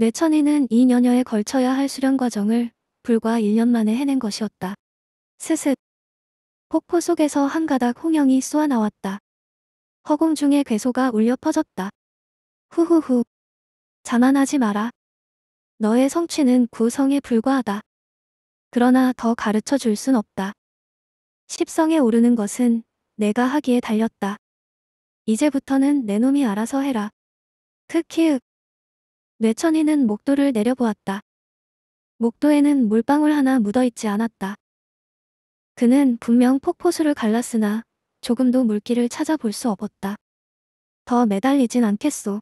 내천이는 2년여에 걸쳐야 할 수련 과정을 불과 1년 만에 해낸 것이었다. 스습. 폭포 속에서 한 가닥 홍영이 쏘아나왔다. 허공 중에 괴소가 울려 퍼졌다. 후후후. 자만하지 마라. 너의 성취는 구성에 불과하다. 그러나 더 가르쳐 줄 순 없다. 십성에 오르는 것은 내가 하기에 달렸다. 이제부터는 내 놈이 알아서 해라. 크키읔. 뇌천이는 목도를 내려보았다. 목도에는 물방울 하나 묻어있지 않았다. 그는 분명 폭포수를 갈랐으나 조금도 물기를 찾아볼 수 없었다. 더 매달리진 않겠소.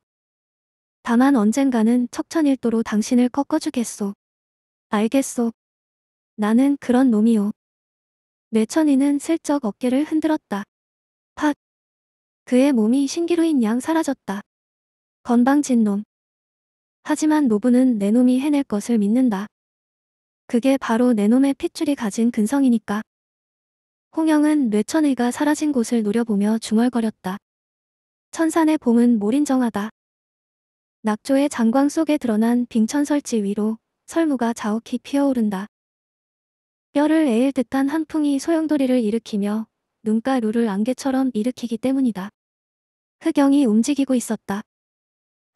다만 언젠가는 척천일도로 당신을 꺾어주겠소. 알겠소. 나는 그런 놈이오. 뇌천이는 슬쩍 어깨를 흔들었다. 팟. 그의 몸이 신기루인 양 사라졌다. 건방진 놈. 하지만 노부는 내 놈이 해낼 것을 믿는다. 그게 바로 내 놈의 핏줄이 가진 근성이니까. 홍영은 뇌천의가 사라진 곳을 노려보며 중얼거렸다. 천산의 봄은 몰인정하다. 낙조의 장광 속에 드러난 빙천설지 위로 설무가 자욱히 피어오른다. 뼈를 애일 듯한 한풍이 소용돌이를 일으키며 눈가루를 안개처럼 일으키기 때문이다. 흑영이 움직이고 있었다.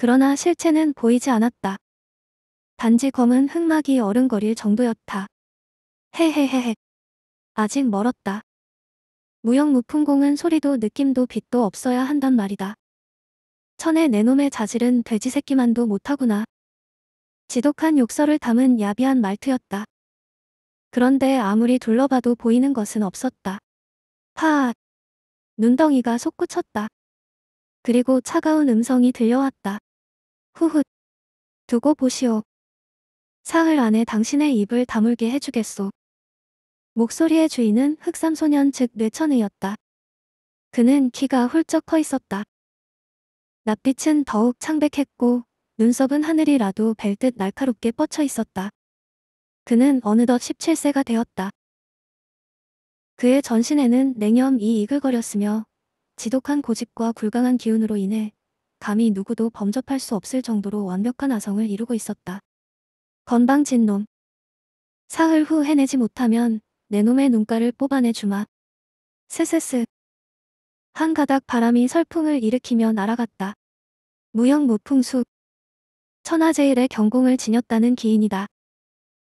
그러나 실체는 보이지 않았다. 단지 검은 흑막이 어른거릴 정도였다. 헤헤헤헤. 아직 멀었다. 무형무품공은 소리도 느낌도 빛도 없어야 한단 말이다. 천에 내놈의 자질은 돼지 새끼만도 못하구나. 지독한 욕설을 담은 야비한 말투였다. 그런데 아무리 둘러봐도 보이는 것은 없었다. 파 눈덩이가 솟구쳤다. 그리고 차가운 음성이 들려왔다. 후훗. 두고 보시오. 사흘 안에 당신의 입을 다물게 해주겠소. 목소리의 주인은 흑삼소년 즉 뇌천의였다. 그는 키가 훌쩍 커 있었다. 낯빛은 더욱 창백했고 눈썹은 하늘이라도 벨듯 날카롭게 뻗쳐 있었다. 그는 어느덧 17세가 되었다. 그의 전신에는 냉염이 이글거렸으며 지독한 고집과 굴강한 기운으로 인해 감히 누구도 범접할 수 없을 정도로 완벽한 아성을 이루고 있었다. 건방진 놈. 사흘 후 해내지 못하면 내 놈의 눈가를 뽑아내 주마. 스스스. 한 가닥 바람이 설풍을 일으키며 날아갔다. 무형무풍수. 천하제일의 경공을 지녔다는 기인이다.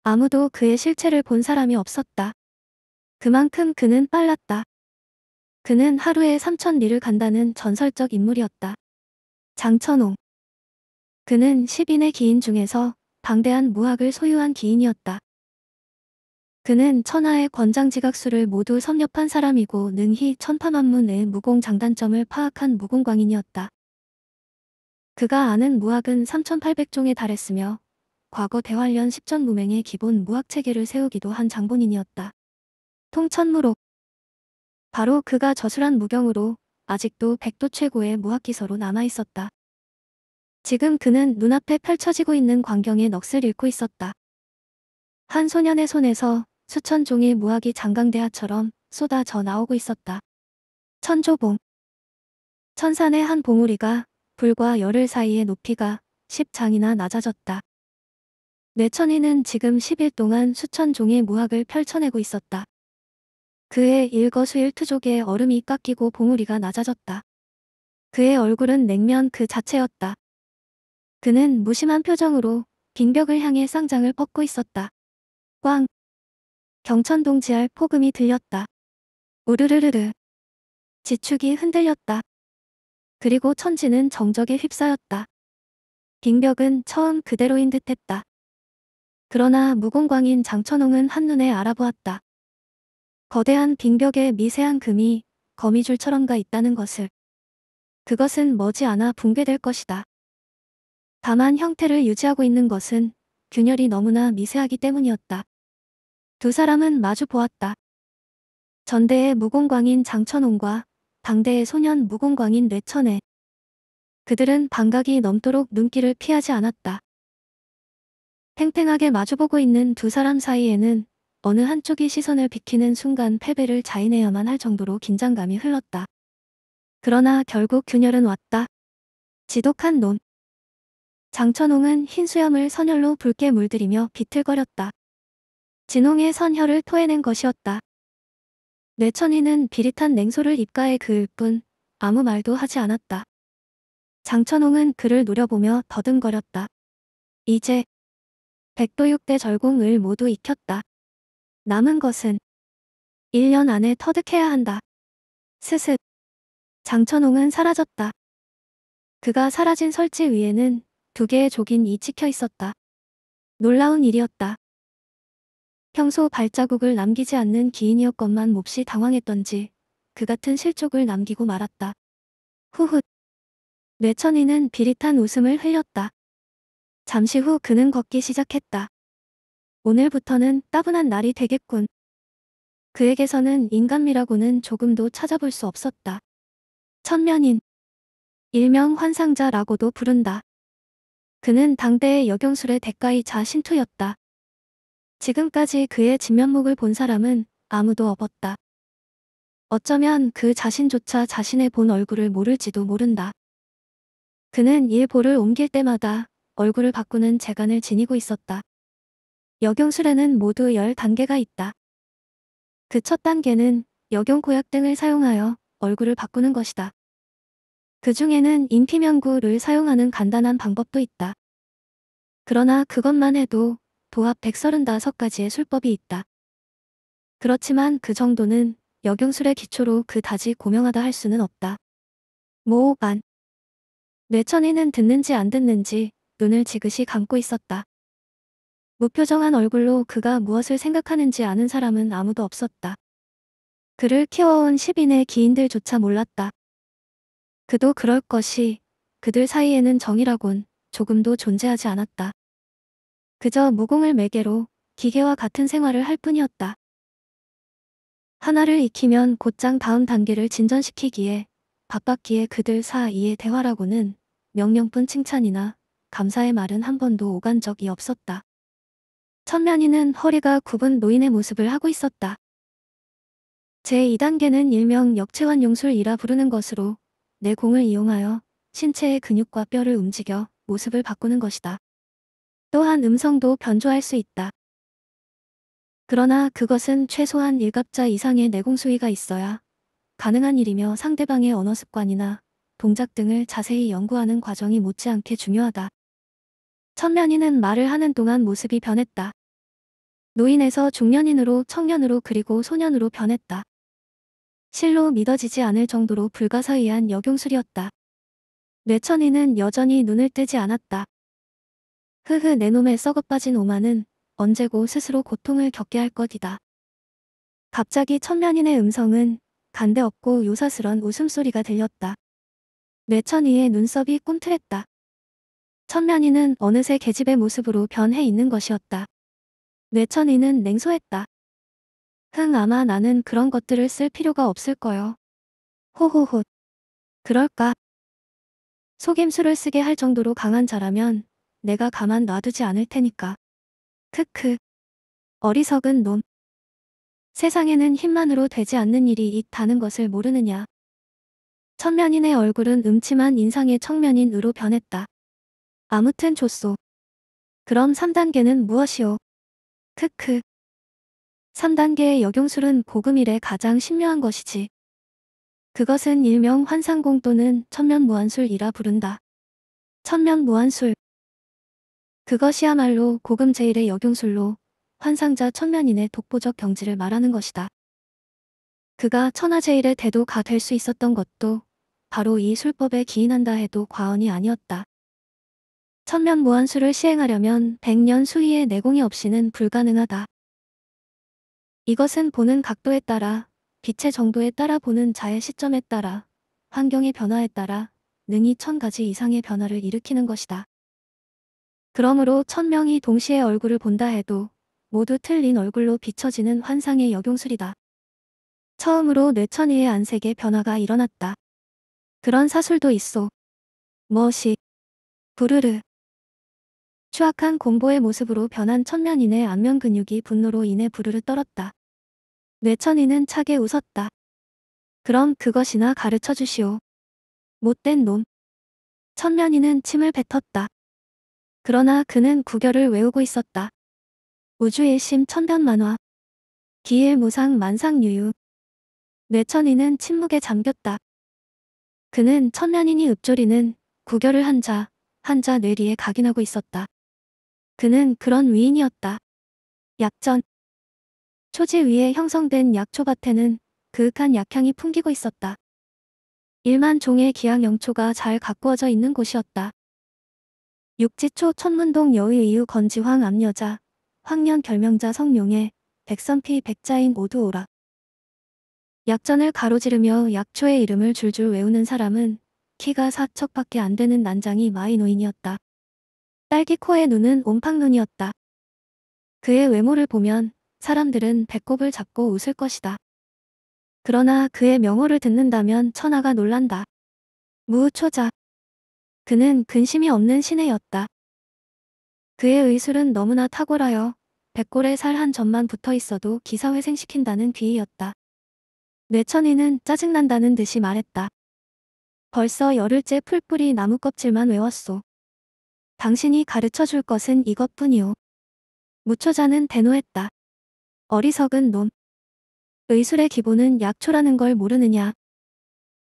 아무도 그의 실체를 본 사람이 없었다. 그만큼 그는 빨랐다. 그는 하루에 3천 리를 간다는 전설적 인물이었다. 장천홍. 그는 10인의 기인 중에서 방대한 무학을 소유한 기인이었다. 그는 천하의 권장지각수를 모두 섭렵한 사람이고 능히 천파만문의 무공 장단점을 파악한 무공광인이었다. 그가 아는 무학은 3,800종에 달했으며 과거 대활련 10전 무맹의 기본 무학 체계를 세우기도 한 장본인이었다. 통천무록 바로 그가 저술한 무경으로 아직도 백도 최고의 무학기서로 남아있었다. 지금 그는 눈앞에 펼쳐지고 있는 광경에 넋을 잃고 있었다. 한 소년의 손에서 수천 종의 무학이 장강대하처럼 쏟아져 나오고 있었다. 천조봉 천산의 한 봉우리가 불과 열흘 사이의 높이가 10장이나 낮아졌다. 뇌천이는 지금 10일 동안 수천 종의 무학을 펼쳐내고 있었다. 그의 일거수일투족에 얼음이 깎이고 봉우리가 낮아졌다. 그의 얼굴은 냉면 그 자체였다. 그는 무심한 표정으로 빙벽을 향해 쌍장을 뻗고 있었다. 꽝! 경천동 지할 폭음이 들렸다. 우르르르르. 지축이 흔들렸다. 그리고 천지는 정적에 휩싸였다. 빙벽은 처음 그대로인 듯했다. 그러나 무공광인 장천홍은 한눈에 알아보았다. 거대한 빙벽에 미세한 금이 거미줄처럼 가 있다는 것을. 그것은 머지않아 붕괴될 것이다. 다만 형태를 유지하고 있는 것은 균열이 너무나 미세하기 때문이었다. 두 사람은 마주 보았다. 전대의 무공광인 장천홍과 당대의 소년 무공광인 뇌천에 그들은 반각이 넘도록 눈길을 피하지 않았다. 팽팽하게 마주보고 있는 두 사람 사이에는 어느 한쪽이 시선을 비키는 순간 패배를 자인해야만 할 정도로 긴장감이 흘렀다. 그러나 결국 균열은 왔다. 지독한 놈. 장천홍은 흰 수염을 선혈로 붉게 물들이며 비틀거렸다. 진홍의 선혈을 토해낸 것이었다. 뇌천이는 비릿한 냉소를 입가에 그을 뿐 아무 말도 하지 않았다. 장천홍은 그를 노려보며 더듬거렸다. 이제 백도육대 절공을 모두 익혔다. 남은 것은 1년 안에 터득해야 한다. 스습. 장천홍은 사라졌다. 그가 사라진 설치 위에는 두 개의 족인이 찍혀 있었다. 놀라운 일이었다. 평소 발자국을 남기지 않는 기인이었건만 몹시 당황했던지 그 같은 실족을 남기고 말았다. 후훗. 뇌천이는 비릿한 웃음을 흘렸다. 잠시 후 그는 걷기 시작했다. 오늘부터는 따분한 날이 되겠군. 그에게서는 인간미라고는 조금도 찾아볼 수 없었다. 천면인, 일명 환상자라고도 부른다. 그는 당대의 여경술의 대가이자 신투였다. 지금까지 그의 진면목을 본 사람은 아무도 없었다. 어쩌면 그 자신조차 자신의 본 얼굴을 모를지도 모른다. 그는 일보를 옮길 때마다 얼굴을 바꾸는 재간을 지니고 있었다. 역용술에는 모두 10단계가 있다. 그 첫 단계는 역용고약 등을 사용하여 얼굴을 바꾸는 것이다. 그 중에는 인피면구를 사용하는 간단한 방법도 있다. 그러나 그것만 해도 도합 135가지의 술법이 있다. 그렇지만 그 정도는 역용술의 기초로 그다지 고명하다 할 수는 없다. 모반 뇌천이는 듣는지 안 듣는지 눈을 지그시 감고 있었다. 무표정한 얼굴로 그가 무엇을 생각하는지 아는 사람은 아무도 없었다. 그를 키워온 10인의 기인들조차 몰랐다. 그도 그럴 것이 그들 사이에는 정이라곤 조금도 존재하지 않았다. 그저 무공을 매개로 기계와 같은 생활을 할 뿐이었다. 하나를 익히면 곧장 다음 단계를 진전시키기에 바빴기에 그들 사이의 대화라고는 명령뿐 칭찬이나 감사의 말은 한 번도 오간 적이 없었다. 천면이는 허리가 굽은 노인의 모습을 하고 있었다. 제2단계는 일명 역체환 용술이라 부르는 것으로 내 공을 이용하여 신체의 근육과 뼈를 움직여 모습을 바꾸는 것이다. 또한 음성도 변조할 수 있다. 그러나 그것은 최소한 일갑자 이상의 내공 수위가 있어야 가능한 일이며 상대방의 언어 습관이나 동작 등을 자세히 연구하는 과정이 못지않게 중요하다. 천면이는 말을 하는 동안 모습이 변했다. 노인에서 중년인으로 청년으로 그리고 소년으로 변했다. 실로 믿어지지 않을 정도로 불가사의한 역용술이었다. 뇌천이는 여전히 눈을 뜨지 않았다. 흐흐 내 놈의 썩어빠진 오만은 언제고 스스로 고통을 겪게 할 것이다. 갑자기 천면인의 음성은 간데 없고 요사스런 웃음소리가 들렸다. 뇌천이의 눈썹이 꿈틀했다. 천면인은 어느새 계집의 모습으로 변해 있는 것이었다. 뇌천이는 냉소했다. 흥 아마 나는 그런 것들을 쓸 필요가 없을 거요. 호호호. 그럴까? 속임수를 쓰게 할 정도로 강한 자라면 내가 가만 놔두지 않을 테니까. 크크. 어리석은 놈. 세상에는 힘만으로 되지 않는 일이 있다는 것을 모르느냐. 천면인의 얼굴은 음침한 인상의 청면인으로 변했다. 아무튼 좋소. 그럼 3단계는 무엇이오? 크크. 3단계의 역용술은 고금일에 가장 신묘한 것이지. 그것은 일명 환상공 또는 천면무한술이라 부른다. 천면무한술. 그것이야말로 고금 제일의 역용술로 환상자 천면인의 독보적 경지를 말하는 것이다. 그가 천하제일의 대도가 될 수 있었던 것도 바로 이 술법에 기인한다 해도 과언이 아니었다. 천면무한수를 시행하려면 백년 수위의 내공이 없이는 불가능하다. 이것은 보는 각도에 따라, 빛의 정도에 따라 보는 자의 시점에 따라, 환경의 변화에 따라 능이 천 가지 이상의 변화를 일으키는 것이다. 그러므로 천 명이 동시에 얼굴을 본다 해도 모두 틀린 얼굴로 비춰지는 환상의 역용술이다. 처음으로 뇌천위의 안색의 변화가 일어났다. 그런 사술도 있어. 멋이 부르르 추악한 공보의 모습으로 변한 천면인의 안면 근육이 분노로 인해 부르르 떨었다. 뇌천이는 차게 웃었다. 그럼 그것이나 가르쳐 주시오. 못된 놈. 천면이는 침을 뱉었다. 그러나 그는 구결을 외우고 있었다. 우주의심 천변만화. 기일무상 만상유유. 뇌천이는 침묵에 잠겼다. 그는 천면인이 읊조리는 구결을 한자, 한자 뇌리에 각인하고 있었다. 그는 그런 위인이었다. 약전 초지 위에 형성된 약초밭에는 그윽한 약향이 풍기고 있었다. 일만 종의 기양 영초가 잘 가꾸어져 있는 곳이었다. 육지초 천문동 여의 이후 건지황 암여자, 황년 결명자 성룡의 백선피 백자인 모두 오라. 약전을 가로지르며 약초의 이름을 줄줄 외우는 사람은 키가 사척밖에 안 되는 난장이 마이노인이었다. 딸기 코의 눈은 옴팡눈이었다. 그의 외모를 보면 사람들은 배꼽을 잡고 웃을 것이다. 그러나 그의 명호를 듣는다면 천하가 놀란다. 무초자. 그는 근심이 없는 신혜였다. 그의 의술은 너무나 탁월하여 백골에 살 한 점만 붙어 있어도 기사회생시킨다는 귀이였다. 뇌천이는 짜증난다는 듯이 말했다. 벌써 열흘째 풀뿌리 나무 껍질만 외웠소. 당신이 가르쳐 줄 것은 이것뿐이오. 무초자는 대노했다. 어리석은 놈. 의술의 기본은 약초라는 걸 모르느냐.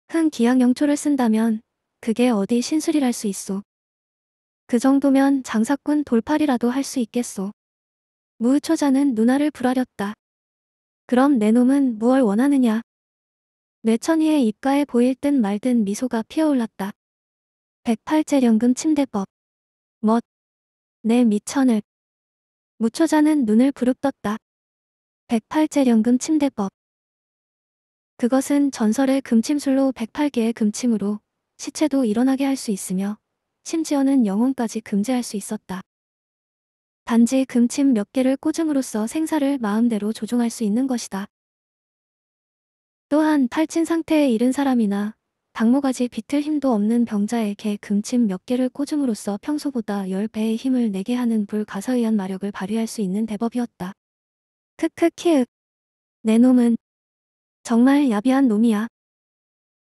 흥기양 영초를 쓴다면 그게 어디 신술이랄 수 있소. 그 정도면 장사꾼 돌팔이라도 할 수 있겠소. 무초자는 누나를 불하렸다. 그럼 내 놈은 무얼 원하느냐? 뇌천이의 입가에 보일 듯 말든 미소가 피어올랐다. 1 0 8제령금 침대법 멋. 내 네, 미천을. 무초자는 눈을 부릅떴다. 108재령금 침대법. 그것은 전설의 금침술로 108개의 금침으로 시체도 일어나게 할 수 있으며 심지어는 영혼까지 금지할 수 있었다. 단지 금침 몇 개를 꽂음으로써 생사를 마음대로 조종할 수 있는 것이다. 또한 탈친 상태에 이른 사람이나 박모가지 비틀 힘도 없는 병자에게 금침 몇 개를 꽂음으로써 평소보다 10배의 힘을 내게 하는 불가사의한 마력을 발휘할 수 있는 대법이었다. 크크 키읔. 내 놈은 정말 야비한 놈이야.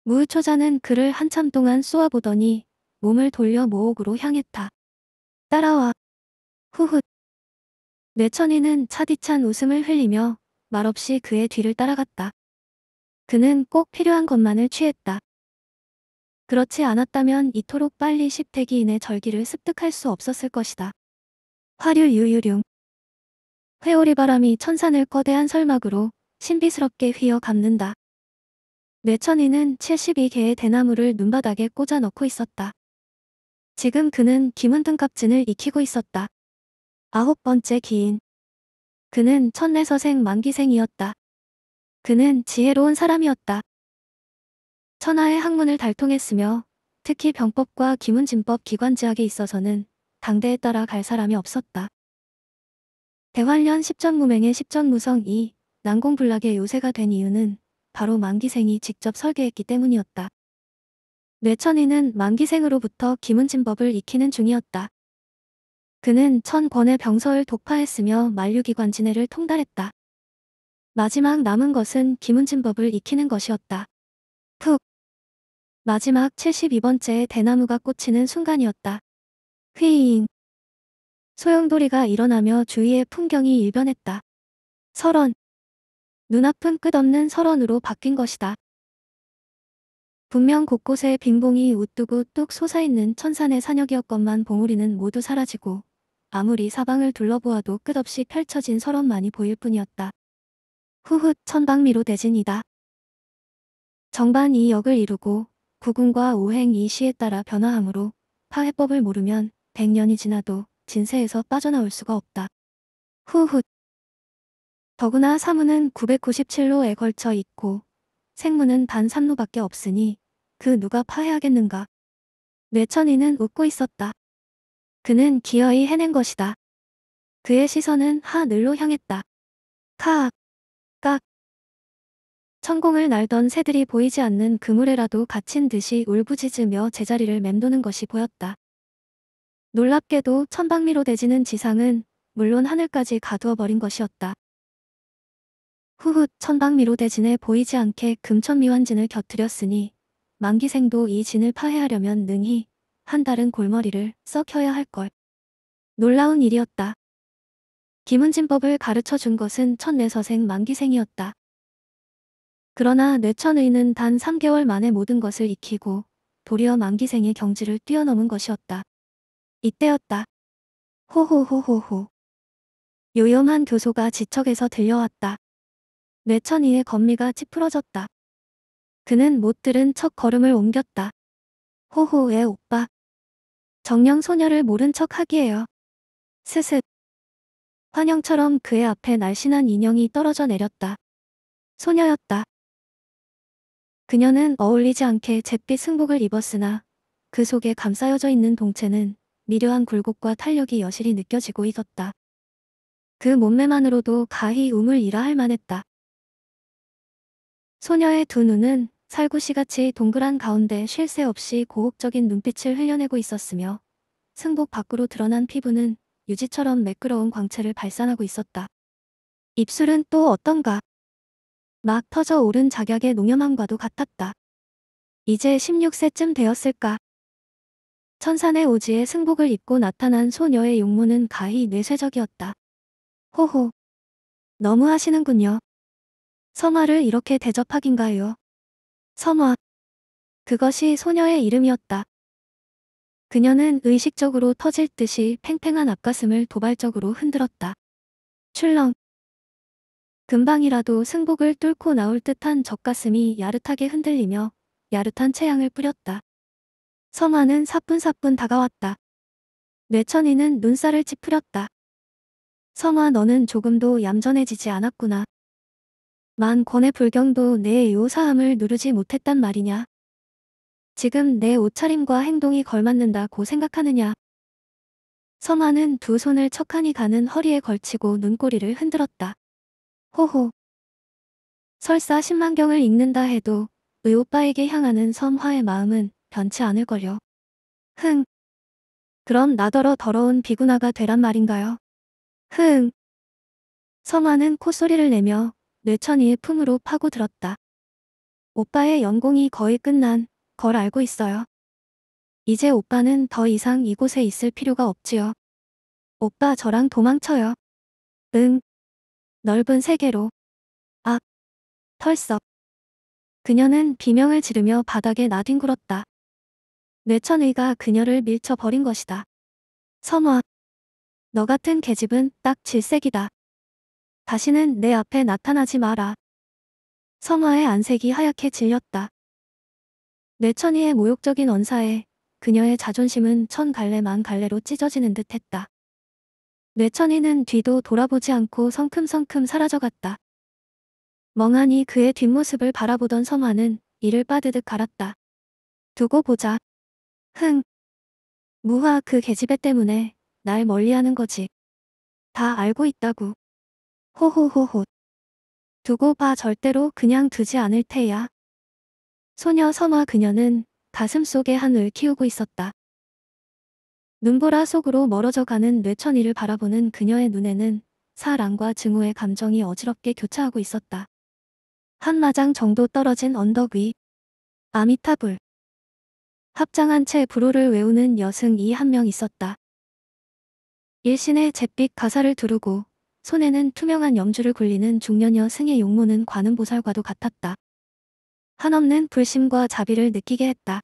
무우초자는 그를 한참 동안 쏘아보더니 몸을 돌려 모옥으로 향했다. 따라와. 후훗. 뇌천이는 차디찬 웃음을 흘리며 말없이 그의 뒤를 따라갔다. 그는 꼭 필요한 것만을 취했다. 그렇지 않았다면 이토록 빨리 십태기인의 절기를 습득할 수 없었을 것이다. 화류 유유룡 회오리 바람이 천산을 거대한 설막으로 신비스럽게 휘어 감는다. 뇌천이는 72개의 대나무를 눈바닥에 꽂아 넣고 있었다. 지금 그는 김은등 갑진을 익히고 있었다. 아홉 번째 기인 그는 천내서생 만기생이었다. 그는 지혜로운 사람이었다. 천하의 학문을 달통했으며 특히 병법과 기문진법 기관지학에 있어서는 당대에 따라 갈 사람이 없었다. 대환련 십전무맹의 십전무성 이 난공불락의 요새가 된 이유는 바로 만기생이 직접 설계했기 때문이었다. 뇌천인는 만기생으로부터 기문진법을 익히는 중이었다. 그는 천 권의 병서를 독파했으며 만류기관진해를 통달했다. 마지막 남은 것은 기문진법을 익히는 것이었다. 마지막 72번째의 대나무가 꽂히는 순간이었다. 휘인. 소용돌이가 일어나며 주위의 풍경이 일변했다. 설원. 눈앞은 끝없는 설원으로 바뀐 것이다. 분명 곳곳에 빙봉이 우뚝우 뚝 솟아있는 천산의 산역이었건만 봉우리는 모두 사라지고 아무리 사방을 둘러보아도 끝없이 펼쳐진 설원만이 보일 뿐이었다. 후훗 천방미로 대진이다. 정반 이 역을 이루고 구군과 오행 이 시에 따라 변화하므로 파해법을 모르면 100년이 지나도 진세에서 빠져나올 수가 없다. 후훗 더구나 사문은 997로에 걸쳐 있고 생문은 반 3로밖에 없으니 그 누가 파해하겠는가. 뇌천이는 웃고 있었다. 그는 기어이 해낸 것이다. 그의 시선은 하늘로 향했다. 카악. 천공을 날던 새들이 보이지 않는 그물에라도 갇힌 듯이 울부짖으며 제자리를 맴도는 것이 보였다. 놀랍게도 천방미로 대지는 지상은 물론 하늘까지 가두어 버린 것이었다. 후훗 천방미로 대진에 보이지 않게 금천미완진을 곁들였으니 만기생도 이 진을 파해하려면 능히 한 달은 골머리를 썩혀야 할걸. 놀라운 일이었다. 김은진법을 가르쳐 준 것은 천내서생 만기생이었다. 그러나 뇌천의는 단 3개월 만에 모든 것을 익히고 도리어 만기생의 경지를 뛰어넘은 것이었다. 이때였다. 호호호호호. 요염한 교소가 지척에서 들려왔다. 뇌천이의 건미가 찌푸러졌다. 그는 못 들은 척 걸음을 옮겼다. 호호 의 오빠. 정령 소녀를 모른 척 하기에요. 스스. 환영처럼 그의 앞에 날씬한 인형이 떨어져 내렸다. 소녀였다. 그녀는 어울리지 않게 잿빛 승복을 입었으나 그 속에 감싸여져 있는 동체는 미려한 굴곡과 탄력이 여실히 느껴지고 있었다. 그 몸매만으로도 가히 우물이라 할 만했다. 소녀의 두 눈은 살구시같이 동그란 가운데 쉴 새 없이 고혹적인 눈빛을 흘려내고 있었으며 승복 밖으로 드러난 피부는 유지처럼 매끄러운 광채를 발산하고 있었다. 입술은 또 어떤가? 막 터져 오른 자격의 농염함과도 같았다. 이제 16세쯤 되었을까. 천산의 오지에 승복을 입고 나타난 소녀의 용모는 가히 뇌쇄적이었다. 호호. 너무 하시는군요. 섬화를 이렇게 대접하긴가요. 섬화. 그것이 소녀의 이름이었다. 그녀는 의식적으로 터질 듯이 팽팽한 앞가슴을 도발적으로 흔들었다. 출렁. 금방이라도 승복을 뚫고 나올 듯한 젖가슴이 야릇하게 흔들리며 야릇한 체향을 뿌렸다. 성화는 사뿐사뿐 다가왔다. 뇌천이는 눈살을 찌푸렸다. 성화 너는 조금도 얌전해지지 않았구나. 만 권의 불경도 내 요사함을 누르지 못했단 말이냐. 지금 내 옷차림과 행동이 걸맞는다고 생각하느냐. 성화는 두 손을 척하니 가는 허리에 걸치고 눈꼬리를 흔들었다. 호호. 설사 10만경을 읽는다 해도 의오빠에게 향하는 섬화의 마음은 변치 않을걸요. 흥. 그럼 나더러 더러운 비구나가 되란 말인가요? 흥. 선화는 콧소리를 내며 뇌천이의 품으로 파고들었다. 오빠의 연공이 거의 끝난 걸 알고 있어요. 이제 오빠는 더 이상 이곳에 있을 필요가 없지요. 오빠 저랑 도망쳐요. 응. 넓은 세계로 앞 아, 털썩 그녀는 비명을 지르며 바닥에 나뒹굴었다. 뇌천의가 그녀를 밀쳐버린 것이다. 선화 너 같은 계집은 딱 질색이다. 다시는 내 앞에 나타나지 마라. 선화의 안색이 하얗게 질렸다. 뇌천이의 모욕적인 언사에 그녀의 자존심은 천 갈래만 갈래로 찢어지는 듯 했다. 뇌천이는 뒤도 돌아보지 않고 성큼성큼 사라져갔다. 멍하니 그의 뒷모습을 바라보던 서마는 이를 빠드득 갈았다. 두고 보자. 흥. 무화 그 계집애 때문에 날 멀리하는 거지. 다 알고 있다고. 호호호호. 두고 봐 절대로 그냥 두지 않을 테야. 소녀 서마 그녀는 가슴속에 한을 키우고 있었다. 눈보라 속으로 멀어져가는 뇌천이를 바라보는 그녀의 눈에는 사랑과 증오의 감정이 어지럽게 교차하고 있었다. 한 마장 정도 떨어진 언덕 위 아미타불 합장한 채 불호를 외우는 여승이 한 명 있었다. 일신의 잿빛 가사를 두르고 손에는 투명한 염주를 굴리는 중년여 승의 용모는 관음보살과도 같았다. 한없는 불심과 자비를 느끼게 했다.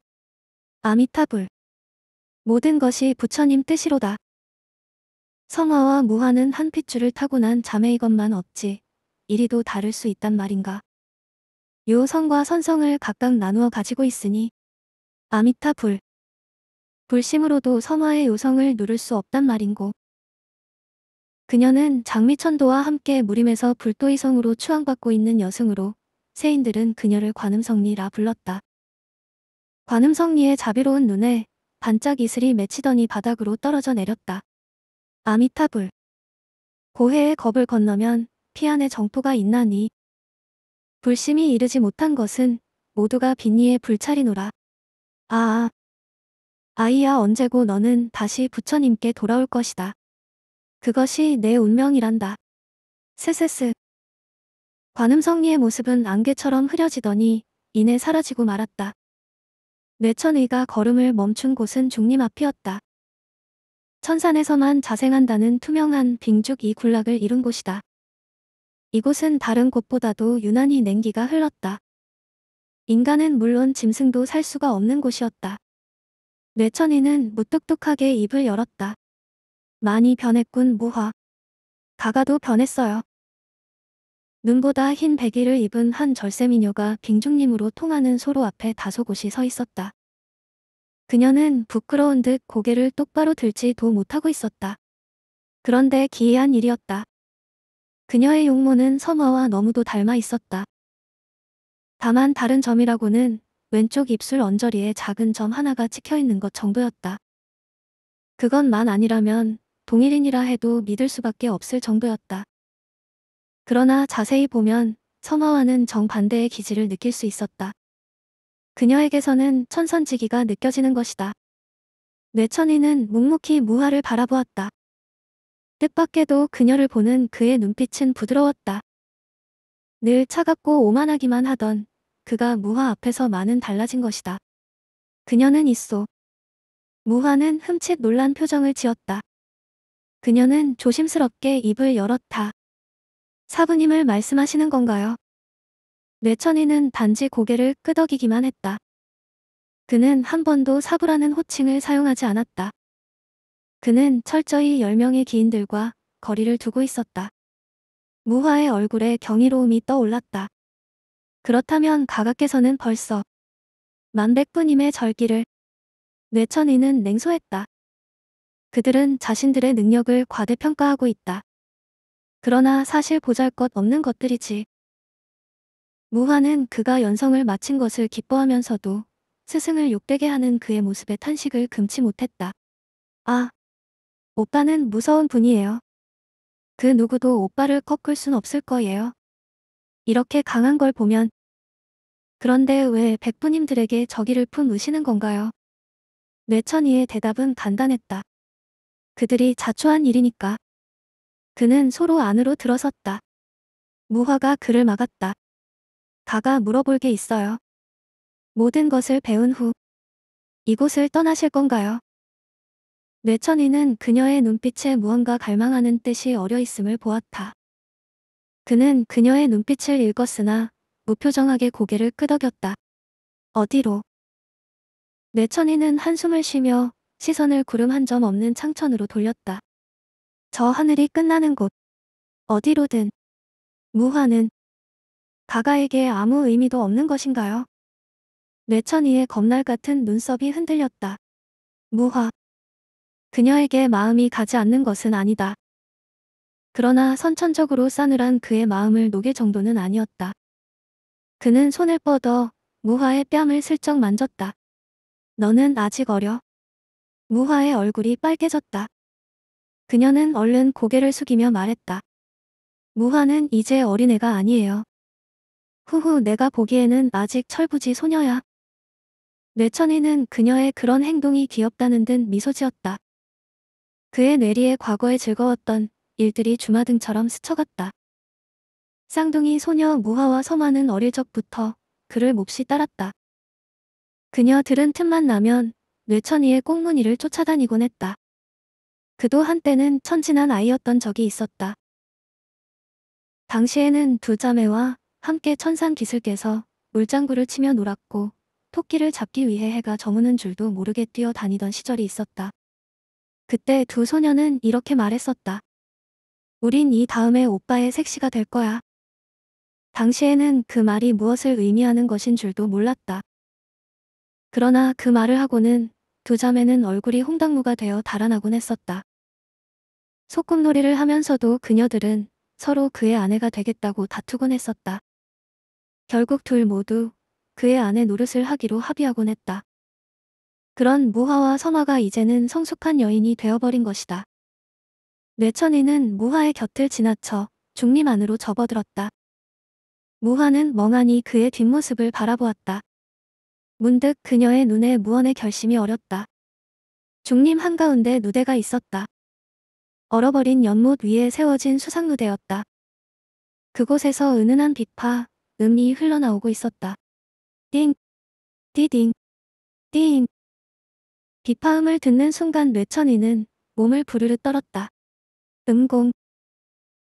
아미타불 모든 것이 부처님 뜻이로다. 성화와 무화는 한 핏줄을 타고난 자매이것만 없지 이리도 다를 수 있단 말인가. 요 성과 선성을 각각 나누어 가지고 있으니 아미타 불. 불심으로도 성화의 요성을 누를 수 없단 말인고. 그녀는 장미천도와 함께 무림에서 불도이성으로 추앙받고 있는 여승으로 세인들은 그녀를 관음성리라 불렀다. 관음성리의 자비로운 눈에 반짝 이슬이 맺히더니 바닥으로 떨어져 내렸다. 아미타불. 고해의 겁을 건너면 피 안에 정토가 있나니. 불심이 이르지 못한 것은 모두가 빈니에 불찰이노라. 아아. 아이야 언제고 너는 다시 부처님께 돌아올 것이다. 그것이 내 운명이란다. 스스스. 관음성리의 모습은 안개처럼 흐려지더니 이내 사라지고 말았다. 뇌천의가 걸음을 멈춘 곳은 중림 앞이었다. 천산에서만 자생한다는 투명한 빙죽 이 군락을 이룬 곳이다. 이곳은 다른 곳보다도 유난히 냉기가 흘렀다. 인간은 물론 짐승도 살 수가 없는 곳이었다. 뇌천이는 무뚝뚝하게 입을 열었다. 많이 변했군 무화. 가가도 변했어요. 눈보다 흰 베기를 입은 한 절세미녀가 빙중님으로 통하는 소로 앞에 다소곳이 서 있었다. 그녀는 부끄러운 듯 고개를 똑바로 들지도 못하고 있었다. 그런데 기이한 일이었다. 그녀의 용모는 서머와 너무도 닮아 있었다. 다만 다른 점이라고는 왼쪽 입술 언저리에 작은 점 하나가 찍혀있는 것 정도였다. 그것만 아니라면 동일인이라 해도 믿을 수밖에 없을 정도였다. 그러나 자세히 보면 서마와는 정반대의 기질을 느낄 수 있었다. 그녀에게서는 천선지기가 느껴지는 것이다. 뇌천이는 묵묵히 무화를 바라보았다. 뜻밖에도 그녀를 보는 그의 눈빛은 부드러웠다. 늘 차갑고 오만하기만 하던 그가 무화 앞에서 많은 달라진 것이다. 그녀는 있소. 무화는 흠칫 놀란 표정을 지었다. 그녀는 조심스럽게 입을 열었다. 사부님을 말씀하시는 건가요? 뇌천이는 단지 고개를 끄덕이기만 했다. 그는 한 번도 사부라는 호칭을 사용하지 않았다. 그는 철저히 10명의 기인들과 거리를 두고 있었다. 무화의 얼굴에 경이로움이 떠올랐다. 그렇다면 가각께서는 벌써 만백부님의 절기를 뇌천이는 냉소했다. 그들은 자신들의 능력을 과대평가하고 있다. 그러나 사실 보잘것 없는 것들이지. 무화는 그가 연성을 마친 것을 기뻐하면서도 스승을 욕되게 하는 그의 모습에 탄식을 금치 못했다. 아, 오빠는 무서운 분이에요. 그 누구도 오빠를 꺾을 순 없을 거예요. 이렇게 강한 걸 보면. 그런데 왜 백부님들에게 저기를 품으시는 건가요? 뇌천이의 대답은 간단했다. 그들이 자초한 일이니까. 그는 소로 안으로 들어섰다. 무화가 그를 막았다. 가가 물어볼 게 있어요. 모든 것을 배운 후 이곳을 떠나실 건가요? 뇌천이는 그녀의 눈빛에 무언가 갈망하는 뜻이 어려있음을 보았다. 그는 그녀의 눈빛을 읽었으나 무표정하게 고개를 끄덕였다. 어디로? 뇌천이는 한숨을 쉬며 시선을 구름 한 점 없는 창천으로 돌렸다. 저 하늘이 끝나는 곳 어디로든 무화는 가가에게 아무 의미도 없는 것인가요? 뇌천이의 겁날 같은 눈썹이 흔들렸다. 무화. 그녀에게 마음이 가지 않는 것은 아니다. 그러나 선천적으로 싸늘한 그의 마음을 녹일 정도는 아니었다. 그는 손을 뻗어 무화의 뺨을 슬쩍 만졌다. 너는 아직 어려. 무화의 얼굴이 빨개졌다. 그녀는 얼른 고개를 숙이며 말했다. 무화는 이제 어린애가 아니에요. 후후 내가 보기에는 아직 철부지 소녀야. 뇌천이는 그녀의 그런 행동이 귀엽다는 듯 미소 지었다. 그의 뇌리에 과거에 즐거웠던 일들이 주마등처럼 스쳐갔다. 쌍둥이 소녀 무화와 서마는 어릴 적부터 그를 몹시 따랐다. 그녀들은 틈만 나면 뇌천이의 꽁무니를 쫓아다니곤 했다. 그도 한때는 천진한 아이였던 적이 있었다. 당시에는 두 자매와 함께 천산 기슭에서 물장구를 치며 놀았고 토끼를 잡기 위해 해가 저무는 줄도 모르게 뛰어다니던 시절이 있었다. 그때 두 소녀는 이렇게 말했었다. 우린 이 다음에 오빠의 색시가 될 거야. 당시에는 그 말이 무엇을 의미하는 것인 줄도 몰랐다. 그러나 그 말을 하고는 두 자매는 얼굴이 홍당무가 되어 달아나곤 했었다. 소꿉놀이를 하면서도 그녀들은 서로 그의 아내가 되겠다고 다투곤 했었다. 결국 둘 모두 그의 아내 노릇을 하기로 합의하곤 했다. 그런 무화와 선화가 이제는 성숙한 여인이 되어버린 것이다. 뇌천이는 무화의 곁을 지나쳐 중립 안으로 접어들었다. 무화는 멍하니 그의 뒷모습을 바라보았다. 문득 그녀의 눈에 무언의 결심이 어렸다. 중림 한가운데 누대가 있었다. 얼어버린 연못 위에 세워진 수상누대였다. 그곳에서 은은한 빛파, 음이 흘러나오고 있었다. 띵, 띠딩, 띵. 비파음을 듣는 순간 뇌천이는 몸을 부르르 떨었다. 음공.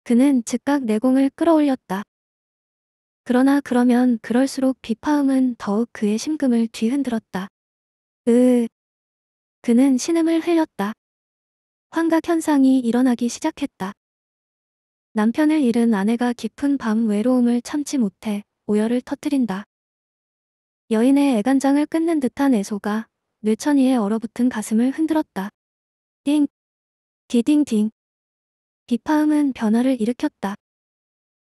그는 즉각 내공을 끌어올렸다. 그러나 그러면 그럴수록 비파음은 더욱 그의 심금을 뒤흔들었다. 으. 그는 신음을 흘렸다. 환각 현상이 일어나기 시작했다. 남편을 잃은 아내가 깊은 밤 외로움을 참지 못해 오열을 터뜨린다. 여인의 애간장을 끊는 듯한 애소가 뇌천이에 얼어붙은 가슴을 흔들었다. 띵. 디딩딩. 비파음은 변화를 일으켰다.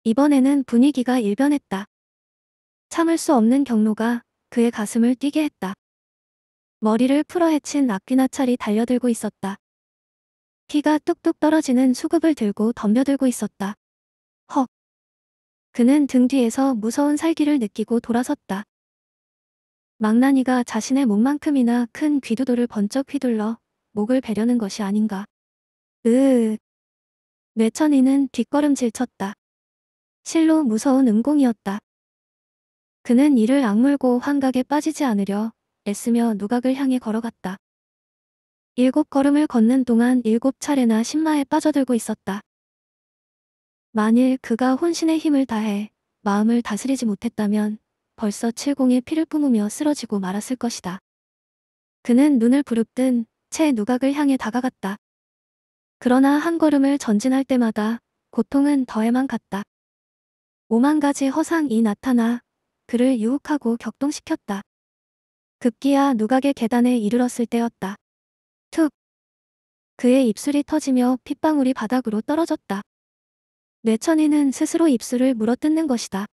이번에는 분위기가 일변했다. 참을 수 없는 경로가 그의 가슴을 뛰게 했다. 머리를 풀어헤친 악귀나찰이 달려들고 있었다. 피가 뚝뚝 떨어지는 수급을 들고 덤벼들고 있었다. 헉. 그는 등 뒤에서 무서운 살기를 느끼고 돌아섰다. 망나니가 자신의 몸만큼이나 큰 귀두도를 번쩍 휘둘러 목을 베려는 것이 아닌가. 으으. 뇌천이는 뒷걸음질 쳤다. 실로 무서운 음공이었다. 그는 이를 악물고 환각에 빠지지 않으려 애쓰며 누각을 향해 걸어갔다. 일곱 걸음을 걷는 동안 일곱 차례나 신마에 빠져들고 있었다. 만일 그가 혼신의 힘을 다해 마음을 다스리지 못했다면 벌써 칠공의 피를 뿜으며 쓰러지고 말았을 것이다. 그는 눈을 부릅뜬 채 누각을 향해 다가갔다. 그러나 한 걸음을 전진할 때마다 고통은 더해만 갔다. 오만 가지 허상이 나타나 그를 유혹하고 격동시켰다. 급기야 누각의 계단에 이르렀을 때였다. 툭! 그의 입술이 터지며 핏방울이 바닥으로 떨어졌다. 뇌천이는 스스로 입술을 물어뜯는 것이다.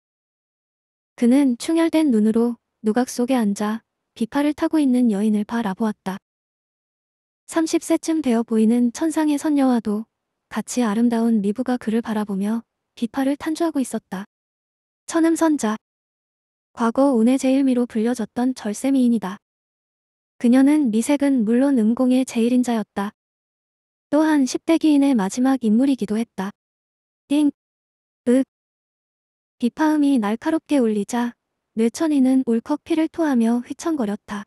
그는 충혈된 눈으로 누각 속에 앉아 비파를 타고 있는 여인을 바라보았다. 30세쯤 되어 보이는 천상의 선녀와도 같이 아름다운 미부가 그를 바라보며 비파를 탄주하고 있었다. 천음선자. 과거 운의 제일미로 불려졌던 절세미인이다. 그녀는 미색은 물론 음공의 제일인자였다. 또한 10대 기인의 마지막 인물이기도 했다. 띵, 윽. 비파음이 날카롭게 울리자 뇌천이는 울컥 피를 토하며 휘청거렸다.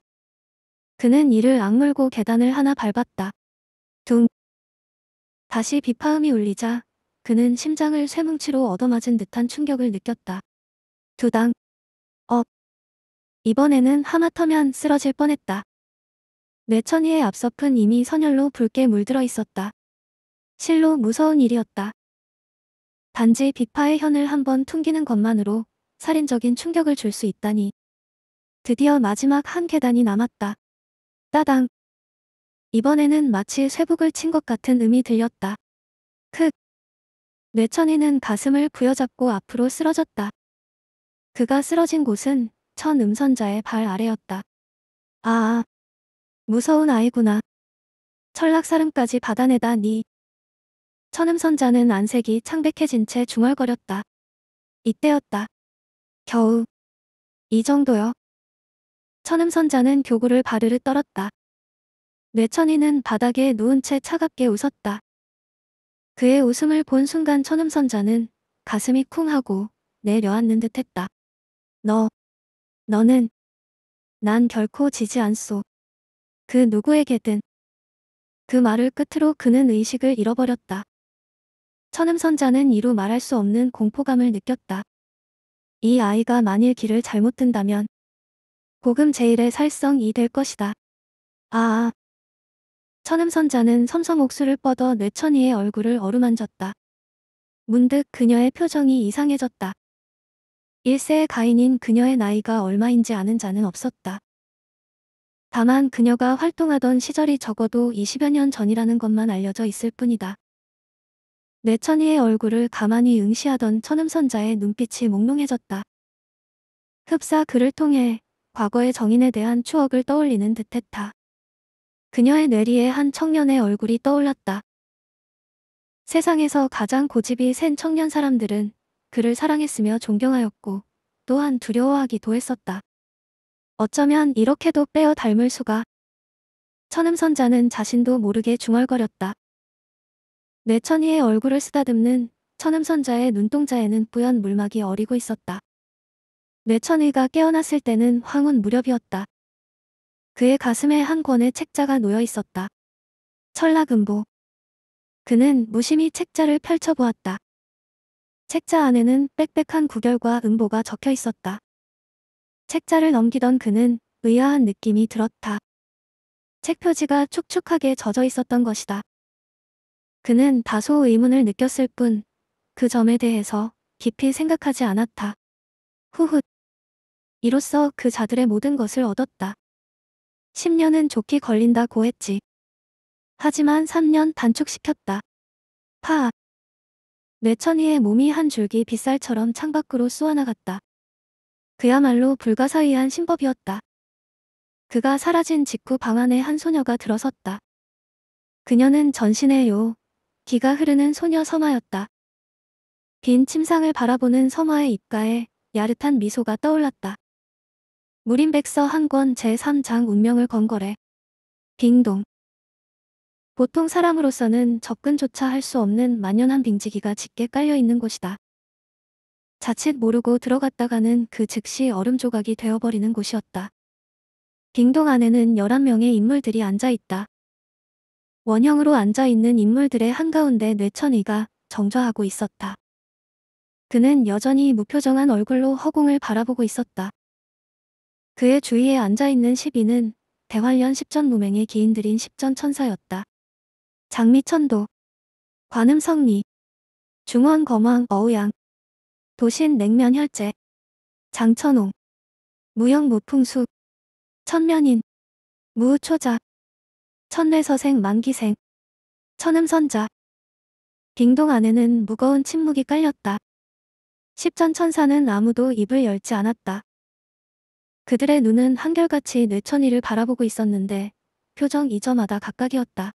그는 이를 악물고 계단을 하나 밟았다. 둥. 다시 비파음이 울리자 그는 심장을 쇠뭉치로 얻어맞은 듯한 충격을 느꼈다. 두당. 업. 이번에는 하마터면 쓰러질 뻔했다. 뇌천이의 앞서픈 이미 선열로 붉게 물들어 있었다. 실로 무서운 일이었다. 단지 비파의 현을 한번 퉁기는 것만으로 살인적인 충격을 줄 수 있다니. 드디어 마지막 한 계단이 남았다. 따당. 이번에는 마치 쇠북을 친 것 같은 음이 들렸다. 크. 뇌천이는 가슴을 부여잡고 앞으로 쓰러졌다. 그가 쓰러진 곳은 천 음선자의 발 아래였다. 아, 무서운 아이구나. 철락사름까지 받아내다니. 천음선자는 안색이 창백해진 채 중얼거렸다. 이때였다. 겨우. 이 정도요. 천음선자는 교구를 바르르 떨었다. 뇌천이는 바닥에 누운 채 차갑게 웃었다. 그의 웃음을 본 순간 천음선자는 가슴이 쿵 하고 내려앉는 듯 했다. 너, 너는, 난 결코 지지 않소. 그 누구에게든. 그 말을 끝으로 그는 의식을 잃어버렸다. 천음선자는 이루 말할 수 없는 공포감을 느꼈다. 이 아이가 만일 길을 잘못 든다면 고금 제일의 살성이 될 것이다. 아아, 아. 천음선자는 섬섬 옥수를 뻗어 뇌천이의 얼굴을 어루만졌다. 문득 그녀의 표정이 이상해졌다. 일세의 가인인 그녀의 나이가 얼마인지 아는 자는 없었다. 다만 그녀가 활동하던 시절이 적어도 20여 년 전이라는 것만 알려져 있을 뿐이다. 뇌천이의 얼굴을 가만히 응시하던 천음선자의 눈빛이 몽롱해졌다. 흡사 그를 통해 과거의 정인에 대한 추억을 떠올리는 듯했다. 그녀의 뇌리에 한 청년의 얼굴이 떠올랐다. 세상에서 가장 고집이 센 청년 사람들은 그를 사랑했으며 존경하였고 또한 두려워하기도 했었다. 어쩌면 이렇게도 빼어 닮을 수가. 천음선자는 자신도 모르게 중얼거렸다. 뇌천이의 얼굴을 쓰다듬는 천음선자의 눈동자에는 뿌연 물막이 어리고 있었다. 뇌천이가 깨어났을 때는 황혼 무렵이었다. 그의 가슴에 한 권의 책자가 놓여 있었다. 철라금보 그는 무심히 책자를 펼쳐보았다. 책자 안에는 빽빽한 구결과 음보가 적혀 있었다. 책자를 넘기던 그는 의아한 느낌이 들었다. 책 표지가 축축하게 젖어 있었던 것이다. 그는 다소 의문을 느꼈을 뿐 그 점에 대해서 깊이 생각하지 않았다. 후훗. 이로써 그 자들의 모든 것을 얻었다. 10년은 좋게 걸린다고 했지. 하지만 3년 단축시켰다. 파. 뇌천이의 몸이 한 줄기 빗살처럼 창밖으로 쏘아나갔다. 그야말로 불가사의한 신법이었다. 그가 사라진 직후 방 안에 한 소녀가 들어섰다. 그녀는 전신에 요, 기가 흐르는 소녀 서마였다. 빈 침상을 바라보는 서마의 입가에 야릇한 미소가 떠올랐다. 무림백서 한권 제3장 운명을 건거래. 빙동. 보통 사람으로서는 접근조차 할 수 없는 만연한 빙지기가 짙게 깔려있는 곳이다. 자칫 모르고 들어갔다가는 그 즉시 얼음 조각이 되어버리는 곳이었다. 빙동 안에는 11명의 인물들이 앉아있다. 원형으로 앉아있는 인물들의 한가운데 뇌천이가 정좌하고 있었다. 그는 여전히 무표정한 얼굴로 허공을 바라보고 있었다. 그의 주위에 앉아있는 시비는 대활련 십전 무맹의 기인들인 십전 천사였다. 장미천도, 관음성리, 중원검왕 어우양, 도신 냉면 혈제, 장천홍, 무형무풍수, 천면인, 무우초자, 천뇌서생 만기생, 천음선자. 빙동 안에는 무거운 침묵이 깔렸다. 십전 천사는 아무도 입을 열지 않았다. 그들의 눈은 한결같이 뇌천이를 바라보고 있었는데 표정 이저마다 각각이었다.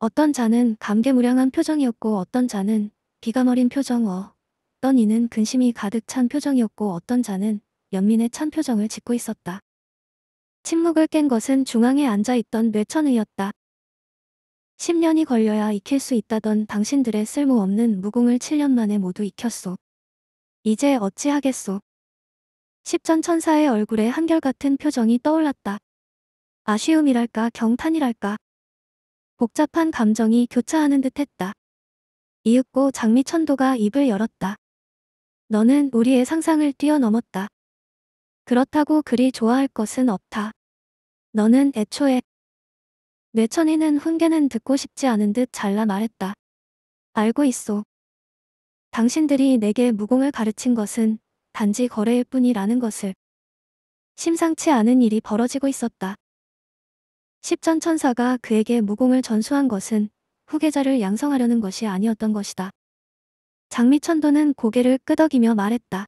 어떤 자는 감개무량한 표정이었고 어떤 자는 비가어린 표정 어, 어떤 이는 근심이 가득 찬 표정이었고 어떤 자는 연민의 찬 표정을 짓고 있었다. 침묵을 깬 것은 중앙에 앉아있던 뇌천의였다. 10년이 걸려야 익힐 수 있다던 당신들의 쓸모없는 무공을 7년 만에 모두 익혔소. 이제 어찌하겠소. 십전 천사의 얼굴에 한결같은 표정이 떠올랐다. 아쉬움이랄까 경탄이랄까. 복잡한 감정이 교차하는 듯했다. 이윽고 장미천도가 입을 열었다. 너는 우리의 상상을 뛰어넘었다. 그렇다고 그리 좋아할 것은 없다. 너는 애초에 뇌천이는 훈계는 듣고 싶지 않은 듯 잘라 말했다. 알고 있소. 당신들이 내게 무공을 가르친 것은 단지 거래일 뿐이라는 것을 심상치 않은 일이 벌어지고 있었다. 십전 천사가 그에게 무공을 전수한 것은 후계자를 양성하려는 것이 아니었던 것이다. 장미천도는 고개를 끄덕이며 말했다.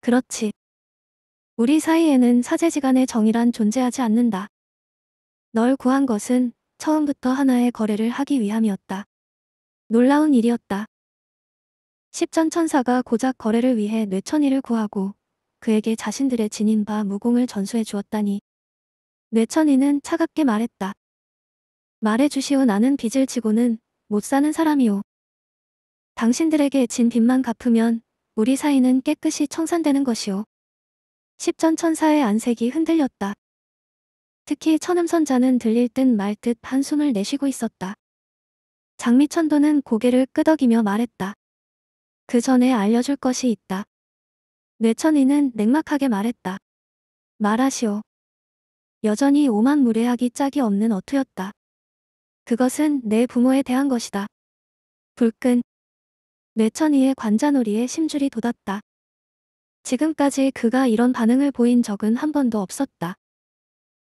그렇지. 우리 사이에는 사제지간의 정이란 존재하지 않는다. 널 구한 것은 처음부터 하나의 거래를 하기 위함이었다. 놀라운 일이었다. 십전 천사가 고작 거래를 위해 뇌천이를 구하고 그에게 자신들의 진인 바 무공을 전수해 주었다니. 뇌천이는 차갑게 말했다. 말해주시오 나는 빚을 지고는 못 사는 사람이오. 당신들에게 진 빚만 갚으면 우리 사이는 깨끗이 청산되는 것이오. 십전 천사의 안색이 흔들렸다. 특히 천음선자는 들릴 듯 말 듯 한숨을 내쉬고 있었다. 장미천도는 고개를 끄덕이며 말했다. 그 전에 알려줄 것이 있다. 뇌천이는 냉막하게 말했다. 말하시오. 여전히 오만무례하기 짝이 없는 어투였다. 그것은 내 부모에 대한 것이다. 불끈. 뇌천이의 관자놀이에 심줄이 돋았다. 지금까지 그가 이런 반응을 보인 적은 한 번도 없었다.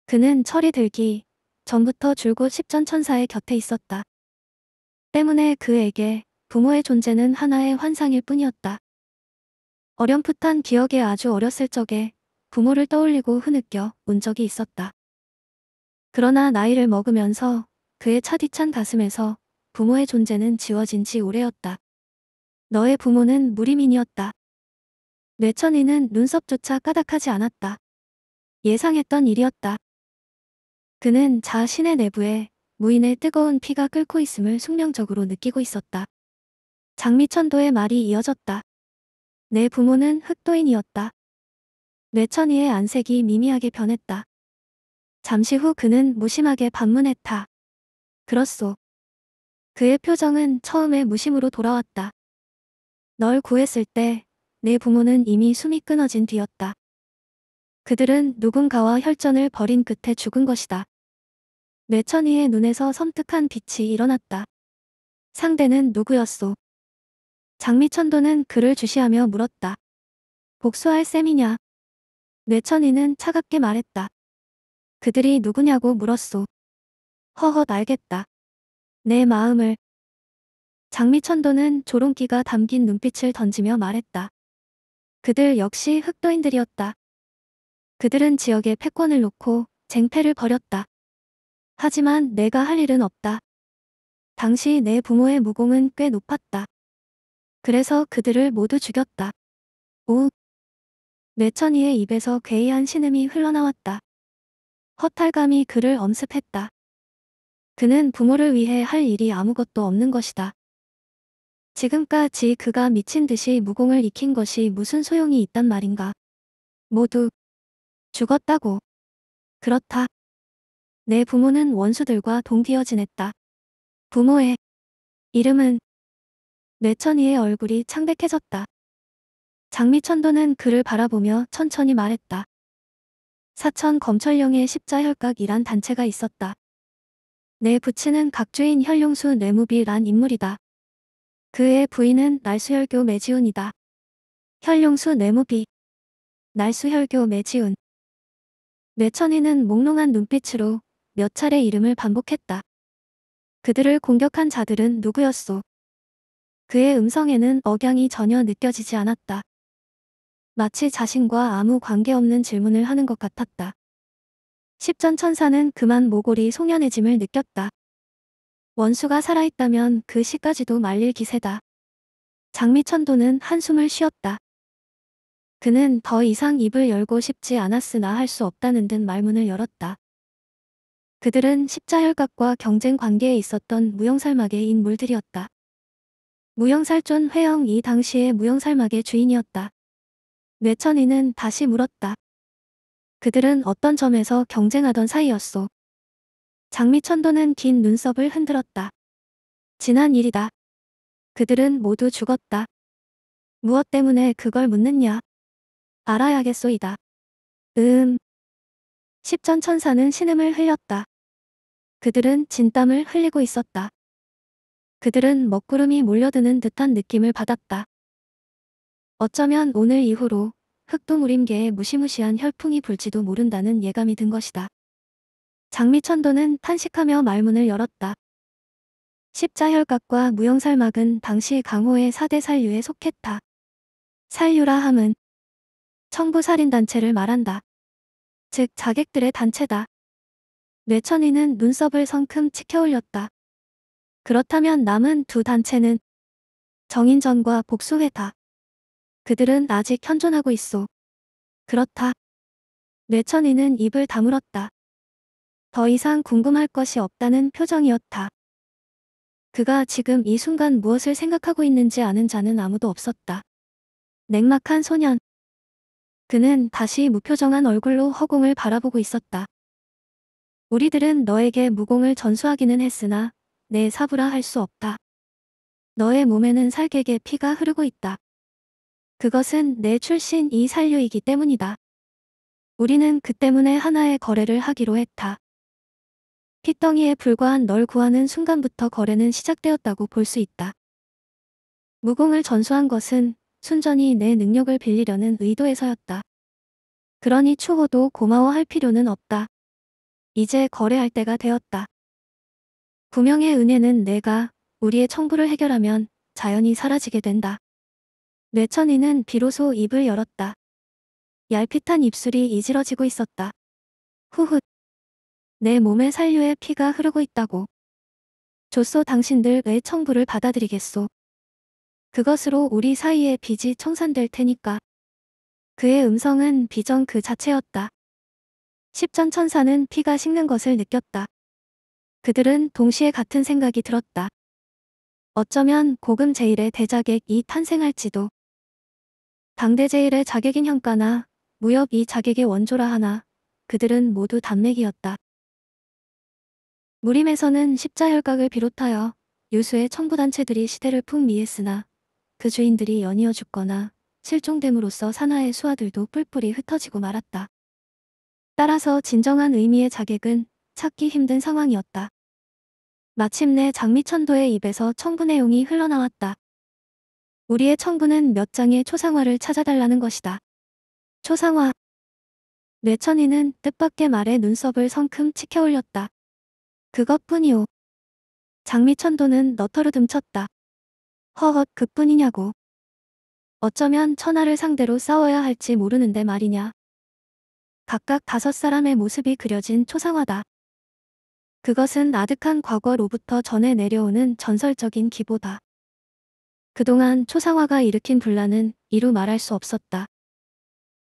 그는 철이 들기 전부터 줄곧 십전천사의 곁에 있었다. 때문에 그에게 부모의 존재는 하나의 환상일 뿐이었다. 어렴풋한 기억에 아주 어렸을 적에 부모를 떠올리고 흐느껴 운 적이 있었다. 그러나 나이를 먹으면서 그의 차디찬 가슴에서 부모의 존재는 지워진 지 오래였다. 너의 부모는 무리민이었다. 뇌천이는 눈썹조차 까닥하지 않았다. 예상했던 일이었다. 그는 자신의 내부에 무인의 뜨거운 피가 끓고 있음을 숙명적으로 느끼고 있었다. 장미천도의 말이 이어졌다. 내 부모는 흑도인이었다. 뇌천이의 안색이 미미하게 변했다. 잠시 후 그는 무심하게 반문했다. 그렇소. 그의 표정은 처음에 무심으로 돌아왔다. 널 구했을 때 내 부모는 이미 숨이 끊어진 뒤였다. 그들은 누군가와 혈전을 벌인 끝에 죽은 것이다. 뇌천이의 눈에서 섬뜩한 빛이 일어났다. 상대는 누구였소? 장미천도는 그를 주시하며 물었다. 복수할 셈이냐? 뇌천이는 차갑게 말했다. 그들이 누구냐고 물었소. 허허 알겠다. 내 마음을. 장미천도는 조롱기가 담긴 눈빛을 던지며 말했다. 그들 역시 흑도인들이었다. 그들은 지역에 패권을 놓고 쟁패를 벌였다. 하지만 내가 할 일은 없다. 당시 내 부모의 무공은 꽤 높았다. 그래서 그들을 모두 죽였다. 오. 뇌천이의 입에서 괴이한 신음이 흘러나왔다. 허탈감이 그를 엄습했다. 그는 부모를 위해 할 일이 아무것도 없는 것이다. 지금까지 그가 미친 듯이 무공을 익힌 것이 무슨 소용이 있단 말인가. 모두 죽었다고. 그렇다. 내 부모는 원수들과 동기어 지냈다. 부모의 이름은 뇌천이의 얼굴이 창백해졌다. 장미천도는 그를 바라보며 천천히 말했다. 사천 검철령의 십자혈각이란 단체가 있었다. 내 부친은 각주인 현룡수 뇌무비란 인물이다. 그의 부인은 날수혈교 매지운이다. 현룡수 뇌무비 날수혈교 매지운 뇌천이는 몽롱한 눈빛으로 몇 차례 이름을 반복했다. 그들을 공격한 자들은 누구였소? 그의 음성에는 억양이 전혀 느껴지지 않았다. 마치 자신과 아무 관계없는 질문을 하는 것 같았다. 십전 천사는 그만 모골이 송연해짐을 느꼈다. 원수가 살아있다면 그 시까지도 말릴 기세다. 장미천도는 한숨을 쉬었다. 그는 더 이상 입을 열고 싶지 않았으나 할 수 없다는 듯 말문을 열었다. 그들은 십자혈각과 경쟁 관계에 있었던 무용살막의 인물들이었다. 무형살존 회영이 당시의 무형살막의 주인이었다. 뇌천이는 다시 물었다. 그들은 어떤 점에서 경쟁하던 사이였소. 장미천도는 긴 눈썹을 흔들었다. 지난 일이다. 그들은 모두 죽었다. 무엇 때문에 그걸 묻느냐? 알아야겠소이다. 음. 십전 천사는 신음을 흘렸다. 그들은 진땀을 흘리고 있었다. 그들은 먹구름이 몰려드는 듯한 느낌을 받았다. 어쩌면 오늘 이후로 흑동우림계에 무시무시한 혈풍이 불지도 모른다는 예감이 든 것이다. 장미천도는 탄식하며 말문을 열었다. 십자혈각과 무용살막은 당시 강호의 사대 살류에 속했다. 살류라 함은 청부살인단체를 말한다. 즉 자객들의 단체다. 뇌천이는 눈썹을 성큼 치켜올렸다. 그렇다면 남은 두 단체는 정인전과 복수회다. 그들은 아직 현존하고 있어. 그렇다. 뇌천이는 입을 다물었다. 더 이상 궁금할 것이 없다는 표정이었다. 그가 지금 이 순간 무엇을 생각하고 있는지 아는 자는 아무도 없었다. 냉막한 소년. 그는 다시 무표정한 얼굴로 허공을 바라보고 있었다. 우리들은 너에게 무공을 전수하기는 했으나 내 사부라 할 수 없다. 너의 몸에는 살객의 피가 흐르고 있다. 그것은 내 출신 이 산류이기 때문이다. 우리는 그 때문에 하나의 거래를 하기로 했다. 피덩이에 불과한 널 구하는 순간부터 거래는 시작되었다고 볼 수 있다. 무공을 전수한 것은 순전히 내 능력을 빌리려는 의도에서였다. 그러니 추호도 고마워할 필요는 없다. 이제 거래할 때가 되었다. 구명의 은혜는 내가 우리의 청부를 해결하면 자연히 사라지게 된다. 뇌천이는 비로소 입을 열었다. 얄핏한 입술이 이지러지고 있었다. 후훗. 내 몸에 산류의 피가 흐르고 있다고. 조소 당신들 내 청부를 받아들이겠소. 그것으로 우리 사이의 빚이 청산될 테니까. 그의 음성은 비전 그 자체였다. 십전 천사는 피가 식는 것을 느꼈다. 그들은 동시에 같은 생각이 들었다. 어쩌면 고금 제일의 대자객이 탄생할지도. 당대 제일의 자객인 형가나 무협 이 자객의 원조라 하나 그들은 모두 단맥이었다. 무림에서는 십자혈각을 비롯하여 유수의 청부단체들이 시대를 풍미했으나 그 주인들이 연이어 죽거나 실종됨으로써 산하의 수하들도 뿔뿔이 흩어지고 말았다. 따라서 진정한 의미의 자객은 찾기 힘든 상황이었다. 마침내 장미천도의 입에서 청군의 용이 흘러나왔다. 우리의 청군은 몇 장의 초상화를 찾아달라는 것이다. 초상화. 뇌천이는 뜻밖의 말에 눈썹을 성큼 치켜올렸다. 그것뿐이오. 장미천도는 너터로듬 쳤다. 허헛 그뿐이냐고. 어쩌면 천하를 상대로 싸워야 할지 모르는데 말이냐. 각각 다섯 사람의 모습이 그려진 초상화다. 그것은 아득한 과거로부터 전해 내려오는 전설적인 기보다. 그동안 초상화가 일으킨 분란은 이루 말할 수 없었다.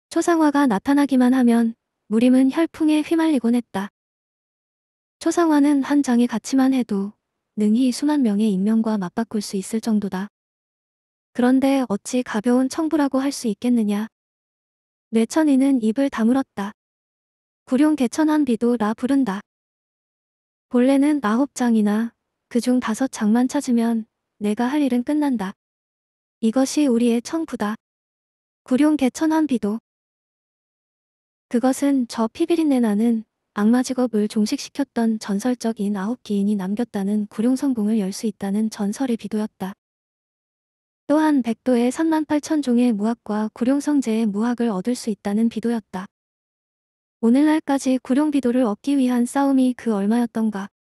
초상화가 나타나기만 하면 무림은 혈풍에 휘말리곤 했다. 초상화는 한 장의 가치만 해도 능히 수만 명의 인명과 맞바꿀 수 있을 정도다. 그런데 어찌 가벼운 청부라고 할 수 있겠느냐. 뇌천이는 입을 다물었다. 구룡 개천한 비도 라 부른다. 본래는 아홉 장이나 그 중 다섯 장만 찾으면 내가 할 일은 끝난다. 이것이 우리의 청부다. 구룡 개천한비도. 그것은 저 피비린내 나는 악마 직업을 종식시켰던 전설적인 아홉 기인이 남겼다는 구룡성공을 열 수 있다는 전설의 비도였다. 또한 백도의 38,000종의 무학과 구룡성제의 무학을 얻을 수 있다는 비도였다. 오늘날까지 구룡비도를 얻기 위한 싸움이 그 얼마였던가.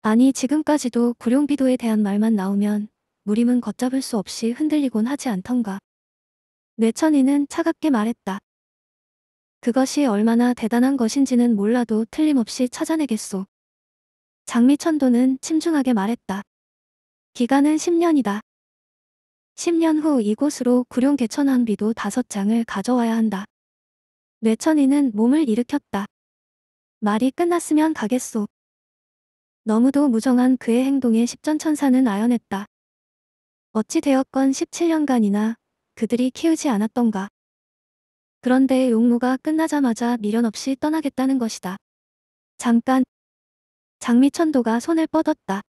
아니 지금까지도 구룡비도에 대한 말만 나오면 무림은 걷잡을 수 없이 흔들리곤 하지 않던가. 뇌천이는 차갑게 말했다. 그것이 얼마나 대단한 것인지는 몰라도 틀림없이 찾아내겠소. 장미천도는 침중하게 말했다. 기간은 10년이다. 10년 후 이곳으로 구룡개천왕비도 다섯 장을 가져와야 한다. 뇌천이는 몸을 일으켰다. 말이 끝났으면 가겠소. 너무도 무정한 그의 행동에 십전천사는 아연했다. 어찌되었건 17년간이나 그들이 키우지 않았던가. 그런데 용무가 끝나자마자 미련 없이 떠나겠다는 것이다. 잠깐. 장미천도가 손을 뻗었다.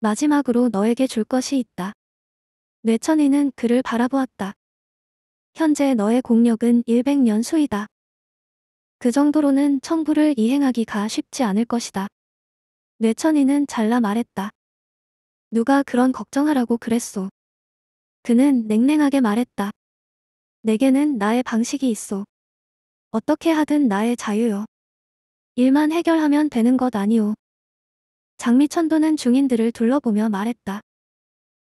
마지막으로 너에게 줄 것이 있다. 뇌천이는 그를 바라보았다. 현재 너의 공력은 100년 수이다. 그 정도로는 청부를 이행하기가 쉽지 않을 것이다. 뇌천이는 잘라 말했다. 누가 그런 걱정하라고 그랬소. 그는 냉랭하게 말했다. 내게는 나의 방식이 있어. 어떻게 하든 나의 자유요. 일만 해결하면 되는 것 아니오. 장미천도는 중인들을 둘러보며 말했다.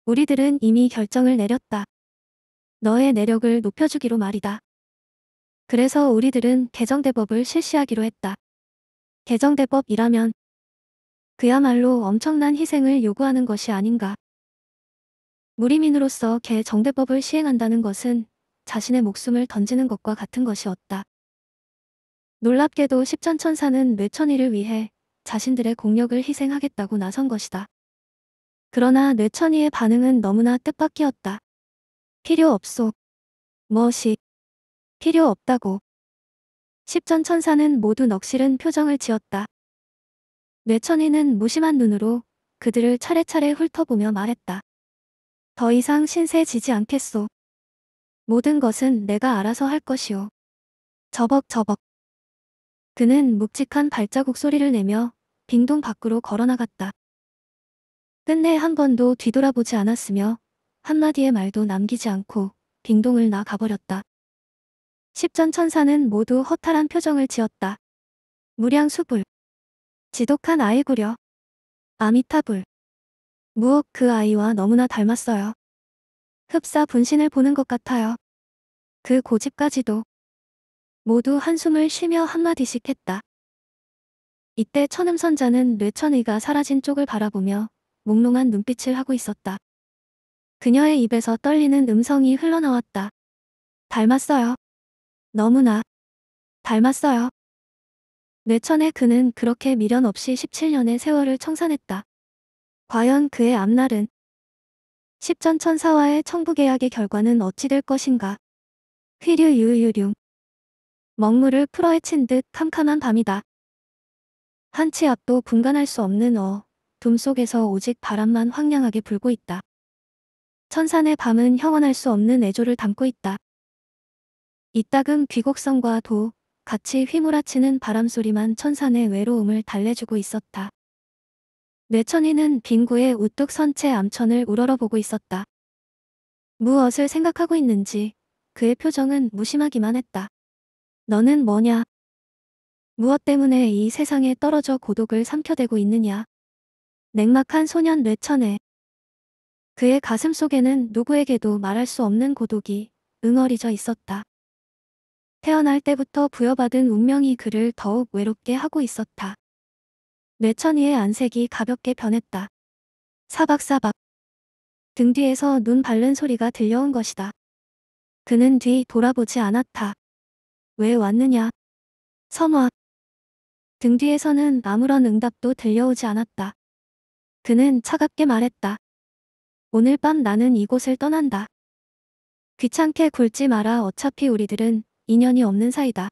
우리들은 이미 결정을 내렸다. 너의 내력을 높여주기로 말이다. 그래서 우리들은 개정대법을 실시하기로 했다. 개정대법이라면 그야말로 엄청난 희생을 요구하는 것이 아닌가. 무리민으로서 개정대법을 시행한다는 것은 자신의 목숨을 던지는 것과 같은 것이었다. 놀랍게도 십천천사는 뇌천이를 위해 자신들의 공력을 희생하겠다고 나선 것이다. 그러나 뇌천이의 반응은 너무나 뜻밖이었다. 필요 없소. 무엇이 필요 없다고. 십전 천사는 모두 넋실은 표정을 지었다. 뇌천이는 무심한 눈으로 그들을 차례차례 훑어보며 말했다. 더 이상 신세 지지 않겠소. 모든 것은 내가 알아서 할 것이오. 저벅저벅. 그는 묵직한 발자국 소리를 내며 빙동 밖으로 걸어나갔다. 끝내 한 번도 뒤돌아보지 않았으며 한마디의 말도 남기지 않고 빙동을 나가버렸다. 십전 천사는 모두 허탈한 표정을 지었다. 무량수불. 지독한 아이구려. 아미타불. 무엇 그 아이와 너무나 닮았어요. 흡사 분신을 보는 것 같아요. 그 고집까지도. 모두 한숨을 쉬며 한마디씩 했다. 이때 천음선자는 뇌천의가 사라진 쪽을 바라보며 몽롱한 눈빛을 하고 있었다. 그녀의 입에서 떨리는 음성이 흘러나왔다. 닮았어요. 너무나 닮았어요. 뇌천의 그는 그렇게 미련 없이 17년의 세월을 청산했다. 과연 그의 앞날은 십전 천사와의 청부계약의 결과는 어찌될 것인가. 휘류유유룡 먹물을 풀어헤친 듯 캄캄한 밤이다. 한치 앞도 분간할 수 없는 어, 둠 속에서 오직 바람만 황량하게 불고 있다. 천산의 밤은 형언할 수 없는 애조를 담고 있다. 이따금 귀곡성과 도, 같이 휘몰아치는 바람소리만 천산의 외로움을 달래주고 있었다. 뇌천이는 빙구에 우뚝 선 채 암천을 우러러보고 있었다. 무엇을 생각하고 있는지 그의 표정은 무심하기만 했다. 너는 뭐냐? 무엇 때문에 이 세상에 떨어져 고독을 삼켜대고 있느냐? 냉막한 소년 뇌천에 그의 가슴 속에는 누구에게도 말할 수 없는 고독이 응어리져 있었다. 태어날 때부터 부여받은 운명이 그를 더욱 외롭게 하고 있었다. 뇌천이의 안색이 가볍게 변했다. 사박사박. 등 뒤에서 눈 밟는 소리가 들려온 것이다. 그는 뒤 돌아보지 않았다. 왜 왔느냐? 선화. 등 뒤에서는 아무런 응답도 들려오지 않았다. 그는 차갑게 말했다. 오늘 밤 나는 이곳을 떠난다. 귀찮게 굴지 마라 어차피 우리들은 인연이 없는 사이다.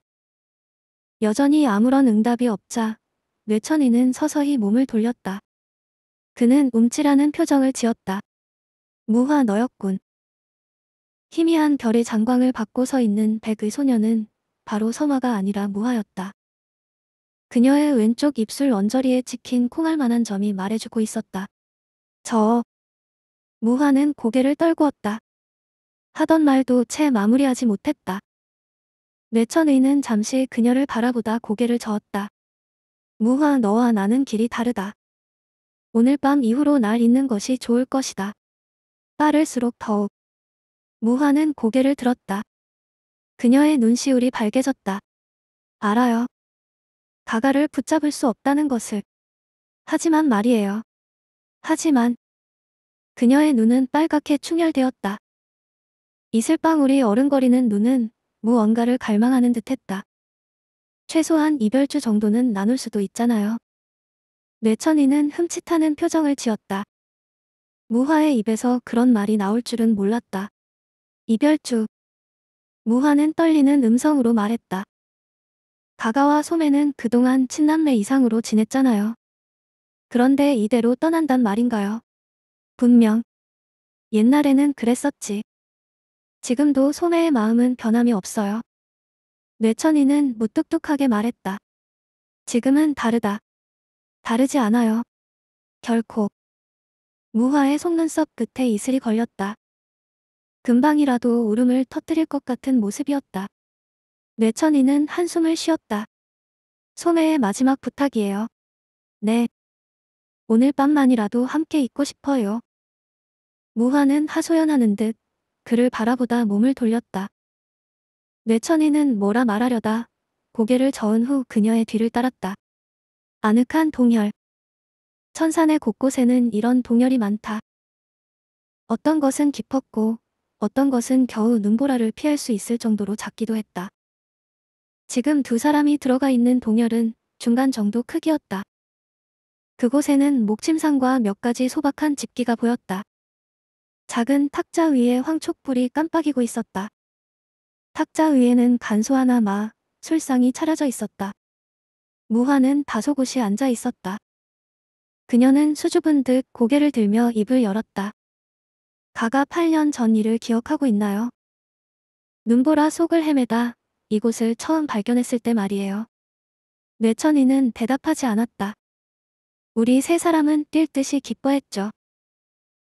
여전히 아무런 응답이 없자 뇌천이는 서서히 몸을 돌렸다. 그는 움찔하는 표정을 지었다. 무화 너였군. 희미한 별의 장광을 받고 서 있는 백의 소녀는 바로 서화가 아니라 무화였다. 그녀의 왼쪽 입술 언저리에 찍힌 콩알만한 점이 말해주고 있었다. 저 무화는 고개를 떨구었다. 하던 말도 채 마무리하지 못했다. 뇌천의는 잠시 그녀를 바라보다 고개를 저었다. 무화 너와 나는 길이 다르다. 오늘 밤 이후로 날 잊는 것이 좋을 것이다. 빠를수록 더욱. 무화는 고개를 들었다. 그녀의 눈시울이 밝아졌다. 알아요. 가가를 붙잡을 수 없다는 것을. 하지만 말이에요. 하지만 그녀의 눈은 빨갛게 충혈되었다. 이슬방울이 어른거리는 눈은 무언가를 갈망하는 듯했다. 최소한 이별주 정도는 나눌 수도 있잖아요. 뇌천이는 흠칫하는 표정을 지었다. 무화의 입에서 그런 말이 나올 줄은 몰랐다. 이별주. 무화는 떨리는 음성으로 말했다. 가가와 소매는 그동안 친남매 이상으로 지냈잖아요. 그런데 이대로 떠난단 말인가요? 분명 옛날에는 그랬었지. 지금도 소매의 마음은 변함이 없어요. 뇌천이는 무뚝뚝하게 말했다. 지금은 다르다. 다르지 않아요. 결코. 무화의 속눈썹 끝에 이슬이 걸렸다. 금방이라도 울음을 터뜨릴 것 같은 모습이었다. 뇌천이는 한숨을 쉬었다. 소매의 마지막 부탁이에요. 네. 오늘 밤만이라도 함께 있고 싶어요. 무화는 하소연하는 듯 그를 바라보다 몸을 돌렸다. 뇌천이는 뭐라 말하려다 고개를 저은 후 그녀의 뒤를 따랐다. 아늑한 동혈. 천산의 곳곳에는 이런 동혈이 많다. 어떤 것은 깊었고 어떤 것은 겨우 눈보라를 피할 수 있을 정도로 작기도 했다. 지금 두 사람이 들어가 있는 동열은 중간 정도 크기였다. 그곳에는 목침상과 몇 가지 소박한 집기가 보였다. 작은 탁자 위에 황촉불이 깜빡이고 있었다. 탁자 위에는 간소 하나 마, 술상이 차려져 있었다. 무화는 다소곳이 앉아 있었다. 그녀는 수줍은 듯 고개를 들며 입을 열었다. 가가 8년 전 일을 기억하고 있나요? 눈보라 속을 헤매다 이곳을 처음 발견했을 때 말이에요. 뇌천이는 대답하지 않았다. 우리 세 사람은 뛸 듯이 기뻐했죠.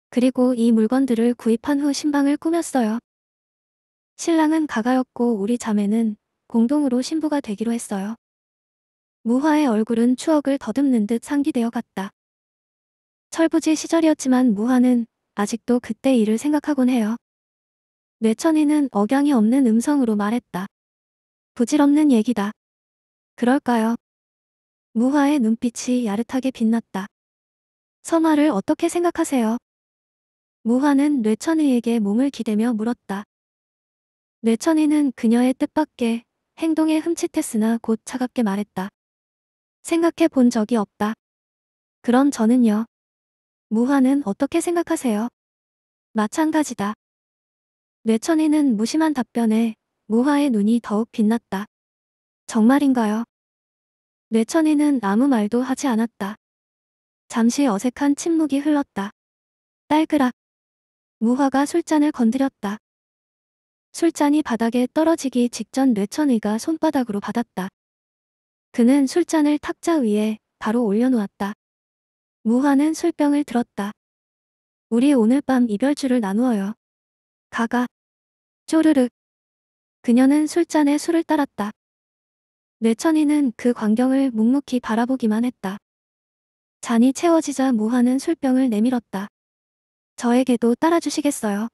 그리고 이 물건들을 구입한 후 신방을 꾸몄어요. 신랑은 가가였고 우리 자매는 공동으로 신부가 되기로 했어요. 무화의 얼굴은 추억을 더듬는 듯 상기되어 갔다. 철부지 시절이었지만 무화는 아직도 그때 일을 생각하곤 해요. 뇌천이는 억양이 없는 음성으로 말했다. 부질없는 얘기다. 그럴까요? 무화의 눈빛이 야릇하게 빛났다. 선화를 어떻게 생각하세요? 무화는 뇌천의에게 몸을 기대며 물었다. 뇌천의는 그녀의 뜻밖에 행동에 흠칫했으나 곧 차갑게 말했다. 생각해 본 적이 없다. 그럼 저는요. 무화는 어떻게 생각하세요? 마찬가지다. 뇌천의는 무심한 답변에 무화의 눈이 더욱 빛났다. 정말인가요? 뇌천의는 아무 말도 하지 않았다. 잠시 어색한 침묵이 흘렀다. 딸그락. 무화가 술잔을 건드렸다. 술잔이 바닥에 떨어지기 직전 뇌천의가 손바닥으로 받았다. 그는 술잔을 탁자 위에 바로 올려놓았다. 무화는 술병을 들었다. 우리 오늘 밤 이별주를 나누어요. 가가. 쪼르륵. 그녀는 술잔에 술을 따랐다. 뇌천이는 그 광경을 묵묵히 바라보기만 했다. 잔이 채워지자 무화는 술병을 내밀었다. 저에게도 따라주시겠어요?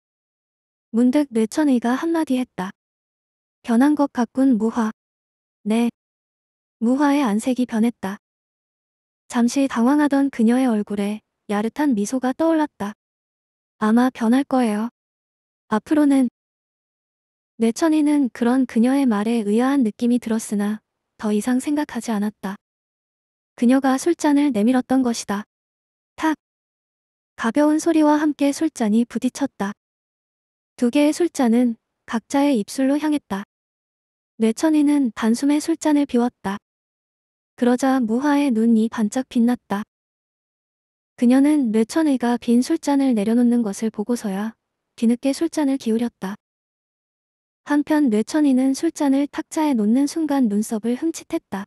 문득 뇌천의가 한마디 했다. 변한 것 같군 무화. 네. 무화의 안색이 변했다. 잠시 당황하던 그녀의 얼굴에 야릇한 미소가 떠올랐다. 아마 변할 거예요. 앞으로는 뇌천이는 그런 그녀의 말에 의아한 느낌이 들었으나 더 이상 생각하지 않았다. 그녀가 술잔을 내밀었던 것이다. 가벼운 소리와 함께 술잔이 부딪혔다. 두 개의 술잔은 각자의 입술로 향했다. 뇌천이는 단숨에 술잔을 비웠다. 그러자 무화의 눈이 반짝 빛났다. 그녀는 뇌천이가빈 술잔을 내려놓는 것을 보고서야 뒤늦게 술잔을 기울였다. 한편 뇌천이는 술잔을 탁자에 놓는 순간 눈썹을 흠칫했다.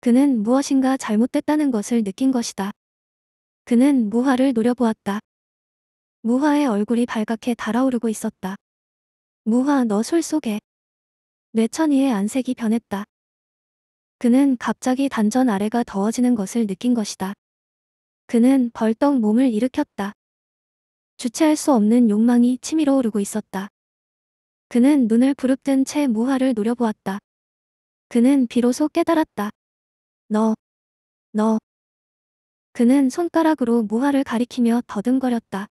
그는 무엇인가 잘못됐다는 것을 느낀 것이다. 그는 무화를 노려보았다. 무화의 얼굴이 발갛게 달아오르고 있었다. 무화 너 술 속에. 뇌천이의 안색이 변했다. 그는 갑자기 단전 아래가 더워지는 것을 느낀 것이다. 그는 벌떡 몸을 일으켰다. 주체할 수 없는 욕망이 치밀어 오르고 있었다. 그는 눈을 부릅뜬 채 무화를 노려보았다. 그는 비로소 깨달았다. 너, 너, 그는 손가락으로 무화를 가리키며 더듬거렸다.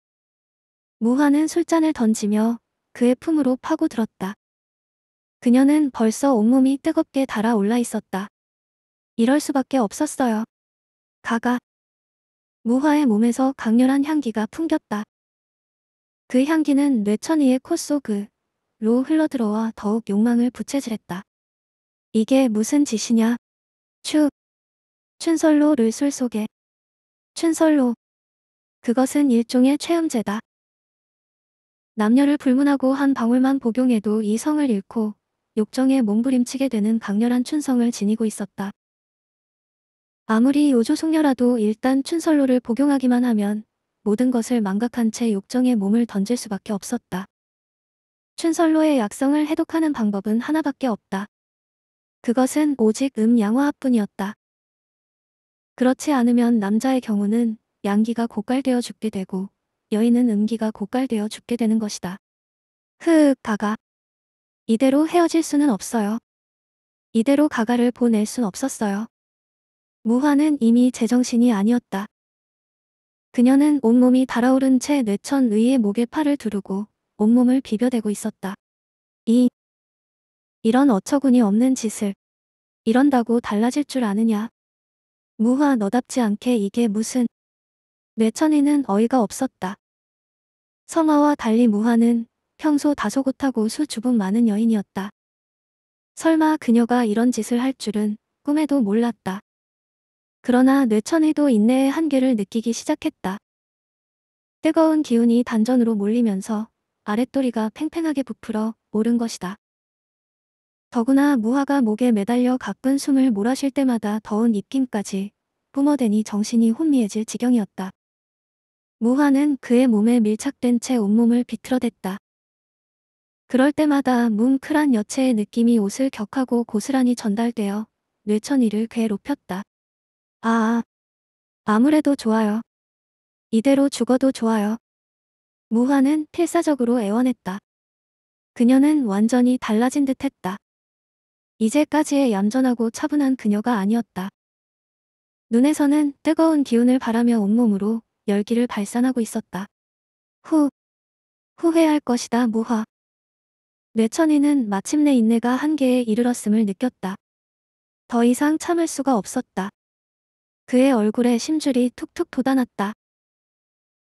무화는 술잔을 던지며 그의 품으로 파고들었다. 그녀는 벌써 온몸이 뜨겁게 달아올라 있었다. 이럴 수밖에 없었어요. 가가. 무화의 몸에서 강렬한 향기가 풍겼다. 그 향기는 뇌천이의 콧 속으로 그 흘러들어와 더욱 욕망을 부채질했다. 이게 무슨 짓이냐? 추. 춘설로 를 술 속에 춘설로. 그것은 일종의 체음제다. 남녀를 불문하고 한 방울만 복용해도 이 성을 잃고 욕정에 몸부림치게 되는 강렬한 춘성을 지니고 있었다. 아무리 요조 숙녀라도 일단 춘설로를 복용하기만 하면 모든 것을 망각한 채 욕정에 몸을 던질 수밖에 없었다. 춘설로의 약성을 해독하는 방법은 하나밖에 없다. 그것은 오직 음양화합뿐이었다. 그렇지 않으면 남자의 경우는 양기가 고갈되어 죽게 되고 여인은 음기가 고갈되어 죽게 되는 것이다. 흑 가가. 이대로 헤어질 수는 없어요. 이대로 가가를 보낼 순 없었어요. 무화는 이미 제정신이 아니었다. 그녀는 온몸이 달아오른 채 뇌천 의의 목에 팔을 두르고 온몸을 비벼대고 있었다. 이 이런 어처구니 없는 짓을 이런다고 달라질 줄 아느냐. 무화 너답지 않게 이게 무슨 뇌천이는 어이가 없었다. 성화와 달리 무화는 평소 다소곳하고 수주분 많은 여인이었다. 설마 그녀가 이런 짓을 할 줄은 꿈에도 몰랐다. 그러나 뇌천이도 인내의 한계를 느끼기 시작했다. 뜨거운 기운이 단전으로 몰리면서 아랫도리가 팽팽하게 부풀어 오른 것이다. 더구나 무화가 목에 매달려 가쁜 숨을 몰아쉴 때마다 더운 입김까지 뿜어대니 정신이 혼미해질 지경이었다. 무화는 그의 몸에 밀착된 채 온몸을 비틀어댔다. 그럴 때마다 뭉클한 여체의 느낌이 옷을 격하고 고스란히 전달되어 뇌천이를 괴롭혔다. 아, 아무래도 좋아요. 이대로 죽어도 좋아요. 무화는 필사적으로 애원했다. 그녀는 완전히 달라진 듯 했다. 이제까지의 얌전하고 차분한 그녀가 아니었다. 눈에서는 뜨거운 기운을 바라며 온몸으로 열기를 발산하고 있었다. 후, 후회할 것이다 무화. 뇌천이는 마침내 인내가 한계에 이르렀음을 느꼈다. 더 이상 참을 수가 없었다. 그의 얼굴에 심줄이 툭툭 돋아났다.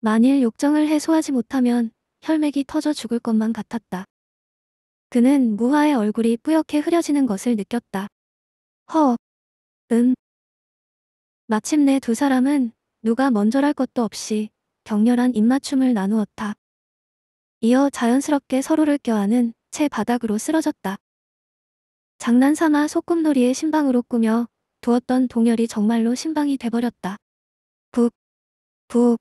만일 욕정을 해소하지 못하면 혈맥이 터져 죽을 것만 같았다. 그는 무화의 얼굴이 뿌옇게 흐려지는 것을 느꼈다. 허, 음. 마침내 두 사람은 누가 먼저랄 것도 없이 격렬한 입맞춤을 나누었다. 이어 자연스럽게 서로를 껴안은 채 바닥으로 쓰러졌다. 장난삼아 소꿉놀이의 신방으로 꾸며 두었던 동열이 정말로 신방이 돼버렸다. 북, 북.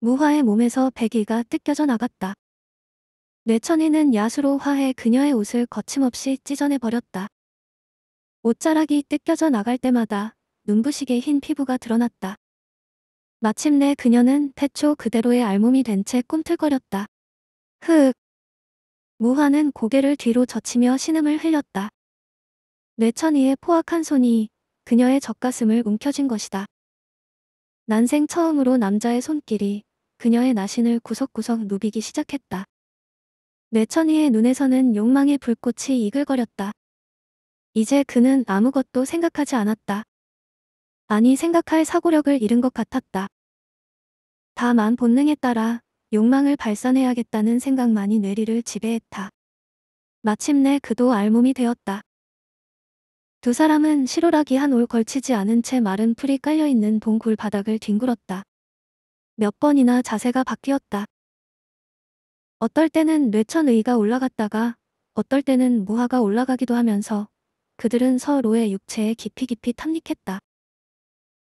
무화의 몸에서 배기가 뜯겨져 나갔다. 뇌천이는 야수로 화해 그녀의 옷을 거침없이 찢어내버렸다. 옷자락이 뜯겨져 나갈 때마다 눈부시게 흰 피부가 드러났다. 마침내 그녀는 태초 그대로의 알몸이 된 채 꿈틀거렸다. 흑! 무화는 고개를 뒤로 젖히며 신음을 흘렸다. 뇌천이의 포악한 손이 그녀의 젖가슴을 움켜쥔 것이다. 난생 처음으로 남자의 손길이 그녀의 나신을 구석구석 누비기 시작했다. 매천이의 눈에서는 욕망의 불꽃이 이글거렸다. 이제 그는 아무것도 생각하지 않았다. 아니 생각할 사고력을 잃은 것 같았다. 다만 본능에 따라 욕망을 발산해야겠다는 생각만이 뇌리를 지배했다. 마침내 그도 알몸이 되었다. 두 사람은 시로락이 한 올 걸치지 않은 채 마른 풀이 깔려있는 봉굴 바닥을 뒹굴었다. 몇 번이나 자세가 바뀌었다. 어떨 때는 뇌천의가 올라갔다가 어떨 때는 무화가 올라가기도 하면서 그들은 서로의 육체에 깊이 깊이 탐닉했다.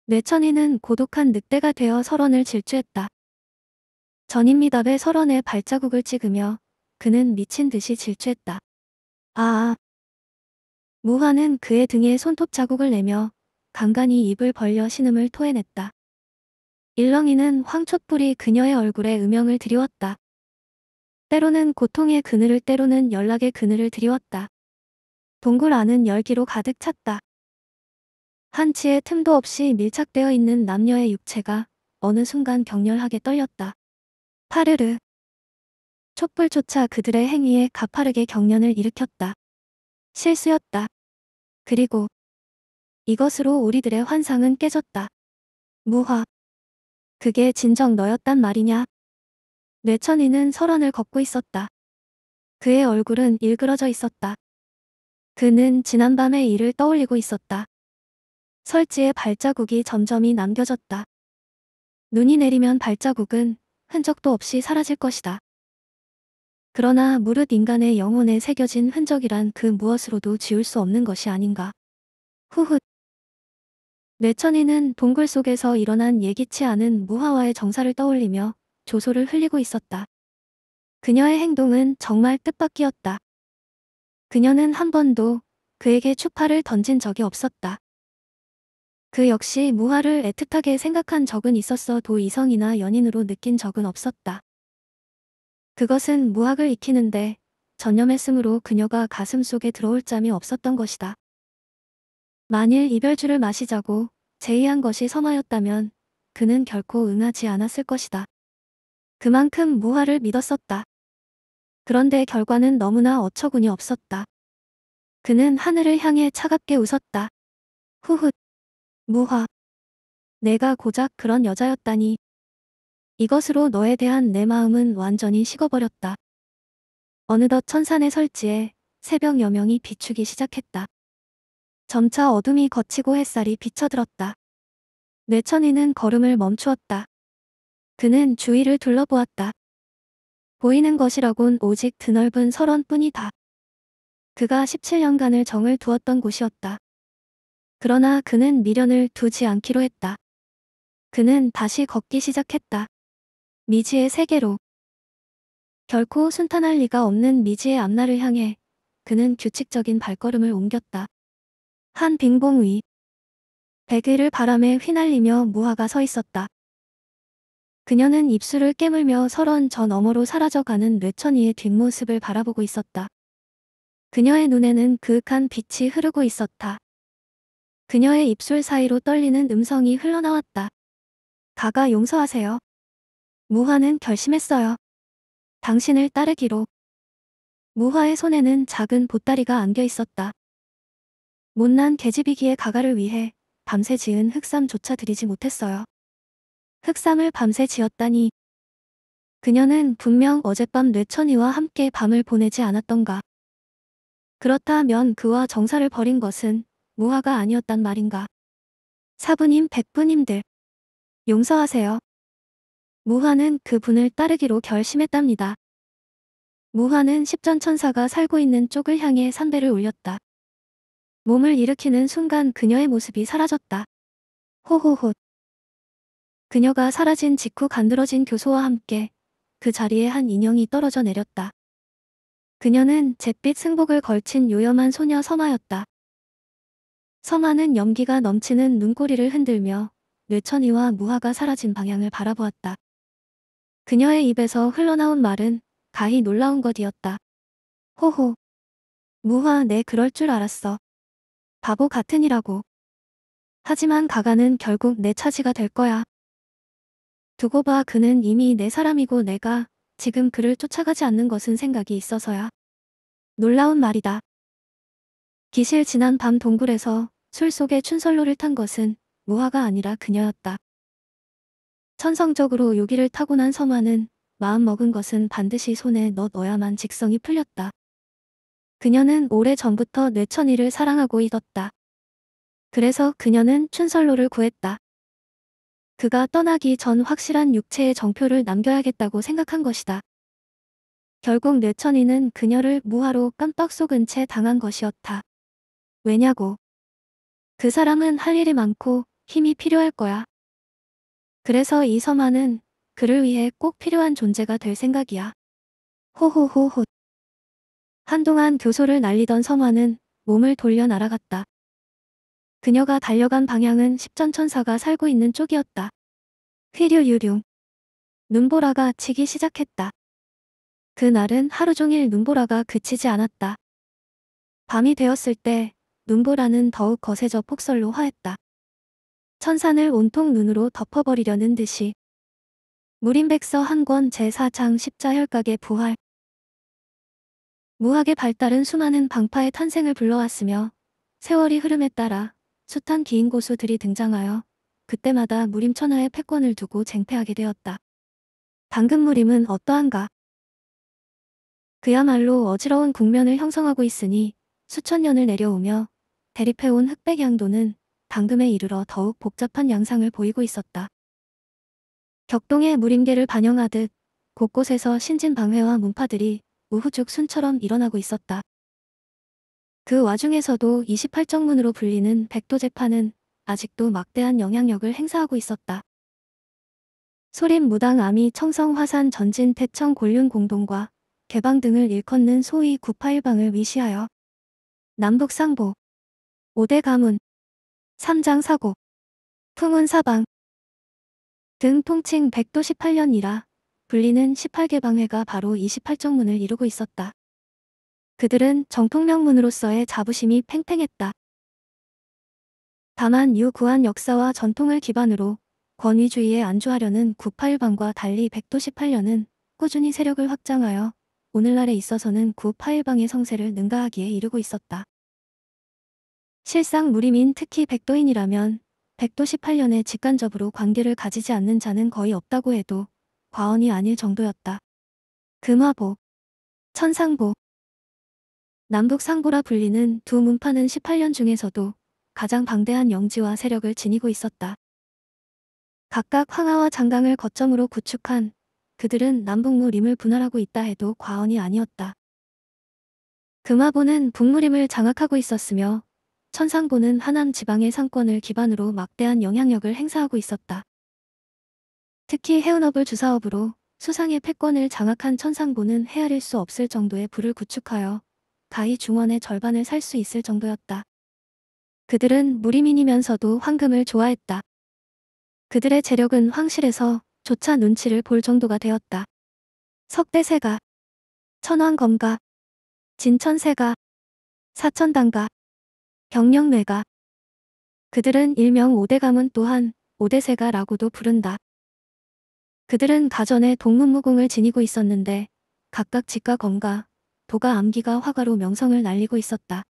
뇌천이는 고독한 늑대가 되어 설원을 질주했다. 전인미답의 설원에 발자국을 찍으며 그는 미친 듯이 질주했다. 아아. 아. 무화는 그의 등에 손톱 자국을 내며 간간히 입을 벌려 신음을 토해냈다. 일렁이는 황촛불이 그녀의 얼굴에 음영을 드리웠다. 때로는 고통의 그늘을 때로는 연락의 그늘을 드리웠다. 동굴 안은 열기로 가득 찼다. 한치의 틈도 없이 밀착되어 있는 남녀의 육체가 어느 순간 격렬하게 떨렸다. 파르르. 촛불조차 그들의 행위에 가파르게 경련을 일으켰다. 실수였다. 그리고 이것으로 우리들의 환상은 깨졌다. 무화. 그게 진정 너였단 말이냐? 뇌천이는 설원을 걷고 있었다. 그의 얼굴은 일그러져 있었다. 그는 지난밤의 일을 떠올리고 있었다. 설지의 발자국이 점점이 남겨졌다. 눈이 내리면 발자국은 흔적도 없이 사라질 것이다. 그러나 무릇 인간의 영혼에 새겨진 흔적이란 그 무엇으로도 지울 수 없는 것이 아닌가. 후훗. 뇌천이는 동굴 속에서 일어난 예기치 않은 무화와의 정사를 떠올리며 조소를 흘리고 있었다. 그녀의 행동은 정말 뜻밖이었다. 그녀는 한 번도 그에게 추파를 던진 적이 없었다. 그 역시 무화를 애틋하게 생각한 적은 있었어도 이성이나 연인으로 느낀 적은 없었다. 그것은 무학을 익히는데 전념했으므로 그녀가 가슴 속에 들어올 잠이 없었던 것이다. 만일 이별주를 마시자고 제의한 것이 선화였다면 그는 결코 응하지 않았을 것이다. 그만큼 무화를 믿었었다. 그런데 결과는 너무나 어처구니 없었다. 그는 하늘을 향해 차갑게 웃었다. 후훗. 무화. 내가 고작 그런 여자였다니. 이것으로 너에 대한 내 마음은 완전히 식어버렸다. 어느덧 천산의 설지에 새벽 여명이 비추기 시작했다. 점차 어둠이 걷히고 햇살이 비쳐들었다. 뇌천이는 걸음을 멈추었다. 그는 주위를 둘러보았다. 보이는 것이라곤 오직 드넓은 설원뿐이다. 그가 17년간을 정을 두었던 곳이었다. 그러나 그는 미련을 두지 않기로 했다. 그는 다시 걷기 시작했다. 미지의 세계로. 결코 순탄할 리가 없는 미지의 앞날을 향해 그는 규칙적인 발걸음을 옮겼다. 한 빙봉 위. 베개를 바람에 휘날리며 무화가 서 있었다. 그녀는 입술을 깨물며 서런 저 너머로 사라져가는 뇌천이의 뒷모습을 바라보고 있었다. 그녀의 눈에는 그윽한 빛이 흐르고 있었다. 그녀의 입술 사이로 떨리는 음성이 흘러나왔다. 가가 용서하세요. 무화는 결심했어요. 당신을 따르기로. 무화의 손에는 작은 보따리가 안겨 있었다. 못난 계집이기에 가가를 위해 밤새 지은 흑삼조차 드리지 못했어요. 특상을 밤새 지었다니. 그녀는 분명 어젯밤 뇌천이와 함께 밤을 보내지 않았던가. 그렇다면 그와 정사를 벌인 것은 무화가 아니었단 말인가. 사부님, 백부님들. 용서하세요. 무화는 그분을 따르기로 결심했답니다. 무화는 십전천사가 살고 있는 쪽을 향해 삼배를 올렸다. 몸을 일으키는 순간 그녀의 모습이 사라졌다. 호호호. 그녀가 사라진 직후 간드러진 교소와 함께 그 자리에 한 인형이 떨어져 내렸다. 그녀는 잿빛 승복을 걸친 요염한 소녀 서마였다. 서마는 연기가 넘치는 눈꼬리를 흔들며 뇌천이와 무화가 사라진 방향을 바라보았다. 그녀의 입에서 흘러나온 말은 가히 놀라운 것이었다. 호호. 무화 내 네, 그럴 줄 알았어. 바보 같으니라고. 하지만 가가는 결국 내 네 차지가 될 거야. 두고 봐 그는 이미 내 사람이고 내가 지금 그를 쫓아가지 않는 것은 생각이 있어서야. 놀라운 말이다. 기실 지난 밤 동굴에서 술 속에 춘설로를 탄 것은 무화가 아니라 그녀였다. 천성적으로 요기를 타고난 섬화는 마음먹은 것은 반드시 손에 넣어야만 직성이 풀렸다. 그녀는 오래 전부터 뇌천이를 사랑하고 있었다. 그래서 그녀는 춘설로를 구했다. 그가 떠나기 전 확실한 육체의 정표를 남겨야겠다고 생각한 것이다. 결국 뇌천이는 그녀를 무화로 깜빡 속은 채 당한 것이었다. 왜냐고. 그 사람은 할 일이 많고 힘이 필요할 거야. 그래서 이서만은 그를 위해 꼭 필요한 존재가 될 생각이야. 호호호호. 한동안 교소를 날리던 서만은 몸을 돌려 날아갔다. 그녀가 달려간 방향은 십전천사가 살고 있는 쪽이었다. 휘류유룡. 눈보라가 치기 시작했다. 그날은 하루 종일 눈보라가 그치지 않았다. 밤이 되었을 때 눈보라는 더욱 거세져 폭설로 화했다. 천산을 온통 눈으로 덮어버리려는 듯이 무림백서 한권 제4장 십자혈각의 부활 무학의 발달은 수많은 방파의 탄생을 불러왔으며 세월이 흐름에 따라 숱한 기인 고수들이 등장하여 그때마다 무림천하의 패권을 두고 쟁패하게 되었다. 방금 무림은 어떠한가? 그야말로 어지러운 국면을 형성하고 있으니 수천 년을 내려오며 대립해온 흑백 양도는 방금에 이르러 더욱 복잡한 양상을 보이고 있었다. 격동의 무림계를 반영하듯 곳곳에서 신진방해와 문파들이 우후죽순처럼 일어나고 있었다. 그 와중에서도 28정문으로 불리는 백도 재판은 아직도 막대한 영향력을 행사하고 있었다. 소림 무당 아미 청성 화산 전진 태청 곤륜 공동과 개방 등을 일컫는 소위 981방을 위시하여 남북상보 5대 가문 3장 사고 풍운사방 등 통칭 118년이라 불리는 18개 방회가 바로 28정문을 이루고 있었다. 그들은 정통명문으로서의 자부심이 팽팽했다. 다만 유구한 역사와 전통을 기반으로 권위주의에 안주하려는 981방과 달리 118년은 꾸준히 세력을 확장하여 오늘날에 있어서는 981방의 성세를 능가하기에 이르고 있었다. 실상 무림인 특히 백도인이라면 118년에 직간접으로 관계를 가지지 않는 자는 거의 없다고 해도 과언이 아닐 정도였다. 금화보, 천상보, 남북 상고라 불리는 두 문파는 18년 중에서도 가장 방대한 영지와 세력을 지니고 있었다. 각각 황하와 장강을 거점으로 구축한 그들은 남북무림을 분할하고 있다 해도 과언이 아니었다. 금화보는 북무림을 장악하고 있었으며 천상보는 하남 지방의 상권을 기반으로 막대한 영향력을 행사하고 있었다. 특히 해운업을 주사업으로 수상의 패권을 장악한 천상보는 헤아릴 수 없을 정도의 부를 구축하여 가히 중원의 절반을 살 수 있을 정도였다. 그들은 무리민이면서도 황금을 좋아했다. 그들의 재력은 황실에서 조차 눈치를 볼 정도가 되었다. 석대세가, 천왕검가, 진천세가, 사천당가, 경령매가 그들은 일명 오대감은 또한 오대세가라고도 부른다. 그들은 가전에 동문무공을 지니고 있었는데 각각 직과 검가 도가 암기가 화가로 명성을 날리고 있었다.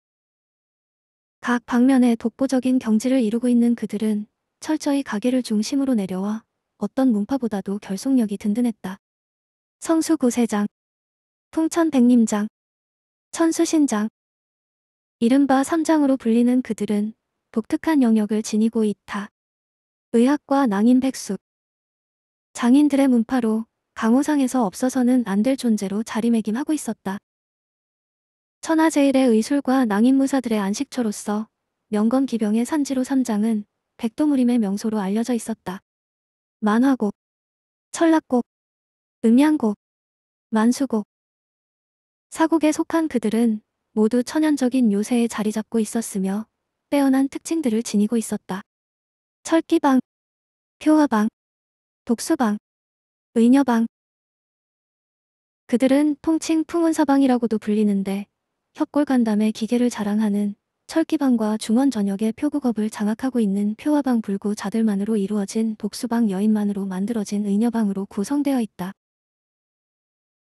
각 방면에 독보적인 경지를 이루고 있는 그들은 철저히 가게를 중심으로 내려와 어떤 문파보다도 결속력이 든든했다. 성수구세장, 풍천백림장, 천수신장, 이른바 삼장으로 불리는 그들은 독특한 영역을 지니고 있다. 의학과 낭인백숙 장인들의 문파로 강호상에서 없어서는 안 될 존재로 자리매김하고 있었다. 천하제일의 의술과 낭인무사들의 안식처로서 명건기병의 산지로 3장은 백도무림의 명소로 알려져 있었다. 만화곡, 천락곡, 음양곡, 만수곡, 사곡에 속한 그들은 모두 천연적인 요새에 자리 잡고 있었으며 빼어난 특징들을 지니고 있었다. 철기방, 표화방, 독수방, 의녀방 그들은 통칭 풍운사방이라고도 불리는데 협골 간담회 기계를 자랑하는 철기방과 중원 전역의 표구겁을 장악하고 있는 표화방 불구 자들만으로 이루어진 복수방 여인만으로 만들어진 의녀방으로 구성되어 있다.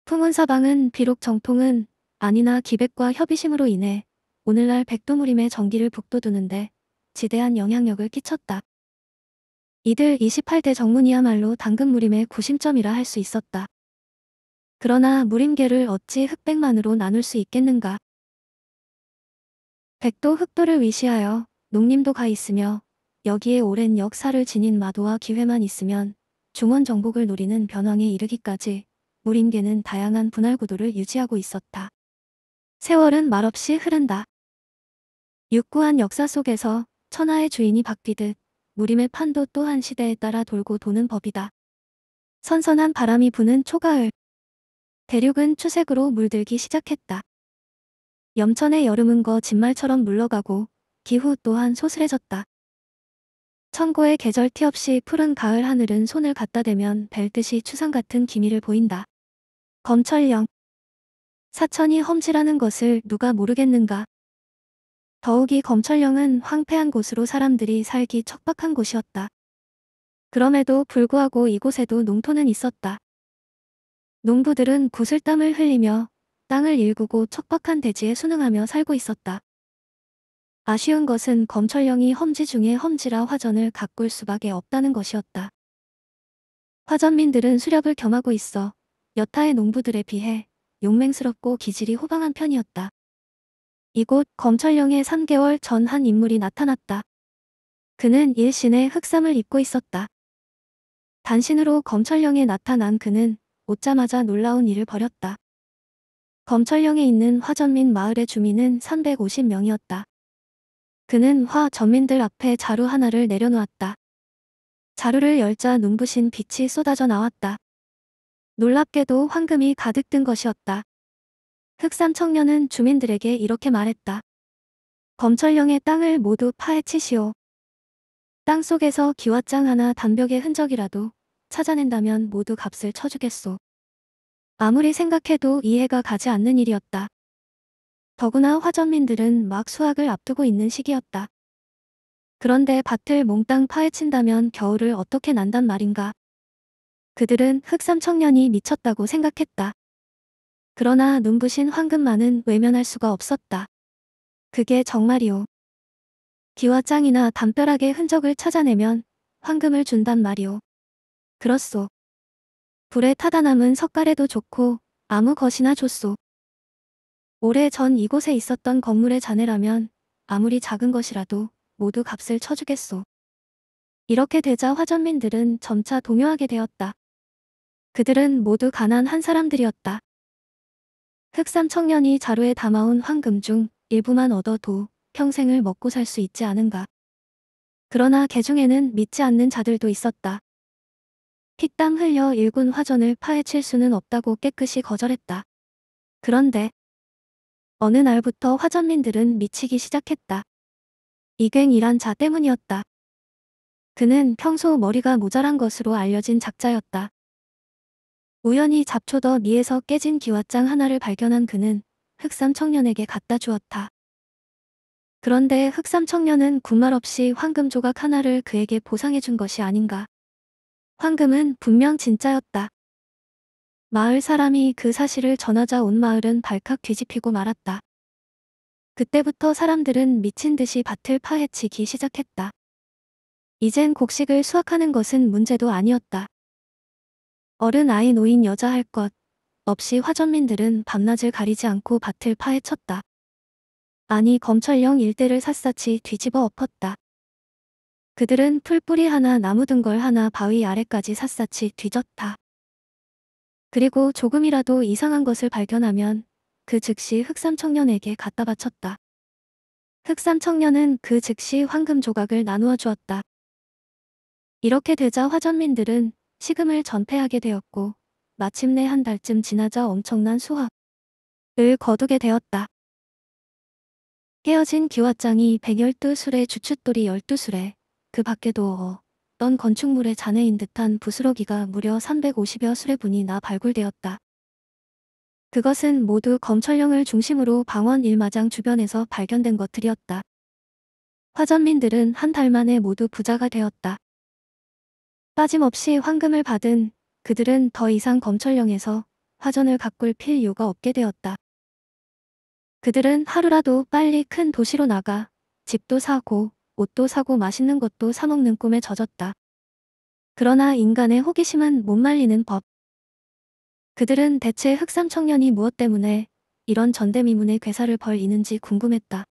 풍운사방은 비록 정통은 아니나 기백과 협의심으로 인해 오늘날 백두무림의 정기를 북돋우는데 지대한 영향력을 끼쳤다. 이들 28대 정문이야말로 당근 무림의 구심점이라 할 수 있었다. 그러나 무림계를 어찌 흑백만으로 나눌 수 있겠는가? 백도 흑도를 위시하여 농림도가 있으며 여기에 오랜 역사를 지닌 마도와 기회만 있으면 중원 정복을 노리는 변황에 이르기까지 무림계는 다양한 분할 구도를 유지하고 있었다. 세월은 말없이 흐른다. 육구한 역사 속에서 천하의 주인이 바뀌듯 무림의 판도 또한 시대에 따라 돌고 도는 법이다. 선선한 바람이 부는 초가을. 대륙은 추색으로 물들기 시작했다. 염천의 여름은 거 진말처럼 물러가고 기후 또한 소슬해졌다. 천고의 계절 티 없이 푸른 가을 하늘은 손을 갖다 대면 벨듯이 추상 같은 기미를 보인다. 검철령 사천이 험지라는 것을 누가 모르겠는가. 더욱이 검철령은 황폐한 곳으로 사람들이 살기 척박한 곳이었다. 그럼에도 불구하고 이곳에도 농토는 있었다. 농부들은 구슬땀을 흘리며 땅을 일구고 척박한 대지에 순응하며 살고 있었다. 아쉬운 것은 검철령이 험지 중에 험지라 화전을 가꿀 수밖에 없다는 것이었다. 화전민들은 수렵을 겸하고 있어 여타의 농부들에 비해 용맹스럽고 기질이 호방한 편이었다. 이곳 검철령의 3개월 전 한 인물이 나타났다. 그는 일신의 흑삼을 입고 있었다. 단신으로 검철령에 나타난 그는 오자마자 놀라운 일을 벌였다. 검철령에 있는 화전민 마을의 주민은 350명이었다. 그는 화 전민들 앞에 자루 하나를 내려놓았다. 자루를 열자 눈부신 빛이 쏟아져 나왔다. 놀랍게도 황금이 가득 든 것이었다. 흑삼 청년은 주민들에게 이렇게 말했다. 검철령의 땅을 모두 파헤치시오. 땅 속에서 기와장 하나 담벽의 흔적이라도 찾아낸다면 모두 값을 쳐주겠소. 아무리 생각해도 이해가 가지 않는 일이었다. 더구나 화전민들은 막 수확을 앞두고 있는 시기였다. 그런데 밭을 몽땅 파헤친다면 겨울을 어떻게 난단 말인가. 그들은 흑삼 청년이 미쳤다고 생각했다. 그러나 눈부신 황금만은 외면할 수가 없었다. 그게 정말이오. 기와 짱이나 담벼락의 흔적을 찾아내면 황금을 준단 말이오. 그렇소. 불에 타다 남은 석가래도 좋고 아무 것이나 좋소. 오래 전 이곳에 있었던 건물의 잔해라면 아무리 작은 것이라도 모두 값을 쳐주겠소. 이렇게 되자 화전민들은 점차 동요하게 되었다. 그들은 모두 가난한 사람들이었다. 흑삼 청년이 자루에 담아온 황금 중 일부만 얻어도 평생을 먹고 살 수 있지 않은가. 그러나 개중에는 믿지 않는 자들도 있었다. 피땀 흘려 일군 화전을 파헤칠 수는 없다고 깨끗이 거절했다. 그런데 어느 날부터 화전민들은 미치기 시작했다. 이갱이란 자 때문이었다. 그는 평소 머리가 모자란 것으로 알려진 작자였다. 우연히 잡초더 미에서 깨진 기왓장 하나를 발견한 그는 흑삼 청년에게 갖다 주었다. 그런데 흑삼 청년은 군말 없이 황금 조각 하나를 그에게 보상해 준 것이 아닌가. 황금은 분명 진짜였다. 마을 사람이 그 사실을 전하자 온 마을은 발칵 뒤집히고 말았다. 그때부터 사람들은 미친 듯이 밭을 파헤치기 시작했다. 이젠 곡식을 수확하는 것은 문제도 아니었다. 어른 아이 노인 여자 할 것 없이 화전민들은 밤낮을 가리지 않고 밭을 파헤쳤다. 아니 검찰령 일대를 샅샅이 뒤집어 엎었다. 그들은 풀뿌리 하나 나무 등걸 하나 바위 아래까지 샅샅이 뒤졌다. 그리고 조금이라도 이상한 것을 발견하면 그 즉시 흑삼 청년에게 갖다 바쳤다. 흑삼 청년은 그 즉시 황금 조각을 나누어 주었다. 이렇게 되자 화전민들은 시금을 전폐하게 되었고 마침내 한 달쯤 지나자 엄청난 수확을 거두게 되었다. 깨어진 기와장이 112술에 주춧돌이 12술에 그 밖에도 어떤 건축물의 잔해인 듯한 부스러기가 무려 350여 수레분이나 발굴되었다. 그것은 모두 검철령을 중심으로 방원 일마장 주변에서 발견된 것들이었다. 화전민들은 한 달 만에 모두 부자가 되었다. 빠짐없이 황금을 받은 그들은 더 이상 검철령에서 화전을 가꿀 필요가 없게 되었다. 그들은 하루라도 빨리 큰 도시로 나가 집도 사고 옷도 사고 맛있는 것도 사먹는 꿈에 젖었다. 그러나 인간의 호기심은 못 말리는 법. 그들은 대체 흑삼 청년이 무엇 때문에 이런 전대미문의 괴사를 벌이는지 궁금했다.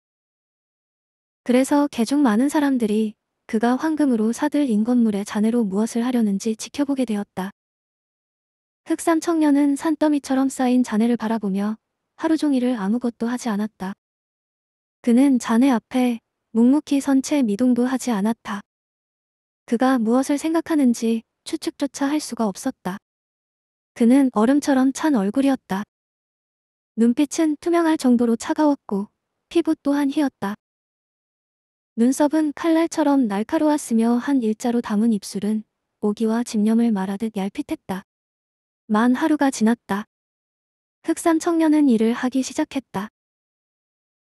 그래서 개중 많은 사람들이 그가 황금으로 사들 인건물의 잔해로 무엇을 하려는지 지켜보게 되었다. 흑삼 청년은 산더미처럼 쌓인 잔해를 바라보며 하루 종일을 아무것도 하지 않았다. 그는 잔해 앞에 묵묵히 선체 미동도 하지 않았다. 그가 무엇을 생각하는지 추측조차 할 수가 없었다. 그는 얼음처럼 찬 얼굴이었다. 눈빛은 투명할 정도로 차가웠고 피부 또한 희었다. 눈썹은 칼날처럼 날카로웠으며 한 일자로 담은 입술은 오기와 집념을 말하듯 얄핏했다. 만 하루가 지났다. 흑산 청년은 일을 하기 시작했다.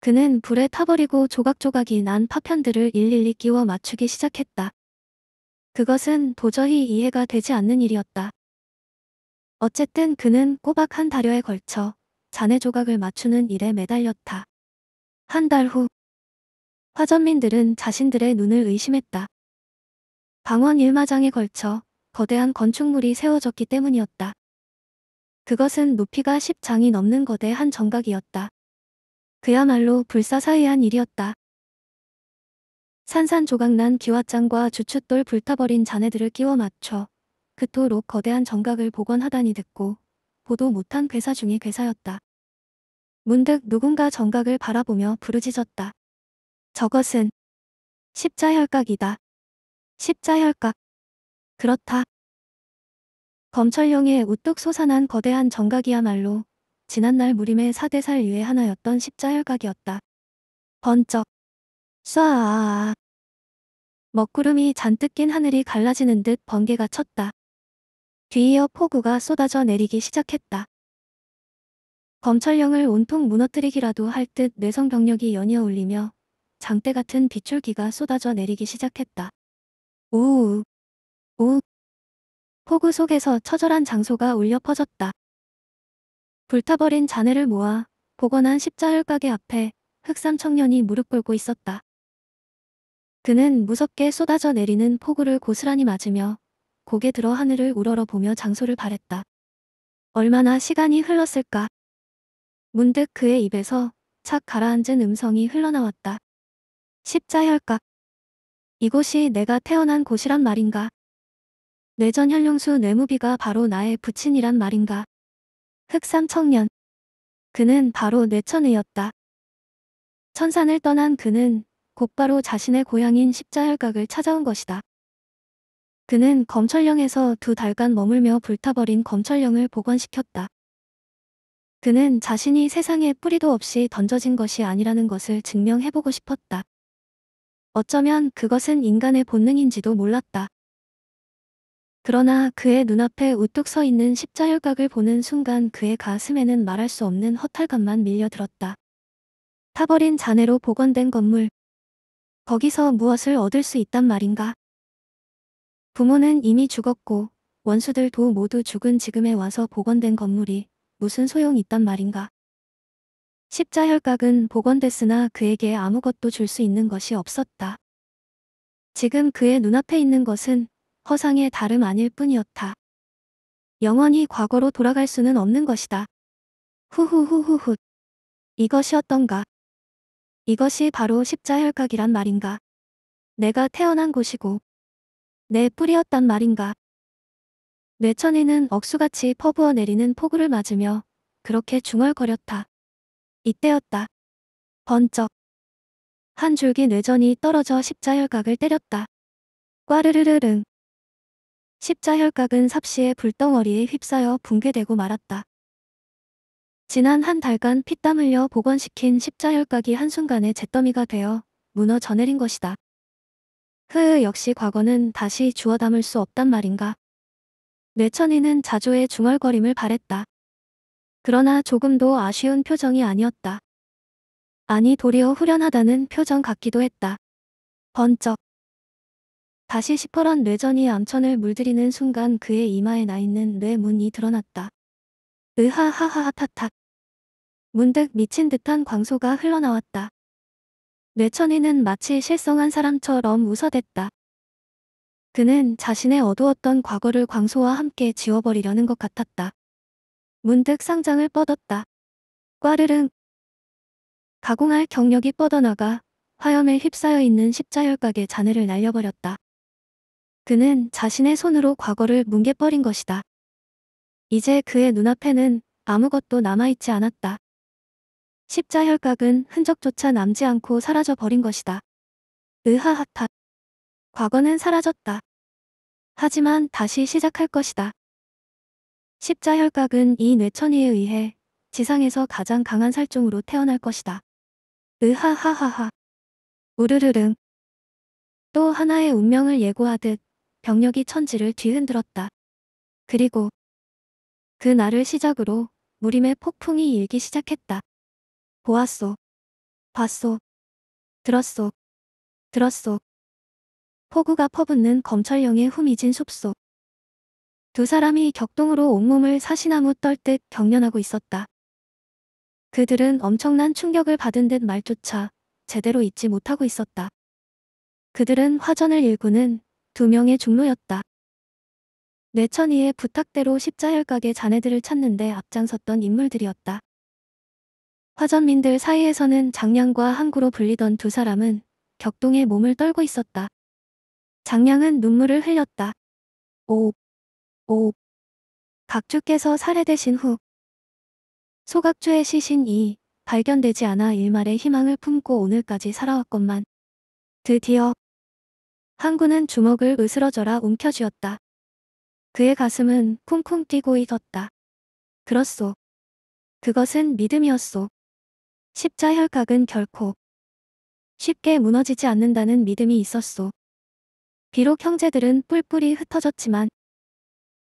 그는 불에 타버리고 조각조각이 난 파편들을 일일이 끼워 맞추기 시작했다. 그것은 도저히 이해가 되지 않는 일이었다. 어쨌든 그는 꼬박 한달여에 걸쳐 잔해 조각을 맞추는 일에 매달렸다. 한 달 후, 화전민들은 자신들의 눈을 의심했다. 방원 1마장에 걸쳐 거대한 건축물이 세워졌기 때문이었다. 그것은 높이가 10장이 넘는 거대한 정각이었다. 그야말로 불사사의한 일이었다. 산산조각난 기왓장과 주춧돌 불타버린 잔해들을 끼워 맞춰 그토록 거대한 정각을 복원하다니 듣고 보도 못한 괴사 중의 괴사였다. 문득 누군가 정각을 바라보며 부르짖었다. 저것은 십자혈각이다. 십자혈각. 그렇다. 검철령의 우뚝 솟아난 거대한 정각이야말로 지난날 무림의 사대살 유의 하나였던 십자혈각이었다. 번쩍 쏴아아아 먹구름이 잔뜩 낀 하늘이 갈라지는 듯 번개가 쳤다. 뒤이어 폭우가 쏟아져 내리기 시작했다. 검철령을 온통 무너뜨리기라도 할 듯 뇌성병력이 연이어 울리며 장대 같은 비출기가 쏟아져 내리기 시작했다. 우우 우우 폭우 속에서 처절한 장소가 울려 퍼졌다. 불타버린 잔해를 모아 복원한 십자혈 가게 앞에 흑삼 청년이 무릎 꿇고 있었다. 그는 무섭게 쏟아져 내리는 폭우를 고스란히 맞으며 고개 들어 하늘을 우러러보며 장소를 바랬다. 얼마나 시간이 흘렀을까? 문득 그의 입에서 착 가라앉은 음성이 흘러나왔다. 십자혈각. 이곳이 내가 태어난 곳이란 말인가? 내전 현룡수 뇌무비가 바로 나의 부친이란 말인가? 흑산 청년. 그는 바로 뇌천의였다. 천산을 떠난 그는 곧바로 자신의 고향인 십자혈각을 찾아온 것이다. 그는 검철령에서 두 달간 머물며 불타버린 검철령을 복원시켰다. 그는 자신이 세상에 뿌리도 없이 던져진 것이 아니라는 것을 증명해보고 싶었다. 어쩌면 그것은 인간의 본능인지도 몰랐다. 그러나 그의 눈앞에 우뚝 서 있는 십자혈각을 보는 순간 그의 가슴에는 말할 수 없는 허탈감만 밀려들었다. 타버린 잔해로 복원된 건물. 거기서 무엇을 얻을 수 있단 말인가? 부모는 이미 죽었고 원수들도 모두 죽은 지금에 와서 복원된 건물이 무슨 소용이 있단 말인가? 십자혈각은 복원됐으나 그에게 아무것도 줄 수 있는 것이 없었다. 지금 그의 눈앞에 있는 것은 허상의 다름 아닐 뿐이었다. 영원히 과거로 돌아갈 수는 없는 것이다. 후후후후후 이것이었던가. 이것이 바로 십자혈각이란 말인가. 내가 태어난 곳이고 내 뿌리였단 말인가. 뇌천에는 억수같이 퍼부어 내리는 폭우를 맞으며 그렇게 중얼거렸다. 이때였다. 번쩍. 한 줄기 뇌전이 떨어져 십자혈각을 때렸다. 꽈르르르릉. 십자혈각은 삽시의 불덩어리에 휩싸여 붕괴되고 말았다. 지난 한 달간 피땀 흘려 복원시킨 십자혈각이 한순간에 잿더미가 되어 무너져 내린 것이다. 흐 역시 과거는 다시 주워 담을 수 없단 말인가. 뇌천이는 자조의 중얼거림을 바랬다. 그러나 조금도 아쉬운 표정이 아니었다. 아니 도리어 후련하다는 표정 같기도 했다. 번쩍 다시 시퍼런 뇌전이 암천을 물들이는 순간 그의 이마에 나 있는 뇌문이 드러났다. 으하하하하타탁. 문득 미친 듯한 광소가 흘러나왔다. 뇌천이는 마치 실성한 사람처럼 웃어댔다. 그는 자신의 어두웠던 과거를 광소와 함께 지워버리려는 것 같았다. 문득 상장을 뻗었다. 꽈르릉. 가공할 경력이 뻗어나가 화염에 휩싸여 있는 십자혈각의 잔해를 날려버렸다. 그는 자신의 손으로 과거를 뭉개버린 것이다. 이제 그의 눈앞에는 아무것도 남아있지 않았다. 십자혈각은 흔적조차 남지 않고 사라져 버린 것이다. 으하하타. 과거는 사라졌다. 하지만 다시 시작할 것이다. 십자혈각은 이 뇌천위에 의해 지상에서 가장 강한 살종으로 태어날 것이다. 으하하하하. 우르르릉. 또 하나의 운명을 예고하듯 병력이 천지를 뒤흔들었다. 그리고 그 날을 시작으로 무림의 폭풍이 일기 시작했다. 보았소. 봤소. 들었소. 들었소. 폭우가 퍼붓는 검찰령의 후미진 숲속. 두 사람이 격동으로 온몸을 사시나무 떨듯 경련하고 있었다. 그들은 엄청난 충격을 받은 듯 말조차 제대로 잊지 못하고 있었다. 그들은 화전을 일구는 두 명의 중로였다. 뇌천이의 부탁대로 십자혈각의 자네들을 찾는데 앞장섰던 인물들이었다. 화전민들 사이에서는 장량과 항구로 불리던 두 사람은 격동의 몸을 떨고 있었다. 장량은 눈물을 흘렸다. 오, 오. 각주께서 살해되신 후 소각주의 시신이 발견되지 않아 일말의 희망을 품고 오늘까지 살아왔건만 드디어 항구는 주먹을 으스러져라 움켜쥐었다. 그의 가슴은 쿵쿵 뛰고 있었다. 그렇소. 그것은 믿음이었소. 십자 혈각은 결코 쉽게 무너지지 않는다는 믿음이 있었소. 비록 형제들은 뿔뿔이 흩어졌지만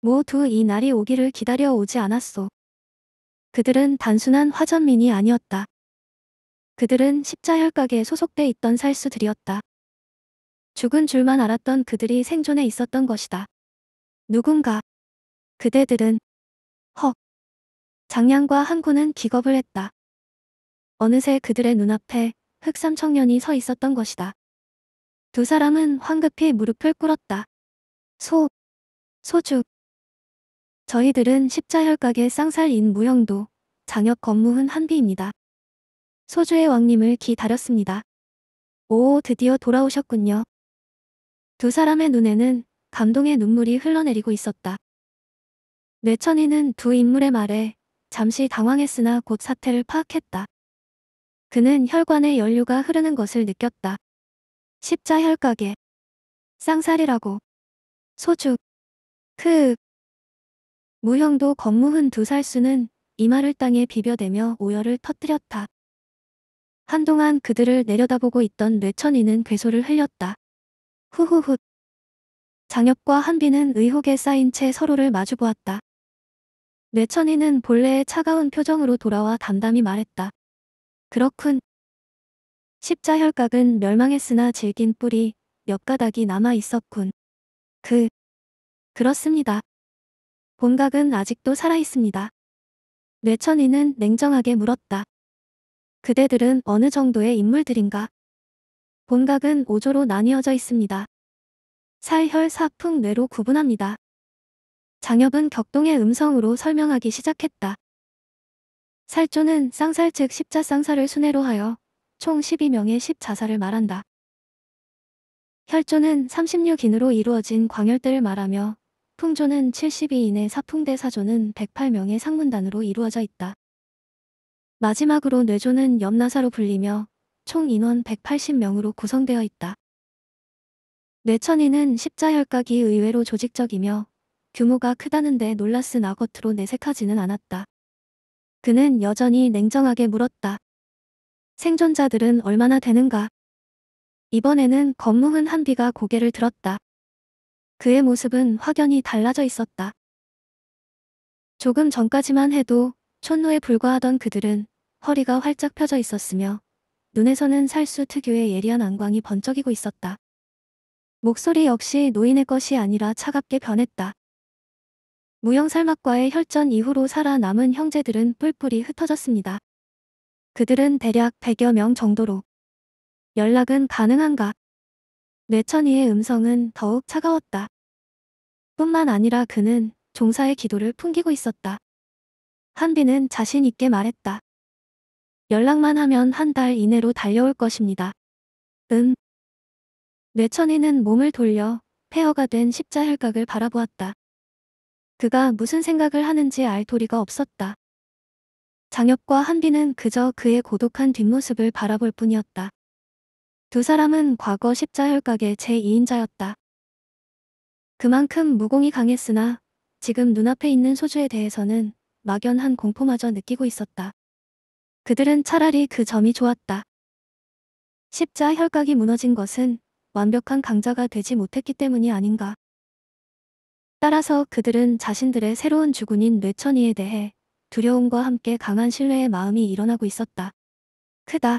모두 이 날이 오기를 기다려 오지 않았소. 그들은 단순한 화전민이 아니었다. 그들은 십자혈각에 소속돼 있던 살수들이었다. 죽은 줄만 알았던 그들이 생존해 있었던 것이다. 누군가. 그대들은. 헉. 장량과 항구는 기겁을 했다. 어느새 그들의 눈앞에 흑삼 청년이 서 있었던 것이다. 두 사람은 황급히 무릎을 꿇었다. 소, 소죽. 저희들은 십자혈각의 쌍살인 무형도장역 건무은 한비입니다. 소주의 왕님을 기다렸습니다. 오, 드디어 돌아오셨군요. 두 사람의 눈에는 감동의 눈물이 흘러내리고 있었다. 뇌천이는 두 인물의 말에 잠시 당황했으나 곧 사태를 파악했다. 그는 혈관에 연료가 흐르는 것을 느꼈다. 십자혈가게. 쌍살이라고. 소죽. 크윽. 무형도 건무흔 두 살수는 이마를 땅에 비벼대며 오열을 터뜨렸다. 한동안 그들을 내려다보고 있던 뇌천이는 괴소를 흘렸다. 후후훗. 장혁과 한비는 의혹에 쌓인 채 서로를 마주보았다. 뇌천이는 본래의 차가운 표정으로 돌아와 담담히 말했다. 그렇군. 십자혈각은 멸망했으나 질긴 뿌리 몇 가닥이 남아 있었군. 그, 그렇습니다. 본각은 아직도 살아있습니다. 뇌천이는 냉정하게 물었다. 그대들은 어느 정도의 인물들인가? 본각은 5조로 나뉘어져 있습니다. 살혈, 사풍, 뇌로 구분합니다. 장엽은 격동의 음성으로 설명하기 시작했다. 살조는 쌍살 즉 십자쌍살을 순회로 하여 총 12명의 십자살을 말한다. 혈조는 36인으로 이루어진 광혈대를 말하며 풍조는 72인의 사풍대 사조는 108명의 상문단으로 이루어져 있다. 마지막으로 뇌조는 염나사로 불리며 총 인원 180명으로 구성되어 있다. 뇌천인는 십자혈각이 의외로 조직적이며 규모가 크다는데 놀랐으나 겉으로 내색하지는 않았다. 그는 여전히 냉정하게 물었다. 생존자들은 얼마나 되는가? 이번에는 검무흔 한비가 고개를 들었다. 그의 모습은 확연히 달라져 있었다. 조금 전까지만 해도 촌노에 불과하던 그들은 허리가 활짝 펴져 있었으며 눈에서는 살수 특유의 예리한 안광이 번쩍이고 있었다. 목소리 역시 노인의 것이 아니라 차갑게 변했다. 무형살막과의 혈전 이후로 살아남은 형제들은 뿔뿔이 흩어졌습니다. 그들은 대략 100여 명 정도로 연락은 가능한가? 뇌천이의 음성은 더욱 차가웠다. 뿐만 아니라 그는 종사의 기도를 풍기고 있었다. 한비는 자신 있게 말했다. 연락만 하면 한 달 이내로 달려올 것입니다. 음. 뇌천이는 몸을 돌려 폐허가 된 십자혈각을 바라보았다. 그가 무슨 생각을 하는지 알 도리가 없었다. 장엽과 한비는 그저 그의 고독한 뒷모습을 바라볼 뿐이었다. 두 사람은 과거 십자혈각의 제2인자였다. 그만큼 무공이 강했으나 지금 눈앞에 있는 소주에 대해서는 막연한 공포마저 느끼고 있었다. 그들은 차라리 그 점이 좋았다. 십자 혈각이 무너진 것은 완벽한 강자가 되지 못했기 때문이 아닌가. 따라서 그들은 자신들의 새로운 주군인 뇌천이에 대해 두려움과 함께 강한 신뢰의 마음이 일어나고 있었다. 크다.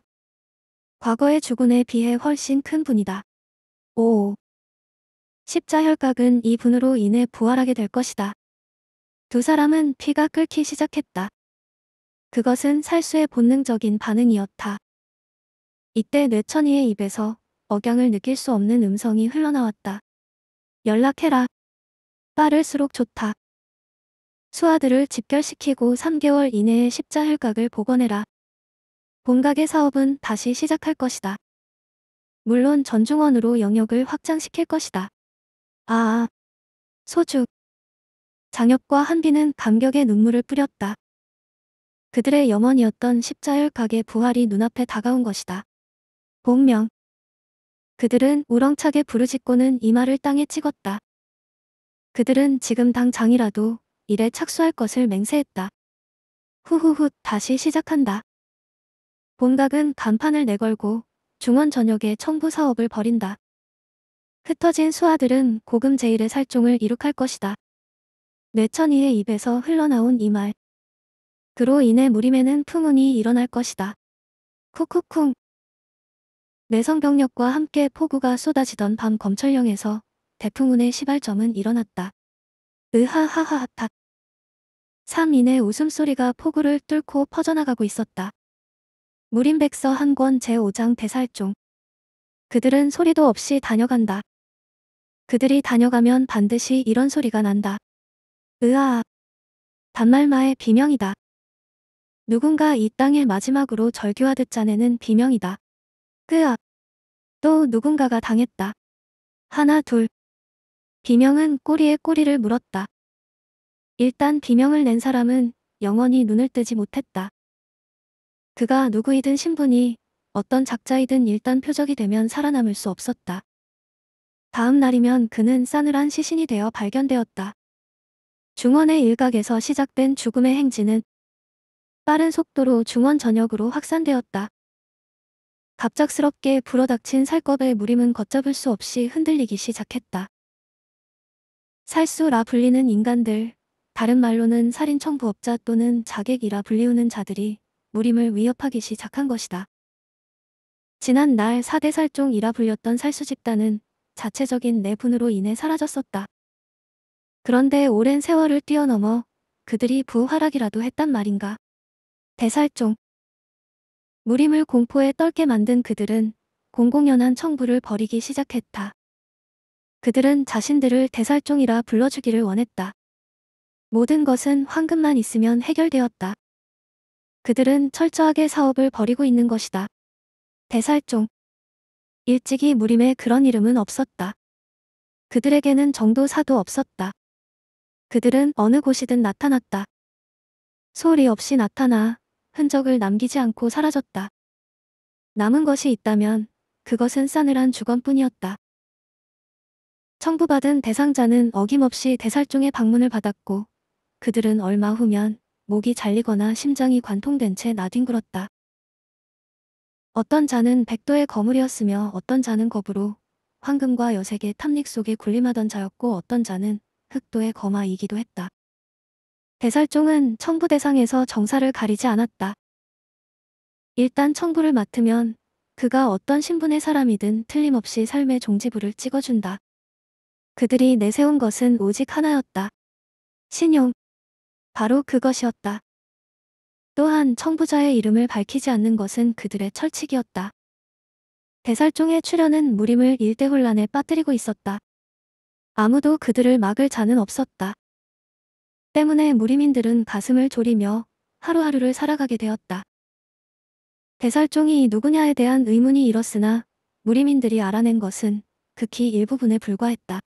과거의 주군에 비해 훨씬 큰 분이다. 오. 십자 혈각은 이 분으로 인해 부활하게 될 것이다. 두 사람은 피가 끓기 시작했다. 그것은 살수의 본능적인 반응이었다. 이때 뇌천이의 입에서 억양을 느낄 수 없는 음성이 흘러나왔다. 연락해라. 빠를수록 좋다. 수하들을 집결시키고 3개월 이내에 십자 혈각을 복원해라. 본각의 사업은 다시 시작할 것이다. 물론 전중원으로 영역을 확장시킬 것이다. 아, 아. 소주. 장혁과 한비는 감격의 눈물을 뿌렸다. 그들의 염원이었던 십자혈각의 부활이 눈앞에 다가온 것이다. 본명 그들은 우렁차게 부르짖고는 이마를 땅에 찍었다. 그들은 지금 당장이라도 일에 착수할 것을 맹세했다. 후후후 다시 시작한다. 본각은 간판을 내걸고 중원 전역에 청부 사업을 벌인다. 흩어진 수하들은 고금 제일의 살종을 이룩할 것이다. 뇌천이의 입에서 흘러나온 이 말. 그로 인해 무림에는 풍운이 일어날 것이다. 쿵쿵쿵. 내성병력과 함께 폭우가 쏟아지던 밤 검철령에서 대풍운의 시발점은 일어났다. 으하하하하탁. 삼인의 웃음소리가 폭우를 뚫고 퍼져나가고 있었다. 무림백서 한권 제5장 대살종. 그들은 소리도 없이 다녀간다. 그들이 다녀가면 반드시 이런 소리가 난다. 으아. 단말마의 비명이다. 누군가 이땅의 마지막으로 절규하듯 자네는 비명이다. 끄악. 또 누군가가 당했다. 하나 둘. 비명은 꼬리에 꼬리를 물었다. 일단 비명을 낸 사람은 영원히 눈을 뜨지 못했다. 그가 누구이든 신분이 어떤 작자이든 일단 표적이 되면 살아남을 수 없었다. 다음 날이면 그는 싸늘한 시신이 되어 발견되었다. 중원의 일각에서 시작된 죽음의 행진은 빠른 속도로 중원 전역으로 확산되었다. 갑작스럽게 불어닥친 살겁의 무림은 걷잡을 수 없이 흔들리기 시작했다. 살수라 불리는 인간들, 다른 말로는 살인 청부업자 또는 자객이라 불리우는 자들이 무림을 위협하기 시작한 것이다. 지난 날사대 살종이라 불렸던 살수 집단은 자체적인 내분으로 인해 사라졌었다. 그런데 오랜 세월을 뛰어넘어 그들이 부활하기라도 했단 말인가. 대살종 무림을 공포에 떨게 만든 그들은 공공연한 청부를 벌이기 시작했다. 그들은 자신들을 대살종이라 불러주기를 원했다. 모든 것은 황금만 있으면 해결되었다. 그들은 철저하게 사업을 벌이고 있는 것이다. 대살종 일찍이 무림에 그런 이름은 없었다. 그들에게는 정도 사도 없었다. 그들은 어느 곳이든 나타났다. 소리 없이 나타나 흔적을 남기지 않고 사라졌다. 남은 것이 있다면 그것은 싸늘한 주건뿐이었다. 청구받은 대상자는 어김없이 대살종의 방문을 받았고 그들은 얼마 후면 목이 잘리거나 심장이 관통된 채 나뒹굴었다. 어떤 자는 백도의 거물이었으며 어떤 자는 거부로 황금과 여색의 탐닉 속에 군림하던 자였고 어떤 자는 흑도의 거마이기도 했다. 대살종은 청부 대상에서 정사를 가리지 않았다. 일단 청부를 맡으면 그가 어떤 신분의 사람이든 틀림없이 삶의 종지부를 찍어준다. 그들이 내세운 것은 오직 하나였다. 신용. 바로 그것이었다. 또한 청부자의 이름을 밝히지 않는 것은 그들의 철칙이었다. 대살종의 출현은 무림을 일대혼란에 빠뜨리고 있었다. 아무도 그들을 막을 자는 없었다. 때문에 무림인들은 가슴을 졸이며 하루하루를 살아가게 되었다. 대살종이 누구냐에 대한 의문이 일었으나 무림인들이 알아낸 것은 극히 일부분에 불과했다.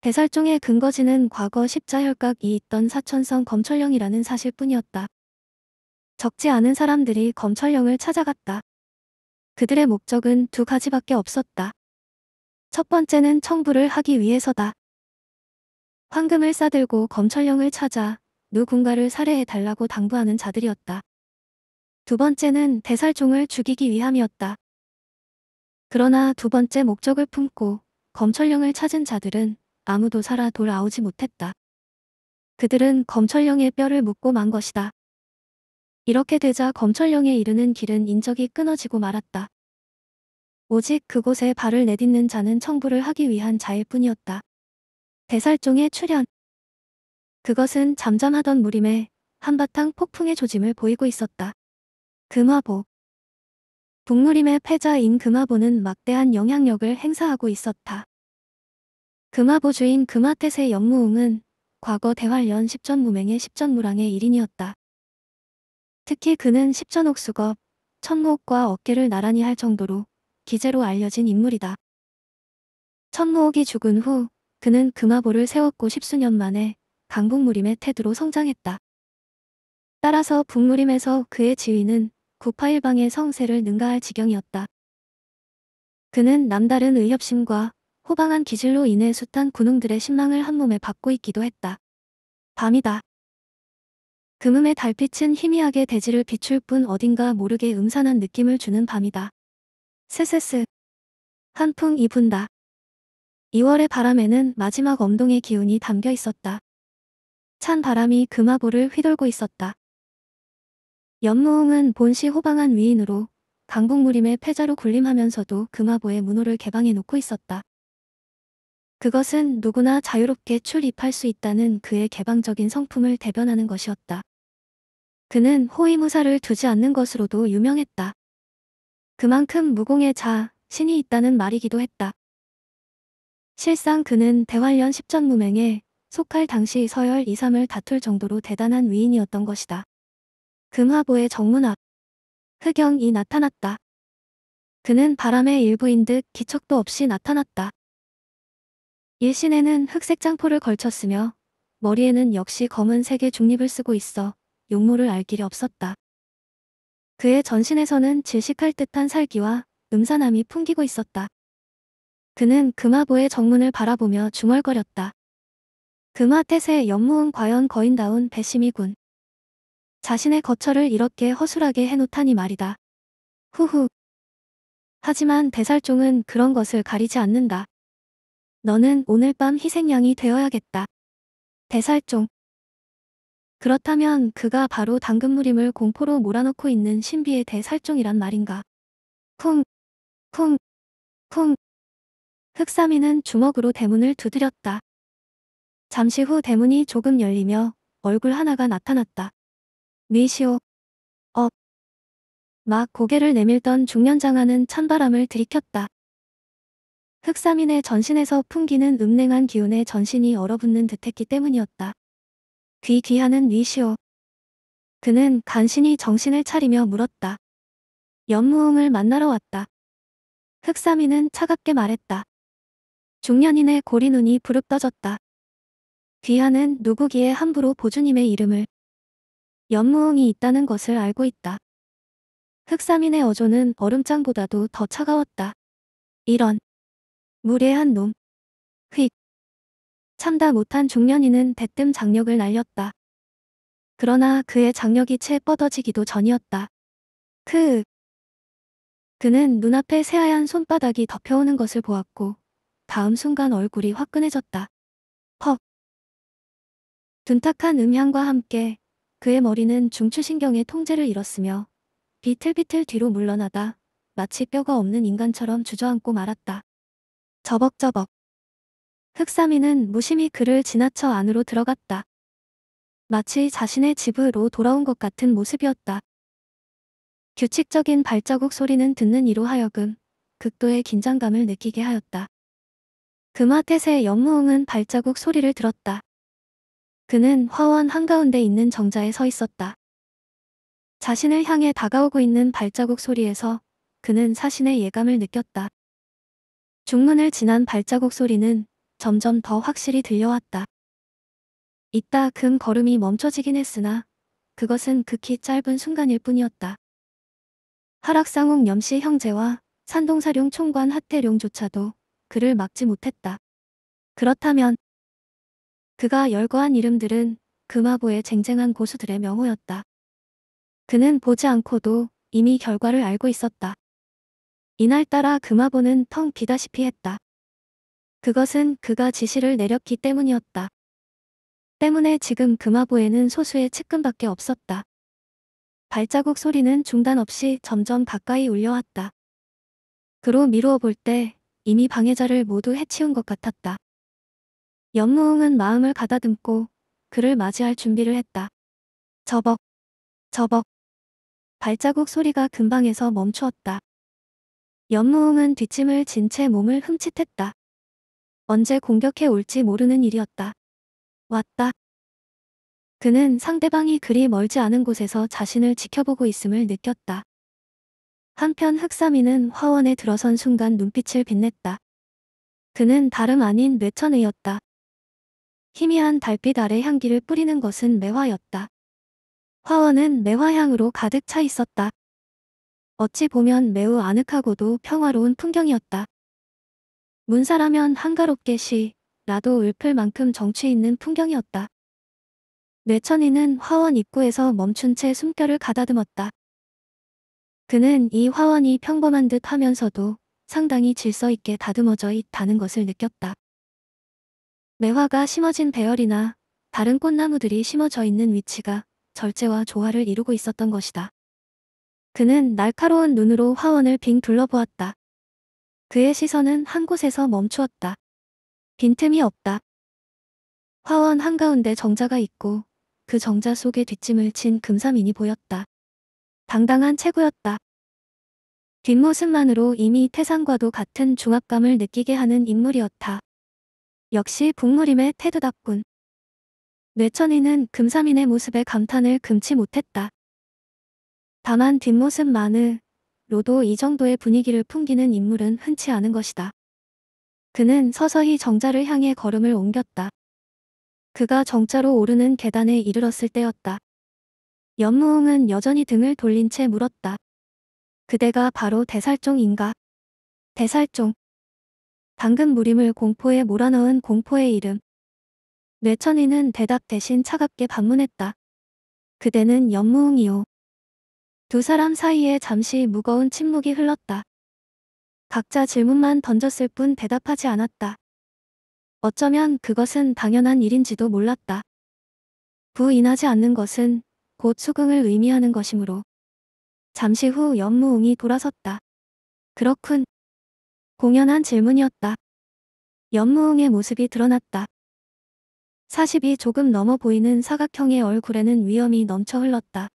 대살종의 근거지는 과거 십자혈각이 있던 사천성 검철령이라는 사실뿐이었다. 적지 않은 사람들이 검철령을 찾아갔다. 그들의 목적은 두 가지밖에 없었다. 첫 번째는 청부를 하기 위해서다. 황금을 싸들고 검철령을 찾아 누군가를 살해해달라고 당부하는 자들이었다. 두 번째는 대살종을 죽이기 위함이었다. 그러나 두 번째 목적을 품고 검철령을 찾은 자들은 아무도 살아 돌아오지 못했다. 그들은 검철령의 뼈를 묻고 만 것이다. 이렇게 되자 검철령에 이르는 길은 인적이 끊어지고 말았다. 오직 그곳에 발을 내딛는 자는 청부를 하기 위한 자일 뿐이었다. 대설종에출연 그것은 잠잠하던 무림에 한바탕 폭풍의 조짐을 보이고 있었다. 금화보. 북무림의 패자인 금화보는 막대한 영향력을 행사하고 있었다. 금화보 주인 금화태세 연무웅은 과거 대활련 10전 무맹의 10전 무랑의 일인이었다. 특히 그는 10전 옥수겁, 천무옥과 어깨를 나란히 할 정도로 기재로 알려진 인물이다. 천무옥이 죽은 후 그는 금화보를 세웠고 십수년 만에 강북무림의 태드로 성장했다. 따라서 북무림에서 그의 지위는 구파일방의 성세를 능가할 지경이었다. 그는 남다른 의협심과 호방한 기질로 인해 숱한 군웅들의 신망을 한몸에 받고 있기도 했다. 밤이다. 금음의 달빛은 희미하게 대지를 비출 뿐 어딘가 모르게 음산한 느낌을 주는 밤이다. 스스스. 한풍이 분다. 2월의 바람에는 마지막 엄동의 기운이 담겨 있었다. 찬 바람이 금화보를 휘돌고 있었다. 연무홍은 본시 호방한 위인으로 강북무림의 패자로 군림하면서도 금화보의 문호를 개방해 놓고 있었다. 그것은 누구나 자유롭게 출입할 수 있다는 그의 개방적인 성품을 대변하는 것이었다. 그는 호위무사를 두지 않는 것으로도 유명했다. 그만큼 무공의 자, 신이 있다는 말이기도 했다. 실상 그는 대활련 십전무맹에 속할 당시 서열 2, 3을 다툴 정도로 대단한 위인이었던 것이다. 금화보의 정문 앞 흑영이 나타났다. 그는 바람의 일부인 듯 기척도 없이 나타났다. 일신에는 흑색 장포를 걸쳤으며 머리에는 역시 검은 색의 중립을 쓰고 있어 용모를 알 길이 없었다. 그의 전신에서는 질식할 듯한 살기와 음산함이 풍기고 있었다. 그는 금화보의 정문을 바라보며 중얼거렸다. 금화태세 연무은 과연 거인다운 배심이군. 자신의 거처를 이렇게 허술하게 해놓다니 말이다. 후후. 하지만 대살종은 그런 것을 가리지 않는다. 너는 오늘 밤 희생양이 되어야겠다. 대살종. 그렇다면 그가 바로 당근무림을 공포로 몰아넣고 있는 신비의 대살종이란 말인가. 쿵, 쿵, 쿵. 흑사미는 주먹으로 대문을 두드렸다. 잠시 후 대문이 조금 열리며 얼굴 하나가 나타났다. 미시오. 업. 막 고개를 내밀던 중년 장아는 찬바람을 들이켰다. 흑사인의 전신에서 풍기는 음냉한 기운에 전신이 얼어붙는 듯했기 때문이었다. 귀 귀하는 위시오. 그는 간신히 정신을 차리며 물었다. 연무웅을 만나러 왔다. 흑사이는 차갑게 말했다. 중년인의 고리눈이 부릅떠졌다. 귀하는 누구기에 함부로 보주님의 이름을 연무흥이 있다는 것을 알고 있다. 흑사민의 어조는 얼음장보다도 더 차가웠다. 이런 무례한 놈. 휙. 참다 못한 중년인은 대뜸 장력을 날렸다. 그러나 그의 장력이 채 뻗어지기도 전이었다. 크 그는 눈앞에 새하얀 손바닥이 덮여오는 것을 보았고 다음 순간 얼굴이 화끈해졌다. 헉. 둔탁한 음향과 함께 그의 머리는 중추신경의 통제를 잃었으며 비틀비틀 뒤로 물러나다 마치 뼈가 없는 인간처럼 주저앉고 말았다. 저벅저벅. 흑삼이는 무심히 그를 지나쳐 안으로 들어갔다. 마치 자신의 집으로 돌아온 것 같은 모습이었다. 규칙적인 발자국 소리는 듣는 이로 하여금 극도의 긴장감을 느끼게 하였다. 그마태세의 연무응은 발자국 소리를 들었다. 그는 화원 한가운데 있는 정자에 서 있었다. 자신을 향해 다가오고 있는 발자국 소리에서 그는 사신의 예감을 느꼈다. 중문을 지난 발자국 소리는 점점 더 확실히 들려왔다. 이따 금 걸음이 멈춰지긴 했으나 그것은 극히 짧은 순간일 뿐이었다. 하락상웅 염씨 형제와 산동사룡 총관 하태룡조차도 그를 막지 못했다. 그렇다면 그가 열거한 이름들은 금화부의 쟁쟁한 고수들의 명호였다. 그는 보지 않고도 이미 결과를 알고 있었다. 이날따라 금화부는텅 비다시피 했다. 그것은 그가 지시를 내렸기 때문이었다. 때문에 지금 금화부에는 소수의 측근밖에 없었다. 발자국 소리는 중단 없이 점점 가까이 울려왔다. 그로 미루어 볼때 이미 방해자를 모두 해치운 것 같았다. 연무웅은 마음을 가다듬고 그를 맞이할 준비를 했다. 저벅, 저벅. 발자국 소리가 금방에서 멈추었다. 연무웅은 뒷짐을 진 채 몸을 흠칫했다. 언제 공격해 올지 모르는 일이었다. 왔다. 그는 상대방이 그리 멀지 않은 곳에서 자신을 지켜보고 있음을 느꼈다. 한편 흑삼이는 화원에 들어선 순간 눈빛을 빛냈다. 그는 다름 아닌 뇌천의였다. 희미한 달빛 아래 향기를 뿌리는 것은 매화였다. 화원은 매화향으로 가득 차 있었다. 어찌 보면 매우 아늑하고도 평화로운 풍경이었다. 문사라면 한가롭게 시, 라도 읊을 만큼 정취 있는 풍경이었다. 뇌천이는 화원 입구에서 멈춘 채 숨결을 가다듬었다. 그는 이 화원이 평범한 듯 하면서도 상당히 질서 있게 다듬어져 있다는 것을 느꼈다. 매화가 심어진 배열이나 다른 꽃나무들이 심어져 있는 위치가 절제와 조화를 이루고 있었던 것이다. 그는 날카로운 눈으로 화원을 빙 둘러보았다. 그의 시선은 한 곳에서 멈추었다. 빈틈이 없다. 화원 한가운데 정자가 있고 그 정자 속에 뒷짐을 친 금사민이 보였다. 당당한 체구였다. 뒷모습만으로 이미 태상과도 같은 중압감을 느끼게 하는 인물이었다. 역시 북무림의 태도답군. 뇌천이는 금사민의 모습에 감탄을 금치 못했다. 다만 뒷모습만으로도 이 정도의 분위기를 풍기는 인물은 흔치 않은 것이다. 그는 서서히 정자를 향해 걸음을 옮겼다. 그가 정자로 오르는 계단에 이르렀을 때였다. 연무홍은 여전히 등을 돌린 채 물었다. 그대가 바로 대살종인가? 대살종. 방금 무림을 공포에 몰아넣은 공포의 이름. 뇌천이는 대답 대신 차갑게 반문했다. 그대는 연무홍이요. 두 사람 사이에 잠시 무거운 침묵이 흘렀다. 각자 질문만 던졌을 뿐 대답하지 않았다. 어쩌면 그것은 당연한 일인지도 몰랐다. 부인하지 않는 것은 곧 수긍을 의미하는 것이므로 잠시 후 연무웅이 돌아섰다. 그렇군. 공연한 질문이었다. 연무웅의 모습이 드러났다. 40이 조금 넘어 보이는 사각형의 얼굴에는 위험이 넘쳐 흘렀다.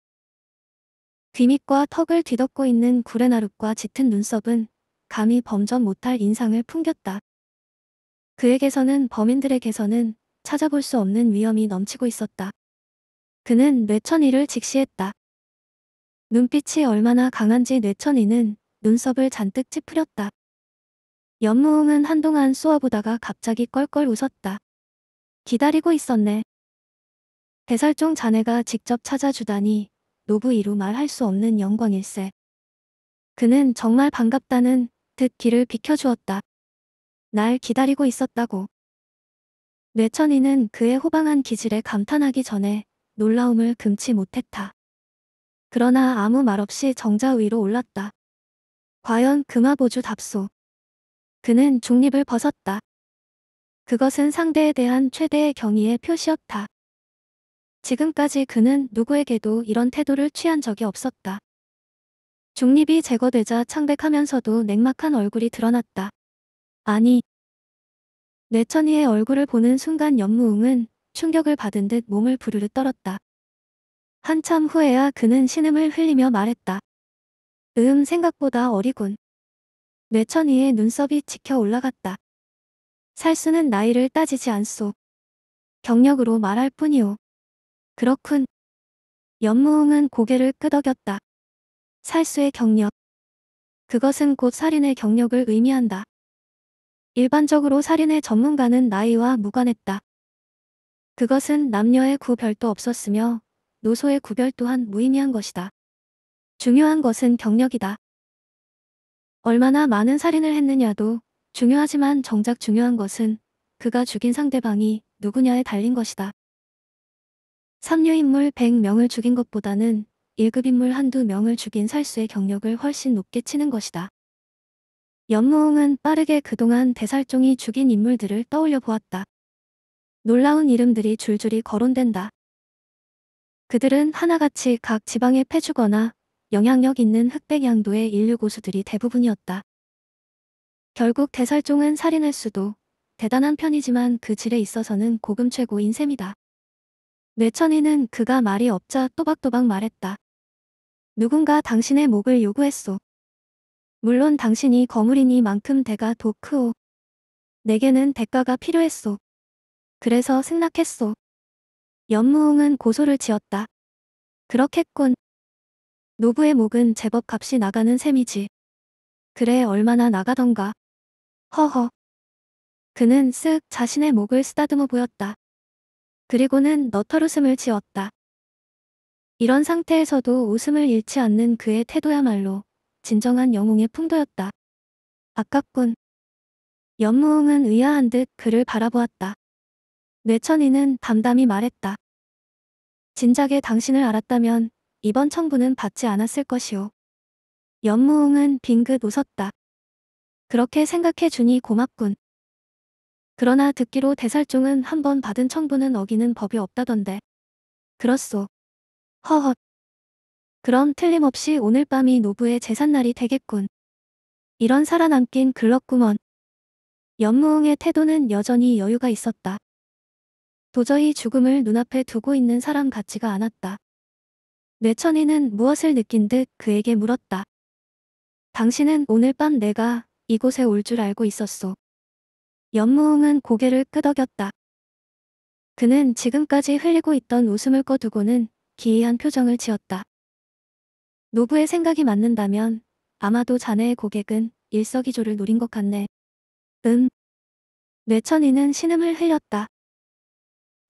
귀밑과 턱을 뒤덮고 있는 구레나룻과 짙은 눈썹은 감히 범접 못할 인상을 풍겼다. 그에게서는 범인들에게서는 찾아볼 수 없는 위험이 넘치고 있었다. 그는 뇌천이를 직시했다. 눈빛이 얼마나 강한지 뇌천이는 눈썹을 잔뜩 찌푸렸다. 연무웅은 한동안 쏘아보다가 갑자기 껄껄 웃었다. 기다리고 있었네. 대살종 자네가 직접 찾아주다니 노부이로 말할 수 없는 영광일세. 그는 정말 반갑다는 듯 길을 비켜주었다. 날 기다리고 있었다고. 뇌천이는 그의 호방한 기질에 감탄하기 전에 놀라움을 금치 못했다. 그러나 아무 말 없이 정자 위로 올랐다. 과연 금화보주 답소. 그는 중립을 벗었다. 그것은 상대에 대한 최대의 경의의 표시였다. 지금까지 그는 누구에게도 이런 태도를 취한 적이 없었다. 중립이 제거되자 창백하면서도 냉막한 얼굴이 드러났다. 아니. 뇌천이의 얼굴을 보는 순간 연무웅은 충격을 받은 듯 몸을 부르르 떨었다. 한참 후에야 그는 신음을 흘리며 말했다. 음 생각보다 어리군. 뇌천이의 눈썹이 지켜 올라갔다. 살수는 나이를 따지지 않소. 경력으로 말할 뿐이오. 그렇군. 연무흥은 고개를 끄덕였다. 살수의 경력. 그것은 곧 살인의 경력을 의미한다. 일반적으로 살인의 전문가는 나이와 무관했다. 그것은 남녀의 구별도 없었으며 노소의 구별 또한 무의미한 것이다. 중요한 것은 경력이다. 얼마나 많은 살인을 했느냐도 중요하지만 정작 중요한 것은 그가 죽인 상대방이 누구냐에 달린 것이다. 3류 인물 100명을 죽인 것보다는 1급 인물 한두 명을 죽인 살수의 경력을 훨씬 높게 치는 것이다. 연무홍은 빠르게 그동안 대살종이 죽인 인물들을 떠올려 보았다. 놀라운 이름들이 줄줄이 거론된다. 그들은 하나같이 각 지방에 패주거나 영향력 있는 흑백 양도의 인류 고수들이 대부분이었다. 결국 대살종은 살인할 수도 대단한 편이지만 그 질에 있어서는 고금 최고인 셈이다. 뇌천이는 그가 말이 없자 또박또박 말했다. 누군가 당신의 목을 요구했소. 물론 당신이 거물이니만큼 대가 더 크오. 내게는 대가가 필요했소. 그래서 승낙했소. 연무웅은 고소를 지었다. 그렇겠군. 노부의 목은 제법 값이 나가는 셈이지. 그래 얼마나 나가던가. 허허. 그는 쓱 자신의 목을 쓰다듬어 보였다. 그리고는 너털웃음을 지었다. 이런 상태에서도 웃음을 잃지 않는 그의 태도야말로 진정한 영웅의 풍도였다. 아깝군. 연무웅은 의아한 듯 그를 바라보았다. 뇌천이는 담담히 말했다. 진작에 당신을 알았다면 이번 청부는 받지 않았을 것이오. 연무웅은 빙긋 웃었다. 그렇게 생각해 주니 고맙군. 그러나 듣기로 대살종은 한 번 받은 청부는 어기는 법이 없다던데. 그렇소. 허헛. 그럼 틀림없이 오늘 밤이 노부의 재산날이 되겠군. 이런 살아남긴 글렀구먼. 연무웅의 태도는 여전히 여유가 있었다. 도저히 죽음을 눈앞에 두고 있는 사람 같지가 않았다. 뇌천이는 무엇을 느낀 듯 그에게 물었다. 당신은 오늘 밤 내가 이곳에 올 줄 알고 있었소. 연무홍은 고개를 끄덕였다. 그는 지금까지 흘리고 있던 웃음을 꺼두고는 기이한 표정을 지었다. 노부의 생각이 맞는다면 아마도 자네의 고객은 일석이조를 노린 것 같네. 음. 뇌천이는 신음을 흘렸다.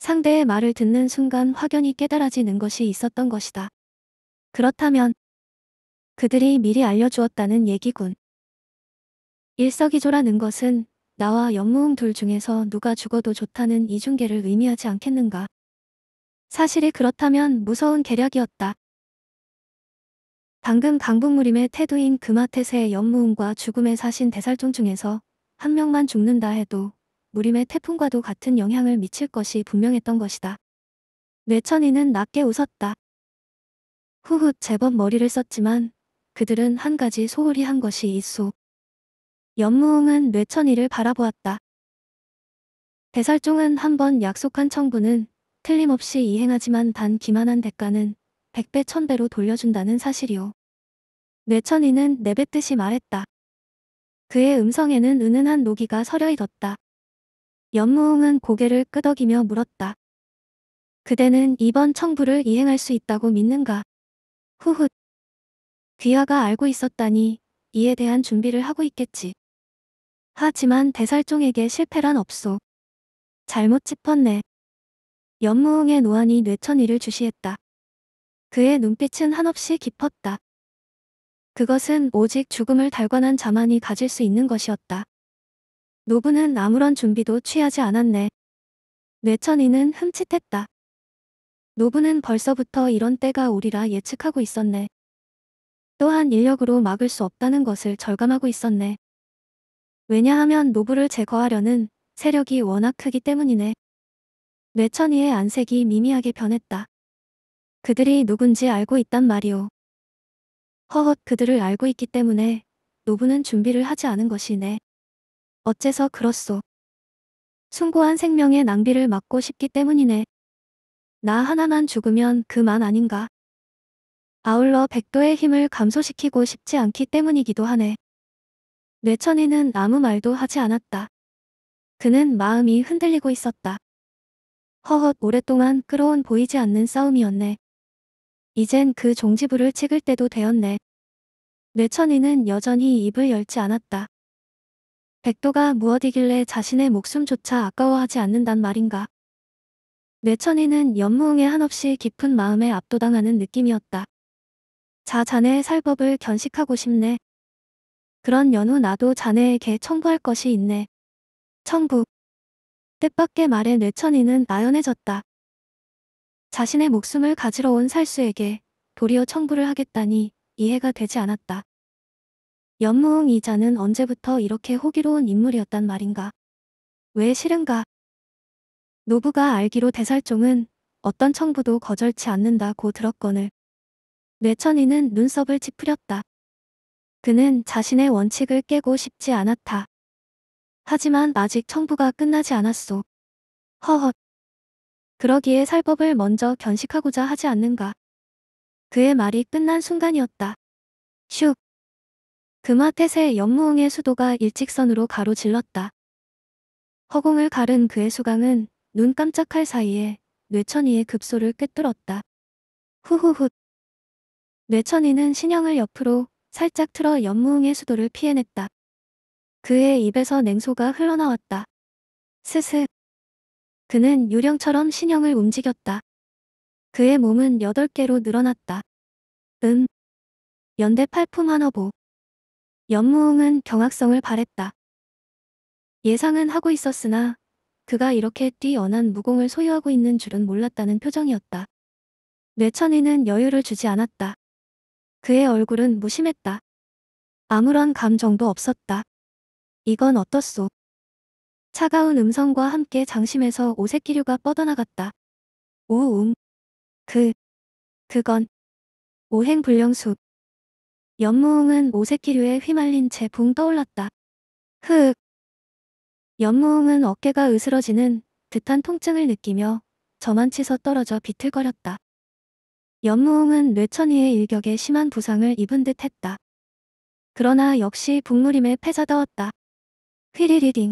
상대의 말을 듣는 순간 확연히 깨달아지는 것이 있었던 것이다. 그렇다면 그들이 미리 알려주었다는 얘기군. 일석이조라는 것은 나와 연무음 둘 중에서 누가 죽어도 좋다는 이중계를 의미하지 않겠는가. 사실이 그렇다면 무서운 계략이었다. 방금 강북무림의 태도인 금마태세의 연무음과 죽음의 사신 대살종 중에서 한 명만 죽는다 해도 무림의 태풍과도 같은 영향을 미칠 것이 분명했던 것이다. 뇌천이는 낮게 웃었다. 후후 제법 머리를 썼지만 그들은 한 가지 소홀히 한 것이 있소. 연무응은 뇌천이를 바라보았다. 대살종은 한번 약속한 청부는 틀림없이 이행하지만 단 기만한 대가는 백배 천배로 돌려준다는 사실이오. 뇌천이는 내뱉듯이 네 말했다. 그의 음성에는 은은한 노기가 서려 있었다. 연무홍은 고개를 끄덕이며 물었다. 그대는 이번 청부를 이행할 수 있다고 믿는가? 후훗. 귀하가 알고 있었다니 이에 대한 준비를 하고 있겠지. 하지만 대살종에게 실패란 없소. 잘못 짚었네. 연무홍의 노안이 뇌천이를 주시했다. 그의 눈빛은 한없이 깊었다. 그것은 오직 죽음을 달관한 자만이 가질 수 있는 것이었다. 노부는 아무런 준비도 취하지 않았네. 뇌천이는 흠칫했다. 노부는 벌써부터 이런 때가 오리라 예측하고 있었네. 또한 인력으로 막을 수 없다는 것을 절감하고 있었네. 왜냐하면 노부를 제거하려는 세력이 워낙 크기 때문이네. 뇌천이의 안색이 미미하게 변했다. 그들이 누군지 알고 있단 말이오. 허헛 그들을 알고 있기 때문에 노부는 준비를 하지 않은 것이네. 어째서 그렇소. 숭고한 생명의 낭비를 막고 싶기 때문이네. 나 하나만 죽으면 그만 아닌가. 아울러 백도의 힘을 감소시키고 싶지 않기 때문이기도 하네. 뇌천이는 아무 말도 하지 않았다. 그는 마음이 흔들리고 있었다. 허헛 오랫동안 끌어온 보이지 않는 싸움이었네. 이젠 그 종지부를 찍을 때도 되었네. 뇌천이는 여전히 입을 열지 않았다. 백도가 무엇이길래 자신의 목숨조차 아까워하지 않는단 말인가. 뇌천이는 연무웅에 한없이 깊은 마음에 압도당하는 느낌이었다. 자 자네의 살법을 견식하고 싶네. 그런 연후 나도 자네에게 청부할 것이 있네. 청구. 뜻밖의 말에 뇌천이는 나연해졌다 자신의 목숨을 가지러 온 살수에게 도리어 청부를 하겠다니 이해가 되지 않았다. 연무홍 이자는 언제부터 이렇게 호기로운 인물이었단 말인가. 왜 싫은가. 노부가 알기로 대살종은 어떤 청부도 거절치 않는다고 들었거늘. 뇌천이는 눈썹을 찌푸렸다. 그는 자신의 원칙을 깨고 싶지 않았다. 하지만 아직 청부가 끝나지 않았소. 허헛. 그러기에 살법을 먼저 견식하고자 하지 않는가. 그의 말이 끝난 순간이었다. 슉. 금화탯의 연무흥의 수도가 일직선으로 가로질렀다. 허공을 가른 그의 수강은 눈 깜짝할 사이에 뇌천이의 급소를 꿰뚫었다. 후후훗. 뇌천이는 신형을 옆으로 살짝 틀어 연무흥의 수도를 피해냈다. 그의 입에서 냉소가 흘러나왔다. 스스. 그는 유령처럼 신형을 움직였다. 그의 몸은 여덟 개로 늘어났다. 음. 연대 팔품 하너보. 연무응은 경악성을 바랬다. 예상은 하고 있었으나 그가 이렇게 뛰어난 무공을 소유하고 있는 줄은 몰랐다는 표정이었다. 뇌천이는 여유를 주지 않았다. 그의 얼굴은 무심했다. 아무런 감정도 없었다. 이건 어떻소? 차가운 음성과 함께 장심에서 오색기류가 뻗어나갔다. 오웅. 그. 그건. 오행불령수 연무홍은 오색기류에 휘말린 채 붕 떠올랐다. 흑. 연무홍은 어깨가 으스러지는 듯한 통증을 느끼며 저만치서 떨어져 비틀거렸다. 연무홍은 뇌천위의 일격에 심한 부상을 입은 듯 했다. 그러나 역시 북무림에 패자다웠다. 휘리리딩.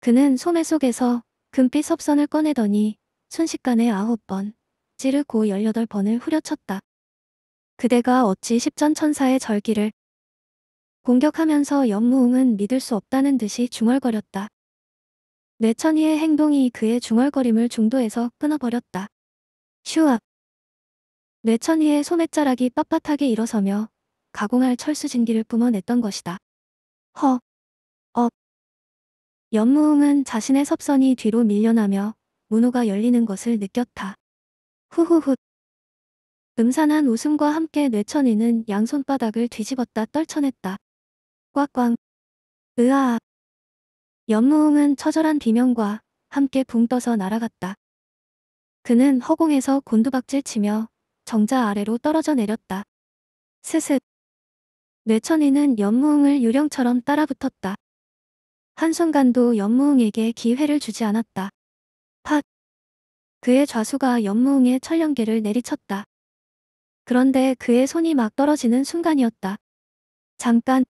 그는 소매 속에서 금빛 섭선을 꺼내더니 순식간에 아홉 번, 찌르고 열여덟 번을 후려쳤다. 그대가 어찌 십전천사의 절기를 공격하면서 연무웅은 믿을 수 없다는 듯이 중얼거렸다. 뇌천이의 행동이 그의 중얼거림을 중도에서 끊어버렸다. 슈압 뇌천이의 소맷자락이 빳빳하게 일어서며 가공할 철수진기를 뿜어냈던 것이다. 허, 업. 연무웅은 자신의 섭선이 뒤로 밀려나며 문호가 열리는 것을 느꼈다. 후후훗. 음산한 웃음과 함께 뇌천이는 양손바닥을 뒤집었다 떨쳐냈다. 꽉꽝. 으아. 연무음은 처절한 비명과 함께 붕 떠서 날아갔다. 그는 허공에서 곤두박질 치며 정자 아래로 떨어져 내렸다. 스스. 뇌천이는 연무응을 유령처럼 따라붙었다. 한순간도 연무응에게 기회를 주지 않았다. 팟. 그의 좌수가 연무응의 철령계를 내리쳤다. 그런데 그의 손이 막 떨어지는 순간이었다. 잠깐.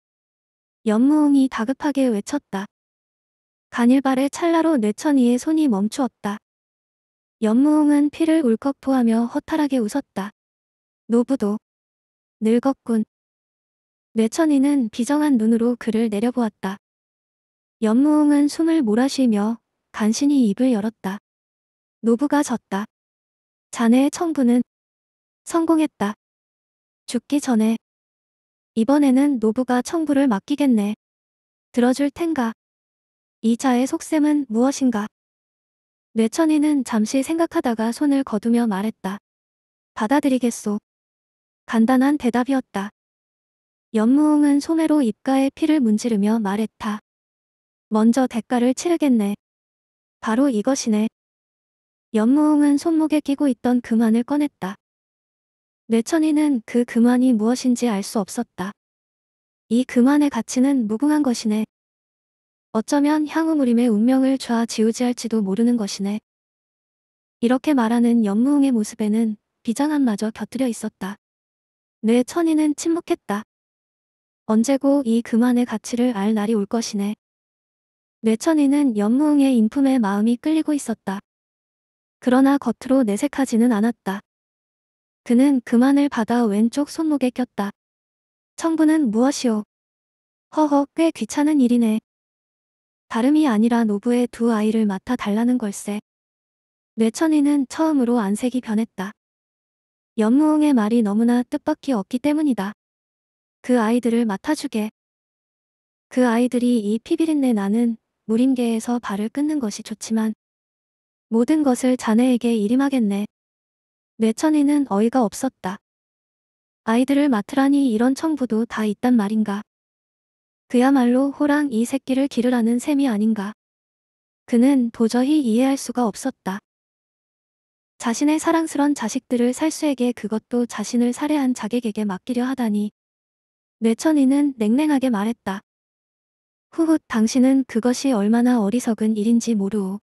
연무웅이 다급하게 외쳤다. 간일발의 찰나로 뇌천이의 손이 멈추었다. 연무웅은 피를 울컥 토하며 허탈하게 웃었다. 노부도. 늙었군. 뇌천이는 비정한 눈으로 그를 내려보았다. 연무웅은 숨을 몰아쉬며 간신히 입을 열었다. 노부가 졌다. 자네의 청부는 성공했다. 죽기 전에. 이번에는 노부가 청부를 맡기겠네. 들어줄 텐가. 이 자의 속셈은 무엇인가. 뇌천이는 잠시 생각하다가 손을 거두며 말했다. 받아들이겠소. 간단한 대답이었다. 연무홍은 소매로 입가에 피를 문지르며 말했다. 먼저 대가를 치르겠네. 바로 이것이네. 연무홍은 손목에 끼고 있던 금안을 꺼냈다. 뇌천이는 그 금환이 무엇인지 알 수 없었다. 이 금환의 가치는 무궁한 것이네. 어쩌면 향후 무림의 운명을 좌지우지할지도 모르는 것이네. 이렇게 말하는 연무흥의 모습에는 비장함마저 곁들여 있었다. 뇌천이는 침묵했다. 언제고 이 금환의 가치를 알 날이 올 것이네. 뇌천이는 연무흥의 인품에 마음이 끌리고 있었다. 그러나 겉으로 내색하지는 않았다. 그는 그만을 받아 왼쪽 손목에 꼈다. 청부는 무엇이오? 허허 꽤 귀찮은 일이네. 다름이 아니라 노부의 두 아이를 맡아 달라는 걸세. 뇌천이는 처음으로 안색이 변했다. 연무홍의 말이 너무나 뜻밖이 없기 때문이다. 그 아이들을 맡아주게. 그 아이들이 이 피비린내 나는 무림계에서 발을 끊는 것이 좋지만 모든 것을 자네에게 이림하겠네 뇌천에는 어이가 없었다. 아이들을 맡으라니 이런 청부도 다 있단 말인가. 그야말로 호랑 이 새끼를 기르라는 셈이 아닌가. 그는 도저히 이해할 수가 없었다. 자신의 사랑스런 자식들을 살수에게 그것도 자신을 살해한 자객에게 맡기려 하다니. 뇌천이는 냉랭하게 말했다. 후훗 당신은 그것이 얼마나 어리석은 일인지 모르오.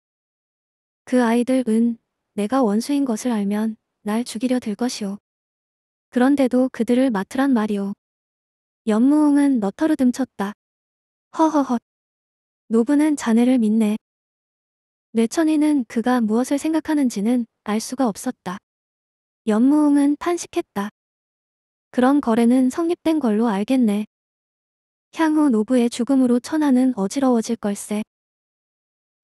그 아이들은 내가 원수인 것을 알면 날 죽이려 들 것이오. 그런데도 그들을 맡으란 말이오. 연무홍은 너터로듬 쳤다. 허허헛. 노부는 자네를 믿네. 뇌천이는 그가 무엇을 생각하는지는 알 수가 없었다. 연무홍은 탄식했다. 그런 거래는 성립된 걸로 알겠네. 향후 노부의 죽음으로 천하는 어지러워질 걸세.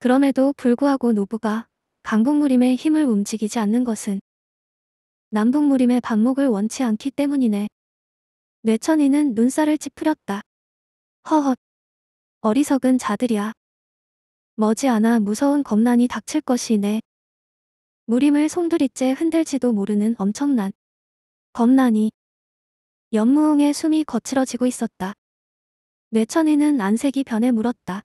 그럼에도 불구하고 노부가 강국무림의 힘을 움직이지 않는 것은 남북 무림의 반목을 원치 않기 때문이네. 뇌천이는 눈살을 찌푸렸다. 허헛. 어리석은 자들이야. 머지않아 무서운 겁난이 닥칠 것이네. 무림을 송두리째 흔들지도 모르는 엄청난 겁난이 연무홍의 숨이 거칠어지고 있었다. 뇌천이는 안색이 변해 물었다.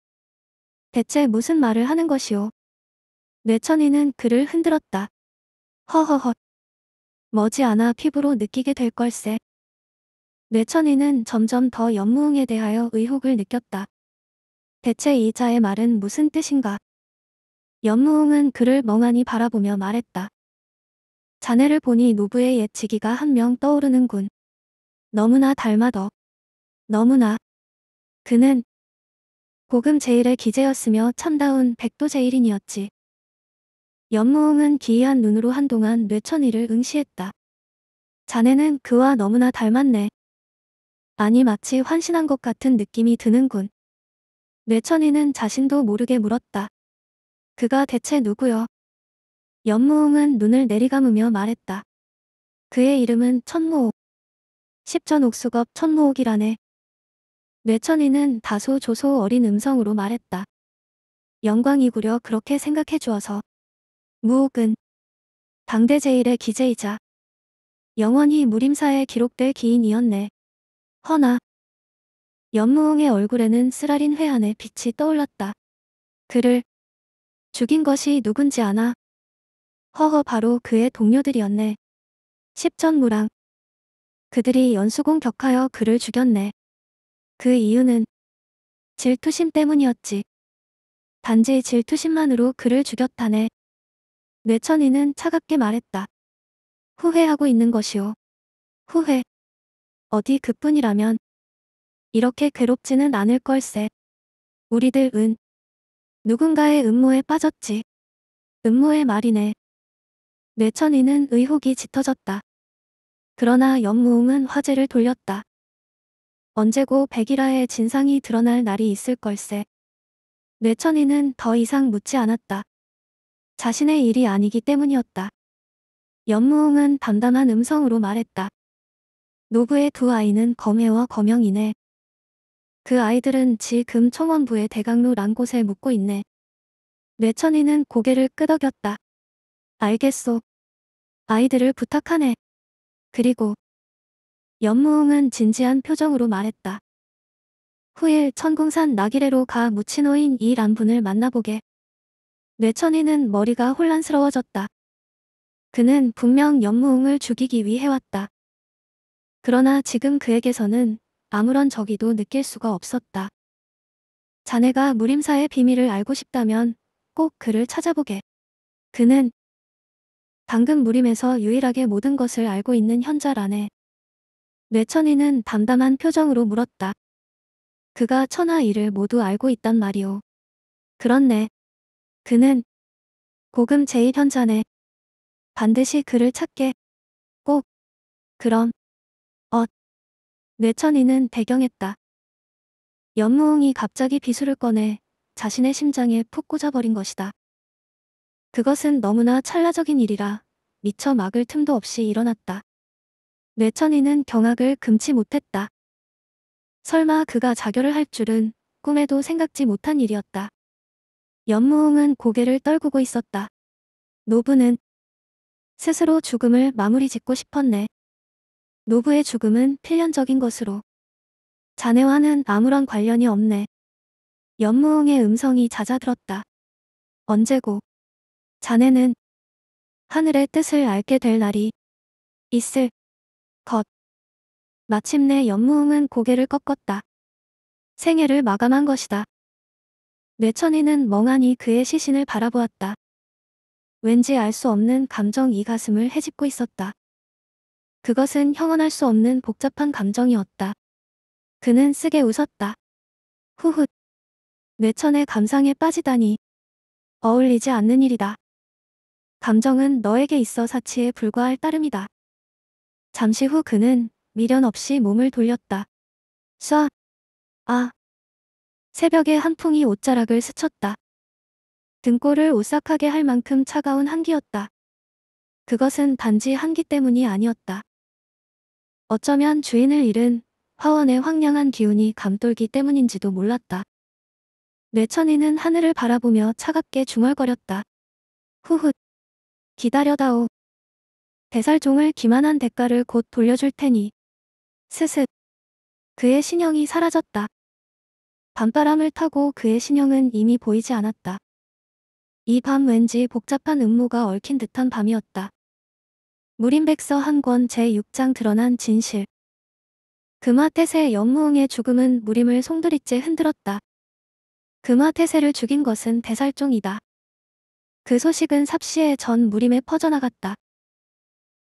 대체 무슨 말을 하는 것이오? 뇌천이는 그를 흔들었다. 허허헛. 머지않아 피부로 느끼게 될 걸세. 뇌천이는 점점 더 연무응에 대하여 의혹을 느꼈다. 대체 이자의 말은 무슨 뜻인가? 연무응은 그를 멍하니 바라보며 말했다. 자네를 보니 노부의 예치기가 한 명 떠오르는군. 너무나 닮아덕. 너무나. 그는 고금 제일의 기재였으며 참다운 백도 제일인이었지. 연무홍은 기이한 눈으로 한동안 뇌천이를 응시했다. 자네는 그와 너무나 닮았네. 아니 마치 환신한 것 같은 느낌이 드는군. 뇌천이는 자신도 모르게 물었다. 그가 대체 누구요? 연무홍은 눈을 내리감으며 말했다. 그의 이름은 천무옥. 십전 옥수겁 천무옥이라네. 뇌천이는 다소 조소 어린 음성으로 말했다. 영광이구려 그렇게 생각해 주어서. 무옥은 당대 제일의 기재이자 영원히 무림사에 기록될 기인이었네. 허나 연무홍의 얼굴에는 쓰라린 회한의 빛이 떠올랐다. 그를 죽인 것이 누군지 아나? 허허 바로 그의 동료들이었네. 십전무랑 그들이 연수공 격하여 그를 죽였네. 그 이유는 질투심 때문이었지. 단지 질투심만으로 그를 죽였다네. 뇌천이는 차갑게 말했다. 후회하고 있는 것이오. 후회. 어디 그뿐이라면 이렇게 괴롭지는 않을 걸세. 우리들 은 누군가의 음모에 빠졌지. 음모의 말이네. 뇌천이는 의혹이 짙어졌다. 그러나 연무웅은 화제를 돌렸다. 언제고 백일화의 진상이 드러날 날이 있을 걸세. 뇌천이는 더 이상 묻지 않았다. 자신의 일이 아니기 때문이었다. 연무홍은 담담한 음성으로 말했다. 노부의 두 아이는 검해와 검영이네. 그 아이들은 지금 청원부의 대강로란 곳에 묵고 있네. 뇌천이는 고개를 끄덕였다. 알겠소. 아이들을 부탁하네. 그리고 연무홍은 진지한 표정으로 말했다. 후일 천궁산 나기래로 가 무치노인 이 란분을 만나보게. 뇌천이는 머리가 혼란스러워졌다. 그는 분명 연무웅을 죽이기 위해 왔다. 그러나 지금 그에게서는 아무런 적이도 느낄 수가 없었다. 자네가 무림사의 비밀을 알고 싶다면 꼭 그를 찾아보게. 그는 방금 무림에서 유일하게 모든 것을 알고 있는 현자라네. 뇌천이는 담담한 표정으로 물었다. 그가 천하 일을 모두 알고 있단 말이오. 그렇네. 그는 고금 제의현전에 반드시 그를 찾게 꼭 그럼 엇 뇌천이는 배경했다. 연무웅이 갑자기 비수를 꺼내 자신의 심장에 푹 꽂아버린 것이다. 그것은 너무나 찰나적인 일이라 미처 막을 틈도 없이 일어났다. 뇌천이는 경악을 금치 못했다. 설마 그가 자결을 할 줄은 꿈에도 생각지 못한 일이었다. 연무홍은 고개를 떨구고 있었다. 노부는 스스로 죽음을 마무리 짓고 싶었네. 노부의 죽음은 필연적인 것으로 자네와는 아무런 관련이 없네. 연무홍의 음성이 잦아들었다. 언제고 자네는 하늘의 뜻을 알게 될 날이 있을 것. 마침내 연무홍은 고개를 꺾었다. 생애를 마감한 것이다. 내천이는 멍하니 그의 시신을 바라보았다. 왠지 알 수 없는 감정 이 가슴을 헤집고 있었다. 그것은 형언할 수 없는 복잡한 감정이었다. 그는 쓰게 웃었다. 후훗. 뇌천의 감상에 빠지다니. 어울리지 않는 일이다. 감정은 너에게 있어 사치에 불과할 따름이다. 잠시 후 그는 미련 없이 몸을 돌렸다. 쏴. 아. 새벽에 한풍이 옷자락을 스쳤다. 등골을 오싹하게 할 만큼 차가운 한기였다. 그것은 단지 한기 때문이 아니었다. 어쩌면 주인을 잃은 화원의 황량한 기운이 감돌기 때문인지도 몰랐다. 뇌천이는 하늘을 바라보며 차갑게 중얼거렸다. 후훗. 기다려다오. 대살종을 기만한 대가를 곧 돌려줄 테니. 스습. 그의 신형이 사라졌다. 밤바람을 타고 그의 신형은 이미 보이지 않았다. 이 밤 왠지 복잡한 음모가 얽힌 듯한 밤이었다. 무림백서 한권 제6장 드러난 진실. 금화태세 연무응의 죽음은 무림을 송두리째 흔들었다. 금화태세를 죽인 것은 대살종이다. 그 소식은 삽시에 전 무림에 퍼져나갔다.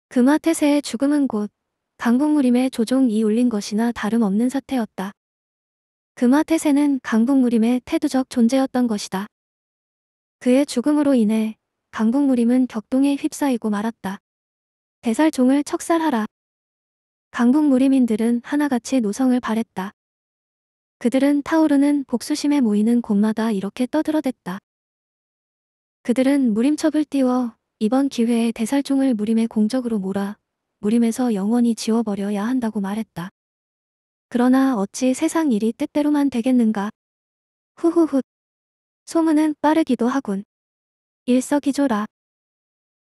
금화태세의 죽음은 곧 강국무림의 조종이 울린 것이나 다름없는 사태였다. 금화태세는 그 강북무림의 태도적 존재였던 것이다. 그의 죽음으로 인해 강북무림은 격동에 휩싸이고 말았다. 대살종을 척살하라. 강북무림인들은 하나같이 노성을 바랬다. 그들은 타오르는 복수심에 모이는 곳마다 이렇게 떠들어댔다. 그들은 무림첩을 띄워 이번 기회에 대살종을 무림의 공적으로 몰아 무림에서 영원히 지워버려야 한다고 말했다. 그러나 어찌 세상 일이 뜻대로만 되겠는가. 후후훗. 소문은 빠르기도 하군. 일석이조라.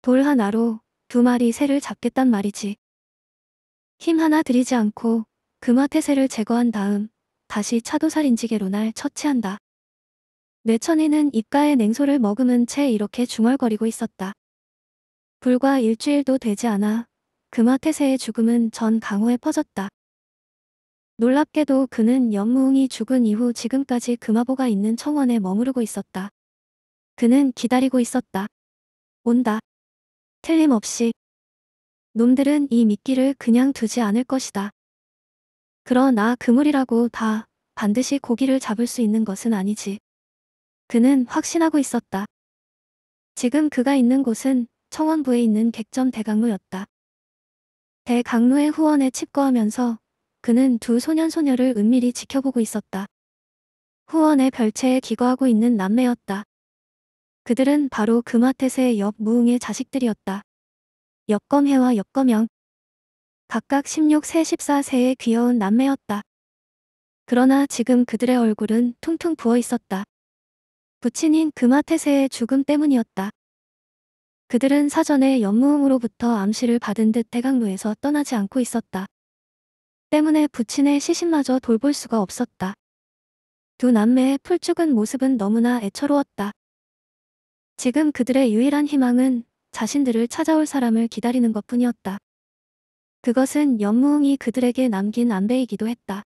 돌 하나로 두 마리 새를 잡겠단 말이지. 힘 하나 들이지 않고 금화태세를 제거한 다음 다시 차도살인지게로 날 처치한다. 뇌천이는 입가에 냉소를 머금은 채 이렇게 중얼거리고 있었다. 불과 일주일도 되지 않아 금화태세의 죽음은 전 강호에 퍼졌다. 놀랍게도 그는 연무웅이 죽은 이후 지금까지 금화보가 있는 청원에 머무르고 있었다. 그는 기다리고 있었다. 온다. 틀림없이. 놈들은 이 미끼를 그냥 두지 않을 것이다. 그러나 그물이라고 다 반드시 고기를 잡을 수 있는 것은 아니지. 그는 확신하고 있었다. 지금 그가 있는 곳은 청원부에 있는 객점 대강로였다. 대강로의 후원에 칩거하면서 그는 두 소년소녀를 은밀히 지켜보고 있었다. 후원의 별채에 기거하고 있는 남매였다. 그들은 바로 금화태세 그 의옆 무흥의 자식들이었다. 역검해와 역검영. 각각 16세, 14세의 귀여운 남매였다. 그러나 지금 그들의 얼굴은 퉁퉁 부어 있었다. 부친인 금화태세의 그 죽음 때문이었다. 그들은 사전에 연무음으로부터 암시를 받은 듯 대강로에서 떠나지 않고 있었다. 때문에 부친의 시신마저 돌볼 수가 없었다. 두 남매의 풀죽은 모습은 너무나 애처로웠다. 지금 그들의 유일한 희망은 자신들을 찾아올 사람을 기다리는 것뿐이었다. 그것은 연무웅이 그들에게 남긴 안배이기도 했다.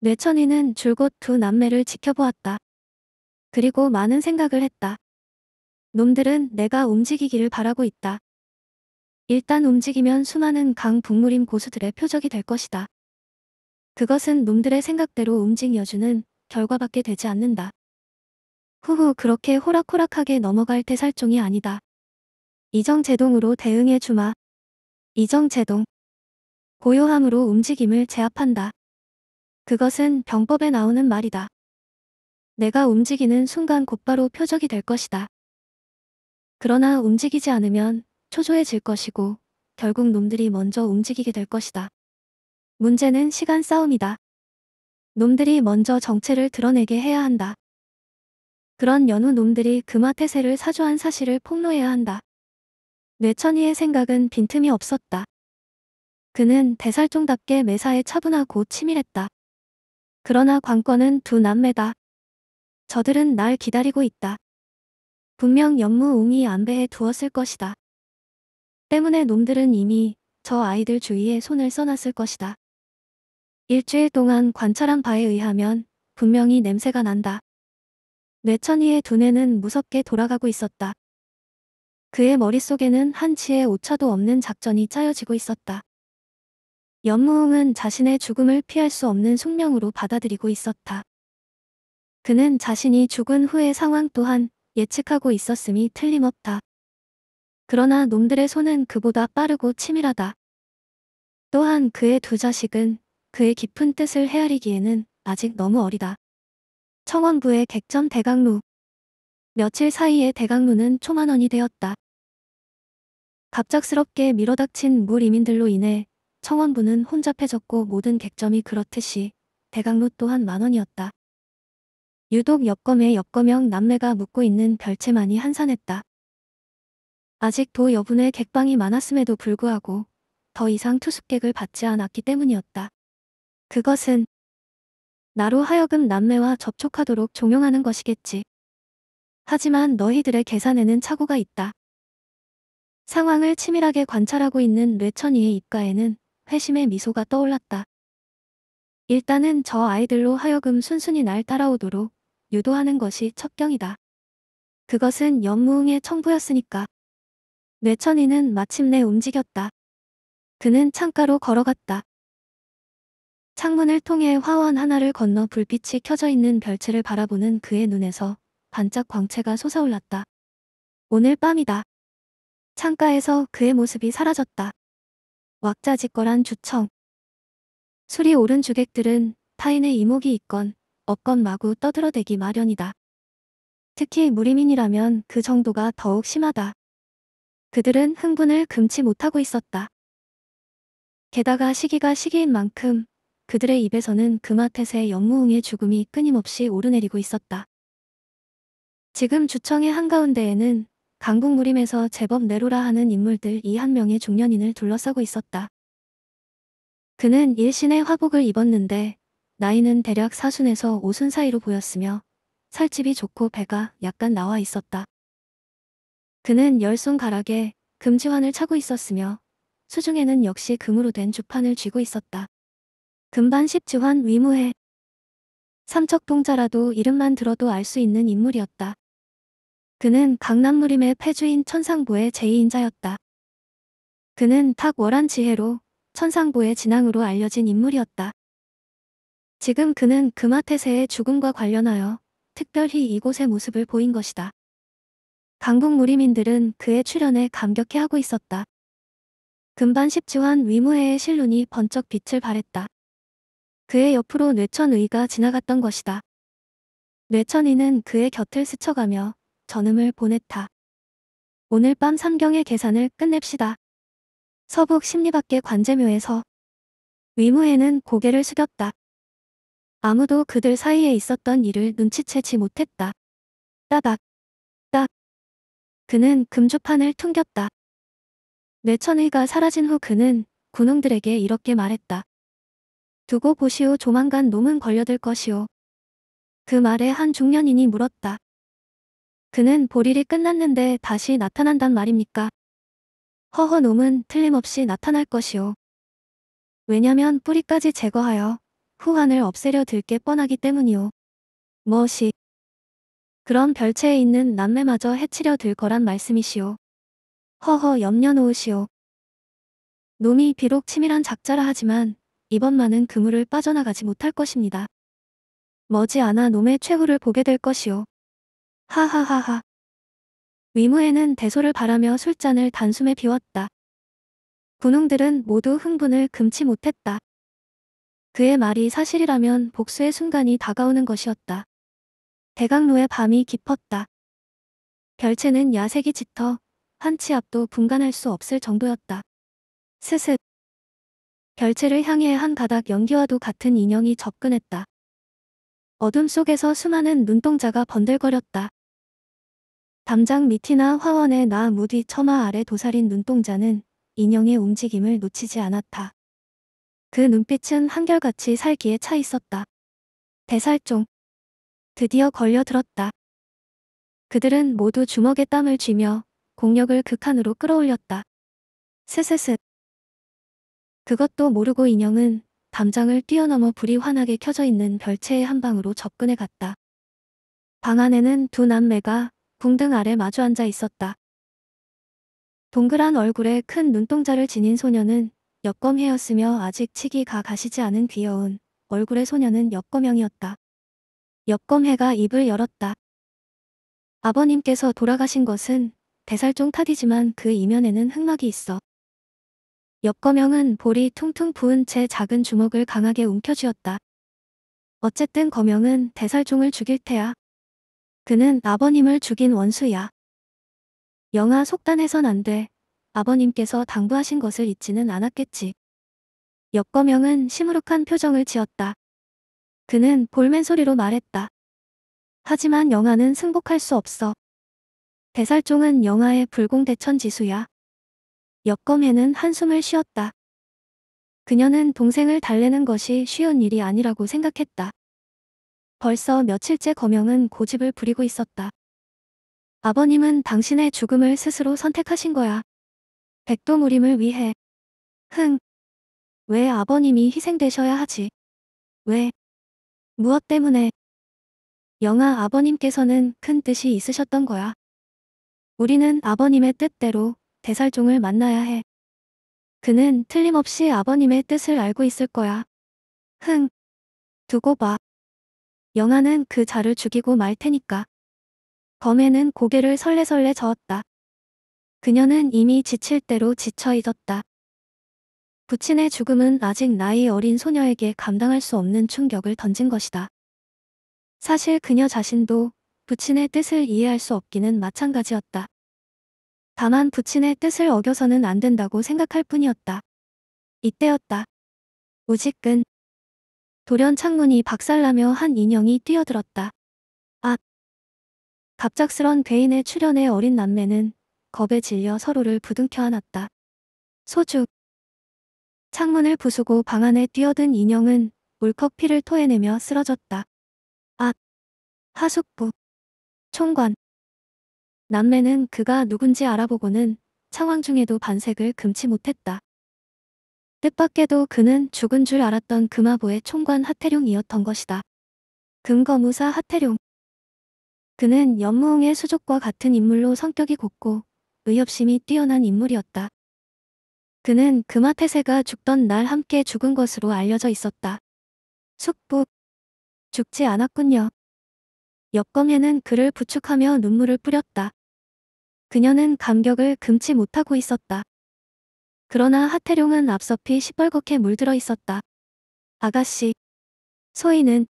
뇌천이는 줄곧 두 남매를 지켜보았다. 그리고 많은 생각을 했다. 놈들은 내가 움직이기를 바라고 있다. 일단 움직이면 수많은 강 북무림 고수들의 표적이 될 것이다. 그것은 놈들의 생각대로 움직여주는 결과밖에 되지 않는다. 후후 그렇게 호락호락하게 넘어갈 태살종이 아니다. 이정제동으로 대응해 주마. 이정제동. 고요함으로 움직임을 제압한다. 그것은 병법에 나오는 말이다. 내가 움직이는 순간 곧바로 표적이 될 것이다. 그러나 움직이지 않으면 초조해질 것이고 결국 놈들이 먼저 움직이게 될 것이다. 문제는 시간 싸움이다. 놈들이 먼저 정체를 드러내게 해야 한다. 그런 연후 놈들이 금화 태세를 사주한 사실을 폭로해야 한다. 뇌천이의 생각은 빈틈이 없었다. 그는 대살종답게 매사에 차분하고 치밀했다. 그러나 관건은 두 남매다. 저들은 날 기다리고 있다. 분명 연무웅이 안배해 두었을 것이다. 때문에 놈들은 이미 저 아이들 주위에 손을 써놨을 것이다. 일주일 동안 관찰한 바에 의하면 분명히 냄새가 난다. 뇌천이의 두뇌는 무섭게 돌아가고 있었다. 그의 머릿속에는 한치의 오차도 없는 작전이 짜여지고 있었다. 연무홍은 자신의 죽음을 피할 수 없는 숙명으로 받아들이고 있었다. 그는 자신이 죽은 후의 상황 또한 예측하고 있었음이 틀림없다. 그러나 놈들의 손은 그보다 빠르고 치밀하다. 또한 그의 두 자식은 그의 깊은 뜻을 헤아리기에는 아직 너무 어리다. 청원부의 객점 대강루 며칠 사이에 대강루는 초만원이 되었다. 갑작스럽게 밀어닥친 물이민들로 인해 청원부는 혼잡해졌고 모든 객점이 그렇듯이 대강루 또한 만원이었다. 유독 역검의 역검형 남매가 묻고 있는 별채만이 한산했다. 아직 도 여분의 객방이 많았음에도 불구하고 더 이상 투숙객을 받지 않았기 때문이었다. 그것은 나로 하여금 남매와 접촉하도록 종용하는 것이겠지. 하지만 너희들의 계산에는 착오가 있다. 상황을 치밀하게 관찰하고 있는 뇌천이의 입가에는 회심의 미소가 떠올랐다. 일단은 저 아이들로 하여금 순순히 날 따라오도록 유도하는 것이 첫경이다 그것은 연무응의 청부였으니까. 뇌천이는 마침내 움직였다. 그는 창가로 걸어갔다. 창문을 통해 화원 하나를 건너 불빛이 켜져 있는 별채를 바라보는 그의 눈에서 반짝 광채가 솟아올랐다. 오늘 밤이다. 창가에서 그의 모습이 사라졌다. 왁자지껄한 주청. 술이 오른 주객들은 타인의 이목이 있건 없건 마구 떠들어대기 마련이다. 특히 무리민이라면 그 정도가 더욱 심하다. 그들은 흥분을 금치 못하고 있었다. 게다가 시기가 시기인 만큼 그들의 입에서는 금화태세 영무웅의 죽음이 끊임없이 오르내리고 있었다. 지금 주청의 한가운데에는 강국 무림에서 제법 내로라 하는 인물들 이 한 명의 중년인을 둘러싸고 있었다. 그는 일신의 화복을 입었는데 나이는 대략 사순에서 오순 사이로 보였으며 살집이 좋고 배가 약간 나와 있었다. 그는 열 손가락에 금지환을 차고 있었으며 수중에는 역시 금으로 된 주판을 쥐고 있었다. 금반 십지환 위무해. 삼척동자라도 이름만 들어도 알 수 있는 인물이었다. 그는 강남 무림의 패주인 천상보의 제2인자였다. 그는 탁월한 지혜로 천상보의 진앙으로 알려진 인물이었다. 지금 그는 금화태세의 죽음과 관련하여 특별히 이곳의 모습을 보인 것이다. 강북 무림인들은 그의 출연에 감격해 하고 있었다. 금반 십지환 위무회의 실눈이 번쩍 빛을 발했다. 그의 옆으로 뇌천의가 지나갔던 것이다. 뇌천의는 그의 곁을 스쳐가며 전음을 보냈다. 오늘 밤 삼경의 계산을 끝냅시다. 서북 심리밖의 관제묘에서 위무해는 고개를 숙였다. 아무도 그들 사이에 있었던 일을 눈치채지 못했다. 따닥. 그는 금주판을 퉁겼다. 뇌천의가 사라진 후 그는 군웅들에게 이렇게 말했다. 두고 보시오 조만간 놈은 걸려들 것이오. 그 말에 한 중년인이 물었다. 그는 볼일이 끝났는데 다시 나타난단 말입니까? 허허 놈은 틀림없이 나타날 것이오. 왜냐면 뿌리까지 제거하여 후한을 없애려 들게 뻔하기 때문이오. 무엇이 뭐 그런 별채에 있는 남매마저 해치려 들 거란 말씀이시오. 허허 염려놓으시오. 놈이 비록 치밀한 작자라 하지만 이번만은 그물을 빠져나가지 못할 것입니다. 머지않아 놈의 최후를 보게 될 것이오. 하하하하. 위무에는 대소를 바라며 술잔을 단숨에 비웠다. 군웅들은 모두 흥분을 금치 못했다. 그의 말이 사실이라면 복수의 순간이 다가오는 것이었다. 대각로의 밤이 깊었다. 별채는 야색이 짙어 한 치 앞도 분간할 수 없을 정도였다. 스스 별채를 향해 한 가닥 연기와도 같은 인형이 접근했다. 어둠 속에서 수많은 눈동자가 번들거렸다. 담장 밑이나 화원의 나 무디 처마 아래 도사린 눈동자는 인형의 움직임을 놓치지 않았다. 그 눈빛은 한결같이 살기에 차 있었다. 대살종. 드디어 걸려들었다. 그들은 모두 주먹에 땀을 쥐며 공력을 극한으로 끌어올렸다. 스스스. 그것도 모르고 인형은 담장을 뛰어넘어 불이 환하게 켜져 있는 별채의 한 방으로 접근해 갔다. 방 안에는 두 남매가 궁등 아래 마주 앉아 있었다. 동그란 얼굴에 큰 눈동자를 지닌 소녀는 역검해였으며 아직 치기가 가시지 않은 귀여운 얼굴의 소녀는 역검형이었다. 역검해가 입을 열었다. 아버님께서 돌아가신 것은 대살종 탓이지만 그 이면에는 흑막이 있어. 역검형은 볼이 퉁퉁 부은 채 작은 주먹을 강하게 움켜쥐었다. 어쨌든 검형은 대살종을 죽일 테야. 그는 아버님을 죽인 원수야. 영아 속단해선 안 돼. 아버님께서 당부하신 것을 잊지는 않았겠지. 역검형은 시무룩한 표정을 지었다. 그는 볼멘소리로 말했다. 하지만 영화는 승복할 수 없어. 대살종은 영화의 불공대천지수야. 역검에는 한숨을 쉬었다. 그녀는 동생을 달래는 것이 쉬운 일이 아니라고 생각했다. 벌써 며칠째 거명은 고집을 부리고 있었다. 아버님은 당신의 죽음을 스스로 선택하신 거야. 백도무림을 위해. 흥. 왜 아버님이 희생되셔야 하지? 왜? 무엇 때문에? 영아 아버님께서는 큰 뜻이 있으셨던 거야. 우리는 아버님의 뜻대로 대살종을 만나야 해. 그는 틀림없이 아버님의 뜻을 알고 있을 거야. 흥. 두고 봐. 영아는 그 자를 죽이고 말 테니까. 범에는 고개를 설레설레 저었다. 그녀는 이미 지칠 대로 지쳐 있었다. 부친의 죽음은 아직 나이 어린 소녀에게 감당할 수 없는 충격을 던진 것이다. 사실 그녀 자신도 부친의 뜻을 이해할 수 없기는 마찬가지였다. 다만 부친의 뜻을 어겨서는 안 된다고 생각할 뿐이었다. 이때였다. 우직근. 돌연 창문이 박살나며 한 인형이 뛰어들었다. 아! 갑작스런 괴인의 출현에 어린 남매는 겁에 질려 서로를 부둥켜 안았다. 소죽. 창문을 부수고 방 안에 뛰어든 인형은 울컥 피를 토해내며 쓰러졌다. 앗! 아, 하숙부. 총관. 남매는 그가 누군지 알아보고는 상황 중에도 반색을 금치 못했다. 뜻밖에도 그는 죽은 줄 알았던 금화보의 총관 하태룡이었던 것이다. 금거무사 하태룡. 그는 연무홍의 수족과 같은 인물로 성격이 곱고 의협심이 뛰어난 인물이었다. 그는 그마폐세가 죽던 날 함께 죽은 것으로 알려져 있었다. 숙부. 죽지 않았군요. 역검해는 그를 부축하며 눈물을 뿌렸다. 그녀는 감격을 금치 못하고 있었다. 그러나 하태룡은 앞서피 시뻘겋게 물들어 있었다. 아가씨. 소희는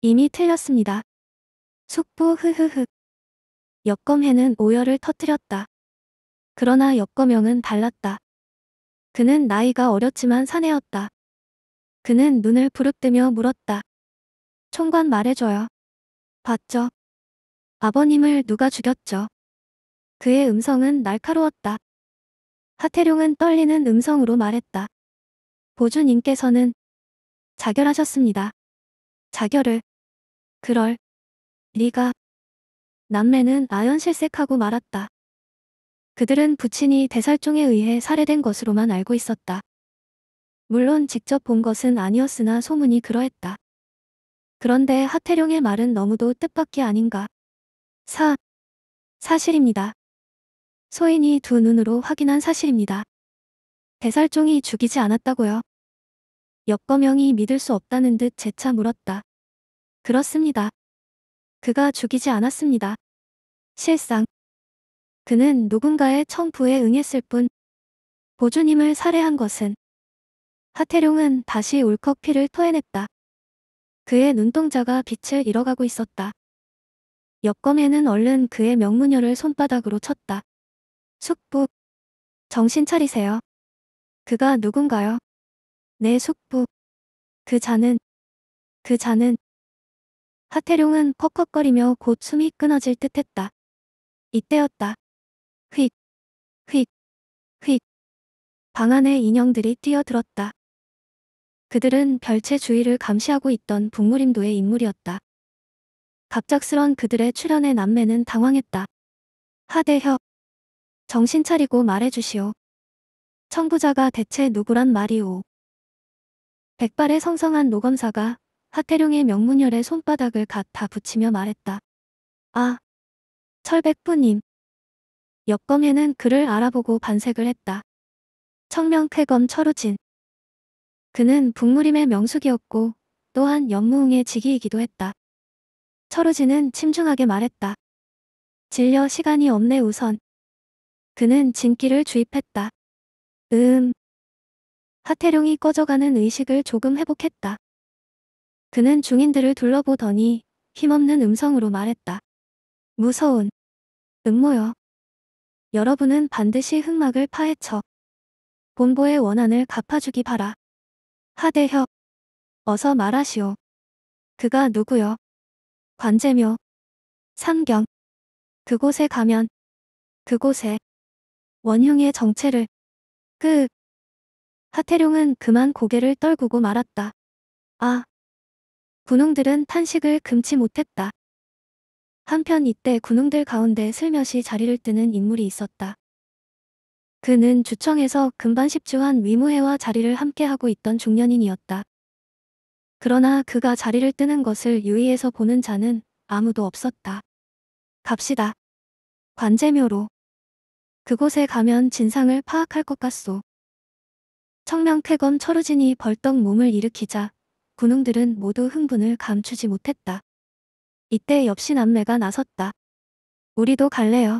이미 틀렸습니다. 숙부 흐흐흑 역검해는 오열을 터뜨렸다. 그러나 역검형은 달랐다. 그는 나이가 어렸지만 사내였다. 그는 눈을 부릅뜨며 물었다. 총관 말해줘요. 봤죠? 아버님을 누가 죽였죠? 그의 음성은 날카로웠다. 하태룡은 떨리는 음성으로 말했다. 보주님께서는 자결하셨습니다. 자결을 그럴 리가 남매는 아연실색하고 말았다. 그들은 부친이 대살종에 의해 살해된 것으로만 알고 있었다. 물론 직접 본 것은 아니었으나 소문이 그러했다. 그런데 하태룡의 말은 너무도 뜻밖의 아닌가. 사. 사실입니다. 소인이 두 눈으로 확인한 사실입니다. 대살종이 죽이지 않았다고요. 역거명이 믿을 수 없다는 듯 재차 물었다. 그렇습니다. 그가 죽이지 않았습니다. 실상 그는 누군가의 청부에 응했을 뿐 보주님을 살해한 것은 하태룡은 다시 울컥 피를 토해냈다. 그의 눈동자가 빛을 잃어가고 있었다. 옆검에는 얼른 그의 명문녀를 손바닥으로 쳤다. 숙북 정신 차리세요. 그가 누군가요? 내숙북그 네, 자는. 그 자는. 하태룡은 퍽퍽거리며 곧 숨이 끊어질 듯했다. 이때였다. 휙, 휙, 휙. 방 안에 인형들이 뛰어들었다. 그들은 별채 주위를 감시하고 있던 북무림도의 인물이었다. 갑작스런 그들의 출현에 남매는 당황했다. 하대혁. 정신 차리고 말해주시오. 청부자가 대체 누구란 말이오. 백발의 성성한 노검사가 하태룡의 명문열의 손바닥을 갖다 붙이며 말했다. 아, 철백부님. 역검에는 그를 알아보고 반색을 했다. 청명쾌검 철우진. 그는 북무림의 명숙이었고 또한 연무웅의 직위이기도 했다. 철우진은 침중하게 말했다. 질려 시간이 없네 우선. 그는 진기를 주입했다. 음. 하태룡이 꺼져가는 의식을 조금 회복했다. 그는 중인들을 둘러보더니 힘없는 음성으로 말했다. 무서운. 음모여. 여러분은 반드시 흑막을 파헤쳐 본보의 원한을 갚아주기 바라. 하대혁. 어서 말하시오. 그가 누구요? 관제묘. 삼경. 그곳에 가면 그곳에 원흉의 정체를 그 하태룡은 그만 고개를 떨구고 말았다. 아. 군웅들은 탄식을 금치 못했다. 한편 이때 군웅들 가운데 슬며시 자리를 뜨는 인물이 있었다. 그는 주청에서 금반 십주한 위무회와 자리를 함께하고 있던 중년인이었다. 그러나 그가 자리를 뜨는 것을 유의해서 보는 자는 아무도 없었다. 갑시다. 관제묘로. 그곳에 가면 진상을 파악할 것 같소. 청명쾌검 철우진이 벌떡 몸을 일으키자 군웅들은 모두 흥분을 감추지 못했다. 이때 역시 남매가 나섰다. 우리도 갈래요.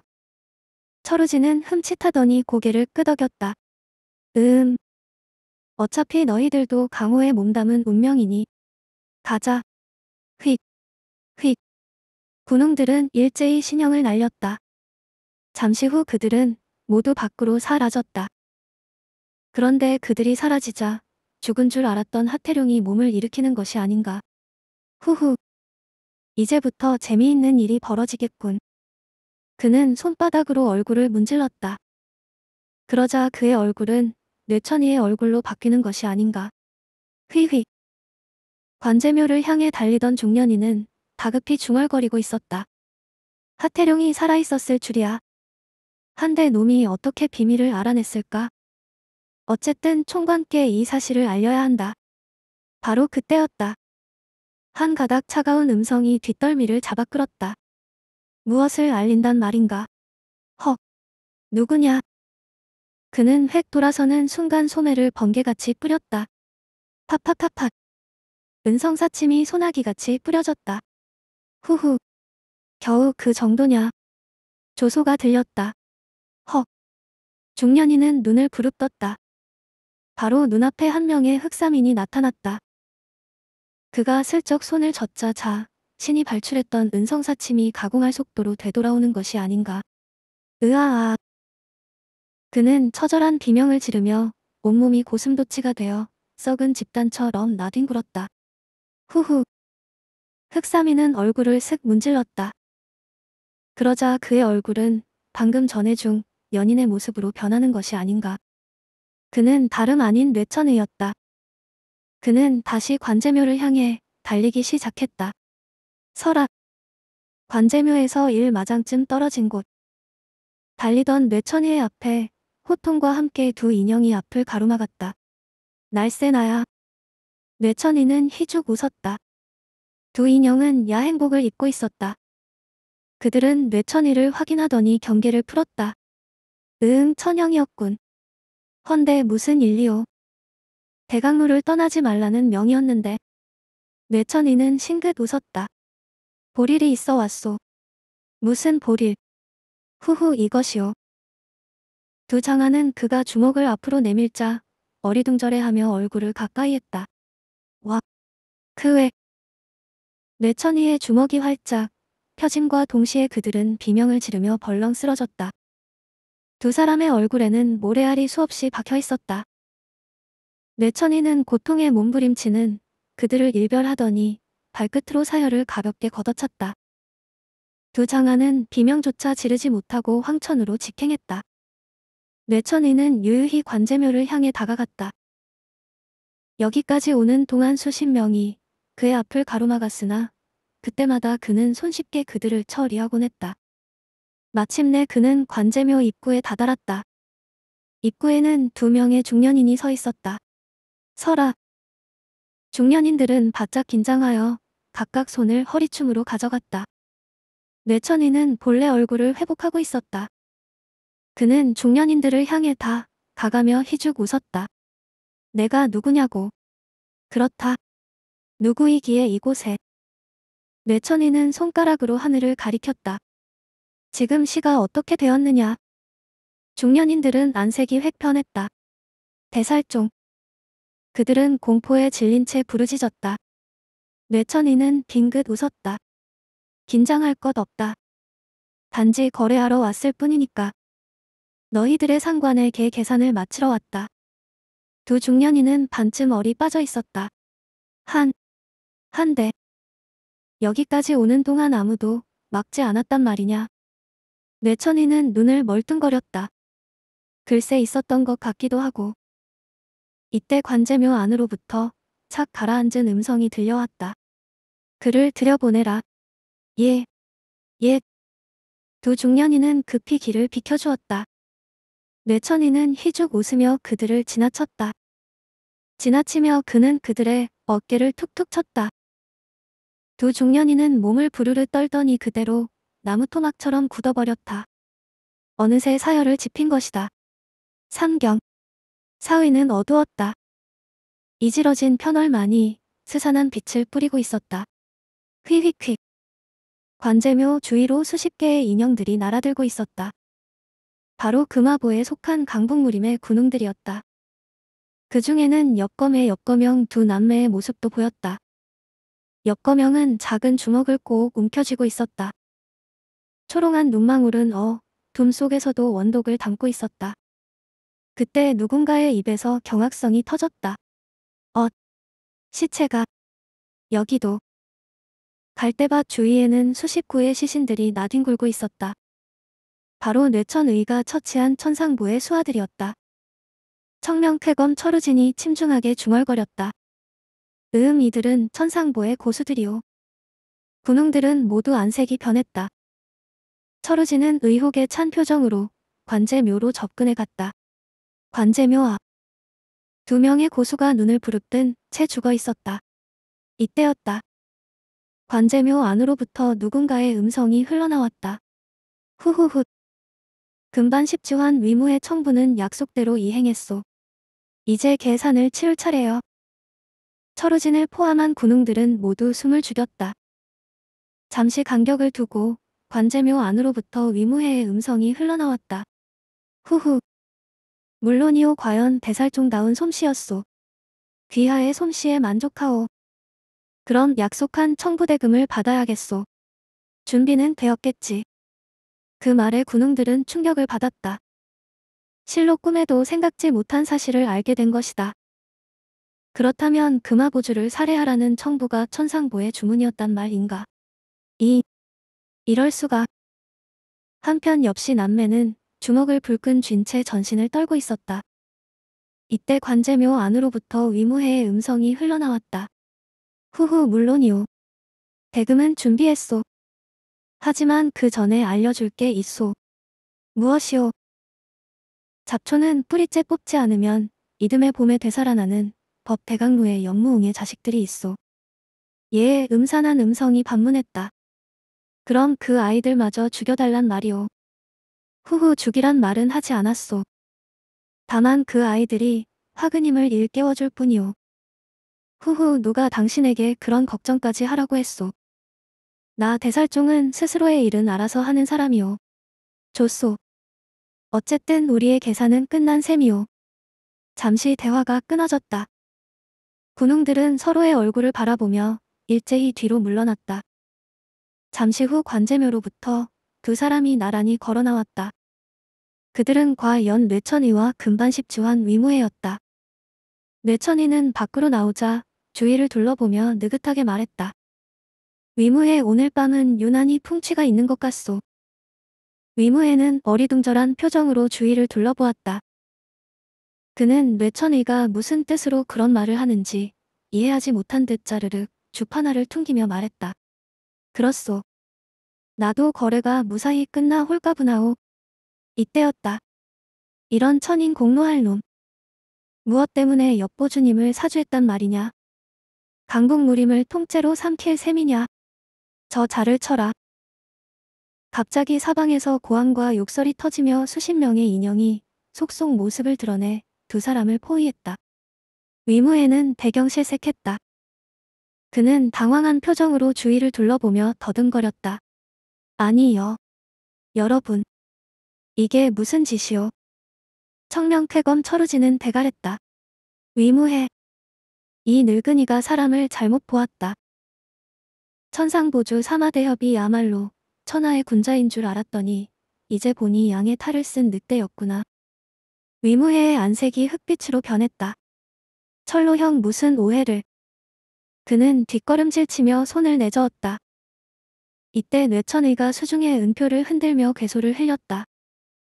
철우진은 흠칫하더니 고개를 끄덕였다. 음. 어차피 너희들도 강호의 몸담은 운명이니. 가자. 휙. 휙. 군웅들은 일제히 신형을 날렸다. 잠시 후 그들은 모두 밖으로 사라졌다. 그런데 그들이 사라지자 죽은 줄 알았던 하태룡이 몸을 일으키는 것이 아닌가. 후후. 이제부터 재미있는 일이 벌어지겠군. 그는 손바닥으로 얼굴을 문질렀다. 그러자 그의 얼굴은 뇌천이의 얼굴로 바뀌는 것이 아닌가. 휘휘. 관제묘를 향해 달리던 중년이는 다급히 중얼거리고 있었다. 하태룡이 살아있었을 줄이야. 한데 놈이 어떻게 비밀을 알아냈을까? 어쨌든 총관께 이 사실을 알려야 한다. 바로 그때였다. 한 가닥 차가운 음성이 뒷덜미를 잡아 끌었다. 무엇을 알린단 말인가? 헉. 누구냐? 그는 획 돌아서는 순간 소매를 번개같이 뿌렸다. 팍팍팍팍. 은성사침이 소나기같이 뿌려졌다. 후후. 겨우 그 정도냐. 조소가 들렸다. 헉. 중년이는 눈을 부릅떴다. 바로 눈앞에 한 명의 흑사민이 나타났다. 그가 슬쩍 손을 젖자자 신이 발출했던 은성사침이 가공할 속도로 되돌아오는 것이 아닌가. 으아아. 그는 처절한 비명을 지르며 온몸이 고슴도치가 되어 썩은 집단처럼 나뒹굴었다. 후후. 흑삼이는 얼굴을 슥 문질렀다. 그러자 그의 얼굴은 방금 전에 중 연인의 모습으로 변하는 것이 아닌가. 그는 다름 아닌 뇌천의였다. 그는 다시 관제묘를 향해 달리기 시작했다. 설악. 관제묘에서 일마장쯤 떨어진 곳. 달리던 뇌천의 이 앞에 호통과 함께 두 인형이 앞을 가로막았다. 날세나야. 뇌천이는 희죽 웃었다. 두 인형은 야행복을 입고 있었다. 그들은 뇌천이를 확인하더니 경계를 풀었다. 응, 천형이었군. 헌데 무슨 일리오. 대강로를 떠나지 말라는 명이었는데 뇌천이는 싱긋 웃었다. 보릴이 있어 왔소. 무슨 보릴. 후후 이것이오. 두 장하는 그가 주먹을 앞으로 내밀자 어리둥절해하며 얼굴을 가까이 했다. 와. 그 왜. 뇌천이의 주먹이 활짝 펴짐과 동시에 그들은 비명을 지르며 벌렁 쓰러졌다. 두 사람의 얼굴에는 모래알이 수없이 박혀 있었다. 뇌천이는 고통에 몸부림치는 그들을 일별하더니 발끝으로 사열을 가볍게 걷어찼다. 두장안은 비명조차 지르지 못하고 황천으로 직행했다. 뇌천이는 유유히 관제묘를 향해 다가갔다. 여기까지 오는 동안 수십 명이 그의 앞을 가로막았으나 그때마다 그는 손쉽게 그들을 처리하곤 했다. 마침내 그는 관제묘 입구에 다다랐다. 입구에는 두 명의 중년인이 서 있었다. 서라 중년인들은 바짝 긴장하여 각각 손을 허리춤으로 가져갔다. 뇌천이는 본래 얼굴을 회복하고 있었다. 그는 중년인들을 향해 다 가가며 희죽 웃었다. 내가 누구냐고. 그렇다. 누구이기에 이곳에. 뇌천이는 손가락으로 하늘을 가리켰다. 지금 시가 어떻게 되었느냐. 중년인들은 안색이 획편했다. 대살종. 그들은 공포에 질린 채 부르짖었다. 뇌천이는 빙긋 웃었다. 긴장할 것 없다. 단지 거래하러 왔을 뿐이니까. 너희들의 상관에개 계산을 마치러 왔다. 두 중년이는 반쯤 얼이 빠져 있었다. 한, 한 대. 여기까지 오는 동안 아무도 막지 않았단 말이냐. 뇌천이는 눈을 멀뚱거렸다. 글쎄 있었던 것 같기도 하고. 이때 관제묘 안으로부터 착 가라앉은 음성이 들려왔다. 그를 들여보내라. 예. 예. 두 중년이는 급히 길을 비켜주었다. 뇌천이는 네 희죽 웃으며 그들을 지나쳤다. 지나치며 그는 그들의 어깨를 툭툭 쳤다. 두 중년이는 몸을 부르르 떨더니 그대로 나무토막처럼 굳어버렸다. 어느새 사열을 짚힌 것이다. 상경 사위는 어두웠다. 이지러진 편얼만이 스산한 빛을 뿌리고 있었다. 휘휘휙 관제묘 주위로 수십 개의 인형들이 날아들고 있었다. 바로 금화보에 속한 강북무림의 군웅들이었다. 그 중에는 역검의 역검형 두 남매의 모습도 보였다. 역검형은 작은 주먹을 꼭 움켜쥐고 있었다. 초롱한 눈망울은 어, 둠 속에서도 원독을 담고 있었다. 그때 누군가의 입에서 경악성이 터졌다. 엇. 시체가. 여기도. 갈대밭 주위에는 수십 구의 시신들이 나뒹굴고 있었다. 바로 뇌천의가 처치한 천상부의 수하들이었다. 청명쾌검 철우진이 침중하게 중얼거렸다. 으음 이들은 천상보의 고수들이오. 군웅들은 모두 안색이 변했다. 철우진은 의혹에 찬 표정으로 관제묘로 접근해 갔다. 관제묘 앞. 두 명의 고수가 눈을 부릅뜬 채 죽어 있었다. 이때였다. 관제묘 안으로부터 누군가의 음성이 흘러나왔다. 후후훗. 금반 십지환 위무의 청부는 약속대로 이행했소. 이제 계산을 치울 차례요. 철우진을 포함한 군웅들은 모두 숨을 죽였다. 잠시 간격을 두고 관제묘 안으로부터 위무해의 음성이 흘러나왔다. 후후. 물론이오 과연 대살총 나온 솜씨였소. 귀하의 솜씨에 만족하오. 그럼 약속한 청부대금을 받아야겠소. 준비는 되었겠지. 그 말에 군웅들은 충격을 받았다. 실로 꿈에도 생각지 못한 사실을 알게 된 것이다. 그렇다면 금화보주를 살해하라는 청부가 천상보의 주문이었단 말인가. 이 이럴 수가. 한편 역시 남매는 주먹을 불끈 쥔 채 전신을 떨고 있었다. 이때 관제묘 안으로부터 위무해의 음성이 흘러나왔다. 후후 물론이오. 대금은 준비했소. 하지만 그 전에 알려줄 게 있소. 무엇이오? 잡초는 뿌리째 뽑지 않으면 이듬해 봄에 되살아나는 법대강로의 연무웅의 자식들이 있소. 예의 음산한 음성이 반문했다. 그럼 그 아이들마저 죽여달란 말이오. 후후 죽이란 말은 하지 않았소. 다만 그 아이들이 화근님을 일깨워줄 뿐이오. 후후 누가 당신에게 그런 걱정까지 하라고 했소. 나 대살종은 스스로의 일은 알아서 하는 사람이오. 좋소. 어쨌든 우리의 계산은 끝난 셈이오. 잠시 대화가 끊어졌다. 군웅들은 서로의 얼굴을 바라보며 일제히 뒤로 물러났다. 잠시 후 관제묘로부터 두 그 사람이 나란히 걸어나왔다. 그들은 과연 뇌천이와 금반십 주한 위무해였다. 뇌천이는 밖으로 나오자 주위를 둘러보며 느긋하게 말했다. 위무해 오늘 밤은 유난히 풍치가 있는 것 같소. 위무해는 어리둥절한 표정으로 주위를 둘러보았다. 그는 뇌천이가 무슨 뜻으로 그런 말을 하는지 이해하지 못한 듯 자르륵 주파나를 퉁기며 말했다. 그렇소. 나도 거래가 무사히 끝나 홀가분하오. 이때였다. 이런 천인 공로할 놈. 무엇 때문에 엽보주님을 사주했단 말이냐. 강북 무림을 통째로 삼킬 셈이냐. 저 자를 쳐라. 갑자기 사방에서 고함과 욕설이 터지며 수십 명의 인형이 속속 모습을 드러내 두 사람을 포위했다. 위무에는 배경실색했다. 그는 당황한 표정으로 주위를 둘러보며 더듬거렸다. 아니요. 여러분. 이게 무슨 짓이오? 청명쾌검 철우지는 배갈했다. 위무해. 이 늙은이가 사람을 잘못 보았다. 천상보주 사마대협이야말로 천하의 군자인 줄 알았더니 이제 보니 양의 탈을 쓴 늑대였구나. 위무해의 안색이 흑빛으로 변했다. 철로형 무슨 오해를. 그는 뒷걸음질 치며 손을 내저었다. 이때 뇌천의가 수중에 은표를 흔들며 괴소를 흘렸다.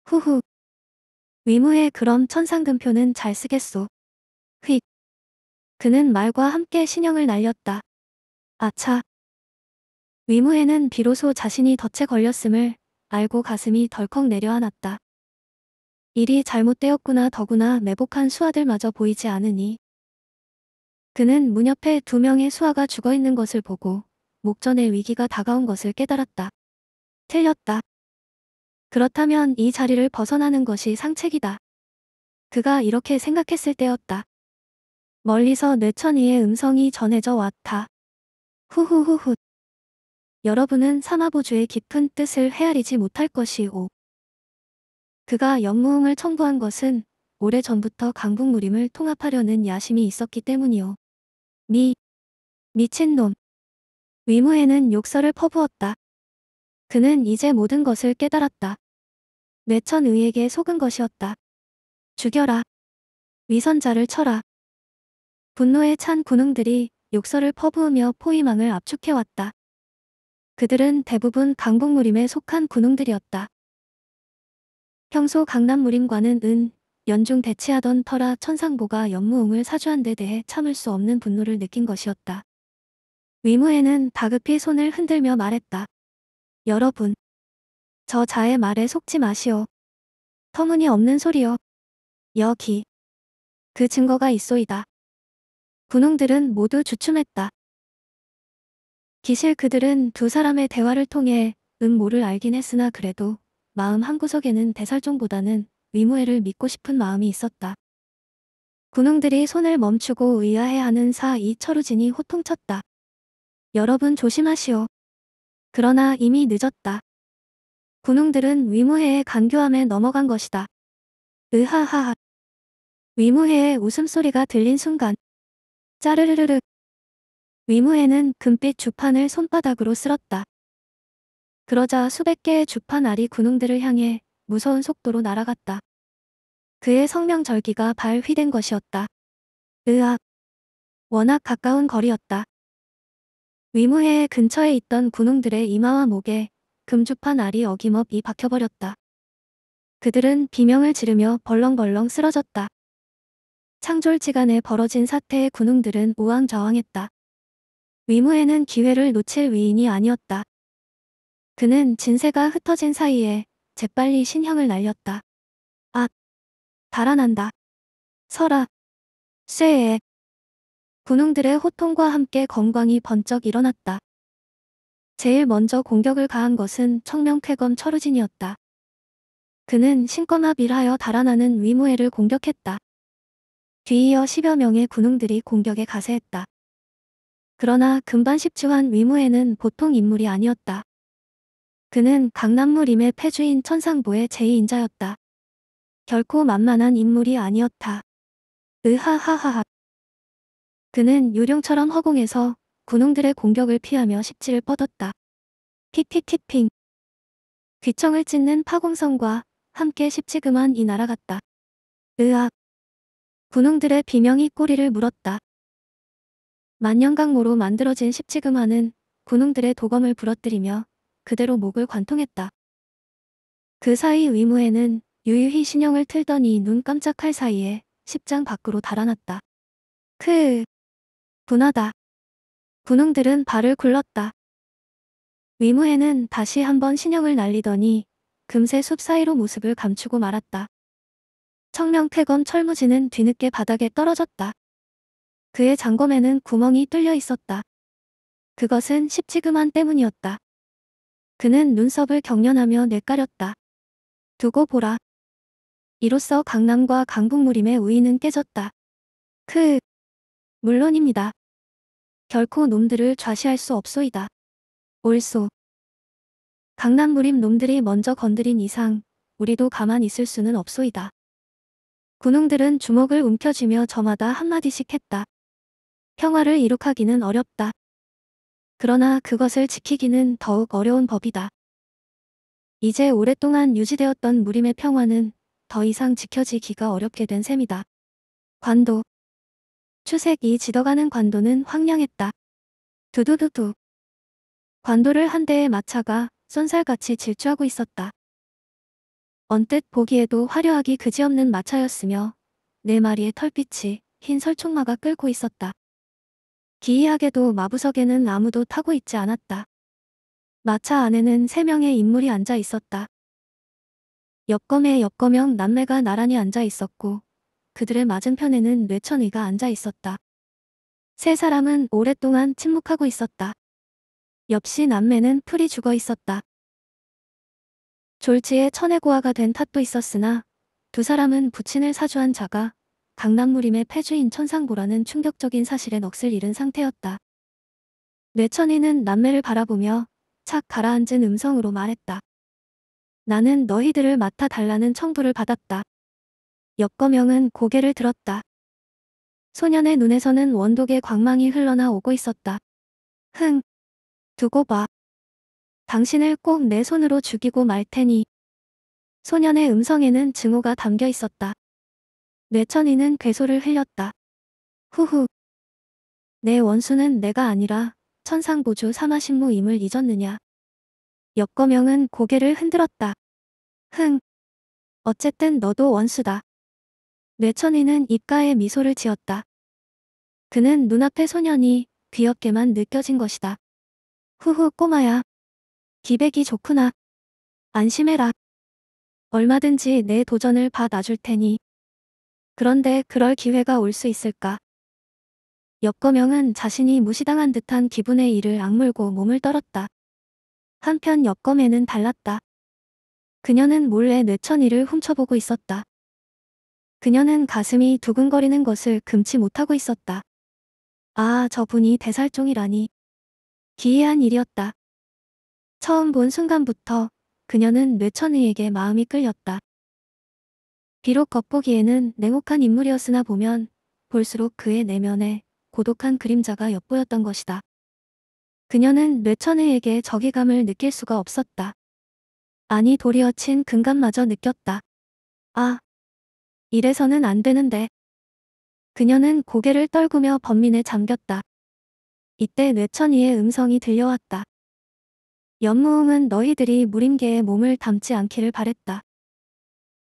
후후. 위무의 그럼 천상금표는 잘 쓰겠소. 휙. 그는 말과 함께 신형을 날렸다. 아차. 위무에는 비로소 자신이 덫에 걸렸음을 알고 가슴이 덜컥 내려앉았다. 일이 잘못되었구나 더구나 매복한 수아들마저 보이지 않으니. 그는 문 옆에 두 명의 수아가 죽어있는 것을 보고 목전의 위기가 다가온 것을 깨달았다. 틀렸다. 그렇다면 이 자리를 벗어나는 것이 상책이다. 그가 이렇게 생각했을 때였다. 멀리서 뇌천이의 음성이 전해져 왔다. 후후후후 여러분은 사마보주의 깊은 뜻을 헤아리지 못할 것이오. 그가 연무음을 청구한 것은 오래전부터 강북무림을 통합하려는 야심이 있었기 때문이오. 미, 미친놈. 위무에는 욕설을 퍼부었다. 그는 이제 모든 것을 깨달았다. 뇌천의에게 속은 것이었다. 죽여라. 위선자를 쳐라. 분노에 찬 군웅들이 욕설을 퍼부으며 포위망을 압축해왔다. 그들은 대부분 강북무림에 속한 군웅들이었다. 평소 강남 무림과는 은, 연중 대치하던 터라 천상보가 연무웅을 사주한 데 대해 참을 수 없는 분노를 느낀 것이었다. 위무에는 다급히 손을 흔들며 말했다. 여러분. 저 자의 말에 속지 마시오. 터무니없는 소리요. 여기. 그 증거가 있소이다. 군웅들은 모두 주춤했다. 기실 그들은 두 사람의 대화를 통해 음모를 알긴 했으나 그래도 마음 한구석에는 대살종보다는 위무에를 믿고 싶은 마음이 있었다. 군웅들이 손을 멈추고 의아해하는 사이 철우진이 호통쳤다. 여러분 조심하시오. 그러나 이미 늦었다. 군웅들은 위무해의 간교함에 넘어간 것이다. 으하하하. 위무해의 웃음소리가 들린 순간 짜르르르르 위무해는 금빛 주판을 손바닥으로 쓸었다. 그러자 수백 개의 주판 알이 군웅들을 향해 무서운 속도로 날아갔다. 그의 성명절기가 발휘된 것이었다. 으악. 워낙 가까운 거리였다. 위무해 의 근처에 있던 군웅들의 이마와 목에 금주판 알이 어김없이 박혀버렸다. 그들은 비명을 지르며 벌렁벌렁 쓰러졌다. 창졸지간에 벌어진 사태의 군웅들은 우왕좌왕했다. 위무해는 기회를 놓칠 위인이 아니었다. 그는 진세가 흩어진 사이에 재빨리 신형을 날렸다. 앗! 달아난다. 설아! 쇠에! 군웅들의 호통과 함께 건광이 번쩍 일어났다. 제일 먼저 공격을 가한 것은 청명쾌검 철우진이었다. 그는 신검합일하여 달아나는 위무해를 공격했다. 뒤이어 10여 명의 군웅들이 공격에 가세했다. 그러나 금반 십지환 위무해는 보통 인물이 아니었다. 그는 강남무림의 폐주인 천상보의 제2인자였다. 결코 만만한 인물이 아니었다. 으하하하하. 그는 요령처럼 허공에서 군웅들의 공격을 피하며 십지를 뻗었다. 킥피킥핑 귀청을 찢는 파공성과 함께 십지 금한이 날아갔다. 으악. 군웅들의 비명이 꼬리를 물었다. 만년강모로 만들어진 십지금만은 군웅들의 도검을 부러뜨리며 그대로 목을 관통했다. 그 사이 의무에는 유유히 신형을 틀더니 눈 깜짝할 사이에 십장 밖으로 달아났다. 크 분하다. 군웅들은 발을 굴렀다. 위무에는 다시 한번 신형을 날리더니 금세 숲 사이로 모습을 감추고 말았다. 청명태검 철무지는 뒤늦게 바닥에 떨어졌다. 그의 장검에는 구멍이 뚫려 있었다. 그것은 십지그만 때문이었다. 그는 눈썹을 경련하며 내까렸다. 두고 보라. 이로써 강남과 강북무림의 우위는 깨졌다. 크. 물론입니다. 결코 놈들을 좌시할 수 없소이다. 올소. 강남 무림 놈들이 먼저 건드린 이상 우리도 가만 있을 수는 없소이다. 군웅들은 주먹을 움켜쥐며 저마다 한마디씩 했다. 평화를 이룩하기는 어렵다. 그러나 그것을 지키기는 더욱 어려운 법이다. 이제 오랫동안 유지되었던 무림의 평화는 더 이상 지켜지기가 어렵게 된 셈이다. 관도 추색이 지더가는 관도는 황량했다. 두두두두. 관도를 한 대의 마차가 쏜살같이 질주하고 있었다. 언뜻 보기에도 화려하기 그지없는 마차였으며 네 마리의 털빛이 흰 설총마가 끌고 있었다. 기이하게도 마부석에는 아무도 타고 있지 않았다. 마차 안에는 세 명의 인물이 앉아 있었다. 옆검에 옆검형 남매가 나란히 앉아 있었고 그들의 맞은편에는 뇌천의가 앉아 있었다. 세 사람은 오랫동안 침묵하고 있었다. 역시 남매는 풀이 죽어 있었다. 졸지에 천해고아가 된 탓도 있었으나 두 사람은 부친을 사주한 자가 강남 무림의 폐주인 천상보라는 충격적인 사실에 넋을 잃은 상태였다. 뇌천이는 남매를 바라보며 착 가라앉은 음성으로 말했다. 나는 너희들을 맡아달라는 청부를 받았다. 역거명은 고개를 들었다. 소년의 눈에서는 원독의 광망이 흘러나오고 있었다. 흥, 두고 봐. 당신을 꼭 내 손으로 죽이고 말 테니. 소년의 음성에는 증오가 담겨 있었다. 뇌천이는 괴소를 흘렸다. 후후. 내 원수는 내가 아니라 천상보주 사마신무임을 잊었느냐. 역거명은 고개를 흔들었다. 흥. 어쨌든 너도 원수다. 뇌천이는 입가에 미소를 지었다. 그는 눈앞의 소년이 귀엽게만 느껴진 것이다. 후후 꼬마야. 기백이 좋구나. 안심해라. 얼마든지 내 도전을 받아줄 테니. 그런데 그럴 기회가 올 수 있을까? 엿거명은 자신이 무시당한 듯한 기분의 이를 악물고 몸을 떨었다. 한편 엿검에는 달랐다. 그녀는 몰래 뇌천이를 훔쳐보고 있었다. 그녀는 가슴이 두근거리는 것을 금치 못하고 있었다. 아, 저분이 대살종이라니. 기이한 일이었다. 처음 본 순간부터 그녀는 뇌천의에게 마음이 끌렸다. 비록 겉보기에는 냉혹한 인물이었으나 보면 볼수록 그의 내면에 고독한 그림자가 엿보였던 것이다. 그녀는 뇌천의에게 저기감을 느낄 수가 없었다. 아니 도리어친 근감마저 느꼈다. 아, 이래서는 안 되는데. 그녀는 고개를 떨구며 범민에 잠겼다. 이때 뇌천이의 음성이 들려왔다. 연무음은 너희들이 무림계에 몸을 담지 않기를 바랬다.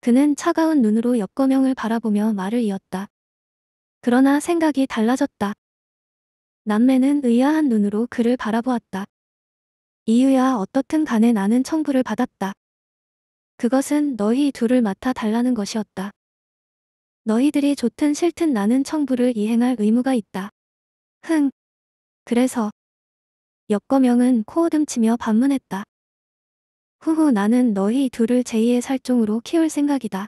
그는 차가운 눈으로 옆거명을 바라보며 말을 이었다. 그러나 생각이 달라졌다. 남매는 의아한 눈으로 그를 바라보았다. 이유야 어떻든 간에 나는 청부를 받았다. 그것은 너희 둘을 맡아 달라는 것이었다. 너희들이 좋든 싫든 나는 청부를 이행할 의무가 있다. 흥. 그래서 역거명은 코어듬치며 반문했다. 후후 나는 너희 둘을 제2의 살종으로 키울 생각이다.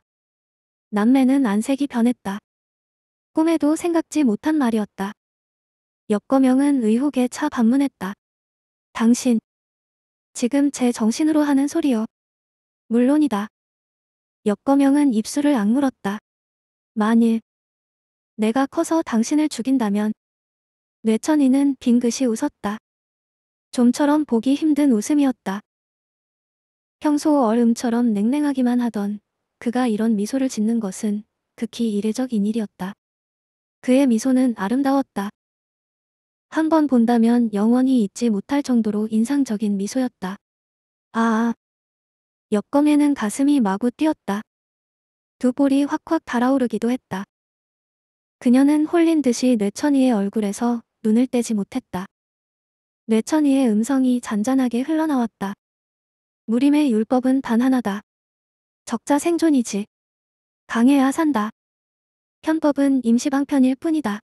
남매는 안색이 변했다. 꿈에도 생각지 못한 말이었다. 역거명은 의혹에 차 반문했다. 당신. 지금 제 정신으로 하는 소리요. 물론이다. 역거명은 입술을 악물었다. 만일 내가 커서 당신을 죽인다면 뇌천이는 빙긋이 웃었다. 좀처럼 보기 힘든 웃음이었다. 평소 얼음처럼 냉랭하기만 하던 그가 이런 미소를 짓는 것은 극히 이례적인 일이었다. 그의 미소는 아름다웠다. 한 번 본다면 영원히 잊지 못할 정도로 인상적인 미소였다. 아아. 역검에는 가슴이 마구 뛰었다. 두 볼이 확확 달아오르기도 했다. 그녀는 홀린 듯이 뇌천이의 얼굴에서 눈을 떼지 못했다. 뇌천이의 음성이 잔잔하게 흘러나왔다. 무림의 율법은 단 하나다. 적자 생존이지. 강해야 산다. 편법은 임시방편일 뿐이다.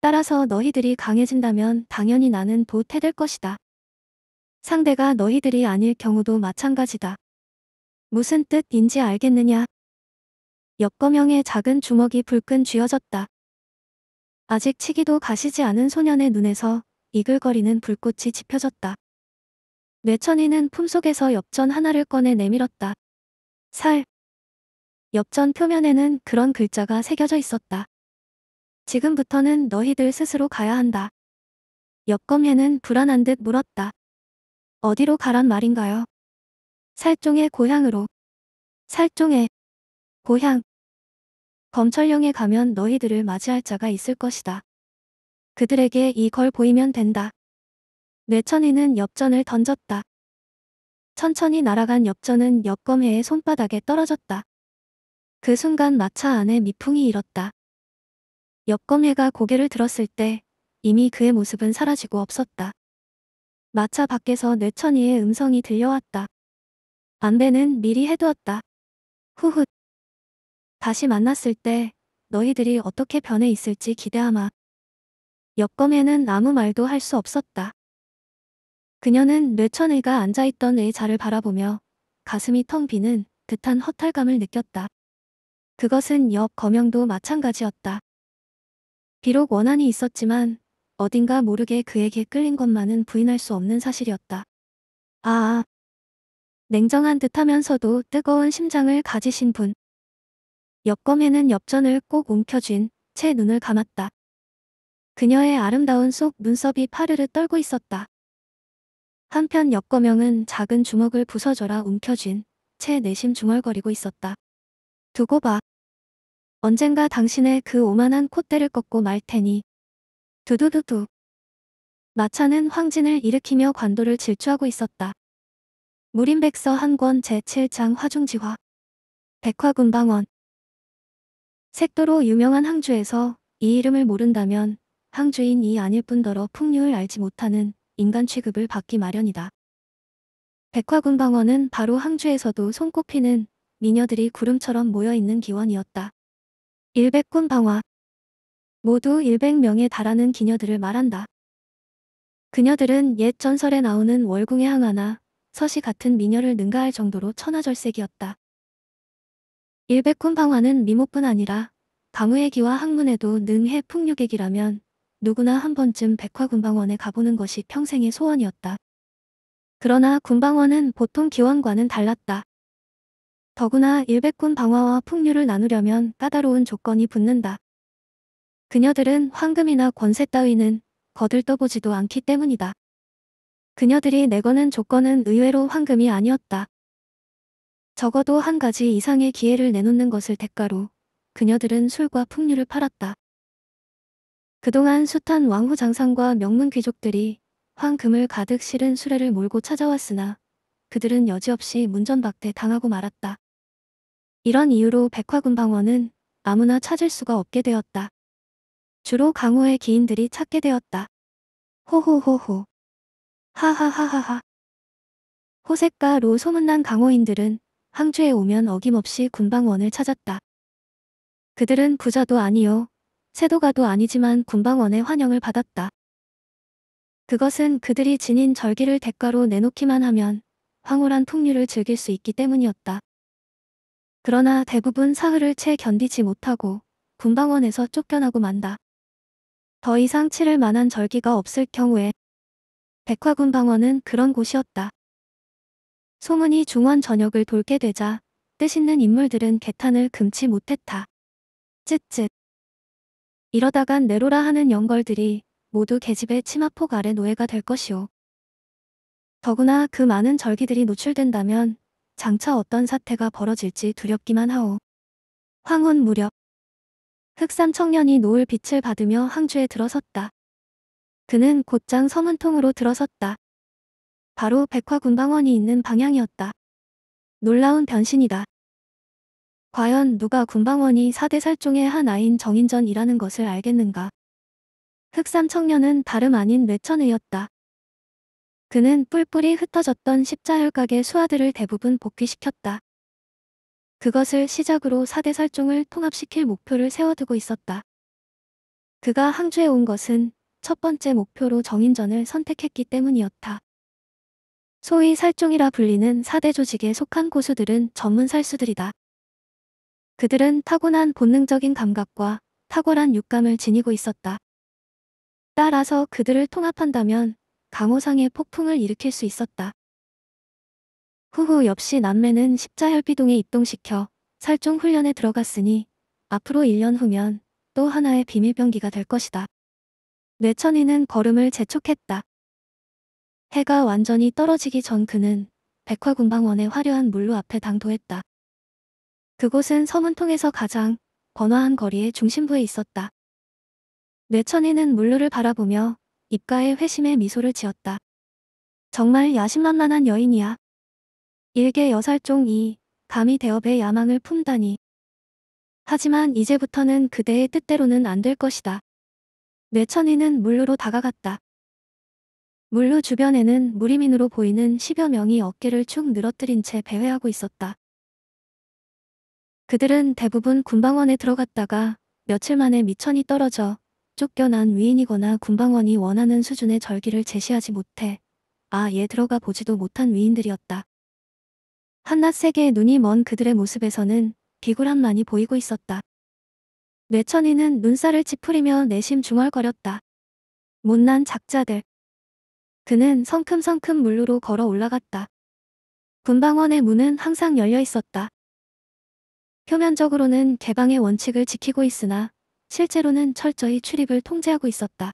따라서 너희들이 강해진다면 당연히 나는 보태될 것이다. 상대가 너희들이 아닐 경우도 마찬가지다. 무슨 뜻인지 알겠느냐? 역검형의 작은 주먹이 불끈 쥐어졌다. 아직 치기도 가시지 않은 소년의 눈에서 이글거리는 불꽃이 지펴졌다. 뇌천이는 품속에서 엽전 하나를 꺼내 내밀었다. 살. 엽전 표면에는 그런 글자가 새겨져 있었다. 지금부터는 너희들 스스로 가야 한다. 역검해는 불안한 듯 물었다. 어디로 가란 말인가요? 살종의 고향으로. 살종의 고향. 검찰령에 가면 너희들을 맞이할 자가 있을 것이다. 그들에게 이걸 보이면 된다. 뇌천이는 엽전을 던졌다. 천천히 날아간 엽전은 엽검회의 손바닥에 떨어졌다. 그 순간 마차 안에 미풍이 일었다. 엽검회가 고개를 들었을 때 이미 그의 모습은 사라지고 없었다. 마차 밖에서 뇌천이의 음성이 들려왔다. 안배는 미리 해두었다. 후훗. 다시 만났을 때 너희들이 어떻게 변해 있을지 기대하마. 역검에는 아무 말도 할 수 없었다. 그녀는 뇌천의가 앉아있던 의자를 바라보며 가슴이 텅 비는 듯한 허탈감을 느꼈다. 그것은 옆검명도 마찬가지였다. 비록 원한이 있었지만 어딘가 모르게 그에게 끌린 것만은 부인할 수 없는 사실이었다. 아아 냉정한 듯하면서도 뜨거운 심장을 가지신 분. 옆검에는옆전을꼭 움켜쥔 채 눈을 감았다. 그녀의 아름다운 속 눈썹이 파르르 떨고 있었다. 한편 옆검영은 작은 주먹을 부서져라 움켜쥔 채 내심 중얼거리고 있었다. 두고 봐. 언젠가 당신의 그 오만한 콧대를 꺾고 말 테니. 두두두두. 마차는 황진을 일으키며 관도를 질주하고 있었다. 무림백서 한권 제7장 화중지화. 백화군방원. 색도로 유명한 항주에서 이 이름을 모른다면 항주인이 아닐 뿐더러 풍류를 알지 못하는 인간 취급을 받기 마련이다. 백화군 방원은 바로 항주에서도 손꼽히는 미녀들이 구름처럼 모여있는 기원이었다. 일백군 방화 모두 100명에 달하는 기녀들을 말한다. 그녀들은 옛 전설에 나오는 월궁의 항아나 서시 같은 미녀를 능가할 정도로 천하절색이었다. 일백쿤 방화는 미모뿐 아니라 방우의기와 학문에도 능해 풍류객이라면 누구나 한 번쯤 백화군방원에 가보는 것이 평생의 소원이었다. 그러나 군방원은 보통 기원과는 달랐다. 더구나 일백군 방화와 풍류를 나누려면 까다로운 조건이 붙는다. 그녀들은 황금이나 권세 따위는 거들떠보지도 않기 때문이다. 그녀들이 내거는 조건은 의외로 황금이 아니었다. 적어도 한 가지 이상의 기회를 내놓는 것을 대가로 그녀들은 술과 풍류를 팔았다. 그동안 숱한 왕후 장상과 명문 귀족들이 황금을 가득 실은 수레를 몰고 찾아왔으나 그들은 여지없이 문전박대 당하고 말았다. 이런 이유로 백화군 방원은 아무나 찾을 수가 없게 되었다. 주로 강호의 기인들이 찾게 되었다. 호호호호. 하하하하하. 호색가로 소문난 강호인들은 항주에 오면 어김없이 군방원을 찾았다. 그들은 부자도 아니요. 세도가도 아니지만 군방원의 환영을 받았다. 그것은 그들이 지닌 절기를 대가로 내놓기만 하면 황홀한 풍류를 즐길 수 있기 때문이었다. 그러나 대부분 사흘을 채 견디지 못하고 군방원에서 쫓겨나고 만다. 더 이상 치를 만한 절기가 없을 경우에 백화군방원은 그런 곳이었다. 소문이 중원 전역을 돌게 되자 뜻있는 인물들은 개탄을 금치 못했다. 쯧쯧. 이러다간 내로라 하는 영걸들이 모두 계집의 치마폭 아래 노예가 될 것이오. 더구나 그 많은 절기들이 노출된다면 장차 어떤 사태가 벌어질지 두렵기만 하오. 황혼 무렵 흑산 청년이 노을 빛을 받으며 항주에 들어섰다. 그는 곧장 서문통으로 들어섰다. 바로 백화군방원이 있는 방향이었다. 놀라운 변신이다. 과연 누가 군방원이 4대 살종의 한 아인 정인전이라는 것을 알겠는가. 흑삼 청년은 다름 아닌 뇌천의였다. 그는 뿔뿔이 흩어졌던 십자혈각의 수하들을 대부분 복귀시켰다. 그것을 시작으로 4대 살종을 통합시킬 목표를 세워두고 있었다. 그가 항주에 온 것은 첫 번째 목표로 정인전을 선택했기 때문이었다. 소위 살종이라 불리는 4대 조직에 속한 고수들은 전문 살수들이다. 그들은 타고난 본능적인 감각과 탁월한 육감을 지니고 있었다. 따라서 그들을 통합한다면 강호상의 폭풍을 일으킬 수 있었다. 후후 역시 남매는 십자혈비동에 입동시켜 살종 훈련에 들어갔으니 앞으로 1년 후면 또 하나의 비밀병기가 될 것이다. 뇌천이는 걸음을 재촉했다. 해가 완전히 떨어지기 전 그는 백화군방원의 화려한 물로 앞에 당도했다. 그곳은 서문통에서 가장 번화한 거리의 중심부에 있었다. 뇌천이는 물로를 바라보며 입가에 회심의 미소를 지었다. 정말 야심만만한 여인이야. 일개 여살종이 감히 대업의 야망을 품다니. 하지만 이제부터는 그대의 뜻대로는 안 될 것이다. 뇌천이는 물로로 다가갔다. 물로 주변에는 무리민으로 보이는 10여 명이 어깨를 축 늘어뜨린 채 배회하고 있었다. 그들은 대부분 군방원에 들어갔다가 며칠 만에 미천이 떨어져 쫓겨난 위인이거나 군방원이 원하는 수준의 절기를 제시하지 못해 아예 들어가 보지도 못한 위인들이었다. 한낱 세계에 눈이 먼 그들의 모습에서는 비굴함만이 보이고 있었다. 뇌천이는 눈살을 찌푸리며 내심 중얼거렸다. 못난 작자들. 그는 성큼성큼 물로로 걸어 올라갔다. 군방원의 문은 항상 열려 있었다. 표면적으로는 개방의 원칙을 지키고 있으나 실제로는 철저히 출입을 통제하고 있었다.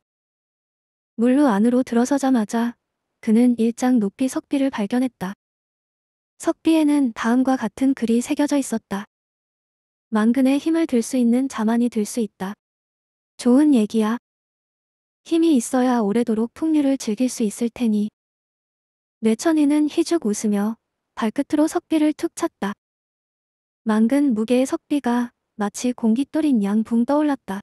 물로 안으로 들어서자마자 그는 일장 높이 석비를 발견했다. 석비에는 다음과 같은 글이 새겨져 있었다. 망근의 힘을 들 수 있는 자만이 들 수 있다. 좋은 얘기야. 힘이 있어야 오래도록 풍류를 즐길 수 있을 테니. 뇌천이는 희죽 웃으며 발끝으로 석비를 툭 찼다. 망근 무게의 석비가 마치 공깃돌인 양붕 떠올랐다.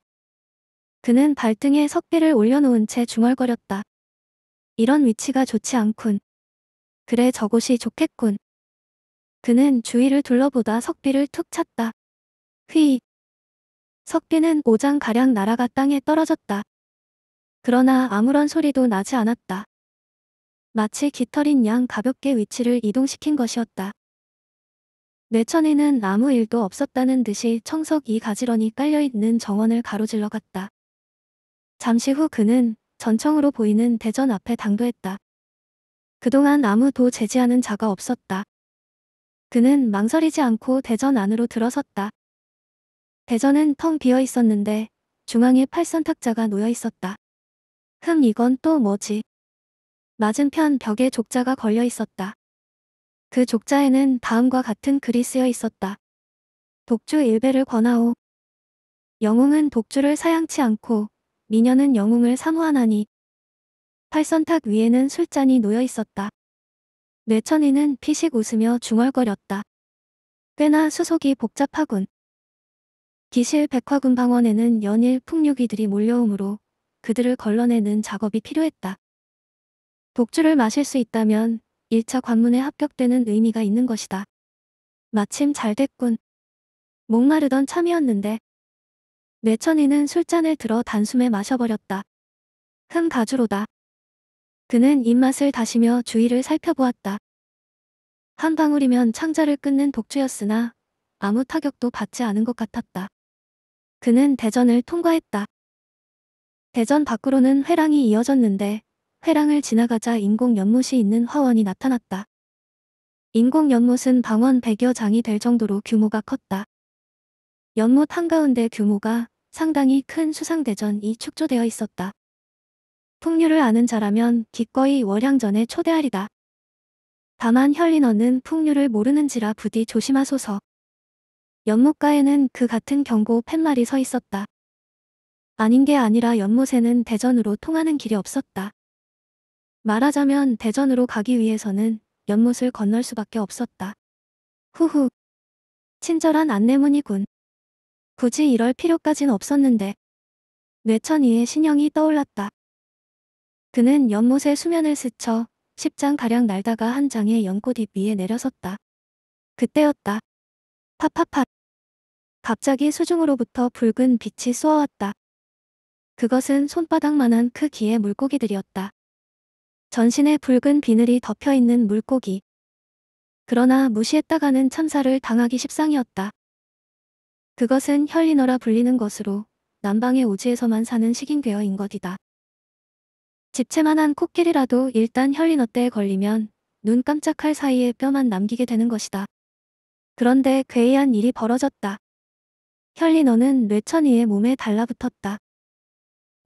그는 발등에 석비를 올려놓은 채 중얼거렸다. 이런 위치가 좋지 않군. 그래 저곳이 좋겠군. 그는 주위를 둘러보다 석비를 툭 찼다. 휘. 석비는 오장가량 날아가 땅에 떨어졌다. 그러나 아무런 소리도 나지 않았다. 마치 깃털인 양 가볍게 위치를 이동시킨 것이었다. 뇌천에는 아무 일도 없었다는 듯이 청석 이 가지런히 깔려있는 정원을 가로질러 갔다. 잠시 후 그는 전청으로 보이는 대전 앞에 당도했다. 그동안 아무도 제지하는 자가 없었다. 그는 망설이지 않고 대전 안으로 들어섰다. 대전은 텅 비어 있었는데 중앙에 팔선 탁자가 놓여 있었다. 흠 이건 또 뭐지? 맞은편 벽에 족자가 걸려 있었다. 그 족자에는 다음과 같은 글이 쓰여 있었다. 독주 일배를 권하오. 영웅은 독주를 사양치 않고 미녀는 영웅을 사모하나니 팔선탁 위에는 술잔이 놓여 있었다. 뇌천이는 피식 웃으며 중얼거렸다. 꽤나 수속이 복잡하군. 기실 백화군 방원에는 연일 풍류기들이 몰려오므로 그들을 걸러내는 작업이 필요했다. 독주를 마실 수 있다면 1차 관문에 합격되는 의미가 있는 것이다. 마침 잘 됐군. 목마르던 참이었는데. 뇌천이는 술잔을 들어 단숨에 마셔버렸다. 흠 가주로다. 그는 입맛을 다시며 주위를 살펴보았다. 한 방울이면 창자를 끊는 독주였으나 아무 타격도 받지 않은 것 같았다. 그는 대전을 통과했다. 대전 밖으로는 회랑이 이어졌는데 회랑을 지나가자 인공연못이 있는 화원이 나타났다. 인공연못은 방원 100여 장이 될 정도로 규모가 컸다. 연못 한가운데 규모가 상당히 큰 수상대전이 축조되어 있었다. 풍류를 아는 자라면 기꺼이 월향전에 초대하리다. 다만 현리너는 풍류를 모르는지라 부디 조심하소서. 연못가에는 그 같은 경고 팻말이 서 있었다. 아닌 게 아니라 연못에는 대전으로 통하는 길이 없었다. 말하자면 대전으로 가기 위해서는 연못을 건널 수밖에 없었다. 후후. 친절한 안내문이군. 굳이 이럴 필요까진 없었는데. 뇌천이의 신형이 떠올랐다. 그는 연못의 수면을 스쳐 10장가량 날다가 한 장의 연꽃잎 위에 내려섰다. 그때였다. 팝팝팝. 갑자기 수중으로부터 붉은 빛이 쏘아왔다. 그것은 손바닥만한 크기의 그 물고기들이었다. 전신에 붉은 비늘이 덮여있는 물고기. 그러나 무시했다가는 참사를 당하기 십상이었다. 그것은 혈리너라 불리는 것으로 남방의 오지에서만 사는 식인괴어인 것이다. 집채만한 코끼리라도 일단 혈리너때에 걸리면 눈 깜짝할 사이에 뼈만 남기게 되는 것이다. 그런데 괴이한 일이 벌어졌다. 혈리너는 뇌천이의 몸에 달라붙었다.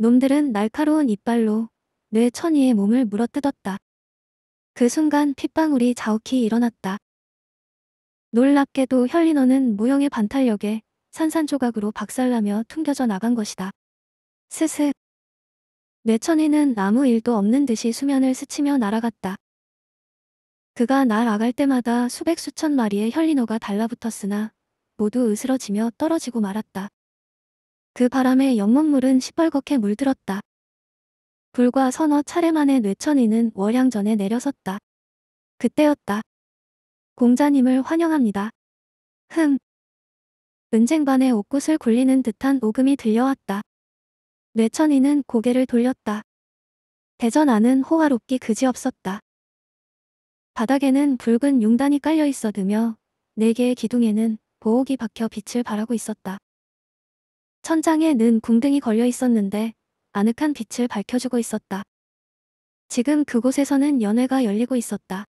놈들은 날카로운 이빨로 뇌 천이의 몸을 물어뜯었다. 그 순간 핏방울이 자욱히 일어났다. 놀랍게도 현리너는 모형의 반탄력에 산산조각으로 박살나며 퉁겨져 나간 것이다. 스스. 뇌천이는 아무 일도 없는 듯이 수면을 스치며 날아갔다. 그가 날아갈 때마다 수백 수천 마리의 현리너가 달라붙었으나 모두 으스러지며 떨어지고 말았다. 그 바람에 연못물은 시뻘겋게 물들었다. 불과 서너 차례 만에 뇌천이는 월양전에 내려섰다. 그때였다. 공자님을 환영합니다. 흠. 은쟁반에 옷굿을 굴리는 듯한 오금이 들려왔다. 뇌천이는 고개를 돌렸다. 대전 안은 호화롭기 그지없었다. 바닥에는 붉은 용단이 깔려 있어드며 네 개의 기둥에는 보옥이 박혀 빛을 발하고 있었다. 천장에 는 궁등이 걸려 있었는데 아늑한 빛을 밝혀주고 있었다. 지금 그곳에서는 연회가 열리고 있었다.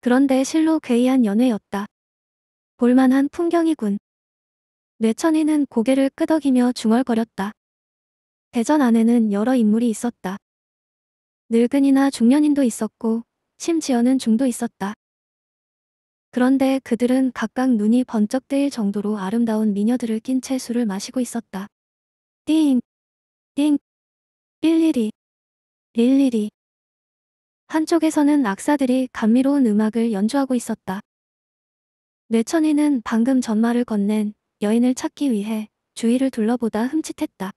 그런데 실로 괴이한 연회였다. 볼만한 풍경이군. 뇌천이는 고개를 끄덕이며 중얼거렸다. 대전 안에는 여러 인물이 있었다. 늙은이나 중년인도 있었고 심지어는 중도 있었다. 그런데 그들은 각각 눈이 번쩍 뜨일 정도로 아름다운 미녀들을 낀 채 술을 마시고 있었다. 띵, 띵, 일일이, 일일이. 한쪽에서는 악사들이 감미로운 음악을 연주하고 있었다. 뇌천이는 방금 전말을 건넨 여인을 찾기 위해 주위를 둘러보다 흠칫했다.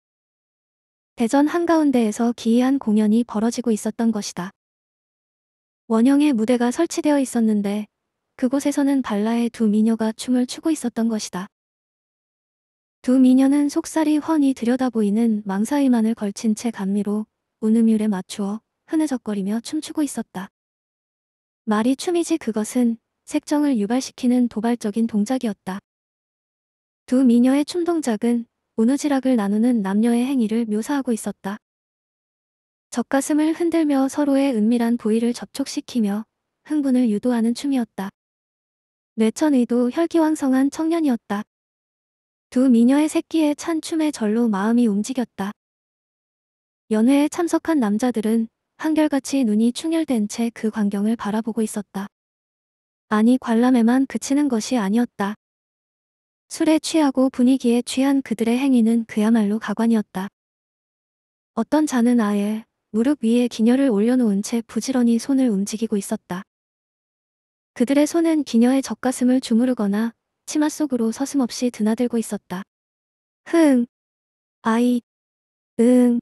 대전 한가운데에서 기이한 공연이 벌어지고 있었던 것이다. 원형의 무대가 설치되어 있었는데 그곳에서는 발라의 두 미녀가 춤을 추고 있었던 것이다. 두 미녀는 속살이 훤히 들여다보이는 망사일만을 걸친 채 감미로 운음율에 맞추어 흐느적거리며 춤추고 있었다. 말이 춤이지 그것은 색정을 유발시키는 도발적인 동작이었다. 두 미녀의 춤 동작은 우느지락을 나누는 남녀의 행위를 묘사하고 있었다. 젖가슴을 흔들며 서로의 은밀한 부위를 접촉시키며 흥분을 유도하는 춤이었다. 뇌천의도 혈기왕성한 청년이었다. 두 미녀의 새끼의 찬 춤에 절로 마음이 움직였다. 연회에 참석한 남자들은 한결같이 눈이 충혈된 채 그 광경을 바라보고 있었다. 아니 관람에만 그치는 것이 아니었다. 술에 취하고 분위기에 취한 그들의 행위는 그야말로 가관이었다. 어떤 자는 아예 무릎 위에 기녀를 올려놓은 채 부지런히 손을 움직이고 있었다. 그들의 손은 기녀의 젖가슴을 주무르거나 치마 속으로 서슴없이 드나들고 있었다. 흥, 아이, 응.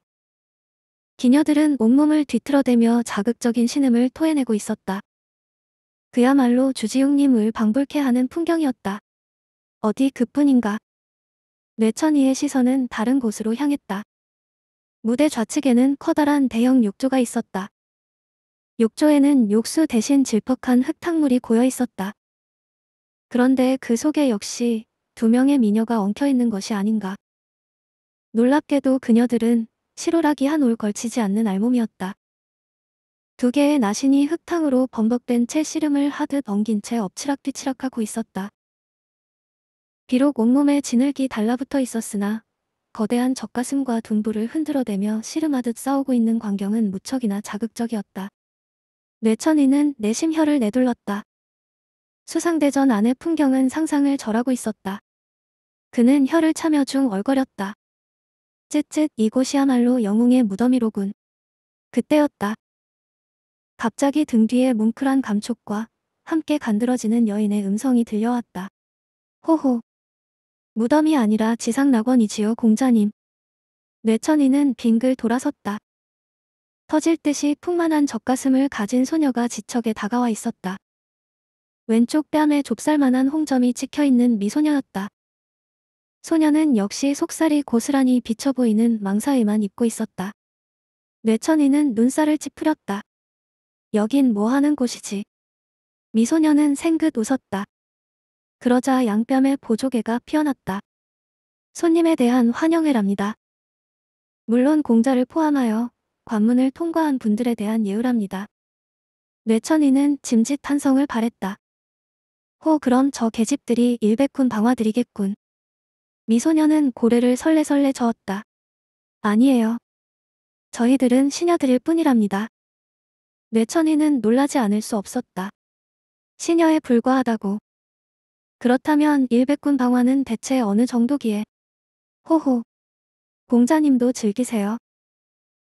기녀들은 온몸을 뒤틀어대며 자극적인 신음을 토해내고 있었다. 그야말로 주지웅님을 방불케 하는 풍경이었다. 어디 그뿐인가. 뇌천이의 시선은 다른 곳으로 향했다. 무대 좌측에는 커다란 대형 욕조가 있었다. 욕조에는 욕수 대신 질퍽한 흙탕물이 고여 있었다. 그런데 그 속에 역시 두 명의 미녀가 엉켜 있는 것이 아닌가. 놀랍게도 그녀들은 실오라기 한올 걸치지 않는 알몸이었다. 두 개의 나신이 흙탕으로 범벅된 채 씨름을 하듯 엉긴 채 엎치락뒤치락 하고 있었다. 비록 온몸에 진흙이 달라붙어 있었으나 거대한 젖가슴과 둔부를 흔들어대며 씨름하듯 싸우고 있는 광경은 무척이나 자극적이었다. 뇌천이는 내심혀를 내둘렀다. 수상대전 안의 풍경은 상상을 절하고 있었다. 그는 혀를 차며 중 얼거렸다. 쯧쯧 이곳이야말로 영웅의 무덤이로군. 그때였다. 갑자기 등 뒤에 뭉클한 감촉과 함께 간드러지는 여인의 음성이 들려왔다. 호호. 무덤이 아니라 지상낙원이지요 공자님. 뇌천이는 빙글 돌아섰다. 터질 듯이 풍만한 젖가슴을 가진 소녀가 지척에 다가와 있었다. 왼쪽 뺨에 좁쌀만한 홍점이 찍혀있는 미소녀였다. 소녀는 역시 속살이 고스란히 비쳐 보이는 망사에만 입고 있었다. 뇌천이는 눈살을 찌푸렸다. 여긴 뭐하는 곳이지? 미소녀는 생긋 웃었다. 그러자 양뺨에 보조개가 피어났다. 손님에 대한 환영회랍니다. 물론 공자를 포함하여 관문을 통과한 분들에 대한 예우랍니다. 뇌천이는 짐짓 탄성을 바랬다. 호 그럼 저 계집들이 일백군 방화드리겠군. 미소녀는 고래를 설레설레 저었다. 아니에요. 저희들은 시녀들일 뿐이랍니다. 뇌천이는 놀라지 않을 수 없었다. 시녀에 불과하다고. 그렇다면 일백군 방화는 대체 어느 정도기에. 호호. 공자님도 즐기세요.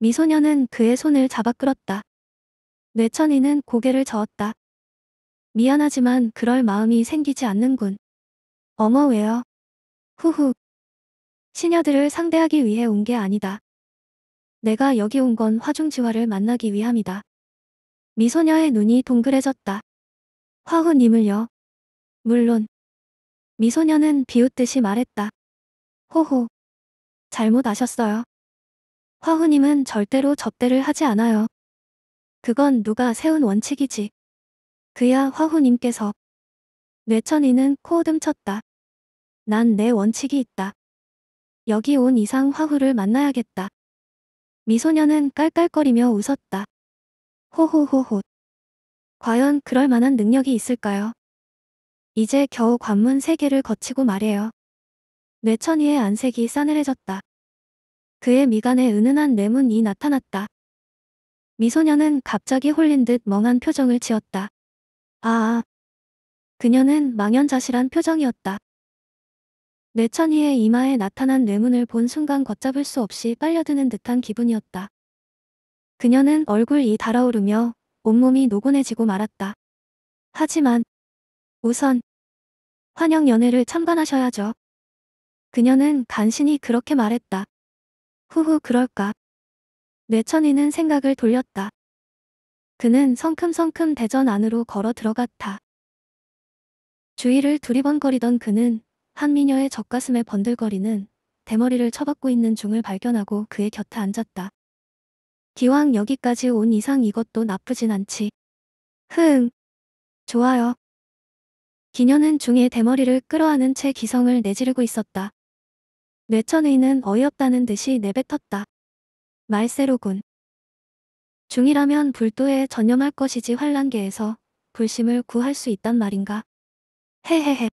미소녀는 그의 손을 잡아 끌었다. 뇌천이는 고개를 저었다. 미안하지만 그럴 마음이 생기지 않는군. 어머 왜요? 후후. 시녀들을 상대하기 위해 온 게 아니다. 내가 여기 온 건 화중지화를 만나기 위함이다. 미소녀의 눈이 동그래졌다. 화후님을요. 물론. 미소녀는 비웃듯이 말했다. 호호. 잘못 아셨어요. 화후님은 절대로 접대를 하지 않아요. 그건 누가 세운 원칙이지. 그야 화후님께서. 뇌천이는 코어듬쳤다난 내 원칙이 있다. 여기 온 이상 화후를 만나야겠다. 미소녀는 깔깔거리며 웃었다. 호호호호. 과연 그럴 만한 능력이 있을까요? 이제 겨우 관문 세 개를 거치고 말해요. 뇌천이의 안색이 싸늘해졌다. 그의 미간에 은은한 뇌문이 나타났다. 미소녀는 갑자기 홀린 듯 멍한 표정을 지었다. 아아. 아. 그녀는 망연자실한 표정이었다. 내천희의 이마에 나타난 뇌문을본 순간 걷잡을 수 없이 빨려드는 듯한 기분이었다. 그녀는 얼굴이 달아오르며 온몸이 노곤해지고 말았다. 하지만 우선 환영 연애를 참관하셔야죠. 그녀는 간신히 그렇게 말했다. 후후 그럴까. 뇌천이는 생각을 돌렸다. 그는 성큼성큼 대전 안으로 걸어 들어갔다. 주위를 두리번거리던 그는 한미녀의 젖가슴에 번들거리는 대머리를 쳐박고 있는 중을 발견하고 그의 곁에 앉았다. 기왕 여기까지 온 이상 이것도 나쁘진 않지. 흥. 좋아요. 기녀는 중에 대머리를 끌어안은 채 기성을 내지르고 있었다. 뇌천의는 어이없다는 듯이 내뱉었다. 말세로군. 중이라면 불도에 전념할 것이지 환란계에서 불심을 구할 수 있단 말인가. 헤헤헤.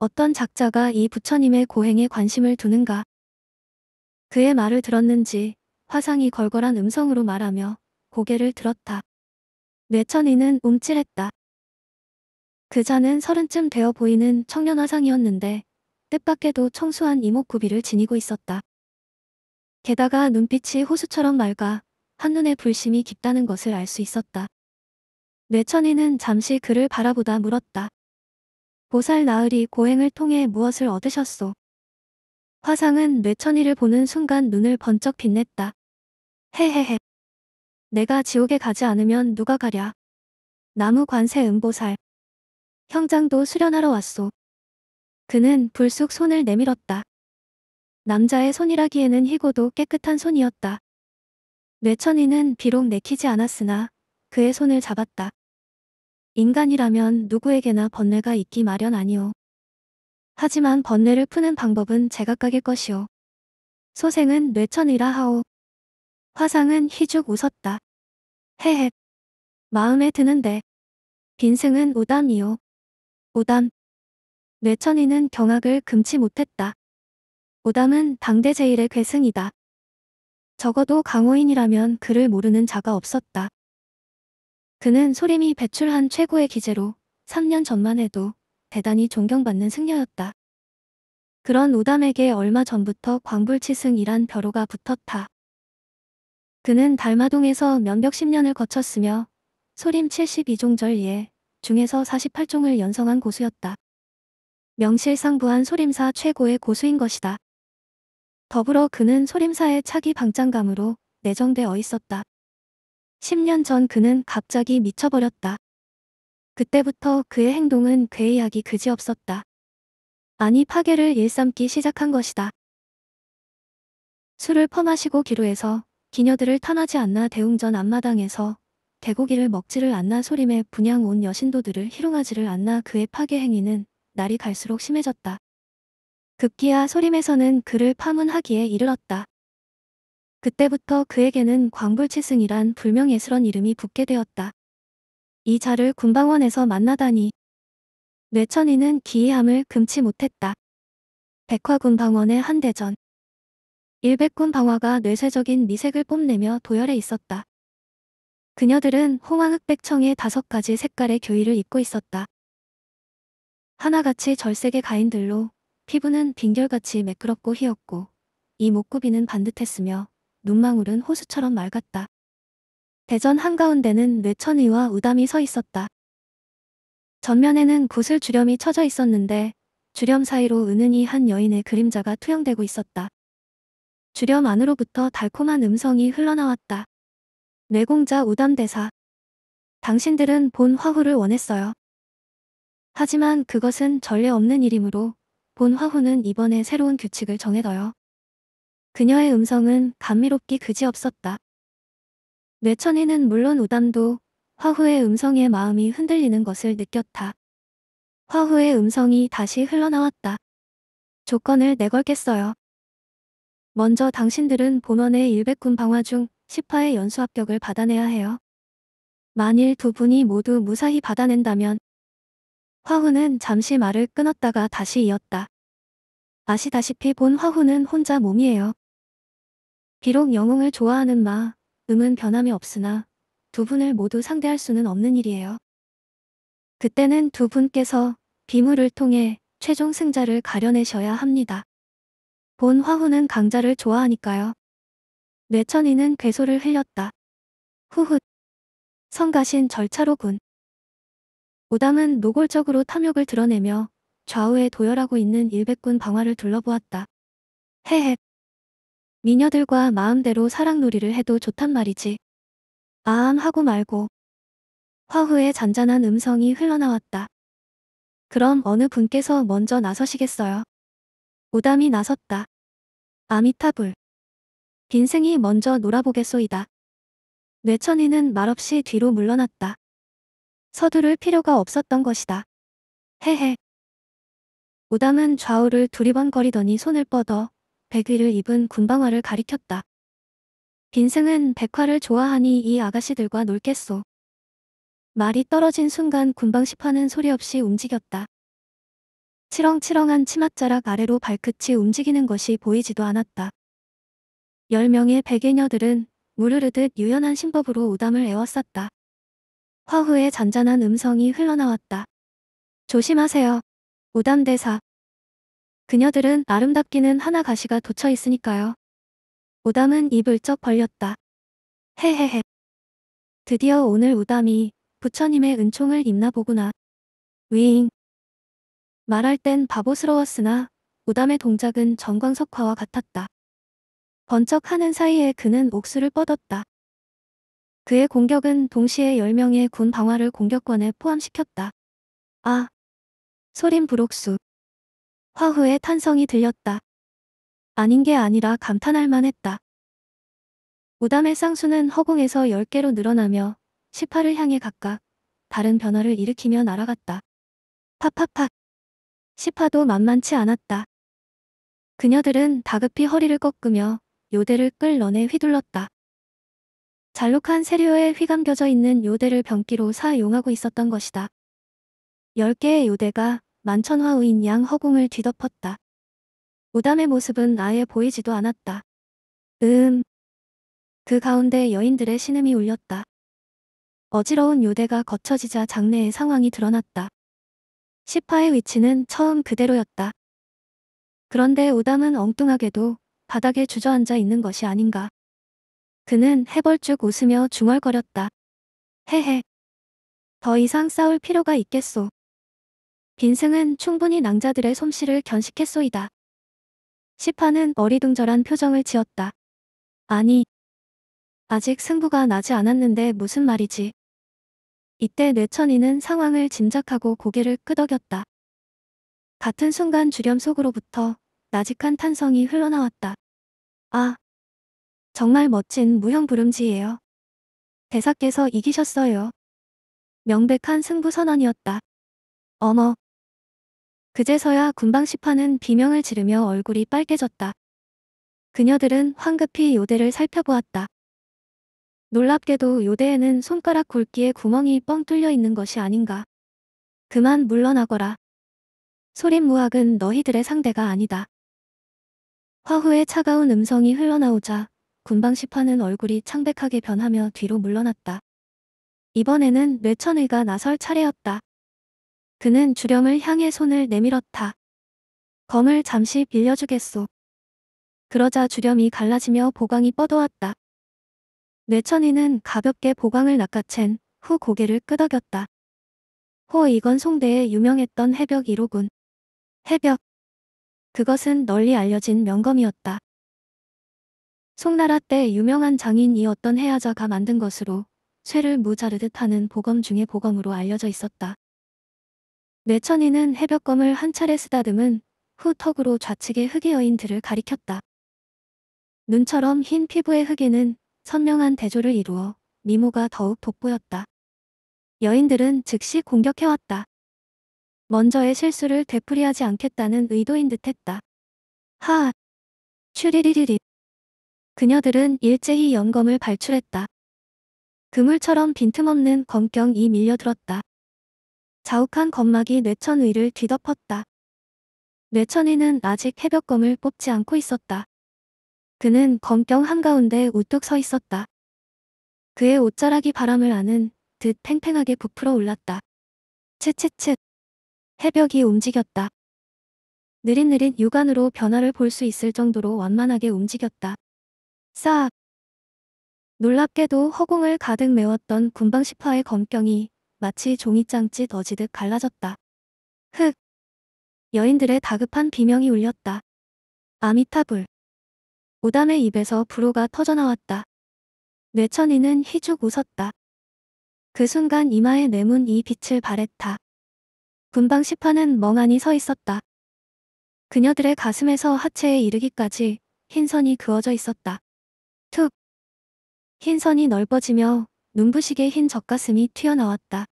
어떤 작자가 이 부처님의 고행에 관심을 두는가. 그의 말을 들었는지 화상이 걸걸한 음성으로 말하며 고개를 들었다. 뇌천이는 움찔했다. 그 자는 서른쯤 되어 보이는 청년 화상이었는데 뜻밖에도 청소한 이목구비를 지니고 있었다. 게다가 눈빛이 호수처럼 맑아 한눈에 불심이 깊다는 것을 알 수 있었다. 뇌천이는 잠시 그를 바라보다 물었다. 보살 나으리 고행을 통해 무엇을 얻으셨소? 화상은 뇌천이를 보는 순간 눈을 번쩍 빛냈다. 헤헤헤. 내가 지옥에 가지 않으면 누가 가랴. 나무 관세 음보살. 형장도 수련하러 왔소. 그는 불쑥 손을 내밀었다. 남자의 손이라기에는 희고도 깨끗한 손이었다. 뇌천이는 비록 내키지 않았으나 그의 손을 잡았다. 인간이라면 누구에게나 번뇌가 있기 마련 아니오. 하지만 번뇌를 푸는 방법은 제각각일 것이오. 소생은 뇌천이라 하오. 화상은 희죽 웃었다. 헤헷. 마음에 드는데. 빈승은 우담이오 우담. 뇌천이는 경악을 금치 못했다. 오담은 당대 제일의 괴승이다. 적어도 강호인이라면 그를 모르는 자가 없었다. 그는 소림이 배출한 최고의 기재로 3년 전만 해도 대단히 존경받는 승려였다. 그런 오담에게 얼마 전부터 광불치승이란 벼로가 붙었다. 그는 달마동에서 면벽 10년을 거쳤으며 소림 7 2종절 이에 중에서 48종을 연성한 고수였다. 명실상부한 소림사 최고의 고수인 것이다. 더불어 그는 소림사의 차기 방장감으로 내정되어 있었다. 10년 전 그는 갑자기 미쳐버렸다. 그때부터 그의 행동은 괴이하기 그지없었다. 아니 파괴를 일삼기 시작한 것이다. 술을 퍼마시고 기로에서 기녀들을 탄하지 않나 대웅전 앞마당에서 개고기를 먹지를 않나 소림에 분양 온 여신도들을 희롱하지를 않나 그의 파괴 행위는 날이 갈수록 심해졌다. 급기야 소림에서는 그를 파문하기에 이르렀다. 그때부터 그에게는 광불치승이란 불명예스런 이름이 붙게 되었다. 이 자를 군방원에서 만나다니 뇌천이는 기이함을 금치 못했다. 백화군 방원의 한 대전 일백군 방화가 뇌쇄적인 미색을 뽐내며 도열해 있었다. 그녀들은 홍황흑백청의 다섯 가지 색깔의 교의를 입고 있었다. 하나같이 절세계 가인들로 피부는 빙결같이 매끄럽고 희었고 이 목구비는 반듯했으며 눈망울은 호수처럼 맑았다. 대전 한가운데는 뇌천이와 우담이 서 있었다. 전면에는 구슬 주렴이 쳐져 있었는데 주렴 사이로 은은히 한 여인의 그림자가 투영되고 있었다. 주렴 안으로부터 달콤한 음성이 흘러나왔다. 뇌공자 우담대사 당신들은 본 화후를 원했어요. 하지만 그것은 전례 없는 일이므로 본 화후는 이번에 새로운 규칙을 정해둬요. 그녀의 음성은 감미롭기 그지없었다. 뇌천이는 물론 우담도 화후의 음성에 마음이 흔들리는 것을 느꼈다. 화후의 음성이 다시 흘러나왔다. 조건을 내걸겠어요. 먼저 당신들은 본원의 100군 방화 중 10파의 연수 합격을 받아내야 해요. 만일 두 분이 모두 무사히 받아낸다면 화훈은 잠시 말을 끊었다가 다시 이었다. 아시다시피 본 화훈은 혼자 몸이에요. 비록 영웅을 좋아하는 마, 음은 변함이 없으나 두 분을 모두 상대할 수는 없는 일이에요. 그때는 두 분께서 비물을 통해 최종 승자를 가려내셔야 합니다. 본 화후는 강자를 좋아하니까요. 뇌천이는 괴소를 흘렸다. 후훗. 성가신 절차로군. 오담은 노골적으로 탐욕을 드러내며 좌우에 도열하고 있는 일백군 방화를 둘러보았다. 헤헤 미녀들과 마음대로 사랑놀이를 해도 좋단 말이지. 아암 하고 말고. 화후의 잔잔한 음성이 흘러나왔다. 그럼 어느 분께서 먼저 나서시겠어요? 오담이 나섰다. 아미타불. 빈생이 먼저 놀아보겠소이다. 뇌천이는 말없이 뒤로 물러났다. 서두를 필요가 없었던 것이다. 헤헤. 우담은 좌우를 두리번거리더니 손을 뻗어 백위를 입은 군방화를 가리켰다. 빈승은 백화를 좋아하니 이 아가씨들과 놀겠소. 말이 떨어진 순간 군방시판은 소리 없이 움직였다. 치렁치렁한 치맛자락 아래로 발끝이 움직이는 것이 보이지도 않았다. 열 명의 백예녀들은 무르르듯 유연한 신법으로 우담을 에워쌌다. 화후의 잔잔한 음성이 흘러나왔다. 조심하세요. 우담대사. 그녀들은 아름답기는 하나 가시가 돋쳐 있으니까요. 우담은 입을 쩍 벌렸다. 헤헤헤. 드디어 오늘 우담이 부처님의 은총을 입나 보구나. 위잉. 말할 땐 바보스러웠으나 우담의 동작은 전광석화와 같았다. 번쩍하는 사이에 그는 옥수를 뻗었다. 그의 공격은 동시에 10명의 군 방화를 공격권에 포함시켰다. 아! 소림불록수 화후의 탄성이 들렸다. 아닌 게 아니라 감탄할 만했다. 우담의 쌍수는 허공에서 10개로 늘어나며 18을 향해 각각 다른 변화를 일으키며 날아갔다. 팍팍팍. 10화도 만만치 않았다. 그녀들은 다급히 허리를 꺾으며 요대를 끌런내 휘둘렀다. 잘록한 세류에 휘감겨져 있는 요대를 병기로 사용하고 있었던 것이다. 10개의 요대가 만천화우인 양 허공을 뒤덮었다. 무담의 모습은 아예 보이지도 않았다. 음. 그 가운데 여인들의 신음이 울렸다. 어지러운 요대가 거쳐지자 장내의 상황이 드러났다. 시파의 위치는 처음 그대로였다. 그런데 우담은 엉뚱하게도 바닥에 주저앉아 있는 것이 아닌가. 그는 해벌쭉 웃으며 중얼거렸다. 헤헤. 더 이상 싸울 필요가 있겠소. 빈승은 충분히 낭자들의 솜씨를 견식했소이다. 시판은 어리둥절한 표정을 지었다. 아니. 아직 승부가 나지 않았는데 무슨 말이지. 이때 뇌천이는 상황을 짐작하고 고개를 끄덕였다. 같은 순간 주렴 속으로부터 나직한 탄성이 흘러나왔다. 아, 정말 멋진 무형부름지예요. 대사께서 이기셨어요. 명백한 승부 선언이었다. 어머. 그제서야 군방 시판은 비명을 지르며 얼굴이 빨개졌다. 그녀들은 황급히 요대를 살펴보았다. 놀랍게도 요대에는 손가락 굵기에 구멍이 뻥 뚫려 있는 것이 아닌가. 그만 물러나거라. 소림무학은 너희들의 상대가 아니다. 화후의 차가운 음성이 흘러나오자 군방 시판은 얼굴이 창백하게 변하며 뒤로 물러났다. 이번에는 뇌천의가 나설 차례였다. 그는 주령을 향해 손을 내밀었다. 검을 잠시 빌려주겠소. 그러자 주렴이 갈라지며 보강이 뻗어왔다. 뇌천이는 가볍게 보강을 낚아챈 후 고개를 끄덕였다. 호 이건 송대에 유명했던 해벽 1호군. 해벽. 그것은 널리 알려진 명검이었다. 송나라 때 유명한 장인이었던 해야자가 만든 것으로 쇠를 무자르듯 하는 보검 중의 보검으로 알려져 있었다. 뇌천이는 해벽검을 한 차례 쓰다듬은 후 턱으로 좌측의 흑의 여인들을 가리켰다. 눈처럼 흰 피부의 흑인은 선명한 대조를 이루어 미모가 더욱 돋보였다. 여인들은 즉시 공격해왔다. 먼저의 실수를 되풀이하지 않겠다는 의도인 듯했다. 하! 추리리리릿! 그녀들은 일제히 연검을 발출했다. 그물처럼 빈틈없는 검경이 밀려들었다. 자욱한 검막이 뇌천의를 뒤덮었다. 뇌천의는 아직 해벽검을 뽑지 않고 있었다. 그는 검경 한가운데 우뚝 서 있었다. 그의 옷자락이 바람을 아는 듯 팽팽하게 부풀어 올랐다. 츠츠츠. 해벽이 움직였다. 느릿느릿 육안으로 변화를 볼 수 있을 정도로 완만하게 움직였다. 싹! 놀랍게도 허공을 가득 메웠던 군방시파의 검경이 마치 종이장치 더지듯 갈라졌다. 흑! 여인들의 다급한 비명이 울렸다. 아미타불. 오담의 입에서 불호가 터져나왔다. 뇌천이는 희죽 웃었다. 그 순간 이마에 내문 이 빛을 바랬다. 군방 시파는 멍하니 서 있었다. 그녀들의 가슴에서 하체에 이르기까지 흰 선이 그어져 있었다. 툭. 흰 선이 넓어지며 눈부시게 흰 젖가슴이 튀어나왔다.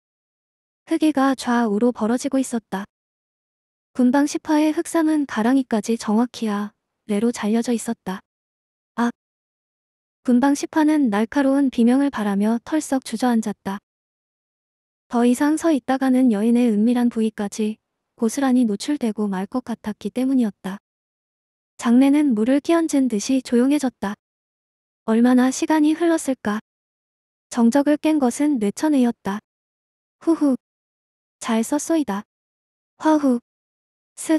흑이가 좌우로 벌어지고 있었다. 군방 10화의 흑상은 가랑이까지 정확히야 뇌로 아, 잘려져 있었다. 아! 군방 10화는 날카로운 비명을 바라며 털썩 주저앉았다. 더 이상 서 있다가는 여인의 은밀한 부위까지 고스란히 노출되고 말 것 같았기 때문이었다. 장례는 물을 끼얹은 듯이 조용해졌다. 얼마나 시간이 흘렀을까. 정적을 깬 것은 뇌천의였다. 후후. 잘 썼소이다. 화후. 스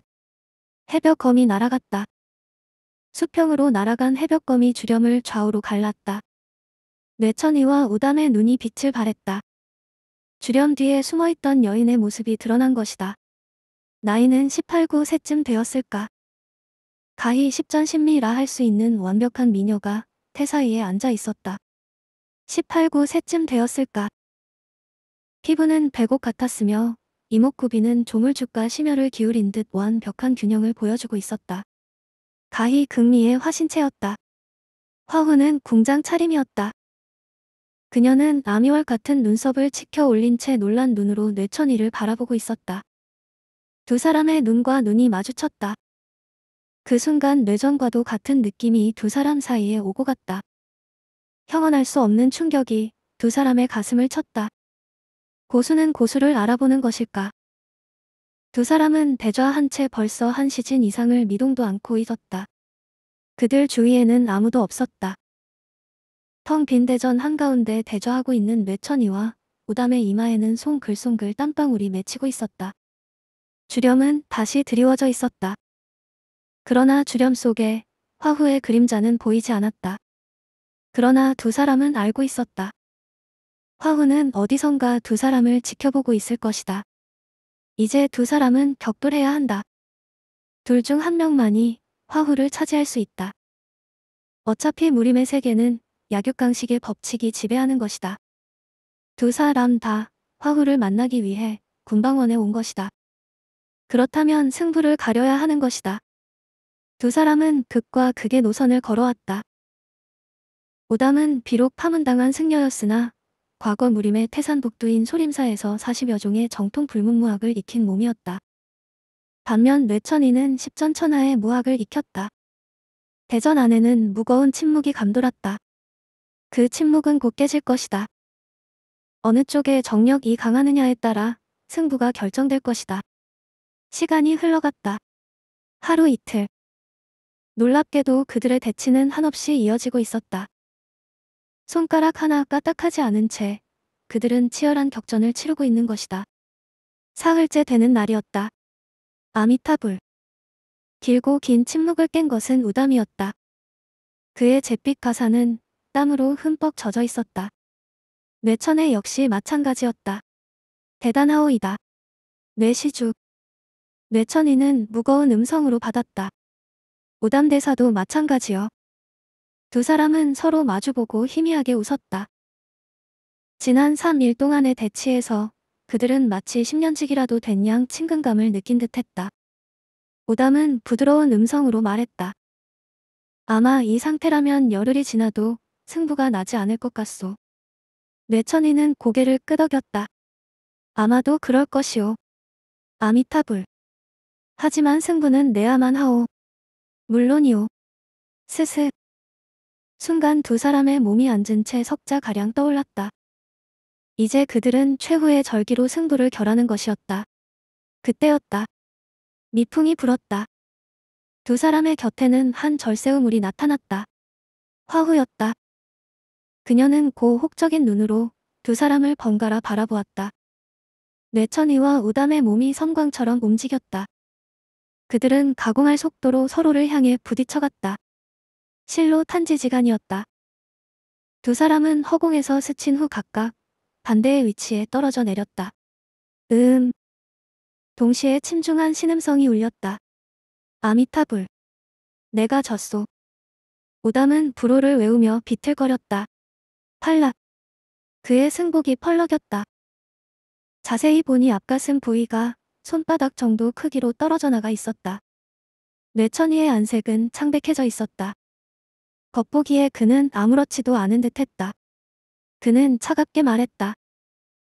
해벽검이 날아갔다. 수평으로 날아간 해벽검이 주렴을 좌우로 갈랐다. 뇌천이와 우담의 눈이 빛을 발했다. 주렴 뒤에 숨어있던 여인의 모습이 드러난 것이다. 나이는 18, 9세쯤 되었을까. 가히 10전 10미라 할 수 있는 완벽한 미녀가 태사이에 앉아 있었다. 18, 9 세쯤 되었을까. 피부는 백옥 같았으며 이목구비는 조물주가 심혈을 기울인 듯 완벽한 균형을 보여주고 있었다. 가히 극미의 화신체였다. 화후는 궁장 차림이었다. 그녀는 아미월 같은 눈썹을 치켜 올린 채 놀란 눈으로 뇌천이를 바라보고 있었다. 두 사람의 눈과 눈이 마주쳤다. 그 순간 뇌전과도 같은 느낌이 두 사람 사이에 오고 갔다. 형언할 수 없는 충격이 두 사람의 가슴을 쳤다. 고수는 고수를 알아보는 것일까? 두 사람은 대좌한 채 벌써 한 시즌 이상을 미동도 않고 있었다. 그들 주위에는 아무도 없었다. 텅 빈 대전 한가운데 대좌하고 있는 뇌천이와 우담의 이마에는 송글송글 땀방울이 맺히고 있었다. 주렴은 다시 드리워져 있었다. 그러나 주렴 속에 화후의 그림자는 보이지 않았다. 그러나 두 사람은 알고 있었다. 화후는 어디선가 두 사람을 지켜보고 있을 것이다. 이제 두 사람은 격돌해야 한다. 둘 중 한 명만이 화후를 차지할 수 있다. 어차피 무림의 세계는 약육강식의 법칙이 지배하는 것이다. 두 사람 다 화후를 만나기 위해 군방원에 온 것이다. 그렇다면 승부를 가려야 하는 것이다. 두 사람은 극과 극의 노선을 걸어왔다. 오담은 비록 파문당한 승려였으나 과거 무림의 태산복두인 소림사에서 40여 종의 정통 불문무학을 익힌 몸이었다. 반면 뇌천이는 십전천하의 무학을 익혔다. 대전 안에는 무거운 침묵이 감돌았다. 그 침묵은 곧 깨질 것이다. 어느 쪽에 정력이 강하느냐에 따라 승부가 결정될 것이다. 시간이 흘러갔다. 하루 이틀. 놀랍게도 그들의 대치는 한없이 이어지고 있었다. 손가락 하나 까딱하지 않은 채 그들은 치열한 격전을 치르고 있는 것이다. 사흘째 되는 날이었다. 아미타불. 길고 긴 침묵을 깬 것은 우담이었다. 그의 잿빛 가사는 땀으로 흠뻑 젖어 있었다. 뇌천에 역시 마찬가지였다. 대단하오이다. 뇌시죽. 뇌천이는 무거운 음성으로 받았다. 오담대사도 마찬가지요. 두 사람은 서로 마주보고 희미하게 웃었다. 지난 3일 동안의 대치에서 그들은 마치 10년치기라도 된 양 친근감을 느낀 듯 했다. 오담은 부드러운 음성으로 말했다. 아마 이 상태라면 열흘이 지나도 승부가 나지 않을 것 같소. 뇌천이는 고개를 끄덕였다. 아마도 그럴 것이오. 아미타불. 하지만 승부는 내야만 하오. 물론이오. 스스. 순간 두 사람의 몸이 앉은 채 석자가량 떠올랐다. 이제 그들은 최후의 절기로 승부를 결하는 것이었다. 그때였다. 미풍이 불었다. 두 사람의 곁에는 한 절세우물이 나타났다. 화후였다. 그녀는 고 혹적인 눈으로 두 사람을 번갈아 바라보았다. 뇌천이와 우담의 몸이 섬광처럼 움직였다. 그들은 가공할 속도로 서로를 향해 부딪혀갔다. 실로 탄지지간이었다. 두 사람은 허공에서 스친 후 각각 반대의 위치에 떨어져 내렸다. 음. 동시에 침중한 신음성이 울렸다. 아미타불. 내가 졌소. 오담은 불호를 외우며 비틀거렸다. 팔락. 그의 승복이 펄럭였다. 자세히 보니 앞가슴 부위가 손바닥 정도 크기로 떨어져 나가 있었다. 뇌천위의 안색은 창백해져 있었다. 겉보기에 그는 아무렇지도 않은 듯 했다. 그는 차갑게 말했다.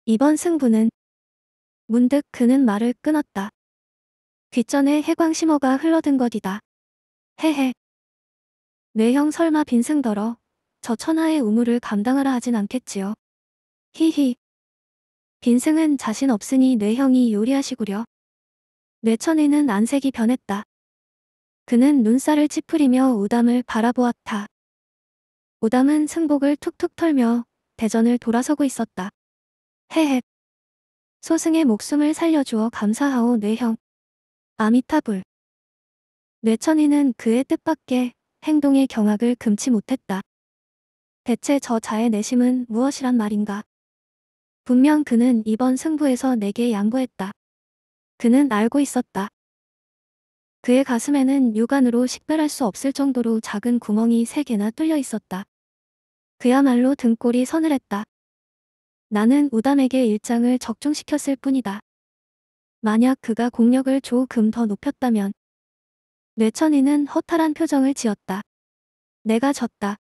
이번 승부는 문득 그는 말을 끊었다. 귓전에 해광심어가 흘러든 것이다. 헤헤. 뇌형 설마 빈승더러 저 천하의 우물을 감당하라 하진 않겠지요. 히히. 빈승은 자신 없으니 뇌형이 요리하시구려. 뇌천에는 안색이 변했다. 그는 눈살을 찌푸리며 우담을 바라보았다. 우담은 승복을 툭툭 털며 대전을 돌아서고 있었다. 헤헷. 소승의 목숨을 살려주어 감사하오 뇌형. 아미타불. 뇌천이는 그의 뜻밖의 행동의 경악을 금치 못했다. 대체 저 자의 내심은 무엇이란 말인가. 분명 그는 이번 승부에서 내게 양보했다. 그는 알고 있었다. 그의 가슴에는 육안으로 식별할 수 없을 정도로 작은 구멍이 세 개나 뚫려 있었다. 그야말로 등골이 서늘했다. 나는 우담에게 일장을 적중시켰을 뿐이다. 만약 그가 공력을 조금 더 높였다면 뇌천이는 허탈한 표정을 지었다. 내가 졌다.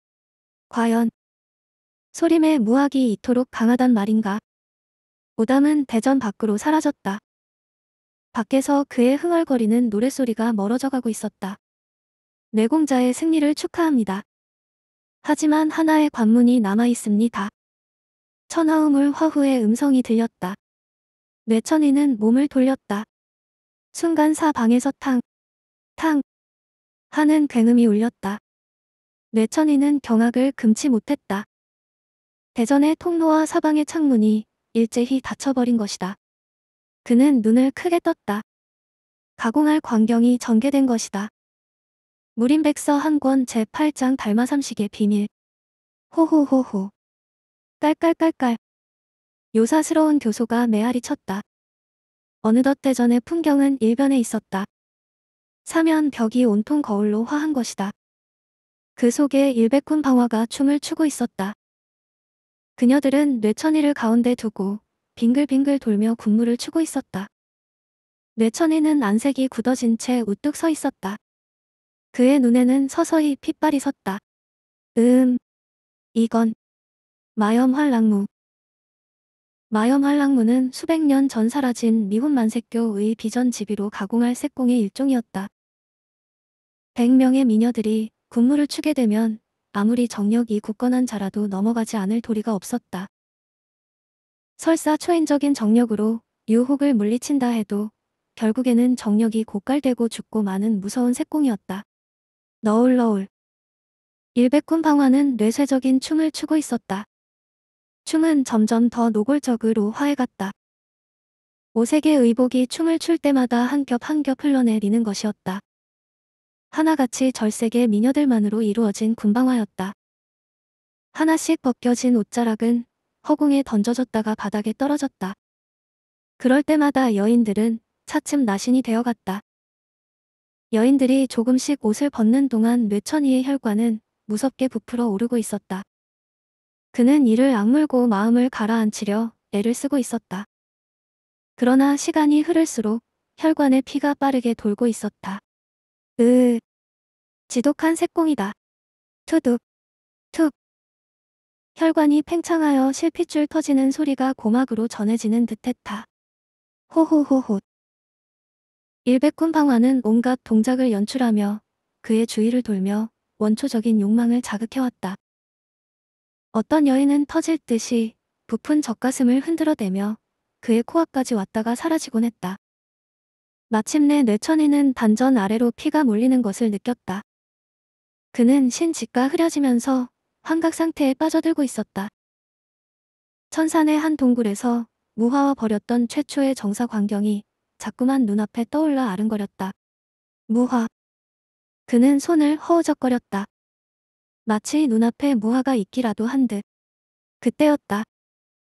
과연 소림의 무학이 이토록 강하단 말인가? 오담은 대전 밖으로 사라졌다. 밖에서 그의 흥얼거리는 노랫소리가 멀어져가고 있었다. 내공자의 승리를 축하합니다. 하지만 하나의 관문이 남아있습니다. 천하우물 화후의 음성이 들렸다. 뇌천이는 몸을 돌렸다. 순간 사방에서 탕, 탕 하는 굉음이 울렸다. 뇌천이는 경악을 금치 못했다. 대전의 통로와 사방의 창문이 일제히 닫혀버린 것이다. 그는 눈을 크게 떴다. 가공할 광경이 전개된 것이다. 무림백서 한권 제8장 달마삼식의 비밀. 호호호호. 깔깔깔깔. 요사스러운 교소가 메아리 쳤다. 어느덧 대전의 풍경은 일변에 있었다. 사면 벽이 온통 거울로 화한 것이다. 그 속에 일백군 방화가 춤을 추고 있었다. 그녀들은 뇌천이를 가운데 두고 빙글빙글 돌며 군무를 추고 있었다. 뇌천이는 안색이 굳어진 채 우뚝 서 있었다. 그의 눈에는 서서히 핏발이 섰다. 음, 이건 마염활랑무. 마염활랑무는 수백 년 전 사라진 미혼 만색교의 비전 지비로 가공할 색공의 일종이었다. 100명의 미녀들이 군무를 추게 되면 아무리 정력이 굳건한 자라도 넘어가지 않을 도리가 없었다. 설사 초인적인 정력으로 유혹을 물리친다 해도 결국에는 정력이 고갈되고 죽고 마는 무서운 색공이었다. 너울너울. 일백군 방화는 뇌쇄적인 춤을 추고 있었다. 춤은 점점 더 노골적으로 화해갔다. 오색의 의복이 춤을 출 때마다 한 겹 한 겹 흘러내리는 것이었다. 하나같이 절세계 미녀들만으로 이루어진 군방화였다. 하나씩 벗겨진 옷자락은 허공에 던져졌다가 바닥에 떨어졌다. 그럴 때마다 여인들은 차츰 나신이 되어갔다. 여인들이 조금씩 옷을 벗는 동안 뇌천이의 혈관은 무섭게 부풀어 오르고 있었다. 그는 이를 악물고 마음을 가라앉히려 애를 쓰고 있었다. 그러나 시간이 흐를수록 혈관의 피가 빠르게 돌고 있었다. 으, 지독한 색공이다. 투둑, 툭. 혈관이 팽창하여 실핏줄 터지는 소리가 고막으로 전해지는 듯했다. 호호호호. 일백군 방화는 온갖 동작을 연출하며 그의 주위를 돌며 원초적인 욕망을 자극해왔다. 어떤 여인은 터질 듯이 부푼 젖가슴을 흔들어대며 그의 코앞까지 왔다가 사라지곤 했다. 마침내 뇌천이는 단전 아래로 피가 몰리는 것을 느꼈다. 그는 신지가 흐려지면서 환각 상태에 빠져들고 있었다. 천산의 한 동굴에서 무화와 버렸던 최초의 정사 광경이 자꾸만 눈앞에 떠올라 아른거렸다. 무화. 그는 손을 허우적거렸다. 마치 눈앞에 무화가 있기라도 한 듯. 그때였다.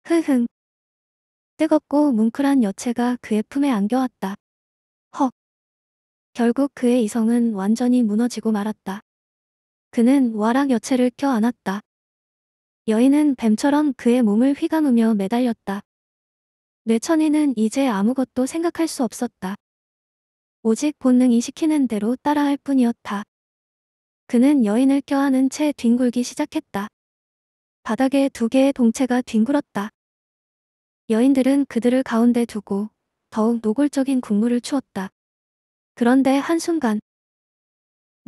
흐흥. 뜨겁고 뭉클한 여체가 그의 품에 안겨왔다. 헉. 결국 그의 이성은 완전히 무너지고 말았다. 그는 와락 여체를 껴안았다. 여인은 뱀처럼 그의 몸을 휘감으며 매달렸다. 뇌천이는 이제 아무것도 생각할 수 없었다. 오직 본능이 시키는 대로 따라할 뿐이었다. 그는 여인을 껴안은 채 뒹굴기 시작했다. 바닥에 두 개의 동체가 뒹굴었다. 여인들은 그들을 가운데 두고 더욱 노골적인 국물을 추었다. 그런데 한순간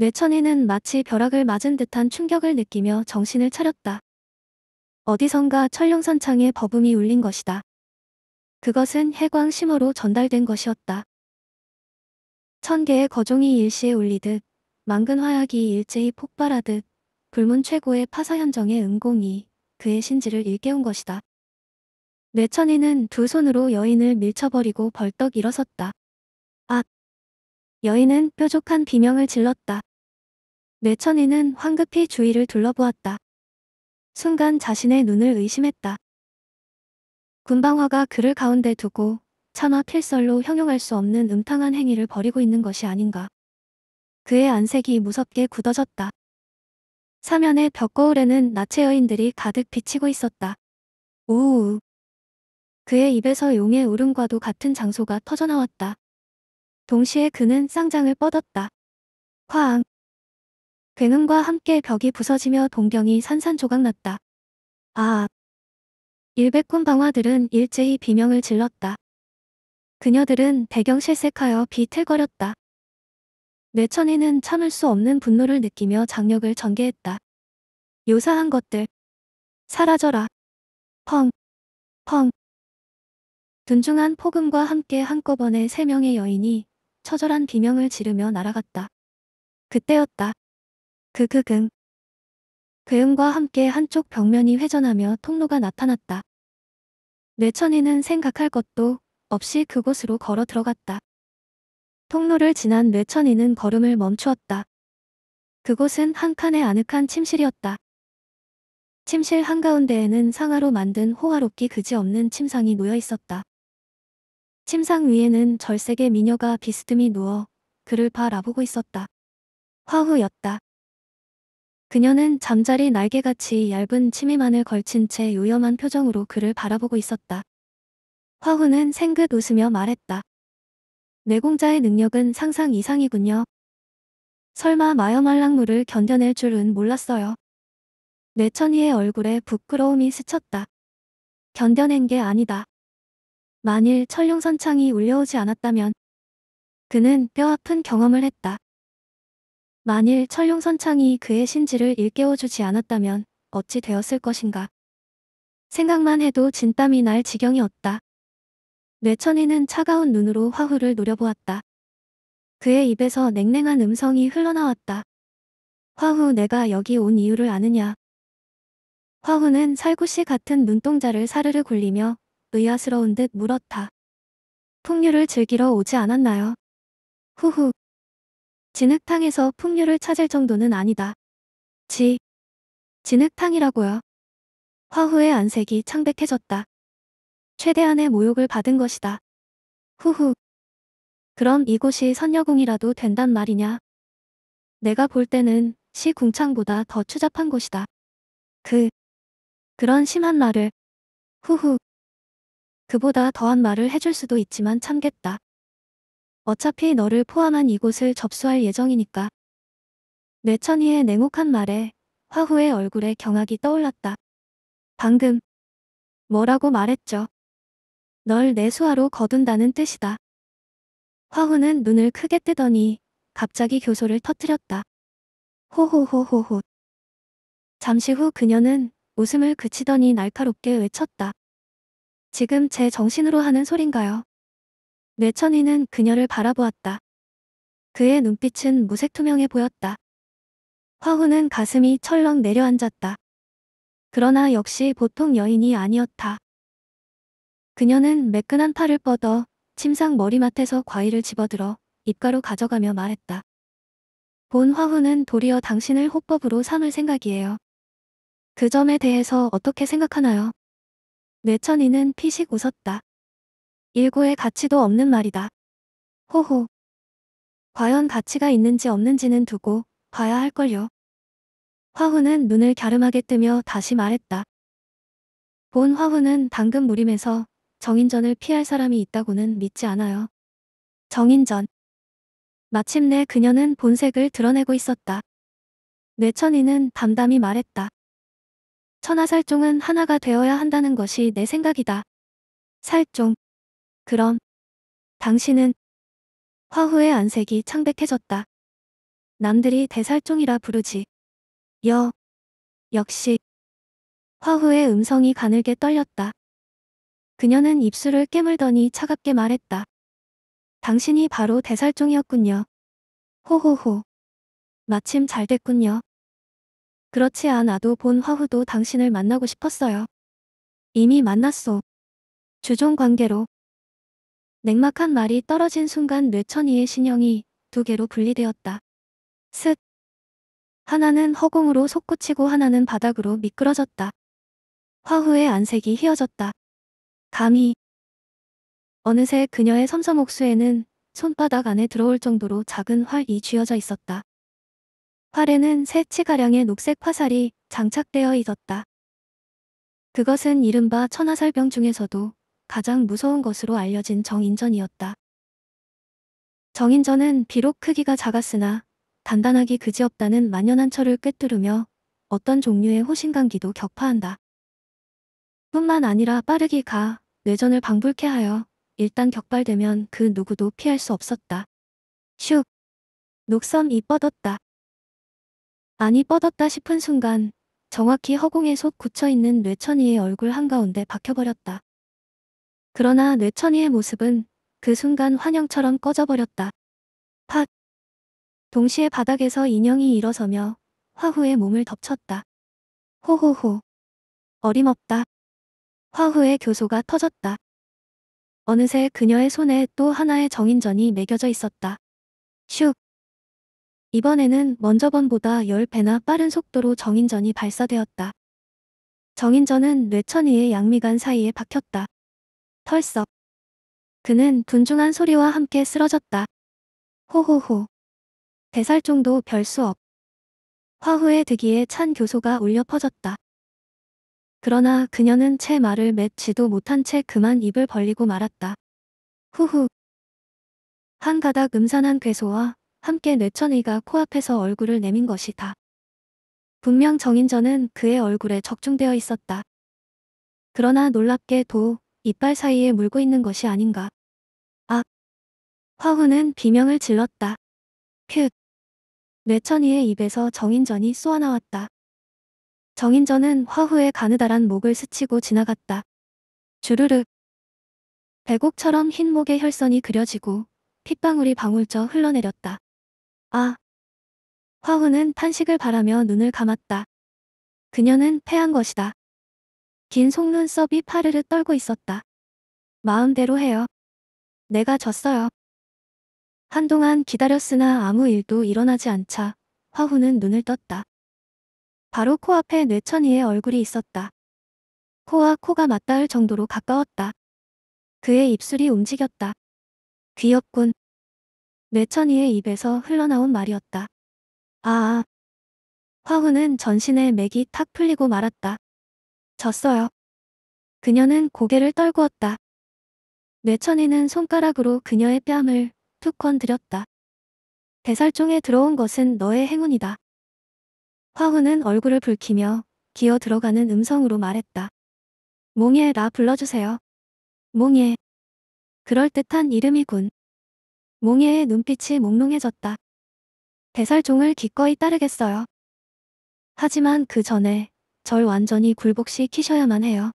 뇌천이는 마치 벼락을 맞은 듯한 충격을 느끼며 정신을 차렸다. 어디선가 철령선창에 버붐이 울린 것이다. 그것은 해광 심어로 전달된 것이었다. 천 개의 거종이 일시에 울리듯 망근 화약이 일제히 폭발하듯 불문 최고의 파사현정의 은공이 그의 신지를 일깨운 것이다. 뇌천이는 두 손으로 여인을 밀쳐버리고 벌떡 일어섰다. 앗! 여인은 뾰족한 비명을 질렀다. 뇌천이는 황급히 주위를 둘러보았다. 순간 자신의 눈을 의심했다. 군방화가 그를 가운데 두고 차마 필설로 형용할 수 없는 음탕한 행위를 벌이고 있는 것이 아닌가. 그의 안색이 무섭게 굳어졌다. 사면의 벽거울에는 나체 여인들이 가득 비치고 있었다. 우우 그의 입에서 용의 울음과도 같은 장소가 터져나왔다. 동시에 그는 쌍장을 뻗었다. 화앙. 대음과 함께 벽이 부서지며 동경이 산산조각 났다. 아! 일백군 방화들은 일제히 비명을 질렀다. 그녀들은 대경실색하여 비틀거렸다. 뇌천에는 참을 수 없는 분노를 느끼며 장력을 전개했다. 요사한 것들. 사라져라. 펑. 펑. 둔중한 폭음과 함께 한꺼번에 세 명의 여인이 처절한 비명을 지르며 날아갔다. 그때였다. 그그긍. 그음과 함께 한쪽 벽면이 회전하며 통로가 나타났다. 뇌천이는 생각할 것도 없이 그곳으로 걸어 들어갔다. 통로를 지난 뇌천이는 걸음을 멈추었다. 그곳은 한 칸의 아늑한 침실이었다. 침실 한가운데에는 상하로 만든 호화롭기 그지없는 침상이 놓여 있었다. 침상 위에는 절색의 미녀가 비스듬히 누워 그를 바라보고 있었다. 화후였다. 그녀는 잠자리 날개같이 얇은 치미만을 걸친 채 요염한 표정으로 그를 바라보고 있었다. 화후는 생긋 웃으며 말했다. 내공자의 능력은 상상 이상이군요. 설마 마염알랑물을 견뎌낼 줄은 몰랐어요. 뇌천이의 얼굴에 부끄러움이 스쳤다. 견뎌낸 게 아니다. 만일 철룡선창이 울려오지 않았다면 그는 뼈아픈 경험을 했다. 만일 철룡선창이 그의 신지를 일깨워주지 않았다면 어찌 되었을 것인가. 생각만 해도 진땀이 날 지경이었다. 뇌천이는 차가운 눈으로 화후를 노려보았다. 그의 입에서 냉랭한 음성이 흘러나왔다. 화후 내가 여기 온 이유를 아느냐. 화후는 살구씨 같은 눈동자를 사르르 굴리며 의아스러운 듯 물었다. 풍류를 즐기러 오지 않았나요? 후후. 진흙탕에서 풍류를 찾을 정도는 아니다. 지. 진흙탕이라고요. 화후의 안색이 창백해졌다. 최대한의 모욕을 받은 것이다. 후후. 그럼 이곳이 선녀궁이라도 된단 말이냐. 내가 볼 때는 시 궁창보다 더 추잡한 곳이다. 그. 그런 심한 말을. 후후. 그보다 더한 말을 해줄 수도 있지만 참겠다. 어차피 너를 포함한 이곳을 접수할 예정이니까. 뇌천희의 냉혹한 말에 화후의 얼굴에 경악이 떠올랐다. 방금 뭐라고 말했죠? 널 내 수하로 거둔다는 뜻이다. 화후는 눈을 크게 뜨더니 갑자기 교소를 터뜨렸다. 호호호호호. 잠시 후 그녀는 웃음을 그치더니 날카롭게 외쳤다. 지금 제 정신으로 하는 소린가요? 뇌천이는 그녀를 바라보았다. 그의 눈빛은 무색투명해 보였다. 화후는 가슴이 철렁 내려앉았다. 그러나 역시 보통 여인이 아니었다. 그녀는 매끈한 팔을 뻗어 침상 머리맡에서 과일을 집어들어 입가로 가져가며 말했다. 본 화후는 도리어 당신을 호법으로 삼을 생각이에요. 그 점에 대해서 어떻게 생각하나요? 뇌천이는 피식 웃었다. 일고의 가치도 없는 말이다. 호호. 과연 가치가 있는지 없는지는 두고 봐야 할걸요. 화후는 눈을 갸름하게 뜨며 다시 말했다. 본 화후는 당근 무림에서 정인전을 피할 사람이 있다고는 믿지 않아요. 정인전. 마침내 그녀는 본색을 드러내고 있었다. 뇌천이는 담담히 말했다. 천하살종은 하나가 되어야 한다는 것이 내 생각이다. 살종. 그럼 당신은 화후의 안색이 창백해졌다. 남들이 대살종이라 부르지. 여. 역시. 화후의 음성이 가늘게 떨렸다. 그녀는 입술을 깨물더니 차갑게 말했다. 당신이 바로 대살종이었군요. 호호호. 마침 잘 됐군요. 그렇지 않아도 본 화후도 당신을 만나고 싶었어요. 이미 만났소. 주종 관계로. 냉막한 말이 떨어진 순간 뇌천이의 신형이 두 개로 분리되었다. 슥. 하나는 허공으로 솟구치고 하나는 바닥으로 미끄러졌다. 화후의 안색이 휘어졌다. 감히. 어느새 그녀의 섬섬 옥수에는 손바닥 안에 들어올 정도로 작은 활이 쥐어져 있었다. 활에는 세 치가량의 녹색 화살이 장착되어 있었다. 그것은 이른바 천하살병 중에서도 가장 무서운 것으로 알려진 정인전이었다. 정인전은 비록 크기가 작았으나 단단하기 그지없다는 만연한 철을 꿰뚫으며 어떤 종류의 호신강기도 격파한다. 뿐만 아니라 빠르게 가 뇌전을 방불케 하여 일단 격발되면 그 누구도 피할 수 없었다. 슉! 녹선이 뻗었다. 안이 뻗었다 싶은 순간 정확히 허공에 속 굳혀있는 뇌천이의 얼굴 한가운데 박혀버렸다. 그러나 뇌천이의 모습은 그 순간 환영처럼 꺼져버렸다. 팟! 동시에 바닥에서 인형이 일어서며 화후의 몸을 덮쳤다. 호호호. 어림없다. 화후의 교소가 터졌다. 어느새 그녀의 손에 또 하나의 정인전이 매겨져 있었다. 슉. 이번에는 먼저번보다 10배나 빠른 속도로 정인전이 발사되었다. 정인전은 뇌천이의 양미간 사이에 박혔다. 털썩. 그는 둔중한 소리와 함께 쓰러졌다. 호호호. 대살종도 별수 없. 화후의 득이에 찬 교소가 울려 퍼졌다. 그러나 그녀는 채 말을 맺지도 못한 채 그만 입을 벌리고 말았다. 후후. 한 가닥 음산한 괴소와 함께 뇌천의가 코앞에서 얼굴을 내민 것이다. 분명 정인전은 그의 얼굴에 적중되어 있었다. 그러나 놀랍게도 이빨 사이에 물고 있는 것이 아닌가. 아! 화후는 비명을 질렀다. 큐! 뇌천이의 입에서 정인전이 쏘아나왔다. 정인전은 화후의 가느다란 목을 스치고 지나갔다. 주르륵. 배곡처럼 흰 목의 혈선이 그려지고 핏방울이 방울져 흘러내렸다. 아. 화후는 탄식을 바라며 눈을 감았다. 그녀는 패한 것이다. 긴 속눈썹이 파르르 떨고 있었다. 마음대로 해요. 내가 졌어요. 한동안 기다렸으나 아무 일도 일어나지 않자 화후는 눈을 떴다. 바로 코앞에 뇌천이의 얼굴이 있었다. 코와 코가 맞닿을 정도로 가까웠다. 그의 입술이 움직였다. 귀엽군. 뇌천이의 입에서 흘러나온 말이었다. 아아. 아. 화후는 전신에 맥이 탁 풀리고 말았다. 졌어요. 그녀는 고개를 떨구었다. 뇌천이는 손가락으로 그녀의 뺨을 툭 건드렸다. 대살종에 들어온 것은 너의 행운이다. 화후는 얼굴을 붉히며 기어 들어가는 음성으로 말했다. 몽예 라 불러주세요. 몽예. 그럴듯한 이름이군. 몽예의 눈빛이 몽롱해졌다. 대살종을 기꺼이 따르겠어요. 하지만 그 전에 절 완전히 굴복시키셔야만 해요.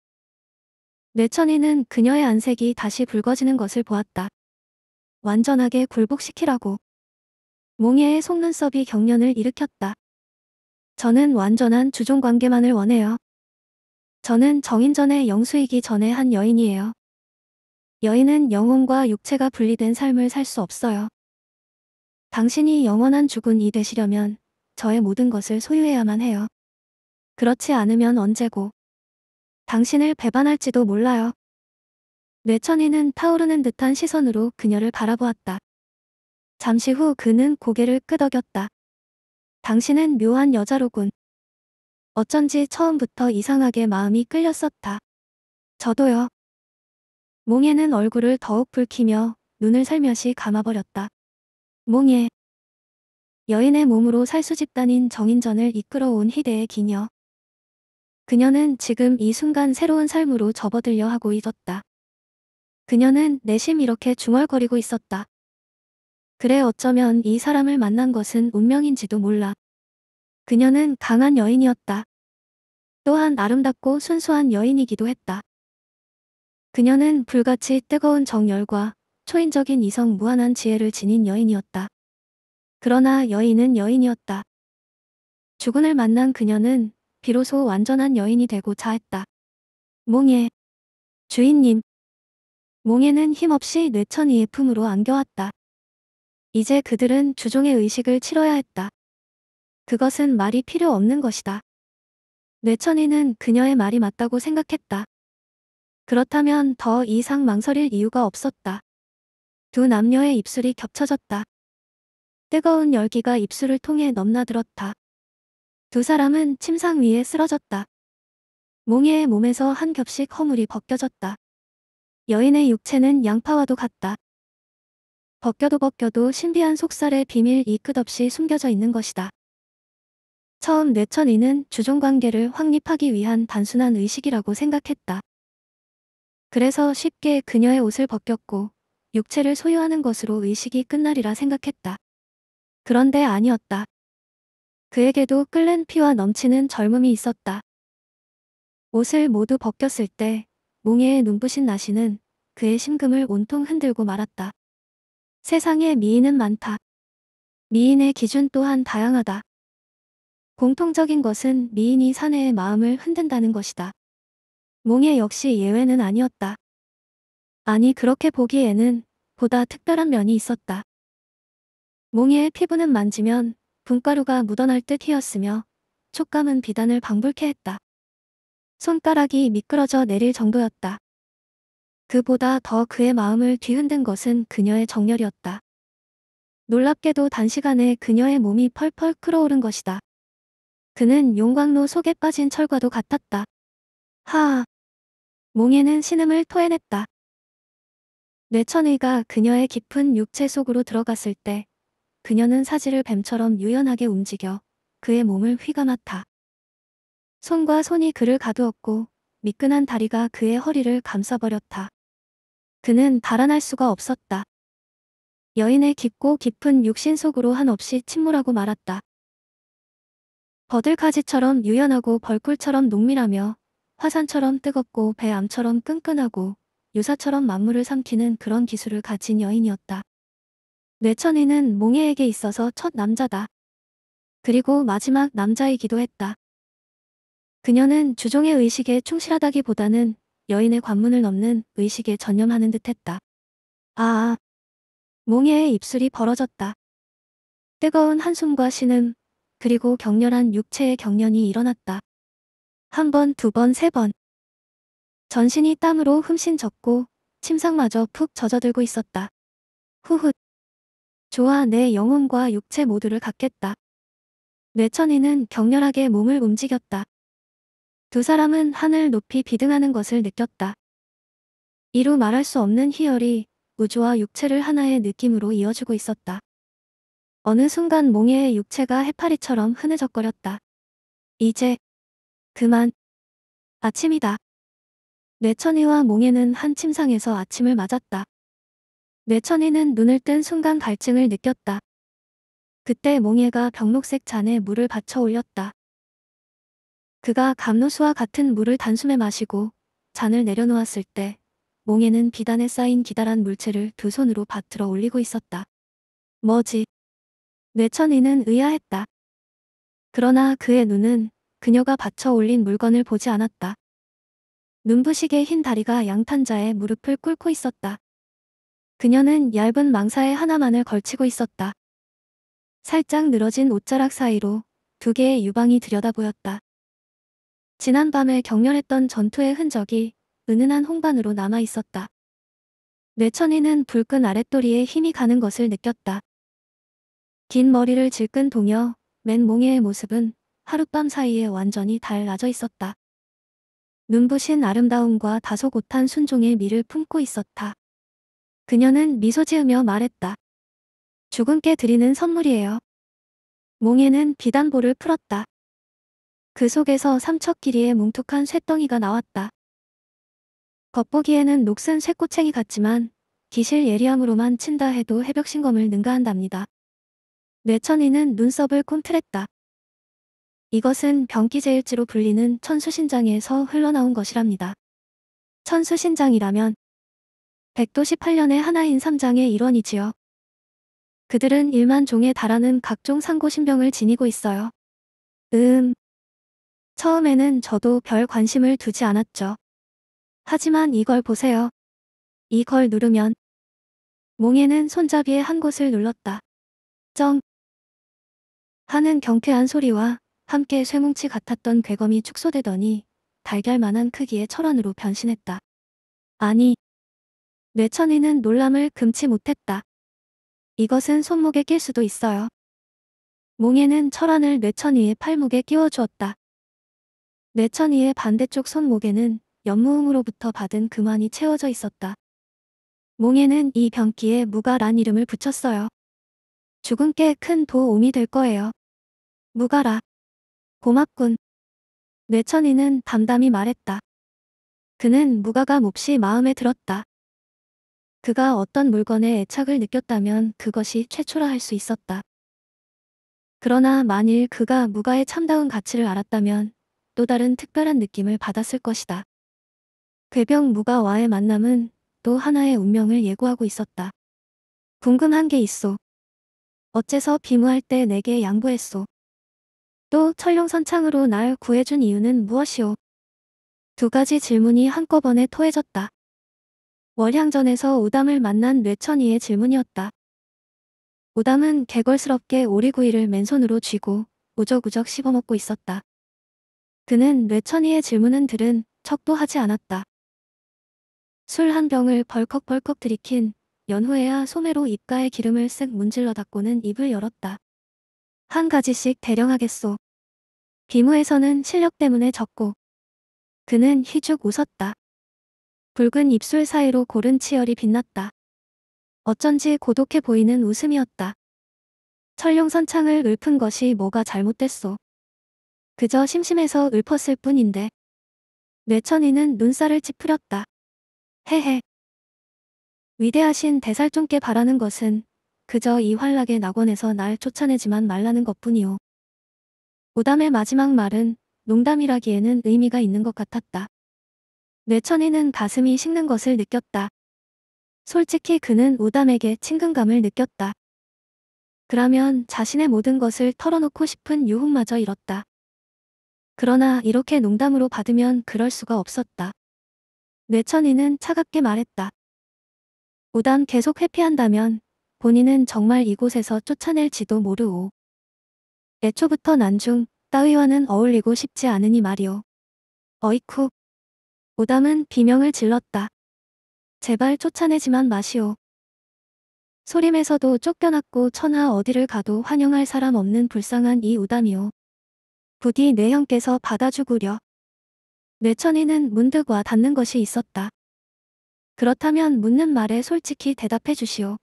뇌천이는 그녀의 안색이 다시 붉어지는 것을 보았다. 완전하게 굴복시키라고. 몽예의 속눈썹이 경련을 일으켰다. 저는 완전한 주종관계만을 원해요. 저는 정인전의 영수이기 전에 한 여인이에요. 여인은 영혼과 육체가 분리된 삶을 살 수 없어요. 당신이 영원한 죽은 이 되시려면 저의 모든 것을 소유해야만 해요. 그렇지 않으면 언제고 당신을 배반할지도 몰라요. 뇌천이는 타오르는 듯한 시선으로 그녀를 바라보았다. 잠시 후 그는 고개를 끄덕였다. 당신은 묘한 여자로군. 어쩐지 처음부터 이상하게 마음이 끌렸었다. 저도요. 몽예는 얼굴을 더욱 붉히며 눈을 살며시 감아버렸다. 몽예. 여인의 몸으로 살수집단인 정인전을 이끌어온 희대의 기녀. 그녀는 지금 이 순간 새로운 삶으로 접어들려 하고 있었다. 그녀는 내심 이렇게 중얼거리고 있었다. 그래 어쩌면 이 사람을 만난 것은 운명인지도 몰라. 그녀는 강한 여인이었다. 또한 아름답고 순수한 여인이기도 했다. 그녀는 불같이 뜨거운 정열과 초인적인 이성 무한한 지혜를 지닌 여인이었다. 그러나 여인은 여인이었다. 주군을 만난 그녀는 비로소 완전한 여인이 되고 자했다. 몽예. 주인님. 몽예는 힘없이 뇌천이의 품으로 안겨왔다. 이제 그들은 주종의 의식을 치러야 했다. 그것은 말이 필요 없는 것이다. 뇌천이는 그녀의 말이 맞다고 생각했다. 그렇다면 더 이상 망설일 이유가 없었다. 두 남녀의 입술이 겹쳐졌다. 뜨거운 열기가 입술을 통해 넘나들었다. 두 사람은 침상 위에 쓰러졌다. 몽예의 몸에서 한 겹씩 허물이 벗겨졌다. 여인의 육체는 양파와도 같다. 벗겨도 벗겨도 신비한 속살의 비밀이 끝없이 숨겨져 있는 것이다. 처음 뇌천이는 주종관계를 확립하기 위한 단순한 의식이라고 생각했다. 그래서 쉽게 그녀의 옷을 벗겼고 육체를 소유하는 것으로 의식이 끝나리라 생각했다. 그런데 아니었다. 그에게도 끓는 피와 넘치는 젊음이 있었다. 옷을 모두 벗겼을 때 몽예의 눈부신 나시는 그의 심금을 온통 흔들고 말았다. 세상에 미인은 많다. 미인의 기준 또한 다양하다. 공통적인 것은 미인이 사내의 마음을 흔든다는 것이다. 몽예 역시 예외는 아니었다. 아니 그렇게 보기에는 보다 특별한 면이 있었다. 몽예의 피부는 만지면 분가루가 묻어날 듯 휘었으며 촉감은 비단을 방불케 했다. 손가락이 미끄러져 내릴 정도였다. 그보다 더 그의 마음을 뒤흔든 것은 그녀의 정열이었다. 놀랍게도 단시간에 그녀의 몸이 펄펄 끓어오른 것이다. 그는 용광로 속에 빠진 철과도 같았다. 하아. 몽에는 신음을 토해냈다. 뇌천의가 그녀의 깊은 육체 속으로 들어갔을 때 그녀는 사지를 뱀처럼 유연하게 움직여 그의 몸을 휘감았다. 손과 손이 그를 가두었고 미끈한 다리가 그의 허리를 감싸버렸다. 그는 달아날 수가 없었다. 여인의 깊고 깊은 육신 속으로 한없이 침몰하고 말았다. 버들가지처럼 유연하고 벌꿀처럼 농밀하며 화산처럼 뜨겁고 배암처럼 끈끈하고 유사처럼 만물을 삼키는 그런 기술을 가진 여인이었다. 뇌천이는 몽예에게 있어서 첫 남자다. 그리고 마지막 남자이기도 했다. 그녀는 주종의 의식에 충실하다기보다는 여인의 관문을 넘는 의식에 전념하는 듯했다. 아아. 몽예의 입술이 벌어졌다. 뜨거운 한숨과 신음, 그리고 격렬한 육체의 경련이 일어났다. 한 번, 두 번, 세 번. 전신이 땀으로 흠씬 젖고 침상마저 푹 젖어들고 있었다. 후훗. 좋아 내 영혼과 육체 모두를 갖겠다. 뇌천이는 격렬하게 몸을 움직였다. 두 사람은 하늘 높이 비등하는 것을 느꼈다. 이루 말할 수 없는 희열이 우주와 육체를 하나의 느낌으로 이어주고 있었다. 어느 순간 몽예의 육체가 해파리처럼 흐느적거렸다. 이제 그만 아침이다. 뇌천이와 몽예는 한 침상에서 아침을 맞았다. 내 천이는 눈을 뜬 순간 갈증을 느꼈다. 그때 몽예가 병록색 잔에 물을 받쳐 올렸다. 그가 감로수와 같은 물을 단숨에 마시고 잔을 내려놓았을 때 몽예는 비단에 쌓인 기다란 물체를 두 손으로 받들어 올리고 있었다. 뭐지? 뇌천이는 의아했다. 그러나 그의 눈은 그녀가 받쳐 올린 물건을 보지 않았다. 눈부시게 흰 다리가 양탄자의 무릎을 꿇고 있었다. 그녀는 얇은 망사에 하나만을 걸치고 있었다. 살짝 늘어진 옷자락 사이로 두 개의 유방이 들여다보였다. 지난밤에 격렬했던 전투의 흔적이 은은한 홍반으로 남아있었다. 뇌천이는 불끈 아랫도리에 힘이 가는 것을 느꼈다. 긴 머리를 질끈 동여 맨 몽에의 모습은 하룻밤 사이에 완전히 달라져 있었다. 눈부신 아름다움과 다소 고탄 순종의 미를 품고 있었다. 그녀는 미소 지으며 말했다. 죽음께 드리는 선물이에요. 몽에는 비단보를 풀었다. 그 속에서 삼척 길이의 뭉툭한 쇳덩이가 나왔다. 겉보기에는 녹슨 쇳꼬챙이 같지만 기실 예리함으로만 친다 해도 해벽신검을 능가한답니다. 뇌천이는 눈썹을 꿈틀했다. 이것은 병기제일지로 불리는 천수신장에서 흘러나온 것이랍니다. 천수신장이라면 118년의 하나인 3장의 일원이지요. 그들은 1만 종에 달하는 각종 상고신병을 지니고 있어요. 음. 처음에는 저도 별 관심을 두지 않았죠. 하지만 이걸 보세요. 이걸 누르면 몽에는 손잡이의 한 곳을 눌렀다. 쩡 하는 경쾌한 소리와 함께 쇠뭉치 같았던 괴검이 축소되더니 달걀만한 크기의 철원으로 변신했다. 아니 뇌천이는 놀람을 금치 못했다. 이것은 손목에 낄 수도 있어요. 몽예는 철안을 뇌천이의 팔목에 끼워주었다. 뇌천이의 반대쪽 손목에는 연무음으로부터 받은 금환이 채워져 있었다. 몽예는 이 병기에 무가란 이름을 붙였어요. 죽은 게 큰 도움이 될 거예요. 무가라. 고맙군. 뇌천이는 담담히 말했다. 그는 무가가 몹시 마음에 들었다. 그가 어떤 물건에 애착을 느꼈다면 그것이 최초라 할 수 있었다. 그러나 만일 그가 무가의 참다운 가치를 알았다면 또 다른 특별한 느낌을 받았을 것이다. 괴병 무가와의 만남은 또 하나의 운명을 예고하고 있었다. 궁금한 게 있소. 어째서 비무할 때 내게 양보했소. 또 철룡선창으로 날 구해준 이유는 무엇이오? 두 가지 질문이 한꺼번에 토해졌다. 월향전에서 우담을 만난 뇌천이의 질문이었다. 우담은 개걸스럽게 오리구이를 맨손으로 쥐고 우적우적 씹어먹고 있었다. 그는 뇌천이의 질문은 들은 척도 하지 않았다. 술 한 병을 벌컥벌컥 들이킨 연후에야 소매로 입가에 기름을 쓱 문질러 닦고는 입을 열었다. 한 가지씩 대령하겠소. 비무에서는 실력 때문에 적고 그는 희죽 웃었다. 붉은 입술 사이로 고른 치열이 빛났다. 어쩐지 고독해 보이는 웃음이었다. 철룡선창을 읊은 것이 뭐가 잘못됐소. 그저 심심해서 읊었을 뿐인데. 뇌천이는 눈살을 찌푸렸다. 헤헤. 위대하신 대살종께 바라는 것은 그저 이 환락의 낙원에서 날 쫓아내지만 말라는 것뿐이오. 오담의 마지막 말은 농담이라기에는 의미가 있는 것 같았다. 뇌천이는 가슴이 식는 것을 느꼈다. 솔직히 그는 우담에게 친근감을 느꼈다. 그러면 자신의 모든 것을 털어놓고 싶은 유혹마저 잃었다. 그러나 이렇게 농담으로 받으면 그럴 수가 없었다. 뇌천이는 차갑게 말했다. 우담 계속 회피한다면 본인은 정말 이곳에서 쫓아낼지도 모르오. 애초부터 난중 따위와는 어울리고 싶지 않으니 말이오. 어이쿠. 우담은 비명을 질렀다. 제발 쫓아내지만 마시오. 소림에서도 쫓겨났고 천하 어디를 가도 환영할 사람 없는 불쌍한 이 우담이오. 부디 내 형께서 받아주구려. 뇌천이는 문득 와 닿는 것이 있었다. 그렇다면 묻는 말에 솔직히 대답해 주시오.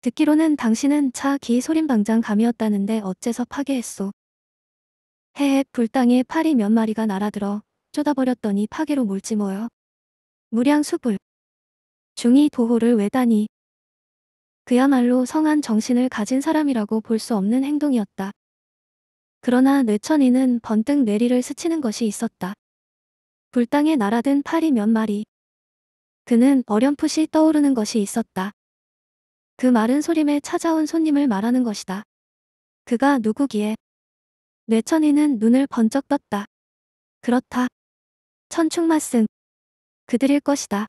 듣기로는 당신은 차 기 소림방장 감이었다는데 어째서 파괴했소. 해해 불당에 파리 몇 마리가 날아들어 쳐다버렸더니 파괴로 물지 뭐여. 무량 수불. 중이 도호를 왜다니 그야말로 성한 정신을 가진 사람이라고 볼 수 없는 행동이었다. 그러나 뇌천이는 번뜩 뇌리를 스치는 것이 있었다. 불당에 날아든 파리 몇 마리. 그는 어렴풋이 떠오르는 것이 있었다. 그 마른 소림에 찾아온 손님을 말하는 것이다. 그가 누구기에? 뇌천이는 눈을 번쩍 떴다. 그렇다. 천충마승 그들일 것이다.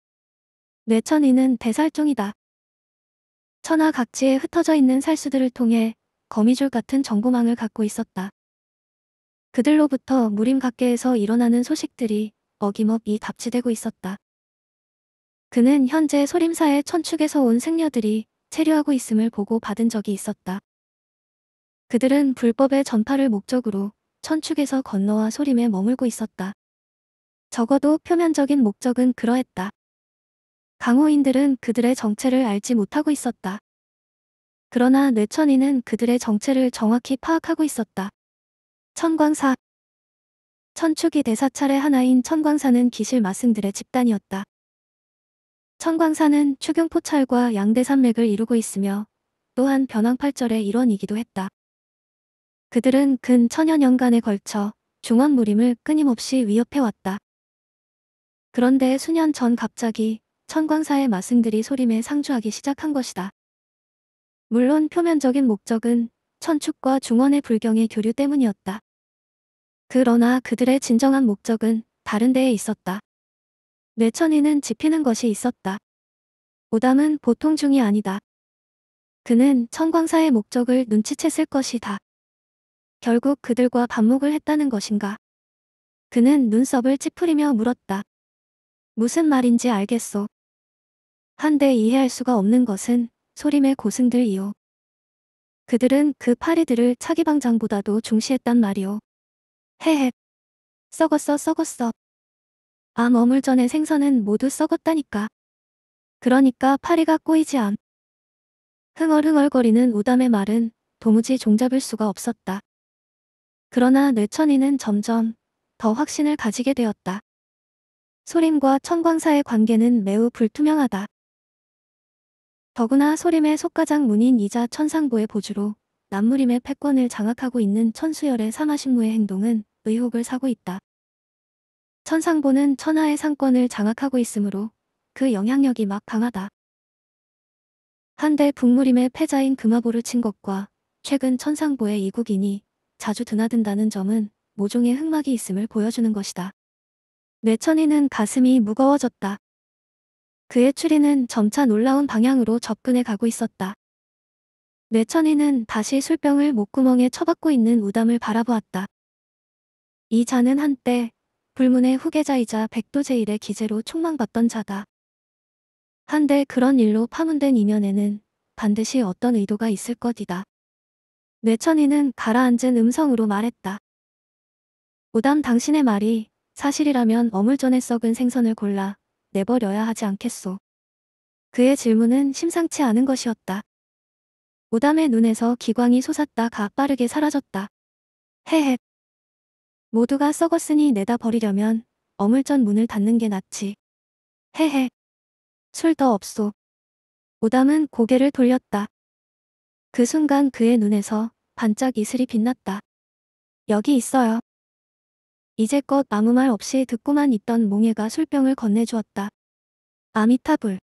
뇌천이는 대살종이다 천하 각지에 흩어져 있는 살수들을 통해 거미줄 같은 정보망을 갖고 있었다. 그들로부터 무림각계에서 일어나는 소식들이 어김없이 답치되고 있었다. 그는 현재 소림사의 천축에서 온생녀들이 체류하고 있음을 보고 받은 적이 있었다. 그들은 불법의 전파를 목적으로 천축에서 건너와 소림에 머물고 있었다. 적어도 표면적인 목적은 그러했다. 강호인들은 그들의 정체를 알지 못하고 있었다. 그러나 뇌천이는 그들의 정체를 정확히 파악하고 있었다. 천광사 천축이 대사찰의 하나인 천광사는 기실 마승들의 집단이었다. 천광사는 추경포찰과 양대산맥을 이루고 있으며 또한 변왕팔절의 일원이기도 했다. 그들은 근 천여 년간에 걸쳐 중앙무림을 끊임없이 위협해왔다. 그런데 수년 전 갑자기 천광사의 마승들이 소림에 상주하기 시작한 것이다. 물론 표면적인 목적은 천축과 중원의 불경의 교류 때문이었다. 그러나 그들의 진정한 목적은 다른 데에 있었다. 뇌천이는 지피는 것이 있었다. 오담은 보통 중이 아니다. 그는 천광사의 목적을 눈치챘을 것이다. 결국 그들과 반목을 했다는 것인가. 그는 눈썹을 찌푸리며 물었다. 무슨 말인지 알겠소. 한데 이해할 수가 없는 것은 소림의 고승들이요. 그들은 그 파리들을 차기방장보다도 중시했단 말이오. 헤헤 썩었어 썩었어. 암어물전에 생선은 모두 썩었다니까. 그러니까 파리가 꼬이지 않. 흥얼흥얼거리는 우담의 말은 도무지 종잡을 수가 없었다. 그러나 뇌천이는 점점 더 확신을 가지게 되었다. 소림과 천광사의 관계는 매우 불투명하다. 더구나 소림의 속가장 문인이자 천상보의 보주로 남무림의 패권을 장악하고 있는 천수열의 사마신무의 행동은 의혹을 사고 있다. 천상보는 천하의 상권을 장악하고 있으므로 그 영향력이 막 강하다. 한데 북무림의 패자인 금화보를 친 것과 최근 천상보의 이국인이 자주 드나든다는 점은 모종의 흑막이 있음을 보여주는 것이다. 뇌천이는 가슴이 무거워졌다. 그의 추리는 점차 놀라운 방향으로 접근해 가고 있었다. 뇌천이는 다시 술병을 목구멍에 처박고 있는 우담을 바라보았다. 이 자는 한때 불문의 후계자이자 백도제일의 기재로 촉망받던 자다. 한데 그런 일로 파문된 이면에는 반드시 어떤 의도가 있을 것이다. 뇌천이는 가라앉은 음성으로 말했다. 우담 당신의 말이 사실이라면 어물전에 썩은 생선을 골라 내버려야 하지 않겠소. 그의 질문은 심상치 않은 것이었다. 오담의 눈에서 기광이 솟았다가 빠르게 사라졌다. 헤헤 모두가 썩었으니 내다 버리려면 어물전 문을 닫는 게 낫지. 헤헤. 술 더 없소. 오담은 고개를 돌렸다. 그 순간 그의 눈에서 반짝 이슬이 빛났다. 여기 있어요. 이제껏 아무 말 없이 듣고만 있던 몽예가 술병을 건네주었다. 아미타불.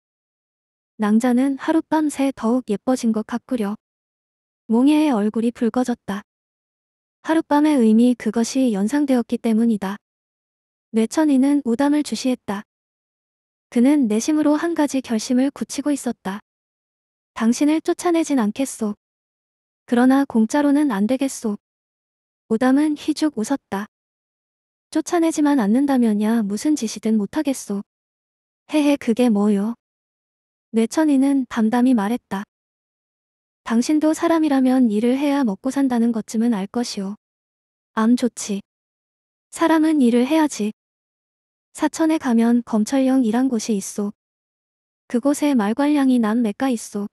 낭자는 하룻밤 새 더욱 예뻐진 것 같구려. 몽예의 얼굴이 붉어졌다. 하룻밤의 의미 그것이 연상되었기 때문이다. 뇌천이는 우담을 주시했다. 그는 내심으로 한 가지 결심을 굳히고 있었다. 당신을 쫓아내진 않겠소. 그러나 공짜로는 안 되겠소. 우담은 희죽 웃었다. 쫓아내지만 않는다면야 무슨 짓이든 못하겠소. 헤헤 그게 뭐요. 뇌천이는 담담히 말했다. 당신도 사람이라면 일을 해야 먹고 산다는 것쯤은 알 것이오. 암 좋지. 사람은 일을 해야지. 사천에 가면 검찰령이란 곳이 있소. 그곳에 말괄량이 난 맥가 있소.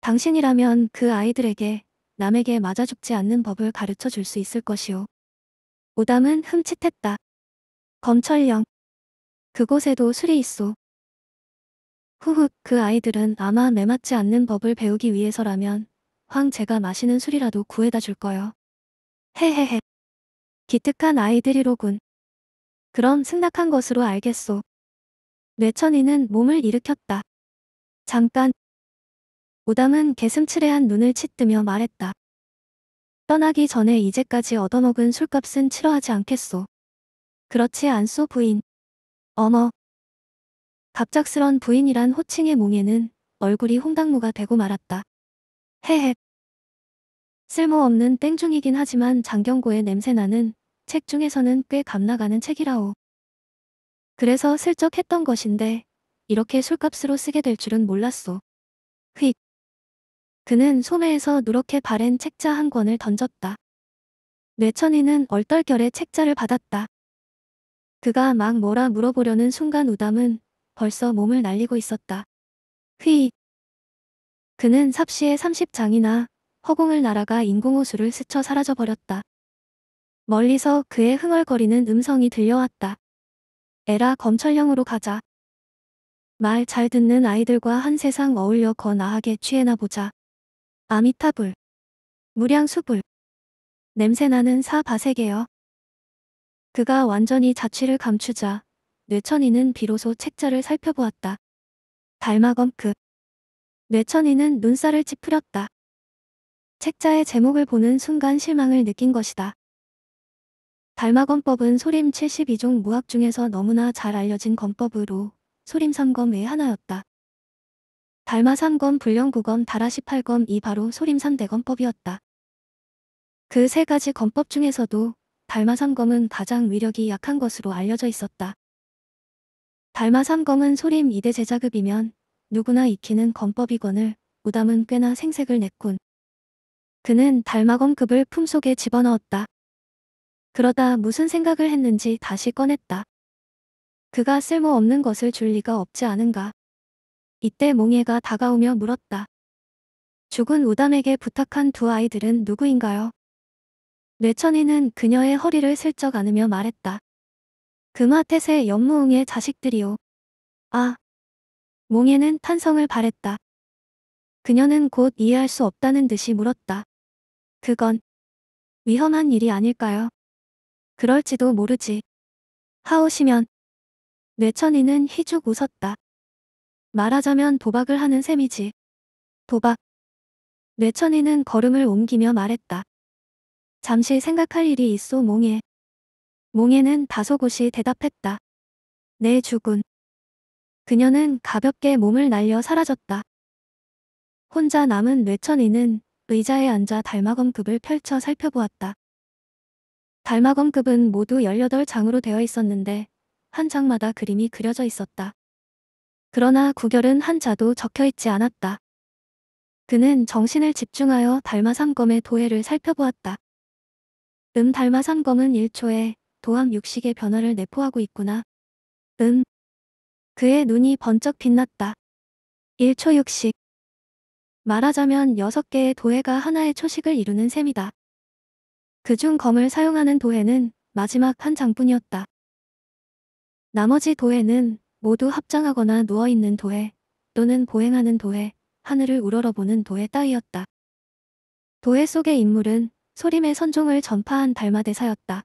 당신이라면 그 아이들에게 남에게 맞아 죽지 않는 법을 가르쳐 줄 수 있을 것이오. 우담은 흠칫했다. 검철령. 그곳에도 술이 있어. 후훗 그 아이들은 아마 매맞지 않는 법을 배우기 위해서라면 황 제가 마시는 술이라도 구해다 줄 거요. 헤헤헤. 기특한 아이들이로군. 그럼 승낙한 것으로 알겠소. 뇌천이는 몸을 일으켰다. 잠깐. 오담은 개슴츠레한 눈을 치뜨며 말했다. 떠나기 전에 이제까지 얻어먹은 술값은 치러하지 않겠소. 그렇지 않소 부인. 어머. 갑작스런 부인이란 호칭의 몽에는 얼굴이 홍당무가 되고 말았다. 헤헤 쓸모없는 땡중이긴 하지만 장경고의 냄새나는 책 중에서는 꽤 값나가는 책이라오. 그래서 슬쩍 했던 것인데 이렇게 술값으로 쓰게 될 줄은 몰랐소. 휙. 그는 소매에서 누렇게 바랜 책자 한 권을 던졌다. 뇌천이는 얼떨결에 책자를 받았다. 그가 막 뭐라 물어보려는 순간 우담은 벌써 몸을 날리고 있었다. 휘. 그는 삽시에 30장이나 허공을 날아가 인공호수를 스쳐 사라져버렸다. 멀리서 그의 흥얼거리는 음성이 들려왔다. 에라 검찰령으로 가자. 말 잘 듣는 아이들과 한 세상 어울려 거 나하게 취해나 보자. 아미타불, 무량수불, 냄새나는 사바세계여 그가 완전히 자취를 감추자 뇌천이는 비로소 책자를 살펴보았다. 달마검급. 뇌천이는 눈살을 찌푸렸다. 책자의 제목을 보는 순간 실망을 느낀 것이다. 달마검법은 소림 72종 무학 중에서 너무나 잘 알려진 검법으로 소림 3검의 하나였다. 달마 3검 불령 구검 달아 18검 이 바로 소림 3대검법이었다. 그 세 가지 검법 중에서도 달마 3검은 가장 위력이 약한 것으로 알려져 있었다. 달마 3검은 소림 2대 제자급이면 누구나 익히는 검법이건을 무담은 꽤나 생색을 냈군. 그는 달마검급을 품속에 집어넣었다. 그러다 무슨 생각을 했는지 다시 꺼냈다. 그가 쓸모없는 것을 줄 리가 없지 않은가. 이때 몽예가 다가오며 물었다. 죽은 우담에게 부탁한 두 아이들은 누구인가요? 뇌천이는 그녀의 허리를 슬쩍 안으며 말했다. 금화태세 연무웅의 자식들이요. 아. 몽예는 탄성을 바랬다. 그녀는 곧 이해할 수 없다는 듯이 물었다. 그건 위험한 일이 아닐까요? 그럴지도 모르지. 하오시면 뇌천이는 희죽 웃었다. 말하자면 도박을 하는 셈이지. 도박. 뇌천이는 걸음을 옮기며 말했다. 잠시 생각할 일이 있어 몽해. 몽해는 다소곳이 대답했다. 내 네, 죽은. 그녀는 가볍게 몸을 날려 사라졌다. 혼자 남은 뇌천이는 의자에 앉아 달마검급을 펼쳐 살펴보았다. 달마검급은 모두 18장으로 되어 있었는데 한 장마다 그림이 그려져 있었다. 그러나 구결은 한자도 적혀있지 않았다. 그는 정신을 집중하여 달마삼검의 도해를 살펴보았다. 음 달마삼검은 1초에 도함 육식의 변화를 내포하고 있구나. 음. 그의 눈이 번쩍 빛났다. 1초 육식. 말하자면 6개의 도해가 하나의 초식을 이루는 셈이다. 그 중 검을 사용하는 도해는 마지막 한 장뿐이었다. 나머지 도해는 모두 합장하거나 누워있는 도에 또는 보행하는 도에 하늘을 우러러보는 도에 따위였다. 도해 속의 인물은 소림의 선종을 전파한 달마대사였다.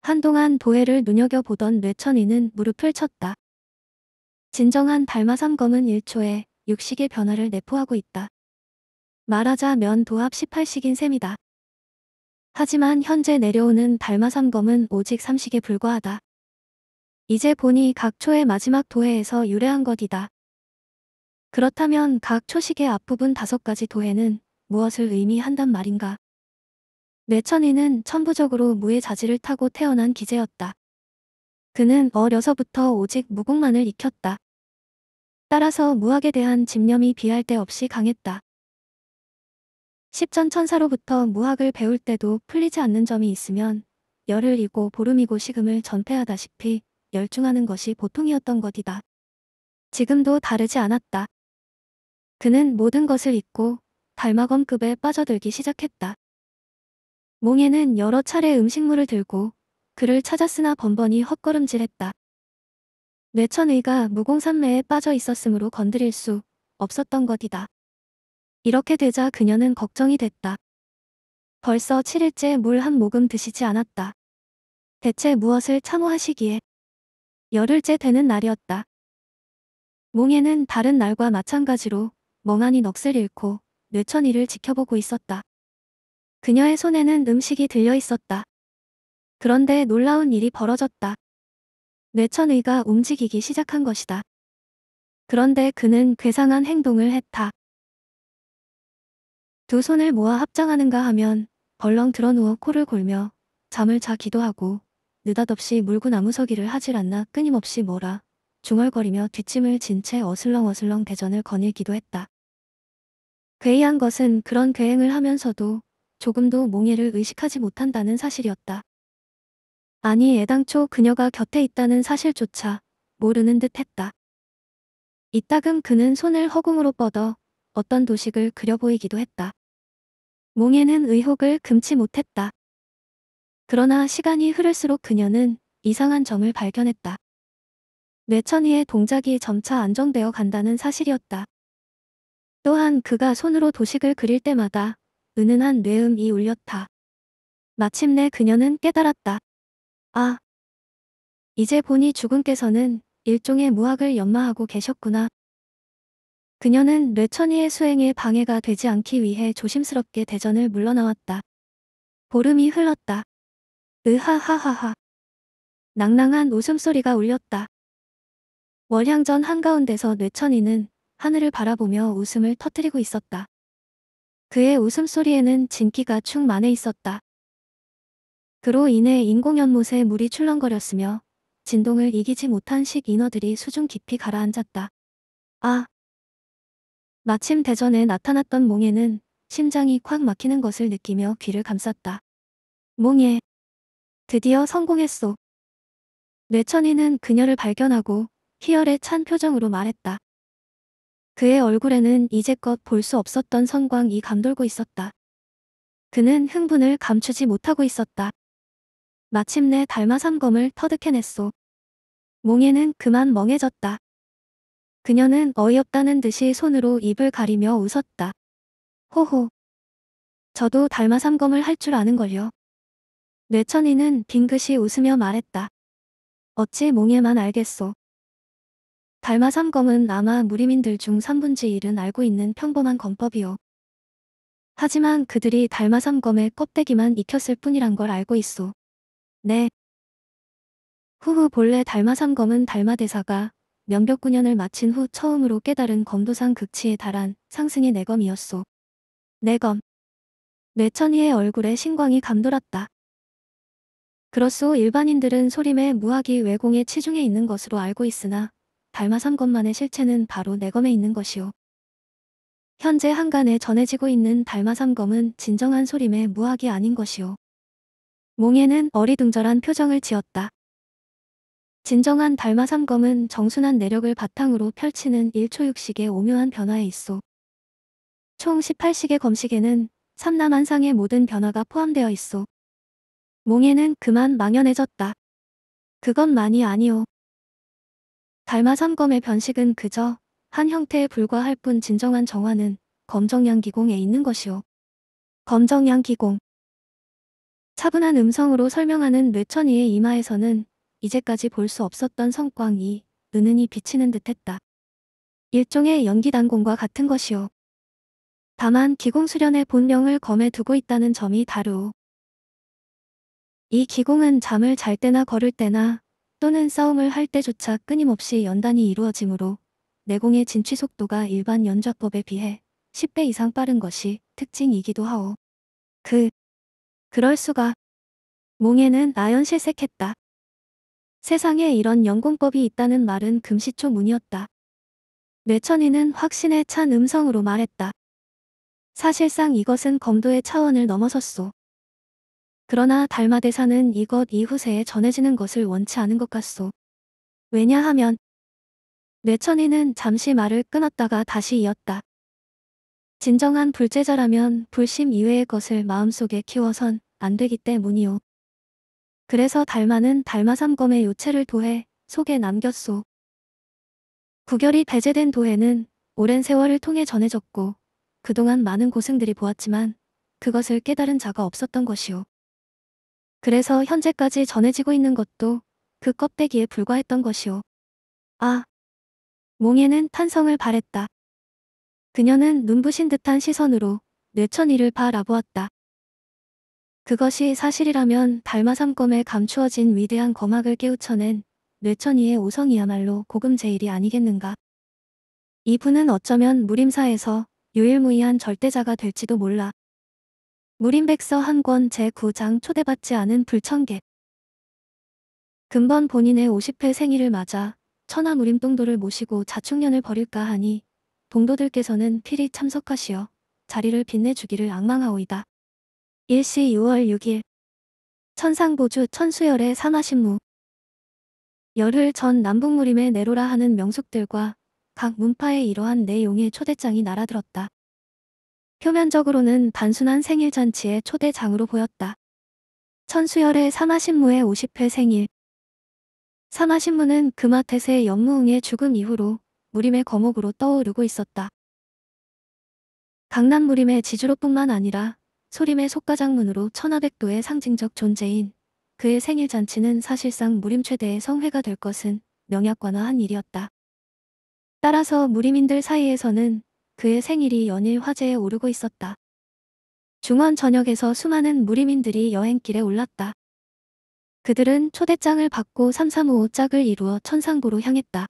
한동안 도해를 눈여겨보던 뇌천이는 무릎을 쳤다. 진정한 달마삼검은 1초에 육식의 변화를 내포하고 있다. 말하자면 도합 18식인 셈이다. 하지만 현재 내려오는 달마삼검은 오직 3식에 불과하다. 이제 보니 각 초의 마지막 도해에서 유래한 것이다. 그렇다면 각 초식의 앞부분 다섯 가지 도해는 무엇을 의미한단 말인가? 뇌천이는 천부적으로 무의 자질을 타고 태어난 기재였다. 그는 어려서부터 오직 무공만을 익혔다. 따라서 무학에 대한 집념이 비할 데 없이 강했다. 십전 천사로부터 무학을 배울 때도 풀리지 않는 점이 있으면 열흘이고 보름이고 식음을 전폐하다시피 열중하는 것이 보통이었던 것이다. 지금도 다르지 않았다. 그는 모든 것을 잊고 달마검급에 빠져들기 시작했다. 몽에는 여러 차례 음식물을 들고 그를 찾았으나 번번이 헛걸음질했다. 뇌천의가 무공산매에 빠져 있었으므로 건드릴 수 없었던 것이다. 이렇게 되자 그녀는 걱정이 됐다. 벌써 7일째 물 한 모금 드시지 않았다. 대체 무엇을 참호하시기에 열흘째 되는 날이었다. 몽예는 다른 날과 마찬가지로 멍하니 넋을 잃고 뇌천이를 지켜보고 있었다. 그녀의 손에는 음식이 들려 있었다. 그런데 놀라운 일이 벌어졌다. 뇌천의가 움직이기 시작한 것이다. 그런데 그는 괴상한 행동을 했다. 두 손을 모아 합장하는가 하면 벌렁 드러누워 코를 골며 잠을 자기도 하고 느닷없이 물고나무 서기를 하질 않나 끊임없이 몰아 중얼거리며 뒷짐을 진 채 어슬렁어슬렁 대전을 거닐기도 했다. 괴이한 것은 그런 괴행을 하면서도 조금도 몽예를 의식하지 못한다는 사실이었다. 아니 애당초 그녀가 곁에 있다는 사실조차 모르는 듯 했다. 이따금 그는 손을 허공으로 뻗어 어떤 도식을 그려 보이기도 했다. 몽예는 의혹을 금치 못했다. 그러나 시간이 흐를수록 그녀는 이상한 점을 발견했다. 뇌천이의 동작이 점차 안정되어 간다는 사실이었다. 또한 그가 손으로 도식을 그릴 때마다 은은한 뇌음이 울렸다. 마침내 그녀는 깨달았다. 아, 이제 보니 주군께서는 일종의 무학을 연마하고 계셨구나. 그녀는 뇌천이의 수행에 방해가 되지 않기 위해 조심스럽게 대전을 물러나왔다. 보름이 흘렀다. 으하하하하. 낭낭한 웃음소리가 울렸다. 월향전 한가운데서 뇌천이는 하늘을 바라보며 웃음을 터뜨리고 있었다. 그의 웃음소리에는 진기가 충만해 있었다. 그로 인해 인공연못에 물이 출렁거렸으며 진동을 이기지 못한 식 인어들이 수중 깊이 가라앉았다. 아! 마침 대전에 나타났던 몽에는 심장이 콱 막히는 것을 느끼며 귀를 감쌌다. 몽에 드디어 성공했소. 뇌천이는 그녀를 발견하고 희열에 찬 표정으로 말했다. 그의 얼굴에는 이제껏 볼 수 없었던 선광이 감돌고 있었다. 그는 흥분을 감추지 못하고 있었다. 마침내 달마삼검을 터득해냈소. 몽예는 그만 멍해졌다. 그녀는 어이없다는 듯이 손으로 입을 가리며 웃었다. 호호. 저도 달마삼검을 할 줄 아는걸요. 뇌천이는 빙긋이 웃으며 말했다. 어찌 몽예만 알겠소. 달마삼검은 아마 무리민들 중 3분지 1은 알고 있는 평범한 검법이오. 하지만 그들이 달마삼검의 껍데기만 익혔을 뿐이란 걸 알고 있소. 네. 후후 본래 달마삼검은 달마대사가 명벽9년을 마친 후 처음으로 깨달은 검도상 극치에 달한 상승의 내검이었소. 내검. 뇌천이의 얼굴에 신광이 감돌았다. 그렇소 일반인들은 소림의 무학이 외공의 치중에 있는 것으로 알고 있으나 달마삼검만의 실체는 바로 내검에 있는 것이오. 현재 한간에 전해지고 있는 달마삼검은 진정한 소림의 무학이 아닌 것이오. 몽예는 어리둥절한 표정을 지었다. 진정한 달마삼검은 정순한 내력을 바탕으로 펼치는 일초육식의 오묘한 변화에 있어. 총 18식의 검식에는 삼남한상의 모든 변화가 포함되어 있어. 몽해는 그만 망연해졌다. 그것만이 아니오. 달마삼검의 변식은 그저 한 형태에 불과할 뿐 진정한 정화는 검정양기공에 있는 것이오. 검정양기공 차분한 음성으로 설명하는 뇌천이의 이마에서는 이제까지 볼 수 없었던 성광이 은은히 비치는 듯했다. 일종의 연기단공과 같은 것이오. 다만 기공수련의 본명을 검에 두고 있다는 점이 다르오. 이 기공은 잠을 잘 때나 걸을 때나 또는 싸움을 할 때조차 끊임없이 연단이 이루어지므로 내공의 진취 속도가 일반 연좌법에 비해 10배 이상 빠른 것이 특징이기도 하오. 그, 그럴 수가. 몽에는 아연 실색했다. 세상에 이런 연공법이 있다는 말은 금시초문이었다. 뇌천이는 확신에 찬 음성으로 말했다. 사실상 이것은 검도의 차원을 넘어섰소. 그러나 달마대사는 이것 이후세에 전해지는 것을 원치 않은 것 같소. 왜냐하면 뇌천이는 잠시 말을 끊었다가 다시 이었다. 진정한 불제자라면 불심 이외의 것을 마음속에 키워선 안 되기 때문이오. 그래서 달마는 달마삼검의 요체를 도해 속에 남겼소. 구결이 배제된 도해는 오랜 세월을 통해 전해졌고 그동안 많은 고승들이 보았지만 그것을 깨달은 자가 없었던 것이오. 그래서 현재까지 전해지고 있는 것도 그 껍데기에 불과했던 것이오. 아, 몽에는 탄성을 바랬다. 그녀는 눈부신 듯한 시선으로 뇌천이를 바라보았다. 그것이 사실이라면 달마삼검에 감추어진 위대한 거막을 깨우쳐낸 뇌천이의 오성이야말로 고금제일이 아니겠는가. 이분은 어쩌면 무림사에서 유일무이한 절대자가 될지도 몰라. 무림백서 한권 제9장 초대받지 않은 불청객 금번 본인의 50회 생일을 맞아 천하 무림동도를 모시고 자축년을 벌일까 하니 동도들께서는 필히 참석하시어 자리를 빛내주기를 악망하오이다. 일시 6월 6일 천상보주 천수열의 산하신무 열흘 전 남북무림의 네로라 하는 명숙들과 각 문파의 이러한 내용의 초대장이 날아들었다. 표면적으로는 단순한 생일 잔치의 초대장으로 보였다. 천수열의 사마신무의 50회 생일. 사마신무는 금화태세 연무응의 죽음 이후로 무림의 거목으로 떠오르고 있었다. 강남 무림의 지주로뿐만 아니라 소림의 속가장문으로 천하백도의 상징적 존재인 그의 생일 잔치는 사실상 무림 최대의 성회가 될 것은 명약관화한 일이었다. 따라서 무림인들 사이에서는 그의 생일이 연일 화제에 오르고 있었다. 중원 전역에서 수많은 무리민들이 여행길에 올랐다. 그들은 초대장을 받고 3355 짝을 이루어 천상부로 향했다.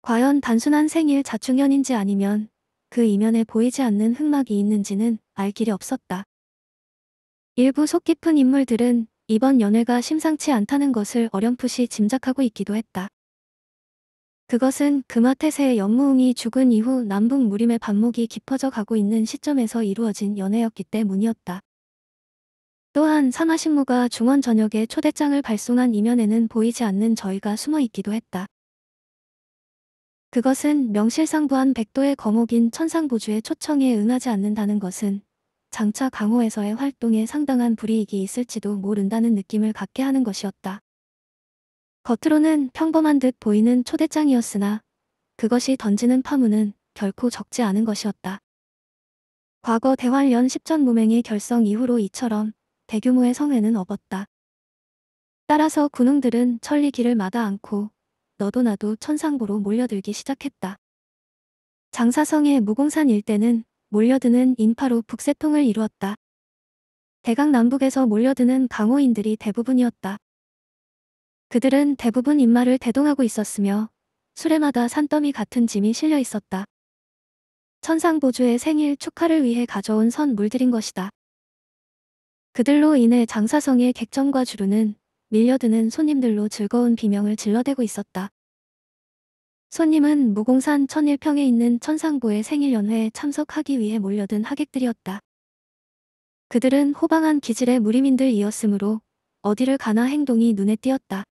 과연 단순한 생일 자충연인지 아니면 그 이면에 보이지 않는 흑막이 있는지는 알 길이 없었다. 일부 속 깊은 인물들은 이번 연회가 심상치 않다는 것을 어렴풋이 짐작하고 있기도 했다. 그것은 금화태세의 연무웅이 죽은 이후 남북 무림의 반목이 깊어져 가고 있는 시점에서 이루어진 연애였기 때문이었다. 또한 산하신무가 중원 전역에 초대장을 발송한 이면에는 보이지 않는 저희가 숨어 있기도 했다. 그것은 명실상부한 백도의 거목인 천상보주의 초청에 응하지 않는다는 것은 장차 강호에서의 활동에 상당한 불이익이 있을지도 모른다는 느낌을 갖게 하는 것이었다. 겉으로는 평범한 듯 보이는 초대장이었으나 그것이 던지는 파문은 결코 적지 않은 것이었다. 과거 대활련 10전 무맹의 결성 이후로 이처럼 대규모의 성회는 없었다. 따라서 군웅들은 천리 길을 마다 않고 너도 나도 천상보로 몰려들기 시작했다. 장사성의 무공산 일대는 몰려드는 인파로 북새통을 이루었다. 대강 남북에서 몰려드는 강호인들이 대부분이었다. 그들은 대부분 입마를 대동하고 있었으며 수레마다 산더미 같은 짐이 실려 있었다. 천상보주의 생일 축하를 위해 가져온 선 물들인 것이다. 그들로 인해 장사성의 객점과 주루는 밀려드는 손님들로 즐거운 비명을 질러대고 있었다. 손님은 무공산 천일평에 있는 천상보의 생일연회에 참석하기 위해 몰려든 하객들이었다. 그들은 호방한 기질의 무리민들이었으므로 어디를 가나 행동이 눈에 띄었다.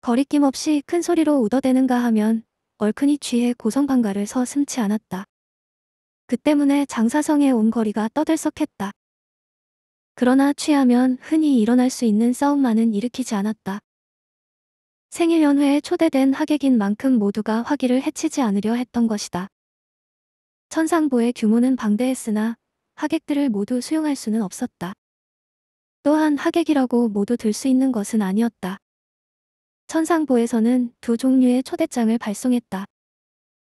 거리낌 없이 큰 소리로 우더대는가 하면 얼큰히 취해 고성방가를 서슴치 않았다. 그 때문에 장사성의 온거리가 떠들썩했다. 그러나 취하면 흔히 일어날 수 있는 싸움만은 일으키지 않았다. 생일 연회에 초대된 하객인 만큼 모두가 화기를 해치지 않으려 했던 것이다. 천상보의 규모는 방대했으나 하객들을 모두 수용할 수는 없었다. 또한 하객이라고 모두 들 수 있는 것은 아니었다. 천상보에서는 두 종류의 초대장을 발송했다.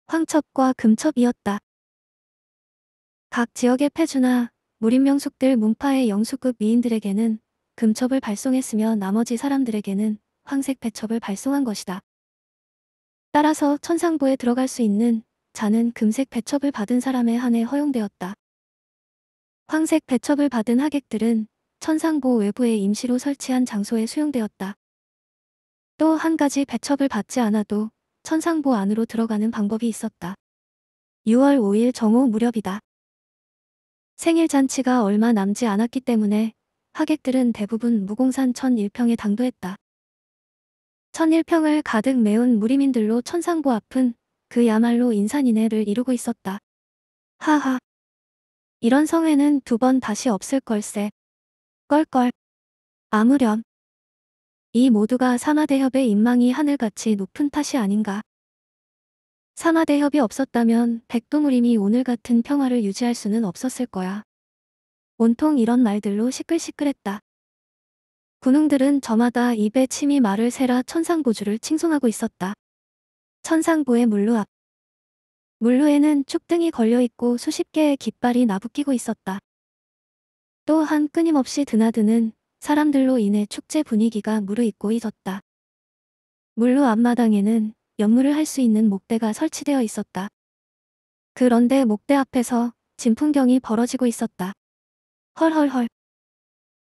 황첩과 금첩이었다. 각 지역의 폐주나 무림명숙들 문파의 영수급 미인들에게는 금첩을 발송했으며 나머지 사람들에게는 황색 배첩을 발송한 것이다. 따라서 천상보에 들어갈 수 있는 자는 금색 배첩을 받은 사람에 한해 허용되었다. 황색 배첩을 받은 하객들은 천상보 외부에 임시로 설치한 장소에 수용되었다. 또한 가지 배첩을 받지 않아도 천상보 안으로 들어가는 방법이 있었다. 6월 5일 정오 무렵이다. 생일 잔치가 얼마 남지 않았기 때문에 하객들은 대부분 무공산 천일평에 당도했다. 천일평을 가득 메운 무리민들로 천상보 앞은 그야말로 인산인해를 이루고 있었다. 하하. 이런 성회는 두 번 다시 없을 걸세. 껄껄. 아무렴. 이 모두가 산화대협의 인망이 하늘같이 높은 탓이 아닌가. 산화대협이 없었다면 백동우림이 오늘 같은 평화를 유지할 수는 없었을 거야. 온통 이런 말들로 시끌시끌했다. 군웅들은 저마다 입에 침이 말을 새라 천상보주를 칭송하고 있었다. 천상보의 물루 앞. 물루에는 축등이 걸려있고 수십 개의 깃발이 나부끼고 있었다. 또한 끊임없이 드나드는 사람들로 인해 축제 분위기가 무르익고 있었다. 물로 앞마당에는 연물을할 수 있는 목대가 설치되어 있었다. 그런데 목대 앞에서 진풍경이 벌어지고 있었다. 헐헐헐.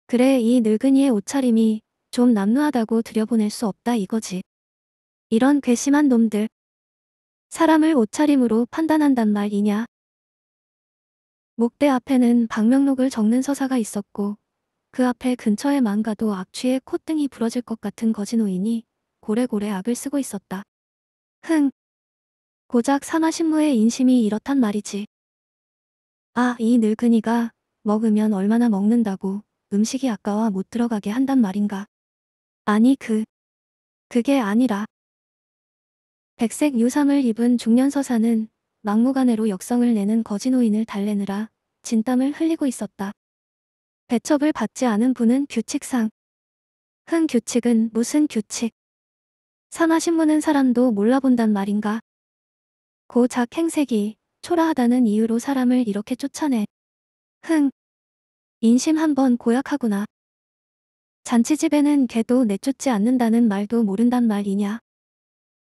그래 이 늙은이의 옷차림이 좀 남루하다고 들여보낼 수 없다 이거지. 이런 괘씸한 놈들. 사람을 옷차림으로 판단한단 말이냐. 목대 앞에는 방명록을 적는 서사가 있었고 그 앞에 근처에망 가도 악취에 콧등이 부러질 것 같은 거지노인이 고래고래 악을 쓰고 있었다. 흥. 고작 산하신무의 인심이 이렇단 말이지. 아, 이 늙은이가 먹으면 얼마나 먹는다고 음식이 아까워 못 들어가게 한단 말인가. 아니 그. 그게 아니라. 백색 유삼을 입은 중년 서사는 막무가내로 역성을 내는 거지노인을 달래느라 진땀을 흘리고 있었다. 배척을 받지 않은 분은 규칙상 흥 규칙은 무슨 규칙 산하신문은 사람도 몰라본단 말인가 고작 행색이 초라하다는 이유로 사람을 이렇게 쫓아내 흥 인심 한번 고약하구나 잔치집에는 개도 내쫓지 않는다는 말도 모른단 말이냐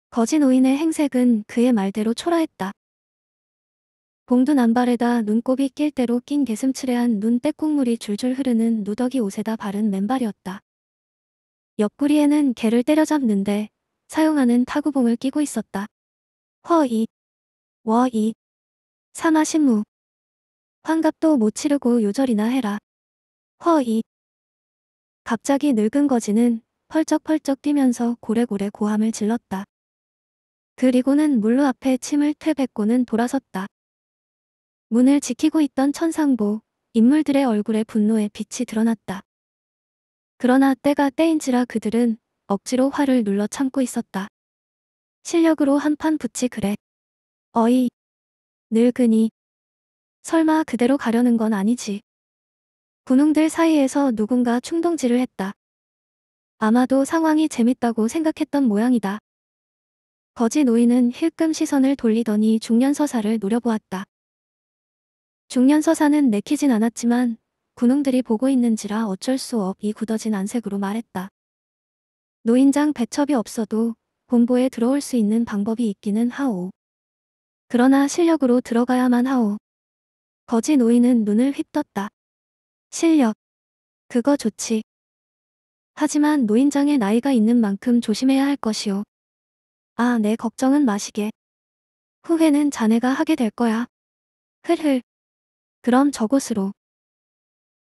거진오인의 행색은 그의 말대로 초라했다. 봉두 남발에다 눈곱이 낄 대로 낀 개슴츠레한 눈 때국물이 줄줄 흐르는 누더기 옷에다 바른 맨발이었다. 옆구리에는 개를 때려잡는데 사용하는 타구봉을 끼고 있었다. 허이, 워이, 사마신무. 환갑도 못 치르고 요절이나 해라. 허이. 갑자기 늙은 거지는 펄쩍펄쩍 뛰면서 고래고래 고함을 질렀다. 그리고는 물로 앞에 침을 퇴뱉고는 돌아섰다. 문을 지키고 있던 천상보, 인물들의 얼굴에 분노의 빛이 드러났다. 그러나 때가 때인지라 그들은 억지로 화를 눌러 참고 있었다. 실력으로 한판 붙이 그래. 어이. 늙으니. 설마 그대로 가려는 건 아니지. 군웅들 사이에서 누군가 충동질을 했다. 아마도 상황이 재밌다고 생각했던 모양이다. 거지 노인은 힐끔 시선을 돌리더니 중년 서사를 노려보았다. 중년 서사는 내키진 않았지만 군웅들이 보고 있는지라 어쩔 수없이 굳어진 안색으로 말했다. 노인장 배첩이 없어도 본보에 들어올 수 있는 방법이 있기는 하오. 그러나 실력으로 들어가야만 하오. 거지 노인은 눈을 휘떴다. 실력. 그거 좋지. 하지만 노인장의 나이가 있는 만큼 조심해야 할 것이오. 아, 내 걱정은 마시게. 후회는 자네가 하게 될 거야. 흘흘. 그럼 저곳으로.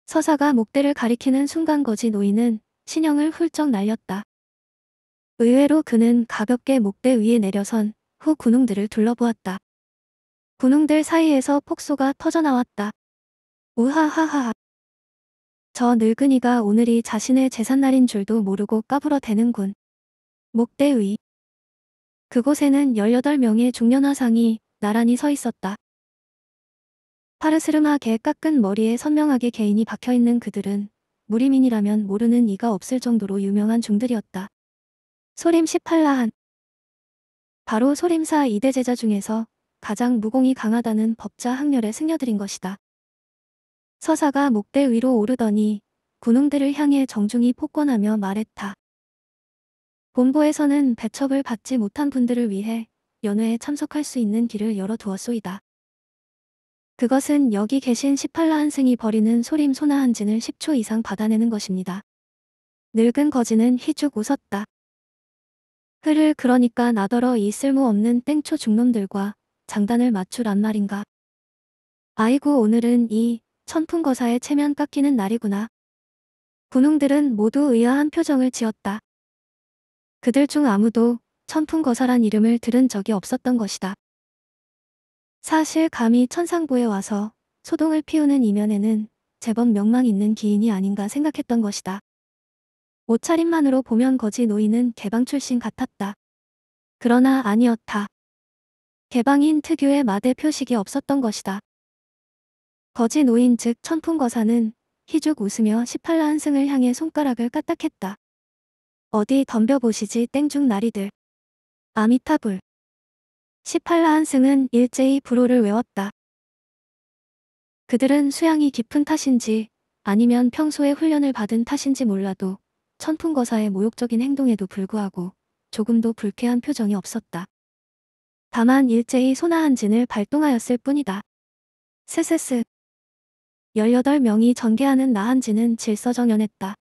서사가 목대를 가리키는 순간 거지 노인은 신형을 훌쩍 날렸다. 의외로 그는 가볍게 목대 위에 내려선 후 군웅들을 둘러보았다. 군웅들 사이에서 폭소가 터져나왔다. 우하하하. 저 늙은이가 오늘이 자신의 재산날인 줄도 모르고 까불어대는군. 목대 위. 그곳에는 18명의 중년화상이 나란히 서 있었다. 파르스름하게 깎은 머리에 선명하게 개인이 박혀있는 그들은 무리민이라면 모르는 이가 없을 정도로 유명한 중들이었다. 소림 18라한 바로 소림사 이대 제자 중에서 가장 무공이 강하다는 법자 학렬에 승려들인 것이다. 서사가 목대 위로 오르더니 군웅들을 향해 정중히 폭권하며 말했다. 본부에서는 배첩을 받지 못한 분들을 위해 연회에 참석할 수 있는 길을 열어두었소이다. 그것은 여기 계신 1 8라 한승이 버리는 소림 소나 한진을 10초 이상 받아내는 것입니다. 늙은 거지는 희죽 웃었다. 흐를 그러니까 나더러 이 쓸모없는 땡초 중놈들과 장단을 맞추란 말인가. 아이고 오늘은 이 천풍거사의 체면 깎이는 날이구나. 군웅들은 모두 의아한 표정을 지었다. 그들 중 아무도 천풍거사란 이름을 들은 적이 없었던 것이다. 사실 감히 천상부에 와서 소동을 피우는 이면에는 제법 명망 있는 기인이 아닌가 생각했던 것이다. 옷차림만으로 보면 거지 노인은 개방 출신 같았다. 그러나 아니었다. 개방인 특유의 마대 표식이 없었던 것이다. 거지 노인 즉 천풍거사는 희죽 웃으며 1 8라 한승을 향해 손가락을 까딱했다. 어디 덤벼보시지 땡중 나리들. 아미타불. 1 8라 한승은 일제히 불호를 외웠다. 그들은 수양이 깊은 탓인지 아니면 평소에 훈련을 받은 탓인지 몰라도 천풍거사의 모욕적인 행동에도 불구하고 조금도 불쾌한 표정이 없었다. 다만 일제히 소나한 진을 발동하였을 뿐이다. 스스스. 18명이 전개하는 나한진은 질서정연했다.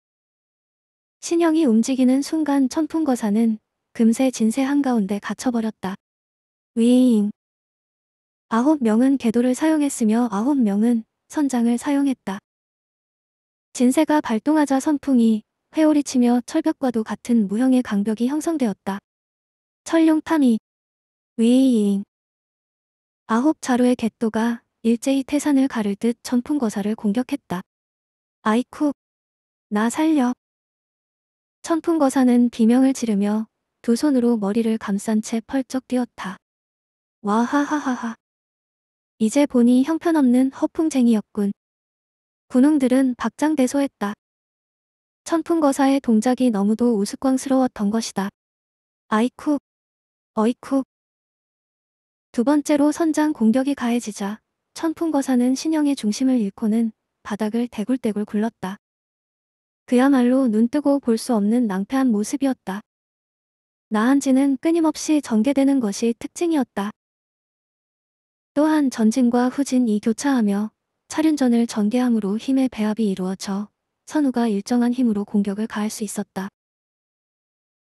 신형이 움직이는 순간 천풍거사는 금세 진세 한가운데 갇혀버렸다. 위인 아홉 명은 궤도를 사용했으며 아홉 명은 선장을 사용했다. 진세가 발동하자 선풍이 회오리 치며 철벽과도 같은 무형의 강벽이 형성되었다. 철룡 탐이 위인 아홉 자루의 갯도가 일제히 태산을 가를 듯 천풍거사를 공격했다. 아이쿠 나 살려 천풍거사는 비명을 지르며 두 손으로 머리를 감싼 채 펄쩍 뛰었다. 와하하하하. 이제 보니 형편없는 허풍쟁이였군. 군웅들은 박장대소했다. 천풍거사의 동작이 너무도 우스꽝스러웠던 것이다. 아이쿠, 어이쿠. 두 번째로 선장 공격이 가해지자 천풍거사는 신형의 중심을 잃고는 바닥을 대굴대굴 굴렀다. 그야말로 눈뜨고 볼 수 없는 낭패한 모습이었다. 나한지는 끊임없이 전개되는 것이 특징이었다. 또한 전진과 후진이 교차하며 차륜전을 전개함으로 힘의 배합이 이루어져 선우가 일정한 힘으로 공격을 가할 수 있었다.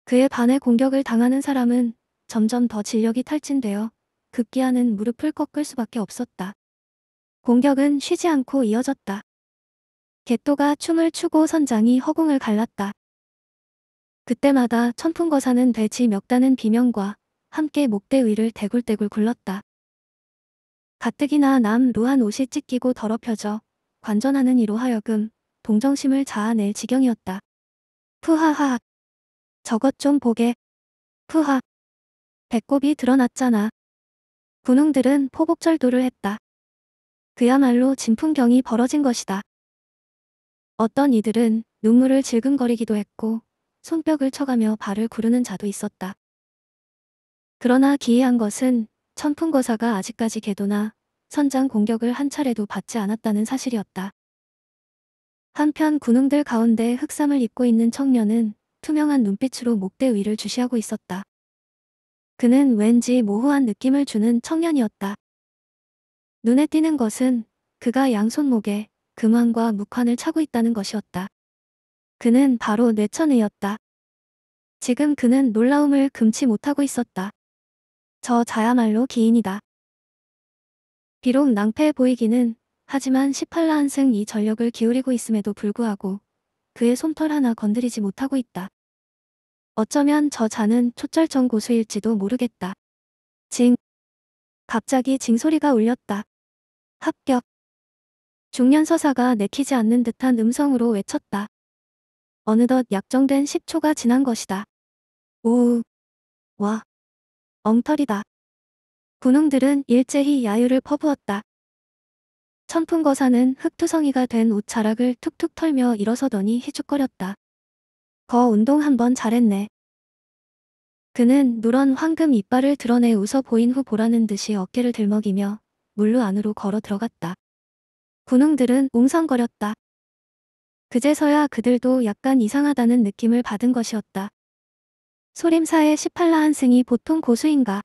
그에 반해 공격을 당하는 사람은 점점 더 진력이 탈진되어 급기야는 무릎을 꺾을 수밖에 없었다. 공격은 쉬지 않고 이어졌다. 개또가 춤을 추고 선장이 허공을 갈랐다. 그때마다 천풍거사는 돼지 멱다는 비명과 함께 목대 위를 대굴대굴 굴렀다. 가뜩이나 남 루한 옷이 찢기고 더럽혀져 관전하는 이로 하여금 동정심을 자아낼 지경이었다. 푸하하. 저것 좀 보게. 푸하. 배꼽이 드러났잖아. 군웅들은 포복절도를 했다. 그야말로 진풍경이 벌어진 것이다. 어떤 이들은 눈물을 질근거리기도 했고 손뼉을 쳐가며 발을 구르는 자도 있었다. 그러나 기이한 것은 천풍거사가 아직까지 개도나 선장 공격을 한 차례도 받지 않았다는 사실이었다. 한편 군웅들 가운데 흑삼을 입고 있는 청년은 투명한 눈빛으로 목대 위를 주시하고 있었다. 그는 왠지 모호한 느낌을 주는 청년이었다. 눈에 띄는 것은 그가 양손목에 금환과 묵환을 차고 있다는 것이었다. 그는 바로 뇌천의였다. 지금 그는 놀라움을 금치 못하고 있었다. 저 자야말로 기인이다. 비록 낭패 보이기는 하지만 18라 한승 이 전력을 기울이고 있음에도 불구하고 그의 솜털 하나 건드리지 못하고 있다. 어쩌면 저 자는 초절정 고수일지도 모르겠다. 징. 갑자기 징소리가 울렸다. 합격. 중년 서사가 내키지 않는 듯한 음성으로 외쳤다. 어느덧 약정된 10초가 지난 것이다. 오우. 와. 엉터리다. 군웅들은 일제히 야유를 퍼부었다. 천풍거사는 흙투성이가 된 옷자락을 툭툭 털며 일어서더니 희죽거렸다. 거 운동 한번 잘했네. 그는 누런 황금 이빨을 드러내 웃어 보인 후 보라는 듯이 어깨를 들먹이며 물로 안으로 걸어 들어갔다. 군웅들은 웅성거렸다. 그제서야 그들도 약간 이상하다는 느낌을 받은 것이었다. 소림사의 1 8라한승이 보통 고수인가?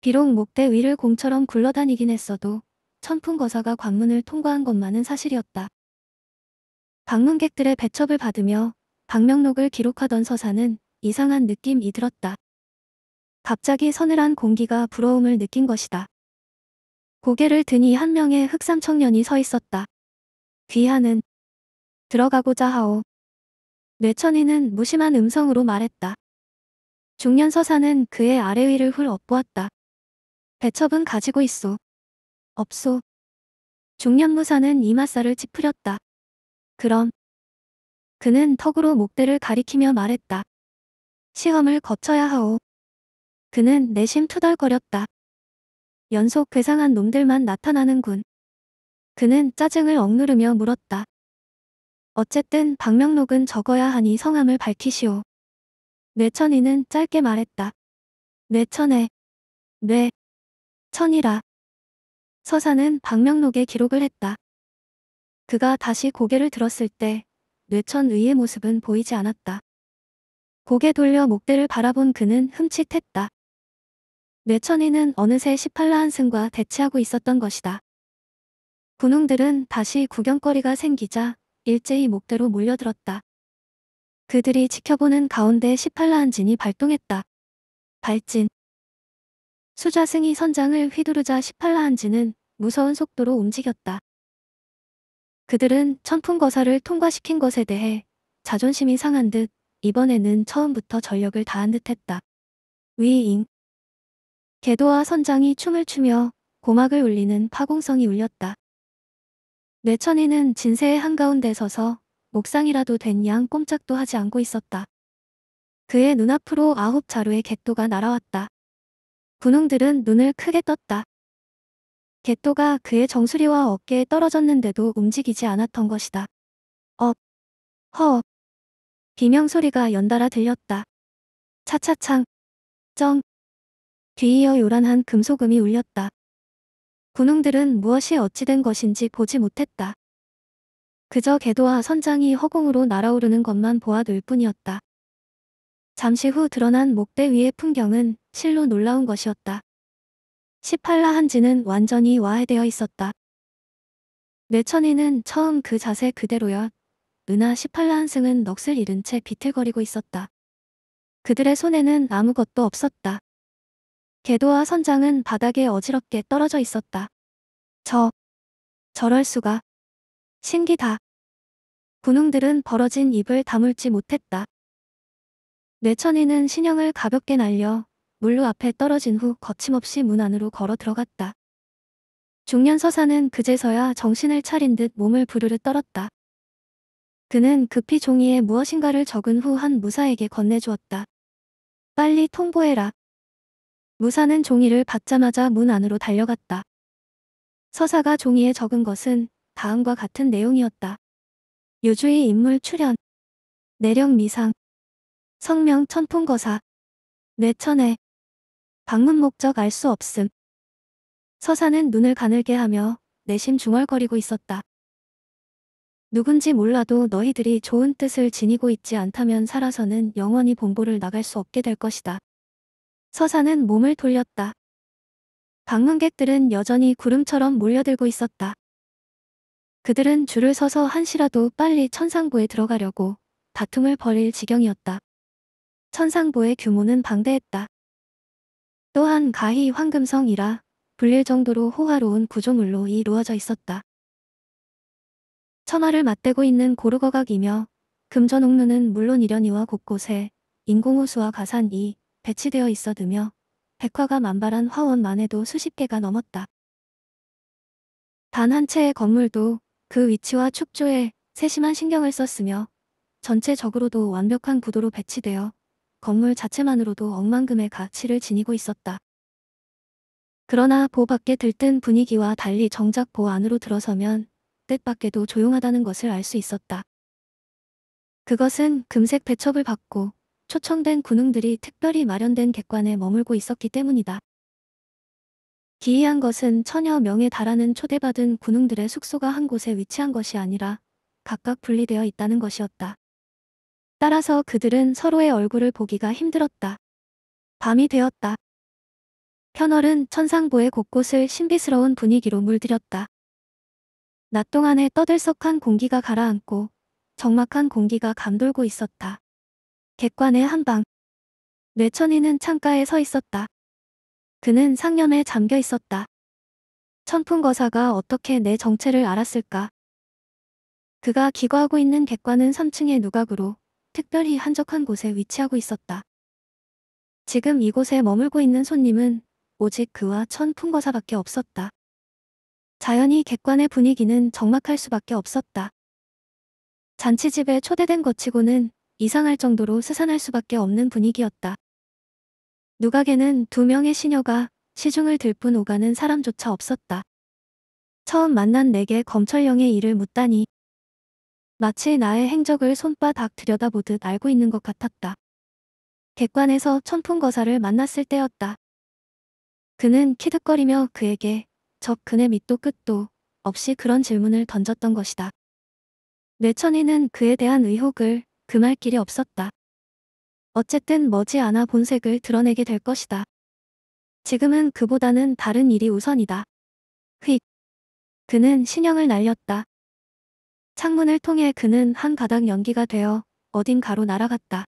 비록 목대 위를 공처럼 굴러다니긴 했어도 천풍거사가 관문을 통과한 것만은 사실이었다. 방문객들의 배첩을 받으며 방명록을 기록하던 서사는 이상한 느낌이 들었다. 갑자기 서늘한 공기가 부러움을 느낀 것이다. 고개를 드니 한 명의 흑삼 청년이 서 있었다. 귀하는 들어가고자 하오. 뇌천이는 무심한 음성으로 말했다. 중년 서사는 그의 아래위를 훌 엎보았다. 배첩은 가지고 있소. 없소. 중년 무사는 이마살을 찌푸렸다. 그럼. 그는 턱으로 목대를 가리키며 말했다. 시험을 거쳐야 하오. 그는 내심 투덜거렸다. 연속 괴상한 놈들만 나타나는군. 그는 짜증을 억누르며 물었다. 어쨌든 박명록은 적어야 하니 성함을 밝히시오. 뇌천이는 짧게 말했다. 뇌천에 뇌 천이라. 서사는 박명록에 기록을 했다. 그가 다시 고개를 들었을 때 뇌천의의 모습은 보이지 않았다. 고개 돌려 목대를 바라본 그는 흠칫했다. 뇌천이는 어느새 18라한승과 대치하고 있었던 것이다. 군웅들은 다시 구경거리가 생기자 일제히 목대로 몰려들었다. 그들이 지켜보는 가운데 18라한 진이 발동했다. 발진 수자승이 선장을 휘두르자 18라한 진은 무서운 속도로 움직였다. 그들은 천풍거사를 통과시킨 것에 대해 자존심이 상한 듯 이번에는 처음부터 전력을 다한 듯 했다. 위잉 궤도와 선장이 춤을 추며 고막을 울리는 파공성이 울렸다. 내천이는 진세의 한가운데 서서 목상이라도 된 양 꼼짝도 하지 않고 있었다. 그의 눈앞으로 아홉 자루의 갯도가 날아왔다. 군웅들은 눈을 크게 떴다. 갯도가 그의 정수리와 어깨에 떨어졌는데도 움직이지 않았던 것이다. 업, 허업, 비명 소리가 연달아 들렸다. 차차창, 쩡, 뒤이어 요란한 금소금이 울렸다. 군웅들은 무엇이 어찌된 것인지 보지 못했다. 그저 궤도와 선장이 허공으로 날아오르는 것만 보아둘 뿐이었다. 잠시 후 드러난 목대 위의 풍경은 실로 놀라운 것이었다. 시팔라 한지는 완전히 와해되어 있었다. 뇌천이는 처음 그 자세 그대로야 은하 시팔라 한승은 넋을 잃은 채 비틀거리고 있었다. 그들의 손에는 아무것도 없었다. 개도와 선장은 바닥에 어지럽게 떨어져 있었다. 저, 저럴 수가. 신기다. 군웅들은 벌어진 입을 다물지 못했다. 뇌천이는 신형을 가볍게 날려 물로 앞에 떨어진 후 거침없이 문 안으로 걸어 들어갔다. 중년 서사는 그제서야 정신을 차린 듯 몸을 부르르 떨었다. 그는 급히 종이에 무엇인가를 적은 후 한 무사에게 건네주었다. 빨리 통보해라. 무사는 종이를 받자마자 문 안으로 달려갔다. 서사가 종이에 적은 것은 다음과 같은 내용이었다. 유주의 인물 출연, 내령 미상, 성명 천풍거사, 뇌천해, 방문 목적 알 수 없음. 서사는 눈을 가늘게 하며 내심 중얼거리고 있었다. 누군지 몰라도 너희들이 좋은 뜻을 지니고 있지 않다면 살아서는 영원히 본보를 나갈 수 없게 될 것이다. 서사는 몸을 돌렸다. 방문객들은 여전히 구름처럼 몰려들고 있었다. 그들은 줄을 서서 한시라도 빨리 천상부에 들어가려고 다툼을 벌일 지경이었다. 천상부의 규모는 방대했다. 또한 가히 황금성이라 불릴 정도로 호화로운 구조물로 이루어져 있었다. 천하를 맞대고 있는 고르거각이며 금전옥루는 물론이련이와 곳곳에 인공호수와 가산이 배치되어 있어두며 백화가 만발한 화원만 해도 수십 개가 넘었다. 단 한 채의 건물도 그 위치와 축조에 세심한 신경을 썼으며 전체적으로도 완벽한 구도로 배치되어 건물 자체만으로도 억만금의 가치를 지니고 있었다. 그러나 보 밖에 들뜬 분위기와 달리 정작 보 안으로 들어서면 뜻밖에도 조용하다는 것을 알 수 있었다. 그것은 금색 배첩을 받고 초청된 군웅들이 특별히 마련된 객관에 머물고 있었기 때문이다. 기이한 것은 천여 명에 달하는 초대받은 군웅들의 숙소가 한 곳에 위치한 것이 아니라 각각 분리되어 있다는 것이었다. 따라서 그들은 서로의 얼굴을 보기가 힘들었다. 밤이 되었다. 편월은 천상보의 곳곳을 신비스러운 분위기로 물들였다. 낮 동안에 떠들썩한 공기가 가라앉고 정막한 공기가 감돌고 있었다. 객관의 한방. 뇌천이는 창가에 서 있었다. 그는 상념에 잠겨 있었다. 천풍거사가 어떻게 내 정체를 알았을까? 그가 기거하고 있는 객관은 3층의 누각으로 특별히 한적한 곳에 위치하고 있었다. 지금 이곳에 머물고 있는 손님은 오직 그와 천풍거사밖에 없었다. 자연히 객관의 분위기는 적막할 수밖에 없었다. 잔치집에 초대된 것치고는 이상할 정도로 스산할 수밖에 없는 분위기였다. 누각에는 두 명의 시녀가 시중을 들뿐 오가는 사람조차 없었다. 처음 만난 내게 검철령의 일을 묻다니 마치 나의 행적을 손바닥 들여다보듯 알고 있는 것 같았다. 객관에서 천풍거사를 만났을 때였다. 그는 키득거리며 그에게 적 그네 밑도 끝도 없이 그런 질문을 던졌던 것이다. 뇌천이는 그에 대한 의혹을 금할 길이 없었다. 어쨌든 머지않아 본색을 드러내게 될 것이다. 지금은 그보다는 다른 일이 우선이다. 휙. 그는 신형을 날렸다. 창문을 통해 그는 한 가닥 연기가 되어 어딘가로 날아갔다.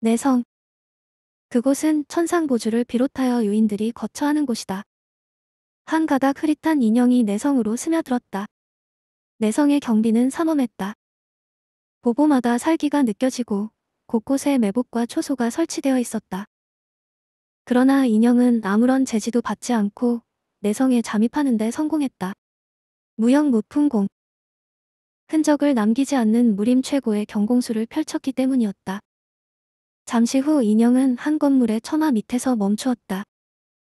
내성. 그곳은 천상보주를 비롯하여 유인들이 거처하는 곳이다. 한 가닥 흐릿한 인형이 내성으로 스며들었다. 내성의 경비는 삼엄했다. 보고마다 살기가 느껴지고 곳곳에 매복과 초소가 설치되어 있었다. 그러나 인형은 아무런 제지도 받지 않고 내성에 잠입하는 데 성공했다. 무형무품공 흔적을 남기지 않는 무림 최고의 경공수를 펼쳤기 때문이었다. 잠시 후 인형은 한 건물의 처마 밑에서 멈추었다.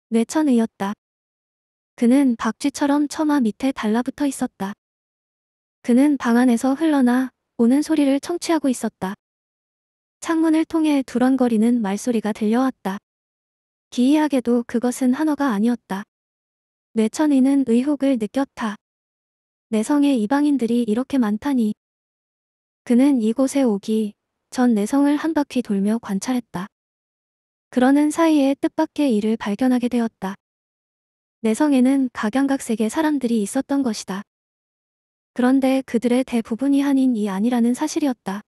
뇌천의였다. 그는 박쥐처럼 처마 밑에 달라붙어 있었다. 그는 방 안에서 흘러나 오는 소리를 청취하고 있었다. 창문을 통해 두런거리는 말소리가 들려왔다. 기이하게도 그것은 한어가 아니었다. 뇌천이는 의혹을 느꼈다. 내성의 이방인들이 이렇게 많다니. 그는 이곳에 오기 전 내성을 한 바퀴 돌며 관찰했다. 그러는 사이에 뜻밖의 일을 발견하게 되었다. 내성에는 각양각색의 사람들이 있었던 것이다. 그런데 그들의 대부분이 한인이 아니라는 사실이었다.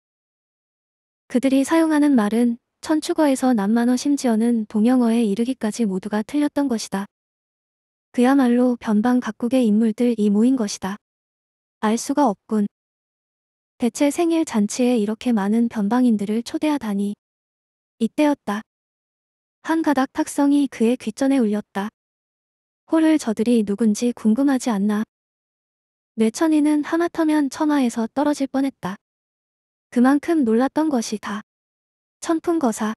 그들이 사용하는 말은 천축어에서 남만어 심지어는 동영어에 이르기까지 모두가 틀렸던 것이다. 그야말로 변방 각국의 인물들이 모인 것이다. 알 수가 없군. 대체 생일 잔치에 이렇게 많은 변방인들을 초대하다니. 이때였다. 한 가닥 탁성이 그의 귓전에 울렸다. 홀을 저들이 누군지 궁금하지 않나. 뇌천이는 하마터면 천하에서 떨어질 뻔했다. 그만큼 놀랐던 것이다. 천풍거사.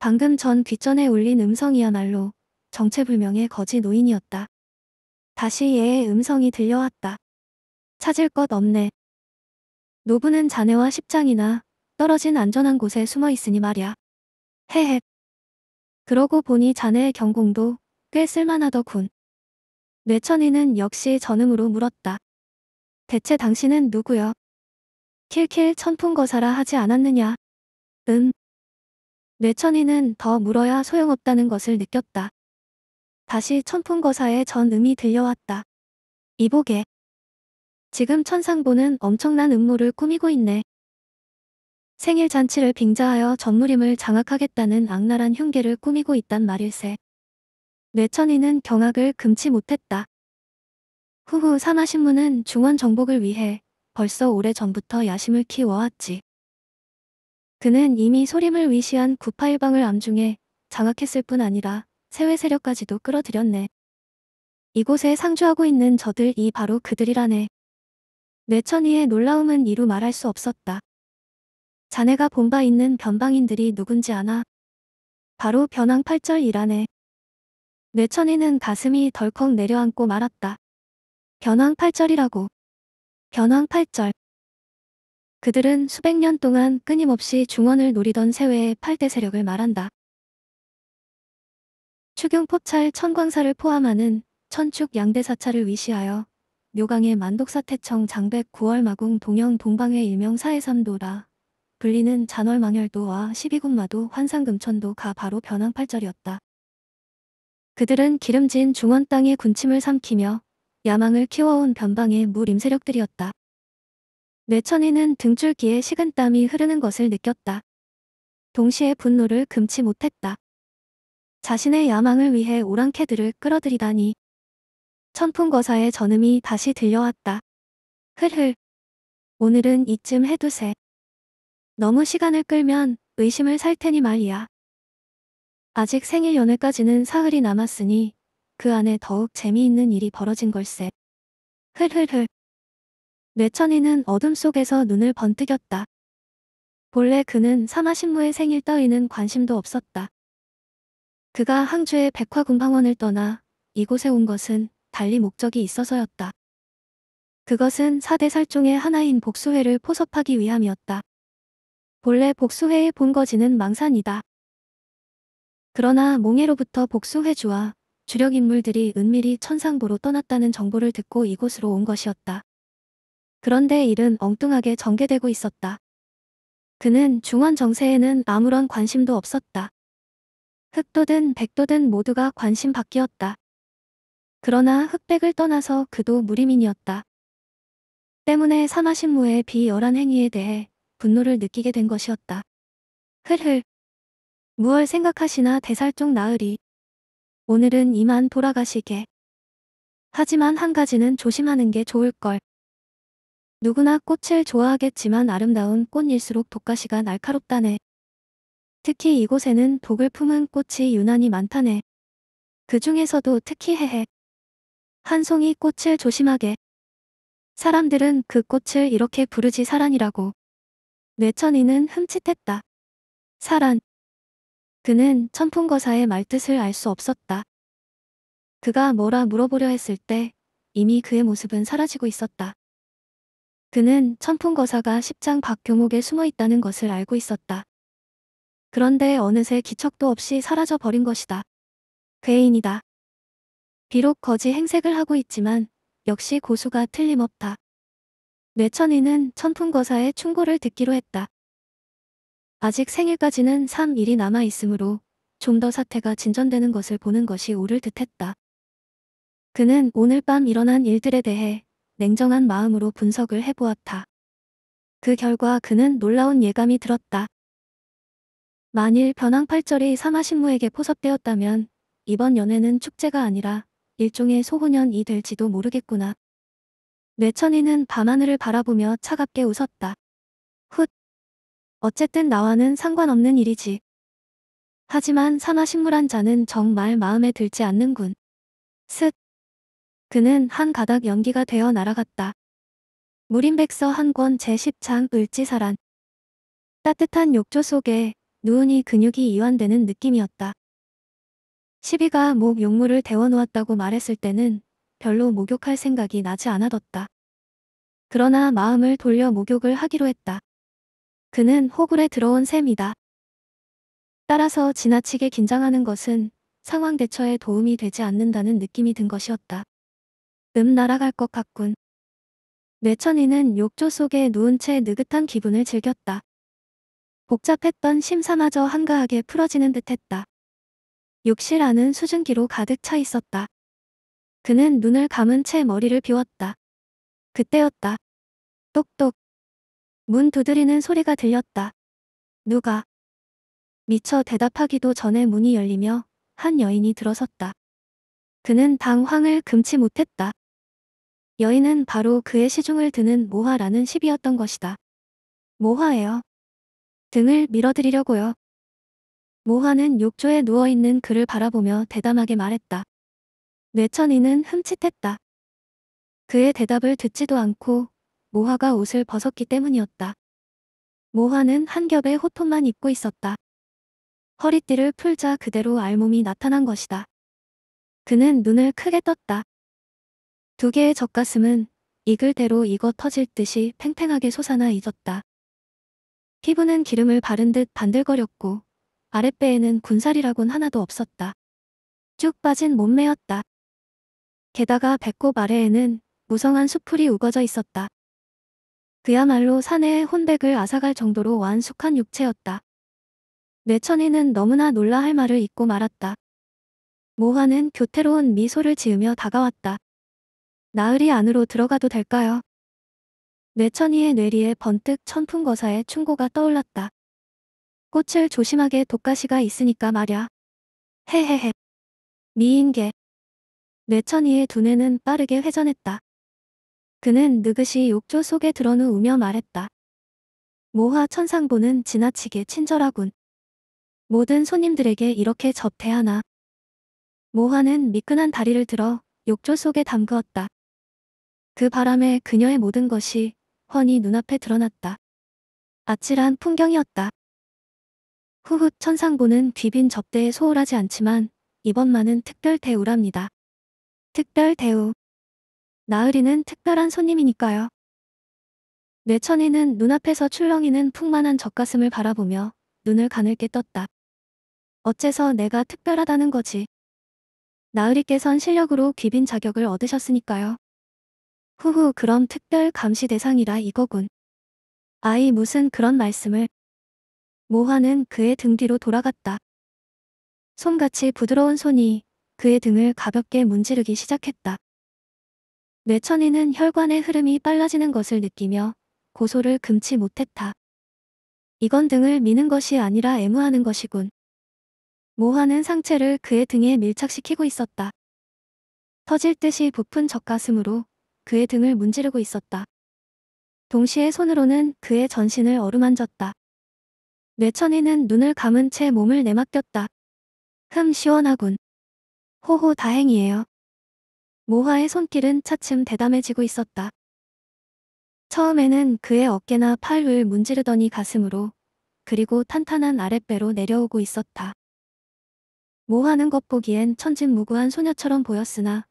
방금 전 귀전에 울린 음성이야말로 정체불명의 거지 노인이었다. 다시 얘의 음성이 들려왔다. 찾을 것 없네. 노부는 자네와 십장이나 떨어진 안전한 곳에 숨어 있으니 말야. 헤헷. 그러고 보니 자네의 경공도 꽤 쓸만하더군. 뇌천이는 역시 전음으로 물었다. 대체 당신은 누구여? 킬킬 천풍거사라 하지 않았느냐? 음. 뇌천이는 더 물어야 소용없다는 것을 느꼈다. 다시 천풍거사의 전음이 들려왔다. 이보게. 지금 천상보는 엄청난 음모를 꾸미고 있네. 생일 잔치를 빙자하여 전무림을 장악하겠다는 악랄한 흉계를 꾸미고 있단 말일세. 뇌천이는 경악을 금치 못했다. 후후 산하신문은 중원 정복을 위해 벌써 오래전부터 야심을 키워왔지. 그는 이미 소림을 위시한 구파일방을 암중에 장악했을 뿐 아니라 세외 세력까지도 끌어들였네. 이곳에 상주하고 있는 저들이 바로 그들이라네. 뇌천이의 놀라움은 이루 말할 수 없었다. 자네가 본바 있는 변방인들이 누군지 아나? 바로 변왕 팔절이라네 뇌천에는 가슴이 덜컥 내려앉고 말았다. 견황 8절이라고. 견황 8절. 그들은 수백 년 동안 끊임없이 중원을 노리던 세외의 8대 세력을 말한다. 추경포찰 천광사를 포함하는 천축 양대사찰을 위시하여 묘강의 만독사태청 장백 9월 마궁 동영 동방회 일명 사해삼도라 불리는 잔월망열도와 12군마도 환상금천도가 바로 변황팔절이었다. 그들은 기름진 중원 땅의 군침을 삼키며 야망을 키워온 변방의 무림세력들이었다. 뇌천이는 등줄기에 식은땀이 흐르는 것을 느꼈다. 동시에 분노를 금치 못했다. 자신의 야망을 위해 오랑캐들을 끌어들이다니. 천풍거사의 전음이 다시 들려왔다. 흘흘. 오늘은 이쯤 해두세. 너무 시간을 끌면 의심을 살 테니 말이야. 아직 생일 연회까지는 사흘이 남았으니 그 안에 더욱 재미있는 일이 벌어진 걸세. 흘흘흘. 뇌천이는 어둠 속에서 눈을 번뜩였다. 본래 그는 사마신무의 생일 따위는 관심도 없었다. 그가 항주의 백화군방원을 떠나 이곳에 온 것은 달리 목적이 있어서였다. 그것은 사대 살종의 하나인 복수회를 포섭하기 위함이었다. 본래 복수회의 본거지는 망산이다. 그러나 몽해로부터 복수해주와 주력 인물들이 은밀히 천상보로 떠났다는 정보를 듣고 이곳으로 온 것이었다. 그런데 일은 엉뚱하게 전개되고 있었다. 그는 중원 정세에는 아무런 관심도 없었다. 흑도든 백도든 모두가 관심 밖이었다. 그러나 흑백을 떠나서 그도 무리민이었다. 때문에 사마신무의 비열한 행위에 대해 분노를 느끼게 된 것이었다. 흘흘 무얼 생각하시나 대살종 나으리. 오늘은 이만 돌아가시게. 하지만 한 가지는 조심하는 게 좋을걸. 누구나 꽃을 좋아하겠지만 아름다운 꽃일수록 독가시가 날카롭다네. 특히 이곳에는 독을 품은 꽃이 유난히 많다네. 그 중에서도 특히 해해. 한 송이 꽃을 조심하게. 사람들은 그 꽃을 이렇게 부르지 사란이라고. 뇌천이는 흠칫했다. 사란. 그는 천풍거사의 말뜻을 알 수 없었다. 그가 뭐라 물어보려 했을 때 이미 그의 모습은 사라지고 있었다. 그는 천풍거사가 십장 박교목에 숨어 있다는 것을 알고 있었다. 그런데 어느새 기척도 없이 사라져 버린 것이다. 괴인이다. 비록 거지 행색을 하고 있지만 역시 고수가 틀림없다. 뇌천이는 천풍거사의 충고를 듣기로 했다. 아직 생일까지는 3일이 남아 있으므로 좀 더 사태가 진전되는 것을 보는 것이 옳을 듯했다. 그는 오늘 밤 일어난 일들에 대해 냉정한 마음으로 분석을 해보았다. 그 결과 그는 놀라운 예감이 들었다. 만일 변황팔절이 사마신무에게 포섭되었다면 이번 연애는 축제가 아니라 일종의 소호년이 될지도 모르겠구나. 뇌천이는 밤하늘을 바라보며 차갑게 웃었다. 훗 어쨌든 나와는 상관없는 일이지. 하지만 산화식물 한 자는 정말 마음에 들지 않는군. 슥. 그는 한 가닥 연기가 되어 날아갔다. 무림백서 한 권제1 0장 을지사란. 따뜻한 욕조 속에 누운이 근육이 이완되는 느낌이었다. 시비가 목용물을 데워놓았다고 말했을 때는 별로 목욕할 생각이 나지 않아뒀다. 그러나 마음을 돌려 목욕을 하기로 했다. 그는 호굴에 들어온 셈이다. 따라서 지나치게 긴장하는 것은 상황 대처에 도움이 되지 않는다는 느낌이 든 것이었다. 음 날아갈 것 같군. 뇌천이는 욕조 속에 누운 채 느긋한 기분을 즐겼다. 복잡했던 심사마저 한가하게 풀어지는 듯했다. 욕실 안은 수증기로 가득 차 있었다. 그는 눈을 감은 채 머리를 비웠다. 그때였다. 똑똑. 문 두드리는 소리가 들렸다. 누가? 미처 대답하기도 전에 문이 열리며 한 여인이 들어섰다. 그는 당황을 금치 못했다. 여인은 바로 그의 시중을 드는 모화라는 시비였던 것이다. 모화예요. 등을 밀어드리려고요. 모화는 욕조에 누워있는 그를 바라보며 대담하게 말했다. 뇌천이는 흠칫했다. 그의 대답을 듣지도 않고 모화가 옷을 벗었기 때문이었다. 모화는한 겹의 호톤만 입고 있었다. 허리띠를 풀자 그대로 알몸이 나타난 것이다. 그는 눈을 크게 떴다. 두 개의 젖가슴은 이글대로 익어 터질 듯이 팽팽하게 솟아나 있었다 피부는 기름을 바른 듯 반들거렸고 아랫배에는 군살이라곤 하나도 없었다. 쭉 빠진 몸매였다. 게다가 배꼽 아래에는 무성한 수풀이 우거져 있었다. 그야말로 사내의 혼백을 앗아갈 정도로 완숙한 육체였다. 뇌천이는 너무나 놀라할 말을 잊고 말았다. 모화는 교태로운 미소를 지으며 다가왔다. 나으리 안으로 들어가도 될까요? 뇌천이의 뇌리에 번뜩 천풍거사의 충고가 떠올랐다. 꽃을 조심하게 독가시가 있으니까 말야. 헤헤헤. 미인계. 뇌천이의 두뇌는 빠르게 회전했다. 그는 느긋이 욕조 속에 드러누우며 말했다. 모화 천상보는 지나치게 친절하군. 모든 손님들에게 이렇게 접대하나. 모화는 미끈한 다리를 들어 욕조 속에 담그었다. 그 바람에 그녀의 모든 것이 훤히 눈앞에 드러났다. 아찔한 풍경이었다. 후훗 천상보는 귀빈 접대에 소홀하지 않지만 이번만은 특별 대우랍니다. 특별 대우. 나으리는 특별한 손님이니까요. 뇌천이는 눈앞에서 출렁이는 풍만한 젖가슴을 바라보며 눈을 가늘게 떴다. 어째서 내가 특별하다는 거지. 나으리께선 실력으로 귀빈 자격을 얻으셨으니까요. 후후 그럼 특별 감시 대상이라 이거군. 아이 무슨 그런 말씀을. 모화는 그의 등 뒤로 돌아갔다. 솜같이 부드러운 손이 그의 등을 가볍게 문지르기 시작했다. 뇌천이는 혈관의 흐름이 빨라지는 것을 느끼며 고소를 금치 못했다. 이건 등을 미는 것이 아니라 애무하는 것이군. 모하는 상체를 그의 등에 밀착시키고 있었다. 터질 듯이 부푼 젖가슴으로 그의 등을 문지르고 있었다. 동시에 손으로는 그의 전신을 어루만졌다. 뇌천이는 눈을 감은 채 몸을 내맡겼다. 흠 시원하군. 호호 다행이에요. 모화의 손길은 차츰 대담해지고 있었다. 처음에는 그의 어깨나 팔을 문지르더니 가슴으로 그리고 탄탄한 아랫배로 내려오고 있었다. 모화는겉 보기엔 천진무구한 소녀처럼 보였으나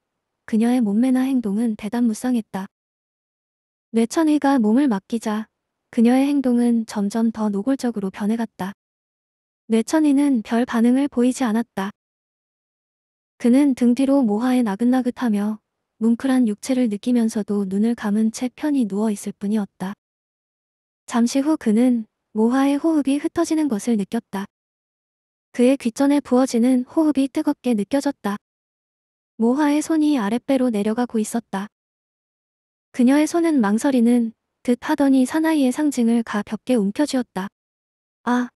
그녀의 몸매나 행동은 대단무쌍했다. 뇌천위가 몸을 맡기자 그녀의 행동은 점점 더 노골적으로 변해갔다. 뇌천이는별 반응을 보이지 않았다. 그는 등 뒤로 모하에 나긋나긋하며 뭉클한 육체를 느끼면서도 눈을 감은 채 편히 누워있을 뿐이었다. 잠시 후 그는 모하의 호흡이 흩어지는 것을 느꼈다. 그의 귀전에 부어지는 호흡이 뜨겁게 느껴졌다. 모하의 손이 아랫배로 내려가고 있었다. 그녀의 손은 망설이는 듯 하더니 사나이의 상징을 가볍게 움켜쥐었다. 아!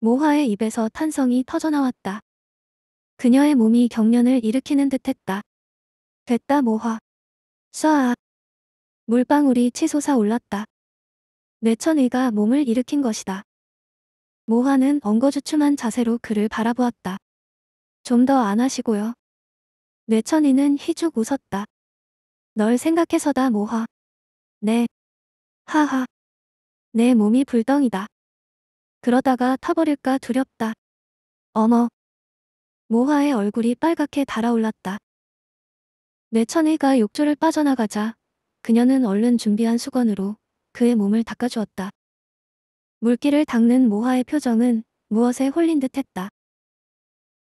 모하의 입에서 탄성이 터져나왔다. 그녀의 몸이 경련을 일으키는 듯했다. 됐다 모화. 쏴아. 물방울이 치솟아 올랐다. 뇌천의가 몸을 일으킨 것이다. 모화는 엉거주춤한 자세로 그를 바라보았다. 좀 더 안 하시고요. 뇌천이는 희죽 웃었다. 널 생각해서다 모화. 네. 하하. 내 몸이 불덩이다. 그러다가 타버릴까 두렵다. 어머. 모하의 얼굴이 빨갛게 달아올랐다. 뇌천이가 욕조를 빠져나가자 그녀는 얼른 준비한 수건으로 그의 몸을 닦아주었다. 물기를 닦는 모하의 표정은 무엇에 홀린 듯 했다.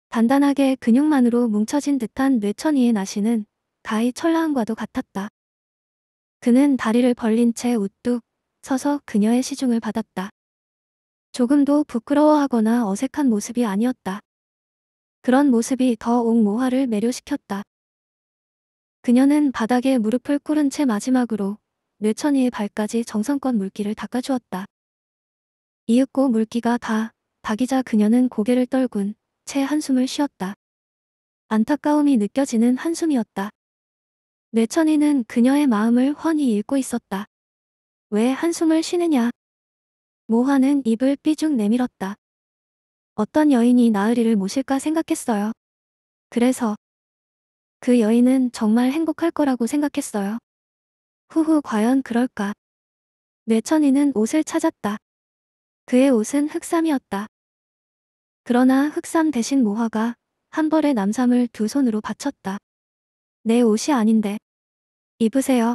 단단하게 근육만으로 뭉쳐진 듯한 뇌천이의 나시는 가히 철라함과도 같았다. 그는 다리를 벌린 채 우뚝 서서 그녀의 시중을 받았다. 조금도 부끄러워하거나 어색한 모습이 아니었다. 그런 모습이 더 옥모화를 매료시켰다. 그녀는 바닥에 무릎을 꿇은 채 마지막으로 뇌천이의 발까지 정성껏 물기를 닦아주었다. 이윽고 물기가 다 닭이자 그녀는 고개를 떨군 채 한숨을 쉬었다. 안타까움이 느껴지는 한숨이었다. 뇌천이는 그녀의 마음을 훤히 읽고 있었다. 왜 한숨을 쉬느냐? 모화는 입을 삐죽 내밀었다. 어떤 여인이 나으리를 모실까 생각했어요. 그래서 그 여인은 정말 행복할 거라고 생각했어요. 후후 과연 그럴까? 뇌천이는 옷을 찾았다. 그의 옷은 흑삼이었다. 그러나 흑삼 대신 모화가 한 벌의 남삼을 두 손으로 받쳤다. 내 옷이 아닌데. 입으세요.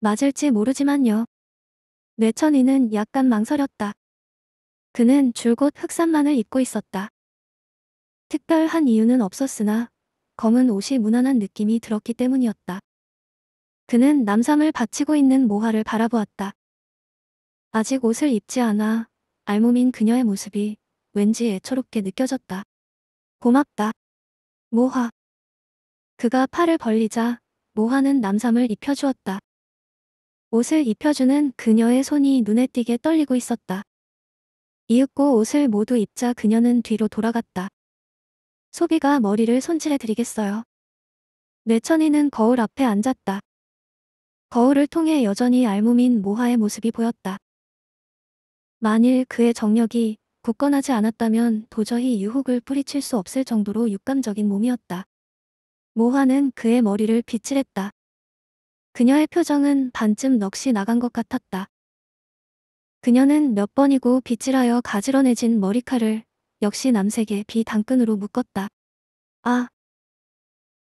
맞을지 모르지만요. 뇌천이는 약간 망설였다. 그는 줄곧 흑산만을 입고 있었다. 특별한 이유는 없었으나 검은 옷이 무난한 느낌이 들었기 때문이었다. 그는 남삼을 바치고 있는 모하를 바라보았다. 아직 옷을 입지 않아 알몸인 그녀의 모습이 왠지 애처롭게 느껴졌다. 고맙다. 모하. 그가 팔을 벌리자 모하는 남삼을 입혀주었다. 옷을 입혀주는 그녀의 손이 눈에 띄게 떨리고 있었다. 이윽고 옷을 모두 입자 그녀는 뒤로 돌아갔다. 소비가 머리를 손질해드리겠어요. 뇌천이는 거울 앞에 앉았다. 거울을 통해 여전히 알몸인 모하의 모습이 보였다. 만일 그의 정력이 굳건하지 않았다면 도저히 유혹을 뿌리칠 수 없을 정도로 육감적인 몸이었다. 모하는 그의 머리를 빗질했다. 그녀의 표정은 반쯤 넋이 나간 것 같았다. 그녀는 몇 번이고 빗질하여 가지런해진 머리칼을 역시 남색의 비당끈으로 묶었다. 아!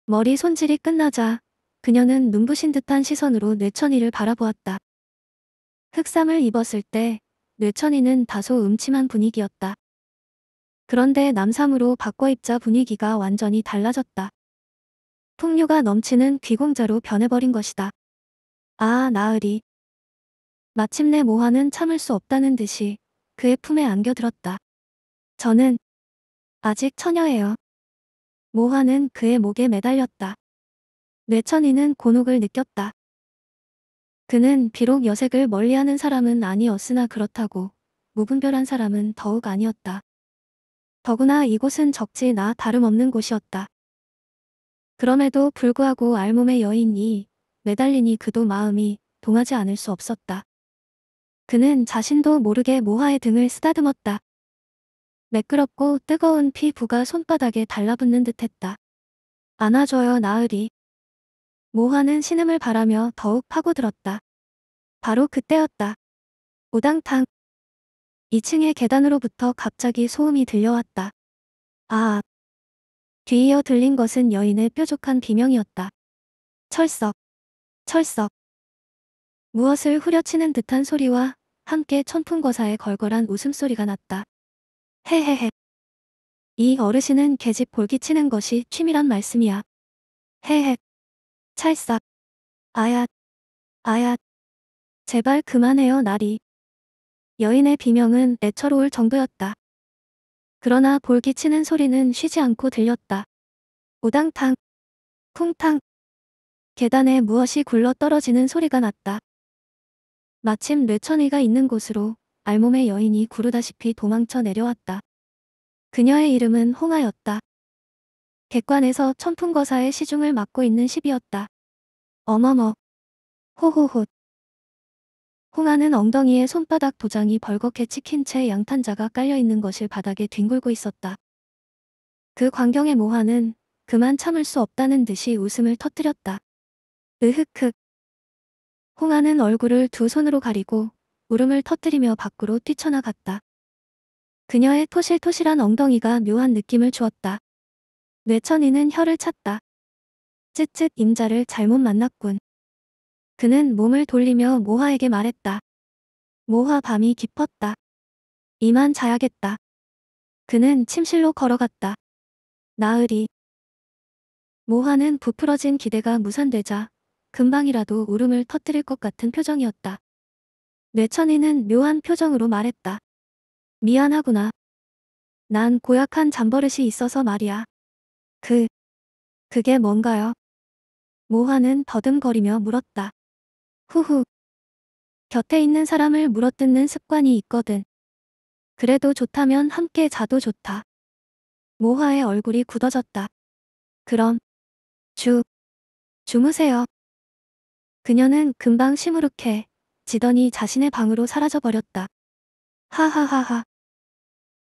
머리 손질이 끝나자 그녀는 눈부신 듯한 시선으로 뇌천이를 바라보았다. 흑삼을 입었을 때 뇌천이는 다소 음침한 분위기였다. 그런데 남삼으로 바꿔 입자 분위기가 완전히 달라졌다. 풍류가 넘치는 귀공자로 변해버린 것이다. 아, 나으리. 마침내 모하는 참을 수 없다는 듯이 그의 품에 안겨들었다. 저는 아직 처녀예요. 모하는 그의 목에 매달렸다. 뇌천이는 곤혹을 느꼈다. 그는 비록 여색을 멀리하는 사람은 아니었으나 그렇다고 무분별한 사람은 더욱 아니었다. 더구나 이곳은 적지나 다름없는 곳이었다. 그럼에도 불구하고 알몸의 여인이 매달리니 그도 마음이 동하지 않을 수 없었다. 그는 자신도 모르게 모하의 등을 쓰다듬었다. 매끄럽고 뜨거운 피부가 손바닥에 달라붙는 듯했다. 안아줘요 나으리. 모하는 신음을 바라며 더욱 파고들었다. 바로 그때였다. 오당탕. 2층의 계단으로부터 갑자기 소음이 들려왔다. 아. 뒤이어 들린 것은 여인의 뾰족한 비명이었다. 철석. 철석. 무엇을 후려치는 듯한 소리와 함께 천풍거사의 걸걸한 웃음소리가 났다. 헤헤헤. 이 어르신은 계집 볼기치는 것이 취미란 말씀이야. 헤헤. 찰싹. 아야. 아야. 제발 그만해요 나리. 여인의 비명은 애처로울 정도였다. 그러나 볼기치는 소리는 쉬지 않고 들렸다. 우당탕. 쿵탕. 계단에 무엇이 굴러 떨어지는 소리가 났다. 마침 뇌천의가 있는 곳으로 알몸의 여인이 구르다시피 도망쳐 내려왔다. 그녀의 이름은 홍아였다 객관에서 천풍거사의 시중을 맡고 있는 시비였다. 어머머. 호호호. 홍아는 엉덩이에 손바닥 도장이 벌겋게 찍힌 채 양탄자가 깔려있는 것을 바닥에 뒹굴고 있었다. 그광경의모화는 그만 참을 수 없다는 듯이 웃음을 터뜨렸다. 으흑흑. 홍아는 얼굴을 두 손으로 가리고 울음을 터뜨리며 밖으로 뛰쳐나갔다. 그녀의 토실토실한 엉덩이가 묘한 느낌을 주었다. 뇌천이는 혀를 찼다. 쯧쯧 임자를 잘못 만났군. 그는 몸을 돌리며 모화에게 말했다. 모화 밤이 깊었다. 이만 자야겠다. 그는 침실로 걸어갔다. 나으리. 모화는 부풀어진 기대가 무산되자 금방이라도 울음을 터뜨릴 것 같은 표정이었다. 뇌천이는 묘한 표정으로 말했다. 미안하구나. 난 고약한 잠버릇이 있어서 말이야. 그, 그게 뭔가요? 모화는 더듬거리며 물었다. 후후. 곁에 있는 사람을 물어뜯는 습관이 있거든. 그래도 좋다면 함께 자도 좋다. 모화의 얼굴이 굳어졌다. 그럼, 주, 주무세요. 그녀는 금방 시무룩해 지더니 자신의 방으로 사라져버렸다. 하하하하.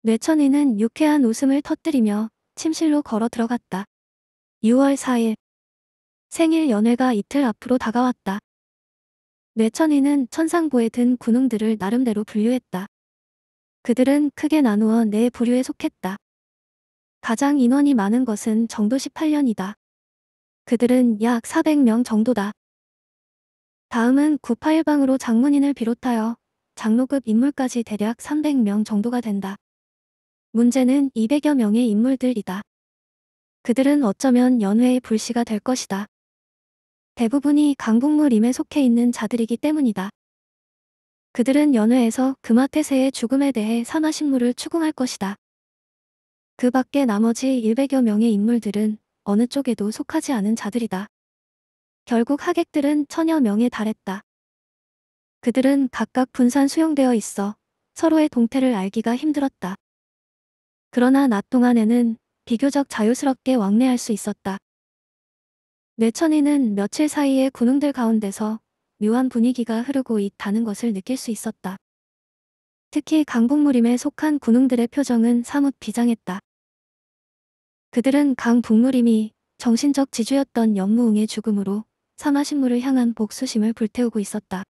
뇌천이는 유쾌한 웃음을 터뜨리며 침실로 걸어 들어갔다. 6월 4일. 생일 연회가 이틀 앞으로 다가왔다. 뇌천이는 천상고에 든 군웅들을 나름대로 분류했다. 그들은 크게 나누어 네 부류에 속했다. 가장 인원이 많은 것은 정도 18년이다. 그들은 약 400명 정도다. 다음은 981방으로 장문인을 비롯하여 장로급 인물까지 대략 300명 정도가 된다. 문제는 200여 명의 인물들이다. 그들은 어쩌면 연회의 불씨가 될 것이다. 대부분이 강북무림에 속해 있는 자들이기 때문이다. 그들은 연회에서 금화태세의 죽음에 대해 산화신물을 추궁할 것이다. 그 밖에 나머지 100여 명의 인물들은 어느 쪽에도 속하지 않은 자들이다. 결국 하객들은 천여 명에 달했다. 그들은 각각 분산 수용되어 있어 서로의 동태를 알기가 힘들었다. 그러나 낮 동안에는 비교적 자유스럽게 왕래할 수 있었다. 뇌천이는 며칠 사이에 군웅들 가운데서 묘한 분위기가 흐르고 있다는 것을 느낄 수 있었다. 특히 강북무림에 속한 군웅들의 표정은 사뭇 비장했다. 그들은 강북무림이 정신적 지주였던 연무웅의 죽음으로 사마신물을 향한 복수심을 불태우고 있었다.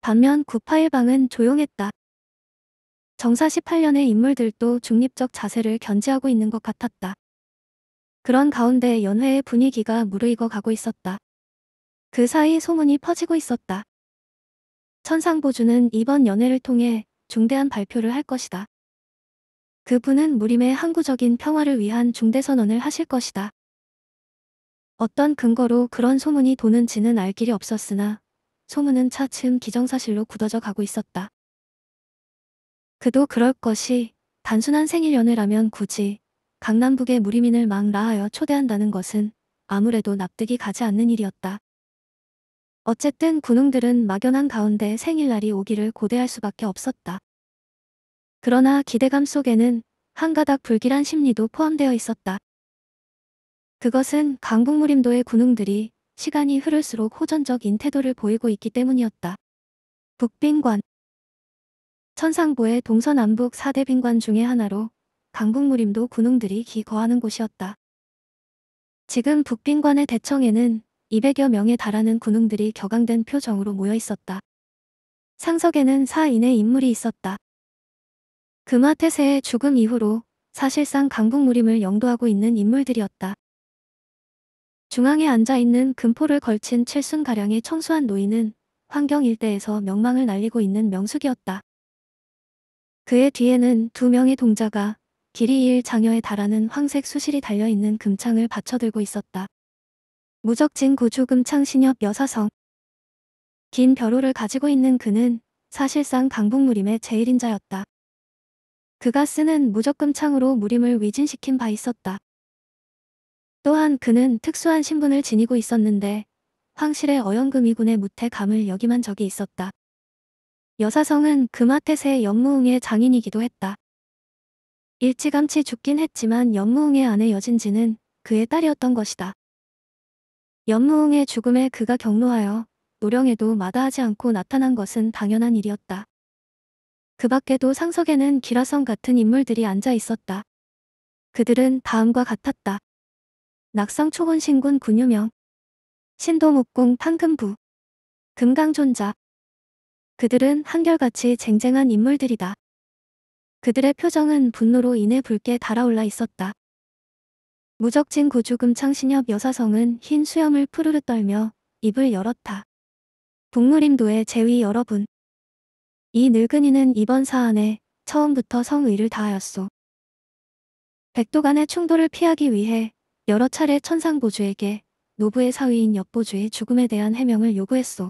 반면 981방은 조용했다. 정사 18년의 인물들도 중립적 자세를 견지하고 있는 것 같았다. 그런 가운데 연회의 분위기가 무르익어 가고 있었다. 그 사이 소문이 퍼지고 있었다. 천상보주는 이번 연회를 통해 중대한 발표를 할 것이다. 그분은 무림의 항구적인 평화를 위한 중대선언을 하실 것이다. 어떤 근거로 그런 소문이 도는지는 알 길이 없었으나 소문은 차츰 기정사실로 굳어져 가고 있었다. 그도 그럴 것이 단순한 생일 연애라면 굳이 강남북의 무리민을 막 라하여 초대한다는 것은 아무래도 납득이 가지 않는 일이었다. 어쨌든 군웅들은 막연한 가운데 생일날이 오기를 고대할 수밖에 없었다. 그러나 기대감 속에는 한가닥 불길한 심리도 포함되어 있었다. 그것은 강북무림도의 군웅들이 시간이 흐를수록 호전적인 태도를 보이고 있기 때문이었다. 북빈관 천상부의 동서남북 4대 빈관 중의 하나로 강북무림도 군웅들이 기거하는 곳이었다. 지금 북빈관의 대청에는 200여 명에 달하는 군웅들이 격앙된 표정으로 모여 있었다. 상석에는 4인의 인물이 있었다. 금화태세의 죽음 이후로 사실상 강북무림을 영도하고 있는 인물들이었다. 중앙에 앉아있는 금포를 걸친 칠순가량의 청소한 노인은 환경 일대에서 명망을 날리고 있는 명숙이었다. 그의 뒤에는 두 명의 동자가 길이 일 장여에 달하는 황색 수실이 달려있는 금창을 받쳐들고 있었다. 무적진 구주 금창 신협 여사성 긴 벼로를 가지고 있는 그는 사실상 강북무림의 제일인자였다. 그가 쓰는 무적금창으로 무림을 위진시킨 바 있었다. 또한 그는 특수한 신분을 지니고 있었는데 황실의 어영금이군의 무태감을 역임한 적이 있었다. 여사성은 금하태세 그 연무웅의 장인이기도 했다. 일찌감치 죽긴 했지만 연무웅의 아내 여진지는 그의 딸이었던 것이다. 연무웅의 죽음에 그가 경로하여 노령에도 마다하지 않고 나타난 것은 당연한 일이었다. 그 밖에도 상석에는 기라성 같은 인물들이 앉아 있었다. 그들은 다음과 같았다. 낙상초원신군 군유명 신도묵궁 판금부 금강존자 그들은 한결같이 쟁쟁한 인물들이다. 그들의 표정은 분노로 인해 붉게 달아올라 있었다. 무적진 고주금 창신협 여사성은 흰 수염을 푸르르 떨며 입을 열었다. 북무림도의 제위 여러분. 이 늙은이는 이번 사안에 처음부터 성의를 다하였소. 백도간의 충돌을 피하기 위해 여러 차례 천상보주에게 노부의 사위인 엽보주의 죽음에 대한 해명을 요구했소.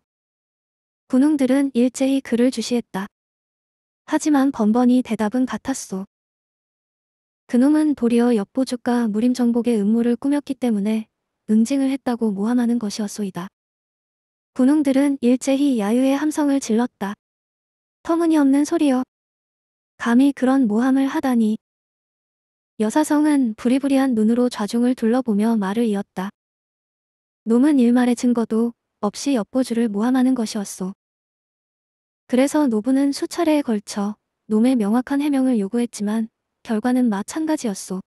군웅들은 일제히 그를 주시했다. 하지만 번번이 대답은 같았소. 그놈은 도리어 엽보주가 무림정복의 음모를 꾸몄기 때문에 응징을 했다고 모함하는 것이었소이다. 군웅들은 일제히 야유의 함성을 질렀다. 터무니없는 소리여. 감히 그런 모함을 하다니 여사성은 부리부리한 눈으로 좌중을 둘러보며 말을 이었다. 놈은 일말의 증거도 없이 엿보주를 모함하는 것이었소. 그래서 노부는 수차례에 걸쳐 놈의 명확한 해명을 요구했지만 결과는 마찬가지였소.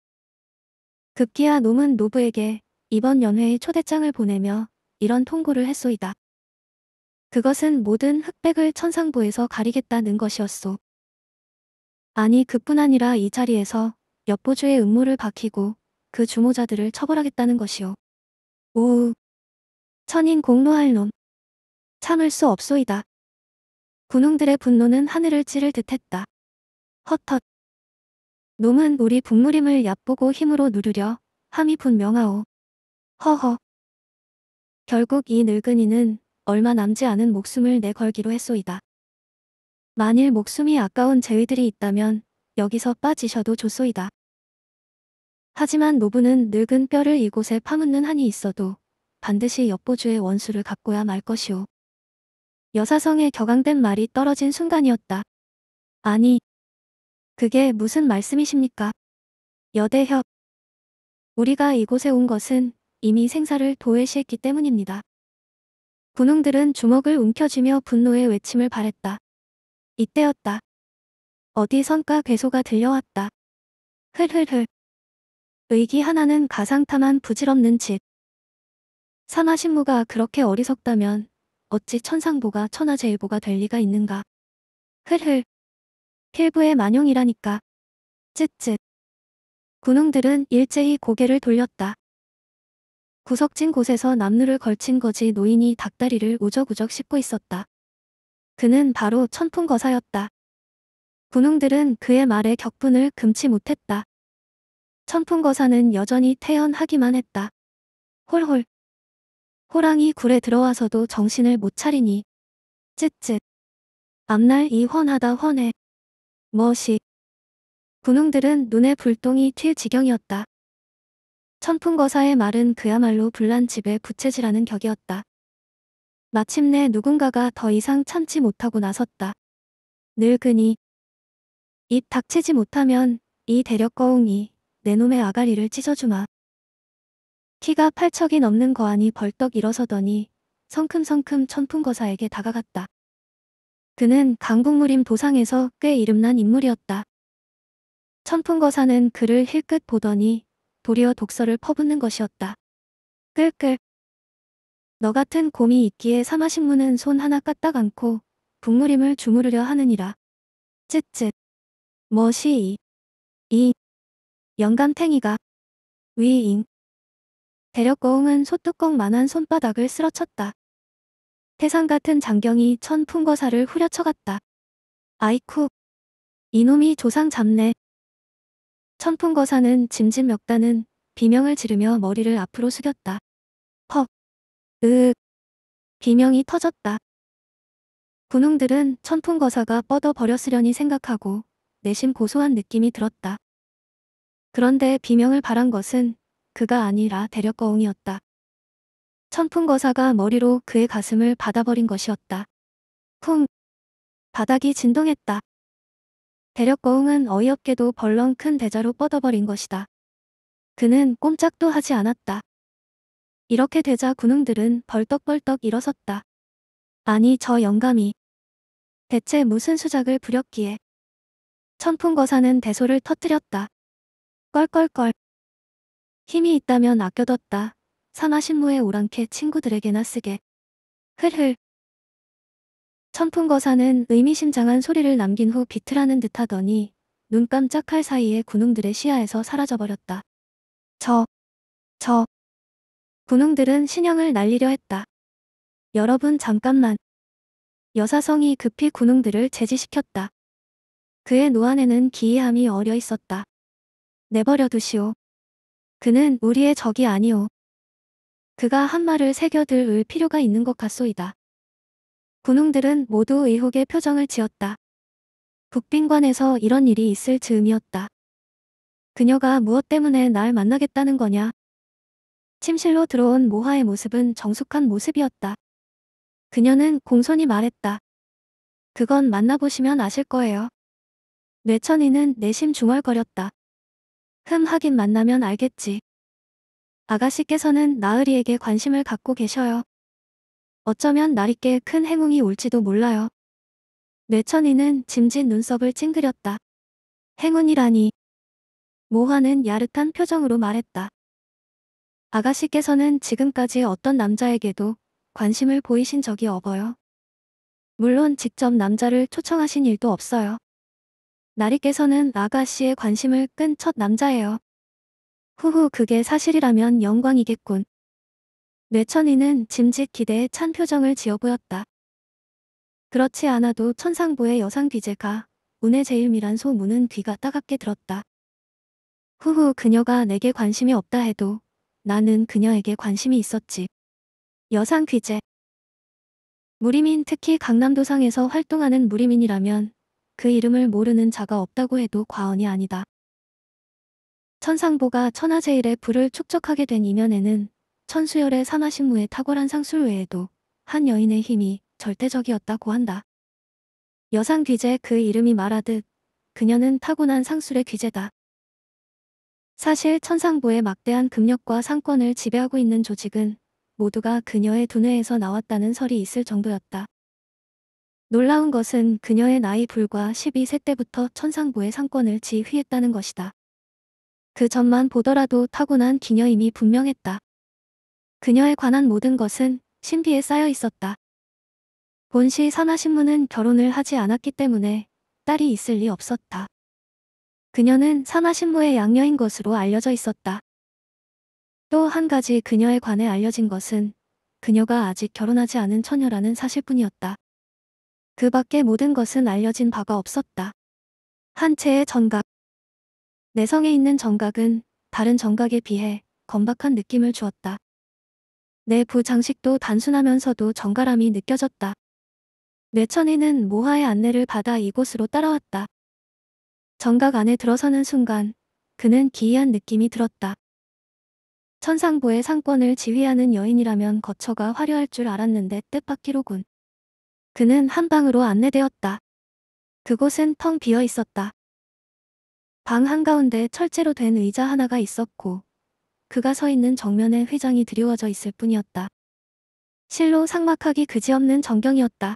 급기야 놈은 노부에게 이번 연회의 초대장을 보내며 이런 통고를 했소이다. 그것은 모든 흑백을 천상부에서 가리겠다는 것이었소. 아니 그뿐 아니라 이 자리에서 역보주의 음모를 박히고 그 주모자들을 처벌하겠다는 것이요. 오우. 천인 공로할 놈. 참을 수 없소이다. 군웅들의 분노는 하늘을 찌를 듯했다. 헛헛. 놈은 우리 분무림을 얕보고 힘으로 누르려 함이 분명하오. 허허. 결국 이 늙은이는 얼마 남지 않은 목숨을 내걸기로 했소이다. 만일 목숨이 아까운 제위들이 있다면 여기서 빠지셔도 좋소이다. 하지만 노부는 늙은 뼈를 이곳에 파묻는 한이 있어도 반드시 역보주의 원수를 갚고야 말 것이오. 여사성의 격앙된 말이 떨어진 순간이었다. 아니, 그게 무슨 말씀이십니까? 여대협. 우리가 이곳에 온 것은 이미 생사를 도외시했기 때문입니다. 군웅들은 주먹을 움켜쥐며 분노의 외침을 바랬다. 이때였다. 어디선가 괴소가 들려왔다. 흘흘흘. 의기 하나는 가상탐한 부질없는 짓. 사마신무가 그렇게 어리석다면 어찌 천상보가 천하제일보가 될 리가 있는가. 흘흘. 필부의 만용이라니까. 쯧쯧. 군웅들은 일제히 고개를 돌렸다. 구석진 곳에서 남루를 걸친 거지 노인이 닭다리를 우적우적 씹고 있었다. 그는 바로 천풍거사였다. 군웅들은 그의 말에 격분을 금치 못했다. 천풍거사는 여전히 태연하기만 했다. 홀홀. 호랑이 굴에 들어와서도 정신을 못 차리니. 쯧쯧. 앞날 이 훤하다 훤해. 뭐시. 군웅들은 눈에 불똥이 튈 지경이었다. 천풍거사의 말은 그야말로 불난 집에 부채질하는 격이었다. 마침내 누군가가 더 이상 참지 못하고 나섰다. 늙은니 입 닥치지 못하면 이 대력거웅이 내 놈의 아가리를 찢어주마. 키가 팔척이 넘는 거안니 벌떡 일어서더니 성큼성큼 천풍거사에게 다가갔다. 그는 강북무림 도상에서 꽤 이름난 인물이었다. 천풍거사는 그를 힐끗 보더니 도리어 독서를 퍼붓는 것이었다. 끌끌. 너 같은 곰이 있기에 사마신문은 손 하나 까딱 않고 북무림을 주무르려 하느니라. 쯧쯧. 뭐시 이 영감탱이가 위인 대력거웅은 소뚜껑만한 손바닥을 쓰러쳤다. 태산 같은 장경이 천 풍거사를 후려쳐갔다. 아이쿠 이놈이 조상 잡네. 천풍거사는 짐짓 몇 단은 비명을 지르며 머리를 앞으로 숙였다. 퍽. 으윽. 비명이 터졌다. 군웅들은 천풍거사가 뻗어버렸으려니 생각하고 내심 고소한 느낌이 들었다. 그런데 비명을 바란 것은 그가 아니라 대력거웅이었다. 천풍거사가 머리로 그의 가슴을 받아버린 것이었다. 쿵! 바닥이 진동했다. 대력거웅은 어이없게도 벌렁 큰 대자로 뻗어버린 것이다. 그는 꼼짝도 하지 않았다. 이렇게 되자 군웅들은 벌떡벌떡 일어섰다. 아니 저 영감이 대체 무슨 수작을 부렸기에 천풍거사는 대소를 터뜨렸다. 껄껄껄. 힘이 있다면 아껴뒀다. 사마 신무에 오랑캐 친구들에게나 쓰게. 흘흘. 천풍거사는 의미심장한 소리를 남긴 후비틀하는듯 하더니 눈 깜짝할 사이에 군웅들의 시야에서 사라져버렸다. 저, 저. 군웅들은 신형을 날리려 했다. 여러분 잠깐만. 여사성이 급히 군웅들을 제지시켰다. 그의 노안에는 기이함이 어려 있었다. 내버려 두시오. 그는 우리의 적이 아니오. 그가 한 말을 새겨들 을 필요가 있는 것 같소이다. 군웅들은 모두 의혹의 표정을 지었다. 북빈관에서 이런 일이 있을 즈음이었다. 그녀가 무엇 때문에 날 만나겠다는 거냐? 침실로 들어온 모하의 모습은 정숙한 모습이었다. 그녀는 공손히 말했다. 그건 만나보시면 아실 거예요. 뇌천이는 내심 중얼거렸다. 흠 하긴 만나면 알겠지. 아가씨께서는 나으리에게 관심을 갖고 계셔요. 어쩌면 나리께 큰 행운이 올지도 몰라요. 뇌천이는 짐진 눈썹을 찡그렸다. 행운이라니. 모화는 야릇한 표정으로 말했다. 아가씨께서는 지금까지 어떤 남자에게도 관심을 보이신 적이 없어요. 물론 직접 남자를 초청하신 일도 없어요. 나리께서는 아가 씨의 관심을 끈 첫 남자예요. 후후 그게 사실이라면 영광이겠군. 뇌천이는 짐짓 기대에 찬 표정을 지어 보였다. 그렇지 않아도 천상부의 여상 귀재가 운의 제일미란 소문은 귀가 따갑게 들었다. 후후 그녀가 내게 관심이 없다 해도 나는 그녀에게 관심이 있었지. 여상 귀재 무리민 특히 강남도상에서 활동하는 무리민이라면 그 이름을 모르는 자가 없다고 해도 과언이 아니다. 천상보가 천하제일의 불을 축적하게 된 이면에는 천수열의 산하식무의 탁월한 상술 외에도 한 여인의 힘이 절대적이었다고 한다. 여상귀제 그 이름이 말하듯 그녀는 타고난 상술의 귀재다. 사실 천상보의 막대한 급력과 상권을 지배하고 있는 조직은 모두가 그녀의 두뇌에서 나왔다는 설이 있을 정도였다. 놀라운 것은 그녀의 나이 불과 12세 때부터 천상부의 상권을 지휘했다는 것이다. 그 점만 보더라도 타고난 기녀임이 분명했다. 그녀에 관한 모든 것은 신비에 쌓여 있었다. 본시 산하신문은 결혼을 하지 않았기 때문에 딸이 있을 리 없었다. 그녀는 산하신부의 양녀인 것으로 알려져 있었다. 또 한 가지 그녀에 관해 알려진 것은 그녀가 아직 결혼하지 않은 처녀라는 사실뿐이었다. 그 밖의 모든 것은 알려진 바가 없었다. 한 채의 정각. 내성에 있는 정각은 다른 정각에 비해 건박한 느낌을 주었다. 내부 장식도 단순하면서도 정갈함이 느껴졌다. 뇌천이는 모하의 안내를 받아 이곳으로 따라왔다. 정각 안에 들어서는 순간 그는 기이한 느낌이 들었다. 천상부의 상권을 지휘하는 여인이라면 거처가 화려할 줄 알았는데 뜻밖이로군. 그는 한 방으로 안내되었다. 그곳은 텅 비어 있었다. 방 한가운데 철제로 된 의자 하나가 있었고 그가 서 있는 정면에 회장이 드리워져 있을 뿐이었다. 실로 상막하기 그지없는 전경이었다.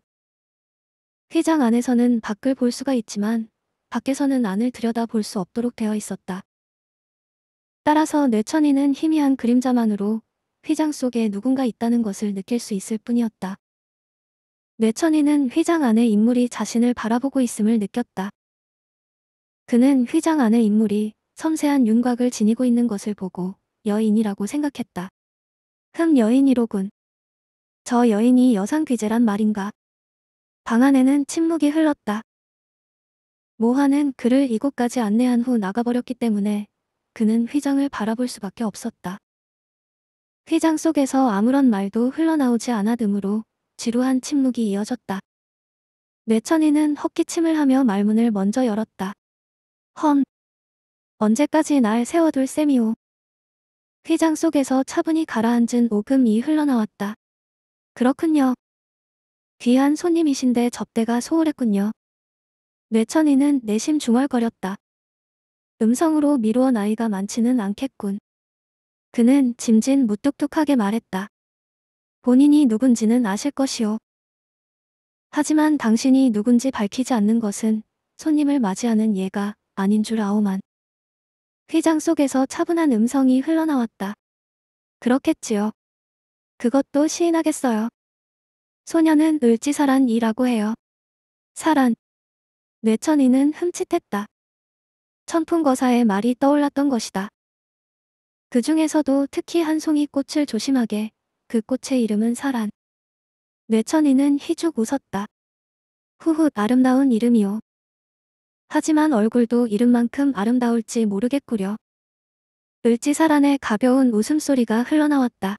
회장 안에서는 밖을 볼 수가 있지만 밖에서는 안을 들여다 볼 수 없도록 되어 있었다. 따라서 뇌천이는 희미한 그림자만으로 회장 속에 누군가 있다는 것을 느낄 수 있을 뿐이었다. 뇌천이는 휘장 안에 인물이 자신을 바라보고 있음을 느꼈다. 그는 휘장 안에 인물이 섬세한 윤곽을 지니고 있는 것을 보고 여인이라고 생각했다. 흠 여인이로군. 저 여인이 여상귀재란 말인가. 방 안에는 침묵이 흘렀다. 모하는 그를 이곳까지 안내한 후 나가버렸기 때문에 그는 휘장을 바라볼 수밖에 없었다. 휘장 속에서 아무런 말도 흘러나오지 않아듬으로 지루한 침묵이 이어졌다. 뇌천이는 헛기침을 하며 말문을 먼저 열었다. 헌. 언제까지 날 세워둘 셈이오. 휘장 속에서 차분히 가라앉은 오금이 흘러나왔다. 그렇군요. 귀한 손님이신데 접대가 소홀했군요. 뇌천이는 내심 중얼거렸다. 음성으로 미루어 나이가 많지는 않겠군. 그는 짐진 무뚝뚝하게 말했다. 본인이 누군지는 아실 것이오. 하지만 당신이 누군지 밝히지 않는 것은 손님을 맞이하는 예가 아닌 줄 아오만. 회장 속에서 차분한 음성이 흘러나왔다. 그렇겠지요. 그것도 시인하겠어요. 소녀는 을지사란이라고 해요. 사란. 뇌천이는 흠칫했다. 천풍거사의 말이 떠올랐던 것이다. 그 중에서도 특히 한송이 꽃을 조심하게 그 꽃의 이름은 사란. 뇌천이는 희죽 웃었다. 후후 아름다운 이름이오. 하지만 얼굴도 이름만큼 아름다울지 모르겠구려. 을지사란의 가벼운 웃음소리가 흘러나왔다.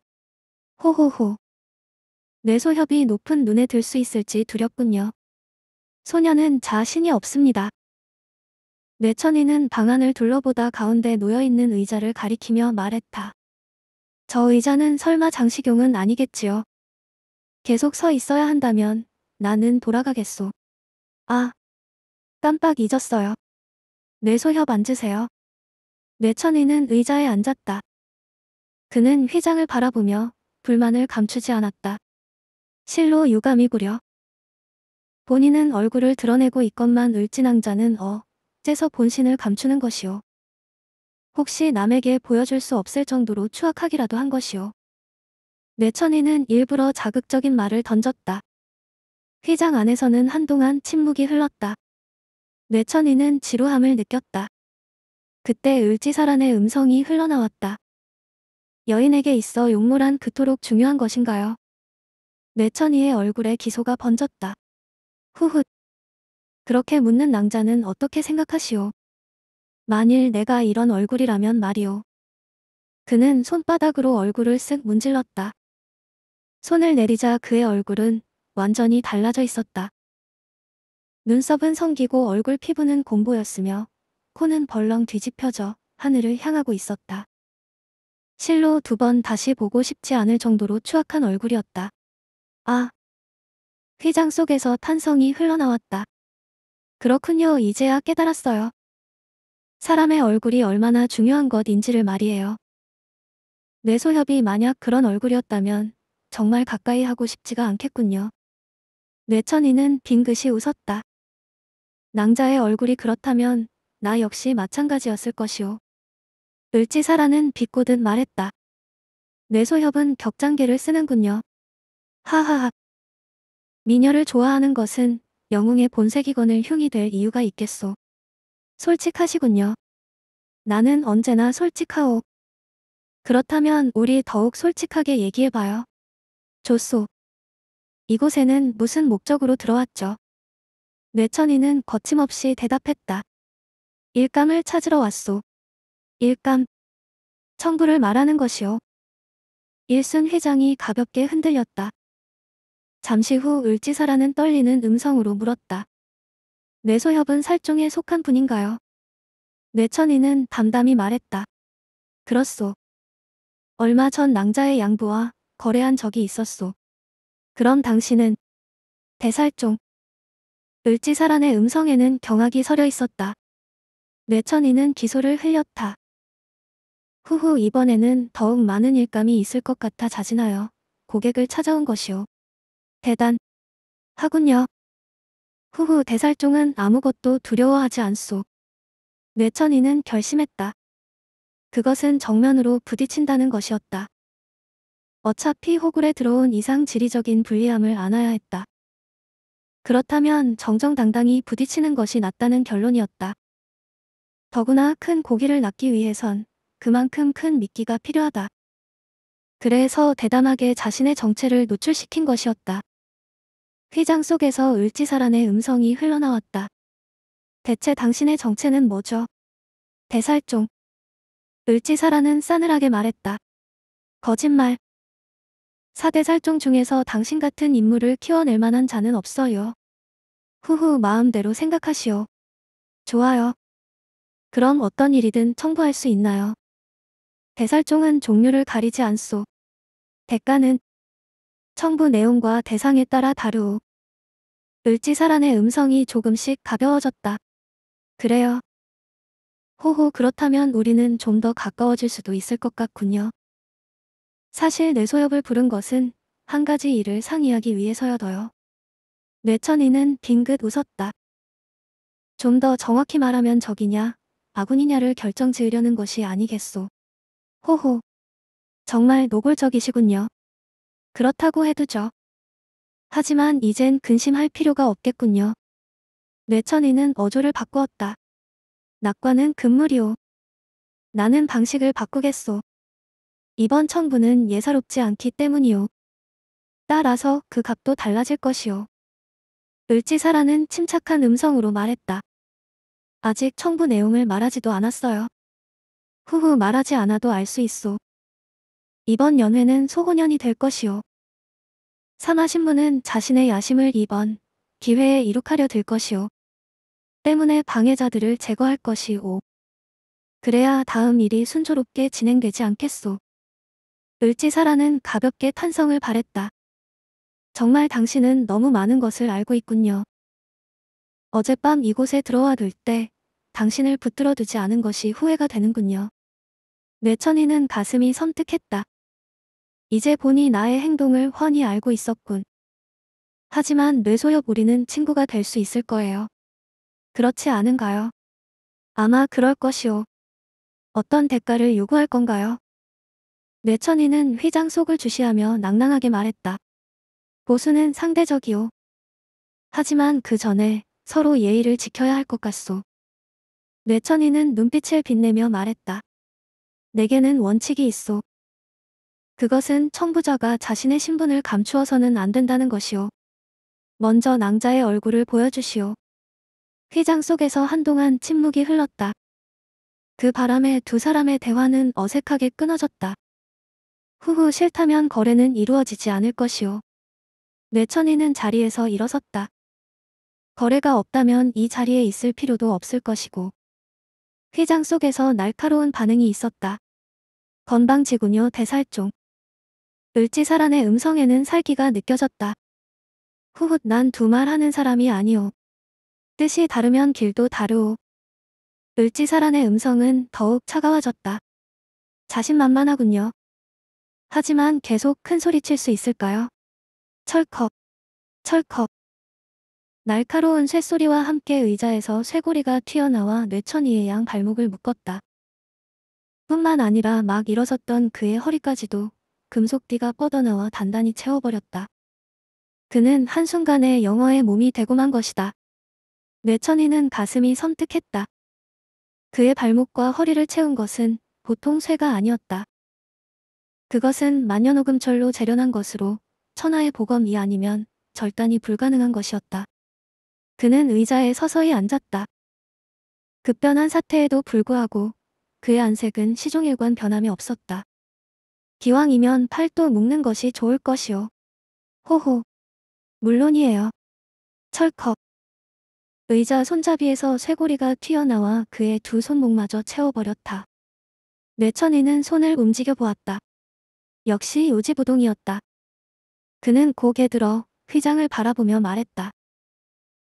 호호호. 뇌소협이 높은 눈에 들 수 있을지 두렵군요. 소녀는 자신이 없습니다. 뇌천이는 방안을 둘러보다 가운데 놓여있는 의자를 가리키며 말했다. 저 의자는 설마 장식용은 아니겠지요. 계속 서 있어야 한다면 나는 돌아가겠소. 아, 깜빡 잊었어요. 뇌소협 앉으세요. 뇌천이는 의자에 앉았다. 그는 회장을 바라보며 불만을 감추지 않았다. 실로 유감이 구려. 본인은 얼굴을 드러내고 있건만 을진왕자는 어, 째서 본신을 감추는 것이오. 혹시 남에게 보여줄 수 없을 정도로 추악하기라도 한 것이오. 뇌천이는 일부러 자극적인 말을 던졌다. 회장 안에서는 한동안 침묵이 흘렀다. 뇌천이는 지루함을 느꼈다. 그때 을지사란의 음성이 흘러나왔다. 여인에게 있어 용모란 그토록 중요한 것인가요? 뇌천이의 얼굴에 기소가 번졌다. 후훗. 그렇게 묻는 낭자는 어떻게 생각하시오? 만일 내가 이런 얼굴이라면 말이오. 그는 손바닥으로 얼굴을 쓱 문질렀다. 손을 내리자 그의 얼굴은 완전히 달라져 있었다. 눈썹은 성기고 얼굴 피부는 공보였으며 코는 벌렁 뒤집혀져 하늘을 향하고 있었다. 실로 두 번 다시 보고 싶지 않을 정도로 추악한 얼굴이었다. 아! 휘장 속에서 탄성이 흘러나왔다. 그렇군요 이제야 깨달았어요. 사람의 얼굴이 얼마나 중요한 것인지를 말이에요. 뇌소협이 만약 그런 얼굴이었다면 정말 가까이 하고 싶지가 않겠군요. 뇌천이는 빙긋이 웃었다. 낭자의 얼굴이 그렇다면 나 역시 마찬가지였을 것이오. 을지사라는 비꼬듯 말했다. 뇌소협은 격장계를 쓰는군요. 하하하. 미녀를 좋아하는 것은 영웅의 본색이건을 흉이 될 이유가 있겠소. 솔직하시군요. 나는 언제나 솔직하오. 그렇다면 우리 더욱 솔직하게 얘기해봐요. 조소. 이곳에는 무슨 목적으로 들어왔죠? 뇌천이는 거침없이 대답했다. 일감을 찾으러 왔소. 일감. 청부를 말하는 것이오. 일순 회장이 가볍게 흔들렸다. 잠시 후 을지사라는 떨리는 음성으로 물었다. 뇌소협은 살종에 속한 분인가요? 뇌천이는 담담히 말했다. 그렇소. 얼마 전 낭자의 양부와 거래한 적이 있었소. 그럼 당신은 대살종. 을지사란의 음성에는 경악이 서려 있었다. 뇌천이는 기소를 흘렸다. 후후 이번에는 더욱 많은 일감이 있을 것 같아 자진하여 고객을 찾아온 것이오. 대단. 하군요. 후후 대살종은 아무것도 두려워하지 않소. 뇌천이는 결심했다. 그것은 정면으로 부딪힌다는 것이었다. 어차피 호굴에 들어온 이상 지리적인 불리함을 안아야 했다. 그렇다면 정정당당히 부딪히는 것이 낫다는 결론이었다. 더구나 큰 고기를 낚기 위해선 그만큼 큰 미끼가 필요하다. 그래서 대담하게 자신의 정체를 노출시킨 것이었다. 휘장 속에서 을지사란의 음성이 흘러나왔다. 대체 당신의 정체는 뭐죠? 대살종. 을지사란은 싸늘하게 말했다. 거짓말. 사대살종 중에서 당신 같은 인물을 키워낼 만한 자는 없어요. 후후 마음대로 생각하시오. 좋아요. 그럼 어떤 일이든 청구할 수 있나요? 대살종은 종류를 가리지 않소. 대가는 청부 내용과 대상에 따라 다루. 을지사란의 음성이 조금씩 가벼워졌다. 그래요. 호호 그렇다면 우리는 좀 더 가까워질 수도 있을 것 같군요. 사실 내소엽을 부른 것은 한 가지 일을 상의하기 위해서여더요. 뇌천이는 빙긋 웃었다. 좀 더 정확히 말하면 적이냐, 아군이냐를 결정 지으려는 것이 아니겠소. 호호. 정말 노골적이시군요. 그렇다고 해두죠. 하지만 이젠 근심할 필요가 없겠군요. 뇌천이는 어조를 바꾸었다. 낙과는 금물이오. 나는 방식을 바꾸겠소. 이번 청부는 예사롭지 않기 때문이오. 따라서 그 값도 달라질 것이오. 을지사라는 침착한 음성으로 말했다. 아직 청부 내용을 말하지도 않았어요. 후후 말하지 않아도 알 수 있소. 이번 연회는 소고년이 될 것이오. 산하신문은 자신의 야심을 이번 기회에 이룩하려 들 것이오. 때문에 방해자들을 제거할 것이오. 그래야 다음 일이 순조롭게 진행되지 않겠소. 을지사라는 가볍게 탄성을 바랬다. 정말 당신은 너무 많은 것을 알고 있군요. 어젯밤 이곳에 들어와 둘 때 당신을 붙들어 두지 않은 것이 후회가 되는군요. 뇌천이는 가슴이 섬뜩했다. 이제 보니 나의 행동을 훤히 알고 있었군. 하지만 뇌소엽 우리는 친구가 될 수 있을 거예요. 그렇지 않은가요? 아마 그럴 것이오. 어떤 대가를 요구할 건가요? 뇌천이는 휘장 속을 주시하며 낭낭하게 말했다. 보수는 상대적이오. 하지만 그 전에 서로 예의를 지켜야 할 것 같소. 뇌천이는 눈빛을 빛내며 말했다. 내게는 원칙이 있어 그것은 청부자가 자신의 신분을 감추어서는 안 된다는 것이오. 먼저 낭자의 얼굴을 보여주시오. 회장 속에서 한동안 침묵이 흘렀다. 그 바람에 두 사람의 대화는 어색하게 끊어졌다. 후후 싫다면 거래는 이루어지지 않을 것이오. 뇌천이는 자리에서 일어섰다. 거래가 없다면 이 자리에 있을 필요도 없을 것이고. 회장 속에서 날카로운 반응이 있었다. 건방지군요 대살종. 을지사란의 음성에는 살기가 느껴졌다. 후훗 난 두 말 하는 사람이 아니오. 뜻이 다르면 길도 다르오. 을지사란의 음성은 더욱 차가워졌다. 자신만만하군요. 하지만 계속 큰 소리칠 수 있을까요? 철컥, 철컥. 날카로운 쇳소리와 함께 의자에서 쇠고리가 튀어나와 뇌천이의 양 발목을 묶었다. 뿐만 아니라 막 일어섰던 그의 허리까지도 금속띠가 뻗어나와 단단히 채워버렸다. 그는 한순간에 영어의 몸이 되고만 것이다. 뇌천이는 가슴이 섬뜩했다. 그의 발목과 허리를 채운 것은 보통 쇠가 아니었다. 그것은 만년오금철로 재련한 것으로 천하의 보검이 아니면 절단이 불가능한 것이었다. 그는 의자에 서서히 앉았다. 급변한 사태에도 불구하고 그의 안색은 시종일관 변함이 없었다. 기왕이면 팔도 묶는 것이 좋을 것이오. 호호. 물론이에요. 철컥 의자 손잡이에서 쇠고리가 튀어나와 그의 두 손목마저 채워버렸다. 뇌천이는 손을 움직여 보았다. 역시 요지부동이었다. 그는 고개 들어 휘장을 바라보며 말했다.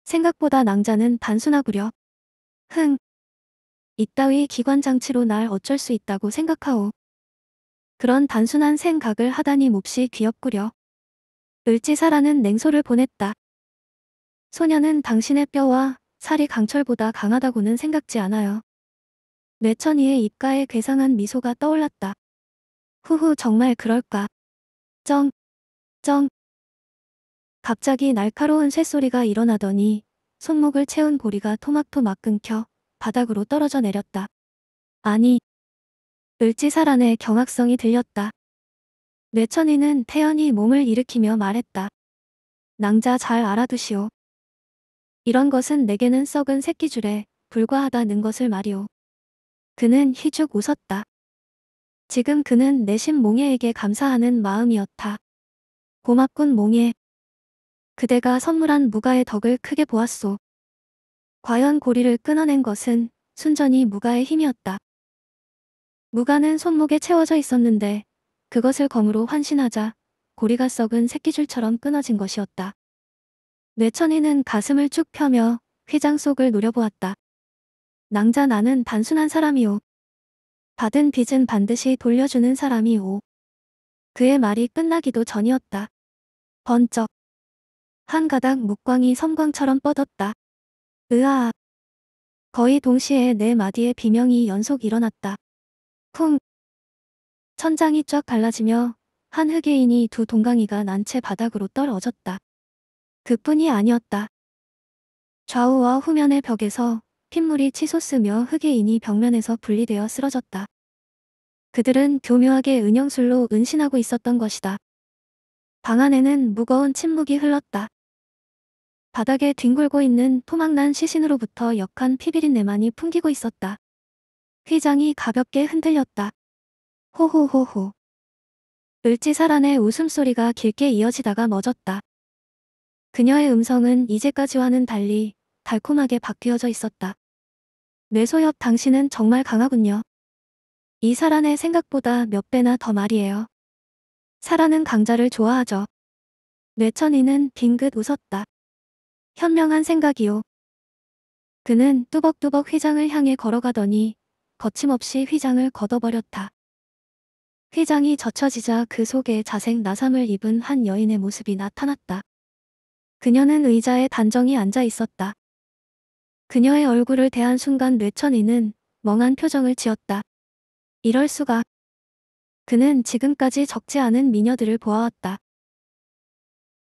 생각보다 낭자는 단순하구려. 흥. 이따위 기관장치로 날 어쩔 수 있다고 생각하오. 그런 단순한 생각을 하다니 몹시 귀엽구려. 을지사라는 냉소를 보냈다. 소녀는 당신의 뼈와 살이 강철보다 강하다고는 생각지 않아요. 뇌천이의 입가에 괴상한 미소가 떠올랐다. 후후 정말 그럴까. 쩡, 쩡. 갑자기 날카로운 쇳소리가 일어나더니 손목을 채운 보리가 토막토막 끊겨 바닥으로 떨어져 내렸다. 아니, 을지사란의 경악성이 들렸다. 뇌천이는 태연이 몸을 일으키며 말했다. 낭자 잘 알아두시오. 이런 것은 내게는 썩은 새끼줄에 불과하다는 것을 말이오. 그는 희죽 웃었다. 지금 그는 내심 몽예에게 감사하는 마음이었다. 고맙군 몽예. 그대가 선물한 무가의 덕을 크게 보았소. 과연 고리를 끊어낸 것은 순전히 무가의 힘이었다. 무가는 손목에 채워져 있었는데 그것을 검으로 환신하자 고리가 썩은 새끼줄처럼 끊어진 것이었다. 뇌천이는 가슴을 쭉 펴며 휘장 속을 노려보았다. 낭자 나는 단순한 사람이오. 받은 빚은 반드시 돌려주는 사람이오. 그의 말이 끝나기도 전이었다. 번쩍. 한 가닥 묵광이 섬광처럼 뻗었다. 으아. 거의 동시에 내 마디에 비명이 연속 일어났다. 쿵. 천장이 쫙 갈라지며 한 흑예인이 두 동강이가 난 채 바닥으로 떨어졌다. 그뿐이 아니었다. 좌우와 후면의 벽에서 핏물이 치솟으며 흑예인이 벽면에서 분리되어 쓰러졌다. 그들은 교묘하게 은영술로 은신하고 있었던 것이다. 방 안에는 무거운 침묵이 흘렀다. 바닥에 뒹굴고 있는 토막난 시신으로부터 역한 피비린내만이 풍기고 있었다. 휘장이 가볍게 흔들렸다. 호호호호. 을지사란의 웃음소리가 길게 이어지다가 멎었다. 그녀의 음성은 이제까지와는 달리 달콤하게 바뀌어져 있었다. 뇌소엽 당신은 정말 강하군요. 이 사란의 생각보다 몇 배나 더 말이에요. 사란은 강자를 좋아하죠. 뇌천이는 빙긋 웃었다. 현명한 생각이요. 그는 뚜벅뚜벅 회장을 향해 걸어가더니 거침없이 휘장을 걷어버렸다. 휘장이 젖혀지자 그 속에 자색 나삼을 입은 한 여인의 모습이 나타났다. 그녀는 의자에 단정히 앉아 있었다. 그녀의 얼굴을 대한 순간 뇌천이는 멍한 표정을 지었다. 이럴 수가. 그는 지금까지 적지 않은 미녀들을 보아왔다.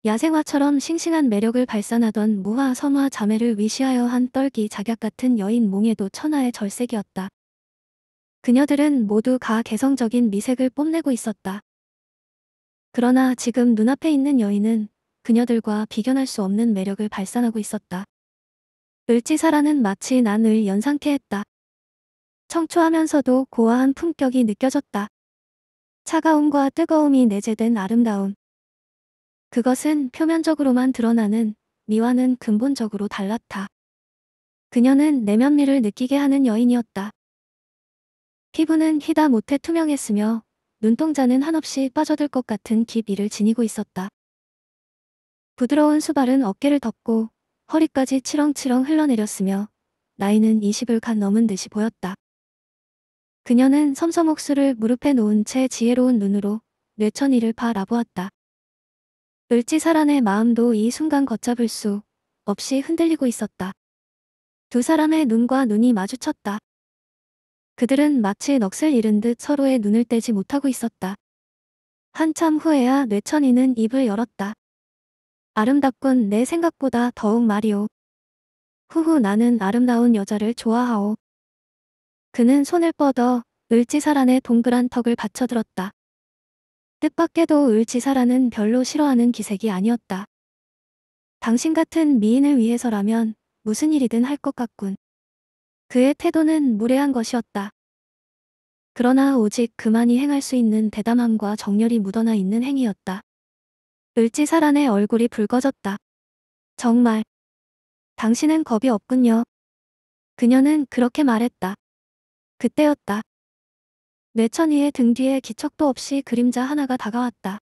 야생화처럼 싱싱한 매력을 발산하던 무화, 선화 자매를 위시하여 한 떨기 자약 같은 여인 몽에도 천하의 절색이었다. 그녀들은 모두 가 개성적인 미색을 뽐내고 있었다. 그러나 지금 눈앞에 있는 여인은 그녀들과 비견할 수 없는 매력을 발산하고 있었다. 을지사라는 마치 난을 연상케 했다. 청초하면서도 고아한 품격이 느껴졌다. 차가움과 뜨거움이 내재된 아름다움. 그것은 표면적으로만 드러나는 미와는 근본적으로 달랐다. 그녀는 내면미를 느끼게 하는 여인이었다. 피부는 희다 못해 투명했으며 눈동자는 한없이 빠져들 것 같은 깊이를 지니고 있었다. 부드러운 수발은 어깨를 덮고 허리까지 치렁치렁 흘러내렸으며 나이는 20을 갓 넘은 듯이 보였다. 그녀는 섬섬옥수를 무릎에 놓은 채 지혜로운 눈으로 뇌천이를 바라보았다. 을지사란의 마음도 이 순간 걷잡을 수 없이 흔들리고 있었다. 두 사람의 눈과 눈이 마주쳤다. 그들은 마치 넋을 잃은 듯 서로의 눈을 떼지 못하고 있었다. 한참 후에야 뇌천이는 입을 열었다. 아름답군 내 생각보다 더욱 말이오. 후후 나는 아름다운 여자를 좋아하오. 그는 손을 뻗어 을지사란의 동그란 턱을 받쳐들었다. 뜻밖에도 을지사란은 별로 싫어하는 기색이 아니었다. 당신 같은 미인을 위해서라면 무슨 일이든 할 것 같군. 그의 태도는 무례한 것이었다. 그러나 오직 그만이 행할 수 있는 대담함과 정열이 묻어나 있는 행위였다. 을지사란의 얼굴이 붉어졌다. 정말. 당신은 겁이 없군요. 그녀는 그렇게 말했다. 그때였다. 뇌천위의등 뒤에 기척도 없이 그림자 하나가 다가왔다.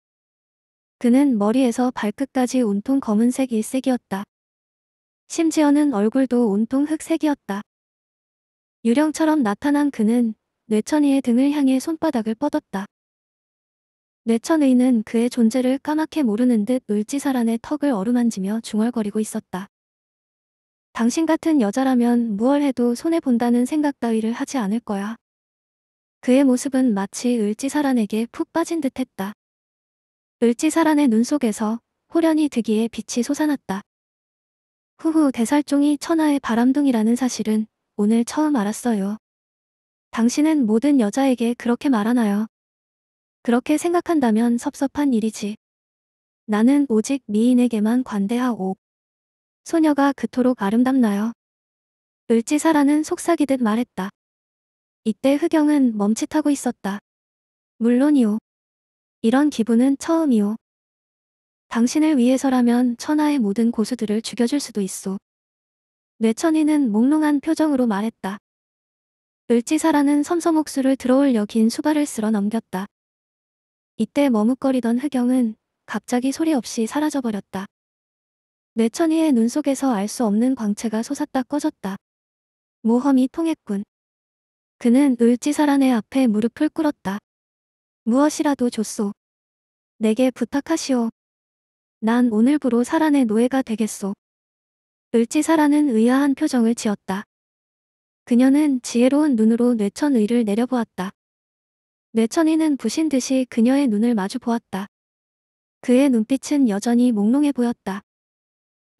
그는 머리에서 발끝까지 온통 검은색 일색이었다. 심지어는 얼굴도 온통 흑색이었다. 유령처럼 나타난 그는 뇌천이의 등을 향해 손바닥을 뻗었다. 뇌천의는 그의 존재를 까맣게 모르는 듯 을지사란의 턱을 어루만지며 중얼거리고 있었다. 당신 같은 여자라면 무얼 해도 손해본다는 생각 따위를 하지 않을 거야. 그의 모습은 마치 을지사란에게 푹 빠진 듯 했다. 을지사란의 눈 속에서 호련히 드기에 빛이 솟아났다. 후후 대살종이 천하의 바람둥이라는 사실은 오늘 처음 알았어요. 당신은 모든 여자에게 그렇게 말하나요? 그렇게 생각한다면 섭섭한 일이지. 나는 오직 미인에게만 관대하오. 소녀가 그토록 아름답나요? 을지사라는 속삭이듯 말했다. 이때 흑영은 멈칫하고 있었다. 물론이오. 이런 기분은 처음이오. 당신을 위해서라면 천하의 모든 고수들을 죽여줄 수도 있어. 뇌천이는 몽롱한 표정으로 말했다. 을지사라는 섬성옥수를들어올여긴 수발을 쓸어 넘겼다. 이때 머뭇거리던 흑영은 갑자기 소리 없이 사라져버렸다. 뇌천이의 눈 속에서 알 수 없는 광채가 솟았다 꺼졌다. 모험이 통했군. 그는 을지사란의 앞에 무릎을 꿇었다. 무엇이라도 줬소. 내게 부탁하시오. 난 오늘부로 사란의 노예가 되겠소. 을지사라는 의아한 표정을 지었다. 그녀는 지혜로운 눈으로 뇌천의를 내려보았다. 뇌천이는 부신 듯이 그녀의 눈을 마주 보았다. 그의 눈빛은 여전히 몽롱해 보였다.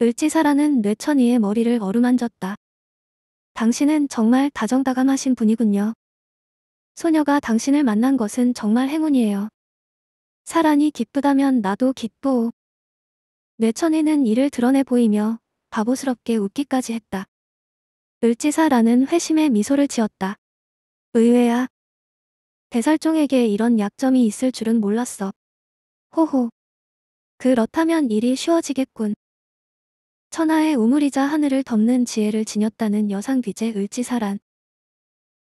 을지사라는 뇌천이의 머리를 어루만졌다. 당신은 정말 다정다감하신 분이군요. 소녀가 당신을 만난 것은 정말 행운이에요. 사란이 기쁘다면 나도 기뻐 뇌천이는 이를 드러내 보이며 바보스럽게 웃기까지 했다. 을지사라는 회심의 미소를 지었다. 의외야. 대살종에게 이런 약점이 있을 줄은 몰랐어. 호호. 그렇다면 일이 쉬워지겠군. 천하의 우물이자 하늘을 덮는 지혜를 지녔다는 여상귀제 을지사란.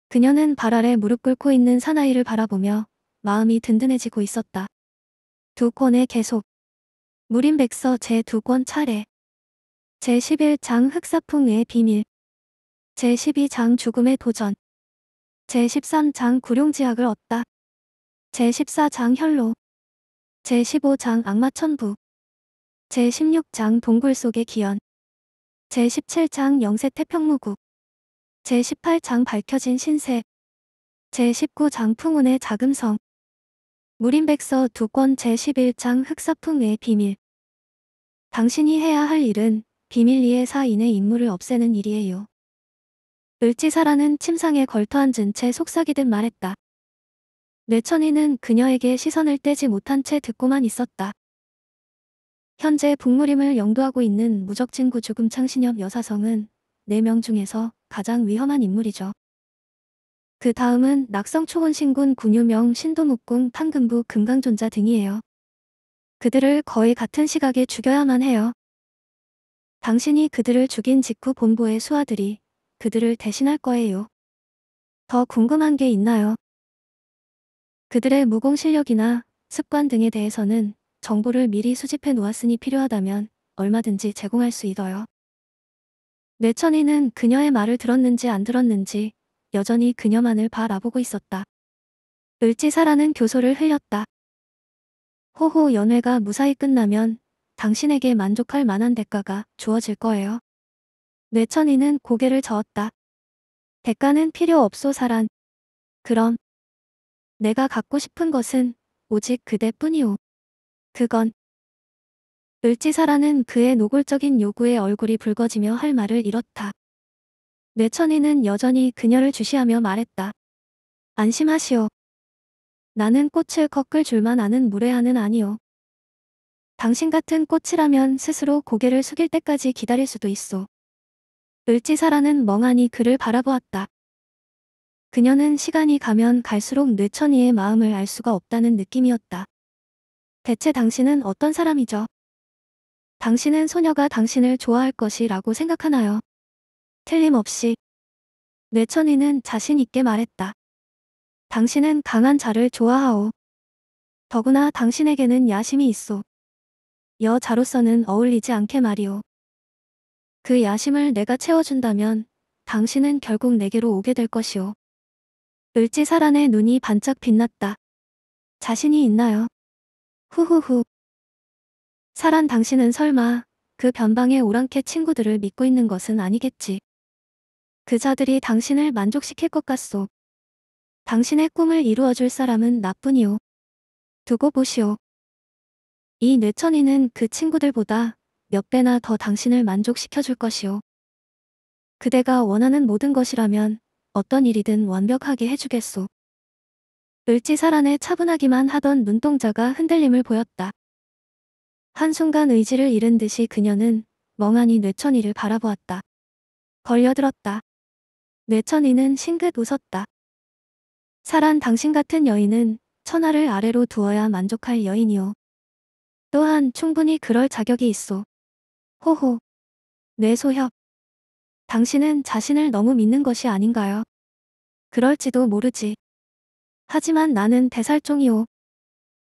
그녀는 발 아래 무릎 꿇고 있는 사나이를 바라보며 마음이 든든해지고 있었다. 두 권의 계속. 무림백서 제 두 권 차례. 제11장 흑사풍의 비밀 제12장 죽음의 도전 제13장 구룡지학을 얻다 제14장 혈로 제15장 악마천부 제16장 동굴 속의 기연 제17장 영세 태평무국 제18장 밝혀진 신세 제19장 풍운의 자금성 무림백서 두권 제11장 흑사풍의 비밀 당신이 해야 할 일은 비밀리에 사인의 임무를 없애는 일이에요. 을지사라는 침상에 걸터앉은 채 속삭이듯 말했다. 뇌천이는 그녀에게 시선을 떼지 못한 채 듣고만 있었다. 현재 북무림을 영도하고 있는 무적친구 죽음 창신협 여사성은 4명 중에서 가장 위험한 인물이죠. 그 다음은 낙성초원신군 군유명 신도묵궁 탄금부 금강존자 등이에요. 그들을 거의 같은 시각에 죽여야만 해요. 당신이 그들을 죽인 직후 본부의 수하들이 그들을 대신할 거예요. 더 궁금한 게 있나요? 그들의 무공 실력이나 습관 등에 대해서는 정보를 미리 수집해 놓았으니 필요하다면 얼마든지 제공할 수 있어요. 뇌천이는 그녀의 말을 들었는지 안 들었는지 여전히 그녀만을 바라보고 있었다. 을지사라는 교소를 흘렸다. 호호 연회가 무사히 끝나면 당신에게 만족할 만한 대가가 주어질 거예요. 뇌천이는 고개를 저었다. 대가는 필요 없소사란. 그럼 내가 갖고 싶은 것은 오직 그대뿐이오. 그건 을지사라는 그의 노골적인 요구에 얼굴이 붉어지며 할 말을 잃었다. 뇌천이는 여전히 그녀를 주시하며 말했다. 안심하시오. 나는 꽃을 꺾을 줄만 아는 무례하는 아니오. 당신 같은 꽃이라면 스스로 고개를 숙일 때까지 기다릴 수도 있어. 을지사라는 멍하니 그를 바라보았다. 그녀는 시간이 가면 갈수록 뇌천이의 마음을 알 수가 없다는 느낌이었다. 대체 당신은 어떤 사람이죠? 당신은 소녀가 당신을 좋아할 것이라고 생각하나요? 틀림없이 뇌천이는 자신 있게 말했다. 당신은 강한 자를 좋아하오. 더구나 당신에게는 야심이 있어. 여자로서는 어울리지 않게 말이오. 그 야심을 내가 채워준다면 당신은 결국 내게로 오게 될 것이오. 을지사란의 눈이 반짝 빛났다. 자신이 있나요? 후후후. 사란 당신은 설마 그 변방의 오랑캐 친구들을 믿고 있는 것은 아니겠지. 그자들이 당신을 만족시킬 것 같소. 당신의 꿈을 이루어줄 사람은 나뿐이오. 두고 보시오. 이 뇌천이는 그 친구들보다 몇 배나 더 당신을 만족시켜 줄 것이오. 그대가 원하는 모든 것이라면 어떤 일이든 완벽하게 해주겠소. 을지사란에 차분하기만 하던 눈동자가 흔들림을 보였다. 한순간 의지를 잃은 듯이 그녀는 멍하니 뇌천이를 바라보았다. 걸려들었다. 뇌천이는 싱긋 웃었다. 사란 당신 같은 여인은 천하를 아래로 두어야 만족할 여인이오. 또한 충분히 그럴 자격이 있어. 호호. 뇌소협. 당신은 자신을 너무 믿는 것이 아닌가요? 그럴지도 모르지. 하지만 나는 대살종이오.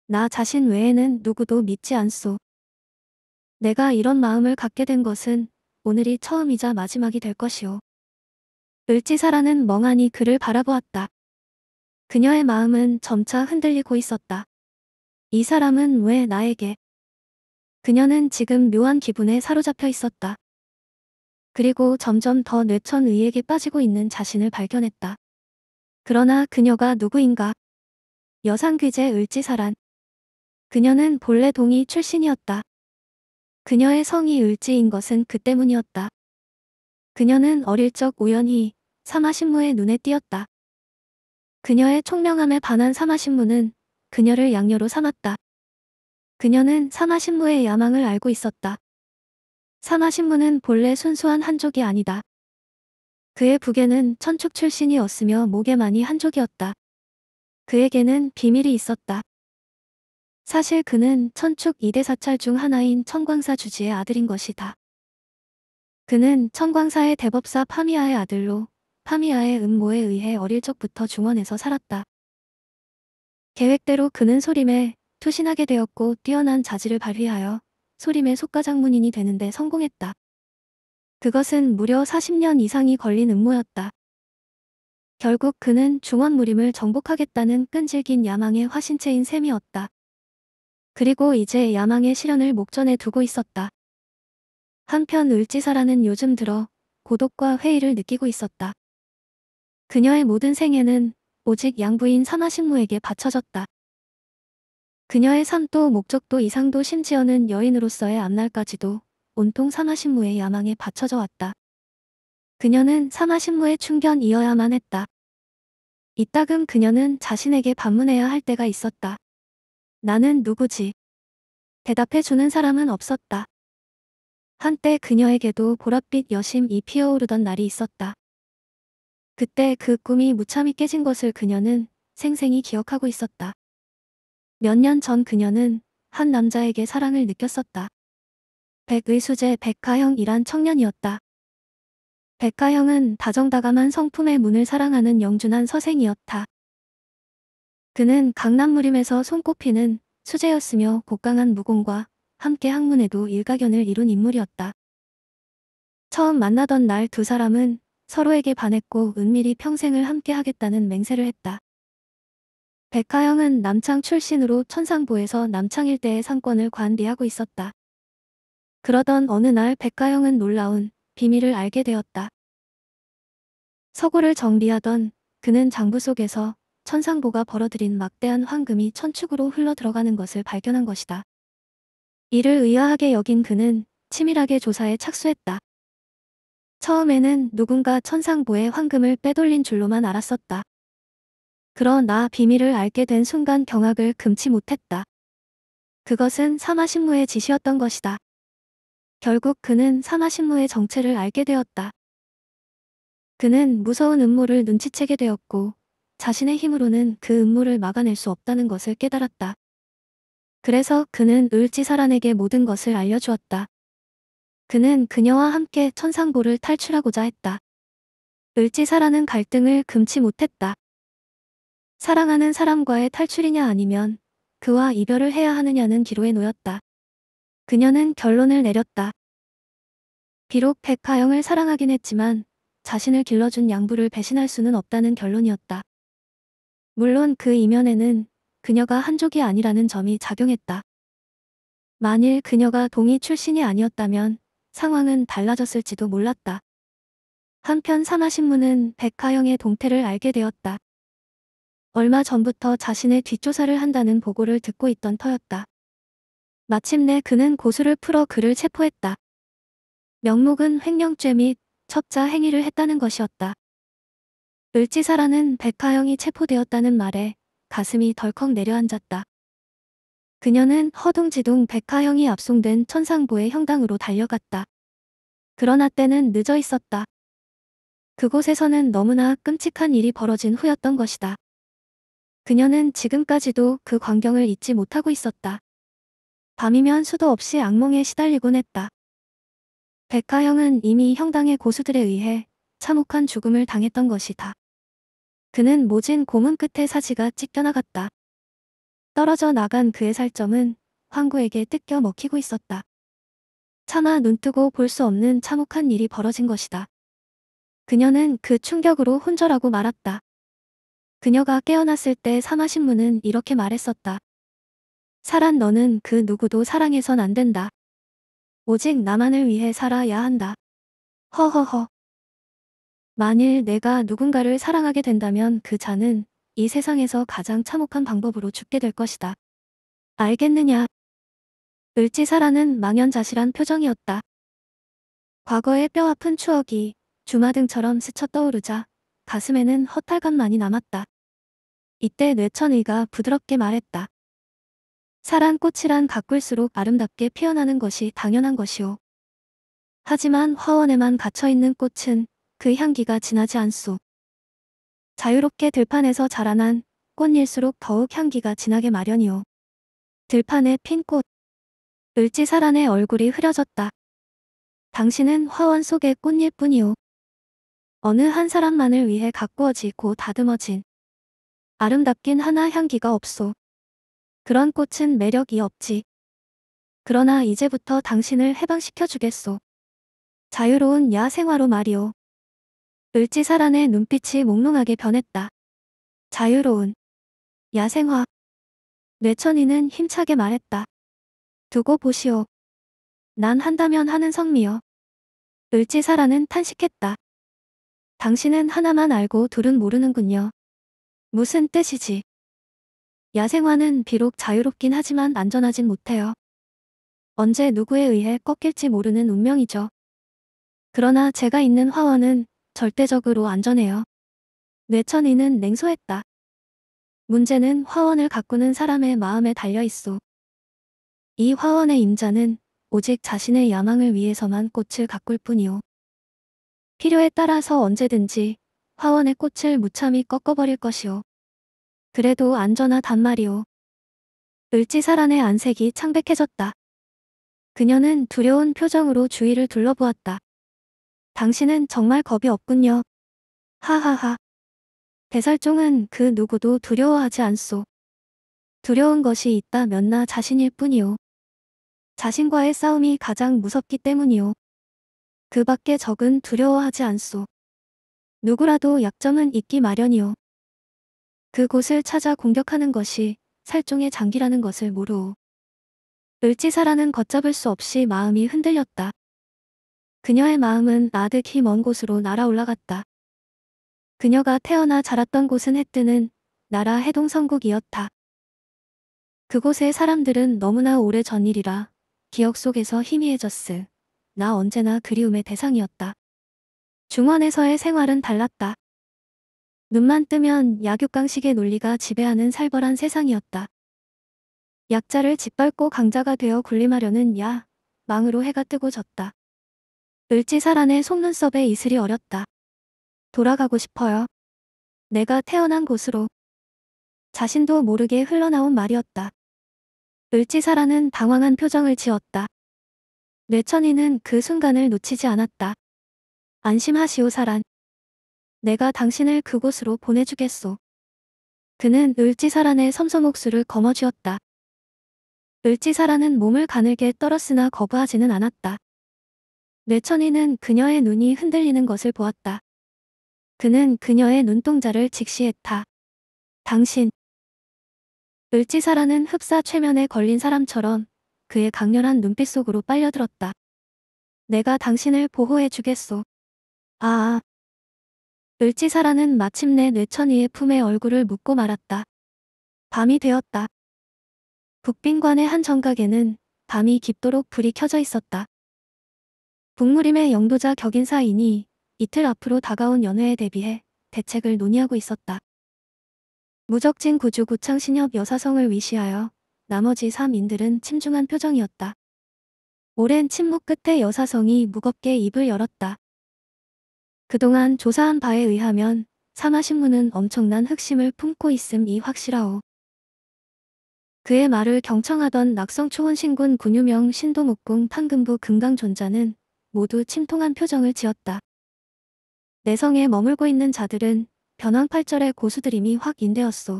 나 자신 외에는 누구도 믿지 않소. 내가 이런 마음을 갖게 된 것은 오늘이 처음이자 마지막이 될 것이오. 을지사라는 멍하니 그를 바라보았다. 그녀의 마음은 점차 흔들리고 있었다. 이 사람은 왜 나에게 그녀는 지금 묘한 기분에 사로잡혀 있었다. 그리고 점점 더 뇌천의에게 빠지고 있는 자신을 발견했다. 그러나 그녀가 누구인가? 여상귀제 을지사란. 그녀는 본래 동이 출신이었다. 그녀의 성이 을지인 것은 그 때문이었다. 그녀는 어릴 적 우연히 사마신무의 눈에 띄었다. 그녀의 총명함에 반한 사마신무는 그녀를 양녀로 삼았다. 그녀는 산하신무의 야망을 알고 있었다. 산하신무는 본래 순수한 한족이 아니다. 그의 부계는 천축 출신이었으며 목에만이 한족이었다. 그에게는 비밀이 있었다. 사실 그는 천축 2대 사찰 중 하나인 청광사 주지의 아들인 것이다. 그는 청광사의 대법사 파미아의 아들로 파미아의 음모에 의해 어릴 적부터 중원에서 살았다. 계획대로 그는 소림에 투신하게 되었고 뛰어난 자질을 발휘하여 소림의 속가장문인이 되는데 성공했다. 그것은 무려 40년 이상이 걸린 음모였다. 결국 그는 중원무림을 정복하겠다는 끈질긴 야망의 화신체인 셈이었다. 그리고 이제 야망의 실현을 목전에 두고 있었다. 한편 을지사라는 요즘 들어 고독과 회의를 느끼고 있었다. 그녀의 모든 생애는 오직 양부인 산하신무에게 바쳐졌다. 그녀의 산도 목적도 이상도 심지어는 여인으로서의 앞날까지도 온통 산화신무의 야망에 받쳐져 왔다. 그녀는 산화신무의 충견이어야만 했다. 이따금 그녀는 자신에게 반문해야 할 때가 있었다. 나는 누구지? 대답해주는 사람은 없었다. 한때 그녀에게도 보랏빛 여심이 피어오르던 날이 있었다. 그때 그 꿈이 무참히 깨진 것을 그녀는 생생히 기억하고 있었다. 몇년전 그녀는 한 남자에게 사랑을 느꼈었다. 백의수제 백하형이란 청년이었다. 백하형은 다정다감한 성품의 문을 사랑하는 영준한 서생이었다. 그는 강남 무림에서 손꼽히는 수제였으며 곡강한 무공과 함께 학문에도 일가견을 이룬 인물이었다. 처음 만나던 날 두 사람은 서로에게 반했고 은밀히 평생을 함께 하겠다는 맹세를 했다. 백하영은 남창 출신으로 천상보에서 남창 일대의 상권을 관리하고 있었다. 그러던 어느 날 백가영은 놀라운 비밀을 알게 되었다. 서구를 정비하던 그는 장부 속에서 천상보가 벌어들인 막대한 황금이 천축으로 흘러들어가는 것을 발견한 것이다. 이를 의아하게 여긴 그는 치밀하게 조사에 착수했다. 처음에는 누군가 천상보에 황금을 빼돌린 줄로만 알았었다. 그러나 비밀을 알게 된 순간 경악을 금치 못했다. 그것은 사마신무의 짓이었던 것이다. 결국 그는 사마신무의 정체를 알게 되었다. 그는 무서운 음모를 눈치채게 되었고 자신의 힘으로는 그 음모를 막아낼 수 없다는 것을 깨달았다. 그래서 그는 을지사란에게 모든 것을 알려주었다. 그는 그녀와 함께 천상보를 탈출하고자 했다. 을지사라는 갈등을 금치 못했다. 사랑하는 사람과의 탈출이냐 아니면 그와 이별을 해야 하느냐는 기로에 놓였다. 그녀는 결론을 내렸다. 비록 백하영을 사랑하긴 했지만 자신을 길러준 양부를 배신할 수는 없다는 결론이었다. 물론 그 이면에는 그녀가 한족이 아니라는 점이 작용했다. 만일 그녀가 동이 출신이 아니었다면 상황은 달라졌을지도 몰랐다. 한편 사마신문은 백하영의 동태를 알게 되었다. 얼마 전부터 자신의 뒷조사를 한다는 보고를 듣고 있던 터였다. 마침내 그는 고수를 풀어 그를 체포했다. 명목은 횡령죄 및 첩자 행위를 했다는 것이었다. 을지사라는 백하영이 체포되었다는 말에 가슴이 덜컥 내려앉았다. 그녀는 허둥지둥 백하영이 압송된 천상보의 형당으로 달려갔다. 그러나 때는 늦어 있었다. 그곳에서는 너무나 끔찍한 일이 벌어진 후였던 것이다. 그녀는 지금까지도 그 광경을 잊지 못하고 있었다. 밤이면 수도 없이 악몽에 시달리곤 했다. 백하형은 이미 형당의 고수들에 의해 참혹한 죽음을 당했던 것이다. 그는 모진 고문 끝에 사지가 찢겨나갔다. 떨어져 나간 그의 살점은 황구에게 뜯겨 먹히고 있었다. 차마 눈뜨고 볼 수 없는 참혹한 일이 벌어진 것이다. 그녀는 그 충격으로 혼절하고 말았다. 그녀가 깨어났을 때 사마신문은 이렇게 말했었다. 사란 너는 그 누구도 사랑해선 안 된다. 오직 나만을 위해 살아야 한다. 허허허. 만일 내가 누군가를 사랑하게 된다면 그 자는 이 세상에서 가장 참혹한 방법으로 죽게 될 것이다. 알겠느냐? 을지사라는 망연자실한 표정이었다. 과거의 뼈아픈 추억이 주마등처럼 스쳐 떠오르자 가슴에는 허탈감만이 남았다. 이때 뇌천의가 부드럽게 말했다. 사란 꽃이란 가꿀수록 아름답게 피어나는 것이 당연한 것이오. 하지만 화원에만 갇혀있는 꽃은 그 향기가 진하지 않소. 자유롭게 들판에서 자라난 꽃일수록 더욱 향기가 진하게 마련이오. 들판에 핀 꽃. 을지사란의 얼굴이 흐려졌다. 당신은 화원 속의 꽃일 뿐이오. 어느 한 사람만을 위해 가꾸어지고 다듬어진 아름답긴 하나 향기가 없소. 그런 꽃은 매력이 없지. 그러나 이제부터 당신을 해방시켜 주겠소. 자유로운 야생화로 말이오. 을지사란의 눈빛이 몽롱하게 변했다. 자유로운 야생화. 뇌천이는 힘차게 말했다. 두고 보시오. 난 한다면 하는 성미여. 을지사라는 탄식했다. 당신은 하나만 알고 둘은 모르는군요. 무슨 뜻이지? 야생화는 비록 자유롭긴 하지만 안전하진 못해요. 언제 누구에 의해 꺾일지 모르는 운명이죠. 그러나 제가 있는 화원은 절대적으로 안전해요. 뇌천이는 냉소했다. 문제는 화원을 가꾸는 사람의 마음에 달려있소. 이 화원의 임자는 오직 자신의 야망을 위해서만 꽃을 가꿀 뿐이오. 필요에 따라서 언제든지 화원의 꽃을 무참히 꺾어버릴 것이오. 그래도 안전하 단말이오. 을지사란의 안색이 창백해졌다. 그녀는 두려운 표정으로 주위를 둘러보았다. 당신은 정말 겁이 없군요. 하하하. 대살종은 그 누구도 두려워하지 않소. 두려운 것이 있다면 나 자신일 뿐이오. 자신과의 싸움이 가장 무섭기 때문이오. 그 밖에 적은 두려워하지 않소. 누구라도 약점은 있기 마련이오. 그곳을 찾아 공격하는 것이 살종의 장기라는 것을 모르오. 을지사라는 걷잡을 수 없이 마음이 흔들렸다. 그녀의 마음은 나득히 먼 곳으로 날아올라갔다. 그녀가 태어나 자랐던 곳은 해뜨는 나라 해동성국이었다. 그곳의 사람들은 너무나 오래전 일이라 기억 속에서 희미해졌을 나 언제나 그리움의 대상이었다. 중원에서의 생활은 달랐다. 눈만 뜨면 약육강식의 논리가 지배하는 살벌한 세상이었다. 약자를 짓밟고 강자가 되어 군림하려는 야, 망으로 해가 뜨고 졌다. 을지살안의 속눈썹에 이슬이 어렸다. 돌아가고 싶어요. 내가 태어난 곳으로. 자신도 모르게 흘러나온 말이었다. 을지사라는 당황한 표정을 지었다. 뇌천이는 그 순간을 놓치지 않았다. 안심하시오 사란. 내가 당신을 그곳으로 보내주겠소. 그는 을지사란의 섬소목수를 거머쥐었다. 을지사란은 몸을 가늘게 떨었으나 거부하지는 않았다. 뇌천이는 그녀의 눈이 흔들리는 것을 보았다. 그는 그녀의 눈동자를 직시했다. 당신. 을지사라는 흡사 최면에 걸린 사람처럼 그의 강렬한 눈빛 속으로 빨려들었다. 내가 당신을 보호해주겠소. 아아. 을지사라는 마침내 뇌천이의 품에 얼굴을 묻고 말았다. 밤이 되었다. 북빈관의 한 정각에는 밤이 깊도록 불이 켜져 있었다. 북무림의 영도자 격인사이니 이틀 앞으로 다가온 연회에 대비해 대책을 논의하고 있었다. 무적진 구주 구창신협 여사성을 위시하여 나머지 3인들은 침중한 표정이었다. 오랜 침묵 끝에 여사성이 무겁게 입을 열었다. 그동안 조사한 바에 의하면 사마신문은 엄청난 흑심을 품고 있음이 확실하오. 그의 말을 경청하던 낙성초원신군 군유명 신동옥궁 판금부 금강존자는 모두 침통한 표정을 지었다. 내성에 머물고 있는 자들은 변황팔절의 고수들임이 확 인되었소.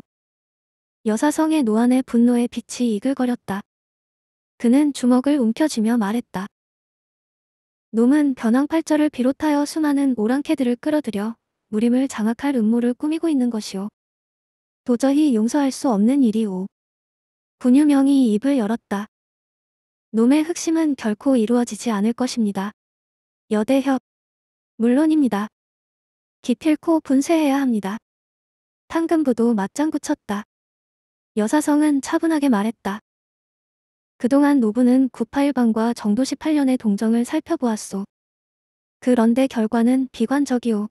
여사성의 노안에 분노의 빛이 이글거렸다. 그는 주먹을 움켜쥐며 말했다. 놈은 변왕팔절을 비롯하여 수많은 오랑캐들을 끌어들여 무림을 장악할 음모를 꾸미고 있는 것이오. 도저히 용서할 수 없는 일이오. 분유명이 입을 열었다. 놈의 흑심은 결코 이루어지지 않을 것입니다. 여대협. 물론입니다. 기필코 분쇄해야 합니다. 탕금부도 맞장구 쳤다. 여사성은 차분하게 말했다. 그동안 노부는 981방과 정도 18년의 동정을 살펴보았소. 그런데 결과는 비관적이오.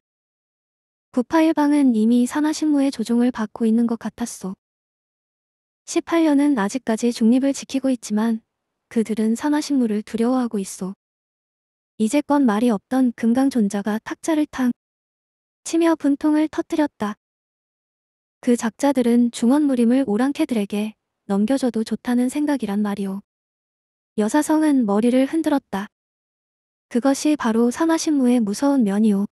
981방은 이미 산하신무의 조종을 받고 있는 것 같았소. 18년은 아직까지 중립을 지키고 있지만 그들은 산하신무를 두려워하고 있소 이제껏 말이 없던 금강존자가 탁자를 탕 치며 분통을 터뜨렸다. 그 작자들은 중원무림을 오랑캐들에게 넘겨줘도 좋다는 생각이란 말이오. 여사성은 머리를 흔들었다. 그것이 바로 사마신무의 무서운 면이오.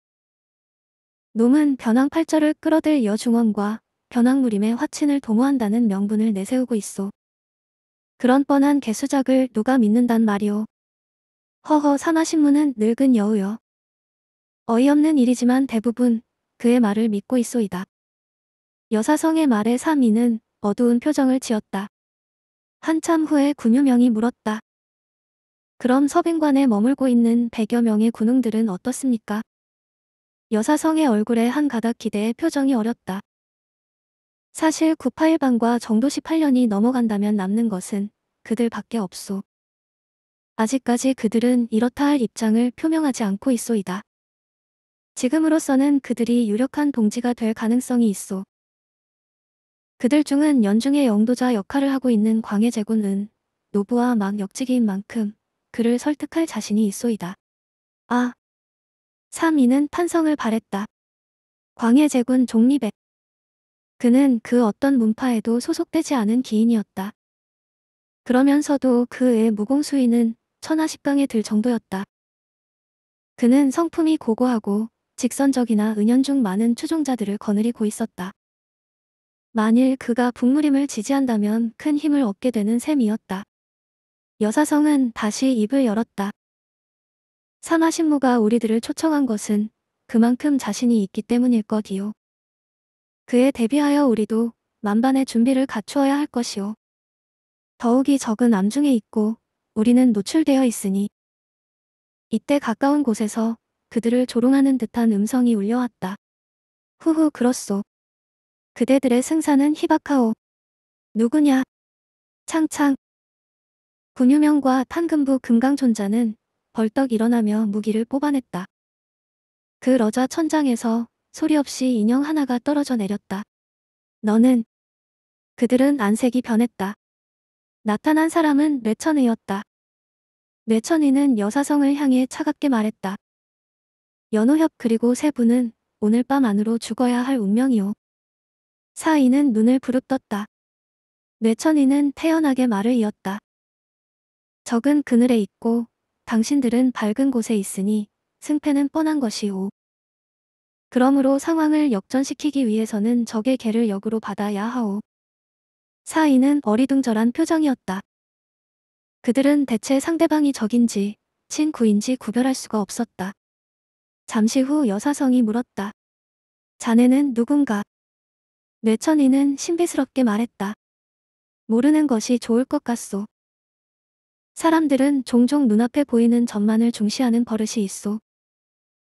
놈은 변왕팔자를 끌어들 여중원과 변왕무림의 화친을 도모한다는 명분을 내세우고 있어. 그런 뻔한 개수작을 누가 믿는단 말이오. 허허 사마신무는 늙은 여우여. 어이없는 일이지만 대부분 그의 말을 믿고 있소이다. 여사성의 말에 사미는 어두운 표정을 지었다. 한참 후에 군유명이 물었다. 그럼 서빙관에 머물고 있는 백여 명의 군웅들은 어떻습니까? 여사성의 얼굴에 한 가닥 기대의 표정이 어렸다. 사실 981반과 정도 18년이 넘어간다면 남는 것은 그들밖에 없소. 아직까지 그들은 이렇다 할 입장을 표명하지 않고 있소이다. 지금으로서는 그들이 유력한 동지가 될 가능성이 있소. 그들 중은 연중의 영도자 역할을 하고 있는 광해제군은 노부와 막 역직인 만큼 그를 설득할 자신이 있소이다. 아. 삼인은 판성을 바랬다. 광해제군 종립백. 그는 그 어떤 문파에도 소속되지 않은 기인이었다. 그러면서도 그의 무공수인은 천하십강에 들 정도였다. 그는 성품이 고고하고 직선적이나 은연중 많은 추종자들을 거느리고 있었다. 만일 그가 북무림을 지지한다면 큰 힘을 얻게 되는 셈이었다. 여사성은 다시 입을 열었다. 사마신무가 우리들을 초청한 것은 그만큼 자신이 있기 때문일 것이오 그에 대비하여 우리도 만반의 준비를 갖추어야 할것이오 더욱이 적은 암중에 있고 우리는 노출되어 있으니 이때 가까운 곳에서 그들을 조롱하는 듯한 음성이 울려왔다. 후후 그렇소. 그대들의 승사는 희박하오. 누구냐? 창창. 군유명과 탄금부 금강존자는 벌떡 일어나며 무기를 뽑아냈다. 그러자 천장에서 소리 없이 인형 하나가 떨어져 내렸다. 너는 그들은 안색이 변했다. 나타난 사람은 뇌천의였다. 뇌천의는 여사성을 향해 차갑게 말했다. 연호협 그리고 세 분은 오늘 밤 안으로 죽어야 할 운명이오. 사인은 눈을 부릅떴다. 뇌천이는 태연하게 말을 이었다. 적은 그늘에 있고 당신들은 밝은 곳에 있으니 승패는 뻔한 것이오. 그러므로 상황을 역전시키기 위해서는 적의 개를 역으로 받아야 하오. 사인은 어리둥절한 표정이었다. 그들은 대체 상대방이 적인지 친구인지 구별할 수가 없었다. 잠시 후 여사성이 물었다. 자네는 누군가? 뇌천이는 신비스럽게 말했다. 모르는 것이 좋을 것 같소. 사람들은 종종 눈앞에 보이는 점만을 중시하는 버릇이 있소.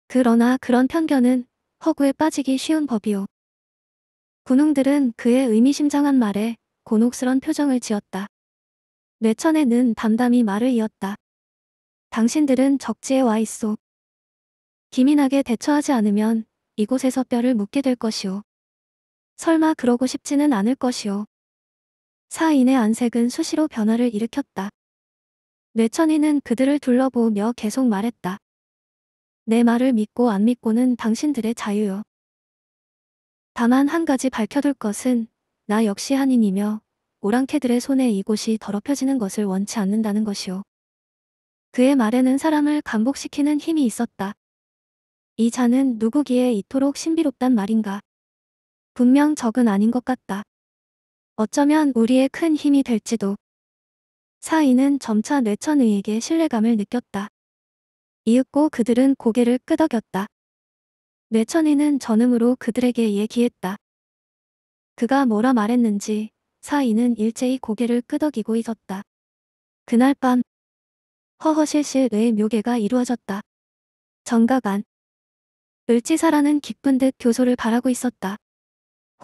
그러나 그런 편견은 허구에 빠지기 쉬운 법이오. 군웅들은 그의 의미심장한 말에 곤혹스런 표정을 지었다. 뇌천에는 담담히 말을 이었다. 당신들은 적지에 와 있소. 기민하게 대처하지 않으면 이곳에서 뼈를 묻게 될 것이오. 설마 그러고 싶지는 않을 것이오. 사인의 안색은 수시로 변화를 일으켰다. 뇌천이는 그들을 둘러보며 계속 말했다. 내 말을 믿고 안 믿고는 당신들의 자유요. 다만 한 가지 밝혀둘 것은 나 역시 한인이며 오랑캐들의 손에 이곳이 더럽혀지는 것을 원치 않는다는 것이오. 그의 말에는 사람을 감복시키는 힘이 있었다. 이 자는 누구기에 이토록 신비롭단 말인가. 분명 적은 아닌 것 같다. 어쩌면 우리의 큰 힘이 될지도. 사이는 점차 뇌천의에게 신뢰감을 느꼈다. 이윽고 그들은 고개를 끄덕였다. 뇌천의는 전음으로 그들에게 얘기했다. 그가 뭐라 말했는지 사이는 일제히 고개를 끄덕이고 있었다. 그날 밤 허허실실 뇌의 묘계가 이루어졌다. 정각 안 을지사라는 기쁜 듯 교소를 바라고 있었다.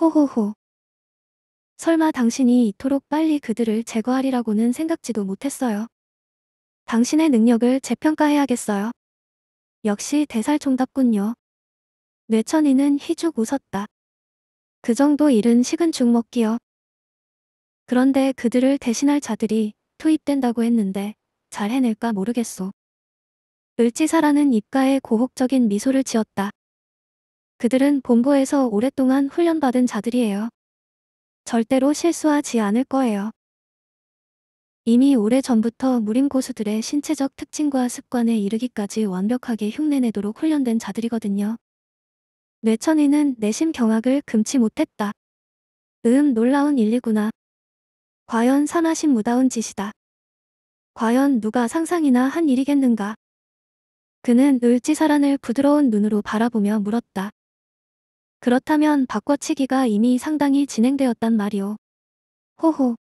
호호호. 설마 당신이 이토록 빨리 그들을 제거하리라고는 생각지도 못했어요. 당신의 능력을 재평가해야겠어요. 역시 대살총답군요. 뇌천이는 희죽 웃었다. 그 정도 일은 식은 죽 먹기요. 그런데 그들을 대신할 자들이 투입된다고 했는데 잘 해낼까 모르겠소. 을지사라는 입가에 고혹적인 미소를 지었다. 그들은 본부에서 오랫동안 훈련받은 자들이에요. 절대로 실수하지 않을 거예요. 이미 오래전부터 무림 고수들의 신체적 특징과 습관에 이르기까지 완벽하게 흉내내도록 훈련된 자들이거든요. 뇌천이는 내심 경악을 금치 못했다. 음 놀라운 일리구나. 과연 산하신 무다운 짓이다. 과연 누가 상상이나 한 일이겠는가. 그는 을지사란을 부드러운 눈으로 바라보며 물었다. 그렇다면 바꿔치기가 이미 상당히 진행되었단 말이오. 호호.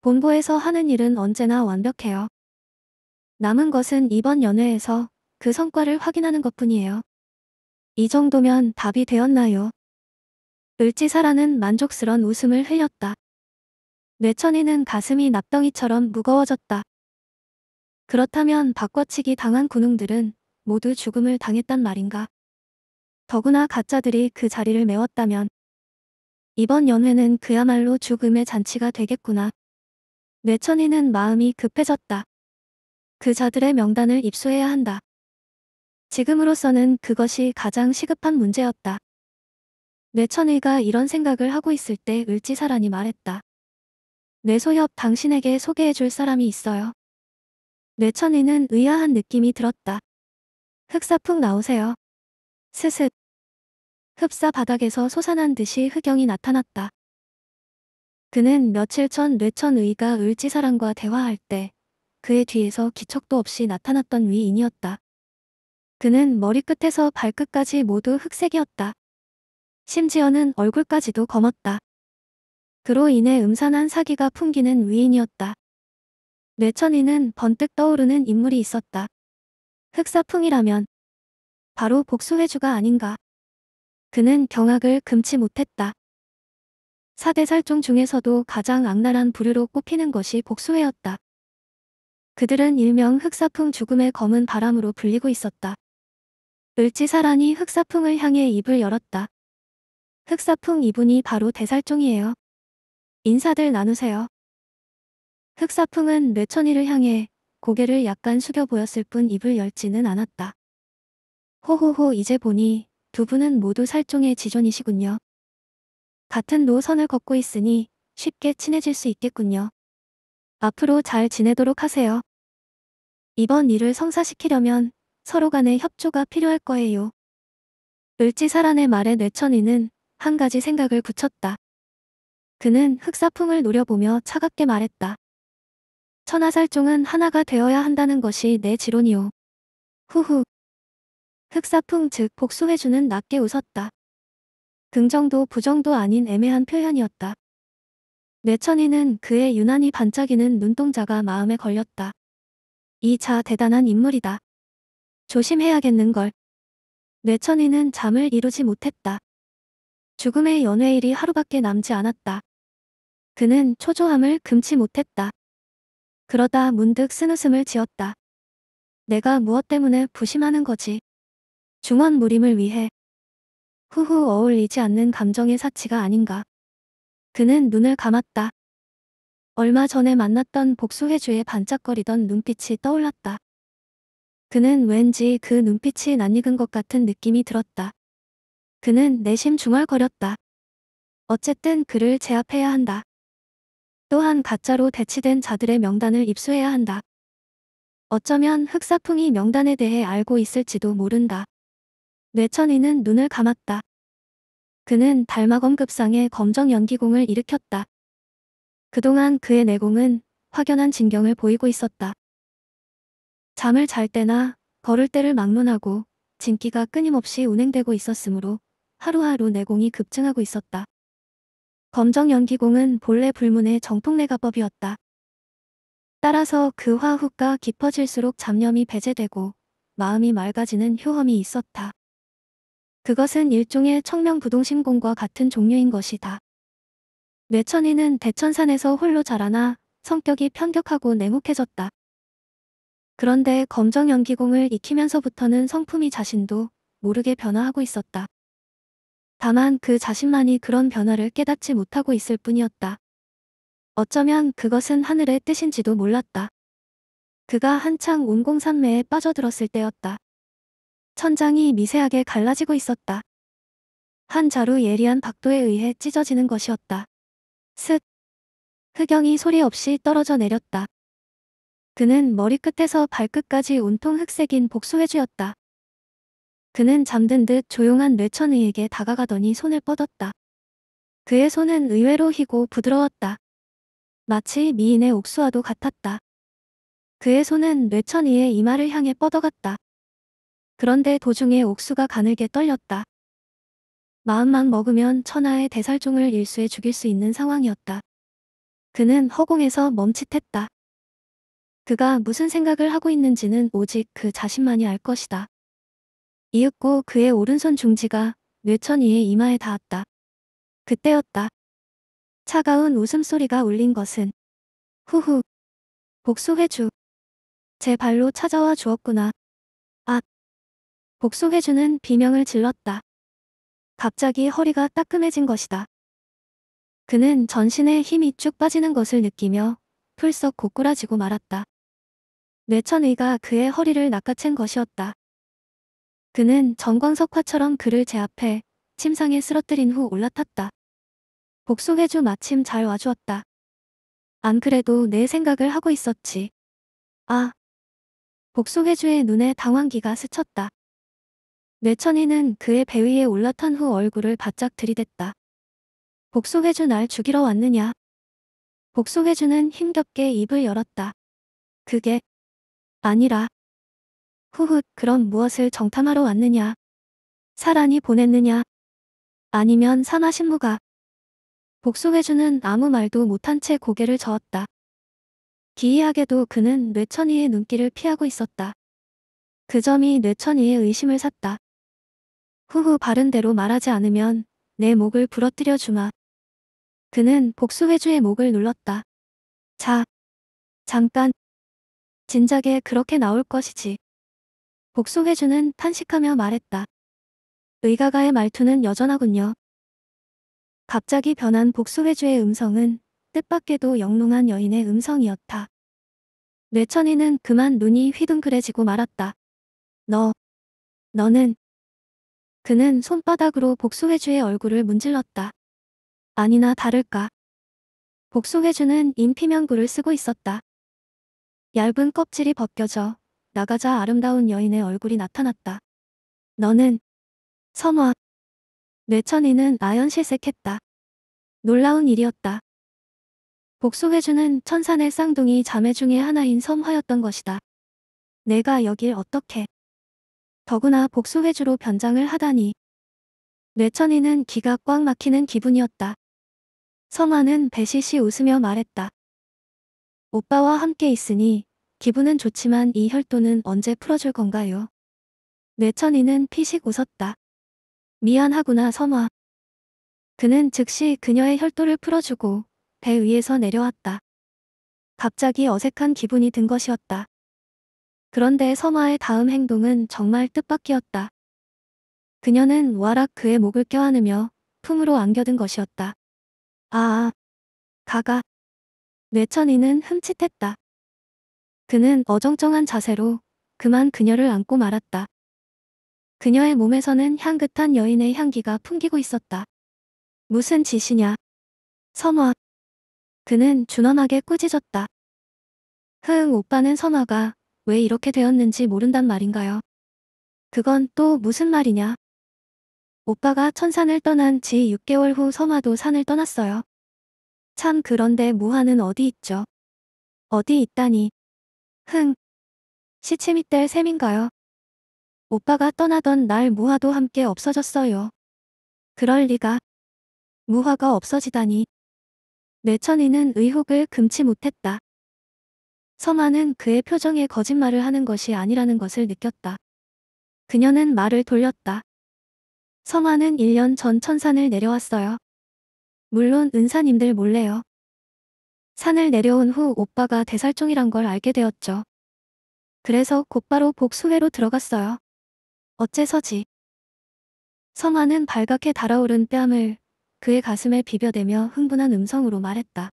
본부에서 하는 일은 언제나 완벽해요. 남은 것은 이번 연회에서 그 성과를 확인하는 것뿐이에요. 이 정도면 답이 되었나요? 을지사라는 만족스런 웃음을 흘렸다. 뇌천이는 가슴이 납덩이처럼 무거워졌다. 그렇다면 바꿔치기 당한 군웅들은 모두 죽음을 당했단 말인가? 더구나 가짜들이 그 자리를 메웠다면 이번 연회는 그야말로 죽음의 잔치가 되겠구나. 뇌천이는 마음이 급해졌다. 그 자들의 명단을 입수해야 한다. 지금으로서는 그것이 가장 시급한 문제였다. 뇌천의가 이런 생각을 하고 있을 때 을지사란이 말했다. 뇌소엽 당신에게 소개해줄 사람이 있어요. 뇌천의는 의아한 느낌이 들었다. 흑사풍 나오세요. 스스 흡사 바닥에서 솟아난 듯이 흑영이 나타났다. 그는 며칠 전 뇌천의가 을지사랑과 대화할 때 그의 뒤에서 기척도 없이 나타났던 위인이었다. 그는 머리끝에서 발끝까지 모두 흑색이었다. 심지어는 얼굴까지도 검었다. 그로 인해 음산한 사기가 풍기는 위인이었다. 뇌천이는 번뜩 떠오르는 인물이 있었다. 흑사풍이라면 바로 복수회주가 아닌가. 그는 경악을 금치 못했다. 4대 살종 중에서도 가장 악랄한 부류로 꼽히는 것이 복수회였다. 그들은 일명 흑사풍 죽음의 검은 바람으로 불리고 있었다. 을지사란이 흑사풍을 향해 입을 열었다. 흑사풍 이분이 바로 대살종이에요. 인사들 나누세요. 흑사풍은 뇌천이를 향해 고개를 약간 숙여 보였을 뿐 입을 열지는 않았다. 호호호 이제 보니 두 분은 모두 살종의 지존이시군요. 같은 노선을 걷고 있으니 쉽게 친해질 수 있겠군요. 앞으로 잘 지내도록 하세요. 이번 일을 성사시키려면 서로 간의 협조가 필요할 거예요. 을지사란의 말에 뇌천이는 한 가지 생각을 붙였다. 그는 흑사풍을 노려보며 차갑게 말했다. 천하살종은 하나가 되어야 한다는 것이 내 지론이오. 후후. 흑사풍 즉복수해주는 낮게 웃었다. 긍정도 부정도 아닌 애매한 표현이었다. 뇌천이는 그의 유난히 반짝이는 눈동자가 마음에 걸렸다. 이 자 대단한 인물이다. 조심해야겠는걸. 뇌천이는 잠을 이루지 못했다. 죽음의 연회일이 하루밖에 남지 않았다. 그는 초조함을 금치 못했다. 그러다 문득 쓴 웃음을 지었다. 내가 무엇 때문에 부심하는 거지? 중원 무림을 위해 후후 어울리지 않는 감정의 사치가 아닌가. 그는 눈을 감았다. 얼마 전에 만났던 복수해주의 반짝거리던 눈빛이 떠올랐다. 그는 왠지 그 눈빛이 낯익은 것 같은 느낌이 들었다. 그는 내심 중얼거렸다. 어쨌든 그를 제압해야 한다. 또한 가짜로 대치된 자들의 명단을 입수해야 한다. 어쩌면 흑사풍이 명단에 대해 알고 있을지도 모른다. 뇌천이는 눈을 감았다. 그는 달마검급상의 검정연기공을 일으켰다. 그동안 그의 내공은 확연한 진경을 보이고 있었다. 잠을 잘 때나 걸을 때를 막론하고 진기가 끊임없이 운행되고 있었으므로 하루하루 내공이 급증하고 있었다. 검정연기공은 본래 불문의 정통내가법이었다. 따라서 그 화후가 깊어질수록 잡념이 배제되고 마음이 맑아지는 효험이 있었다. 그것은 일종의 청명부동심공과 같은 종류인 것이다. 뇌천이는 대천산에서 홀로 자라나 성격이 편격하고 냉혹해졌다. 그런데 검정연기공을 익히면서부터는 성품이 자신도 모르게 변화하고 있었다. 다만 그 자신만이 그런 변화를 깨닫지 못하고 있을 뿐이었다. 어쩌면 그것은 하늘의 뜻인지도 몰랐다. 그가 한창 운공산매에 빠져들었을 때였다. 천장이 미세하게 갈라지고 있었다. 한 자루 예리한 박도에 의해 찢어지는 것이었다. 슥! 흑영이 소리 없이 떨어져 내렸다. 그는 머리끝에서 발끝까지 온통 흑색인 복수해주였다 그는 잠든 듯 조용한 뇌천의에게 다가가더니 손을 뻗었다. 그의 손은 의외로 희고 부드러웠다. 마치 미인의 옥수화도 같았다. 그의 손은 뇌천의의 이마를 향해 뻗어갔다. 그런데 도중에 옥수가 가늘게 떨렸다. 마음만 먹으면 천하의 대살종을 일수에 죽일 수 있는 상황이었다. 그는 허공에서 멈칫했다. 그가 무슨 생각을 하고 있는지는 오직 그 자신만이 알 것이다. 이윽고 그의 오른손 중지가 뇌천이의 이마에 닿았다. 그때였다. 차가운 웃음소리가 울린 것은 후후 복수회주 제 발로 찾아와 주었구나. 복수해주는 비명을 질렀다. 갑자기 허리가 따끔해진 것이다. 그는 전신에 힘이 쭉 빠지는 것을 느끼며 풀썩 고꾸라지고 말았다. 뇌천의가 그의 허리를 낚아챈 것이었다. 그는 전광석화처럼 그를 제압해 침상에 쓰러뜨린 후 올라탔다. 복수해주 마침 잘 와주었다. 안 그래도 내 생각을 하고 있었지. 아. 복수해주의 눈에 당황기가 스쳤다. 뇌천이는 그의 배 위에 올라탄 후 얼굴을 바짝 들이댔다. 복소해주 날 죽이러 왔느냐? 복소해주는 힘겹게 입을 열었다. 그게 아니라 후훗 그럼 무엇을 정탐하러 왔느냐? 사란이 보냈느냐? 아니면 사나 신무가? 복소해주는 아무 말도 못한 채 고개를 저었다. 기이하게도 그는 뇌천이의 눈길을 피하고 있었다. 그 점이 뇌천이의 의심을 샀다. 후후 바른대로 말하지 않으면 내 목을 부러뜨려 주마. 그는 복수회주의 목을 눌렀다. 자, 잠깐. 진작에 그렇게 나올 것이지. 복수회주는 탄식하며 말했다. 의가가의 말투는 여전하군요. 갑자기 변한 복수회주의 음성은 뜻밖에도 영롱한 여인의 음성이었다. 뇌천이는 그만 눈이 휘둥그레지고 말았다. 너, 너는 그는 손바닥으로 복수회주의 얼굴을 문질렀다. 아니나 다를까. 복수회주는 인피면구를 쓰고 있었다. 얇은 껍질이 벗겨져 나가자 아름다운 여인의 얼굴이 나타났다. 너는 선화. 뇌천이는 아연실색했다. 놀라운 일이었다. 복수회주는 천산의 쌍둥이 자매 중의 하나인 섬화였던 것이다. 내가 여길 어떻게 더구나 복수회주로 변장을 하다니. 뇌천이는 기가 꽉 막히는 기분이었다. 성화는 배시시 웃으며 말했다. 오빠와 함께 있으니 기분은 좋지만 이 혈도는 언제 풀어줄 건가요? 뇌천이는 피식 웃었다. 미안하구나 섬화. 그는 즉시 그녀의 혈도를 풀어주고 배 위에서 내려왔다. 갑자기 어색한 기분이 든 것이었다. 그런데 서화의 다음 행동은 정말 뜻밖이었다. 그녀는 와락 그의 목을 껴안으며 품으로 안겨든 것이었다. 아아. 아, 가가. 뇌천이는 흠칫했다. 그는 어정쩡한 자세로 그만 그녀를 안고 말았다. 그녀의 몸에서는 향긋한 여인의 향기가 풍기고 있었다. 무슨 짓이냐. 선화. 그는 준엄하게 꾸짖었다. 흥 오빠는 선화가 왜 이렇게 되었는지 모른단 말인가요? 그건 또 무슨 말이냐? 오빠가 천산을 떠난 지 6개월 후 서마도 산을 떠났어요. 참 그런데 무한은 어디 있죠? 어디 있다니. 흥. 시치미 뗄 셈인가요? 오빠가 떠나던 날 무화도 함께 없어졌어요. 그럴 리가. 무화가 없어지다니. 내천이는 의혹을 금치 못했다. 서마는 그의 표정에 거짓말을 하는 것이 아니라는 것을 느꼈다. 그녀는 말을 돌렸다. 서마는 1년 전 천산을 내려왔어요. 물론 은사님들 몰래요. 산을 내려온 후 오빠가 대살총이란걸 알게 되었죠. 그래서 곧바로 복수회로 들어갔어요. 어째서지. 성아는 발갛게 달아오른 뺨을 그의 가슴에 비벼대며 흥분한 음성으로 말했다.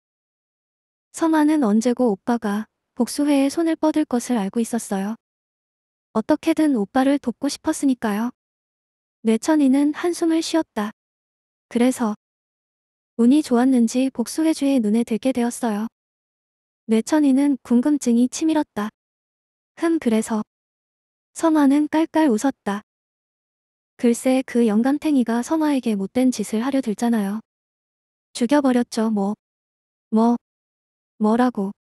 성아는 언제고 오빠가 복수회에 손을 뻗을 것을 알고 있었어요. 어떻게든 오빠를 돕고 싶었으니까요. 뇌천이는 한숨을 쉬었다. 그래서 운이 좋았는지 복수회주의 눈에 들게 되었어요. 뇌천이는 궁금증이 치밀었다. 흠 그래서 선화는 깔깔 웃었다. 글쎄 그 영감탱이가 선화에게 못된 짓을 하려 들잖아요. 죽여버렸죠 뭐. 뭐. 뭐라고.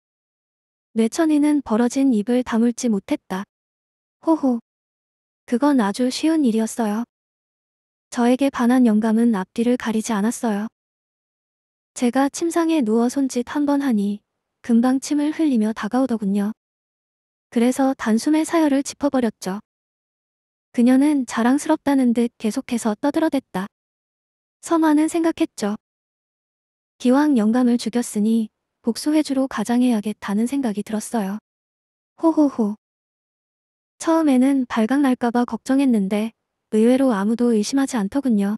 뇌천이는 벌어진 입을 다물지 못했다. 호호. 그건 아주 쉬운 일이었어요. 저에게 반한 영감은 앞뒤를 가리지 않았어요. 제가 침상에 누워 손짓 한 번 하니 금방 침을 흘리며 다가오더군요. 그래서 단숨에 사열을 짚어버렸죠. 그녀는 자랑스럽다는 듯 계속해서 떠들어댔다. 서만은 생각했죠. 기왕 영감을 죽였으니 복수회주로 가장해야겠다는 생각이 들었어요. 호호호. 처음에는 발각날까봐 걱정했는데 의외로 아무도 의심하지 않더군요.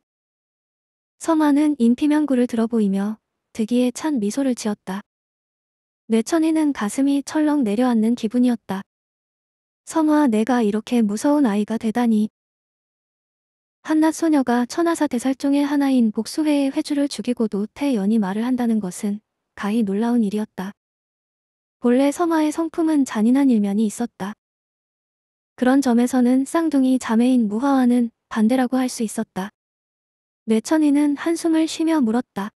서마는 인피면구를 들어보이며 득이에 찬 미소를 지었다. 뇌천이는 가슴이 철렁 내려앉는 기분이었다. 서마 내가 이렇게 무서운 아이가 되다니. 한낱 소녀가 천하사 대살중의 하나인 복수회의 회주를 죽이고도 태연이 말을 한다는 것은 가히 놀라운 일이었다. 본래 성화의 성품은 잔인한 일면이 있었다. 그런 점에서는 쌍둥이 자매인 무화와는 반대라고 할 수 있었다. 뇌천이는 한숨을 쉬며 물었다.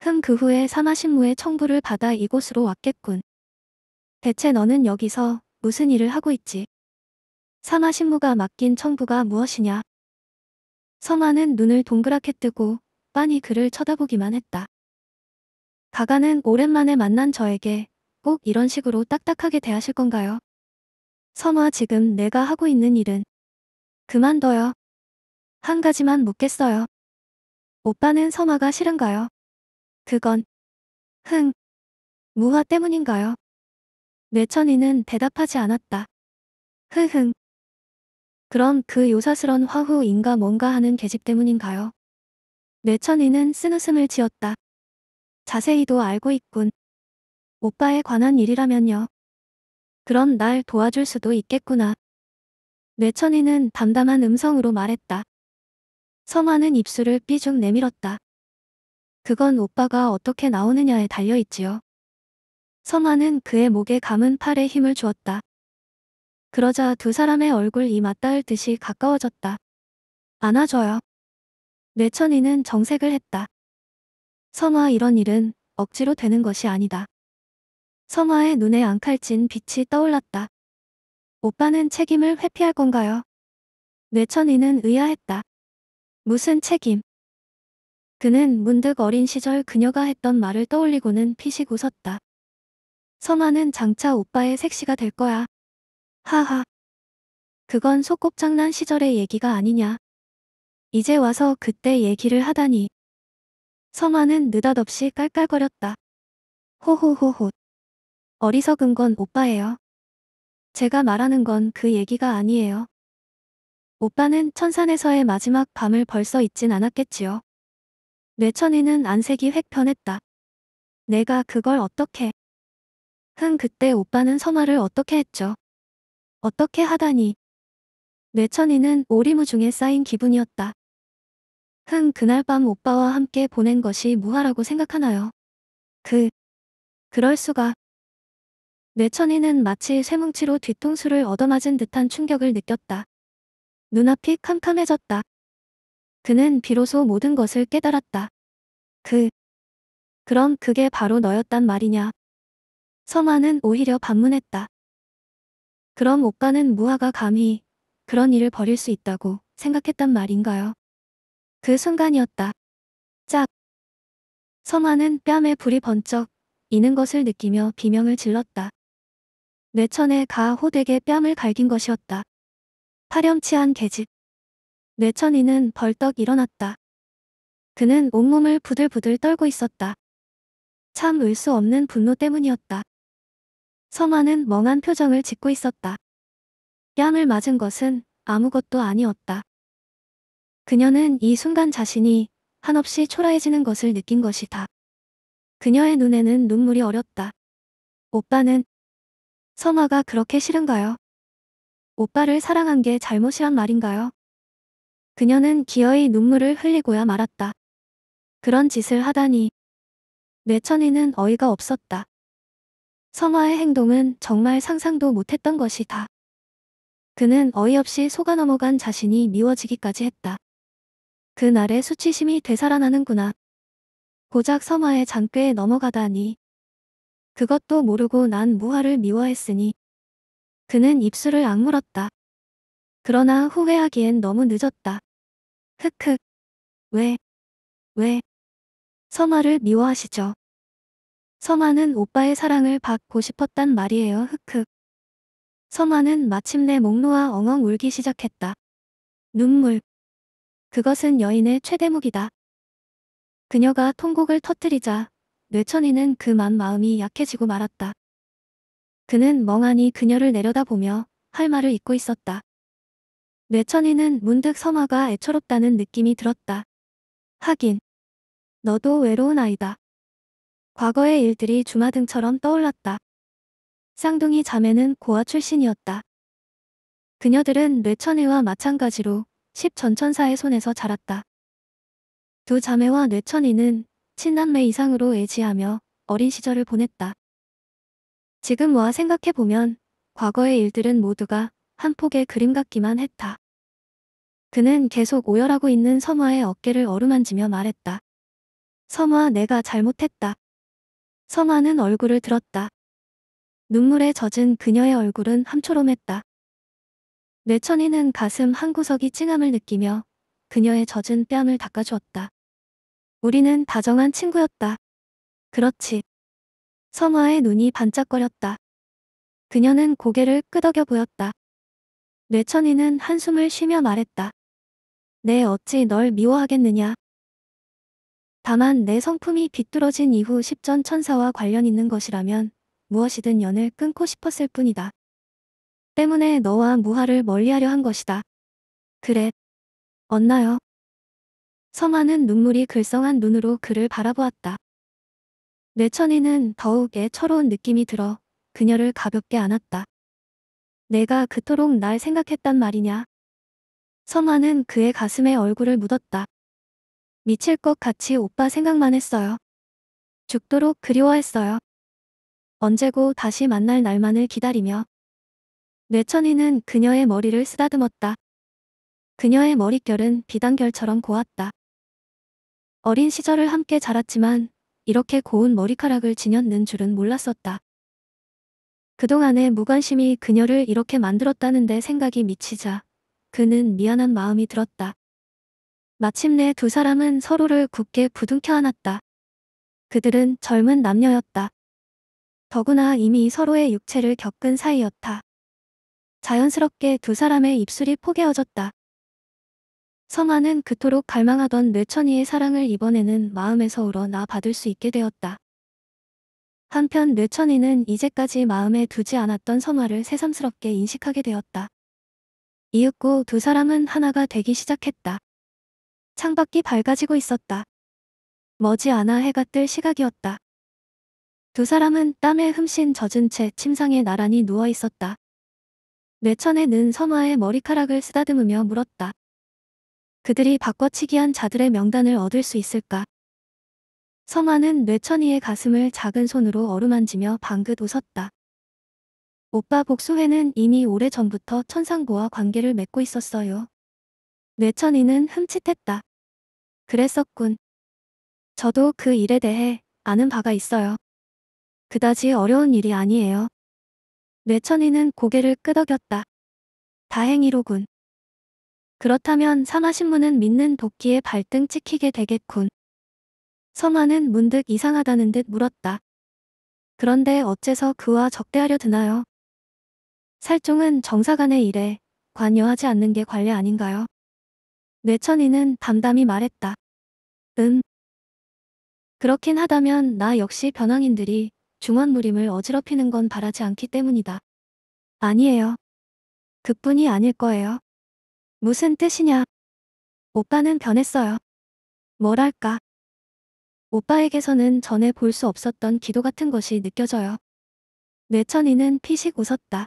흠 그 후에 사마신무의 청부를 받아 이곳으로 왔겠군. 대체 너는 여기서 무슨 일을 하고 있지? 사마신무가 맡긴 청부가 무엇이냐? 성화는 눈을 동그랗게 뜨고 빤히 그를 쳐다보기만 했다. 가가는 오랜만에 만난 저에게 꼭 이런 식으로 딱딱하게 대하실 건가요? 선화 지금 내가 하고 있는 일은 그만둬요. 한 가지만 묻겠어요. 오빠는 선화가 싫은가요? 그건 흥 무화 때문인가요? 뇌천이는 대답하지 않았다. 흐흥 그럼 그 요사스런 화후인가 뭔가 하는 계집 때문인가요? 뇌천이는 쓴 웃음을 지었다. 자세히도 알고 있군. 오빠에 관한 일이라면요. 그럼 날 도와줄 수도 있겠구나. 뇌천이는 담담한 음성으로 말했다. 성화는 입술을 삐죽 내밀었다. 그건 오빠가 어떻게 나오느냐에 달려있지요. 성화는 그의 목에 감은 팔에 힘을 주었다. 그러자 두 사람의 얼굴이 맞닿을 듯이 가까워졌다. 안아줘요. 뇌천이는 정색을 했다. 선화 이런 일은 억지로 되는 것이 아니다. 선화의 눈에 앙칼진 빛이 떠올랐다. 오빠는 책임을 회피할 건가요? 뇌천이는 의아했다. 무슨 책임? 그는 문득 어린 시절 그녀가 했던 말을 떠올리고는 피식 웃었다. 선화는 장차 오빠의 색시가 될 거야. 하하. 그건 소꿉장난 시절의 얘기가 아니냐. 이제 와서 그때 얘기를 하다니. 성화는 느닷없이 깔깔거렸다. 호호호호. 어리석은 건 오빠예요. 제가 말하는 건 그 얘기가 아니에요. 오빠는 천산에서의 마지막 밤을 벌써 잊진 않았겠지요. 뇌천이는 안색이 획 변했다. 내가 그걸 어떻게. 흥 그때 오빠는 선화를 어떻게 했죠. 어떻게 하다니. 뇌천이는 오리무중에 쌓인 기분이었다. 흥 그날 밤 오빠와 함께 보낸 것이 무하라고 생각하나요? 그, 그럴 수가. 뇌천이는 마치 쇠뭉치로 뒤통수를 얻어맞은 듯한 충격을 느꼈다. 눈앞이 캄캄해졌다. 그는 비로소 모든 것을 깨달았다. 그, 그럼 그게 바로 너였단 말이냐. 서마는 오히려 반문했다. 그럼 오빠는 무화가 감히 그런 일을 벌일 수 있다고 생각했단 말인가요? 그 순간이었다. 짝. 성화는 뺨에 불이 번쩍 이는 것을 느끼며 비명을 질렀다. 뇌천에 가호되게 뺨을 갈긴 것이었다. 파렴치한 계집. 뇌천이는 벌떡 일어났다. 그는 온몸을 부들부들 떨고 있었다. 참울수 없는 분노 때문이었다. 성화는 멍한 표정을 짓고 있었다. 뺨을 맞은 것은 아무것도 아니었다. 그녀는 이 순간 자신이 한없이 초라해지는 것을 느낀 것이다. 그녀의 눈에는 눈물이 어렸다. 오빠는 성화가 그렇게 싫은가요? 오빠를 사랑한 게 잘못이란 말인가요? 그녀는 기어이 눈물을 흘리고야 말았다. 그런 짓을 하다니. 뇌천이는 어이가 없었다. 성화의 행동은 정말 상상도 못했던 것이다. 그는 어이없이 속아 넘어간 자신이 미워지기까지 했다. 그날의 수치심이 되살아나는구나. 고작 서마의 장꾀에 넘어가다니. 그것도 모르고 난 무화를 미워했으니. 그는 입술을 악물었다. 그러나 후회하기엔 너무 늦었다. 흑흑. 왜? 왜? 서마를 미워하시죠. 서마는 오빠의 사랑을 받고 싶었단 말이에요. 흑흑. 서마는 마침내 목 놓아 엉엉 울기 시작했다. 눈물. 그것은 여인의 최대목이다. 그녀가 통곡을 터뜨리자 뇌천이는 그만 마음이 약해지고 말았다. 그는 멍하니 그녀를 내려다보며 할 말을 잊고 있었다. 뇌천이는 문득 서마가 애처롭다는 느낌이 들었다. 하긴 너도 외로운 아이다. 과거의 일들이 주마등처럼 떠올랐다. 쌍둥이 자매는 고아 출신이었다. 그녀들은 뇌천이와 마찬가지로 10 전천사의 손에서 자랐다. 두 자매와 뇌천이는 친남매 이상으로 애지하며 어린 시절을 보냈다. 지금 와 생각해보면 과거의 일들은 모두가 한 폭의 그림 같기만 했다. 그는 계속 오열하고 있는 섬화의 어깨를 어루만지며 말했다. 섬화 내가 잘못했다. 섬화는 얼굴을 들었다. 눈물에 젖은 그녀의 얼굴은 함초롬했다. 뇌 천이는 가슴 한구석이 찡함을 느끼며 그녀의 젖은 뺨을 닦아주었다. 우리는 다정한 친구였다. 그렇지. 성화의 눈이 반짝거렸다. 그녀는 고개를 끄덕여 보였다. 뇌천이는 한숨을 쉬며 말했다. 내 어찌 널 미워하겠느냐. 다만 내 성품이 비뚤어진 이후 십전 천사와 관련 있는 것이라면 무엇이든 연을 끊고 싶었을 뿐이다. 때문에 너와 무하를 멀리하려 한 것이다. 그래. 언나요. 성화는 눈물이 글썽한 눈으로 그를 바라보았다. 뇌천이는 더욱 애처로운 느낌이 들어 그녀를 가볍게 안았다. 내가 그토록 날 생각했단 말이냐. 성화는 그의 가슴에 얼굴을 묻었다. 미칠 것 같이 오빠 생각만 했어요. 죽도록 그리워했어요. 언제고 다시 만날 날만을 기다리며 뇌천이는 그녀의 머리를 쓰다듬었다. 그녀의 머릿결은 비단결처럼 고왔다. 어린 시절을 함께 자랐지만 이렇게 고운 머리카락을 지녔는 줄은 몰랐었다. 그동안의 무관심이 그녀를 이렇게 만들었다는데 생각이 미치자 그는 미안한 마음이 들었다. 마침내 두 사람은 서로를 굳게 부둥켜 안았다. 그들은 젊은 남녀였다. 더구나 이미 서로의 육체를 겪은 사이였다. 자연스럽게 두 사람의 입술이 포개어졌다. 성아는 그토록 갈망하던 뇌천이의 사랑을 이번에는 마음에서 우러나 받을 수 있게 되었다. 한편 뇌천이는 이제까지 마음에 두지 않았던 성화를 새삼스럽게 인식하게 되었다. 이윽고 두 사람은 하나가 되기 시작했다. 창밖이 밝아지고 있었다. 머지않아 해가 뜰 시각이었다. 두 사람은 땀에 흠씬 젖은 채 침상에 나란히 누워 있었다. 뇌천에는 선화의 머리카락을 쓰다듬으며 물었다. 그들이 바꿔치기한 자들의 명단을 얻을 수 있을까? 성화는 뇌천이의 가슴을 작은 손으로 어루만지며 방긋 웃었다. 오빠 복수회는 이미 오래전부터 천상고와 관계를 맺고 있었어요. 뇌천이는 흠칫했다. 그랬었군. 저도 그 일에 대해 아는 바가 있어요. 그다지 어려운 일이 아니에요. 뇌천이는 고개를 끄덕였다. 다행이로군. 그렇다면 상하신문은 믿는 도끼에 발등 찍히게 되겠군. 성화는 문득 이상하다는 듯 물었다. 그런데 어째서 그와 적대하려 드나요? 살종은 정사간의 일에 관여하지 않는 게 관례 아닌가요? 뇌천이는 담담히 말했다. 음. 그렇긴 하다면 나 역시 변왕인들이 중환무림을 어지럽히는 건 바라지 않기 때문이다. 아니에요. 그뿐이 아닐 거예요. 무슨 뜻이냐? 오빠는 변했어요. 뭐랄까. 오빠에게서는 전에 볼 수 없었던 기도 같은 것이 느껴져요. 뇌천이는 피식 웃었다.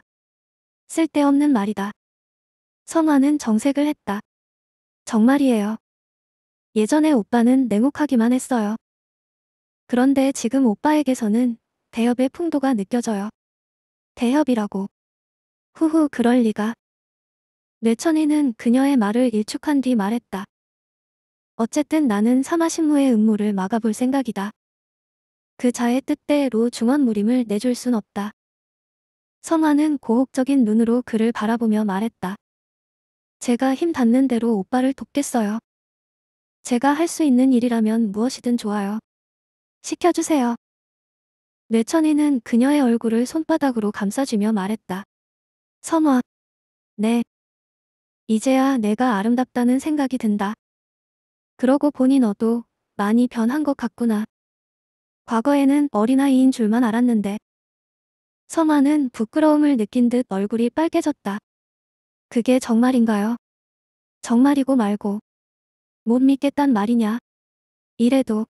쓸데없는 말이다. 성화는 정색을 했다. 정말이에요. 예전에 오빠는 냉혹하기만 했어요. 그런데 지금 오빠에게서는 대협의 풍도가 느껴져요. 대협이라고. 후후 그럴 리가. 뇌천이는 그녀의 말을 일축한 뒤 말했다. 어쨌든 나는 사마신무의 음모를 막아볼 생각이다. 그 자의 뜻대로 중원 무림을 내줄 순 없다. 성화는 고혹적인 눈으로 그를 바라보며 말했다. 제가 힘 닿는 대로 오빠를 돕겠어요. 제가 할 수 있는 일이라면 무엇이든 좋아요. 시켜주세요. 뇌천이는 그녀의 얼굴을 손바닥으로 감싸주며 말했다. 선화. 네. 이제야 내가 아름답다는 생각이 든다. 그러고 보니 너도 많이 변한 것 같구나. 과거에는 어린아이인 줄만 알았는데. 선화는 부끄러움을 느낀 듯 얼굴이 빨개졌다. 그게 정말인가요? 정말이고 말고. 못 믿겠단 말이냐? 이래도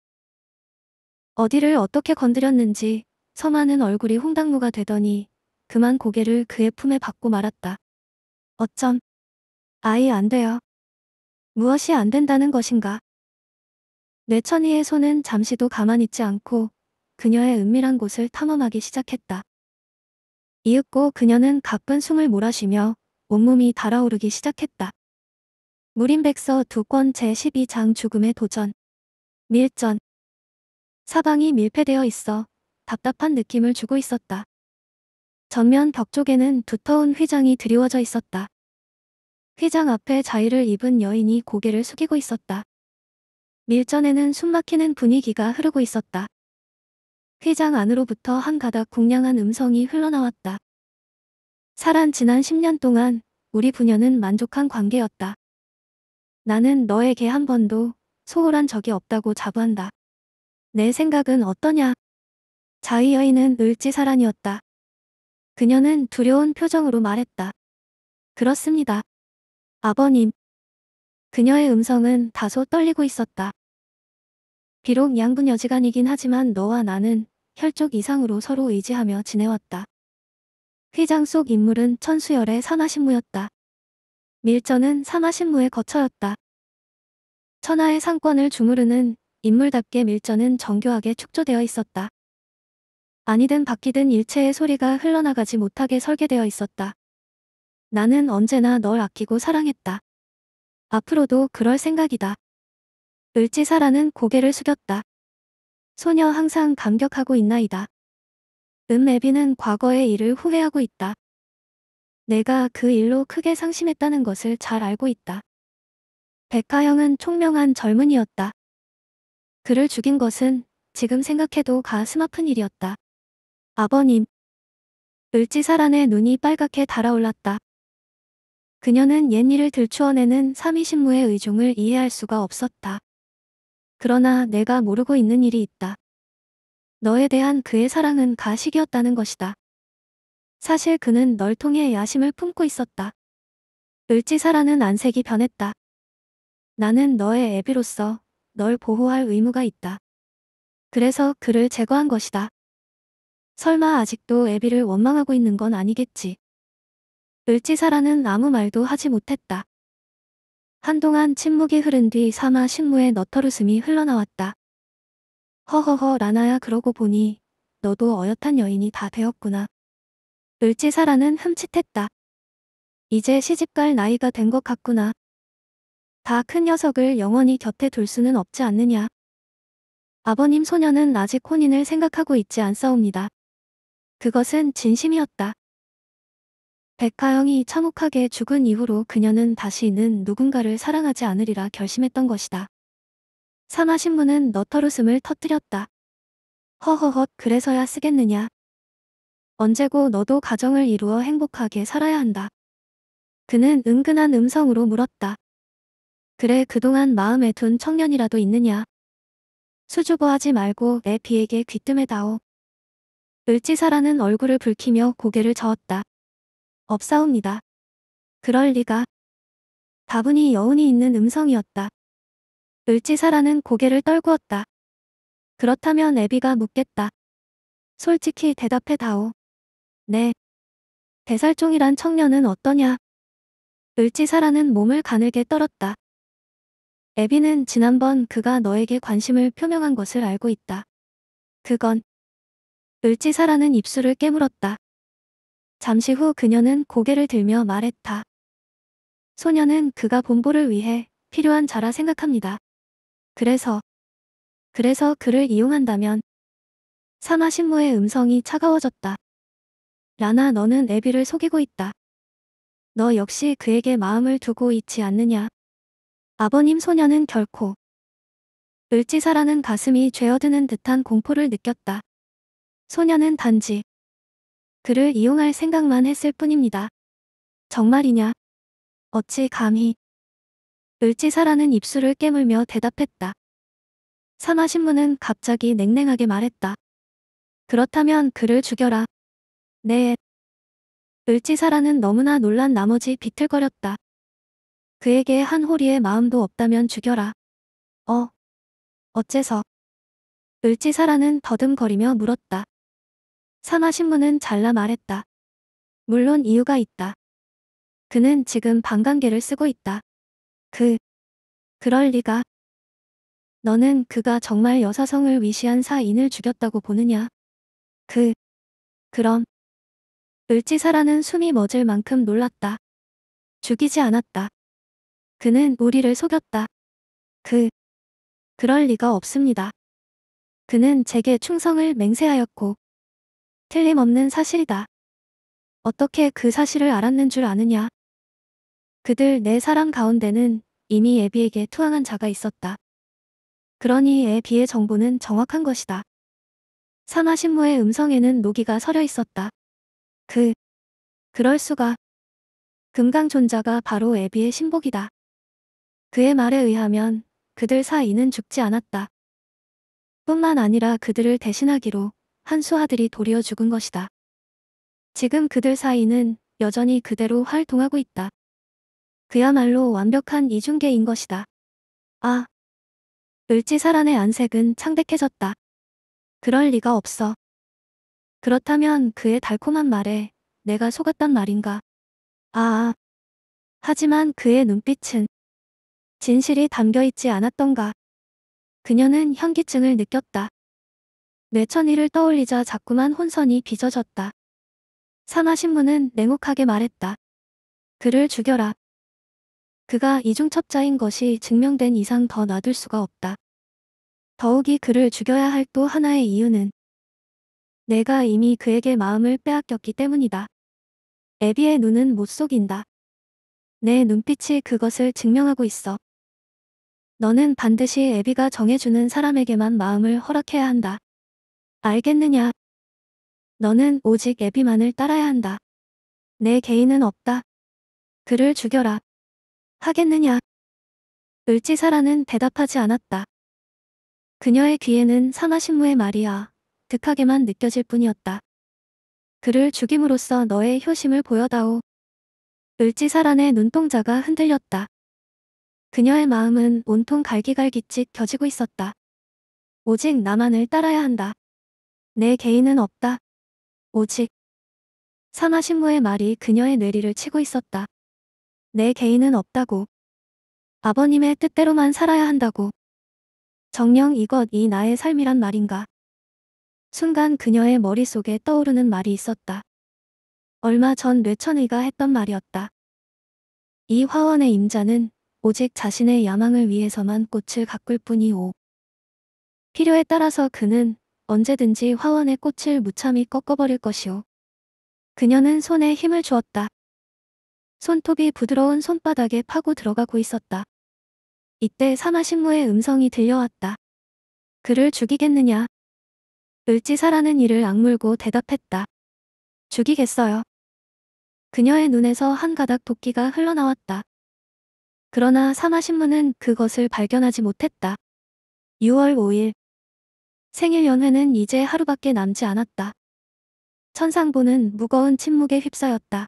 어디를 어떻게 건드렸는지 서만은 얼굴이 홍당무가 되더니 그만 고개를 그의 품에 받고 말았다. 어쩜 아예 안 돼요. 무엇이 안 된다는 것인가? 뇌천이의 손은 잠시도 가만히 있지 않고 그녀의 은밀한 곳을 탐험하기 시작했다. 이윽고 그녀는 가쁜 숨을 몰아쉬며 온몸이 달아오르기 시작했다. 무림백서 두권 제12장 죽음의 도전 밀전 사방이 밀폐되어 있어 답답한 느낌을 주고 있었다. 전면 벽 쪽에는 두터운 휘장이 드리워져 있었다. 휘장 앞에 자의를 입은 여인이 고개를 숙이고 있었다. 밀전에는 숨막히는 분위기가 흐르고 있었다. 휘장 안으로부터 한 가닥 공량한 음성이 흘러나왔다. 사란 지난 10년 동안 우리 부녀는 만족한 관계였다. 나는 너에게 한 번도 소홀한 적이 없다고 자부한다. 내 생각은 어떠냐? 자이 여인은 을지사란이었다. 그녀는 두려운 표정으로 말했다. 그렇습니다. 아버님. 그녀의 음성은 다소 떨리고 있었다. 비록 양분 여지간이긴 하지만 너와 나는 혈족 이상으로 서로 의지하며 지내왔다. 회장 속 인물은 천수열의 산하신무였다. 밀전은 산하신무의 거처였다. 천하의 상권을 주무르는 인물답게 밀전은 정교하게 축조되어 있었다. 아니든 바뀌든 일체의 소리가 흘러나가지 못하게 설계되어 있었다. 나는 언제나 널 아끼고 사랑했다. 앞으로도 그럴 생각이다. 을지사라는 고개를 숙였다. 소녀 항상 감격하고 있나이다. 음에비는 과거의 일을 후회하고 있다. 내가 그 일로 크게 상심했다는 것을 잘 알고 있다. 백화영은 총명한 젊은이였다. 그를 죽인 것은 지금 생각해도 가슴 아픈 일이었다. 아버님. 을지사란의 눈이 빨갛게 달아올랐다. 그녀는 옛 일을 들추어내는 삼위신무의 의중을 이해할 수가 없었다. 그러나 내가 모르고 있는 일이 있다. 너에 대한 그의 사랑은 가식이었다는 것이다. 사실 그는 널 통해 야심을 품고 있었다. 을지사라는 안색이 변했다. 나는 너의 애비로서 널 보호할 의무가 있다. 그래서 그를 제거한 것이다. 설마 아직도 애비를 원망하고 있는 건 아니겠지. 을지사라는 아무 말도 하지 못했다. 한동안 침묵이 흐른 뒤 사마 식무의 너털웃음이 흘러나왔다. 허허허 라나야 그러고 보니 너도 어엿한 여인이 다 되었구나. 을지사라는 흠칫했다. 이제 시집갈 나이가 된 것 같구나. 다큰 녀석을 영원히 곁에 둘 수는 없지 않느냐. 아버님 소녀는 아직 혼인을 생각하고 있지 않사옵니다. 그것은 진심이었다. 백하영이 참혹하게 죽은 이후로 그녀는 다시는 누군가를 사랑하지 않으리라 결심했던 것이다. 사마신부는 너털웃음을 터뜨렸다. 허허헛 그래서야 쓰겠느냐. 언제고 너도 가정을 이루어 행복하게 살아야 한다. 그는 은근한 음성으로 물었다. 그래 그동안 마음에 둔 청년이라도 있느냐. 수줍어하지 말고 내 비에게 귀뜸해다오. 을지사라는 얼굴을 붉히며 고개를 저었다. 없사옵니다. 그럴 리가. 다분히 여운이 있는 음성이었다. 을지사라는 고개를 떨구었다. 그렇다면 애비가 묻겠다. 솔직히 대답해다오. 네. 대살종이란 청년은 어떠냐? 을지사라는 몸을 가늘게 떨었다. 에비는 지난번 그가 너에게 관심을 표명한 것을 알고 있다. 그건 을지사라는 입술을 깨물었다. 잠시 후 그녀는 고개를 들며 말했다. 소녀는 그가 본보를 위해 필요한 자라 생각합니다. 그래서 그래서 그를 이용한다면 사마 신무의 음성이 차가워졌다. 라나 너는 에비를 속이고 있다. 너 역시 그에게 마음을 두고 있지 않느냐. 아버님 소녀는 결코 을지사라는 가슴이 죄어드는 듯한 공포를 느꼈다. 소녀는 단지 그를 이용할 생각만 했을 뿐입니다. 정말이냐? 어찌 감히 을지사라는 입술을 깨물며 대답했다. 사마신문은 갑자기 냉랭하게 말했다. 그렇다면 그를 죽여라. 네. 을지사라는 너무나 놀란 나머지 비틀거렸다. 그에게 한 호리의 마음도 없다면 죽여라. 어. 어째서? 을지사라는 더듬거리며 물었다. 산화신문은 잘라 말했다. 물론 이유가 있다. 그는 지금 방관계를 쓰고 있다. 그. 그럴 리가. 너는 그가 정말 여사성을 위시한 사인을 죽였다고 보느냐? 그. 그럼. 을지사라는 숨이 멎을 만큼 놀랐다. 죽이지 않았다. 그는 우리를 속였다. 그, 그럴 리가 없습니다. 그는 제게 충성을 맹세하였고, 틀림없는 사실이다. 어떻게 그 사실을 알았는 줄 아느냐? 그들 네 사람 가운데는 이미 애비에게 투항한 자가 있었다. 그러니 애비의 정보는 정확한 것이다. 사마신무의 음성에는 노기가 서려 있었다. 그, 그럴 수가. 금강존자가 바로 애비의 신복이다. 그의 말에 의하면 그들 사이는 죽지 않았다. 뿐만 아니라 그들을 대신하기로 한수 하들이 도리어 죽은 것이다. 지금 그들 사이는 여전히 그대로 활동하고 있다. 그야말로 완벽한 이중계인 것이다. 아, 을지사란의 안색은 창백해졌다. 그럴 리가 없어. 그렇다면 그의 달콤한 말에 내가 속았단 말인가. 아, 아. 하지만 그의 눈빛은 진실이 담겨있지 않았던가. 그녀는 현기증을 느꼈다. 뇌천이를 떠올리자 자꾸만 혼선이 빚어졌다. 사마신문은 냉혹하게 말했다. 그를 죽여라. 그가 이중첩자인 것이 증명된 이상 더 놔둘 수가 없다. 더욱이 그를 죽여야 할 또 하나의 이유는 내가 이미 그에게 마음을 빼앗겼기 때문이다. 에비의 눈은 못 속인다. 내 눈빛이 그것을 증명하고 있어. 너는 반드시 애비가 정해주는 사람에게만 마음을 허락해야 한다. 알겠느냐? 너는 오직 애비만을 따라야 한다. 내 개인은 없다. 그를 죽여라. 하겠느냐? 을지사라는 대답하지 않았다. 그녀의 귀에는 상하신무의 말이야. 득하게만 느껴질 뿐이었다. 그를 죽임으로써 너의 효심을 보여다오. 을지사란의 눈동자가 흔들렸다. 그녀의 마음은 온통 갈기갈기씩 켜지고 있었다. 오직 나만을 따라야 한다. 내 개인은 없다. 오직 사마신무의 말이 그녀의 뇌리를 치고 있었다. 내 개인은 없다고. 아버님의 뜻대로만 살아야 한다고. 정녕 이것 이 나의 삶이란 말인가. 순간 그녀의 머릿속에 떠오르는 말이 있었다. 얼마 전 뇌천의가 했던 말이었다. 이 화원의 임자는 오직 자신의 야망을 위해서만 꽃을 가꿀 뿐이오. 필요에 따라서 그는 언제든지 화원의 꽃을 무참히 꺾어버릴 것이오. 그녀는 손에 힘을 주었다. 손톱이 부드러운 손바닥에 파고 들어가고 있었다. 이때 사마신무의 음성이 들려왔다. 그를 죽이겠느냐? 을지사라는 이를 악물고 대답했다. 죽이겠어요. 그녀의 눈에서 한 가닥 도끼가 흘러나왔다. 그러나 사마신문은 그것을 발견하지 못했다. 6월 5일 생일 연회는 이제 하루밖에 남지 않았다. 천상보는 무거운 침묵에 휩싸였다.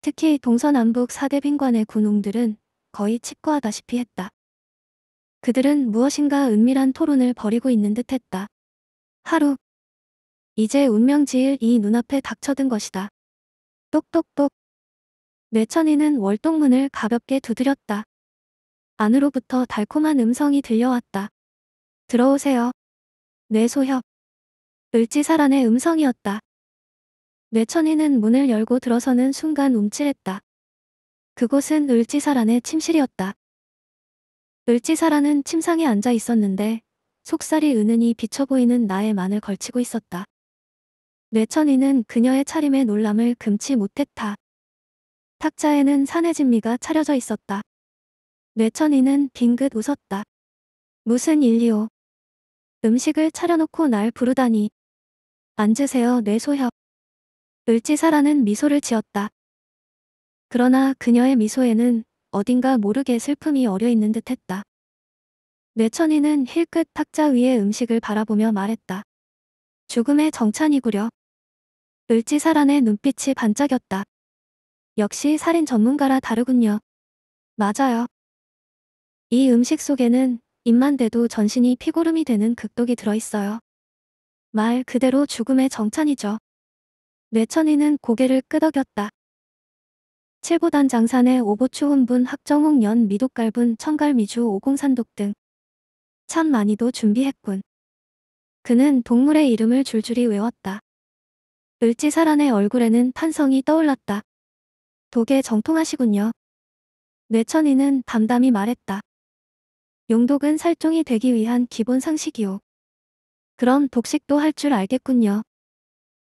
특히 동서남북 사대빈관의 군웅들은 거의 치과하다시피 했다. 그들은 무엇인가 은밀한 토론을 벌이고 있는 듯 했다. 하루. 이제 운명지일 이 눈앞에 닥쳐든 것이다. 똑똑똑. 뇌천이는 월동문을 가볍게 두드렸다. 안으로부터 달콤한 음성이 들려왔다. 들어오세요. 뇌소협. 을지사란의 음성이었다. 뇌천이는 문을 열고 들어서는 순간 움찔했다. 그곳은 을지사란의 침실이었다. 을지사란은 침상에 앉아 있었는데 속살이 은은히 비쳐 보이는 나의 만을 걸치고 있었다. 뇌천이는 그녀의 차림에 놀람을 금치 못했다. 탁자에는 산의 진미가 차려져 있었다. 뇌천이는 빙긋 웃었다. 무슨 일이오. 음식을 차려놓고 날 부르다니. 앉으세요 뇌소협. 을지사라는 미소를 지었다. 그러나 그녀의 미소에는 어딘가 모르게 슬픔이 어려있는 듯했다. 뇌천이는 힐끗 탁자 위에 음식을 바라보며 말했다. 죽음의 정찬이구려. 을지사란의 눈빛이 반짝였다. 역시 살인 전문가라 다르군요. 맞아요. 이 음식 속에는 입만 대도 전신이 피고름이 되는 극독이 들어있어요. 말 그대로 죽음의 정찬이죠. 뇌천이는 고개를 끄덕였다. 최보단 장산의 오보추훈분 학정홍 연 미독갈분 청갈미주 오공산독 등 참 많이도 준비했군. 그는 동물의 이름을 줄줄이 외웠다. 을지사란의 얼굴에는 탄성이 떠올랐다. 독에 정통하시군요. 뇌천이는 담담히 말했다. 용독은 살종이 되기 위한 기본 상식이요. 그럼 독식도 할 줄 알겠군요.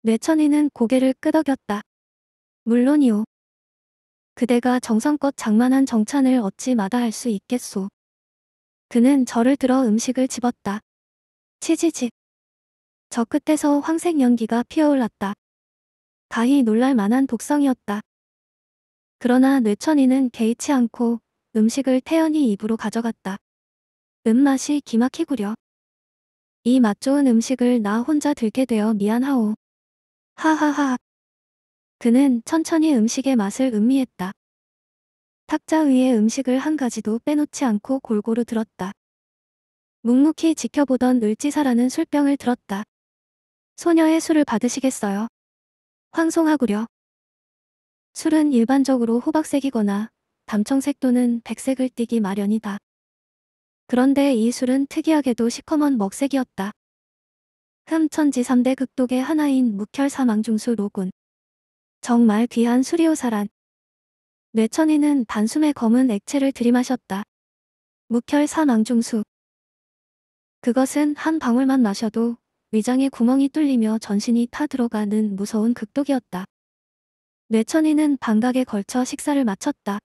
뇌천이는 고개를 끄덕였다. 물론이오. 그대가 정성껏 장만한 정찬을 어찌 마다할 수 있겠소. 그는 저를 들어 음식을 집었다. 치지직. 저 끝에서 황색 연기가 피어올랐다. 가히 놀랄 만한 독성이었다. 그러나 뇌천이는 개의치 않고 음식을 태연히 입으로 가져갔다. 음맛이 기막히구려. 이 맛 좋은 음식을 나 혼자 들게 되어 미안하오. 하하하. 그는 천천히 음식의 맛을 음미했다. 탁자 위에 음식을 한 가지도 빼놓지 않고 골고루 들었다. 묵묵히 지켜보던 을지사라는 술병을 들었다. 소녀의 술을 받으시겠어요? 황송하구려. 술은 일반적으로 호박색이거나 담청색 또는 백색을 띠기 마련이다. 그런데 이 술은 특이하게도 시커먼 먹색이었다. 흠천지 3대 극독의 하나인 묵혈 사망중수 로군. 정말 귀한 술이오사란. 뇌천이는 단숨에 검은 액체를 들이마셨다. 묵혈 사망중수. 그것은 한 방울만 마셔도 위장에 구멍이 뚫리며 전신이 타들어가는 무서운 극독이었다. 뇌천이는 방각에 걸쳐 식사를 마쳤다.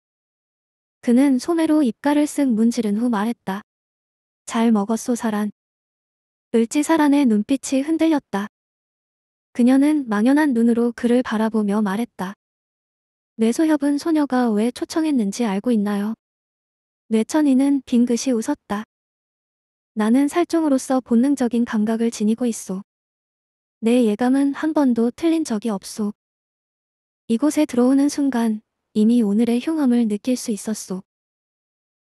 그는 소매로 입가를 쓱 문지른 후 말했다. 잘 먹었소 사란. 을지사란의 눈빛이 흔들렸다. 그녀는 망연한 눈으로 그를 바라보며 말했다. 뇌소협은 소녀가 왜 초청했는지 알고 있나요? 뇌천이는 빙긋이 웃었다. 나는 살종으로서 본능적인 감각을 지니고 있소. 내 예감은 한 번도 틀린 적이 없소. 이곳에 들어오는 순간 이미 오늘의 흉함을 느낄 수 있었소.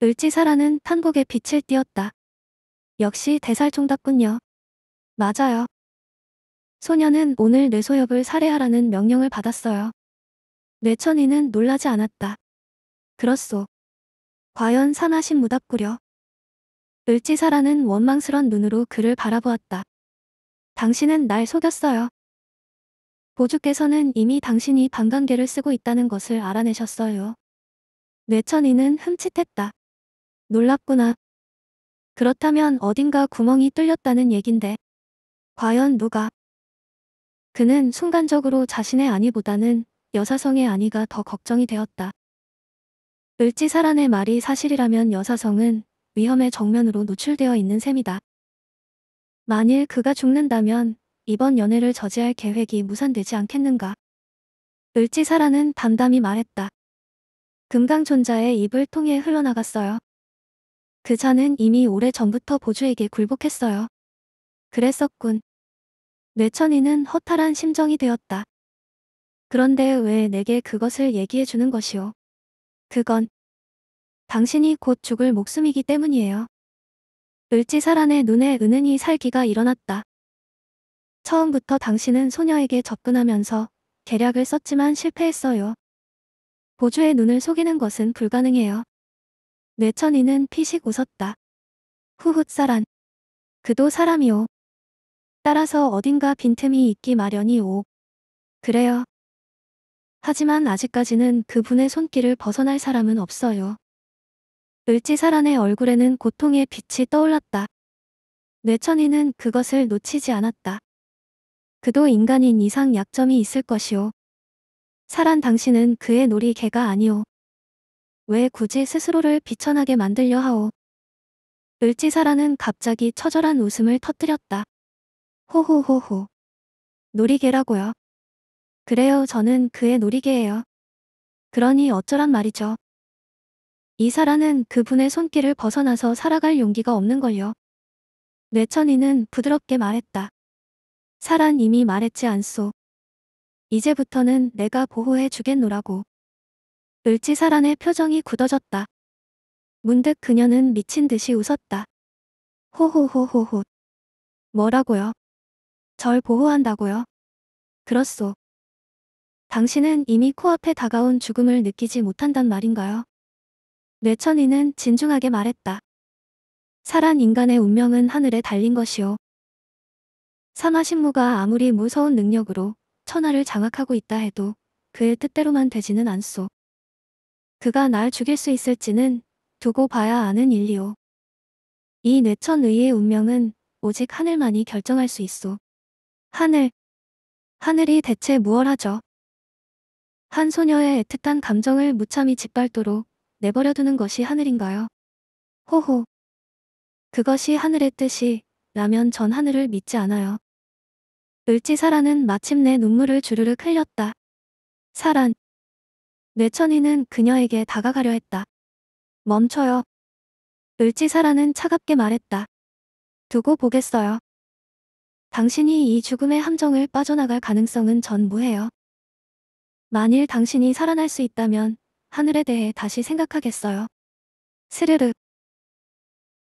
을지사라는 탄곡의 빛을 띄었다. 역시 대살총답군요. 맞아요. 소녀는 오늘 뇌소엽을 살해하라는 명령을 받았어요. 뇌천이는 놀라지 않았다. 그렇소. 과연 산하신 무답구려. 을지사라는 원망스런 눈으로 그를 바라보았다. 당신은 날 속였어요. 보주께서는 이미 당신이 방광계를 쓰고 있다는 것을 알아내셨어요. 뇌천이는 흠칫했다. 놀랍구나. 그렇다면 어딘가 구멍이 뚫렸다는 얘긴데. 과연 누가? 그는 순간적으로 자신의 아니보다는 여사성의 아니가 더 걱정이 되었다. 을지사란의 말이 사실이라면 여사성은 위험의 정면으로 노출되어 있는 셈이다. 만일 그가 죽는다면 이번 연애를 저지할 계획이 무산되지 않겠는가. 을지사라는 담담히 말했다. 금강존자의 입을 통해 흘러나갔어요. 그 자는 이미 오래전부터 보주에게 굴복했어요. 그랬었군. 뇌천이는 허탈한 심정이 되었다. 그런데 왜 내게 그것을 얘기해 주는 것이오? 그건 당신이 곧 죽을 목숨이기 때문이에요. 을지사란의 눈에 은은히 살기가 일어났다. 처음부터 당신은 소녀에게 접근하면서 계략을 썼지만 실패했어요. 보조의 눈을 속이는 것은 불가능해요. 뇌천이는 피식 웃었다. 후훗사란. 그도 사람이오. 따라서 어딘가 빈틈이 있기 마련이오. 그래요. 하지만 아직까지는 그분의 손길을 벗어날 사람은 없어요. 을지사란의 얼굴에는 고통의 빛이 떠올랐다. 뇌천이는 그것을 놓치지 않았다. 그도 인간인 이상 약점이 있을 것이오. 사란 당신은 그의 놀이 개가 아니오. 왜 굳이 스스로를 비천하게 만들려 하오. 을지사라는 갑자기 처절한 웃음을 터뜨렸다. 호호호호. 놀이개라고요. 그래요 저는 그의 놀이개예요. 그러니 어쩌란 말이죠. 이사라는 그분의 손길을 벗어나서 살아갈 용기가 없는걸요. 뇌천이는 부드럽게 말했다. 사란 이미 말했지 않소. 이제부터는 내가 보호해 주겠노라고. 을지사란의 표정이 굳어졌다. 문득 그녀는 미친 듯이 웃었다. 호호호호호. 뭐라고요? 절 보호한다고요? 그렇소. 당신은 이미 코앞에 다가온 죽음을 느끼지 못한단 말인가요? 뇌천이는 진중하게 말했다. 사란 인간의 운명은 하늘에 달린 것이오 상하신무가 아무리 무서운 능력으로 천하를 장악하고 있다 해도 그의 뜻대로만 되지는 않소. 그가 날 죽일 수 있을지는 두고 봐야 아는 일이오. 이 뇌천의의 운명은 오직 하늘만이 결정할 수 있소. 하늘. 하늘이 대체 무얼 하죠? 한 소녀의 애틋한 감정을 무참히 짓밟도록 내버려두는 것이 하늘인가요? 호호. 그것이 하늘의 뜻이 라면 전 하늘을 믿지 않아요. 을지 사라는 마침내 눈물을 주르륵 흘렸다. 사란. 뇌천이는 그녀에게 다가가려 했다. 멈춰요. 을지 사라는 차갑게 말했다. 두고 보겠어요. 당신이 이 죽음의 함정을 빠져나갈 가능성은 전무해요. 만일 당신이 살아날 수 있다면 하늘에 대해 다시 생각하겠어요. 스르륵.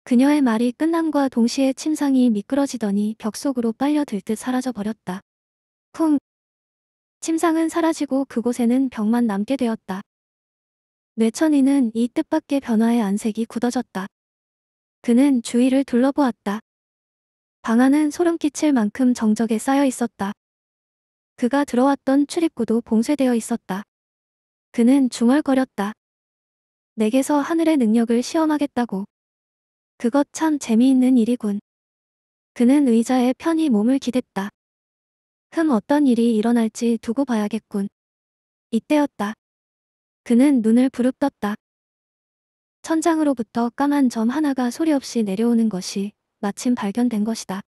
그녀의 말이 끝남과 동시에 침상이 미끄러지더니 벽 속으로 빨려들 듯 사라져 버렸다. 쿵! 침상은 사라지고 그곳에는 벽만 남게 되었다. 뇌천이는 이 뜻밖의 변화의 안색이 굳어졌다. 그는 주위를 둘러보았다. 방 안은 소름 끼칠 만큼 정적에 쌓여 있었다. 그가 들어왔던 출입구도 봉쇄되어 있었다. 그는 중얼거렸다. 내게서 하늘의 능력을 시험하겠다고. 그것 참 재미있는 일이군. 그는 의자에 편히 몸을 기댔다. 흠 어떤 일이 일어날지 두고 봐야겠군. 이때였다. 그는 눈을 부릅떴다. 천장으로부터 까만 점 하나가 소리 없이 내려오는 것이 마침 발견된 것이다.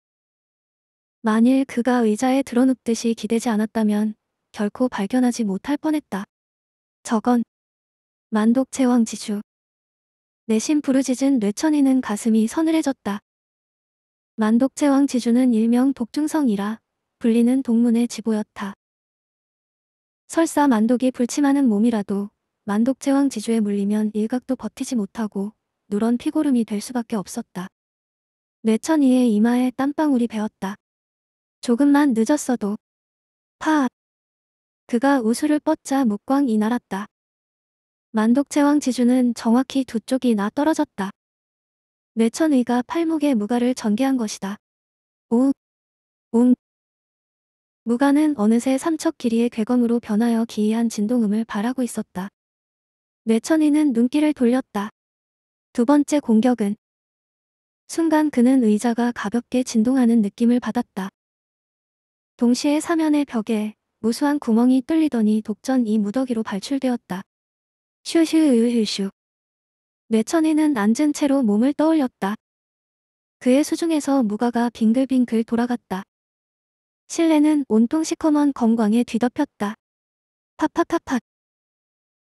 만일 그가 의자에 드러눕듯이 기대지 않았다면 결코 발견하지 못할 뻔했다. 저건 만독 제왕 지주. 내심 부르짖은 뇌천이는 가슴이 서늘해졌다. 만독제왕 지주는 일명 독중성이라 불리는 동문의 지보였다. 설사 만독이 불침하는 몸이라도 만독제왕 지주에 물리면 일각도 버티지 못하고 누런 피고름이 될 수밖에 없었다. 뇌천이의 이마에 땀방울이 배었다. 조금만 늦었어도 파 그가 우수를 뻗자 묵광이 날았다. 만독체왕 지주는 정확히 두 쪽이나 떨어졌다. 뇌천의가 팔목에 무가를 전개한 것이다. 오, 웅. 무가는 어느새 삼척 길이의 궤검으로 변하여 기이한 진동음을 발하고 있었다. 뇌천이는 눈길을 돌렸다. 두 번째 공격은 순간 그는 의자가 가볍게 진동하는 느낌을 받았다. 동시에 사면의 벽에 무수한 구멍이 뚫리더니 독전 이 무더기로 발출되었다. 슈슈으휴슈매천이는 앉은 채로 몸을 떠올렸다. 그의 수중에서 무가가 빙글빙글 돌아갔다. 실내는 온통 시커먼 건광에 뒤덮였다. 팍팍팍팍.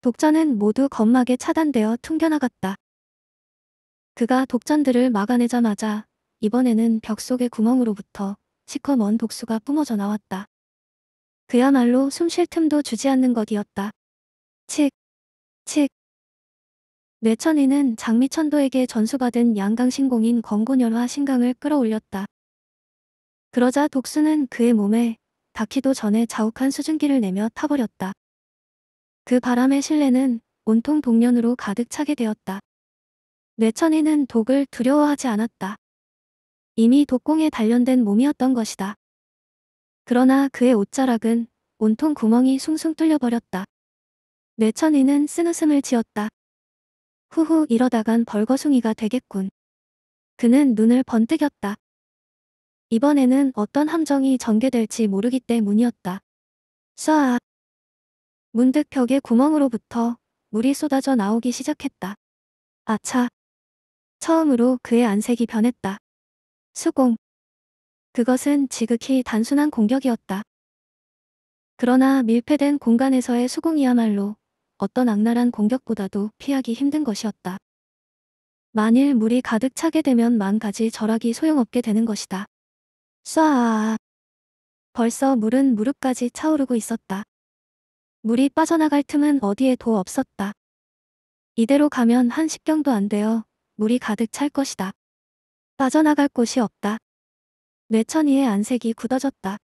독전은 모두 건막에 차단되어 튕겨나갔다. 그가 독전들을 막아내자마자 이번에는 벽 속의 구멍으로부터 시커먼 독수가 뿜어져 나왔다. 그야말로 숨 쉴 틈도 주지 않는 것이었다. 칙. 칙 뇌천이는 장미천도에게 전수받은 양강신공인 건곤열화 신강을 끌어올렸다. 그러자 독수는 그의 몸에 닿기도 전에 자욱한 수증기를 내며 타버렸다. 그 바람의 실내는 온통 동련으로 가득 차게 되었다. 뇌천이는 독을 두려워하지 않았다. 이미 독공에 단련된 몸이었던 것이다. 그러나 그의 옷자락은 온통 구멍이 숭숭 뚫려버렸다. 뇌천이는 쓴웃음을 지었다. 후후 이러다간 벌거숭이가 되겠군. 그는 눈을 번뜩였다. 이번에는 어떤 함정이 전개될지 모르기 때문이었다. 쏴아. 문득 벽의 구멍으로부터 물이 쏟아져 나오기 시작했다. 아차. 처음으로 그의 안색이 변했다. 수공. 그것은 지극히 단순한 공격이었다. 그러나 밀폐된 공간에서의 수공이야말로 어떤 악랄한 공격보다도 피하기 힘든 것이었다. 만일 물이 가득 차게 되면 만 가지 절약이 소용없게 되는 것이다. 쏴아. 벌써 물은 무릎까지 차오르고 있었다. 물이 빠져나갈 틈은 어디에도 없었다. 이대로 가면 한 식경도 안 되어 물이 가득 찰 것이다. 빠져나갈 곳이 없다. 뇌천이의 안색이 굳어졌다.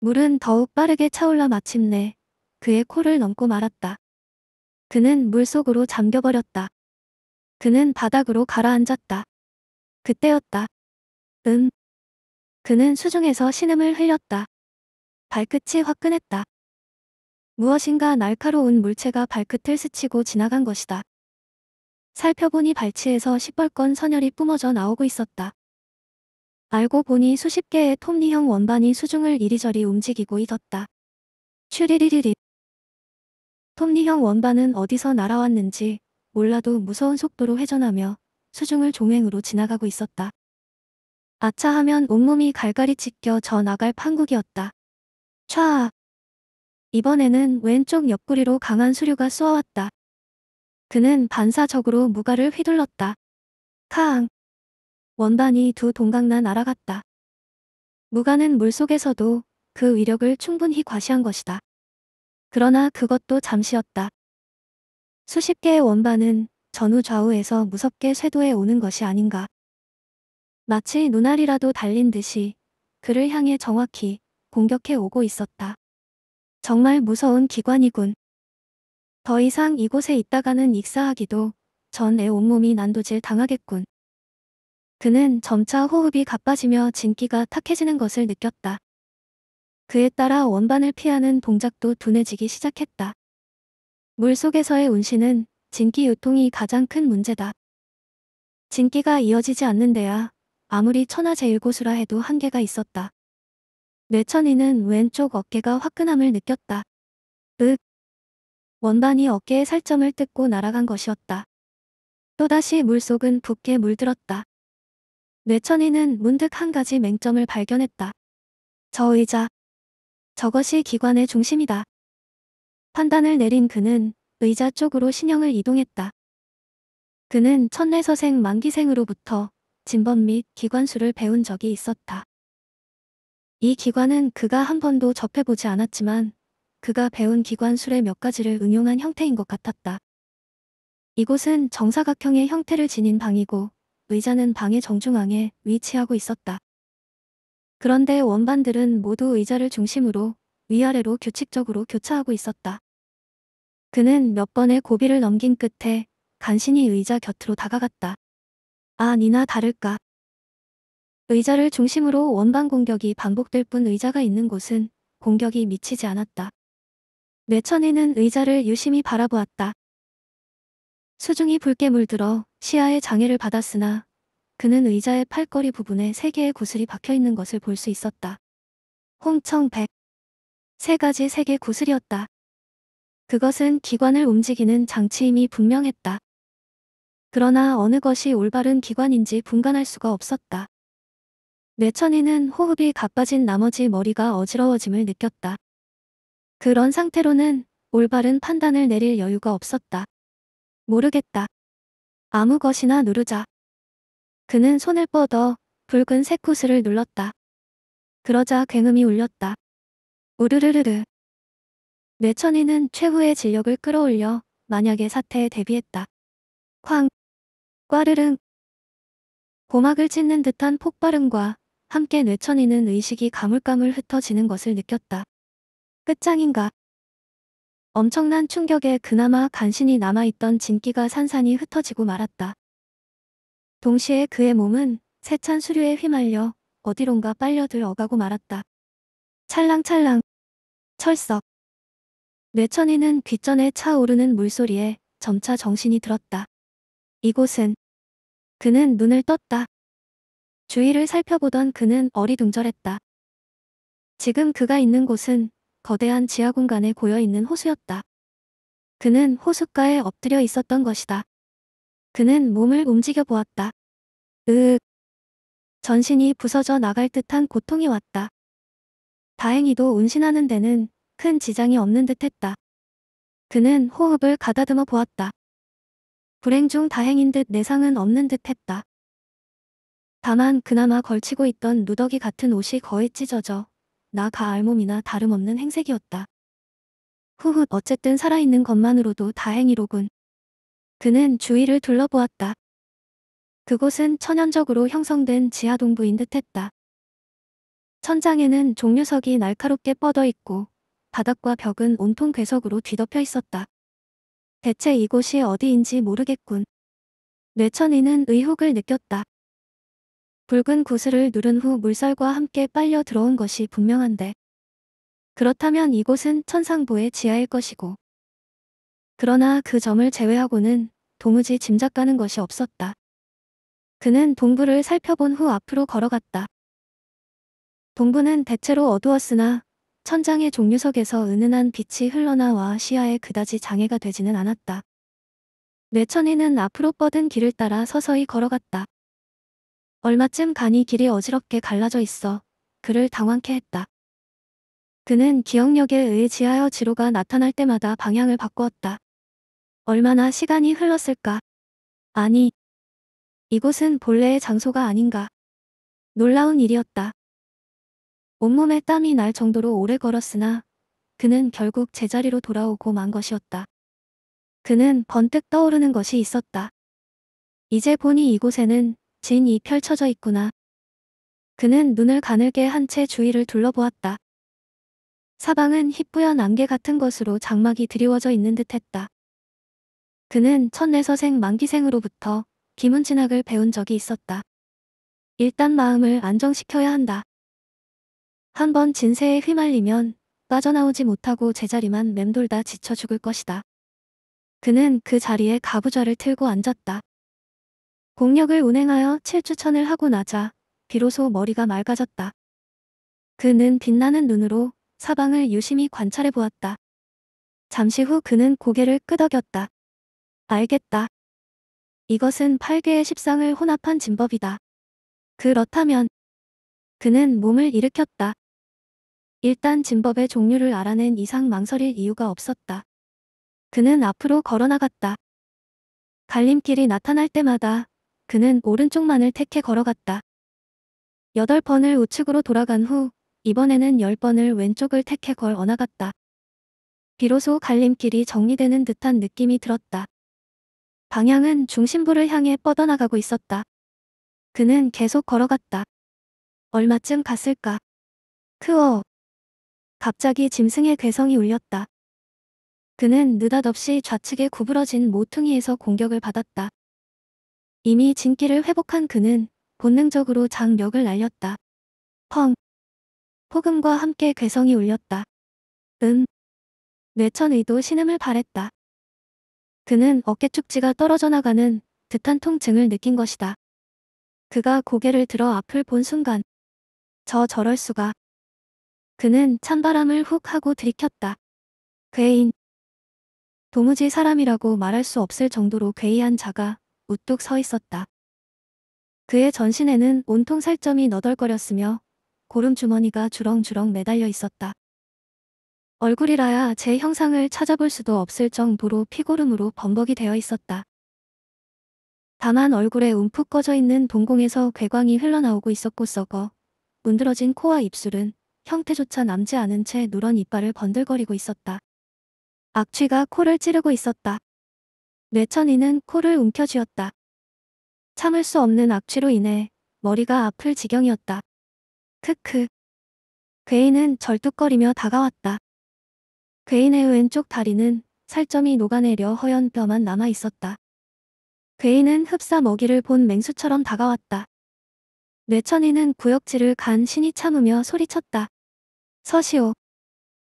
물은 더욱 빠르게 차올라 마침내 그의 코를 넘고 말았다. 그는 물속으로 잠겨버렸다. 그는 바닥으로 가라앉았다. 그때였다. 음. 그는 수중에서 신음을 흘렸다. 발끝이 화끈했다. 무엇인가 날카로운 물체가 발끝을 스치고 지나간 것이다. 살펴보니 발치에서 시뻘건 선혈이 뿜어져 나오고 있었다. 알고 보니 수십 개의 톱니형 원반이 수중을 이리저리 움직이고 있었다. 추리리리릿. 톱니형 원반은 어디서 날아왔는지 몰라도 무서운 속도로 회전하며 수중을 종횡으로 지나가고 있었다. 아차 하면 온몸이 갈갈이 찢겨 져 나갈 판국이었다. 촤 이번에는 왼쪽 옆구리로 강한 수류가 쏘아왔다. 그는 반사적으로 무가를 휘둘렀다. 카앙! 원반이 두 동강난 날아갔다 무가는 물속에서도 그 위력을 충분히 과시한 것이다. 그러나 그것도 잠시였다. 수십 개의 원반은 전후 좌우에서 무섭게 쇄도해 오는 것이 아닌가. 마치 눈알이라도 달린 듯이 그를 향해 정확히 공격해 오고 있었다. 정말 무서운 기관이군. 더 이상 이곳에 있다가는 익사하기도 전에 온몸이 난도질 당하겠군. 그는 점차 호흡이 가빠지며 진기가 탁해지는 것을 느꼈다. 그에 따라 원반을 피하는 동작도 둔해지기 시작했다. 물속에서의 운신은 진기 유통이 가장 큰 문제다. 진기가 이어지지 않는데야 아무리 천하제일고수라 해도 한계가 있었다. 뇌천이는 왼쪽 어깨가 화끈함을 느꼈다. 윽! 원반이 어깨에 살점을 뜯고 날아간 것이었다. 또다시 물속은 붓게 물들었다. 뇌천이는 문득 한 가지 맹점을 발견했다. 저 의자. 저것이 기관의 중심이다. 판단을 내린 그는 의자 쪽으로 신형을 이동했다. 그는 천내서생 만기생으로부터 진법 및 기관수를 배운 적이 있었다. 이 기관은 그가 한 번도 접해보지 않았지만 그가 배운 기관술의 몇 가지를 응용한 형태인 것 같았다. 이곳은 정사각형의 형태를 지닌 방이고 의자는 방의 정중앙에 위치하고 있었다. 그런데 원반들은 모두 의자를 중심으로 위아래로 규칙적으로 교차하고 있었다. 그는 몇 번의 고비를 넘긴 끝에 간신히 의자 곁으로 다가갔다. 아, 니나 다를까. 의자를 중심으로 원반 공격이 반복될 뿐 의자가 있는 곳은 공격이 미치지 않았다. 뇌천이는 의자를 유심히 바라보았다. 수중이 붉게 물들어 시야의 장애를 받았으나 그는 의자의 팔걸이 부분에 세 개의 구슬이 박혀 있는 것을 볼 수 있었다. 홍청백. 세 가지 색개 구슬이었다. 그것은 기관을 움직이는 장치임이 분명했다. 그러나 어느 것이 올바른 기관인지 분간할 수가 없었다. 뇌천이는 호흡이 가빠진 나머지 머리가 어지러워짐을 느꼈다. 그런 상태로는 올바른 판단을 내릴 여유가 없었다. 모르겠다. 아무 것이나 누르자. 그는 손을 뻗어 붉은 새코스를 눌렀다. 그러자 굉음이 울렸다. 우르르르르. 뇌천이는 최후의 진력을 끌어올려 만약에 사태에 대비했다. 쾅! 꽈르릉! 고막을 찢는 듯한 폭발음과 함께 뇌천이는 의식이 가물가물 흩어지는 것을 느꼈다. 끝장인가? 엄청난 충격에 그나마 간신히 남아있던 진기가 산산이 흩어지고 말았다. 동시에 그의 몸은 세찬 수류에 휘말려 어디론가 빨려 들어가고 말았다. 찰랑찰랑 철썩 뇌천이는 귀전에 차오르는 물소리에 점차 정신이 들었다. 이곳은 그는 눈을 떴다. 주위를 살펴보던 그는 어리둥절했다. 지금 그가 있는 곳은 거대한 지하 공간에 고여 있는 호수였다. 그는 호숫가에 엎드려 있었던 것이다. 그는 몸을 움직여 보았다. 으윽. 전신이 부서져 나갈 듯한 고통이 왔다. 다행히도 운신하는 데는 큰 지장이 없는 듯했다. 그는 호흡을 가다듬어 보았다. 불행 중 다행인 듯 내상은 없는 듯했다. 다만 그나마 걸치고 있던 누더기 같은 옷이 거의 찢어져 나 가알몸이나 다름없는 행색이었다. 후훗 어쨌든 살아있는 것만으로도 다행이로군. 그는 주위를 둘러보았다. 그곳은 천연적으로 형성된 지하 동부인 듯했다. 천장에는 종류석이 날카롭게 뻗어 있고 바닥과 벽은 온통 괴석으로 뒤덮여 있었다. 대체 이곳이 어디인지 모르겠군. 뇌천이는 의혹을 느꼈다. 붉은 구슬을 누른 후 물살과 함께 빨려 들어온 것이 분명한데 그렇다면 이곳은 천상부의 지하일 것이고 그러나 그 점을 제외하고는 도무지 짐작 가는 것이 없었다. 그는 동굴을 살펴본 후 앞으로 걸어갔다. 동굴은 대체로 어두웠으나 천장의 종류석에서 은은한 빛이 흘러나와 시야에 그다지 장애가 되지는 않았다. 뇌천이는 앞으로 뻗은 길을 따라 서서히 걸어갔다. 얼마쯤 가니 길이 어지럽게 갈라져 있어 그를 당황케 했다. 그는 기억력에 의지하여 지로가 나타날 때마다 방향을 바꾸었다. 얼마나 시간이 흘렀을까? 아니, 이곳은 본래의 장소가 아닌가. 놀라운 일이었다. 온몸에 땀이 날 정도로 오래 걸었으나 그는 결국 제자리로 돌아오고 만 것이었다. 그는 번뜩 떠오르는 것이 있었다. 이제 보니 이곳에는 진이 펼쳐져 있구나. 그는 눈을 가늘게 한 채 주위를 둘러보았다. 사방은 희뿌연 안개 같은 것으로 장막이 드리워져 있는 듯했다. 그는 천내서생 만기생으로부터 기문진학을 배운 적이 있었다. 일단 마음을 안정시켜야 한다. 한 번 진세에 휘말리면 빠져나오지 못하고 제자리만 맴돌다 지쳐 죽을 것이다. 그는 그 자리에 가부좌를 틀고 앉았다. 공력을 운행하여 7추천을 하고 나자 비로소 머리가 맑아졌다. 그는 빛나는 눈으로 사방을 유심히 관찰해 보았다. 잠시 후 그는 고개를 끄덕였다. 알겠다. 이것은 8개의 십상을 혼합한 진법이다. 그렇다면 그는 몸을 일으켰다. 일단 진법의 종류를 알아낸 이상 망설일 이유가 없었다. 그는 앞으로 걸어나갔다. 갈림길이 나타날 때마다 그는 오른쪽만을 택해 걸어갔다. 8번을 우측으로 돌아간 후 이번에는 1번을 왼쪽을 택해 걸어나갔다. 비로소 갈림길이 정리되는 듯한 느낌이 들었다. 방향은 중심부를 향해 뻗어나가고 있었다. 그는 계속 걸어갔다. 얼마쯤 갔을까? 크어. 갑자기 짐승의 괴성이 울렸다. 그는 느닷없이 좌측에 구부러진 모퉁이에서 공격을 받았다. 이미 진기를 회복한 그는 본능적으로 장력을 날렸다. 펑. 폭음과 함께 괴성이 울렸다. 음. 뇌천의도 신음을 바랬다. 그는 어깨축지가 떨어져 나가는 듯한 통증을 느낀 것이다. 그가 고개를 들어 앞을 본 순간 저 저럴 수가. 그는 찬바람을 훅 하고 들이켰다. 괴인. 도무지 사람이라고 말할 수 없을 정도로 괴이한 자가 우뚝 서 있었다. 그의 전신에는 온통 살점이 너덜거렸으며 고름주머니가 주렁주렁 매달려 있었다. 얼굴이라야 제 형상을 찾아볼 수도 없을 정도로 피고름으로 범벅이 되어 있었다. 다만 얼굴에 움푹 꺼져 있는 동공에서 괴광이 흘러나오고 있었고 썩어 문드러진 코와 입술은 형태조차 남지 않은 채 누런 이빨을 번들거리고 있었다. 악취가 코를 찌르고 있었다. 뇌천이는 코를 움켜쥐었다. 참을 수 없는 악취로 인해 머리가 아플 지경이었다. 크크. 괴인은 절뚝거리며 다가왔다. 괴인의 왼쪽 다리는 살점이 녹아내려 허연 뼈만 남아 있었다. 괴인은 흡사 먹이를 본 맹수처럼 다가왔다. 뇌천이는 구역질을 간신히 참으며 소리쳤다. 서시오.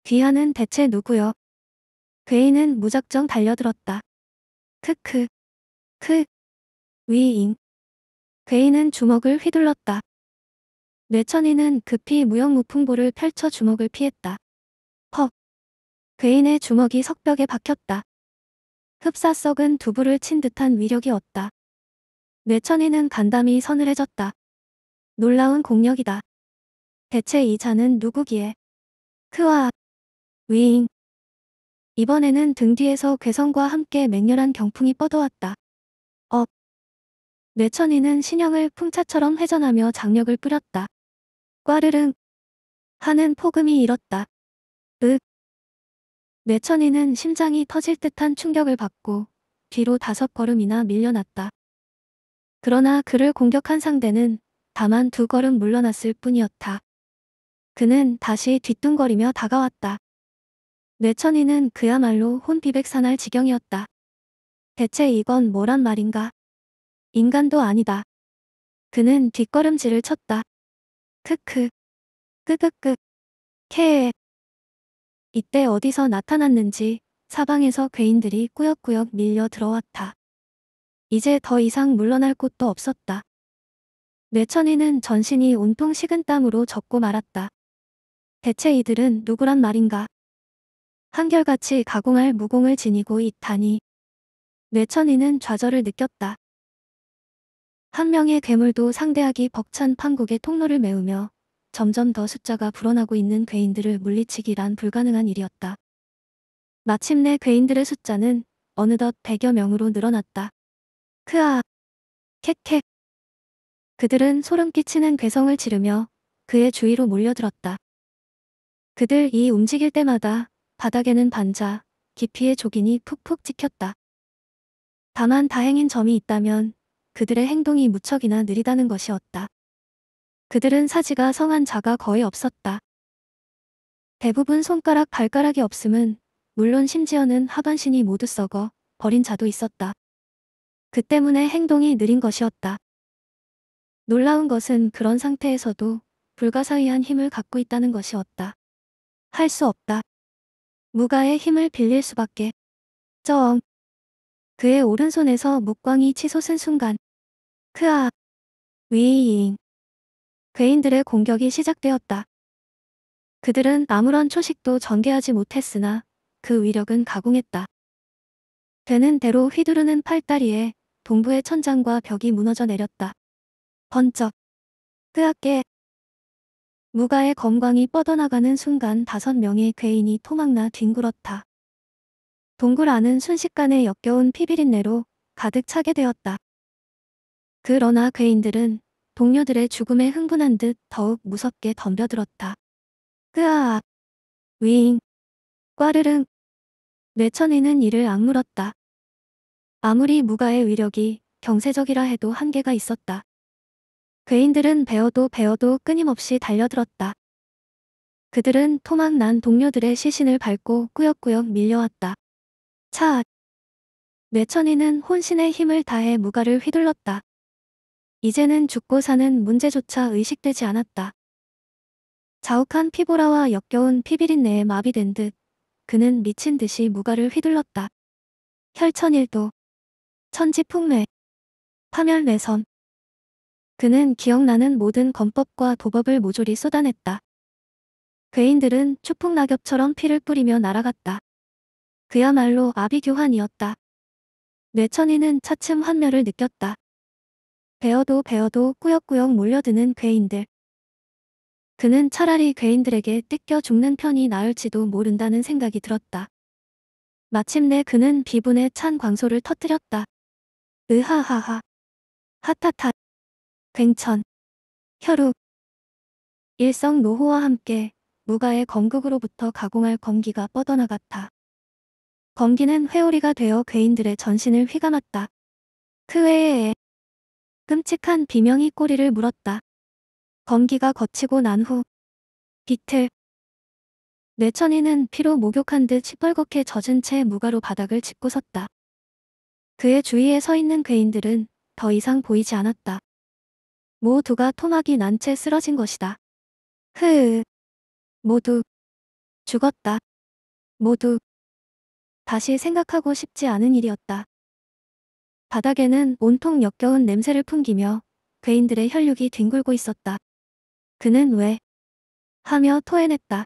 귀하는 대체 누구여 괴인은 무작정 달려들었다. 크크. 크. 위잉 괴인은 주먹을 휘둘렀다. 뇌천이는 급히 무형무풍보를 펼쳐 주먹을 피했다. 괴인의 주먹이 석벽에 박혔다. 흡사 썩은 두부를 친 듯한 위력이 었다. 뇌천이는 간담이 서늘해졌다. 놀라운 공력이다. 대체 이 자는 누구기에? 크와 위잉. 이번에는 등 뒤에서 괴성과 함께 맹렬한 경풍이 뻗어왔다. 업. 뇌천이는 신형을 풍차처럼 회전하며 장력을 뿌렸다. 꽈르릉. 하는 폭음이 일었다. 윽. 뇌천이는 심장이 터질 듯한 충격을 받고 뒤로 다섯 걸음이나 밀려났다. 그러나 그를 공격한 상대는 다만 두 걸음 물러났을 뿐이었다. 그는 다시 뒤뚱거리며 다가왔다. 뇌천이는 그야말로 혼비백산할 지경이었다. 대체 이건 뭐란 말인가? 인간도 아니다. 그는 뒷걸음질을 쳤다. 크크. 끄끄끄. 케에. 이때 어디서 나타났는지 사방에서 괴인들이 꾸역꾸역 밀려 들어왔다. 이제 더 이상 물러날 곳도 없었다. 뇌천이는 전신이 온통 식은땀으로 젖고 말았다. 대체 이들은 누구란 말인가? 한결같이 가공할 무공을 지니고 있다니. 뇌천이는 좌절을 느꼈다. 한 명의 괴물도 상대하기 벅찬 판국의 통로를 메우며 점점 더 숫자가 불어나고 있는 괴인들을 물리치기란 불가능한 일이었다. 마침내 괴인들의 숫자는 어느덧 100여 명으로 늘어났다. 크아! 캣캣! 그들은 소름 끼치는 괴성을 지르며 그의 주위로 몰려들었다. 그들 이 움직일 때마다 바닥에는 반자, 깊이의 조긴이 푹푹 찍혔다. 다만 다행인 점이 있다면 그들의 행동이 무척이나 느리다는 것이었다. 그들은 사지가 성한 자가 거의 없었다. 대부분 손가락 발가락이 없음은 물론 심지어는 하반신이 모두 썩어 버린 자도 있었다. 그 때문에 행동이 느린 것이었다. 놀라운 것은 그런 상태에서도 불가사의한 힘을 갖고 있다는 것이었다. 할 수 없다. 무가의 힘을 빌릴 수밖에. 쩡. 그의 오른손에서 묵광이 치솟은 순간. 크아. 위잉. 괴인들의 공격이 시작되었다. 그들은 아무런 초식도 전개하지 못했으나 그 위력은 가공했다. 되는 대로 휘두르는 팔다리에 동부의 천장과 벽이 무너져 내렸다. 번쩍. 뜨악게. 무가의 검광이 뻗어나가는 순간 다섯 명의 괴인이 토막나 뒹굴었다. 동굴 안은 순식간에 역겨운 피비린내로 가득 차게 되었다. 그러나 괴인들은 동료들의 죽음에 흥분한 듯 더욱 무섭게 덤벼들었다. 끄아 윙. 꽈르릉. 뇌천이는 이를 악물었다. 아무리 무가의 위력이 경세적이라 해도 한계가 있었다. 괴인들은 배워도 배워도 끊임없이 달려들었다. 그들은 토막난 동료들의 시신을 밟고 꾸역꾸역 밀려왔다. 차 뇌천이는 혼신의 힘을 다해 무가를 휘둘렀다. 이제는 죽고 사는 문제조차 의식되지 않았다. 자욱한 피보라와 역겨운 피비린내에 마비된 듯 그는 미친 듯이 무가를 휘둘렀다. 혈천일도, 천지풍매 파멸매선. 그는 기억나는 모든 건법과 도법을 모조리 쏟아냈다. 괴인들은 추풍낙엽처럼 피를 뿌리며 날아갔다. 그야말로 아비교환이었다 뇌천이는 차츰 환멸을 느꼈다. 베어도 베어도 꾸역꾸역 몰려드는 괴인들. 그는 차라리 괴인들에게 뜯겨 죽는 편이 나을지도 모른다는 생각이 들었다. 마침내 그는 비분에 찬 광소를 터뜨렸다. 으하하하. 하타타. 괭천. 혈욱. 일성 노호와 함께 무가의 건국으로부터 가공할 건기가 뻗어나갔다. 건기는 회오리가 되어 괴인들의 전신을 휘감았다. 크웨에 그 끔찍한 비명이 꼬리를 물었다. 건기가 거치고 난후 비틀 뇌천이는 피로 목욕한 듯 시뻘겋게 젖은 채 무가로 바닥을 짚고 섰다. 그의 주위에 서 있는 괴인들은 더 이상 보이지 않았다. 모두가 토막이 난 채 쓰러진 것이다. 흐으. 모두 죽었다. 모두 다시 생각하고 싶지 않은 일이었다. 바닥에는 온통 역겨운 냄새를 풍기며 괴인들의 혈육이 뒹굴고 있었다. 그는 왜? 하며 토해냈다.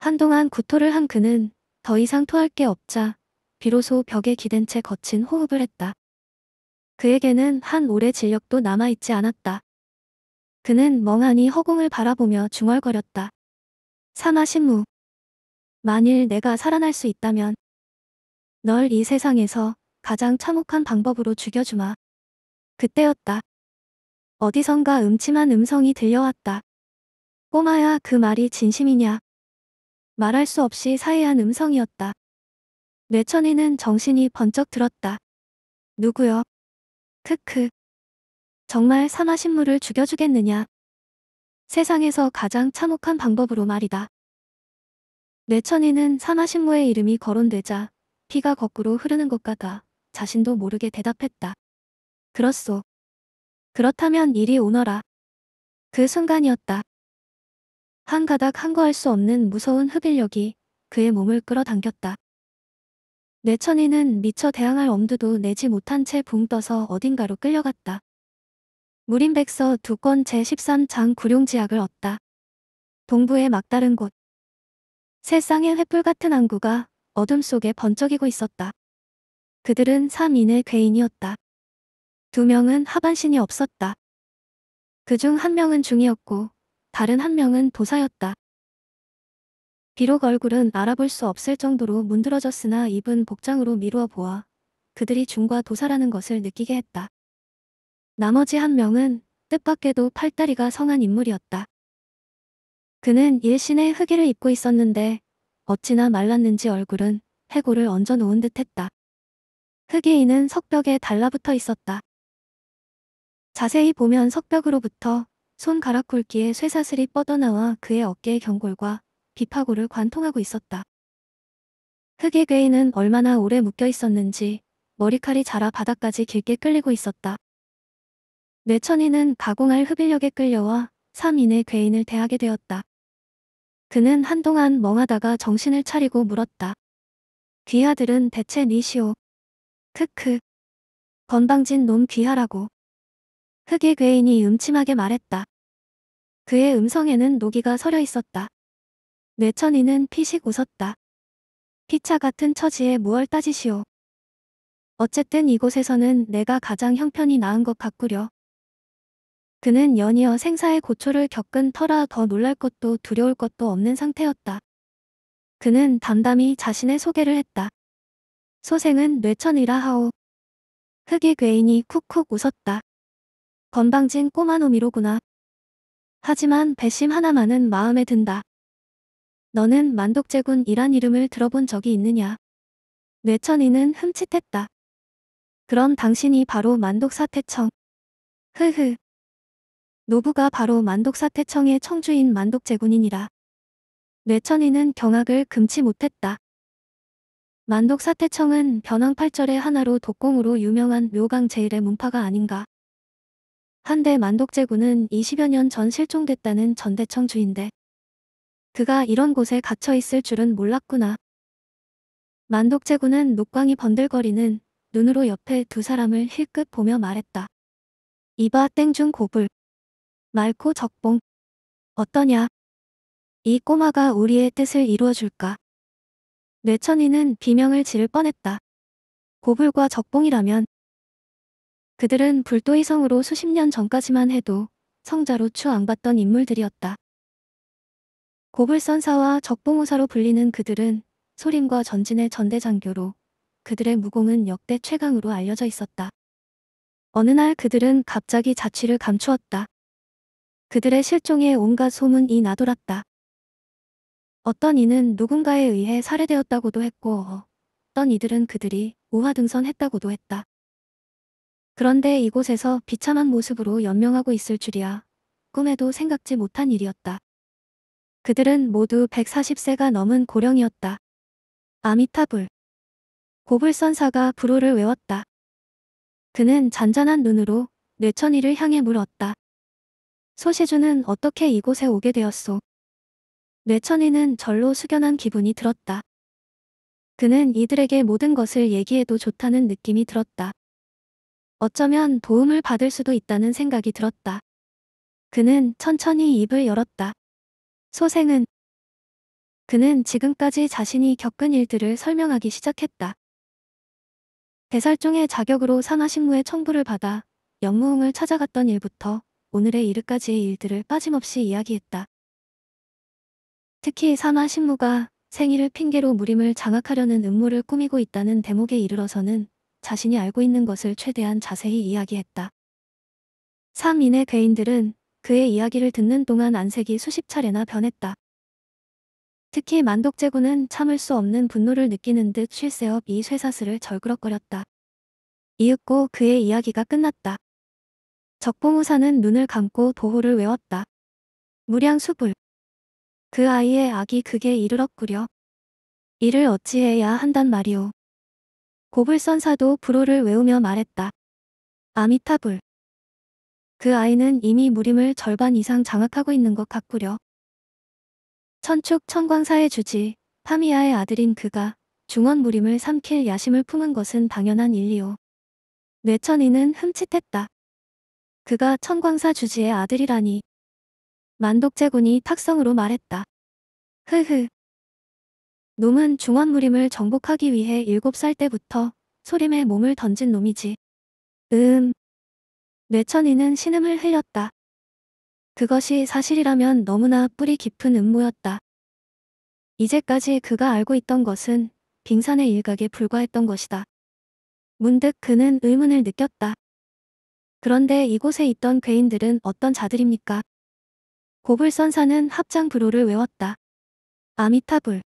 한동안 구토를 한 그는 더 이상 토할 게 없자 비로소 벽에 기댄 채 거친 호흡을 했다. 그에게는 한 올의 진력도 남아있지 않았다. 그는 멍하니 허공을 바라보며 중얼거렸다. 사마신무. 만일 내가 살아날 수 있다면 널 이 세상에서 가장 참혹한 방법으로 죽여주마. 그때였다. 어디선가 음침한 음성이 들려왔다. 꼬마야 그 말이 진심이냐. 말할 수 없이 사해한 음성이었다. 뇌천이는 정신이 번쩍 들었다. 누구요? 크크. 정말 사마신물을 죽여주겠느냐. 세상에서 가장 참혹한 방법으로 말이다. 뇌천이는 사마신무의 이름이 거론되자 피가 거꾸로 흐르는 것 같다. 자신도 모르게 대답했다. 그렇소. 그렇다면 이리 오너라. 그 순간이었다. 한 가닥 한 거 할 수 없는 무서운 흡일력이 그의 몸을 끌어당겼다. 뇌천이는 미처 대항할 엄두도 내지 못한 채 붕 떠서 어딘가로 끌려갔다. 무림백서 두권 제13장 구룡지약을 얻다. 동부의 막다른 곳. 세상의 횃불 같은 안구가 어둠 속에 번쩍이고 있었다. 그들은 3인의 괴인이었다. 두 명은 하반신이 없었다. 그 중 한 명은 중이었고 다른 한 명은 도사였다. 비록 얼굴은 알아볼 수 없을 정도로 문드러졌으나 입은 복장으로 미루어 보아 그들이 중과 도사라는 것을 느끼게 했다. 나머지 한 명은 뜻밖에도 팔다리가 성한 인물이었다. 그는 일신의 흑의를 입고 있었는데 어찌나 말랐는지 얼굴은 해골을 얹어 놓은 듯했다. 흑이인은 석벽에 달라붙어 있었다. 자세히 보면 석벽으로부터 손가락 굵기의 쇠사슬이 뻗어나와 그의 어깨의 경골과 비파골을 관통하고 있었다. 흑의 괴인은 얼마나 오래 묶여 있었는지 머리칼이 자라 바닥까지 길게 끌리고 있었다. 뇌천이는 가공할 흡인력에 끌려와 3인의 괴인을 대하게 되었다. 그는 한동안 멍하다가 정신을 차리고 물었다. 귀하들은 대체 니시오. 크크. 건방진 놈 귀하라고. 흑의 괴인이 음침하게 말했다. 그의 음성에는 노기가 서려 있었다. 뇌천이는 피식 웃었다. 피차 같은 처지에 무얼 따지시오. 어쨌든 이곳에서는 내가 가장 형편이 나은 것 같구려. 그는 연이어 생사의 고초를 겪은 터라 더 놀랄 것도 두려울 것도 없는 상태였다. 그는 담담히 자신의 소개를 했다. 소생은 뇌천이라 하오. 흑이 괴인이 쿡쿡 웃었다. 건방진 꼬마놈이로구나. 하지만 배심 하나만은 마음에 든다. 너는 만독제군이란 이름을 들어본 적이 있느냐? 뇌천이는 흠칫했다. 그럼 당신이 바로 만독사태청. 흐흐. 노부가 바로 만독사태청의 청주인 만독제군이니라. 뇌천이는 경악을 금치 못했다. 만독사태청은 변황팔절의 하나로 독공으로 유명한 묘강제일의 문파가 아닌가. 한데 만독제군은 20여 년 전 실종됐다는 전대청 주인데 그가 이런 곳에 갇혀 있을 줄은 몰랐구나. 만독제군은 녹광이 번들거리는 눈으로 옆에 두 사람을 힐끗 보며 말했다. 이봐 땡중 고불. 말코 적봉. 어떠냐? 이 꼬마가 우리의 뜻을 이루어줄까? 뇌천이는 비명을 지를 뻔했다. 고불과 적봉이라면 그들은 불도의성으로 수십 년 전까지만 해도 성자로 추앙받던 인물들이었다. 고불선사와 적봉우사로 불리는 그들은 소림과 전진의 전대장교로 그들의 무공은 역대 최강으로 알려져 있었다. 어느 날 그들은 갑자기 자취를 감추었다. 그들의 실종에 온갖 소문이 나돌았다. 어떤 이는 누군가에 의해 살해되었다고도 했고 어떤 이들은 그들이 우화등선했다고도 했다. 그런데 이곳에서 비참한 모습으로 연명하고 있을 줄이야 꿈에도 생각지 못한 일이었다. 그들은 모두 140세가 넘은 고령이었다. 아미타불. 고불선사가 불호를 외웠다. 그는 잔잔한 눈으로 뇌천이를 향해 물었다. 소시주는 어떻게 이곳에 오게 되었소? 뇌천에는 절로 숙연한 기분이 들었다. 그는 이들에게 모든 것을 얘기해도 좋다는 느낌이 들었다. 어쩌면 도움을 받을 수도 있다는 생각이 들었다. 그는 천천히 입을 열었다. 소생은 그는 지금까지 자신이 겪은 일들을 설명하기 시작했다. 대살종의 자격으로 산화식무의 청부를 받아 영무흥을 찾아갔던 일부터 오늘의 이르까지의 일들을 빠짐없이 이야기했다. 특히 산하 신무가 생일을 핑계로 무림을 장악하려는 음모를 꾸미고 있다는 대목에 이르러서는 자신이 알고 있는 것을 최대한 자세히 이야기했다. 3인의 괴인들은 그의 이야기를 듣는 동안 안색이 수십 차례나 변했다. 특히 만독제군은 참을 수 없는 분노를 느끼는 듯쉴새없이 쇠사슬을 절그럭거렸다. 이윽고 그의 이야기가 끝났다. 적봉우사는 눈을 감고 도호를 외웠다. 무량수불 그 아이의 악이 그게 이르렀구려. 이를 어찌해야 한단 말이오. 고불선사도 불호를 외우며 말했다. 아미타불. 그 아이는 이미 무림을 절반 이상 장악하고 있는 것 같구려. 천축 천광사의 주지, 파미아의 아들인 그가 중원 무림을 삼킬 야심을 품은 것은 당연한 일이오. 뇌천이는 흠칫했다. 그가 천광사 주지의 아들이라니 만독재군이 탁성으로 말했다. 흐흐. 놈은 중원무림을 정복하기 위해 7살 때부터 소림에 몸을 던진 놈이지. 음. 뇌천이는 신음을 흘렸다. 그것이 사실이라면 너무나 뿌리 깊은 음모였다. 이제까지 그가 알고 있던 것은 빙산의 일각에 불과했던 것이다. 문득 그는 의문을 느꼈다. 그런데 이곳에 있던 괴인들은 어떤 자들입니까? 고불선사는 합장 불호를 외웠다. 아미타불.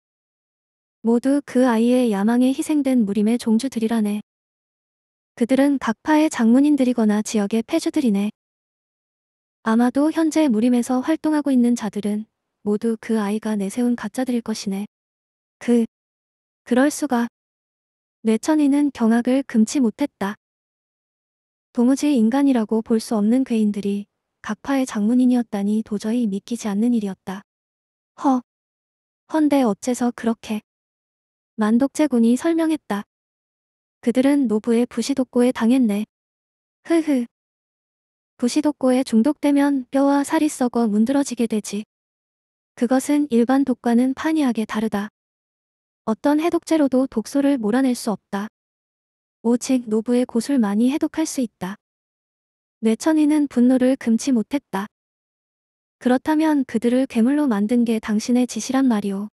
모두 그 아이의 야망에 희생된 무림의 종주들이라네. 그들은 각파의 장문인들이거나 지역의 패주들이네. 아마도 현재 무림에서 활동하고 있는 자들은 모두 그 아이가 내세운 가짜들일 것이네. 그, 그럴 수가. 뇌천이는 경악을 금치 못했다. 도무지 인간이라고 볼 수 없는 괴인들이 각파의 장문인이었다니 도저히 믿기지 않는 일이었다. 허. 헌데 어째서 그렇게. 만독재 군이 설명했다. 그들은 노부의 부시독고에 당했네. 흐흐. 부시독고에 중독되면 뼈와 살이 썩어 문드러지게 되지. 그것은 일반 독과는 판이하게 다르다. 어떤 해독제로도 독소를 몰아낼 수 없다. 오직 노부의 곳을 많이 해독할 수 있다. 뇌천이는 분노를 금치 못했다. 그렇다면 그들을 괴물로 만든 게 당신의 짓이란 말이오.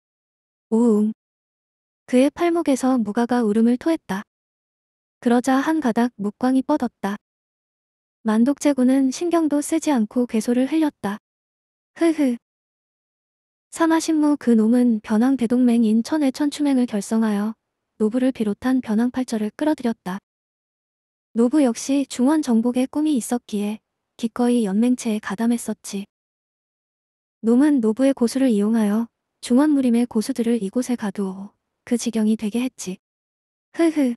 우웅. 그의 팔목에서 무가가 울음을 토했다. 그러자 한 가닥 목광이 뻗었다. 만독제군은 신경도 쓰지 않고 괴소를 흘렸다. 흐흐. 사마신무 그 놈은 변왕 대동맹인 천의 천추맹을 결성하여 노부를 비롯한 변왕팔절을 끌어들였다. 노부 역시 중원 정복의 꿈이 있었기에 기꺼이 연맹체에 가담했었지. 놈은 노부의 고수를 이용하여 중원 무림의 고수들을 이곳에 가두어 그 지경이 되게 했지. 흐흐.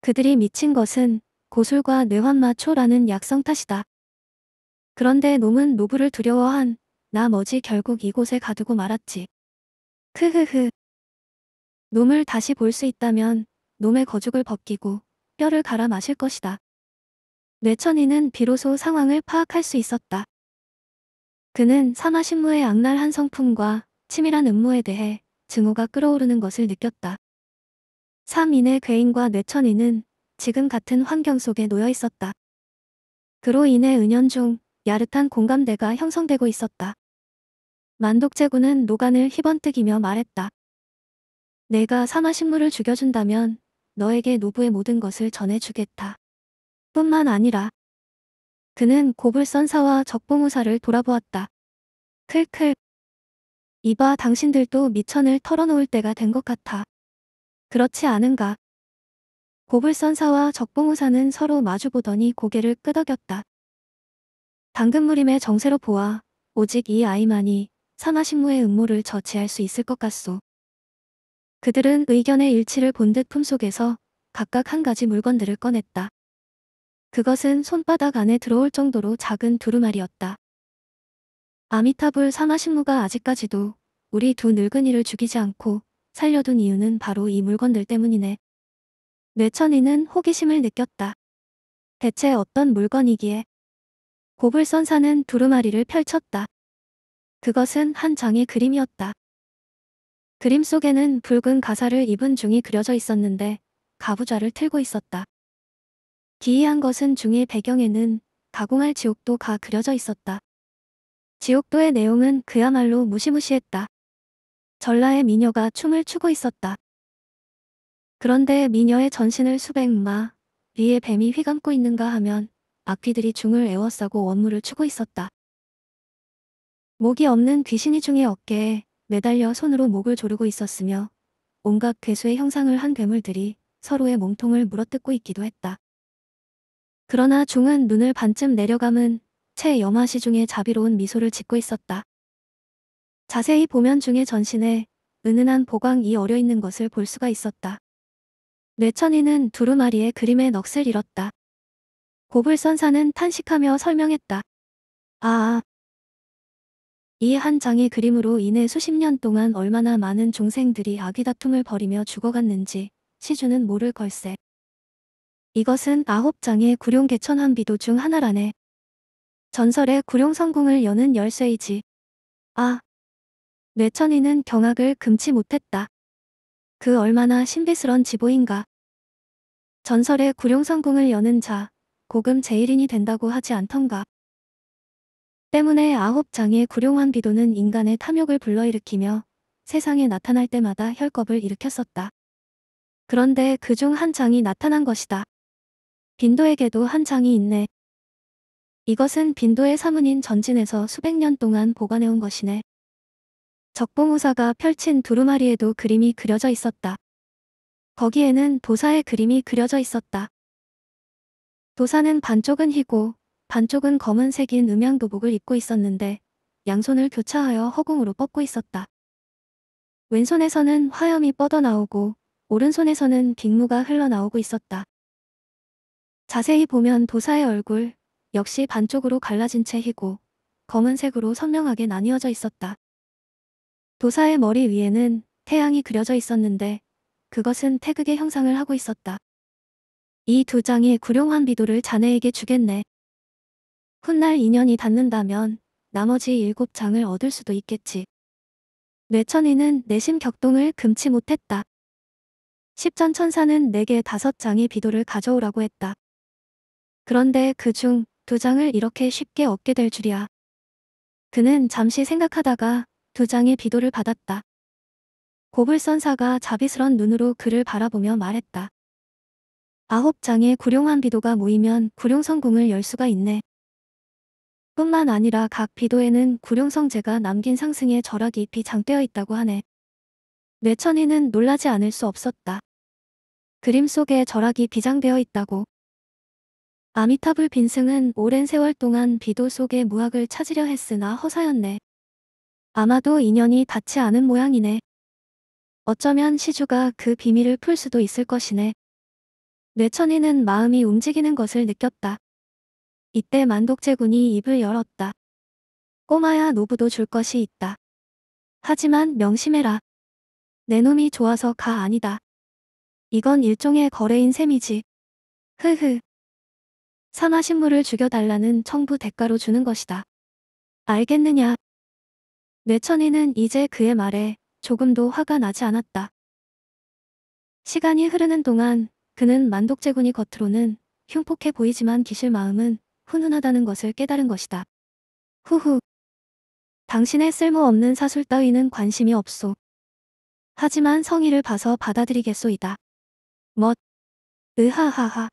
그들이 미친 것은 고술과 뇌환마초라는 약성 탓이다. 그런데 놈은 노부를 두려워한 나 머지 결국 이곳에 가두고 말았지. 흐흐흐 놈을 다시 볼 수 있다면 놈의 거죽을 벗기고 뼈를 갈아 마실 것이다. 뇌천이는 비로소 상황을 파악할 수 있었다. 그는 사마신무의 악랄한 성품과 치밀한 음모에 대해 증오가 끓어오르는 것을 느꼈다. 3인의 괴인과 뇌천이는 지금 같은 환경 속에 놓여 있었다. 그로 인해 은연중 야릇한 공감대가 형성되고 있었다. 만독제군은 노간을 희번뜩이며 말했다. 내가 사마신무를 죽여준다면 너에게 노부의 모든 것을 전해주겠다. 뿐만 아니라 그는 고불선사와 적보무사를 돌아보았다. 클클. 이봐 당신들도 미천을 털어놓을 때가 된 것 같아. 그렇지 않은가? 고불선사와 적봉우사는 서로 마주보더니 고개를 끄덕였다. 당근무림의 정세로 보아 오직 이 아이만이 산하신무의 음모를 저지할 수 있을 것 같소. 그들은 의견의 일치를 본 듯 품속에서 각각 한 가지 물건들을 꺼냈다. 그것은 손바닥 안에 들어올 정도로 작은 두루마리였다. 아미타불 사마신무가 아직까지도 우리 두 늙은이를 죽이지 않고 살려둔 이유는 바로 이 물건들 때문이네. 뇌천이는 호기심을 느꼈다. 대체 어떤 물건이기에? 고불선사는 두루마리를 펼쳤다. 그것은 한 장의 그림이었다. 그림 속에는 붉은 가사를 입은 중이 그려져 있었는데 가부좌를 틀고 있었다. 기이한 것은 중의 배경에는 가공할 지옥도가 그려져 있었다. 지옥도의 내용은 그야말로 무시무시했다. 전라의 미녀가 춤을 추고 있었다. 그런데 미녀의 전신을 수백 마, 리의 뱀이 휘감고 있는가 하면 악귀들이 중을 에워싸고 원무를 추고 있었다. 목이 없는 귀신이 중의 어깨에 매달려 손으로 목을 조르고 있었으며 온갖 괴수의 형상을 한 괴물들이 서로의 몸통을 물어뜯고 있기도 했다. 그러나 중은 눈을 반쯤 내려감은 채 염화 시중에 자비로운 미소를 짓고 있었다. 자세히 보면 중의 전신에 은은한 보광이 어려있는 것을 볼 수가 있었다. 뇌천이는 두루마리의 그림의 넋을 잃었다. 고불선사는 탄식하며 설명했다. 아, 이한 장의 그림으로 인해 수십 년 동안 얼마나 많은 종생들이 아기다툼을 벌이며 죽어갔는지 시주는 모를 걸세. 이것은 아홉 장의 구룡 개천한 비도 중 하나라네. 전설의 구룡 성궁을 여는 열쇠이지. 아, 뇌천이는 경악을 금치 못했다. 그 얼마나 신비스런 지보인가. 전설의 구룡 성궁을 여는 자, 고금 제일인이 된다고 하지 않던가. 때문에 아홉 장의 구룡한 비도는 인간의 탐욕을 불러일으키며 세상에 나타날 때마다 혈겁을 일으켰었다. 그런데 그 중 한 장이 나타난 것이다. 빈도에게도 한 장이 있네. 이것은 빈도의 사문인 전진에서 수백 년 동안 보관해온 것이네. 적봉우사가 펼친 두루마리에도 그림이 그려져 있었다. 거기에는 도사의 그림이 그려져 있었다. 도사는 반쪽은 희고 반쪽은 검은색인 음양 도복을 입고 있었는데 양손을 교차하여 허공으로 뻗고 있었다. 왼손에서는 화염이 뻗어나오고 오른손에서는 빅무가 흘러나오고 있었다. 자세히 보면 도사의 얼굴 역시 반쪽으로 갈라진 채 희고 검은색으로 선명하게 나뉘어져 있었다. 도사의 머리 위에는 태양이 그려져 있었는데 그것은 태극의 형상을 하고 있었다. 이 두 장이 구룡한 비도를 자네에게 주겠네. 훗날 인연이 닿는다면 나머지 일곱 장을 얻을 수도 있겠지. 뇌천이는 내심 격동을 금치 못했다. 십전 천사는 내게 다섯 장의 비도를 가져오라고 했다. 그런데 그 중 두 장을 이렇게 쉽게 얻게 될 줄이야. 그는 잠시 생각하다가 두 장의 비도를 받았다. 고불선사가 자비스런 눈으로 그를 바라보며 말했다. 아홉 장의 구룡한 비도가 모이면 구룡성공을열 수가 있네. 뿐만 아니라 각 비도에는 구룡성제가 남긴 상승의 절약이 비장되어 있다고 하네. 뇌천이는 놀라지 않을 수 없었다. 그림 속에 절약이 비장되어 있다고. 아미타불 빈승은 오랜 세월 동안 비도 속에 무학을 찾으려 했으나 허사였네. 아마도 인연이 닿지 않은 모양이네. 어쩌면 시주가 그 비밀을 풀 수도 있을 것이네. 뇌천이는 마음이 움직이는 것을 느꼈다. 이때 만독재군이 입을 열었다. 꼬마야 노부도 줄 것이 있다. 하지만 명심해라. 내 놈이 좋아서 가 아니다. 이건 일종의 거래인 셈이지. 흐흐. 산화식물을 죽여달라는 청부 대가로 주는 것이다. 알겠느냐? 뇌천이는 이제 그의 말에 조금도 화가 나지 않았다. 시간이 흐르는 동안 그는 만독재군이 겉으로는 흉폭해 보이지만 기실 마음은 훈훈하다는 것을 깨달은 것이다. 후후. 당신의 쓸모없는 사술 따위는 관심이 없소. 하지만 성의를 봐서 받아들이겠소이다. 멋. 으하하하.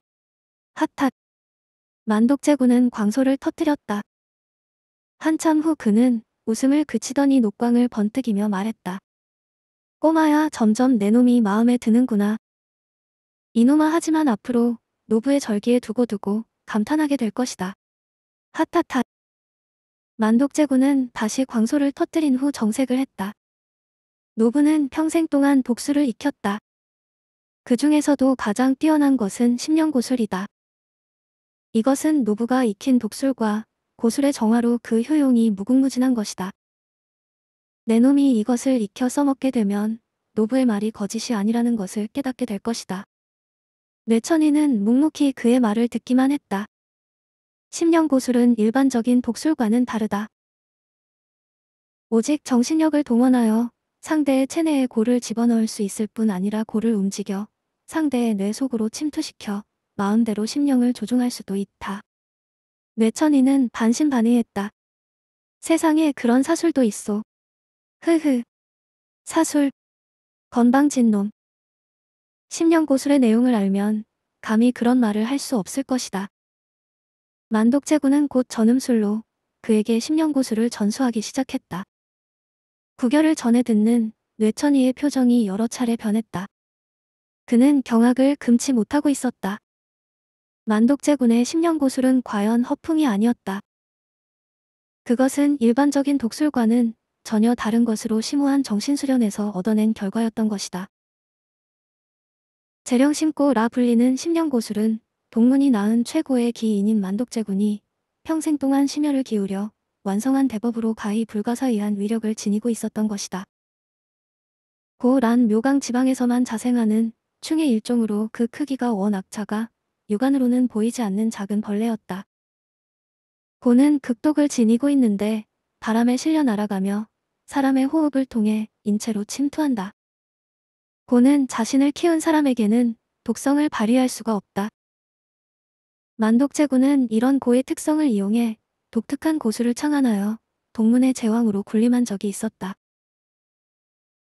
핫핫. 만독제군은 광소를 터뜨렸다. 한참 후 그는 웃음을 그치더니 녹광을 번뜩이며 말했다. 꼬마야 점점 내 놈이 마음에 드는구나. 이놈아 하지만 앞으로 노부의 절기에 두고두고 감탄하게 될 것이다. 하타타 만독제군은 다시 광소를 터뜨린 후 정색을 했다. 노부는 평생 동안 복수를 익혔다. 그 중에서도 가장 뛰어난 것은 십년 고술이다. 이것은 노부가 익힌 독술과 고술의 정화로 그 효용이 무궁무진한 것이다. 내 놈이 이것을 익혀 써먹게 되면 노부의 말이 거짓이 아니라는 것을 깨닫게 될 것이다. 뇌천이는 묵묵히 그의 말을 듣기만 했다. 심령 고술은 일반적인 복술과는 다르다. 오직 정신력을 동원하여 상대의 체내에 골을 집어넣을 수 있을 뿐 아니라 골을 움직여 상대의 뇌 속으로 침투시켜 마음대로 심령을 조종할 수도 있다. 뇌천이는 반신반의했다. 세상에 그런 사술도 있어. 흐흐. 사술. 건방진 놈. 10년 고술의 내용을 알면 감히 그런 말을 할 수 없을 것이다. 만독제군은 곧 전음술로 그에게 10년 고술을 전수하기 시작했다. 구결을 전해 듣는 뇌천이의 표정이 여러 차례 변했다. 그는 경악을 금치 못하고 있었다. 만독제군의 10년 고술은 과연 허풍이 아니었다. 그것은 일반적인 독술과는 전혀 다른 것으로 심오한 정신수련에서 얻어낸 결과였던 것이다. 재령심고라 불리는 심령고술은 동문이 낳은 최고의 기인인 만독제군이 평생 동안 심혈을 기울여 완성한 대법으로 가히 불가사의한 위력을 지니고 있었던 것이다. 고란 묘강 지방에서만 자생하는 충의 일종으로 그 크기가 원악차가 육안으로는 보이지 않는 작은 벌레였다. 고는 극독을 지니고 있는데 바람에 실려 날아가며 사람의 호흡을 통해 인체로 침투한다. 고는 자신을 키운 사람에게는 독성을 발휘할 수가 없다. 만독체구는 이런 고의 특성을 이용해 독특한 고수를 창안하여 동문의 제왕으로 군림한 적이 있었다.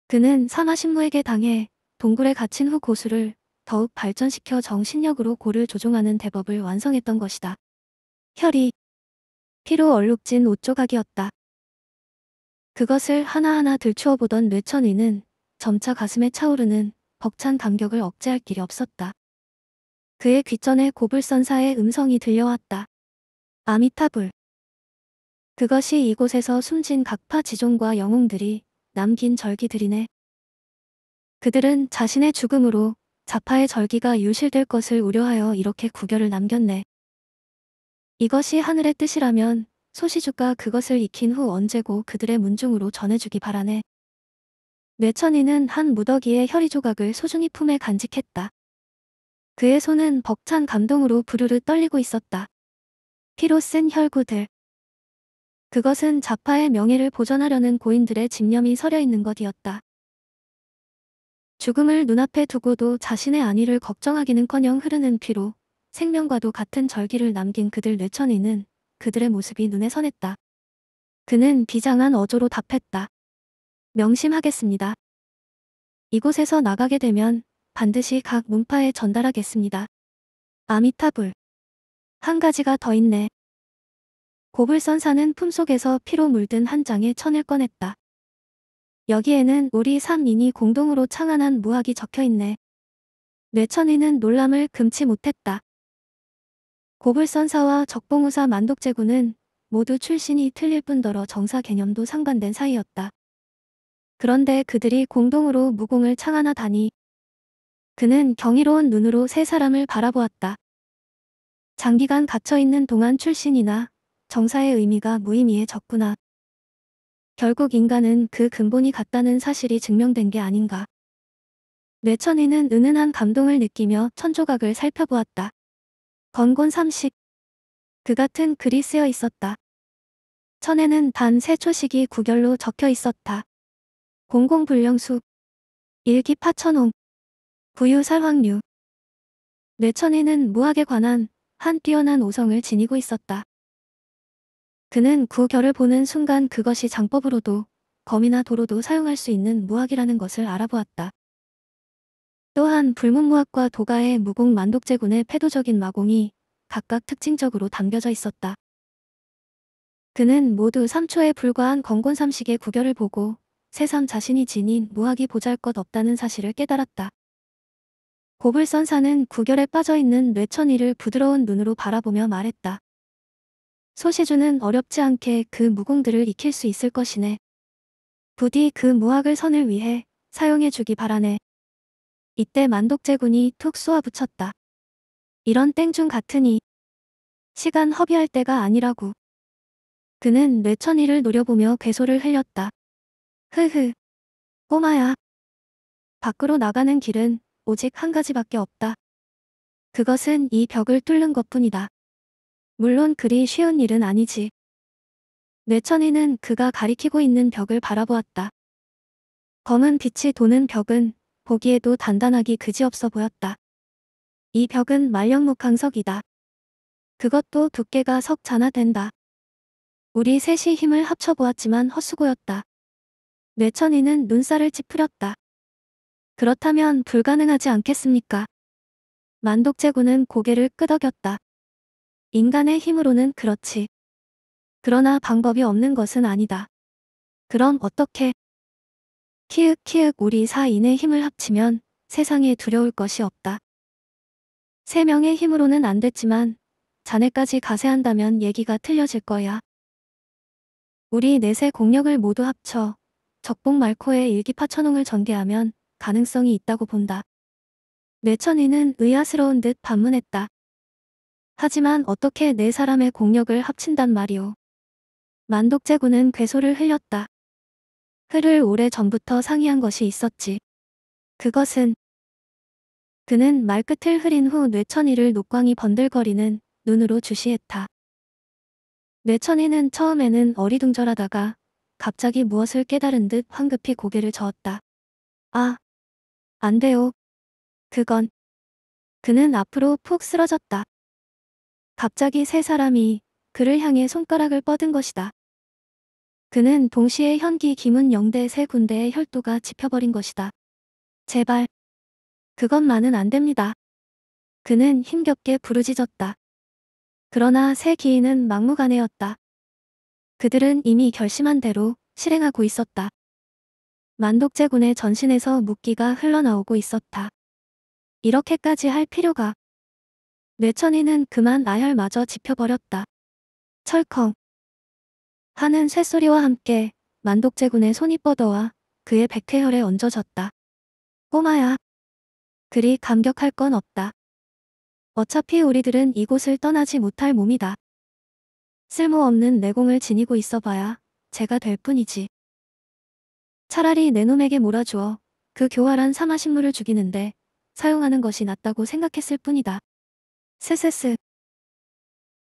그는 사마신무에게 당해 동굴에 갇힌 후 고수를 더욱 발전시켜 정신력으로 고를 조종하는 대법을 완성했던 것이다. 혈이 피로 얼룩진 오조각이었다 그것을 하나하나 들추어 보던 뇌천의는 점차 가슴에 차오르는 벅찬 감격을 억제할 길이 없었다. 그의 귀전에 고불선사의 음성이 들려왔다. 아미타불. 그것이 이곳에서 숨진 각파 지존과 영웅들이 남긴 절기들이네. 그들은 자신의 죽음으로 자파의 절기가 유실될 것을 우려하여 이렇게 구결을 남겼네. 이것이 하늘의 뜻이라면 소시주가 그것을 익힌 후 언제고 그들의 문중으로 전해주기 바라네. 뇌천이는 한 무더기의 혈의 조각을 소중히 품에 간직했다. 그의 손은 벅찬 감동으로 부르르 떨리고 있었다. 피로 쓴 혈구들. 그것은 자파의 명예를 보전하려는 고인들의 집념이 서려 있는 것이었다. 죽음을 눈앞에 두고도 자신의 안위를 걱정하기는커녕 흐르는 피로 생명과도 같은 절기를 남긴 그들 뇌천이는 그들의 모습이 눈에 선했다. 그는 비장한 어조로 답했다. 명심하겠습니다. 이곳에서 나가게 되면 반드시 각 문파에 전달하겠습니다. 아미타불. 한 가지가 더 있네. 고불선사는 품속에서 피로 물든 한 장의 천을 꺼냈다. 여기에는 우리 삼인이 공동으로 창안한 무학이 적혀있네. 뇌천인은 놀람을 금치 못했다. 고불선사와 적봉우사 만독제군은 모두 출신이 틀릴 뿐더러 정사 개념도 상반된 사이였다. 그런데 그들이 공동으로 무공을 창안하다니. 그는 경이로운 눈으로 세 사람을 바라보았다. 장기간 갇혀있는 동안 출신이나 정사의 의미가 무의미해졌구나. 결국 인간은 그 근본이 같다는 사실이 증명된 게 아닌가. 뇌천이는 은은한 감동을 느끼며 천조각을 살펴보았다. 건곤 삼식. 그 같은 글이 쓰여 있었다. 천에는 단 세 초식이 구결로 적혀 있었다. 공공불량수 일기파천홍 부유살황류 뇌천에는 무학에 관한 한 뛰어난 오성을 지니고 있었다. 그는 구결을 보는 순간 그것이 장법으로도 검이나 도로도 사용할 수 있는 무학이라는 것을 알아보았다. 또한 불문무학과 도가의 무공 만독제군의 패도적인 마공이 각각 특징적으로 담겨져 있었다. 그는 모두 3초에 불과한 건곤삼식의 구결을 보고 새삼 자신이 지닌 무학이 보잘것 없다는 사실을 깨달았다. 고불선사는 구결에 빠져있는 뇌천이를 부드러운 눈으로 바라보며 말했다. 소시주는 어렵지 않게 그 무공들을 익힐 수 있을 것이네. 부디 그 무학을 선을 위해 사용해주기 바라네. 이때 만독제군이 툭 쏘아붙였다. 이런 땡중 같으니 시간 허비할 때가 아니라고. 그는 뇌천이를 노려보며 괴소를 흘렸다. 흐흐. 꼬마야. 밖으로 나가는 길은 오직 한 가지밖에 없다. 그것은 이 벽을 뚫는 것뿐이다. 물론 그리 쉬운 일은 아니지. 뇌천이는 그가 가리키고 있는 벽을 바라보았다. 검은 빛이 도는 벽은 보기에도 단단하기 그지없어 보였다. 이 벽은 말령목항석이다 그것도 두께가 석자나 된다. 우리 셋이 힘을 합쳐보았지만 헛수고였다. 뇌천이는 눈살을 찌푸렸다. 그렇다면 불가능하지 않겠습니까? 만독재군은 고개를 끄덕였다. 인간의 힘으로는 그렇지. 그러나 방법이 없는 것은 아니다. 그럼 어떻게? 키읔키읔 우리 사인의 힘을 합치면 세상에 두려울 것이 없다. 세 명의 힘으로는 안 됐지만 자네까지 가세한다면 얘기가 틀려질 거야. 우리 넷의 공력을 모두 합쳐 적봉 말코의 일기파천홍을 전개하면 가능성이 있다고 본다. 뇌천이는 의아스러운 듯 반문했다. 하지만 어떻게 네 사람의 공력을 합친단 말이오. 만독제군은 괴소를 흘렸다. 흐를 오래 전부터 상의한 것이 있었지. 그것은 그는 말끝을 흐린 후 뇌천이를 녹광이 번들거리는 눈으로 주시했다. 뇌천이는 처음에는 어리둥절하다가 갑자기 무엇을 깨달은 듯 황급히 고개를 저었다. 아, 안 돼요. 그건. 그는 앞으로 푹 쓰러졌다. 갑자기 세 사람이 그를 향해 손가락을 뻗은 것이다. 그는 동시에 현기 김은 영대 세 군데의 혈도가 지펴버린 것이다. 제발. 그것만은 안 됩니다. 그는 힘겹게 부르짖었다. 그러나 새 기인은 막무가내였다. 그들은 이미 결심한 대로 실행하고 있었다. 만독제군의 전신에서 무기가 흘러나오고 있었다. 이렇게까지 할 필요가. 뇌천이는 그만 나열마저 지펴버렸다. 철컹 하는 쇳소리와 함께 만독제군의 손이 뻗어와 그의 백회혈에 얹어졌다. 꼬마야. 그리 감격할 건 없다. 어차피 우리들은 이곳을 떠나지 못할 몸이다. 쓸모없는 내공을 지니고 있어봐야 제가 될 뿐이지. 차라리 내 놈에게 몰아주어 그 교활한 사마식물을 죽이는데 사용하는 것이 낫다고 생각했을 뿐이다. 스스스.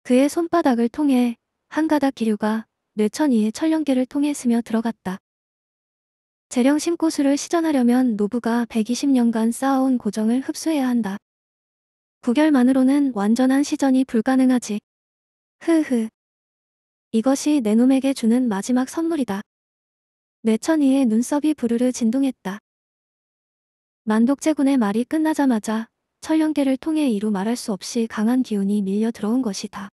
그의 손바닥을 통해 한 가닥 기류가 뇌천이의 철령계를 통해 스며 들어갔다. 재령심고수를 시전하려면 노부가 120년간 쌓아온 고정을 흡수해야 한다. 구결만으로는 완전한 시전이 불가능하지. 흐흐. 이것이 내 놈에게 주는 마지막 선물이다. 뇌천이의 눈썹이 부르르 진동했다. 만독제군의 말이 끝나자마자 철령계를 통해 이루 말할 수 없이 강한 기운이 밀려 들어온 것이다.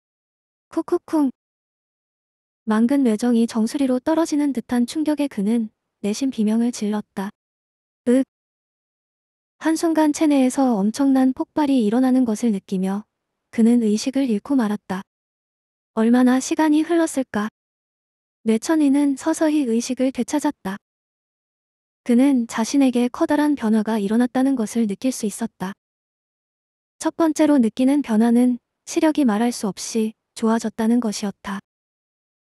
쿡쿡쿵. 망근 뇌정이 정수리로 떨어지는 듯한 충격에 그는 내심 비명을 질렀다. 윽. 한순간 체내에서 엄청난 폭발이 일어나는 것을 느끼며 그는 의식을 잃고 말았다. 얼마나 시간이 흘렀을까. 뇌천이는 서서히 의식을 되찾았다. 그는 자신에게 커다란 변화가 일어났다는 것을 느낄 수 있었다. 첫 번째로 느끼는 변화는 시력이 말할 수 없이 좋아졌다는 것이었다.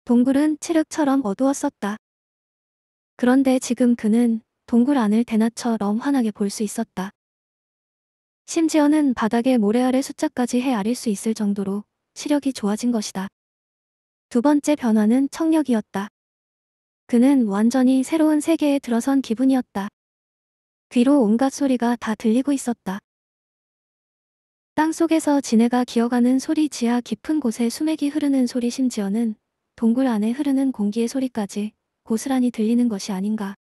동굴은 칠흑처럼 어두웠었다. 그런데 지금 그는 동굴 안을 대낮처럼 환하게 볼 수 있었다. 심지어는 바닥에 모래알의 숫자까지 헤아릴 수 있을 정도로 시력이 좋아진 것이다. 두 번째 변화는 청력이었다. 그는 완전히 새로운 세계에 들어선 기분이었다. 귀로 온갖 소리가 다 들리고 있었다. 땅속에서 지네가 기어가는 소리 지하 깊은 곳에 수맥이 흐르는 소리 심지어는 동굴 안에 흐르는 공기의 소리까지 고스란히 들리는 것이 아닌가.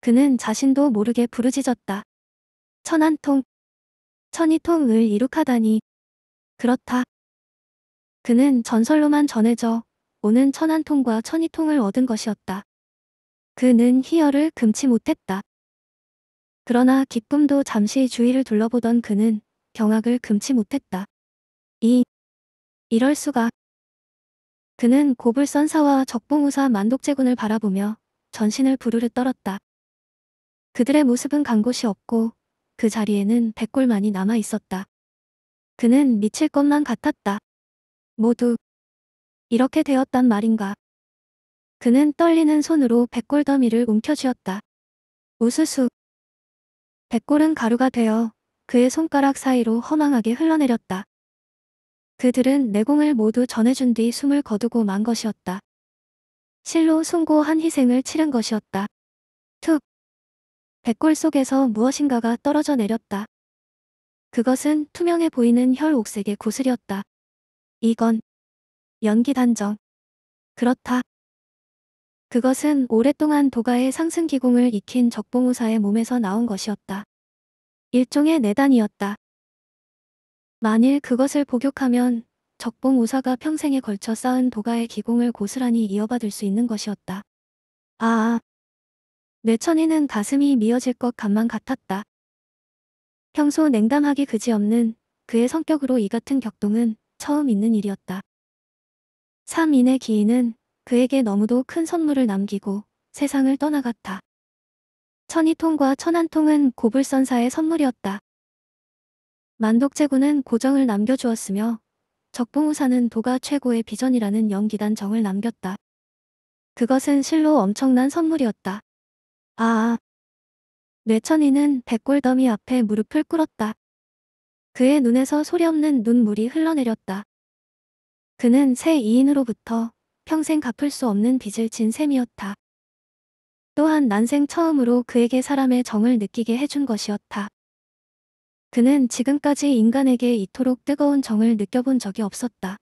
그는 자신도 모르게 부르짖었다. 천한통 천이통을 이룩하다니. 그렇다. 그는 전설로만 전해져 오는 천안통과 천이통을 얻은 것이었다. 그는 희열을 금치 못했다. 그러나 기쁨도 잠시 주위를 둘러보던 그는 경악을 금치 못했다. 이 이럴 수가. 그는 고불선사와 적봉우사 만독제군을 바라보며 전신을 부르르 떨었다. 그들의 모습은 간 곳이 없고 그 자리에는 백골만이 남아 있었다. 그는 미칠 것만 같았다. 모두 이렇게 되었단 말인가. 그는 떨리는 손으로 백골더미를 움켜쥐었다. 우수수. 백골은 가루가 되어 그의 손가락 사이로 허망하게 흘러내렸다. 그들은 내공을 모두 전해준 뒤 숨을 거두고 만 것이었다. 실로 숭고한 희생을 치른 것이었다. 툭! 백골 속에서 무엇인가가 떨어져 내렸다. 그것은 투명해 보이는 혈 옥색의 구슬이었다. 이건 연기 단정. 그렇다. 그것은 오랫동안 도가의 상승기공을 익힌 적봉우사의 몸에서 나온 것이었다. 일종의 내단이었다. 만일 그것을 복욕하면 적봉우사가 평생에 걸쳐 쌓은 도가의 기공을 고스란히 이어받을 수 있는 것이었다. 아아. 뇌천이는 가슴이 미어질 것 같만 같았다. 평소 냉담하기 그지없는 그의 성격으로 이 같은 격동은 처음 있는 일이었다. 3인의 기인은 그에게 너무도 큰 선물을 남기고 세상을 떠나갔다. 천이통과 천한통은 고불선사의 선물이었다. 만독제군은 고정을 남겨주었으며 적봉우사는 도가 최고의 비전이라는 연기단 정을 남겼다. 그것은 실로 엄청난 선물이었다. 아, 아. 뇌천이는 백골더미 앞에 무릎을 꿇었다. 그의 눈에서 소리없는 눈물이 흘러내렸다. 그는 새 이인으로부터 평생 갚을 수 없는 빚을 진 셈이었다. 또한 난생 처음으로 그에게 사람의 정을 느끼게 해준 것이었다. 그는 지금까지 인간에게 이토록 뜨거운 정을 느껴본 적이 없었다.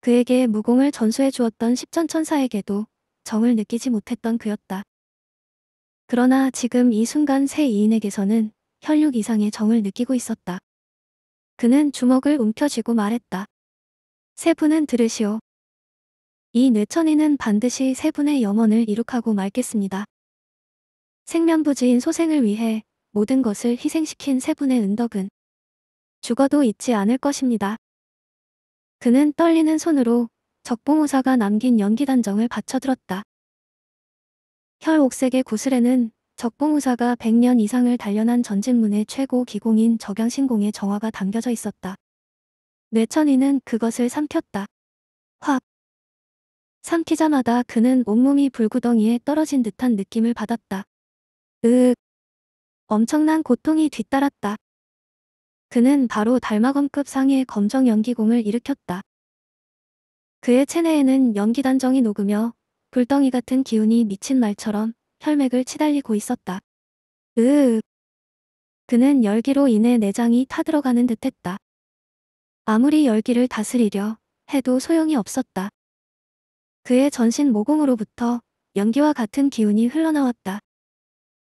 그에게 무공을 전수해 주었던 십전천사에게도 정을 느끼지 못했던 그였다. 그러나 지금 이 순간 새 이인에게서는 혈육 이상의 정을 느끼고 있었다. 그는 주먹을 움켜쥐고 말했다. 세 분은 들으시오. 이 뇌천이는 반드시 세 분의 염원을 이룩하고 말겠습니다. 생명부지인 소생을 위해 모든 것을 희생시킨 세 분의 은덕은 죽어도 잊지 않을 것입니다. 그는 떨리는 손으로 적봉호사가 남긴 연기단정을 받쳐들었다. 혈옥색의 구슬에는 적공우사가 100년 이상을 단련한 전직문의 최고 기공인 적양신공의 정화가 담겨져 있었다. 뇌천이는 그것을 삼켰다. 확! 삼키자마다 그는 온몸이 불구덩이에 떨어진 듯한 느낌을 받았다. 으윽! 엄청난 고통이 뒤따랐다. 그는 바로 달마검급 상의 검정 연기공을 일으켰다. 그의 체내에는 연기단정이 녹으며 불덩이 같은 기운이 미친 말처럼 혈맥을 치달리고 있었다. 으윽. 그는 열기로 인해 내장이 타들어가는 듯했다. 아무리 열기를 다스리려 해도 소용이 없었다. 그의 전신 모공으로부터 연기와 같은 기운이 흘러나왔다.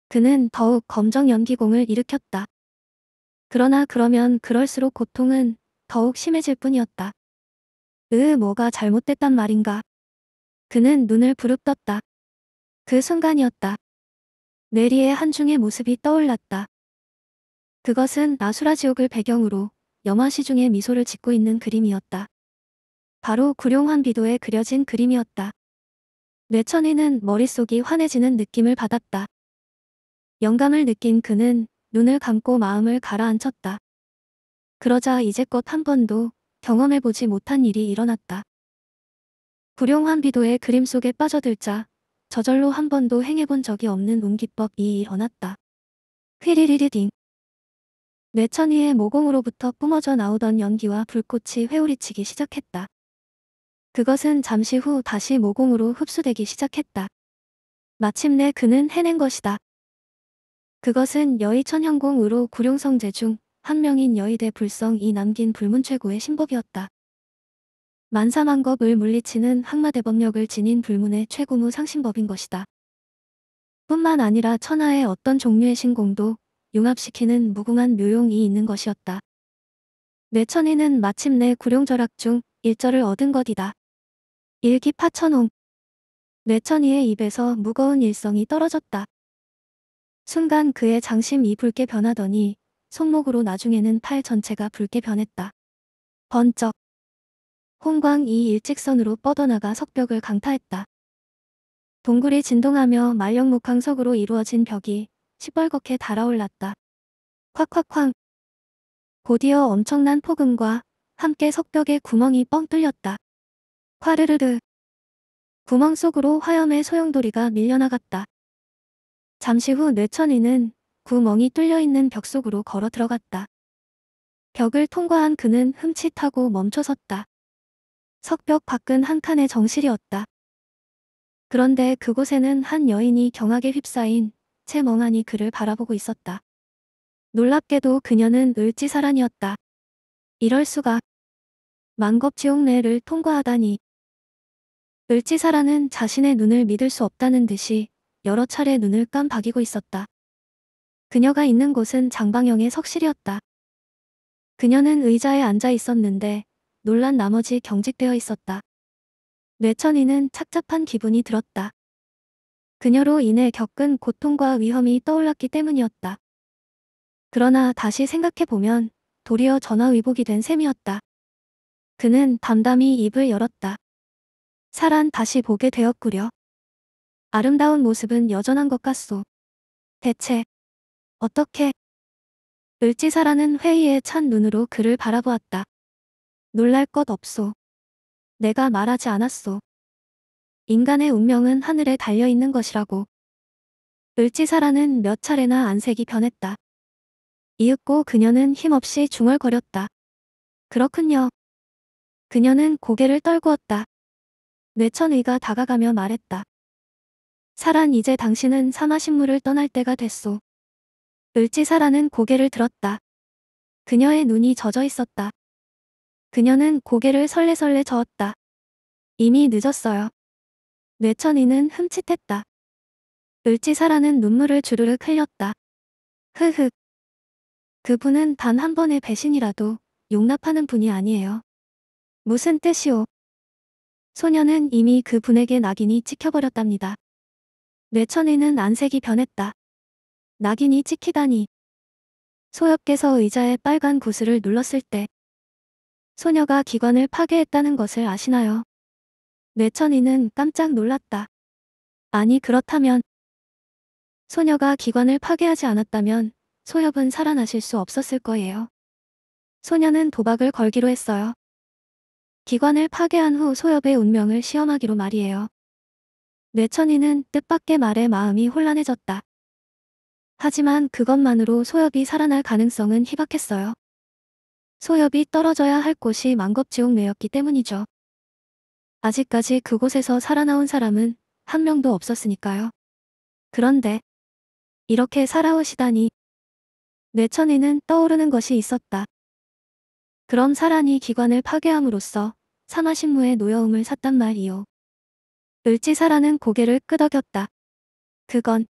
그는 더욱 검정 연기공을 일으켰다. 그러나 그러면 그럴수록 고통은 더욱 심해질 뿐이었다. 으 뭐가 잘못됐단 말인가. 그는 눈을 부릅떴다. 그 순간이었다. 내리의 한중의 모습이 떠올랐다. 그것은 나수라 지옥을 배경으로 영화 시중에 미소를 짓고 있는 그림이었다. 바로 구룡환 비도에 그려진 그림이었다. 뇌천이는 머릿속이 환해지는 느낌을 받았다. 영감을 느낀 그는 눈을 감고 마음을 가라앉혔다. 그러자 이제껏 한 번도 경험해보지 못한 일이 일어났다. 구룡환 비도의 그림 속에 빠져들자 저절로 한 번도 행해본 적이 없는 운기법이 일어났다. 휘리리리딩. 뇌천이의 모공으로부터 뿜어져 나오던 연기와 불꽃이 회오리치기 시작했다. 그것은 잠시 후 다시 모공으로 흡수되기 시작했다. 마침내 그는 해낸 것이다. 그것은 여의천현공으로 구룡성제 중 한 명인 여의대 불성이 남긴 불문 최고의 신법이었다. 만사만겁을 물리치는 항마대법력을 지닌 불문의 최고무 상신법인 것이다. 뿐만 아니라 천하의 어떤 종류의 신공도 융합시키는 무궁한 묘용이 있는 것이었다. 뇌천이는 마침내 구룡절학 중 일절을 얻은 것이다. 일기파천홍 뇌천이의 입에서 무거운 일성이 떨어졌다. 순간 그의 장심이 붉게 변하더니 손목으로 나중에는 팔 전체가 붉게 변했다. 번쩍 홍광이 일직선으로 뻗어나가 석벽을 강타했다. 동굴이 진동하며 말령목항석으로 이루어진 벽이 시뻘겋게 달아올랐다. 콱콱쾅. 곧이어 엄청난 폭음과 함께 석벽의 구멍이 뻥 뚫렸다. 화르르르. 구멍 속으로 화염의 소용돌이가 밀려나갔다. 잠시 후 뇌천이는 구멍이 뚫려있는 벽 속으로 걸어 들어갔다. 벽을 통과한 그는 흠칫하고 멈춰섰다. 석벽 밖은 한 칸의 정실이었다. 그런데 그곳에는 한 여인이 경악에 휩싸인 채 멍하니 그를 바라보고 있었다. 놀랍게도 그녀는 을지사란이었다. 이럴 수가. 만겁지옥내를 통과하다니. 을지사라는 자신의 눈을 믿을 수 없다는 듯이 여러 차례 눈을 깜박이고 있었다. 그녀가 있는 곳은 장방형의 석실이었다. 그녀는 의자에 앉아 있었는데 놀란 나머지 경직되어 있었다. 뇌천이는 착잡한 기분이 들었다. 그녀로 인해 겪은 고통과 위험이 떠올랐기 때문이었다. 그러나 다시 생각해보면 도리어 전화위복이 된 셈이었다. 그는 담담히 입을 열었다. 사란 다시 보게 되었구려. 아름다운 모습은 여전한 것 같소. 대체 어떻게 을지사라는 회의에 찬 눈으로 그를 바라보았다. 놀랄 것 없소. 내가 말하지 않았소. 인간의 운명은 하늘에 달려있는 것이라고. 을지사라는 몇 차례나 안색이 변했다. 이윽고 그녀는 힘없이 중얼거렸다. 그렇군요. 그녀는 고개를 떨구었다. 뇌천의가 다가가며 말했다. 사란 이제 당신은 사마신물을 떠날 때가 됐소. 을지사라는 고개를 들었다. 그녀의 눈이 젖어 있었다. 그녀는 고개를 설레설레 저었다. 이미 늦었어요. 뇌천이는 흠칫했다. 을지사라는 눈물을 주르륵 흘렸다. 흐흑. 그분은 단 한 번의 배신이라도 용납하는 분이 아니에요. 무슨 뜻이오? 소녀는 이미 그분에게 낙인이 찍혀버렸답니다. 뇌천이는 안색이 변했다. 낙인이 찍히다니. 소엽께서 의자에 빨간 구슬을 눌렀을 때 소녀가 기관을 파괴했다는 것을 아시나요? 뇌천이는 깜짝 놀랐다. 아니 그렇다면 소녀가 기관을 파괴하지 않았다면 소협은 살아나실 수 없었을 거예요. 소녀는 도박을 걸기로 했어요. 기관을 파괴한 후 소협의 운명을 시험하기로 말이에요. 뇌천이는 뜻밖의 말에 마음이 혼란해졌다. 하지만 그것만으로 소협이 살아날 가능성은 희박했어요. 소엽이 떨어져야 할 곳이 만겁지옥 내였기 때문이죠. 아직까지 그곳에서 살아나온 사람은 한 명도 없었으니까요. 그런데 이렇게 살아오시다니 뇌천에는 떠오르는 것이 있었다. 그럼 사란이 기관을 파괴함으로써 사마신무의 노여움을 샀단 말이오. 을지사라는 고개를 끄덕였다. 그건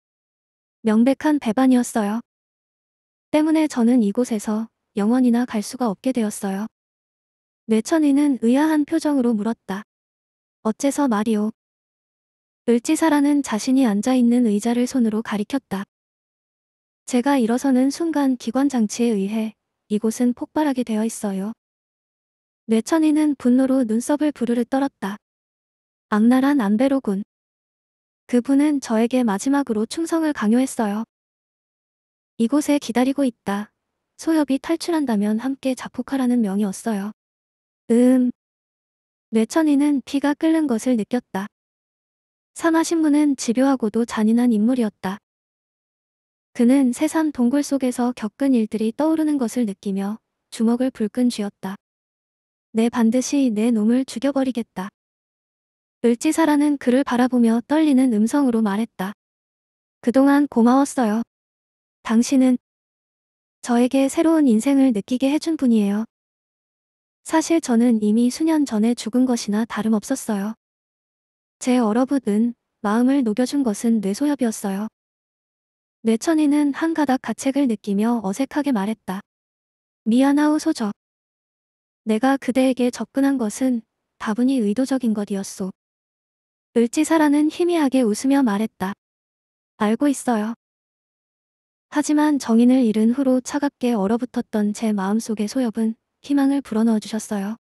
명백한 배반이었어요. 때문에 저는 이곳에서 영원이나 갈 수가 없게 되었어요. 뇌천이는 의아한 표정으로 물었다. 어째서 말이오. 을지사라는 자신이 앉아있는 의자를 손으로 가리켰다. 제가 일어서는 순간 기관장치에 의해 이곳은 폭발하게 되어 있어요. 뇌천이는 분노로 눈썹을 부르르 떨었다. 악랄한 안베로군. 그분은 저에게 마지막으로 충성을 강요했어요. 이곳에 기다리고 있다. 소협이 탈출한다면 함께 자폭하라는 명이었어요. 음. 뇌천이는 피가 끓는 것을 느꼈다. 산하신부는 집요하고도 잔인한 인물이었다. 그는 새삼 동굴 속에서 겪은 일들이 떠오르는 것을 느끼며 주먹을 불끈 쥐었다. 내 반드시 내 놈을 죽여버리겠다. 을지사라는 그를 바라보며 떨리는 음성으로 말했다. 그동안 고마웠어요. 당신은 저에게 새로운 인생을 느끼게 해준 분이에요. 사실 저는 이미 수년 전에 죽은 것이나 다름없었어요. 제 얼어붙은 마음을 녹여준 것은 뇌소엽이었어요. 뇌천이는 한 가닥 가책을 느끼며 어색하게 말했다. 미안하오 소저. 내가 그대에게 접근한 것은 다분히 의도적인 것이었소. 을지사라는 희미하게 웃으며 말했다. 알고 있어요. 하지만 정인을 잃은 후로 차갑게 얼어붙었던 제 마음속의 소엽은 희망을 불어넣어 주셨어요.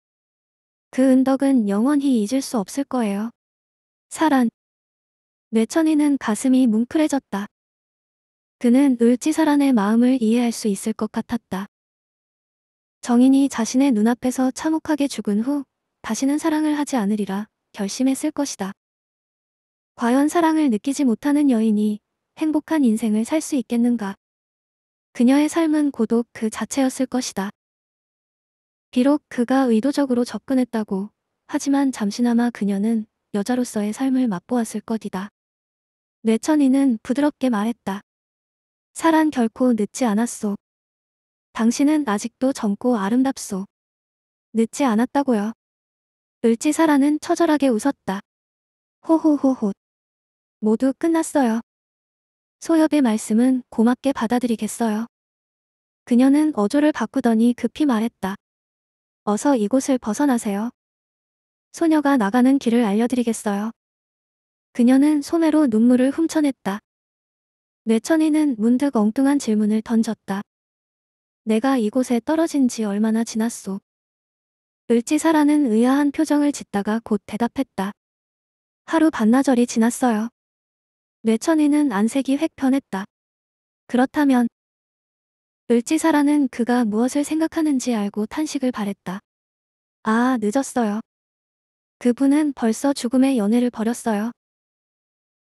그 은덕은 영원히 잊을 수 없을 거예요. 사란. 뇌천이는 가슴이 뭉클해졌다. 그는 을지사란의 마음을 이해할 수 있을 것 같았다. 정인이 자신의 눈앞에서 참혹하게 죽은 후 다시는 사랑을 하지 않으리라 결심했을 것이다. 과연 사랑을 느끼지 못하는 여인이 행복한 인생을 살 수 있겠는가. 그녀의 삶은 고독 그 자체였을 것이다. 비록 그가 의도적으로 접근했다고 하지만 잠시나마 그녀는 여자로서의 삶을 맛보았을 것이다. 뇌천이는 부드럽게 말했다. 사랑 결코 늦지 않았소. 당신은 아직도 젊고 아름답소. 늦지 않았다고요. 을지사라는 처절하게 웃었다. 호호호호. 모두 끝났어요. 소협의 말씀은 고맙게 받아들이겠어요. 그녀는 어조를 바꾸더니 급히 말했다. 어서 이곳을 벗어나세요. 소녀가 나가는 길을 알려드리겠어요. 그녀는 소매로 눈물을 훔쳐냈다. 뇌천이는 문득 엉뚱한 질문을 던졌다. 내가 이곳에 떨어진 지 얼마나 지났소? 을지사라는 의아한 표정을 짓다가 곧 대답했다. 하루 반나절이 지났어요. 뇌천에는 안색이 획 변했다. 그렇다면 을지사라는 그가 무엇을 생각하는지 알고 탄식을 바랬다. 아, 늦었어요. 그분은 벌써 죽음의 연애를 벌였어요.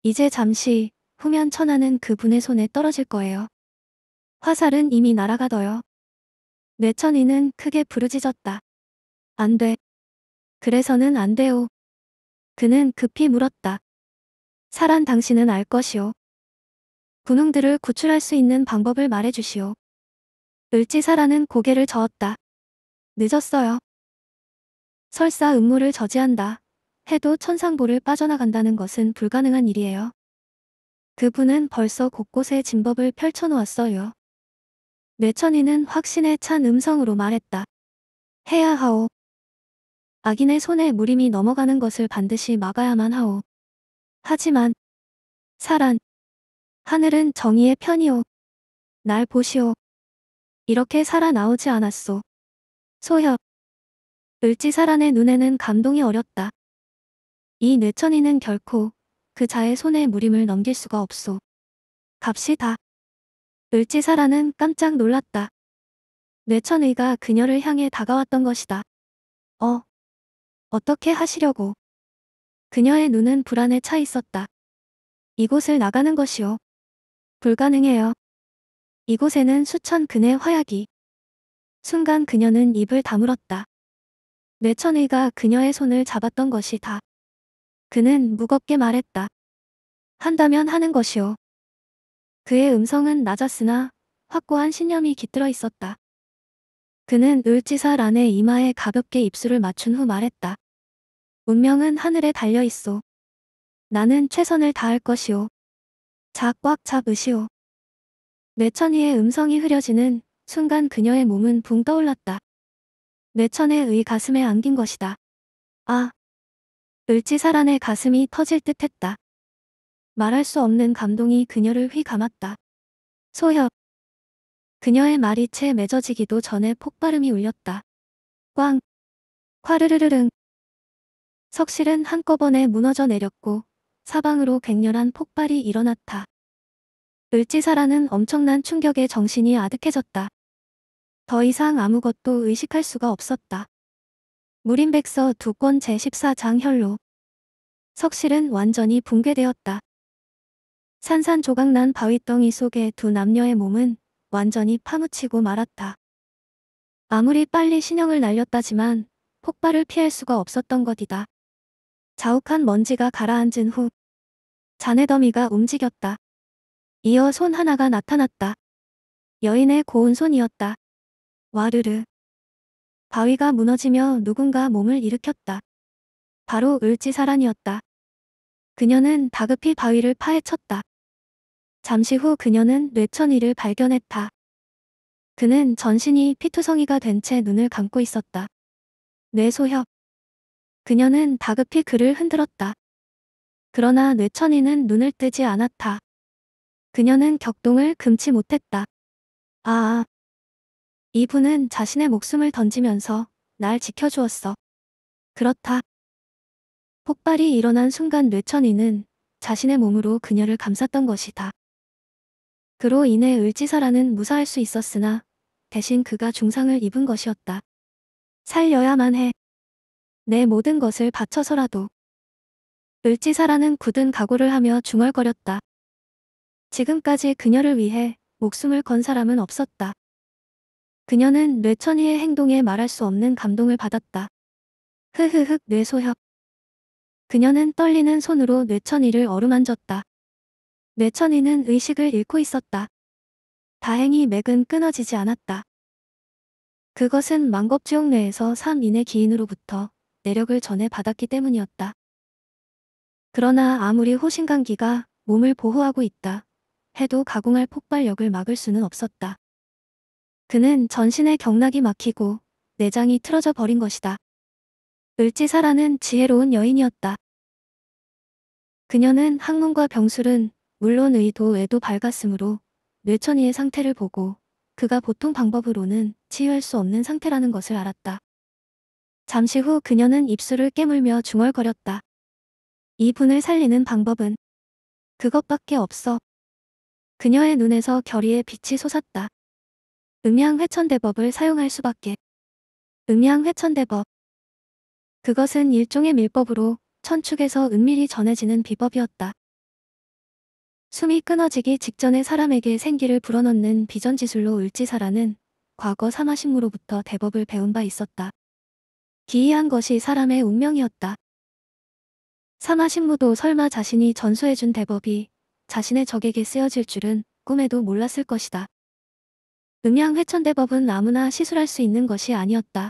이제 잠시 후면 천하는 그분의 손에 떨어질 거예요. 화살은 이미 날아가더요. 뇌천이는 크게 부르짖었다. 안 돼. 그래서는 안 돼요. 그는 급히 물었다. 사란 당신은 알 것이오. 군웅들을 구출할 수 있는 방법을 말해주시오. 을지사라는 고개를 저었다. 늦었어요. 설사 음모를 저지한다. 해도 천상보를 빠져나간다는 것은 불가능한 일이에요. 그분은 벌써 곳곳에 진법을 펼쳐놓았어요. 뇌천이는 확신에 찬 음성으로 말했다. 해야 하오. 악인의 손에 무림이 넘어가는 것을 반드시 막아야만 하오. 하지만 사란 하늘은 정의의 편이오. 날 보시오. 이렇게 살아나오지 않았소. 소협. 을지사란의 눈에는 감동이 어렸다. 이 뇌천이는 결코 그 자의 손에 무림을 넘길 수가 없소. 값이 다을지사라은 깜짝 놀랐다. 뇌천의가 그녀를 향해 다가왔던 것이다. 어. 어떻게 하시려고. 그녀의 눈은 불안에 차 있었다. 이곳을 나가는 것이요. 불가능해요. 이곳에는 수천 근의 화약이. 순간 그녀는 입을 다물었다. 뇌천의가 그녀의 손을 잡았던 것이다. 그는 무겁게 말했다. 한다면 하는 것이요. 그의 음성은 낮았으나 확고한 신념이 깃들어 있었다. 그는 을지사란의 이마에 가볍게 입술을 맞춘 후 말했다. 운명은 하늘에 달려 있소. 나는 최선을 다할 것이오. 자꽉 잡으시오. 뇌천이의 음성이 흐려지는 순간 그녀의 몸은 붕 떠올랐다. 뇌천의 의 가슴에 안긴 것이다. 아. 을지사란의 가슴이 터질 듯 했다. 말할 수 없는 감동이 그녀를 휘감았다. 소협. 그녀의 말이 채 맺어지기도 전에 폭발음이 울렸다. 꽝. 화르르르릉. 석실은 한꺼번에 무너져 내렸고 사방으로 갱렬한 폭발이 일어났다. 을지사라는 엄청난 충격에 정신이 아득해졌다. 더 이상 아무것도 의식할 수가 없었다. 무림백서 두권 제14장 혈로 석실은 완전히 붕괴되었다. 산산조각난 바위덩이 속에 두 남녀의 몸은 완전히 파묻히고 말았다. 아무리 빨리 신형을 날렸다지만 폭발을 피할 수가 없었던 것이다. 자욱한 먼지가 가라앉은 후 잔해더미가 움직였다. 이어 손 하나가 나타났다. 여인의 고운 손이었다. 와르르. 바위가 무너지며 누군가 몸을 일으켰다. 바로 을지사란이었다. 그녀는 다급히 바위를 파헤쳤다. 잠시 후 그녀는 뇌천이를 발견했다. 그는 전신이 피투성이가 된 채 눈을 감고 있었다. 뇌소협. 그녀는 다급히 그를 흔들었다. 그러나 뇌천이는 눈을 뜨지 않았다. 그녀는 격동을 금치 못했다. 아, 아. 이분은 자신의 목숨을 던지면서 날 지켜주었어. 그렇다. 폭발이 일어난 순간 뇌천이는 자신의 몸으로 그녀를 감쌌던 것이다. 그로 인해 을지사라는 무사할 수 있었으나 대신 그가 중상을 입은 것이었다. 살려야만 해. 내 모든 것을 바쳐서라도 을지사라는 굳은 각오를 하며 중얼거렸다. 지금까지 그녀를 위해 목숨을 건 사람은 없었다. 그녀는 뇌천이의 행동에 말할 수 없는 감동을 받았다. 흐흐흑 뇌소협. 그녀는 떨리는 손으로 뇌천이를 어루만졌다. 뇌천이는 의식을 잃고 있었다. 다행히 맥은 끊어지지 않았다. 그것은 망겁지옥 뇌에서 3인의 기인으로부터 내력을 전해 받았기 때문이었다. 그러나 아무리 호신강기가 몸을 보호하고 있다 해도 가공할 폭발력을 막을 수는 없었다. 그는 전신에 경락이 막히고 내장이 틀어져 버린 것이다. 을지사라는 지혜로운 여인이었다. 그녀는 학문과 병술은 물론 의도 외도 밝았으므로 뇌천이의 상태를 보고 그가 보통 방법으로는 치유할 수 없는 상태라는 것을 알았다. 잠시 후 그녀는 입술을 깨물며 중얼거렸다. 이 분을 살리는 방법은 그것밖에 없어. 그녀의 눈에서 결의의 빛이 솟았다. 음양회천대법을 사용할 수밖에. 음양회천대법. 그것은 일종의 밀법으로 천축에서 은밀히 전해지는 비법이었다. 숨이 끊어지기 직전에 사람에게 생기를 불어넣는 비전지술로 을지사라는 과거 사마신무로부터 대법을 배운 바 있었다. 기이한 것이 사람의 운명이었다. 사마신무도 설마 자신이 전수해준 대법이 자신의 적에게 쓰여질 줄은 꿈에도 몰랐을 것이다. 음양회천대법은 아무나 시술할 수 있는 것이 아니었다.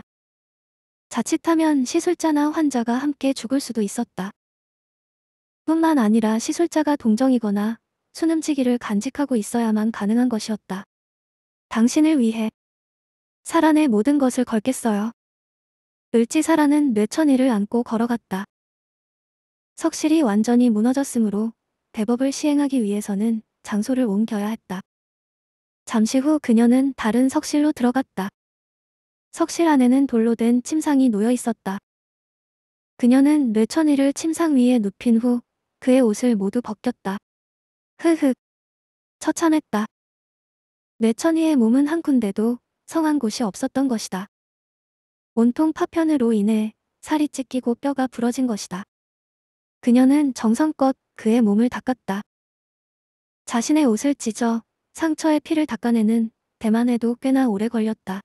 자칫하면 시술자나 환자가 함께 죽을 수도 있었다. 뿐만 아니라 시술자가 동정이거나 수능치기를 간직하고 있어야만 가능한 것이었다. 당신을 위해 사안의 모든 것을 걸겠어요. 을지사라는 뇌천이를 안고 걸어갔다. 석실이 완전히 무너졌으므로 대법을 시행하기 위해서는 장소를 옮겨야 했다. 잠시 후 그녀는 다른 석실로 들어갔다. 석실 안에는 돌로 된 침상이 놓여 있었다. 그녀는 뇌천이를 침상 위에 눕힌 후 그의 옷을 모두 벗겼다. 흐흑. 처참했다. 뇌천이의 몸은 한 군데도 성한 곳이 없었던 것이다. 온통 파편으로 인해 살이 찢기고 뼈가 부러진 것이다. 그녀는 정성껏 그의 몸을 닦았다. 자신의 옷을 찢어 상처의 피를 닦아내는 대만에도 꽤나 오래 걸렸다.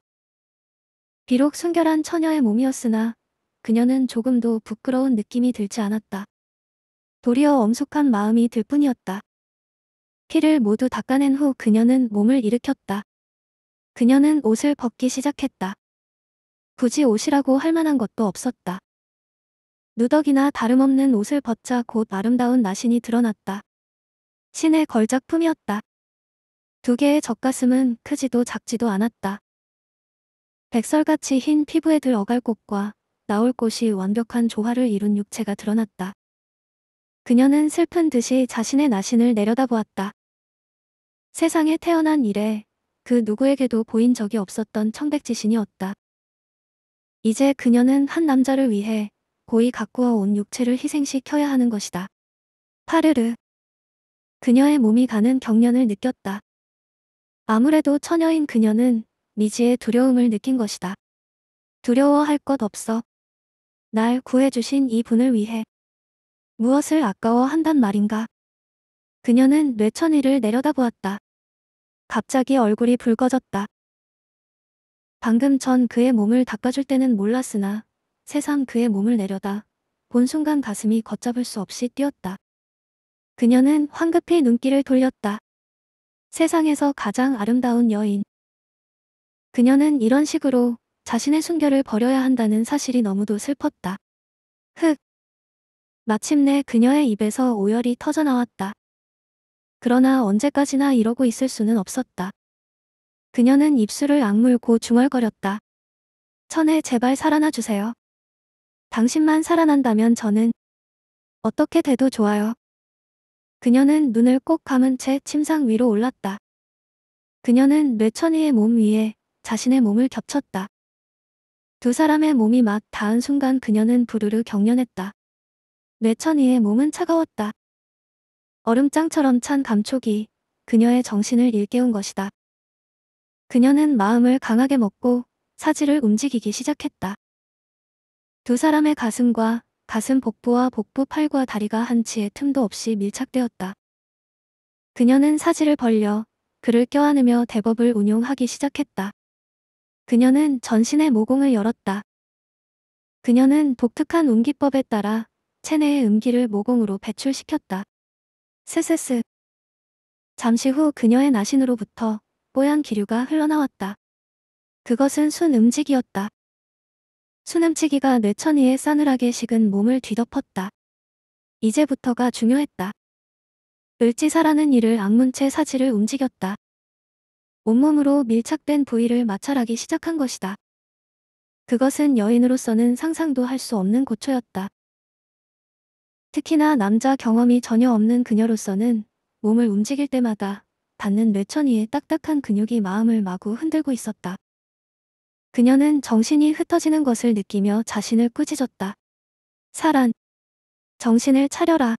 비록 순결한 처녀의 몸이었으나 그녀는 조금도 부끄러운 느낌이 들지 않았다. 도리어 엄숙한 마음이 들 뿐이었다. 피를 모두 닦아낸 후 그녀는 몸을 일으켰다. 그녀는 옷을 벗기 시작했다. 굳이 옷이라고 할 만한 것도 없었다. 누덕이나 다름없는 옷을 벗자 곧 아름다운 나신이 드러났다. 신의 걸작품이었다. 두 개의 젖가슴은 크지도 작지도 않았다. 백설같이 흰 피부에 들 어갈 곳과 나올 곳이 완벽한 조화를 이룬 육체가 드러났다. 그녀는 슬픈 듯이 자신의 나신을 내려다보았다. 세상에 태어난 이래 그 누구에게도 보인 적이 없었던 청백지신이었다. 이제 그녀는 한 남자를 위해 고이 가꾸어 온 육체를 희생시켜야 하는 것이다. 파르르. 그녀의 몸이 가는 경련을 느꼈다. 아무래도 처녀인 그녀는 미지의 두려움을 느낀 것이다. 두려워할 것 없어. 날 구해주신 이 분을 위해. 무엇을 아까워한단 말인가. 그녀는 뇌천이를 내려다보았다. 갑자기 얼굴이 붉어졌다. 방금 전 그의 몸을 닦아줄 때는 몰랐으나 세상 그의 몸을 내려다 본 순간 가슴이 걷잡을 수 없이 뛰었다. 그녀는 황급히 눈길을 돌렸다. 세상에서 가장 아름다운 여인. 그녀는 이런 식으로 자신의 순결을 버려야 한다는 사실이 너무도 슬펐다. 흑. 마침내 그녀의 입에서 오열이 터져나왔다. 그러나 언제까지나 이러고 있을 수는 없었다. 그녀는 입술을 악물고 중얼거렸다. 천에 제발 살아나 주세요. 당신만 살아난다면 저는 어떻게 돼도 좋아요. 그녀는 눈을 꼭 감은 채 침상 위로 올랐다. 그녀는 뇌천이의 몸 위에 자신의 몸을 겹쳤다. 두 사람의 몸이 막 닿은 순간 그녀는 부르르 경련했다. 뇌천이의 몸은 차가웠다. 얼음장처럼 찬 감촉이 그녀의 정신을 일깨운 것이다. 그녀는 마음을 강하게 먹고 사지를 움직이기 시작했다. 두 사람의 가슴과 가슴 복부와 복부 팔과 다리가 한치의 틈도 없이 밀착되었다. 그녀는 사지를 벌려 그를 껴안으며 대법을 운용하기 시작했다. 그녀는 전신의 모공을 열었다. 그녀는 독특한 운기법에 따라 체내의 음기를 모공으로 배출시켰다. 스스스. 잠시 후 그녀의 나신으로부터 뽀얀 기류가 흘러나왔다. 그것은 순음직이였다순음직이가 뇌천위에 싸늘하게 식은 몸을 뒤덮었다. 이제부터가 중요했다. 을지사라는 이를 악문채 사지를 움직였다. 온몸으로 밀착된 부위를 마찰하기 시작한 것이다. 그것은 여인으로서는 상상도 할 수 없는 고초였다. 특히나 남자 경험이 전혀 없는 그녀로서는 몸을 움직일 때마다 닿는 뇌천이의 딱딱한 근육이 마음을 마구 흔들고 있었다. 그녀는 정신이 흩어지는 것을 느끼며 자신을 꾸짖었다. 사란. 정신을 차려라.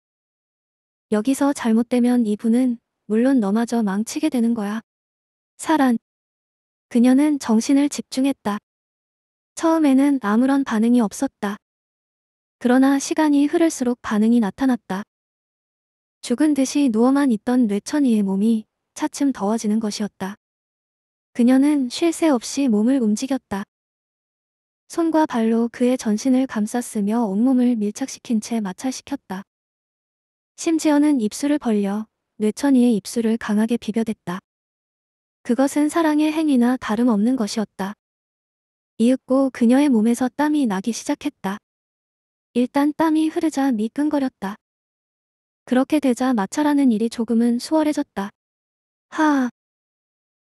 여기서 잘못되면 이분은 물론 너마저 망치게 되는 거야. 사란. 그녀는 정신을 집중했다. 처음에는 아무런 반응이 없었다. 그러나 시간이 흐를수록 반응이 나타났다. 죽은 듯이 누워만 있던 뇌천이의 몸이 차츰 더워지는 것이었다. 그녀는 쉴 새 없이 몸을 움직였다. 손과 발로 그의 전신을 감쌌으며 온몸을 밀착시킨 채 마찰시켰다. 심지어는 입술을 벌려 뇌천이의 입술을 강하게 비벼댔다. 그것은 사랑의 행위나 다름없는 것이었다. 이윽고 그녀의 몸에서 땀이 나기 시작했다. 일단 땀이 흐르자 미끈거렸다. 그렇게 되자 마찰하는 일이 조금은 수월해졌다. 하.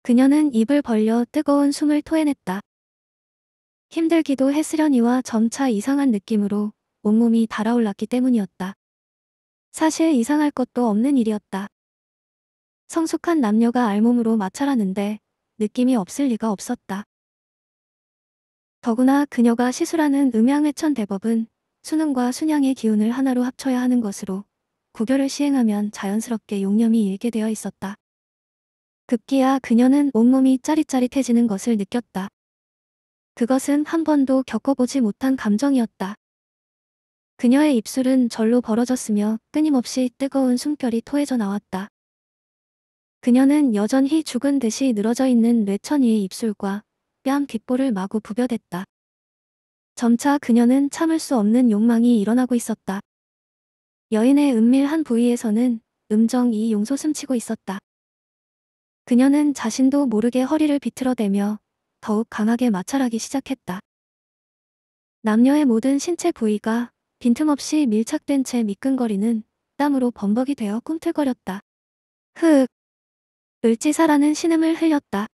그녀는 입을 벌려 뜨거운 숨을 토해냈다. 힘들기도 했으려니와 점차 이상한 느낌으로 온몸이 달아올랐기 때문이었다. 사실 이상할 것도 없는 일이었다. 성숙한 남녀가 알몸으로 마찰하는데 느낌이 없을 리가 없었다. 더구나 그녀가 시술하는 음양회천 대법은 수능과 순양의 기운을 하나로 합쳐야 하는 것으로 구결을 시행하면 자연스럽게 용념이 일게 되어 있었다. 급기야 그녀는 온몸이 짜릿짜릿해지는 것을 느꼈다. 그것은 한 번도 겪어보지 못한 감정이었다. 그녀의 입술은 절로 벌어졌으며 끊임없이 뜨거운 숨결이 토해져 나왔다. 그녀는 여전히 죽은 듯이 늘어져 있는 뇌천이의 입술과 뺨 귓볼을 마구 부벼댔다. 점차 그녀는 참을 수 없는 욕망이 일어나고 있었다. 여인의 은밀한 부위에서는 음정이 용솟음치고 있었다. 그녀는 자신도 모르게 허리를 비틀어대며 더욱 강하게 마찰하기 시작했다. 남녀의 모든 신체 부위가 빈틈없이 밀착된 채 미끈거리는 땀으로 범벅이 되어 꿈틀거렸다. 흑! 을지사라는 신음을 흘렸다.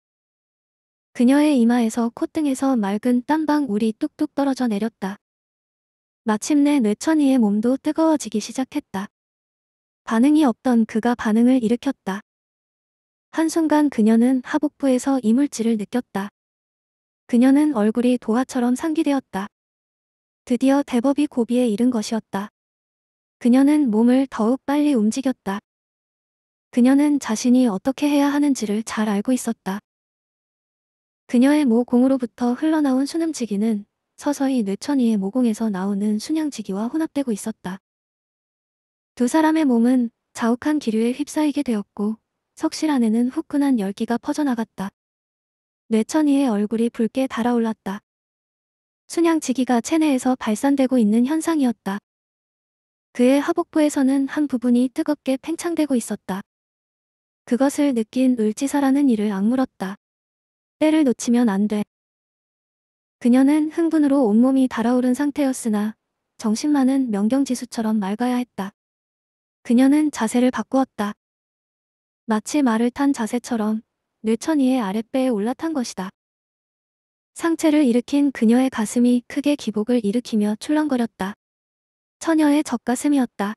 그녀의 이마에서 콧등에서 맑은 땀방 울이 뚝뚝 떨어져 내렸다. 마침내 뇌천이의 몸도 뜨거워지기 시작했다. 반응이 없던 그가 반응을 일으켰다. 한순간 그녀는 하복부에서 이물질을 느꼈다. 그녀는 얼굴이 도화처럼 상기되었다. 드디어 대법이 고비에 이른 것이었다. 그녀는 몸을 더욱 빨리 움직였다. 그녀는 자신이 어떻게 해야 하는지를 잘 알고 있었다. 그녀의 모공으로부터 흘러나온 수능지기는 서서히 뇌천이의 모공에서 나오는 순양지기와 혼합되고 있었다. 두 사람의 몸은 자욱한 기류에 휩싸이게 되었고 석실 안에는 후끈한 열기가 퍼져나갔다. 뇌천이의 얼굴이 붉게 달아올랐다. 순양지기가 체내에서 발산되고 있는 현상이었다. 그의 하복부에서는 한 부분이 뜨겁게 팽창되고 있었다. 그것을 느낀 울지사라는 이를 악물었다. 때를 놓치면 안 돼. 그녀는 흥분으로 온몸이 달아오른 상태였으나 정신만은 명경지수처럼 맑아야 했다. 그녀는 자세를 바꾸었다. 마치 말을 탄 자세처럼 뇌천이의 아랫배에 올라탄 것이다. 상체를 일으킨 그녀의 가슴이 크게 기복을 일으키며 출렁거렸다. 처녀의 젖가슴이었다.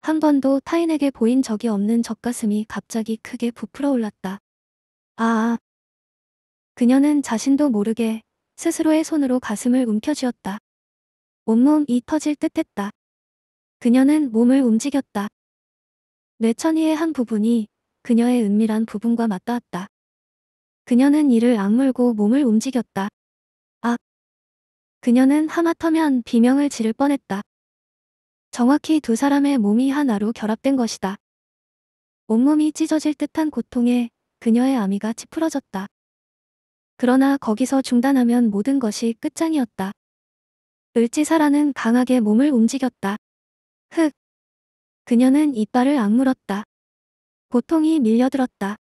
한 번도 타인에게 보인 적이 없는 젖가슴이 갑자기 크게 부풀어 올랐다. 아 그녀는 자신도 모르게 스스로의 손으로 가슴을 움켜쥐었다. 온몸이 터질 듯 했다. 그녀는 몸을 움직였다. 뇌천이의한 부분이 그녀의 은밀한 부분과 맞닿았다. 그녀는 이를 악물고 몸을 움직였다. 아! 그녀는 하마터면 비명을 지를 뻔했다. 정확히 두 사람의 몸이 하나로 결합된 것이다. 온몸이 찢어질 듯한 고통에 그녀의 아미가 찌푸러졌다. 그러나 거기서 중단하면 모든 것이 끝장이었다. 을지사라는 강하게 몸을 움직였다. 흑. 그녀는 이빨을 악물었다. 고통이 밀려들었다.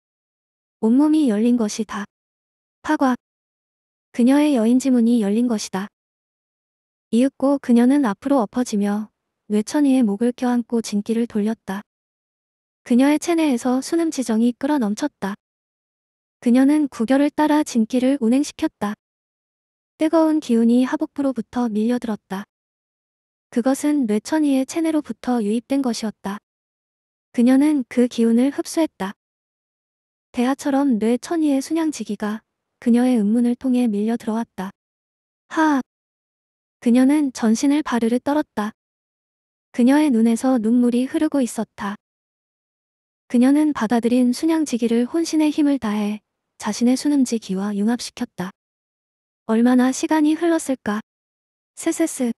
온몸이 열린 것이다. 파과. 그녀의 여인 지문이 열린 것이다. 이윽고 그녀는 앞으로 엎어지며 뇌천이의 목을 껴안고 진기를 돌렸다. 그녀의 체내에서 수능 지정이 끌어넘쳤다. 그녀는 구결을 따라 진기를 운행시켰다. 뜨거운 기운이 하복부로부터 밀려들었다. 그것은 뇌천이의 체내로부터 유입된 것이었다. 그녀는 그 기운을 흡수했다. 대하처럼 뇌천이의 순양지기가 그녀의 음문을 통해 밀려 들어왔다. 하! 그녀는 전신을 바르르 떨었다. 그녀의 눈에서 눈물이 흐르고 있었다. 그녀는 받아들인 순양지기를 혼신의 힘을 다해 자신의 순음지기와 융합시켰다. 얼마나 시간이 흘렀을까? 스스스.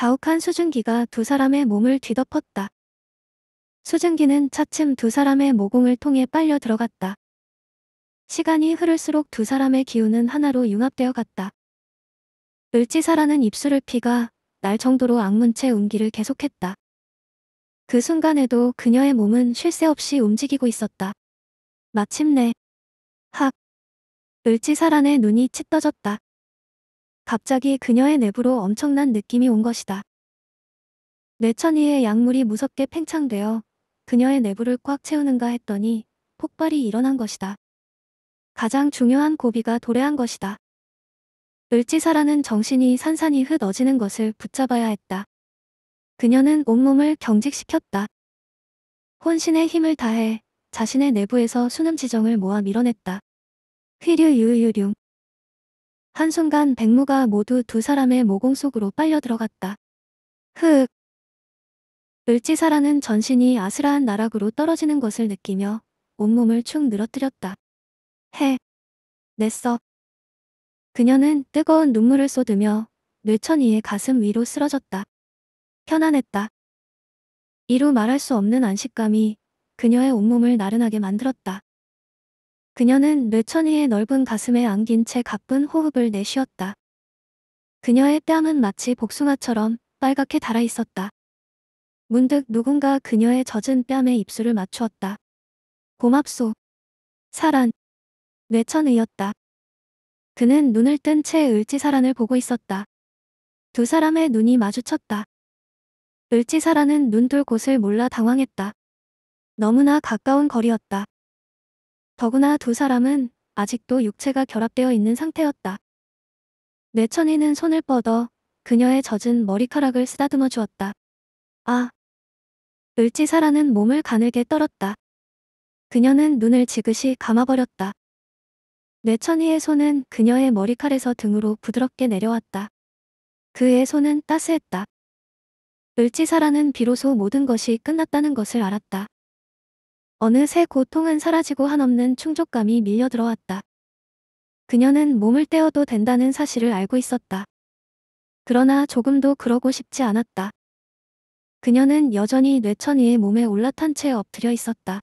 자욱한 수증기가 두 사람의 몸을 뒤덮었다. 수증기는 차츰 두 사람의 모공을 통해 빨려 들어갔다. 시간이 흐를수록 두 사람의 기운은 하나로 융합되어 갔다. 을지사라는 입술을 피가 날 정도로 악문 채 운기를 계속했다. 그 순간에도 그녀의 몸은 쉴 새 없이 움직이고 있었다. 마침내 학 을지사란의 눈이 치떠졌다 갑자기 그녀의 내부로 엄청난 느낌이 온 것이다. 뇌천이의 약물이 무섭게 팽창되어 그녀의 내부를 꽉 채우는가 했더니 폭발이 일어난 것이다. 가장 중요한 고비가 도래한 것이다. 을지사라는 정신이 산산이 흩어지는 것을 붙잡아야 했다. 그녀는 온몸을 경직시켰다. 혼신의 힘을 다해 자신의 내부에서 수능 지정을 모아 밀어냈다. 휘류유유룡 한순간 백무가 모두 두 사람의 모공 속으로 빨려 들어갔다. 흑. 을지사라는 전신이 아스라한 나락으로 떨어지는 것을 느끼며 온몸을 축 늘어뜨렸다. 해. 냈어. 그녀는 뜨거운 눈물을 쏟으며 뇌천이의 가슴 위로 쓰러졌다. 편안했다. 이루 말할 수 없는 안식감이 그녀의 온몸을 나른하게 만들었다. 그녀는 뇌천이의 넓은 가슴에 안긴 채 가쁜 호흡을 내쉬었다. 그녀의 뺨은 마치 복숭아처럼 빨갛게 달아있었다. 문득 누군가 그녀의 젖은 뺨에 입술을 맞추었다. 고맙소. 사란. 뇌천의였다. 그는 눈을 뜬 채 을지사란을 보고 있었다. 두 사람의 눈이 마주쳤다. 을지사란은 눈돌 곳을 몰라 당황했다. 너무나 가까운 거리였다. 더구나 두 사람은 아직도 육체가 결합되어 있는 상태였다. 뇌천이는 손을 뻗어 그녀의 젖은 머리카락을 쓰다듬어 주었다. 아! 을지사라는 몸을 가늘게 떨었다. 그녀는 눈을 지그시 감아버렸다. 뇌천이의 손은 그녀의 머리칼에서 등으로 부드럽게 내려왔다. 그의 손은 따스했다. 을지사라는 비로소 모든 것이 끝났다는 것을 알았다. 어느새 고통은 사라지고 한없는 충족감이 밀려들어왔다. 그녀는 몸을 떼어도 된다는 사실을 알고 있었다. 그러나 조금도 그러고 싶지 않았다. 그녀는 여전히 뇌천이의 몸에 올라탄 채 엎드려 있었다.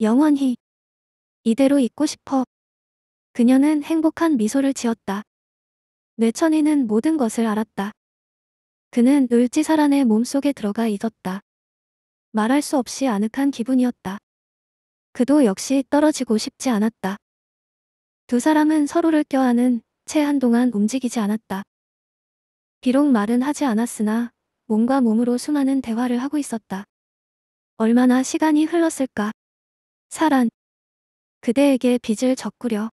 영원히. 이대로 있고 싶어. 그녀는 행복한 미소를 지었다. 뇌천이는 모든 것을 알았다. 그는 을지사란의 몸속에 들어가 있었다. 말할 수 없이 아늑한 기분이었다. 그도 역시 떨어지고 싶지 않았다. 두 사람은 서로를 껴안은 채 한동안 움직이지 않았다. 비록 말은 하지 않았으나 몸과 몸으로 수많은 대화를 하고 있었다. 얼마나 시간이 흘렀을까. 사란. 그대에게 빚을 적구려.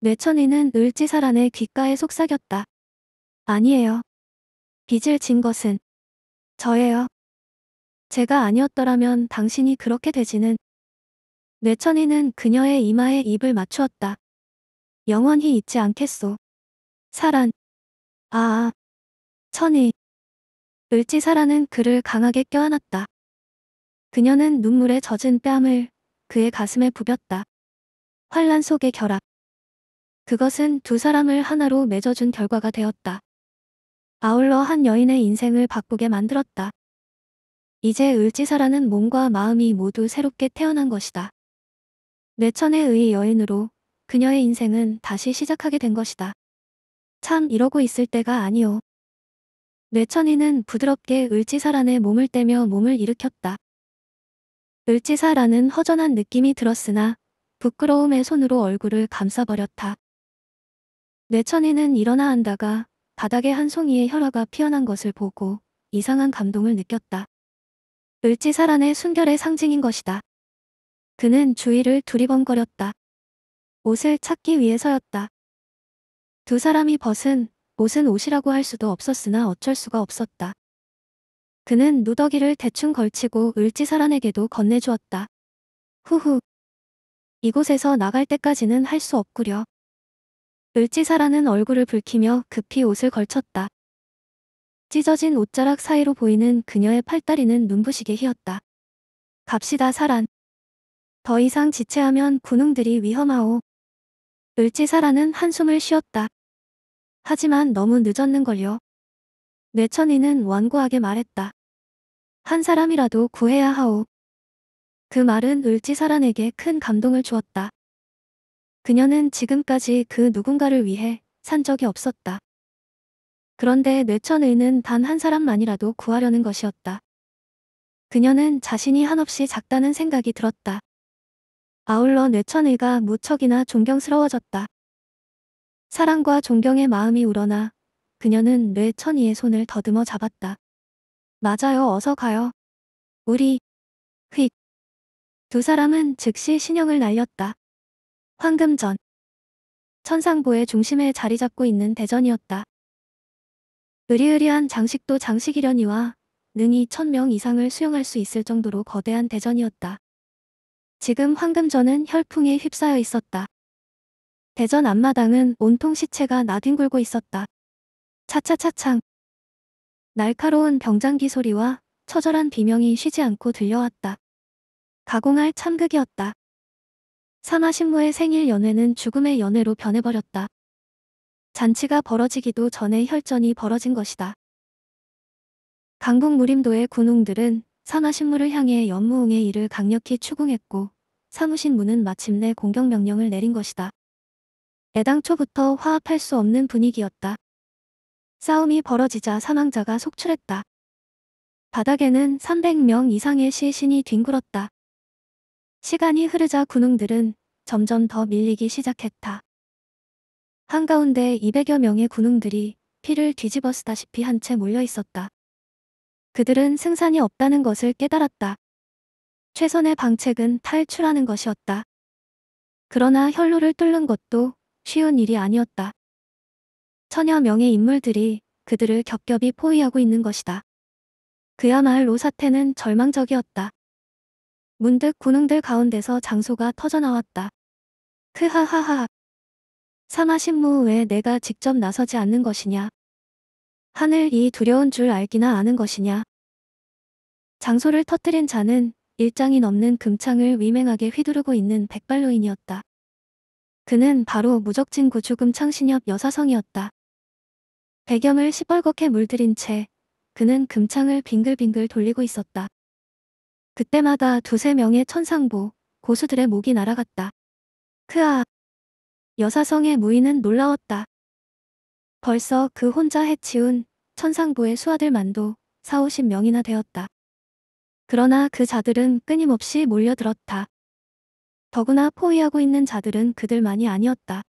뇌천이는 을지사란의 귓가에 속삭였다. 아니에요. 빚을 진 것은 저예요. 제가 아니었더라면 당신이 그렇게 되지는 뇌천이는 그녀의 이마에 입을 맞추었다. 영원히 잊지 않겠소. 사란. 아, 아 천이. 을지사라는 그를 강하게 껴안았다. 그녀는 눈물에 젖은 뺨을 그의 가슴에 부볐다. 환란 속의 결합. 그것은 두 사람을 하나로 맺어준 결과가 되었다. 아울러 한 여인의 인생을 바꾸게 만들었다. 이제 을지사라는 몸과 마음이 모두 새롭게 태어난 것이다. 뇌천에 의 여인으로 그녀의 인생은 다시 시작하게 된 것이다. 참 이러고 있을 때가 아니오. 뇌천이는 부드럽게 을지사란에 몸을 떼며 몸을 일으켰다. 을지사라는 허전한 느낌이 들었으나 부끄러움에 손으로 얼굴을 감싸버렸다. 뇌천이는 일어나 한다가 바닥에 한 송이의 혈화가 피어난 것을 보고 이상한 감동을 느꼈다. 을지사란의 순결의 상징인 것이다. 그는 주위를 두리번거렸다. 옷을 찾기 위해서였다. 두 사람이 벗은 옷은 옷이라고 할 수도 없었으나 어쩔 수가 없었다. 그는 누더기를 대충 걸치고 을지사란에게도 건네주었다. 후후. 이곳에서 나갈 때까지는 할 수 없구려. 을지사라는 얼굴을 붉히며 급히 옷을 걸쳤다. 찢어진 옷자락 사이로 보이는 그녀의 팔다리는 눈부시게 휘었다. 갑시다 사란. 더 이상 지체하면 군웅들이 위험하오. 을지사라는 한숨을 쉬었다. 하지만 너무 늦었는걸요. 뇌천이는 완고하게 말했다. 한 사람이라도 구해야 하오. 그 말은 을지사란에게 큰 감동을 주었다. 그녀는 지금까지 그 누군가를 위해 산 적이 없었다. 그런데 뇌천의는 단 한 사람만이라도 구하려는 것이었다. 그녀는 자신이 한없이 작다는 생각이 들었다. 아울러 뇌천의가 무척이나 존경스러워졌다. 사랑과 존경의 마음이 우러나 그녀는 뇌천의의 손을 더듬어 잡았다. 맞아요 어서 가요. 우리 휙. 두 사람은 즉시 신형을 날렸다. 황금전 천상보의 중심에 자리 잡고 있는 대전이었다. 으리으리한 장식도 장식이려니와 능히 천명 이상을 수용할 수 있을 정도로 거대한 대전이었다. 지금 황금전은 혈풍에 휩싸여 있었다. 대전 앞마당은 온통 시체가 나뒹굴고 있었다. 차차차창. 날카로운 병장기 소리와 처절한 비명이 쉬지 않고 들려왔다. 가공할 참극이었다. 사마신무의 생일 연회는 죽음의 연회로 변해버렸다. 잔치가 벌어지기도 전에 혈전이 벌어진 것이다. 강북 무림도의 군웅들은 산하신물을 향해 연무웅의 일을 강력히 추궁했고 사무신무는 마침내 공격 명령을 내린 것이다. 애당초부터 화합할 수 없는 분위기였다. 싸움이 벌어지자 사망자가 속출했다. 바닥에는 300명 이상의 시신이 뒹굴었다. 시간이 흐르자 군웅들은 점점 더 밀리기 시작했다. 한가운데 200여 명의 군웅들이 피를 뒤집어 쓰다시피 한 채 몰려 있었다. 그들은 승산이 없다는 것을 깨달았다. 최선의 방책은 탈출하는 것이었다. 그러나 혈로를 뚫는 것도 쉬운 일이 아니었다. 천여 명의 인물들이 그들을 겹겹이 포위하고 있는 것이다. 그야말로 사태는 절망적이었다. 문득 군웅들 가운데서 장소가 터져나왔다. 크하하하. 사마신무 왜 내가 직접 나서지 않는 것이냐. 하늘 이 두려운 줄 알기나 아는 것이냐. 장소를 터뜨린 자는 일장이 넘는 금창을 위맹하게 휘두르고 있는 백발로인이었다. 그는 바로 무적진구 주금 창신협 여사성이었다. 배겸을 시뻘겋게 물들인 채 그는 금창을 빙글빙글 돌리고 있었다. 그때마다 두세 명의 천상보, 고수들의 목이 날아갔다. 크아! 여사성의 무인은 놀라웠다. 벌써 그 혼자 해치운 천상부의 수하들만도 4, 50명이나 되었다. 그러나 그 자들은 끊임없이 몰려들었다. 더구나 포위하고 있는 자들은 그들만이 아니었다.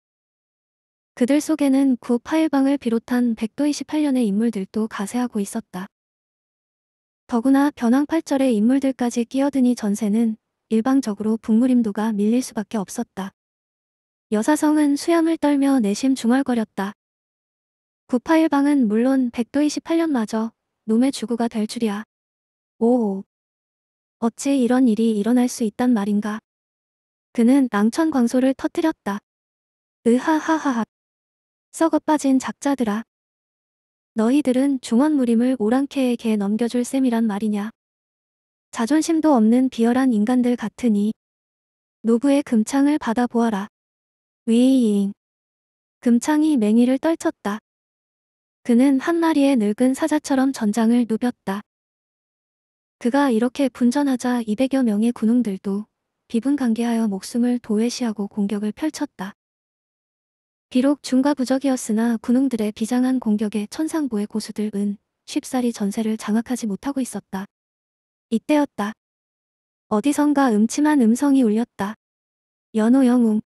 그들 속에는 구파일방을 비롯한 128년의 인물들도 가세하고 있었다. 더구나 변왕팔절의 인물들까지 끼어드니 전세는 일방적으로 북무림도가 밀릴 수밖에 없었다. 여사성은 수염을 떨며 내심 중얼거렸다. 981방은 물론 128년마저 놈의 주구가 될 줄이야. 오오. 어찌 이런 일이 일어날 수 있단 말인가. 그는 낭천광소를 터뜨렸다. 으하하하하. 썩어 빠진 작자들아. 너희들은 중원무림을 오랑캐에게 넘겨줄 셈이란 말이냐. 자존심도 없는 비열한 인간들 같으니 노부의 금창을 받아보아라. 위잉. 금창이 맹위를 떨쳤다. 그는 한 마리의 늙은 사자처럼 전장을 누볐다. 그가 이렇게 분전하자 200여 명의 군웅들도 비분관계하여 목숨을 도외시하고 공격을 펼쳤다. 비록 중과부적이었으나 군웅들의 비장한 공격에 천상보의 고수들은 쉽사리 전세를 장악하지 못하고 있었다. 이때였다. 어디선가 음침한 음성이 울렸다. 연호 영웅.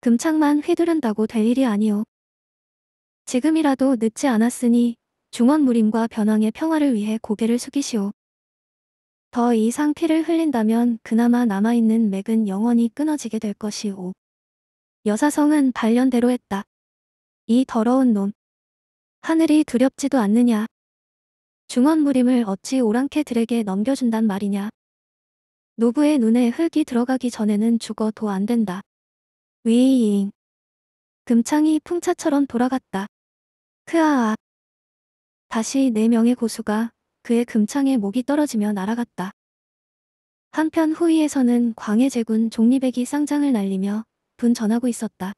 금창만 휘두른다고 될 일이 아니오. 지금이라도 늦지 않았으니 중원무림과 변황의 평화를 위해 고개를 숙이시오. 더 이상 피를 흘린다면 그나마 남아있는 맥은 영원히 끊어지게 될 것이오. 여사성은 발련대로 했다. 이 더러운 놈. 하늘이 두렵지도 않느냐. 중원무림을 어찌 오랑캐들에게 넘겨준단 말이냐. 노부의 눈에 흙이 들어가기 전에는 죽어도 안 된다. 위이잉. 금창이 풍차처럼 돌아갔다. 크아아. 다시 네 명의 고수가 그의 금창에 목이 떨어지며 날아갔다. 한편 후위에서는 광해제군 종리백이 쌍장을 날리며 분전하고 있었다.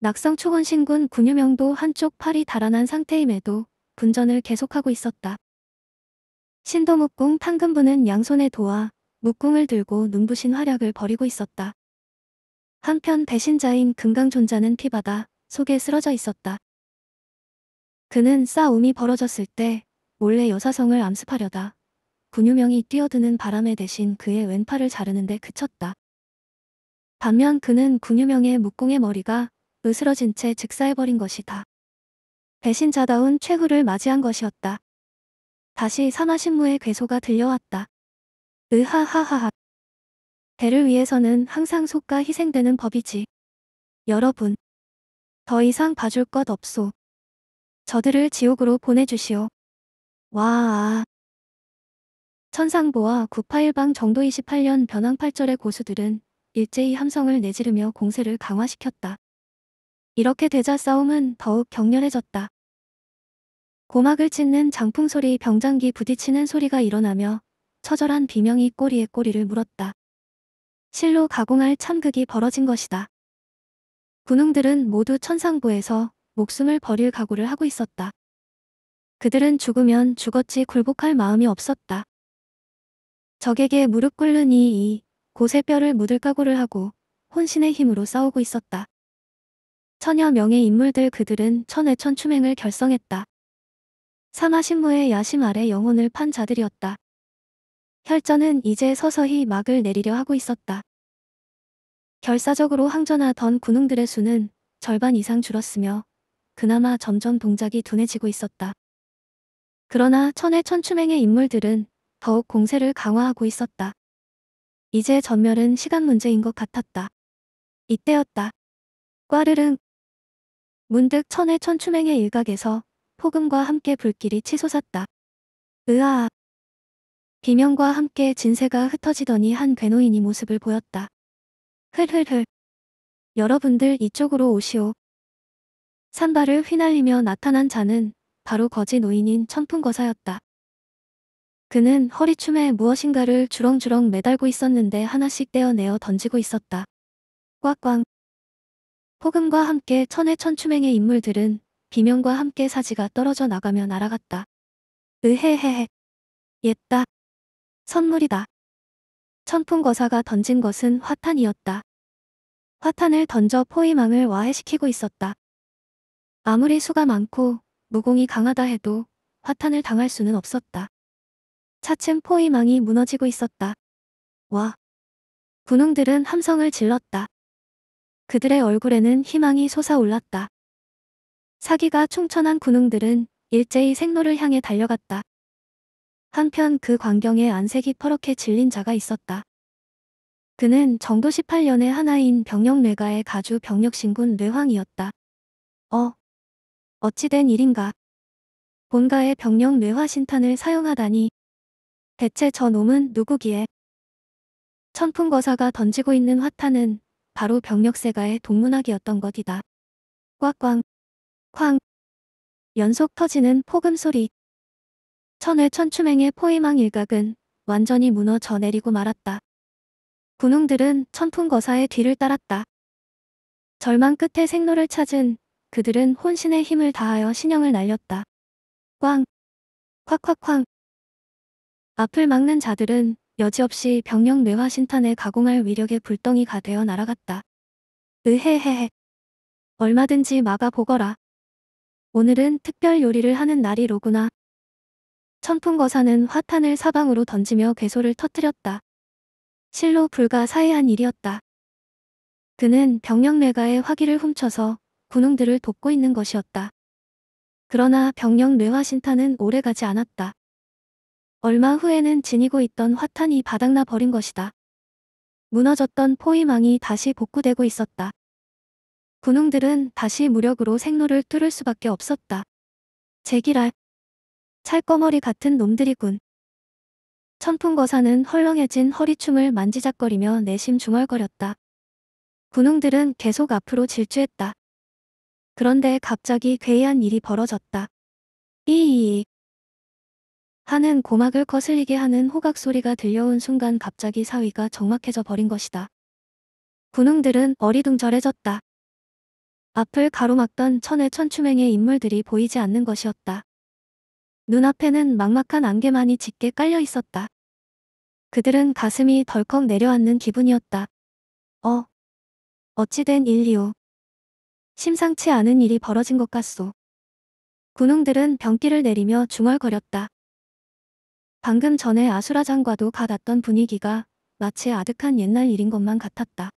낙성초건신군 군유명도 한쪽 팔이 달아난 상태임에도 분전을 계속하고 있었다. 신도묵궁 탕금부는 양손에 도와 묵궁을 들고 눈부신 활약을 벌이고 있었다. 한편 배신자인 금강존자는 피바다 속에 쓰러져 있었다. 그는 싸움이 벌어졌을 때 몰래 여사성을 암습하려다 군유명이 뛰어드는 바람에 대신 그의 왼팔을 자르는데 그쳤다. 반면 그는 군유명의 묵공의 머리가 으스러진 채 즉사해버린 것이다. 배신자다운 최후를 맞이한 것이었다. 다시 산화신무의 괴소가 들려왔다. 으하하하하. 배를 위해서는 항상 속과 희생되는 법이지. 여러분. 더 이상 봐줄 것 없소. 저들을 지옥으로 보내주시오. 와아. 천상보와 981방 정도 28년 변왕팔절의 고수들은 일제히 함성을 내지르며 공세를 강화시켰다. 이렇게 되자 싸움은 더욱 격렬해졌다. 고막을 찢는 장풍 소리 병장기 부딪히는 소리가 일어나며 처절한 비명이 꼬리에 꼬리를 물었다. 실로 가공할 참극이 벌어진 것이다. 군웅들은 모두 천상보에서 목숨을 버릴 각오를 하고 있었다. 그들은 죽으면 죽었지 굴복할 마음이 없었다. 적에게 무릎 꿇는 이이 곳에 뼈를 묻을 각오를 하고 혼신의 힘으로 싸우고 있었다. 천여 명의 인물들 그들은 천외천 추맹을 결성했다. 사마신무의 야심 아래 영혼을 판 자들이었다. 혈전은 이제 서서히 막을 내리려 하고 있었다. 결사적으로 항전하던 군웅들의 수는 절반 이상 줄었으며 그나마 점점 동작이 둔해지고 있었다. 그러나 천의 천추맹의 인물들은 더욱 공세를 강화하고 있었다. 이제 전멸은 시간 문제인 것 같았다. 이때였다. 꽈르릉. 문득 천의 천추맹의 일각에서 폭음과 함께 불길이 치솟았다. 으아. 비명과 함께 진세가 흩어지더니 한 괴노인이 모습을 보였다. 흘흘흘. 여러분들 이쪽으로 오시오. 산발을 휘날리며 나타난 자는 바로 거지 노인인 천풍거사였다. 그는 허리춤에 무엇인가를 주렁주렁 매달고 있었는데 하나씩 떼어내어 던지고 있었다. 꽉꽝. 폭음과 함께 천의 천추맹의 인물들은 비명과 함께 사지가 떨어져 나가며 날아갔다. 으헤헤헤. 옛다. 선물이다. 천풍거사가 던진 것은 화탄이었다. 화탄을 던져 포위망을 와해시키고 있었다. 아무리 수가 많고 무공이 강하다 해도 화탄을 당할 수는 없었다. 차츰 포위망이 무너지고 있었다. 와. 군웅들은 함성을 질렀다. 그들의 얼굴에는 희망이 솟아올랐다. 사기가 충천한 군웅들은 일제히 생로를 향해 달려갔다. 한편 그 광경에 안색이 퍼렇게 질린 자가 있었다. 그는 정도 18년의 하나인 병력뇌가의 가주 병력신군 뇌황이었다. 어, 어찌된 일인가. 본가의 병력 뇌화 신탄을 사용하다니. 대체 저 놈은 누구기에? 천풍거사가 던지고 있는 화탄은 바로 병력세가의 동문학이었던 것이다. 꽉꽝, 쾅, 연속 터지는 폭음 소리. 천외 천추맹의 포위망 일각은 완전히 무너져 내리고 말았다. 군웅들은 천풍거사의 뒤를 따랐다. 절망 끝에 생로를 찾은 그들은 혼신의 힘을 다하여 신형을 날렸다. 꽝! 콱콱쾅! 앞을 막는 자들은 여지없이 병력 뇌화 신탄에 가공할 위력의 불덩이가 되어 날아갔다. 으헤헤헤. 얼마든지 막아보거라. 오늘은 특별 요리를 하는 날이로구나. 천풍거사는 화탄을 사방으로 던지며 괴소를 터뜨렸다. 실로 불가사의한 일이었다. 그는 병력 뇌가의 화기를 훔쳐서 군웅들을 돕고 있는 것이었다. 그러나 병력 뇌화 신탄은 오래가지 않았다. 얼마 후에는 지니고 있던 화탄이 바닥나 버린 것이다. 무너졌던 포위망이 다시 복구되고 있었다. 군웅들은 다시 무력으로 생로를 뚫을 수밖에 없었다. 제기랄. 찰꺼머리 같은 놈들이군. 천풍거사는 헐렁해진 허리춤을 만지작거리며 내심 중얼거렸다. 군웅들은 계속 앞으로 질주했다. 그런데 갑자기 괴이한 일이 벌어졌다. 이이이 하는 고막을 거슬리게 하는 호각 소리가 들려온 순간 갑자기 사위가 정막해져 버린 것이다. 군웅들은 어리둥절해졌다. 앞을 가로막던 천의 천추맹의 인물들이 보이지 않는 것이었다. 눈앞에는 막막한 안개만이 짙게 깔려 있었다. 그들은 가슴이 덜컥 내려앉는 기분이었다. 어. 어찌된 일이오. 심상치 않은 일이 벌어진 것 같소. 군웅들은 병기를 내리며 중얼거렸다. 방금 전에 아수라장과도 같았던 분위기가 마치 아득한 옛날 일인 것만 같았다.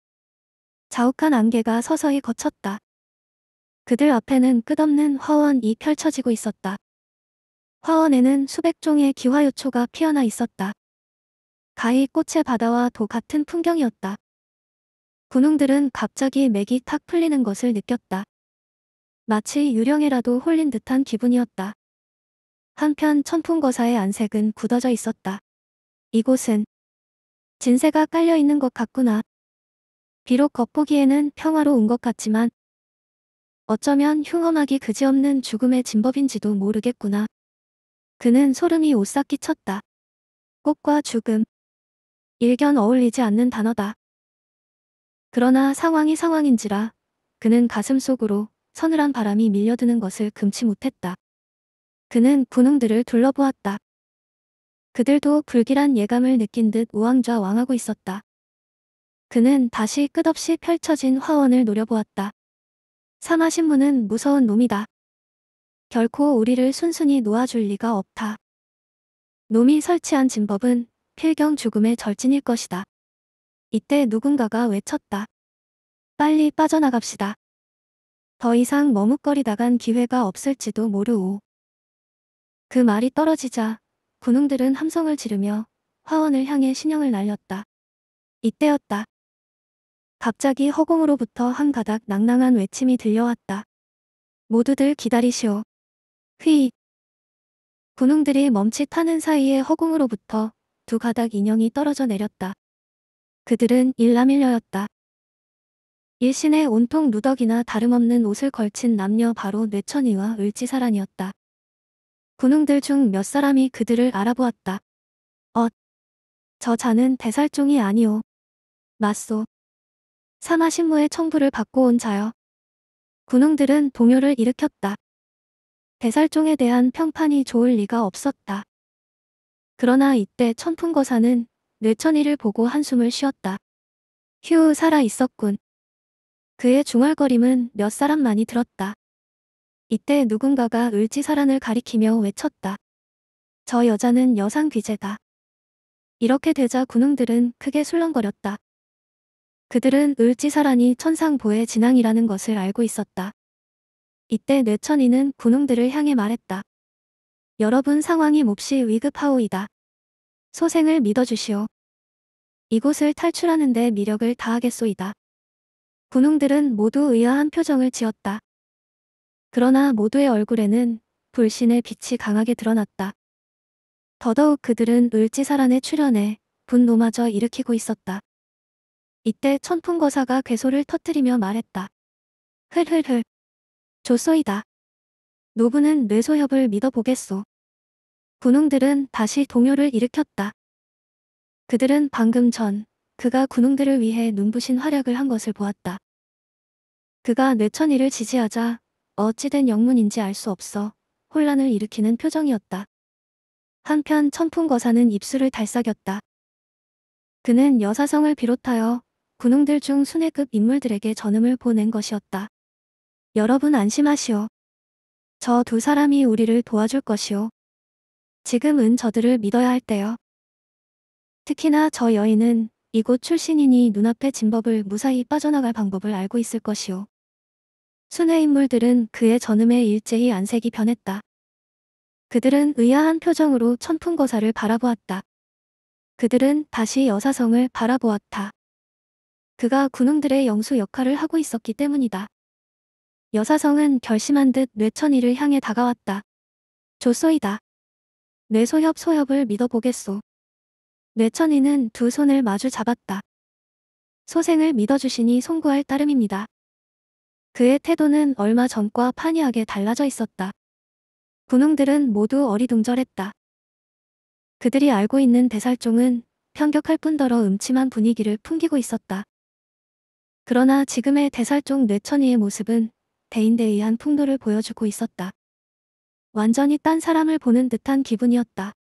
자욱한 안개가 서서히 거쳤다. 그들 앞에는 끝없는 화원이 펼쳐지고 있었다. 화원에는 수백 종의 기화요초가 피어나 있었다. 가히 꽃의 바다와 도 같은 풍경이었다. 군웅들은 갑자기 맥이 탁 풀리는 것을 느꼈다. 마치 유령에라도 홀린 듯한 기분이었다. 한편 천풍거사의 안색은 굳어져 있었다. 이곳은 진세가 깔려있는 것 같구나. 비록 겉보기에는 평화로운 것 같지만 어쩌면 흉엄하기 그지없는 죽음의 진법인지도 모르겠구나. 그는 소름이 오싹 끼쳤다. 꽃과 죽음. 일견 어울리지 않는 단어다. 그러나 상황이 상황인지라 그는 가슴속으로 서늘한 바람이 밀려드는 것을 금치 못했다. 그는 군웅들을 둘러보았다. 그들도 불길한 예감을 느낀 듯 우왕좌왕하고 있었다. 그는 다시 끝없이 펼쳐진 화원을 노려보았다. 사마신문은 무서운 놈이다. 결코 우리를 순순히 놓아줄 리가 없다. 놈이 설치한 진법은 필경 죽음의 절진일 것이다. 이때 누군가가 외쳤다. 빨리 빠져나갑시다. 더 이상 머뭇거리다간 기회가 없을지도 모르오. 그 말이 떨어지자 군웅들은 함성을 지르며 화원을 향해 신형을 날렸다. 이때였다. 갑자기 허공으로부터 한 가닥 낭낭한 외침이 들려왔다. 모두들 기다리시오. 휘. 군웅들이 멈칫하는 사이에 허공으로부터 두 가닥 인형이 떨어져 내렸다. 그들은 일남일녀였다. 일신의 온통 누덕이나 다름없는 옷을 걸친 남녀 바로 뇌천이와 을지사란이었다. 군웅들 중 몇 사람이 그들을 알아보았다. 엇. 저 자는 대살종이 아니오. 맞소. 사마 신무의 청부를 받고 온 자여. 군웅들은 동요를 일으켰다. 대살종에 대한 평판이 좋을 리가 없었다. 그러나 이때 천풍거사는 뇌천이를 보고 한숨을 쉬었다. 휴 살아 있었군. 그의 중얼거림은 몇 사람만이 들었다. 이때 누군가가 을지사란을 가리키며 외쳤다. 저 여자는 여상 귀재다. 이렇게 되자 군웅들은 크게 술렁거렸다. 그들은 을지사란이 천상보의 진앙이라는 것을 알고 있었다. 이때 뇌천이는 군웅들을 향해 말했다. 여러분 상황이 몹시 위급하오이다. 소생을 믿어주시오. 이곳을 탈출하는 데 미력을 다하겠소이다. 군웅들은 모두 의아한 표정을 지었다. 그러나 모두의 얼굴에는 불신의 빛이 강하게 드러났다. 더더욱 그들은 을지사란에출연해 분노마저 일으키고 있었다. 이때 천풍거사가 괴소를 터뜨리며 말했다. 흘흘흘. 조소이다. 노부는 뇌소협을 믿어보겠소. 군웅들은 다시 동요를 일으켰다. 그들은 방금 전 그가 군웅들을 위해 눈부신 활약을 한 것을 보았다. 그가 뇌천이를 지지하자 어찌된 영문인지 알 수 없어 혼란을 일으키는 표정이었다. 한편 천풍거사는 입술을 달싹였다. 그는 여사성을 비롯하여 군웅들 중 순회급 인물들에게 전음을 보낸 것이었다. 여러분 안심하시오. 저 두 사람이 우리를 도와줄 것이오. 지금은 저들을 믿어야 할 때요. 특히나 저 여인은 이곳 출신이니 눈앞의 진법을 무사히 빠져나갈 방법을 알고 있을 것이오. 순회 인물들은 그의 전음에 일제히 안색이 변했다. 그들은 의아한 표정으로 천풍거사를 바라보았다. 그들은 다시 여사성을 바라보았다. 그가 군웅들의 영수 역할을 하고 있었기 때문이다. 여사성은 결심한 듯 뇌천이를 향해 다가왔다. 조소이다. 뇌소협 소협을 믿어보겠소. 뇌천이는 두 손을 마주 잡았다. 소생을 믿어주시니 송구할 따름입니다. 그의 태도는 얼마 전과 판이하게 달라져 있었다. 군웅들은 모두 어리둥절했다. 그들이 알고 있는 대살종은 편격할 뿐더러 음침한 분위기를 풍기고 있었다. 그러나 지금의 대살종 뇌천이의 모습은 대인대 의한 풍도를 보여주고 있었다. 완전히 딴 사람을 보는 듯한 기분이었다.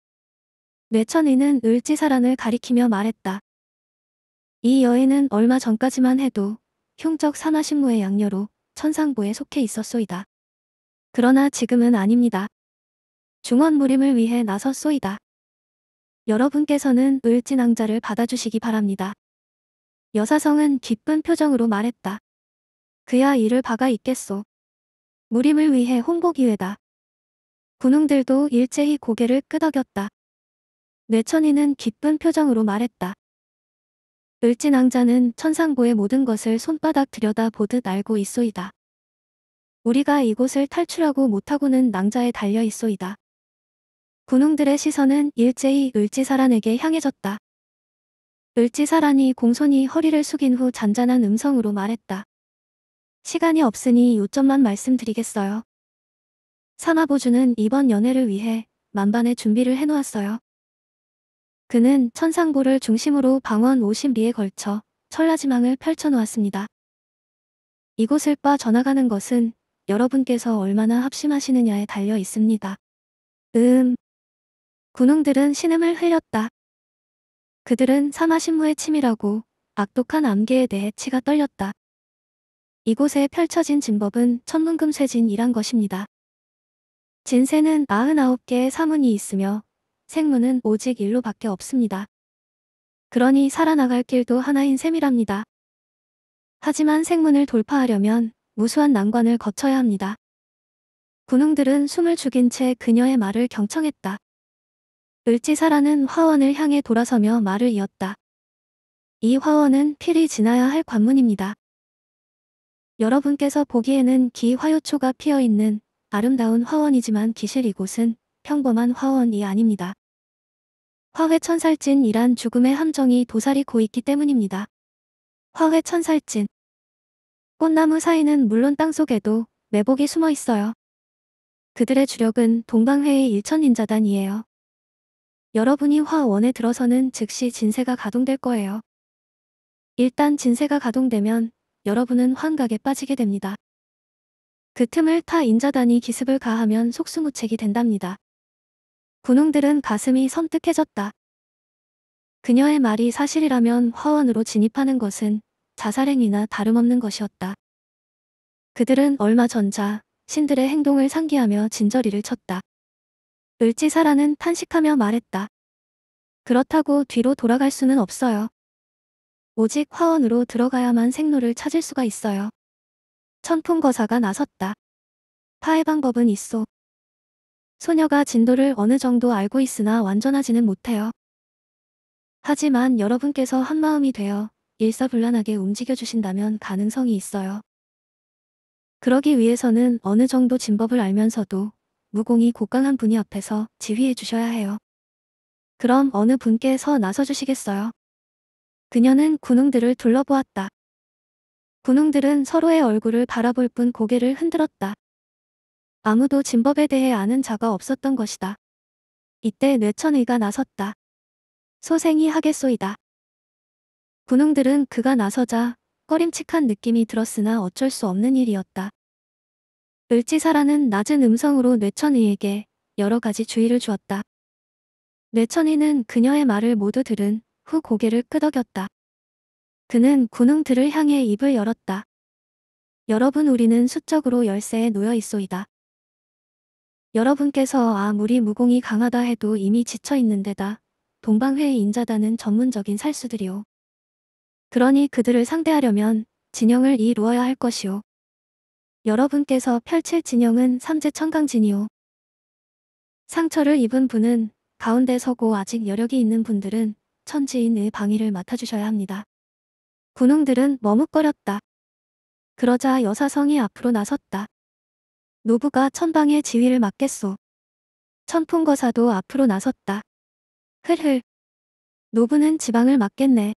뇌천의는 을지사란을 가리키며 말했다. 이 여인은 얼마 전까지만 해도 흉적 산화신무의 양녀로 천상부에 속해 있었소이다. 그러나 지금은 아닙니다. 중원 무림을 위해 나섰소이다. 여러분께서는 을지낭자를 받아주시기 바랍니다. 여사성은 기쁜 표정으로 말했다. 그야 이를 박아 있겠소. 무림을 위해 홍보 기회다. 군웅들도 일제히 고개를 끄덕였다. 뇌천이는 기쁜 표정으로 말했다. 을진왕자는 천상고의 모든 것을 손바닥 들여다보듯 알고 있소이다. 우리가 이곳을 탈출하고 못하고는 낭자에 달려 있소이다. 군웅들의 시선은 일제히 을지사란에게 향해졌다. 을지사란이 공손히 허리를 숙인 후 잔잔한 음성으로 말했다. 시간이 없으니 요점만 말씀드리겠어요. 사마보주는 이번 연애를 위해 만반의 준비를 해놓았어요. 그는 천상고를 중심으로 방언 50리에 걸쳐 천라지망을 펼쳐놓았습니다. 이곳을 빠 전화가는 것은 여러분께서 얼마나 합심하시느냐에 달려 있습니다. 음. 군웅들은 신음을 흘렸다. 그들은 사마신무의 침이라고 악독한 암기에 대해 치가 떨렸다. 이곳에 펼쳐진 진법은 천문금쇠진이란 것입니다. 진세는 99개의 사문이 있으며 생문은 오직 일로밖에 없습니다. 그러니 살아나갈 길도 하나인 셈이랍니다. 하지만 생문을 돌파하려면 무수한 난관을 거쳐야 합니다. 군웅들은 숨을 죽인 채 그녀의 말을 경청했다. 을지사라는 화원을 향해 돌아서며 말을 이었다. 이 화원은 필히 지나야 할 관문입니다. 여러분께서 보기에는 기화요초가 피어있는 아름다운 화원이지만 기실 이곳은 평범한 화원이 아닙니다. 화훼천살진이란 죽음의 함정이 도사리 고있기 때문입니다. 화훼천살진 꽃나무 사이는 물론 땅속에도 매복이 숨어 있어요. 그들의 주력은 동방회의 일천인자단이에요. 여러분이 화원에 들어서는 즉시 진세가 가동될 거예요. 일단 진세가 가동되면 여러분은 환각에 빠지게 됩니다. 그 틈을 타 인자단이 기습을 가하면 속수무책이 된답니다. 군웅들은 가슴이 섬뜩해졌다 그녀의 말이 사실이라면 화원으로 진입하는 것은 자살행위나 다름없는 것이었다. 그들은 얼마 전자 신들의 행동을 상기하며 진저리를 쳤다. 을지사라는 탄식하며 말했다. 그렇다고 뒤로 돌아갈 수는 없어요. 오직 화원으로 들어가야만 생로를 찾을 수가 있어요. 천풍거사가 나섰다. 파해 방법은 있소. 소녀가 진도를 어느 정도 알고 있으나 완전하지는 못해요. 하지만 여러분께서 한마음이 되어 일사불란하게 움직여주신다면 가능성이 있어요. 그러기 위해서는 어느 정도 진법을 알면서도 무공이 곡강한 분이 앞에서 지휘해 주셔야 해요. 그럼 어느 분께서 나서주시겠어요? 그녀는 군웅들을 둘러보았다. 군웅들은 서로의 얼굴을 바라볼 뿐 고개를 흔들었다. 아무도 진법에 대해 아는 자가 없었던 것이다. 이때 뇌천의가 나섰다. 소생이 하겠소이다. 군웅들은 그가 나서자 꺼림칙한 느낌이 들었으나 어쩔 수 없는 일이었다. 을지사라는 낮은 음성으로 뇌천의에게 여러 가지 주의를 주었다. 뇌천의는 그녀의 말을 모두 들은 후 고개를 끄덕였다. 그는 군웅들을 향해 입을 열었다. 여러분 우리는 수적으로 열세에 놓여 있소이다. 여러분께서 아무리 무공이 강하다 해도 이미 지쳐 있는 데다 동방회의 인자단은 전문적인 살수들이오. 그러니 그들을 상대하려면 진영을 이루어야 할 것이오. 여러분께서 펼칠 진영은 삼재천강진이오. 상처를 입은 분은 가운데 서고 아직 여력이 있는 분들은 천지인의 방위를 맡아주셔야 합니다. 군웅들은 머뭇거렸다. 그러자 여사성이 앞으로 나섰다. 노부가 천방의 지휘를 맡겠소. 천풍거사도 앞으로 나섰다. 흘흘. 노부는 지방을 맡겠네.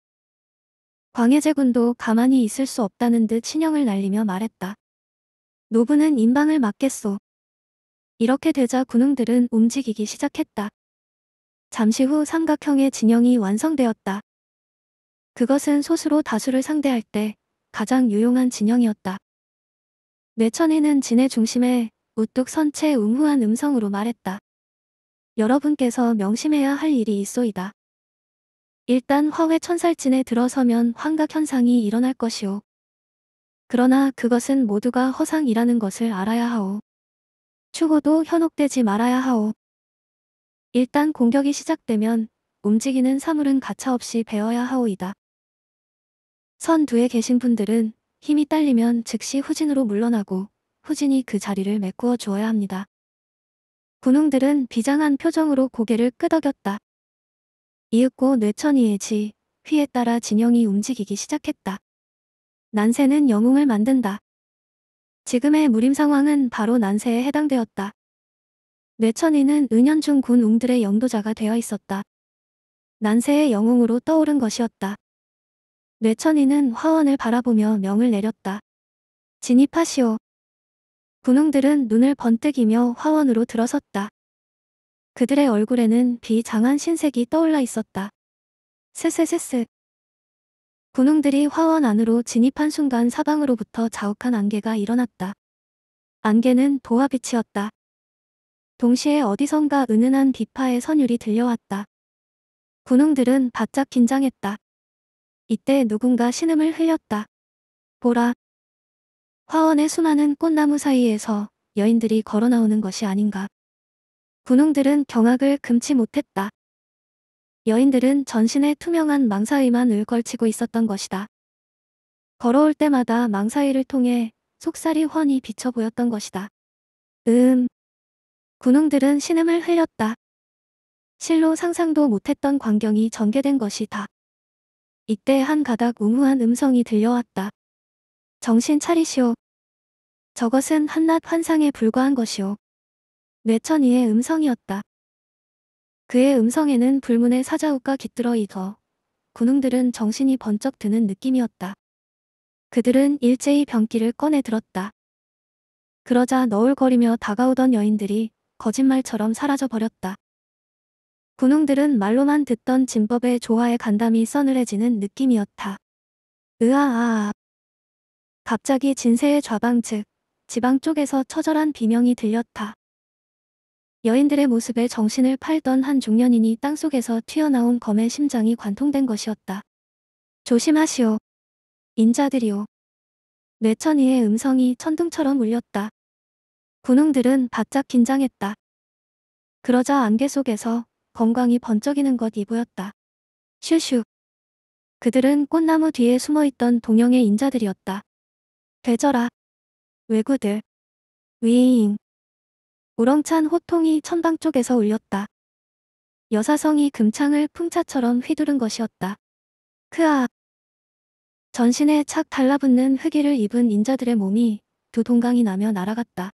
광해제군도 가만히 있을 수 없다는 듯 신형을 날리며 말했다. 노부는 인방을 맡겠소. 이렇게 되자 군웅들은 움직이기 시작했다. 잠시 후 삼각형의 진영이 완성되었다. 그것은 소수로 다수를 상대할 때 가장 유용한 진영이었다. 뇌천에는 진의 중심에 우뚝 선채 웅후한 음성으로 말했다. 여러분께서 명심해야 할 일이 있소이다. 일단 화훼 천살진에 들어서면 환각 현상이 일어날 것이오. 그러나 그것은 모두가 허상이라는 것을 알아야 하오. 추고도 현혹되지 말아야 하오. 일단 공격이 시작되면 움직이는 사물은 가차없이 배어야 하오이다. 선 두에 계신 분들은 힘이 딸리면 즉시 후진으로 물러나고 후진이 그 자리를 메꾸어 주어야 합니다. 군웅들은 비장한 표정으로 고개를 끄덕였다. 이윽고 뇌천이의 지, 휘에 따라 진영이 움직이기 시작했다. 난세는 영웅을 만든다. 지금의 무림 상황은 바로 난세에 해당되었다. 뇌천이는 은연중 군웅들의 영도자가 되어 있었다. 난세의 영웅으로 떠오른 것이었다. 뇌천이는 화원을 바라보며 명을 내렸다. 진입하시오. 군웅들은 눈을 번뜩이며 화원으로 들어섰다. 그들의 얼굴에는 비장한 신색이 떠올라 있었다. 스스스스. 군웅들이 화원 안으로 진입한 순간 사방으로부터 자욱한 안개가 일어났다. 안개는 도화빛이었다. 동시에 어디선가 은은한 비파의 선율이 들려왔다. 군웅들은 바짝 긴장했다. 이때 누군가 신음을 흘렸다. 보라. 화원의 수많은 꽃나무 사이에서 여인들이 걸어 나오는 것이 아닌가. 군웅들은 경악을 금치 못했다. 여인들은 전신에 투명한 망사의만 을걸치고 있었던 것이다. 걸어올 때마다 망사의를 통해 속살이 훤히 비쳐 보였던 것이다. 음. 군웅들은 신음을 흘렸다. 실로 상상도 못했던 광경이 전개된 것이다. 이때 한 가닥 우무한 음성이 들려왔다. 정신 차리시오. 저것은 한낱 환상에 불과한 것이오. 뇌천이의 음성이었다. 그의 음성에는 불문의 사자우가 깃들어 이더 군웅들은 정신이 번쩍 드는 느낌이었다. 그들은 일제히 병기를 꺼내 들었다. 그러자 너울거리며 다가오던 여인들이 거짓말처럼 사라져 버렸다. 군웅들은 말로만 듣던 진법의 조화에 간담이 서늘해지는 느낌이었다. 으아아아. 아. 갑자기 진세의 좌방 측 지방 쪽에서 처절한 비명이 들렸다. 여인들의 모습에 정신을 팔던 한 중년인이 땅속에서 튀어나온 검의 심장이 관통된 것이었다. 조심하시오. 인자들이오. 뇌천이의 음성이 천둥처럼 울렸다. 군웅들은 바짝 긴장했다. 그러자 안개 속에서 건강이 번쩍이는 것이 보였다. 슈슈. 그들은 꽃나무 뒤에 숨어있던 동영의 인자들이었다. 되져라. 외구들. 위잉. 우렁찬 호통이 천방 쪽에서 울렸다. 여사성이 금창을 풍차처럼 휘두른 것이었다. 크아. 전신에 착 달라붙는 흑기를 입은 인자들의 몸이 두 동강이 나며 날아갔다.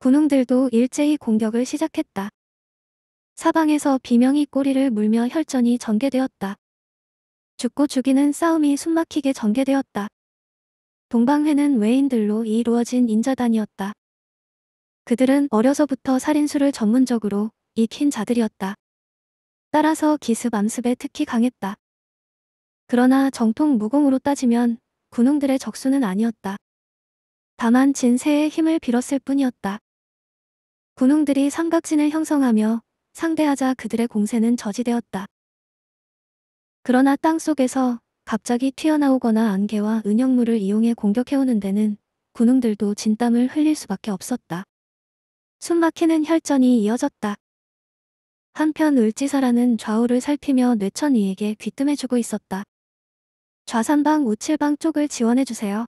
군웅들도 일제히 공격을 시작했다. 사방에서 비명이 꼬리를 물며 혈전이 전개되었다. 죽고 죽이는 싸움이 숨막히게 전개되었다. 동방회는 외인들로 이루어진 인자단이었다. 그들은 어려서부터 살인수를 전문적으로 익힌 자들이었다. 따라서 기습 암습에 특히 강했다. 그러나 정통 무공으로 따지면 군웅들의 적수는 아니었다. 다만 진세의 힘을 빌었을 뿐이었다. 군웅들이 삼각진을 형성하며 상대하자 그들의 공세는 저지되었다. 그러나 땅 속에서 갑자기 튀어나오거나 안개와 은형물을 이용해 공격해오는 데는 군웅들도 진땀을 흘릴 수밖에 없었다. 숨막히는 혈전이 이어졌다. 한편 을지사라는 좌우를 살피며 뇌천이에게 귀뜸해주고 있었다. 좌산방 우칠방 쪽을 지원해주세요.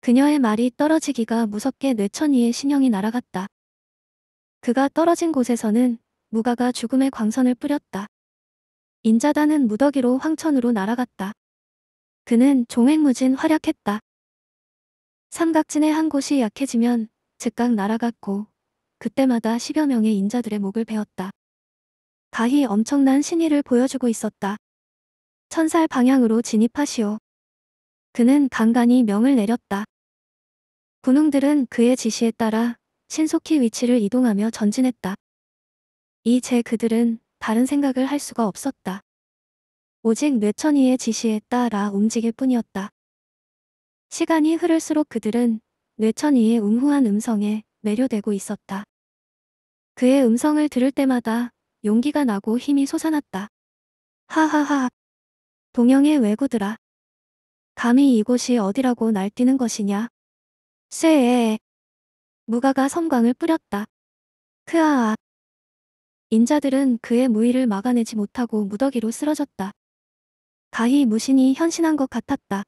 그녀의 말이 떨어지기가 무섭게 뇌천이의 신형이 날아갔다. 그가 떨어진 곳에서는 무가가 죽음의 광선을 뿌렸다. 인자단은 무더기로 황천으로 날아갔다. 그는 종횡무진 활약했다. 삼각진의 한 곳이 약해지면 즉각 날아갔고 그때마다 10여 명의 인자들의 목을 베었다. 가히 엄청난 신의를 보여주고 있었다. 천살 방향으로 진입하시오. 그는 간간히 명을 내렸다. 군웅들은 그의 지시에 따라 신속히 위치를 이동하며 전진했다. 이제 그들은 다른 생각을 할 수가 없었다. 오직 뇌천이의 지시에 따라 움직일 뿐이었다. 시간이 흐를수록 그들은 뇌천이의 음후한 음성에 매료되고 있었다. 그의 음성을 들을 때마다 용기가 나고 힘이 솟아났다. 하하하. 동영의 외구들아. 감히 이곳이 어디라고 날뛰는 것이냐. 쇠에. 무가가 섬광을 뿌렸다. 크아아. 인자들은 그의 무의를 막아내지 못하고 무더기로 쓰러졌다. 가히 무신이 현신한 것 같았다.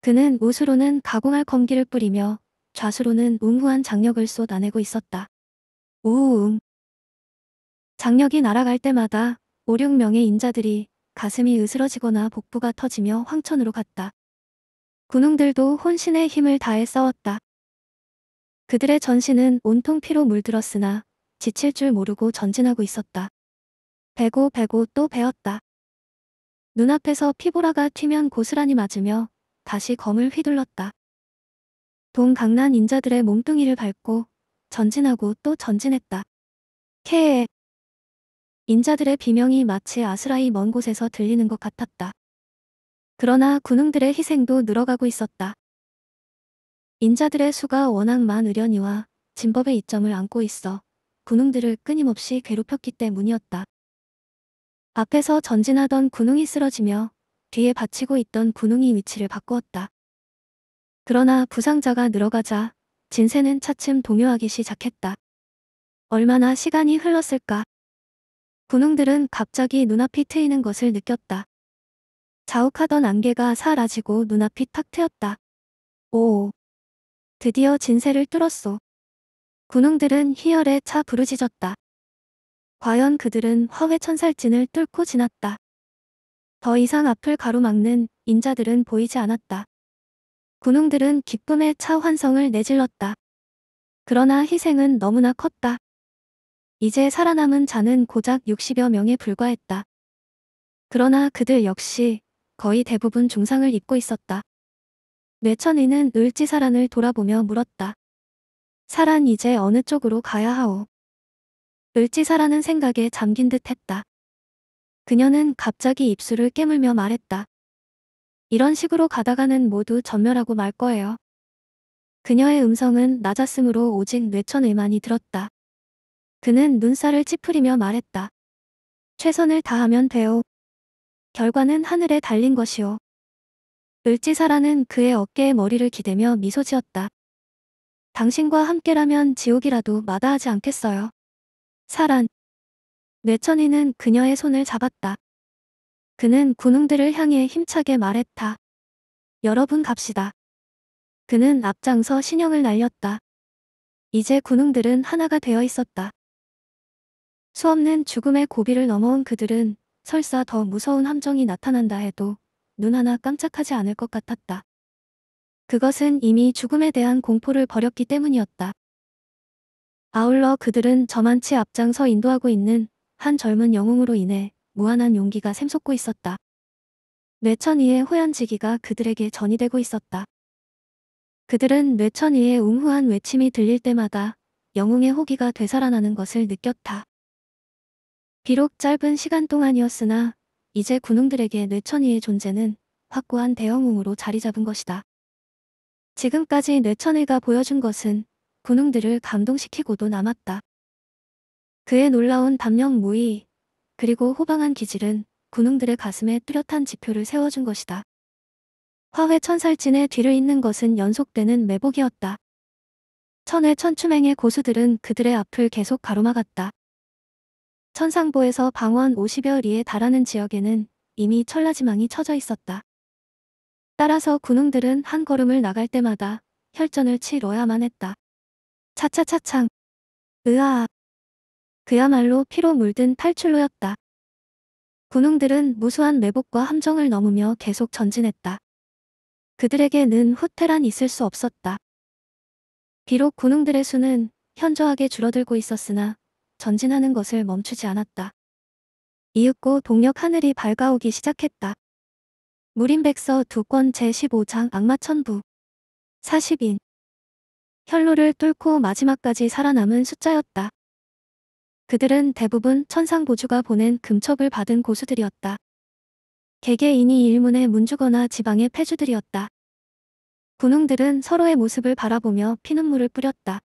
그는 우수로는 가공할 검기를 뿌리며 좌수로는 웅후한 장력을 쏟아내고 있었다. 우웅. 장력이 날아갈 때마다 5, 6명의 인자들이 가슴이 으스러지거나 복부가 터지며 황천으로 갔다. 군웅들도 혼신의 힘을 다해 싸웠다. 그들의 전신은 온통 피로 물들었으나 지칠 줄 모르고 전진하고 있었다. 배고 배고 또 배었다. 눈앞에서 피보라가 튀면 고스란히 맞으며 다시 검을 휘둘렀다. 동강난 인자들의 몸뚱이를 밟고 전진하고 또 전진했다. 케에 인자들의 비명이 마치 아스라이 먼 곳에서 들리는 것 같았다. 그러나 군웅들의 희생도 늘어가고 있었다. 인자들의 수가 워낙 많으려니와 진법의 이점을 안고 있어 군웅들을 끊임없이 괴롭혔기 때문이었다. 앞에서 전진하던 군웅이 쓰러지며 뒤에 받치고 있던 군웅이 위치를 바꾸었다. 그러나 부상자가 늘어가자 진세는 차츰 동요하기 시작했다. 얼마나 시간이 흘렀을까? 군웅들은 갑자기 눈앞이 트이는 것을 느꼈다. 자욱하던 안개가 사라지고 눈앞이 탁 트였다. 오 드디어 진세를 뚫었소. 군웅들은 희열에 차 부르짖었다. 과연 그들은 화훼 천살진을 뚫고 지났다. 더 이상 앞을 가로막는 인자들은 보이지 않았다. 군웅들은 기쁨의차 환성을 내질렀다. 그러나 희생은 너무나 컸다. 이제 살아남은 자는 고작 60여 명에 불과했다. 그러나 그들 역시 거의 대부분 중상을 입고 있었다. 뇌천이는 을지사란을 돌아보며 물었다. 사란 이제 어느 쪽으로 가야 하오. 을지사라는 생각에 잠긴 듯 했다. 그녀는 갑자기 입술을 깨물며 말했다. 이런 식으로 가다가는 모두 전멸하고 말 거예요. 그녀의 음성은 낮았으므로 오직 뇌천의만이 들었다. 그는 눈살을 찌푸리며 말했다. 최선을 다하면 돼요. 결과는 하늘에 달린 것이오. 을지사라는 그의 어깨에 머리를 기대며 미소 지었다. 당신과 함께라면 지옥이라도 마다하지 않겠어요. 사란. 뇌천이는 그녀의 손을 잡았다. 그는 군웅들을 향해 힘차게 말했다. 여러분 갑시다. 그는 앞장서 신형을 날렸다. 이제 군웅들은 하나가 되어 있었다. 수없는 죽음의 고비를 넘어온 그들은 설사 더 무서운 함정이 나타난다 해도 눈 하나 깜짝하지 않을 것 같았다. 그것은 이미 죽음에 대한 공포를 버렸기 때문이었다. 아울러 그들은 저만치 앞장서 인도하고 있는 한 젊은 영웅으로 인해 무한한 용기가 샘솟고 있었다. 뇌천이의 호연지기가 그들에게 전이되고 있었다. 그들은 뇌천이의 웅후한 외침이 들릴 때마다 영웅의 호기가 되살아나는 것을 느꼈다. 비록 짧은 시간 동안이었으나 이제 군웅들에게 뇌천이의 존재는 확고한 대영웅으로 자리 잡은 것이다. 지금까지 뇌천의가 보여준 것은 군웅들을 감동시키고도 남았다. 그의 놀라운 담력 무의 그리고 호방한 기질은 군웅들의 가슴에 뚜렷한 지표를 세워준 것이다. 화훼 천살진의 뒤를 잇는 것은 연속되는 매복이었다. 천회 천추맹의 고수들은 그들의 앞을 계속 가로막았다. 천상보에서 방원 50여 리에 달하는 지역에는 이미 천라지망이 쳐져 있었다. 따라서 군웅들은 한 걸음을 나갈 때마다 혈전을 치러야만 했다. 차차차창. 으아. 그야말로 피로 물든 탈출로였다. 군웅들은 무수한 매복과 함정을 넘으며 계속 전진했다. 그들에게는 후퇴란 있을 수 없었다. 비록 군웅들의 수는 현저하게 줄어들고 있었으나 전진하는 것을 멈추지 않았다. 이윽고 동력 하늘이 밝아오기 시작했다. 무림백서 두권 제15장 악마천부 40인 혈로를 뚫고 마지막까지 살아남은 숫자였다. 그들은 대부분 천상보주가 보낸 금첩을 받은 고수들이었다. 개개인이 일문의 문주거나 지방의 패주들이었다. 군웅들은 서로의 모습을 바라보며 피눈물을 뿌렸다.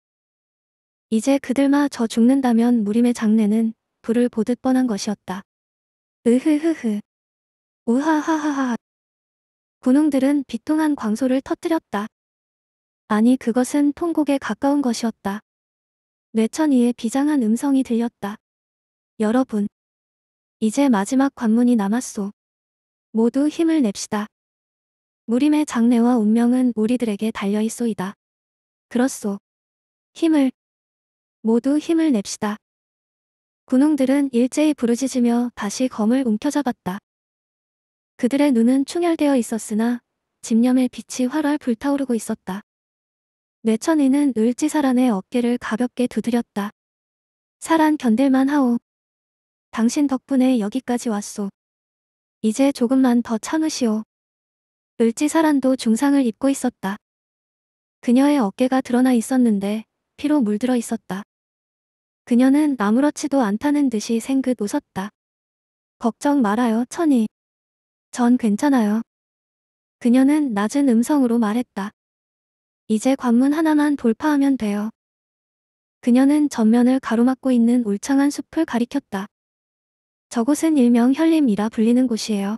이제 그들마 저 죽는다면 무림의 장례는 불을 보듯 뻔한 것이었다. 으흐흐흐. 우하하하하. 군웅들은 비통한 광소를 터뜨렸다. 아니 그것은 통곡에 가까운 것이었다. 뇌천이의 비장한 음성이 들렸다. 여러분, 이제 마지막 관문이 남았소. 모두 힘을 냅시다. 무림의 장래와 운명은 우리들에게 달려있소이다. 그렇소. 힘을. 모두 힘을 냅시다. 군웅들은 일제히 부르짖으며 다시 검을 움켜잡았다. 그들의 눈은 충혈되어 있었으나 집념의 빛이 활활 불타오르고 있었다. 뇌천이는 을지사란의 어깨를 가볍게 두드렸다. 사란 견딜만 하오. 당신 덕분에 여기까지 왔소. 이제 조금만 더 참으시오. 을지사란도 중상을 입고 있었다. 그녀의 어깨가 드러나 있었는데 피로 물들어 있었다. 그녀는 아무렇지도 않다는 듯이 생긋 웃었다. 걱정 말아요, 천이. 전 괜찮아요. 그녀는 낮은 음성으로 말했다. 이제 관문 하나만 돌파하면 돼요. 그녀는 전면을 가로막고 있는 울창한 숲을 가리켰다. 저곳은 일명 현림이라 불리는 곳이에요.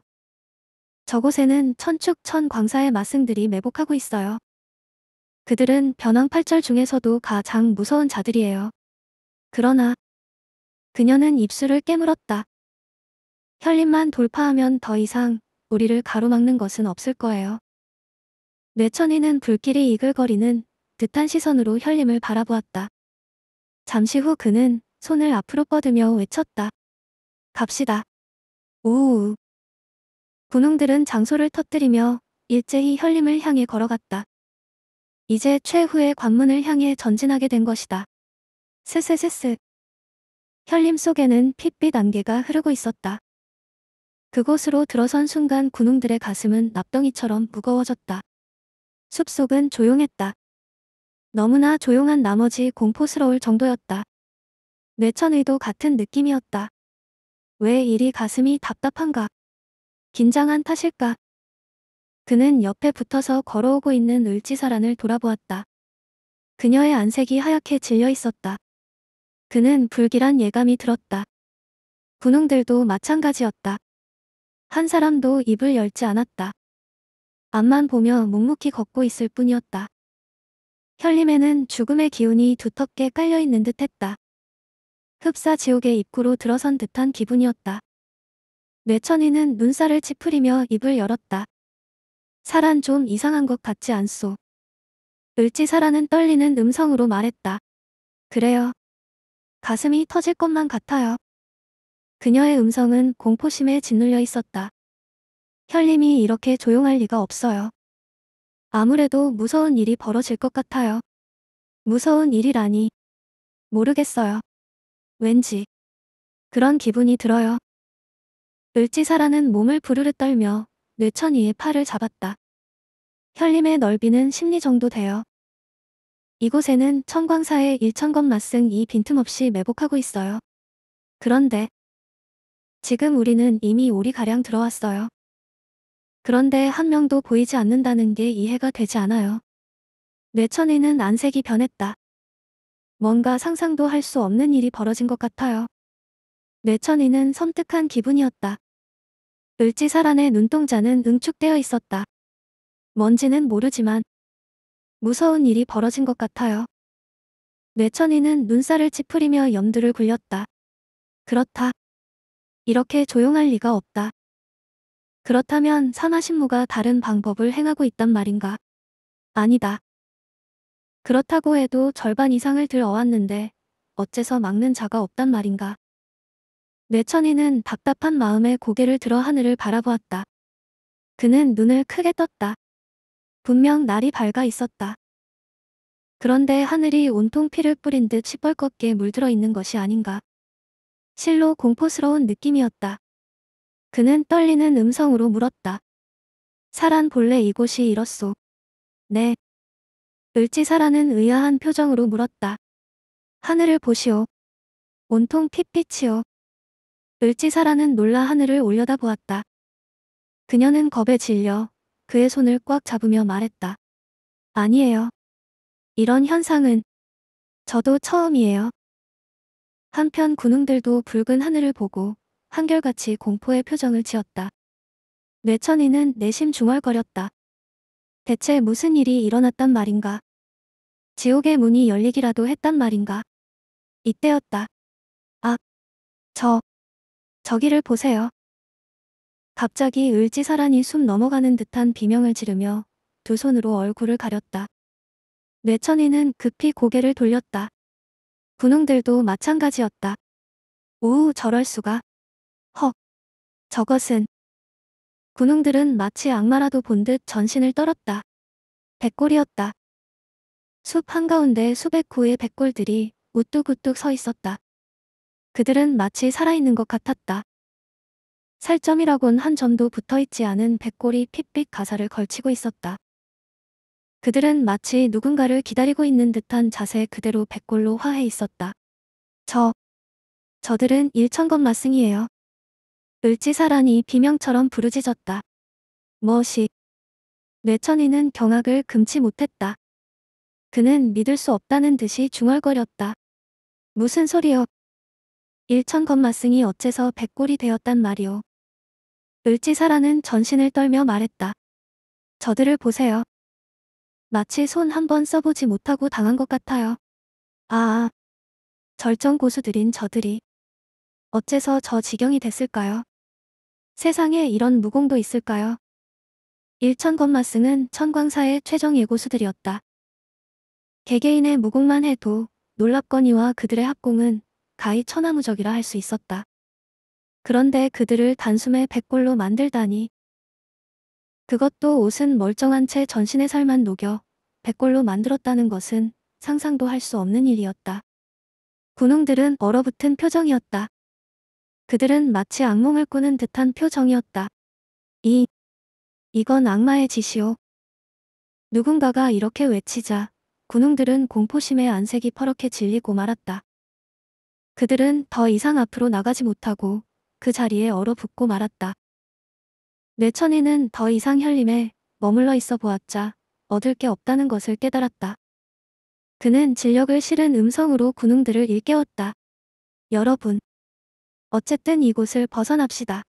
저곳에는 천축천 광사의 마승들이 매복하고 있어요. 그들은 변왕팔절 중에서도 가장 무서운 자들이에요. 그러나 그녀는 입술을 깨물었다. 현림만 돌파하면 더 이상 우리를 가로막는 것은 없을 거예요. 뇌천이는 불길이 이글거리는 듯한 시선으로 현림을 바라보았다. 잠시 후 그는 손을 앞으로 뻗으며 외쳤다. 갑시다. 우우우 군웅들은 장소를 터뜨리며 일제히 현림을 향해 걸어갔다. 이제 최후의 관문을 향해 전진하게 된 것이다. 스스스스. 현림 속에는 핏빛 안개가 흐르고 있었다. 그곳으로 들어선 순간 군웅들의 가슴은 납덩이처럼 무거워졌다. 숲속은 조용했다. 너무나 조용한 나머지 공포스러울 정도였다. 뇌천의도 같은 느낌이었다. 왜 이리 가슴이 답답한가? 긴장한 탓일까? 그는 옆에 붙어서 걸어오고 있는 을지사란을 돌아보았다. 그녀의 안색이 하얗게 질려 있었다. 그는 불길한 예감이 들었다. 군웅들도 마찬가지였다. 한 사람도 입을 열지 않았다. 앞만 보며 묵묵히 걷고 있을 뿐이었다. 현림에는 죽음의 기운이 두텁게 깔려있는 듯했다. 흡사 지옥의 입구로 들어선 듯한 기분이었다. 뇌천이는 눈살을 찌푸리며 입을 열었다. 사란 좀 이상한 것 같지 않소. 을지사라는 떨리는 음성으로 말했다. 그래요. 가슴이 터질 것만 같아요. 그녀의 음성은 공포심에 짓눌려 있었다. 현림이 이렇게 조용할 리가 없어요. 아무래도 무서운 일이 벌어질 것 같아요. 무서운 일이라니. 모르겠어요. 왠지. 그런 기분이 들어요. 을지사라는 몸을 부르르 떨며 뇌천이의 팔을 잡았다. 현림의 넓이는 10리 정도 돼요. 이곳에는 청광사의 일천검 맞승이 빈틈없이 매복하고 있어요. 그런데 지금 우리는 이미 오리가량 들어왔어요. 그런데 한 명도 보이지 않는다는 게 이해가 되지 않아요. 뇌천에는 안색이 변했다. 뭔가 상상도 할 수 없는 일이 벌어진 것 같아요. 뇌천이는 섬뜩한 기분이었다. 을지사란의 눈동자는 응축되어 있었다. 뭔지는 모르지만 무서운 일이 벌어진 것 같아요. 뇌천이는 눈살을 찌푸리며 염두를 굴렸다. 그렇다. 이렇게 조용할 리가 없다. 그렇다면 산하신무가 다른 방법을 행하고 있단 말인가? 아니다. 그렇다고 해도 절반 이상을 들어왔는데 어째서 막는 자가 없단 말인가? 뇌천이는 답답한 마음에 고개를 들어 하늘을 바라보았다. 그는 눈을 크게 떴다. 분명 날이 밝아 있었다. 그런데 하늘이 온통 피를 뿌린 듯 시뻘겋게 물들어 있는 것이 아닌가. 실로 공포스러운 느낌이었다. 그는 떨리는 음성으로 물었다. 사란 본래 이곳이 이렇소. 네. 을지사라는 의아한 표정으로 물었다. 하늘을 보시오. 온통 핏빛이요. 을지사라는 놀라 하늘을 올려다보았다. 그녀는 겁에 질려 그의 손을 꽉 잡으며 말했다. 아니에요. 이런 현상은 저도 처음이에요. 한편 군웅들도 붉은 하늘을 보고 한결같이 공포의 표정을 지었다. 뇌천이는 내심 중얼거렸다. 대체 무슨 일이 일어났단 말인가? 지옥의 문이 열리기라도 했단 말인가? 이때였다. 아, 저, 저기를 보세요. 갑자기 을지사란이 숨 넘어가는 듯한 비명을 지르며 두 손으로 얼굴을 가렸다. 뇌천이는 급히 고개를 돌렸다. 군웅들도 마찬가지였다. 오우 저럴 수가. 헉. 저것은. 군웅들은 마치 악마라도 본 듯 전신을 떨었다. 백골이었다. 숲 한가운데 수백 구의 백골들이 우뚝우뚝 서 있었다. 그들은 마치 살아있는 것 같았다. 살점이라곤 한 점도 붙어있지 않은 백골이 핏빛 가사를 걸치고 있었다. 그들은 마치 누군가를 기다리고 있는 듯한 자세 그대로 백골로 화해 있었다. 저, 저들은 일천건 마승이에요. 을지사라니 비명처럼 부르짖었다. 무엇이? 뇌천이는 경악을 금치 못했다. 그는 믿을 수 없다는 듯이 중얼거렸다. 무슨 소리여 일천건 마승이 어째서 백골이 되었단 말이오. 을지사라는 전신을 떨며 말했다. 저들을 보세요. 마치 손 한번 써보지 못하고 당한 것 같아요. 아, 절정 고수들인 저들이 어째서 저 지경이 됐을까요? 세상에 이런 무공도 있을까요? 일천건마승은 천광사의 최정 예고수들이었다. 개개인의 무공만 해도 놀랍거니와 그들의 합공은 가히 천하무적이라 할 수 있었다. 그런데 그들을 단숨에 백골로 만들다니 그것도 옷은 멀쩡한 채 전신의 살만 녹여 백골로 만들었다는 것은 상상도 할 수 없는 일이었다. 군웅들은 얼어붙은 표정이었다. 그들은 마치 악몽을 꾸는 듯한 표정이었다. 이, 이건 악마의 짓이오. 누군가가 이렇게 외치자 군웅들은 공포심에 안색이 퍼렇게 질리고 말았다. 그들은 더 이상 앞으로 나가지 못하고 그 자리에 얼어붙고 말았다. 내천이는 더 이상 현림에 머물러 있어 보았자 얻을 게 없다는 것을 깨달았다. 그는 진력을 실은 음성으로 군웅들을 일깨웠다. 여러분, 어쨌든 이곳을 벗어납시다.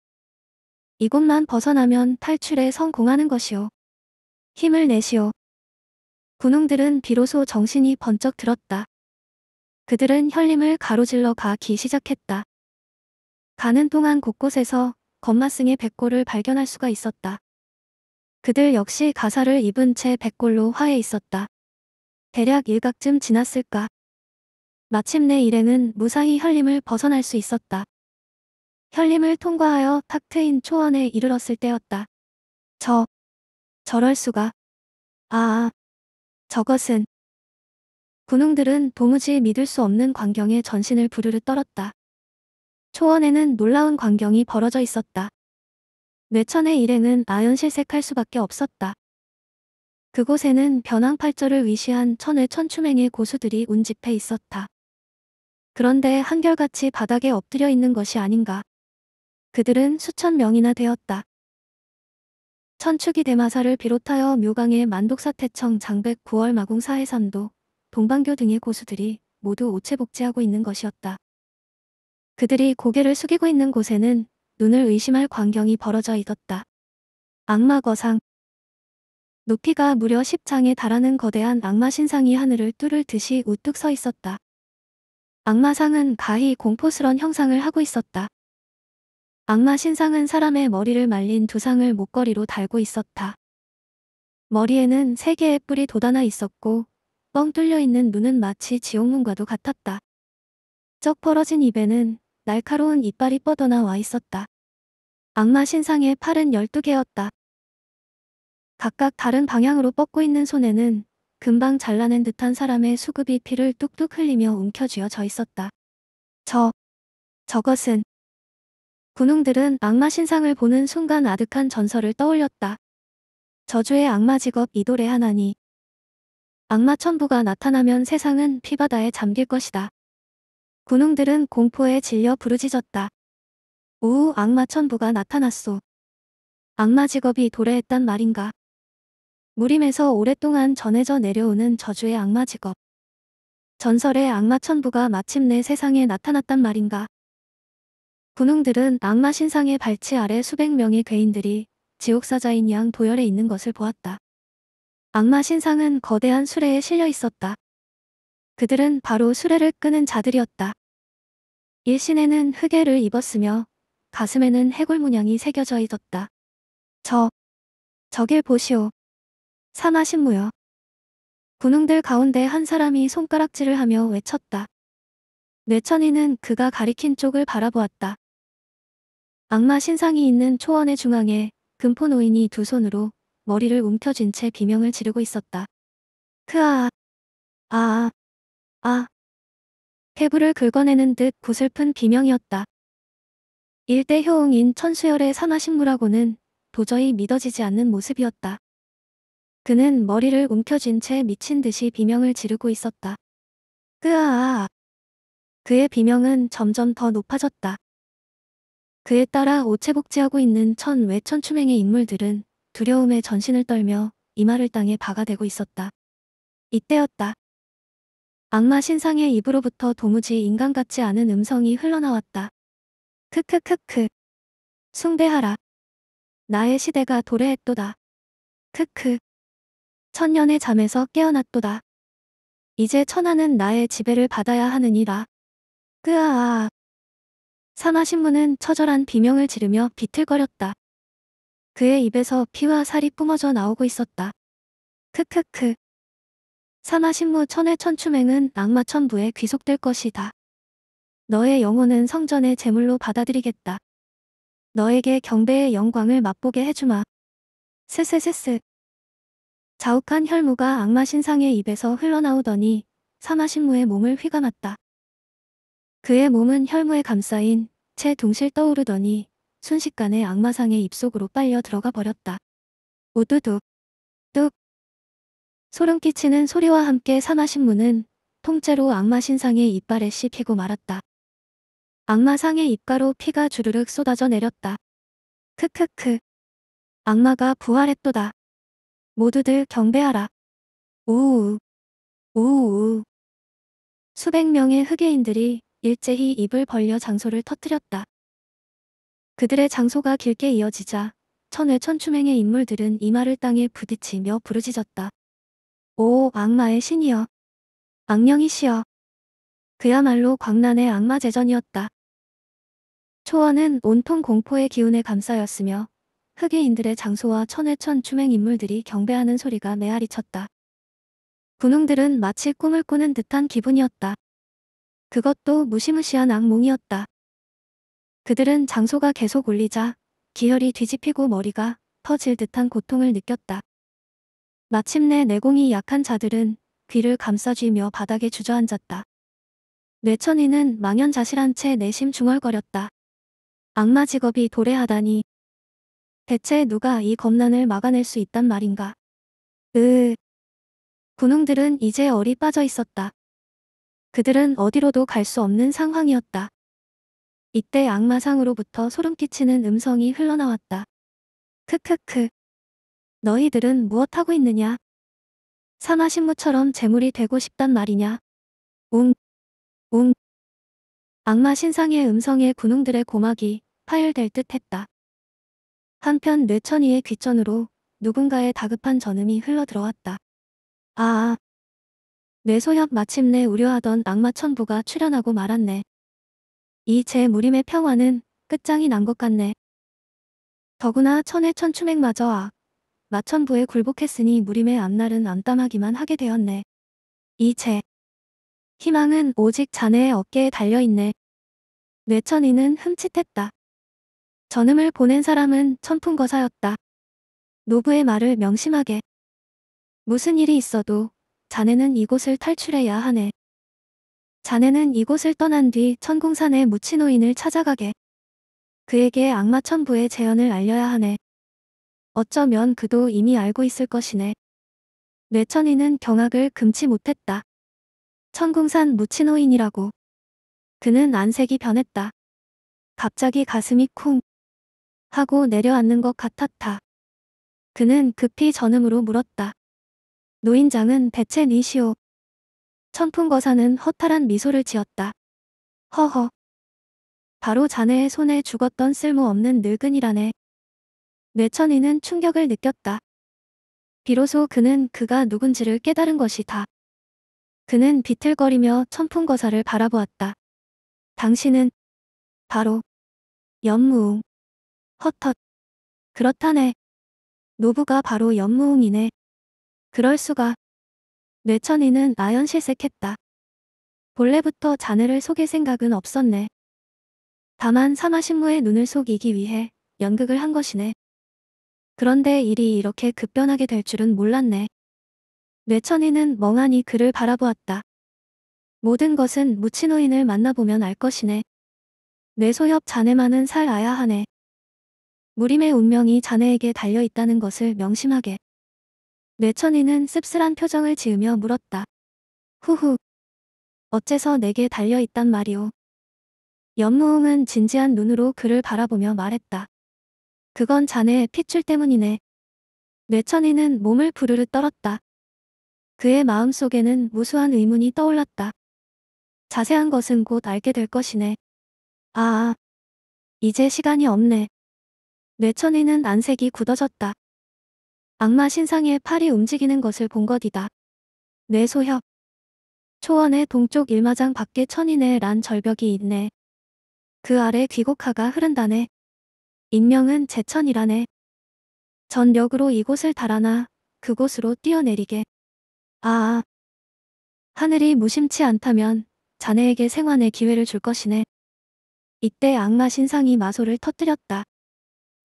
이곳만 벗어나면 탈출에 성공하는 것이오. 힘을 내시오. 군웅들은 비로소 정신이 번쩍 들었다. 그들은 현림을 가로질러 가기 시작했다. 가는 동안 곳곳에서 겉마승의 백골을 발견할 수가 있었다. 그들 역시 가사를 입은 채 백골로 화해 있었다. 대략 일각쯤 지났을까. 마침내 일행은 무사히 현림을 벗어날 수 있었다. 현림을 통과하여 탁 트인 초원에 이르렀을 때였다. 저, 저럴 수가. 아아, 아, 저것은. 군웅들은 도무지 믿을 수 없는 광경에 전신을 부르르 떨었다. 초원에는 놀라운 광경이 벌어져 있었다. 뇌천의 일행은 아연실색할 수밖에 없었다. 그곳에는 변황팔절을 위시한 천의 천추맹의 고수들이 운집해 있었다. 그런데 한결같이 바닥에 엎드려 있는 것이 아닌가. 그들은 수천 명이나 되었다. 천추기 대마사를 비롯하여 묘강의 만독사태청 장백 9월 마궁사 해삼도 동방교 등의 고수들이 모두 오체복제하고 있는 것이었다. 그들이 고개를 숙이고 있는 곳에는 눈을 의심할 광경이 벌어져 있었다. 악마 거상 높이가 무려 10장에 달하는 거대한 악마 신상이 하늘을 뚫을 듯이 우뚝 서 있었다. 악마상은 가히 공포스런 형상을 하고 있었다. 악마 신상은 사람의 머리를 말린 두상을 목걸이로 달고 있었다. 머리에는 세 개의 뿔이 돋아나 있었고 뻥 뚫려 있는 눈은 마치 지옥문과도 같았다. 쩍 벌어진 입에는 날카로운 이빨이 뻗어나와 있었다. 악마 신상의 팔은 12개였다. 각각 다른 방향으로 뻗고 있는 손에는 금방 잘라낸 듯한 사람의 수급이 피를 뚝뚝 흘리며 움켜쥐어져 있었다. 저, 저것은 군웅들은 악마 신상을 보는 순간 아득한 전설을 떠올렸다. 저주의 악마 직업 이돌의 하나니 악마 천부가 나타나면 세상은 피바다에 잠길 것이다. 군웅들은 공포에 질려 부르짖었다. 오우 악마 천부가 나타났소. 악마 직업이 도래했단 말인가. 무림에서 오랫동안 전해져 내려오는 저주의 악마 직업. 전설의 악마 천부가 마침내 세상에 나타났단 말인가. 군웅들은 악마 신상의 발치 아래 수백 명의 괴인들이 지옥사자인 양도열에 있는 것을 보았다. 악마 신상은 거대한 수레에 실려 있었다. 그들은 바로 수레를 끄는 자들이었다. 일신에는 흑해를 입었으며 가슴에는 해골 문양이 새겨져 있었다. 저, 저길 보시오. 사마신무여. 군웅들 가운데 한 사람이 손가락질을 하며 외쳤다. 뇌천이는 그가 가리킨 쪽을 바라보았다. 악마 신상이 있는 초원의 중앙에 금포 노인이 두 손으로 머리를 움켜쥔 채 비명을 지르고 있었다. 크아, 아아 아, 아. 아. 태부를 긁어내는 듯구슬픈 비명이었다. 일대 효웅인 천수열의 산화식물하고는 도저히 믿어지지 않는 모습이었다. 그는 머리를 움켜쥔 채 미친 듯이 비명을 지르고 있었다. 으아아. 그의 비명은 점점 더 높아졌다. 그에 따라 오체복지하고 있는 천 외천추맹의 인물들은 두려움에 전신을 떨며 이마를 땅에 박아대고 있었다. 이때였다. 악마 신상의 입으로부터 도무지 인간 같지 않은 음성이 흘러나왔다. 크크크크. 숭배하라. 나의 시대가 도래했도다. 크크. 천년의 잠에서 깨어났도다. 이제 천하는 나의 지배를 받아야 하느니라. 끄아아. 사마신문은 처절한 비명을 지르며 비틀거렸다. 그의 입에서 피와 살이 뿜어져 나오고 있었다. 크크크. 사마 신무 천의 천추맹은 악마 천부에 귀속될 것이다. 너의 영혼은 성전의 제물로 받아들이겠다. 너에게 경배의 영광을 맛보게 해주마. 세세세세. 자욱한 혈무가 악마 신상의 입에서 흘러나오더니 사마 신무의 몸을 휘감았다. 그의 몸은 혈무에 감싸인 채 둥실 떠오르더니 순식간에 악마상의 입속으로 빨려 들어가 버렸다. 우두둑. 뚝. 소름 끼치는 소리와 함께 사마신문은 통째로 악마 신상의 이빨에 씹히고 말았다. 악마상의 입가로 피가 주르륵 쏟아져 내렸다. 크크크. 악마가 부활했도다. 모두들 경배하라. 우우. 우우. 수백 명의 흑예인들이 일제히 입을 벌려 장소를 터뜨렸다. 그들의 장소가 길게 이어지자 천외 천추맹의 인물들은 이마를 땅에 부딪히며 부르짖었다. 오 악마의 신이여. 악령이시여. 그야말로 광란의 악마 제전이었다. 초원은 온통 공포의 기운에 감싸였으며 흑의인들의 장소와 천해천 추맹 인물들이 경배하는 소리가 메아리쳤다. 군웅들은 마치 꿈을 꾸는 듯한 기분이었다. 그것도 무시무시한 악몽이었다. 그들은 장소가 계속 울리자 기혈이 뒤집히고 머리가 터질 듯한 고통을 느꼈다. 마침내 내공이 약한 자들은 귀를 감싸쥐며 바닥에 주저앉았다. 뇌천이는 망연자실한 채 내심 중얼거렸다. 악마 직업이 도래하다니. 대체 누가 이 겁난을 막아낼 수 있단 말인가. 으. 군웅들은 이제 얼이 빠져 있었다. 그들은 어디로도 갈 수 없는 상황이었다. 이때 악마상으로부터 소름 끼치는 음성이 흘러나왔다. 크크크. 너희들은 무엇하고 있느냐? 산하신무처럼 재물이 되고 싶단 말이냐? 웅, 웅. 악마 신상의 음성에 군웅들의 고막이 파열될 듯 했다. 한편 뇌천이의 귀천으로 누군가의 다급한 전음이 흘러들어왔다. 아아. 뇌소협 아. 마침내 우려하던 악마 천부가 출현하고 말았네. 이 제 무림의 평화는 끝장이 난 것 같네. 더구나 천의 천추맥마저 악, 마천부에 굴복했으니 무림의 앞날은 안담하기만 하게 되었네. 이채 희망은 오직 자네의 어깨에 달려있네. 뇌천이는 흠칫했다. 전음을 보낸 사람은 천풍거사였다. 노부의 말을 명심하게. 무슨 일이 있어도 자네는 이곳을 탈출해야 하네. 자네는 이곳을 떠난 뒤 천궁산의 무치노인을 찾아가게. 그에게 악마 천부의 재현을 알려야 하네. 어쩌면 그도 이미 알고 있을 것이네. 뇌천이는 경악을 금치 못했다. 천궁산 무친호인이라고. 그는 안색이 변했다. 갑자기 가슴이 쿵 하고 내려앉는 것 같았다. 그는 급히 전음으로 물었다. 노인장은 대체 니시오. 천풍거사는 허탈한 미소를 지었다. 허허. 바로 자네의 손에 죽었던 쓸모없는 늙은이라네. 뇌천이는 충격을 느꼈다. 비로소 그는 그가 누군지를 깨달은 것이다. 그는 비틀거리며 천풍거사를 바라보았다. 당신은 바로 연무웅. 헛헛. 그렇다네. 노부가 바로 연무웅이네. 그럴 수가. 뇌천이는 아연 실색했다. 본래부터 자네를 속일 생각은 없었네. 다만 사마신무의 눈을 속이기 위해 연극을 한 것이네. 그런데 일이 이렇게 급변하게 될 줄은 몰랐네. 뇌천이는 멍하니 그를 바라보았다. 모든 것은 무친호인을 만나보면 알 것이네. 뇌소협 자네만은 살 아야 하네. 무림의 운명이 자네에게 달려있다는 것을 명심하게. 뇌천이는 씁쓸한 표정을 지으며 물었다. 후후. 어째서 내게 달려있단 말이오. 연무홍은 진지한 눈으로 그를 바라보며 말했다. 그건 자네의 핏줄 때문이네. 뇌천이는 몸을 부르르 떨었다. 그의 마음속에는 무수한 의문이 떠올랐다. 자세한 것은 곧 알게 될 것이네. 아, 아. 이제 시간이 없네. 뇌천이는 안색이 굳어졌다. 악마 신상의 팔이 움직이는 것을 본 것이다. 뇌소협. 초원의 동쪽 일마장 밖에 천인의 란 절벽이 있네. 그 아래 귀곡하가 흐른다네. 인명은 제천이라네. 전력으로 이곳을 달아나 그곳으로 뛰어내리게. 아, 아 하늘이 무심치 않다면 자네에게 생환의 기회를 줄 것이네. 이때 악마 신상이 마소를 터뜨렸다.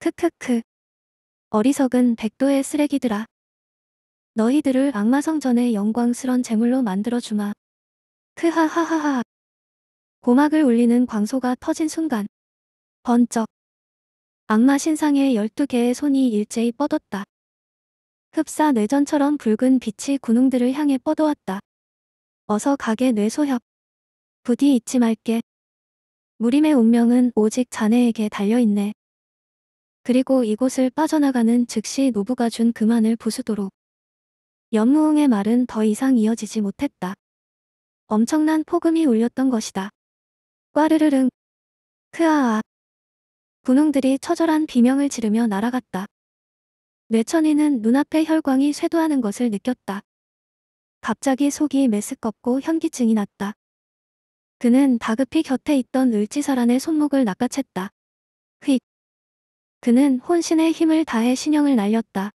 크크크. 어리석은 백도의 쓰레기들아. 너희들을 악마성전의 영광스런 제물로 만들어주마. 크하하하하. 고막을 울리는 광소가 터진 순간. 번쩍. 악마 신상의 1 2 개의 손이 일제히 뻗었다. 흡사 뇌전처럼 붉은 빛이 군웅들을 향해 뻗어왔다. 어서 가게 뇌소협. 부디 잊지 말게. 무림의 운명은 오직 자네에게 달려있네. 그리고 이곳을 빠져나가는 즉시 노부가 준그만을 부수도록. 연무웅의 말은 더 이상 이어지지 못했다. 엄청난 폭음이 울렸던 것이다. 꽈르르릉. 크아아. 군웅들이 처절한 비명을 지르며 날아갔다. 뇌천이는 눈앞의 혈광이 쇄도하는 것을 느꼈다. 갑자기 속이 메스껍고 현기증이 났다. 그는 다급히 곁에 있던 을지사란의 손목을 낚아챘다. 휙. 그는 혼신의 힘을 다해 신형을 날렸다.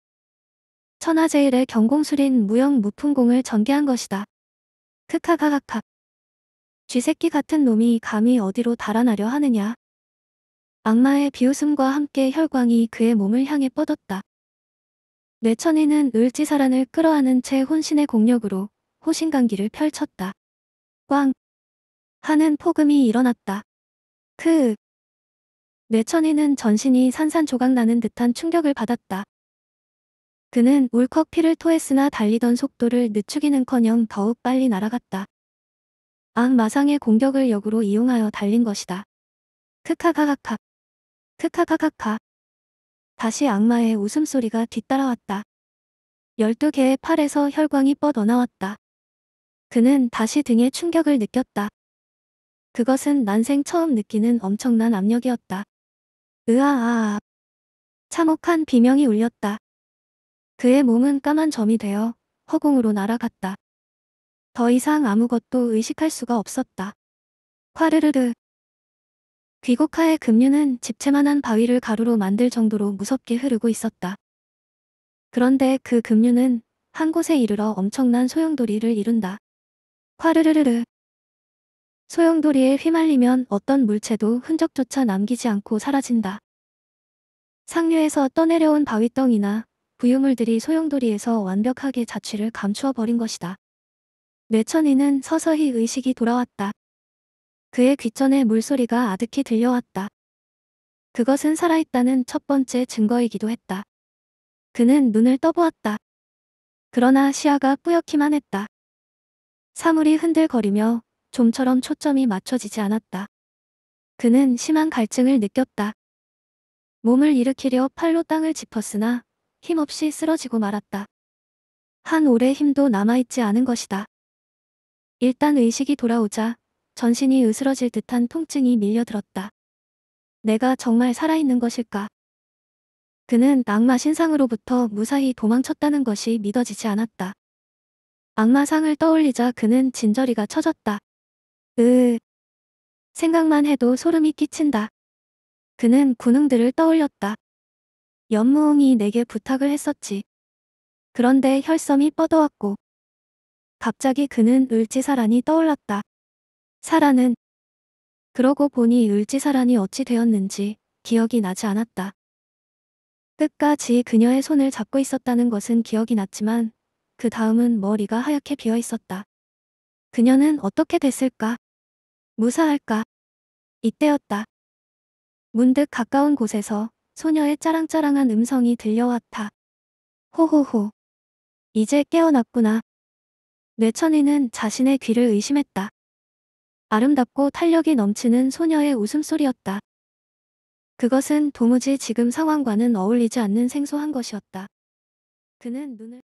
천하제일의 경공술인 무형무풍공을 전개한 것이다. 크카가가카. 쥐새끼 같은 놈이 감히 어디로 달아나려 하느냐. 악마의 비웃음과 함께 혈광이 그의 몸을 향해 뻗었다. 내천에는 을지사란을 끌어안은 채 혼신의 공력으로 호신강기를 펼쳤다. 꽝! 하는 폭음이 일어났다. 크윽! 내천에는 전신이 산산조각 나는 듯한 충격을 받았다. 그는 울컥 피를 토했으나 달리던 속도를 늦추기는커녕 더욱 빨리 날아갔다. 악마상의 공격을 역으로 이용하여 달린 것이다. 크카가가카 크카카카카. 다시 악마의 웃음소리가 뒤따라왔다. 열두 개의 팔에서 혈광이 뻗어나왔다. 그는 다시 등에 충격을 느꼈다. 그것은 난생 처음 느끼는 엄청난 압력이었다. 으아아아. 아. 참혹한 비명이 울렸다. 그의 몸은 까만 점이 되어 허공으로 날아갔다. 더 이상 아무것도 의식할 수가 없었다. 화르르르. 귀곡하의 급류는 집채만한 바위를 가루로 만들 정도로 무섭게 흐르고 있었다. 그런데 그 급류는 한 곳에 이르러 엄청난 소용돌이를 이룬다. 화르르르르. 소용돌이에 휘말리면 어떤 물체도 흔적조차 남기지 않고 사라진다. 상류에서 떠내려온 바위덩이나 부유물들이 소용돌이에서 완벽하게 자취를 감추어 버린 것이다. 뇌천이는 서서히 의식이 돌아왔다. 그의 귀천에 물소리가 아득히 들려왔다. 그것은 살아있다는 첫 번째 증거이기도 했다. 그는 눈을 떠보았다. 그러나 시야가 뿌옇기만 했다. 사물이 흔들거리며 좀처럼 초점이 맞춰지지 않았다. 그는 심한 갈증을 느꼈다. 몸을 일으키려 팔로 땅을 짚었으나 힘없이 쓰러지고 말았다. 한 올의 힘도 남아있지 않은 것이다. 일단 의식이 돌아오자 전신이 으스러질 듯한 통증이 밀려들었다. 내가 정말 살아있는 것일까? 그는 악마 신상으로부터 무사히 도망쳤다는 것이 믿어지지 않았다. 악마상을 떠올리자 그는 진저리가 쳐졌다. 으 생각만 해도 소름이 끼친다. 그는 군웅들을 떠올렸다. 연무홍이 내게 부탁을 했었지. 그런데 혈섬이 뻗어왔고 갑자기 그는 을지사란이 떠올랐다. 사라는 그러고 보니 을지사란이 어찌 되었는지 기억이 나지 않았다. 끝까지 그녀의 손을 잡고 있었다는 것은 기억이 났지만 그 다음은 머리가 하얗게 비어 있었다. 그녀는 어떻게 됐을까? 무사할까? 이때였다. 문득 가까운 곳에서 소녀의 짜랑짜랑한 음성이 들려왔다. 호호호. 이제 깨어났구나. 뇌천이는 자신의 귀를 의심했다. 아름답고 탄력이 넘치는 소녀의 웃음소리였다. 그것은 도무지 지금 상황과는 어울리지 않는 생소한 것이었다. 그는 눈을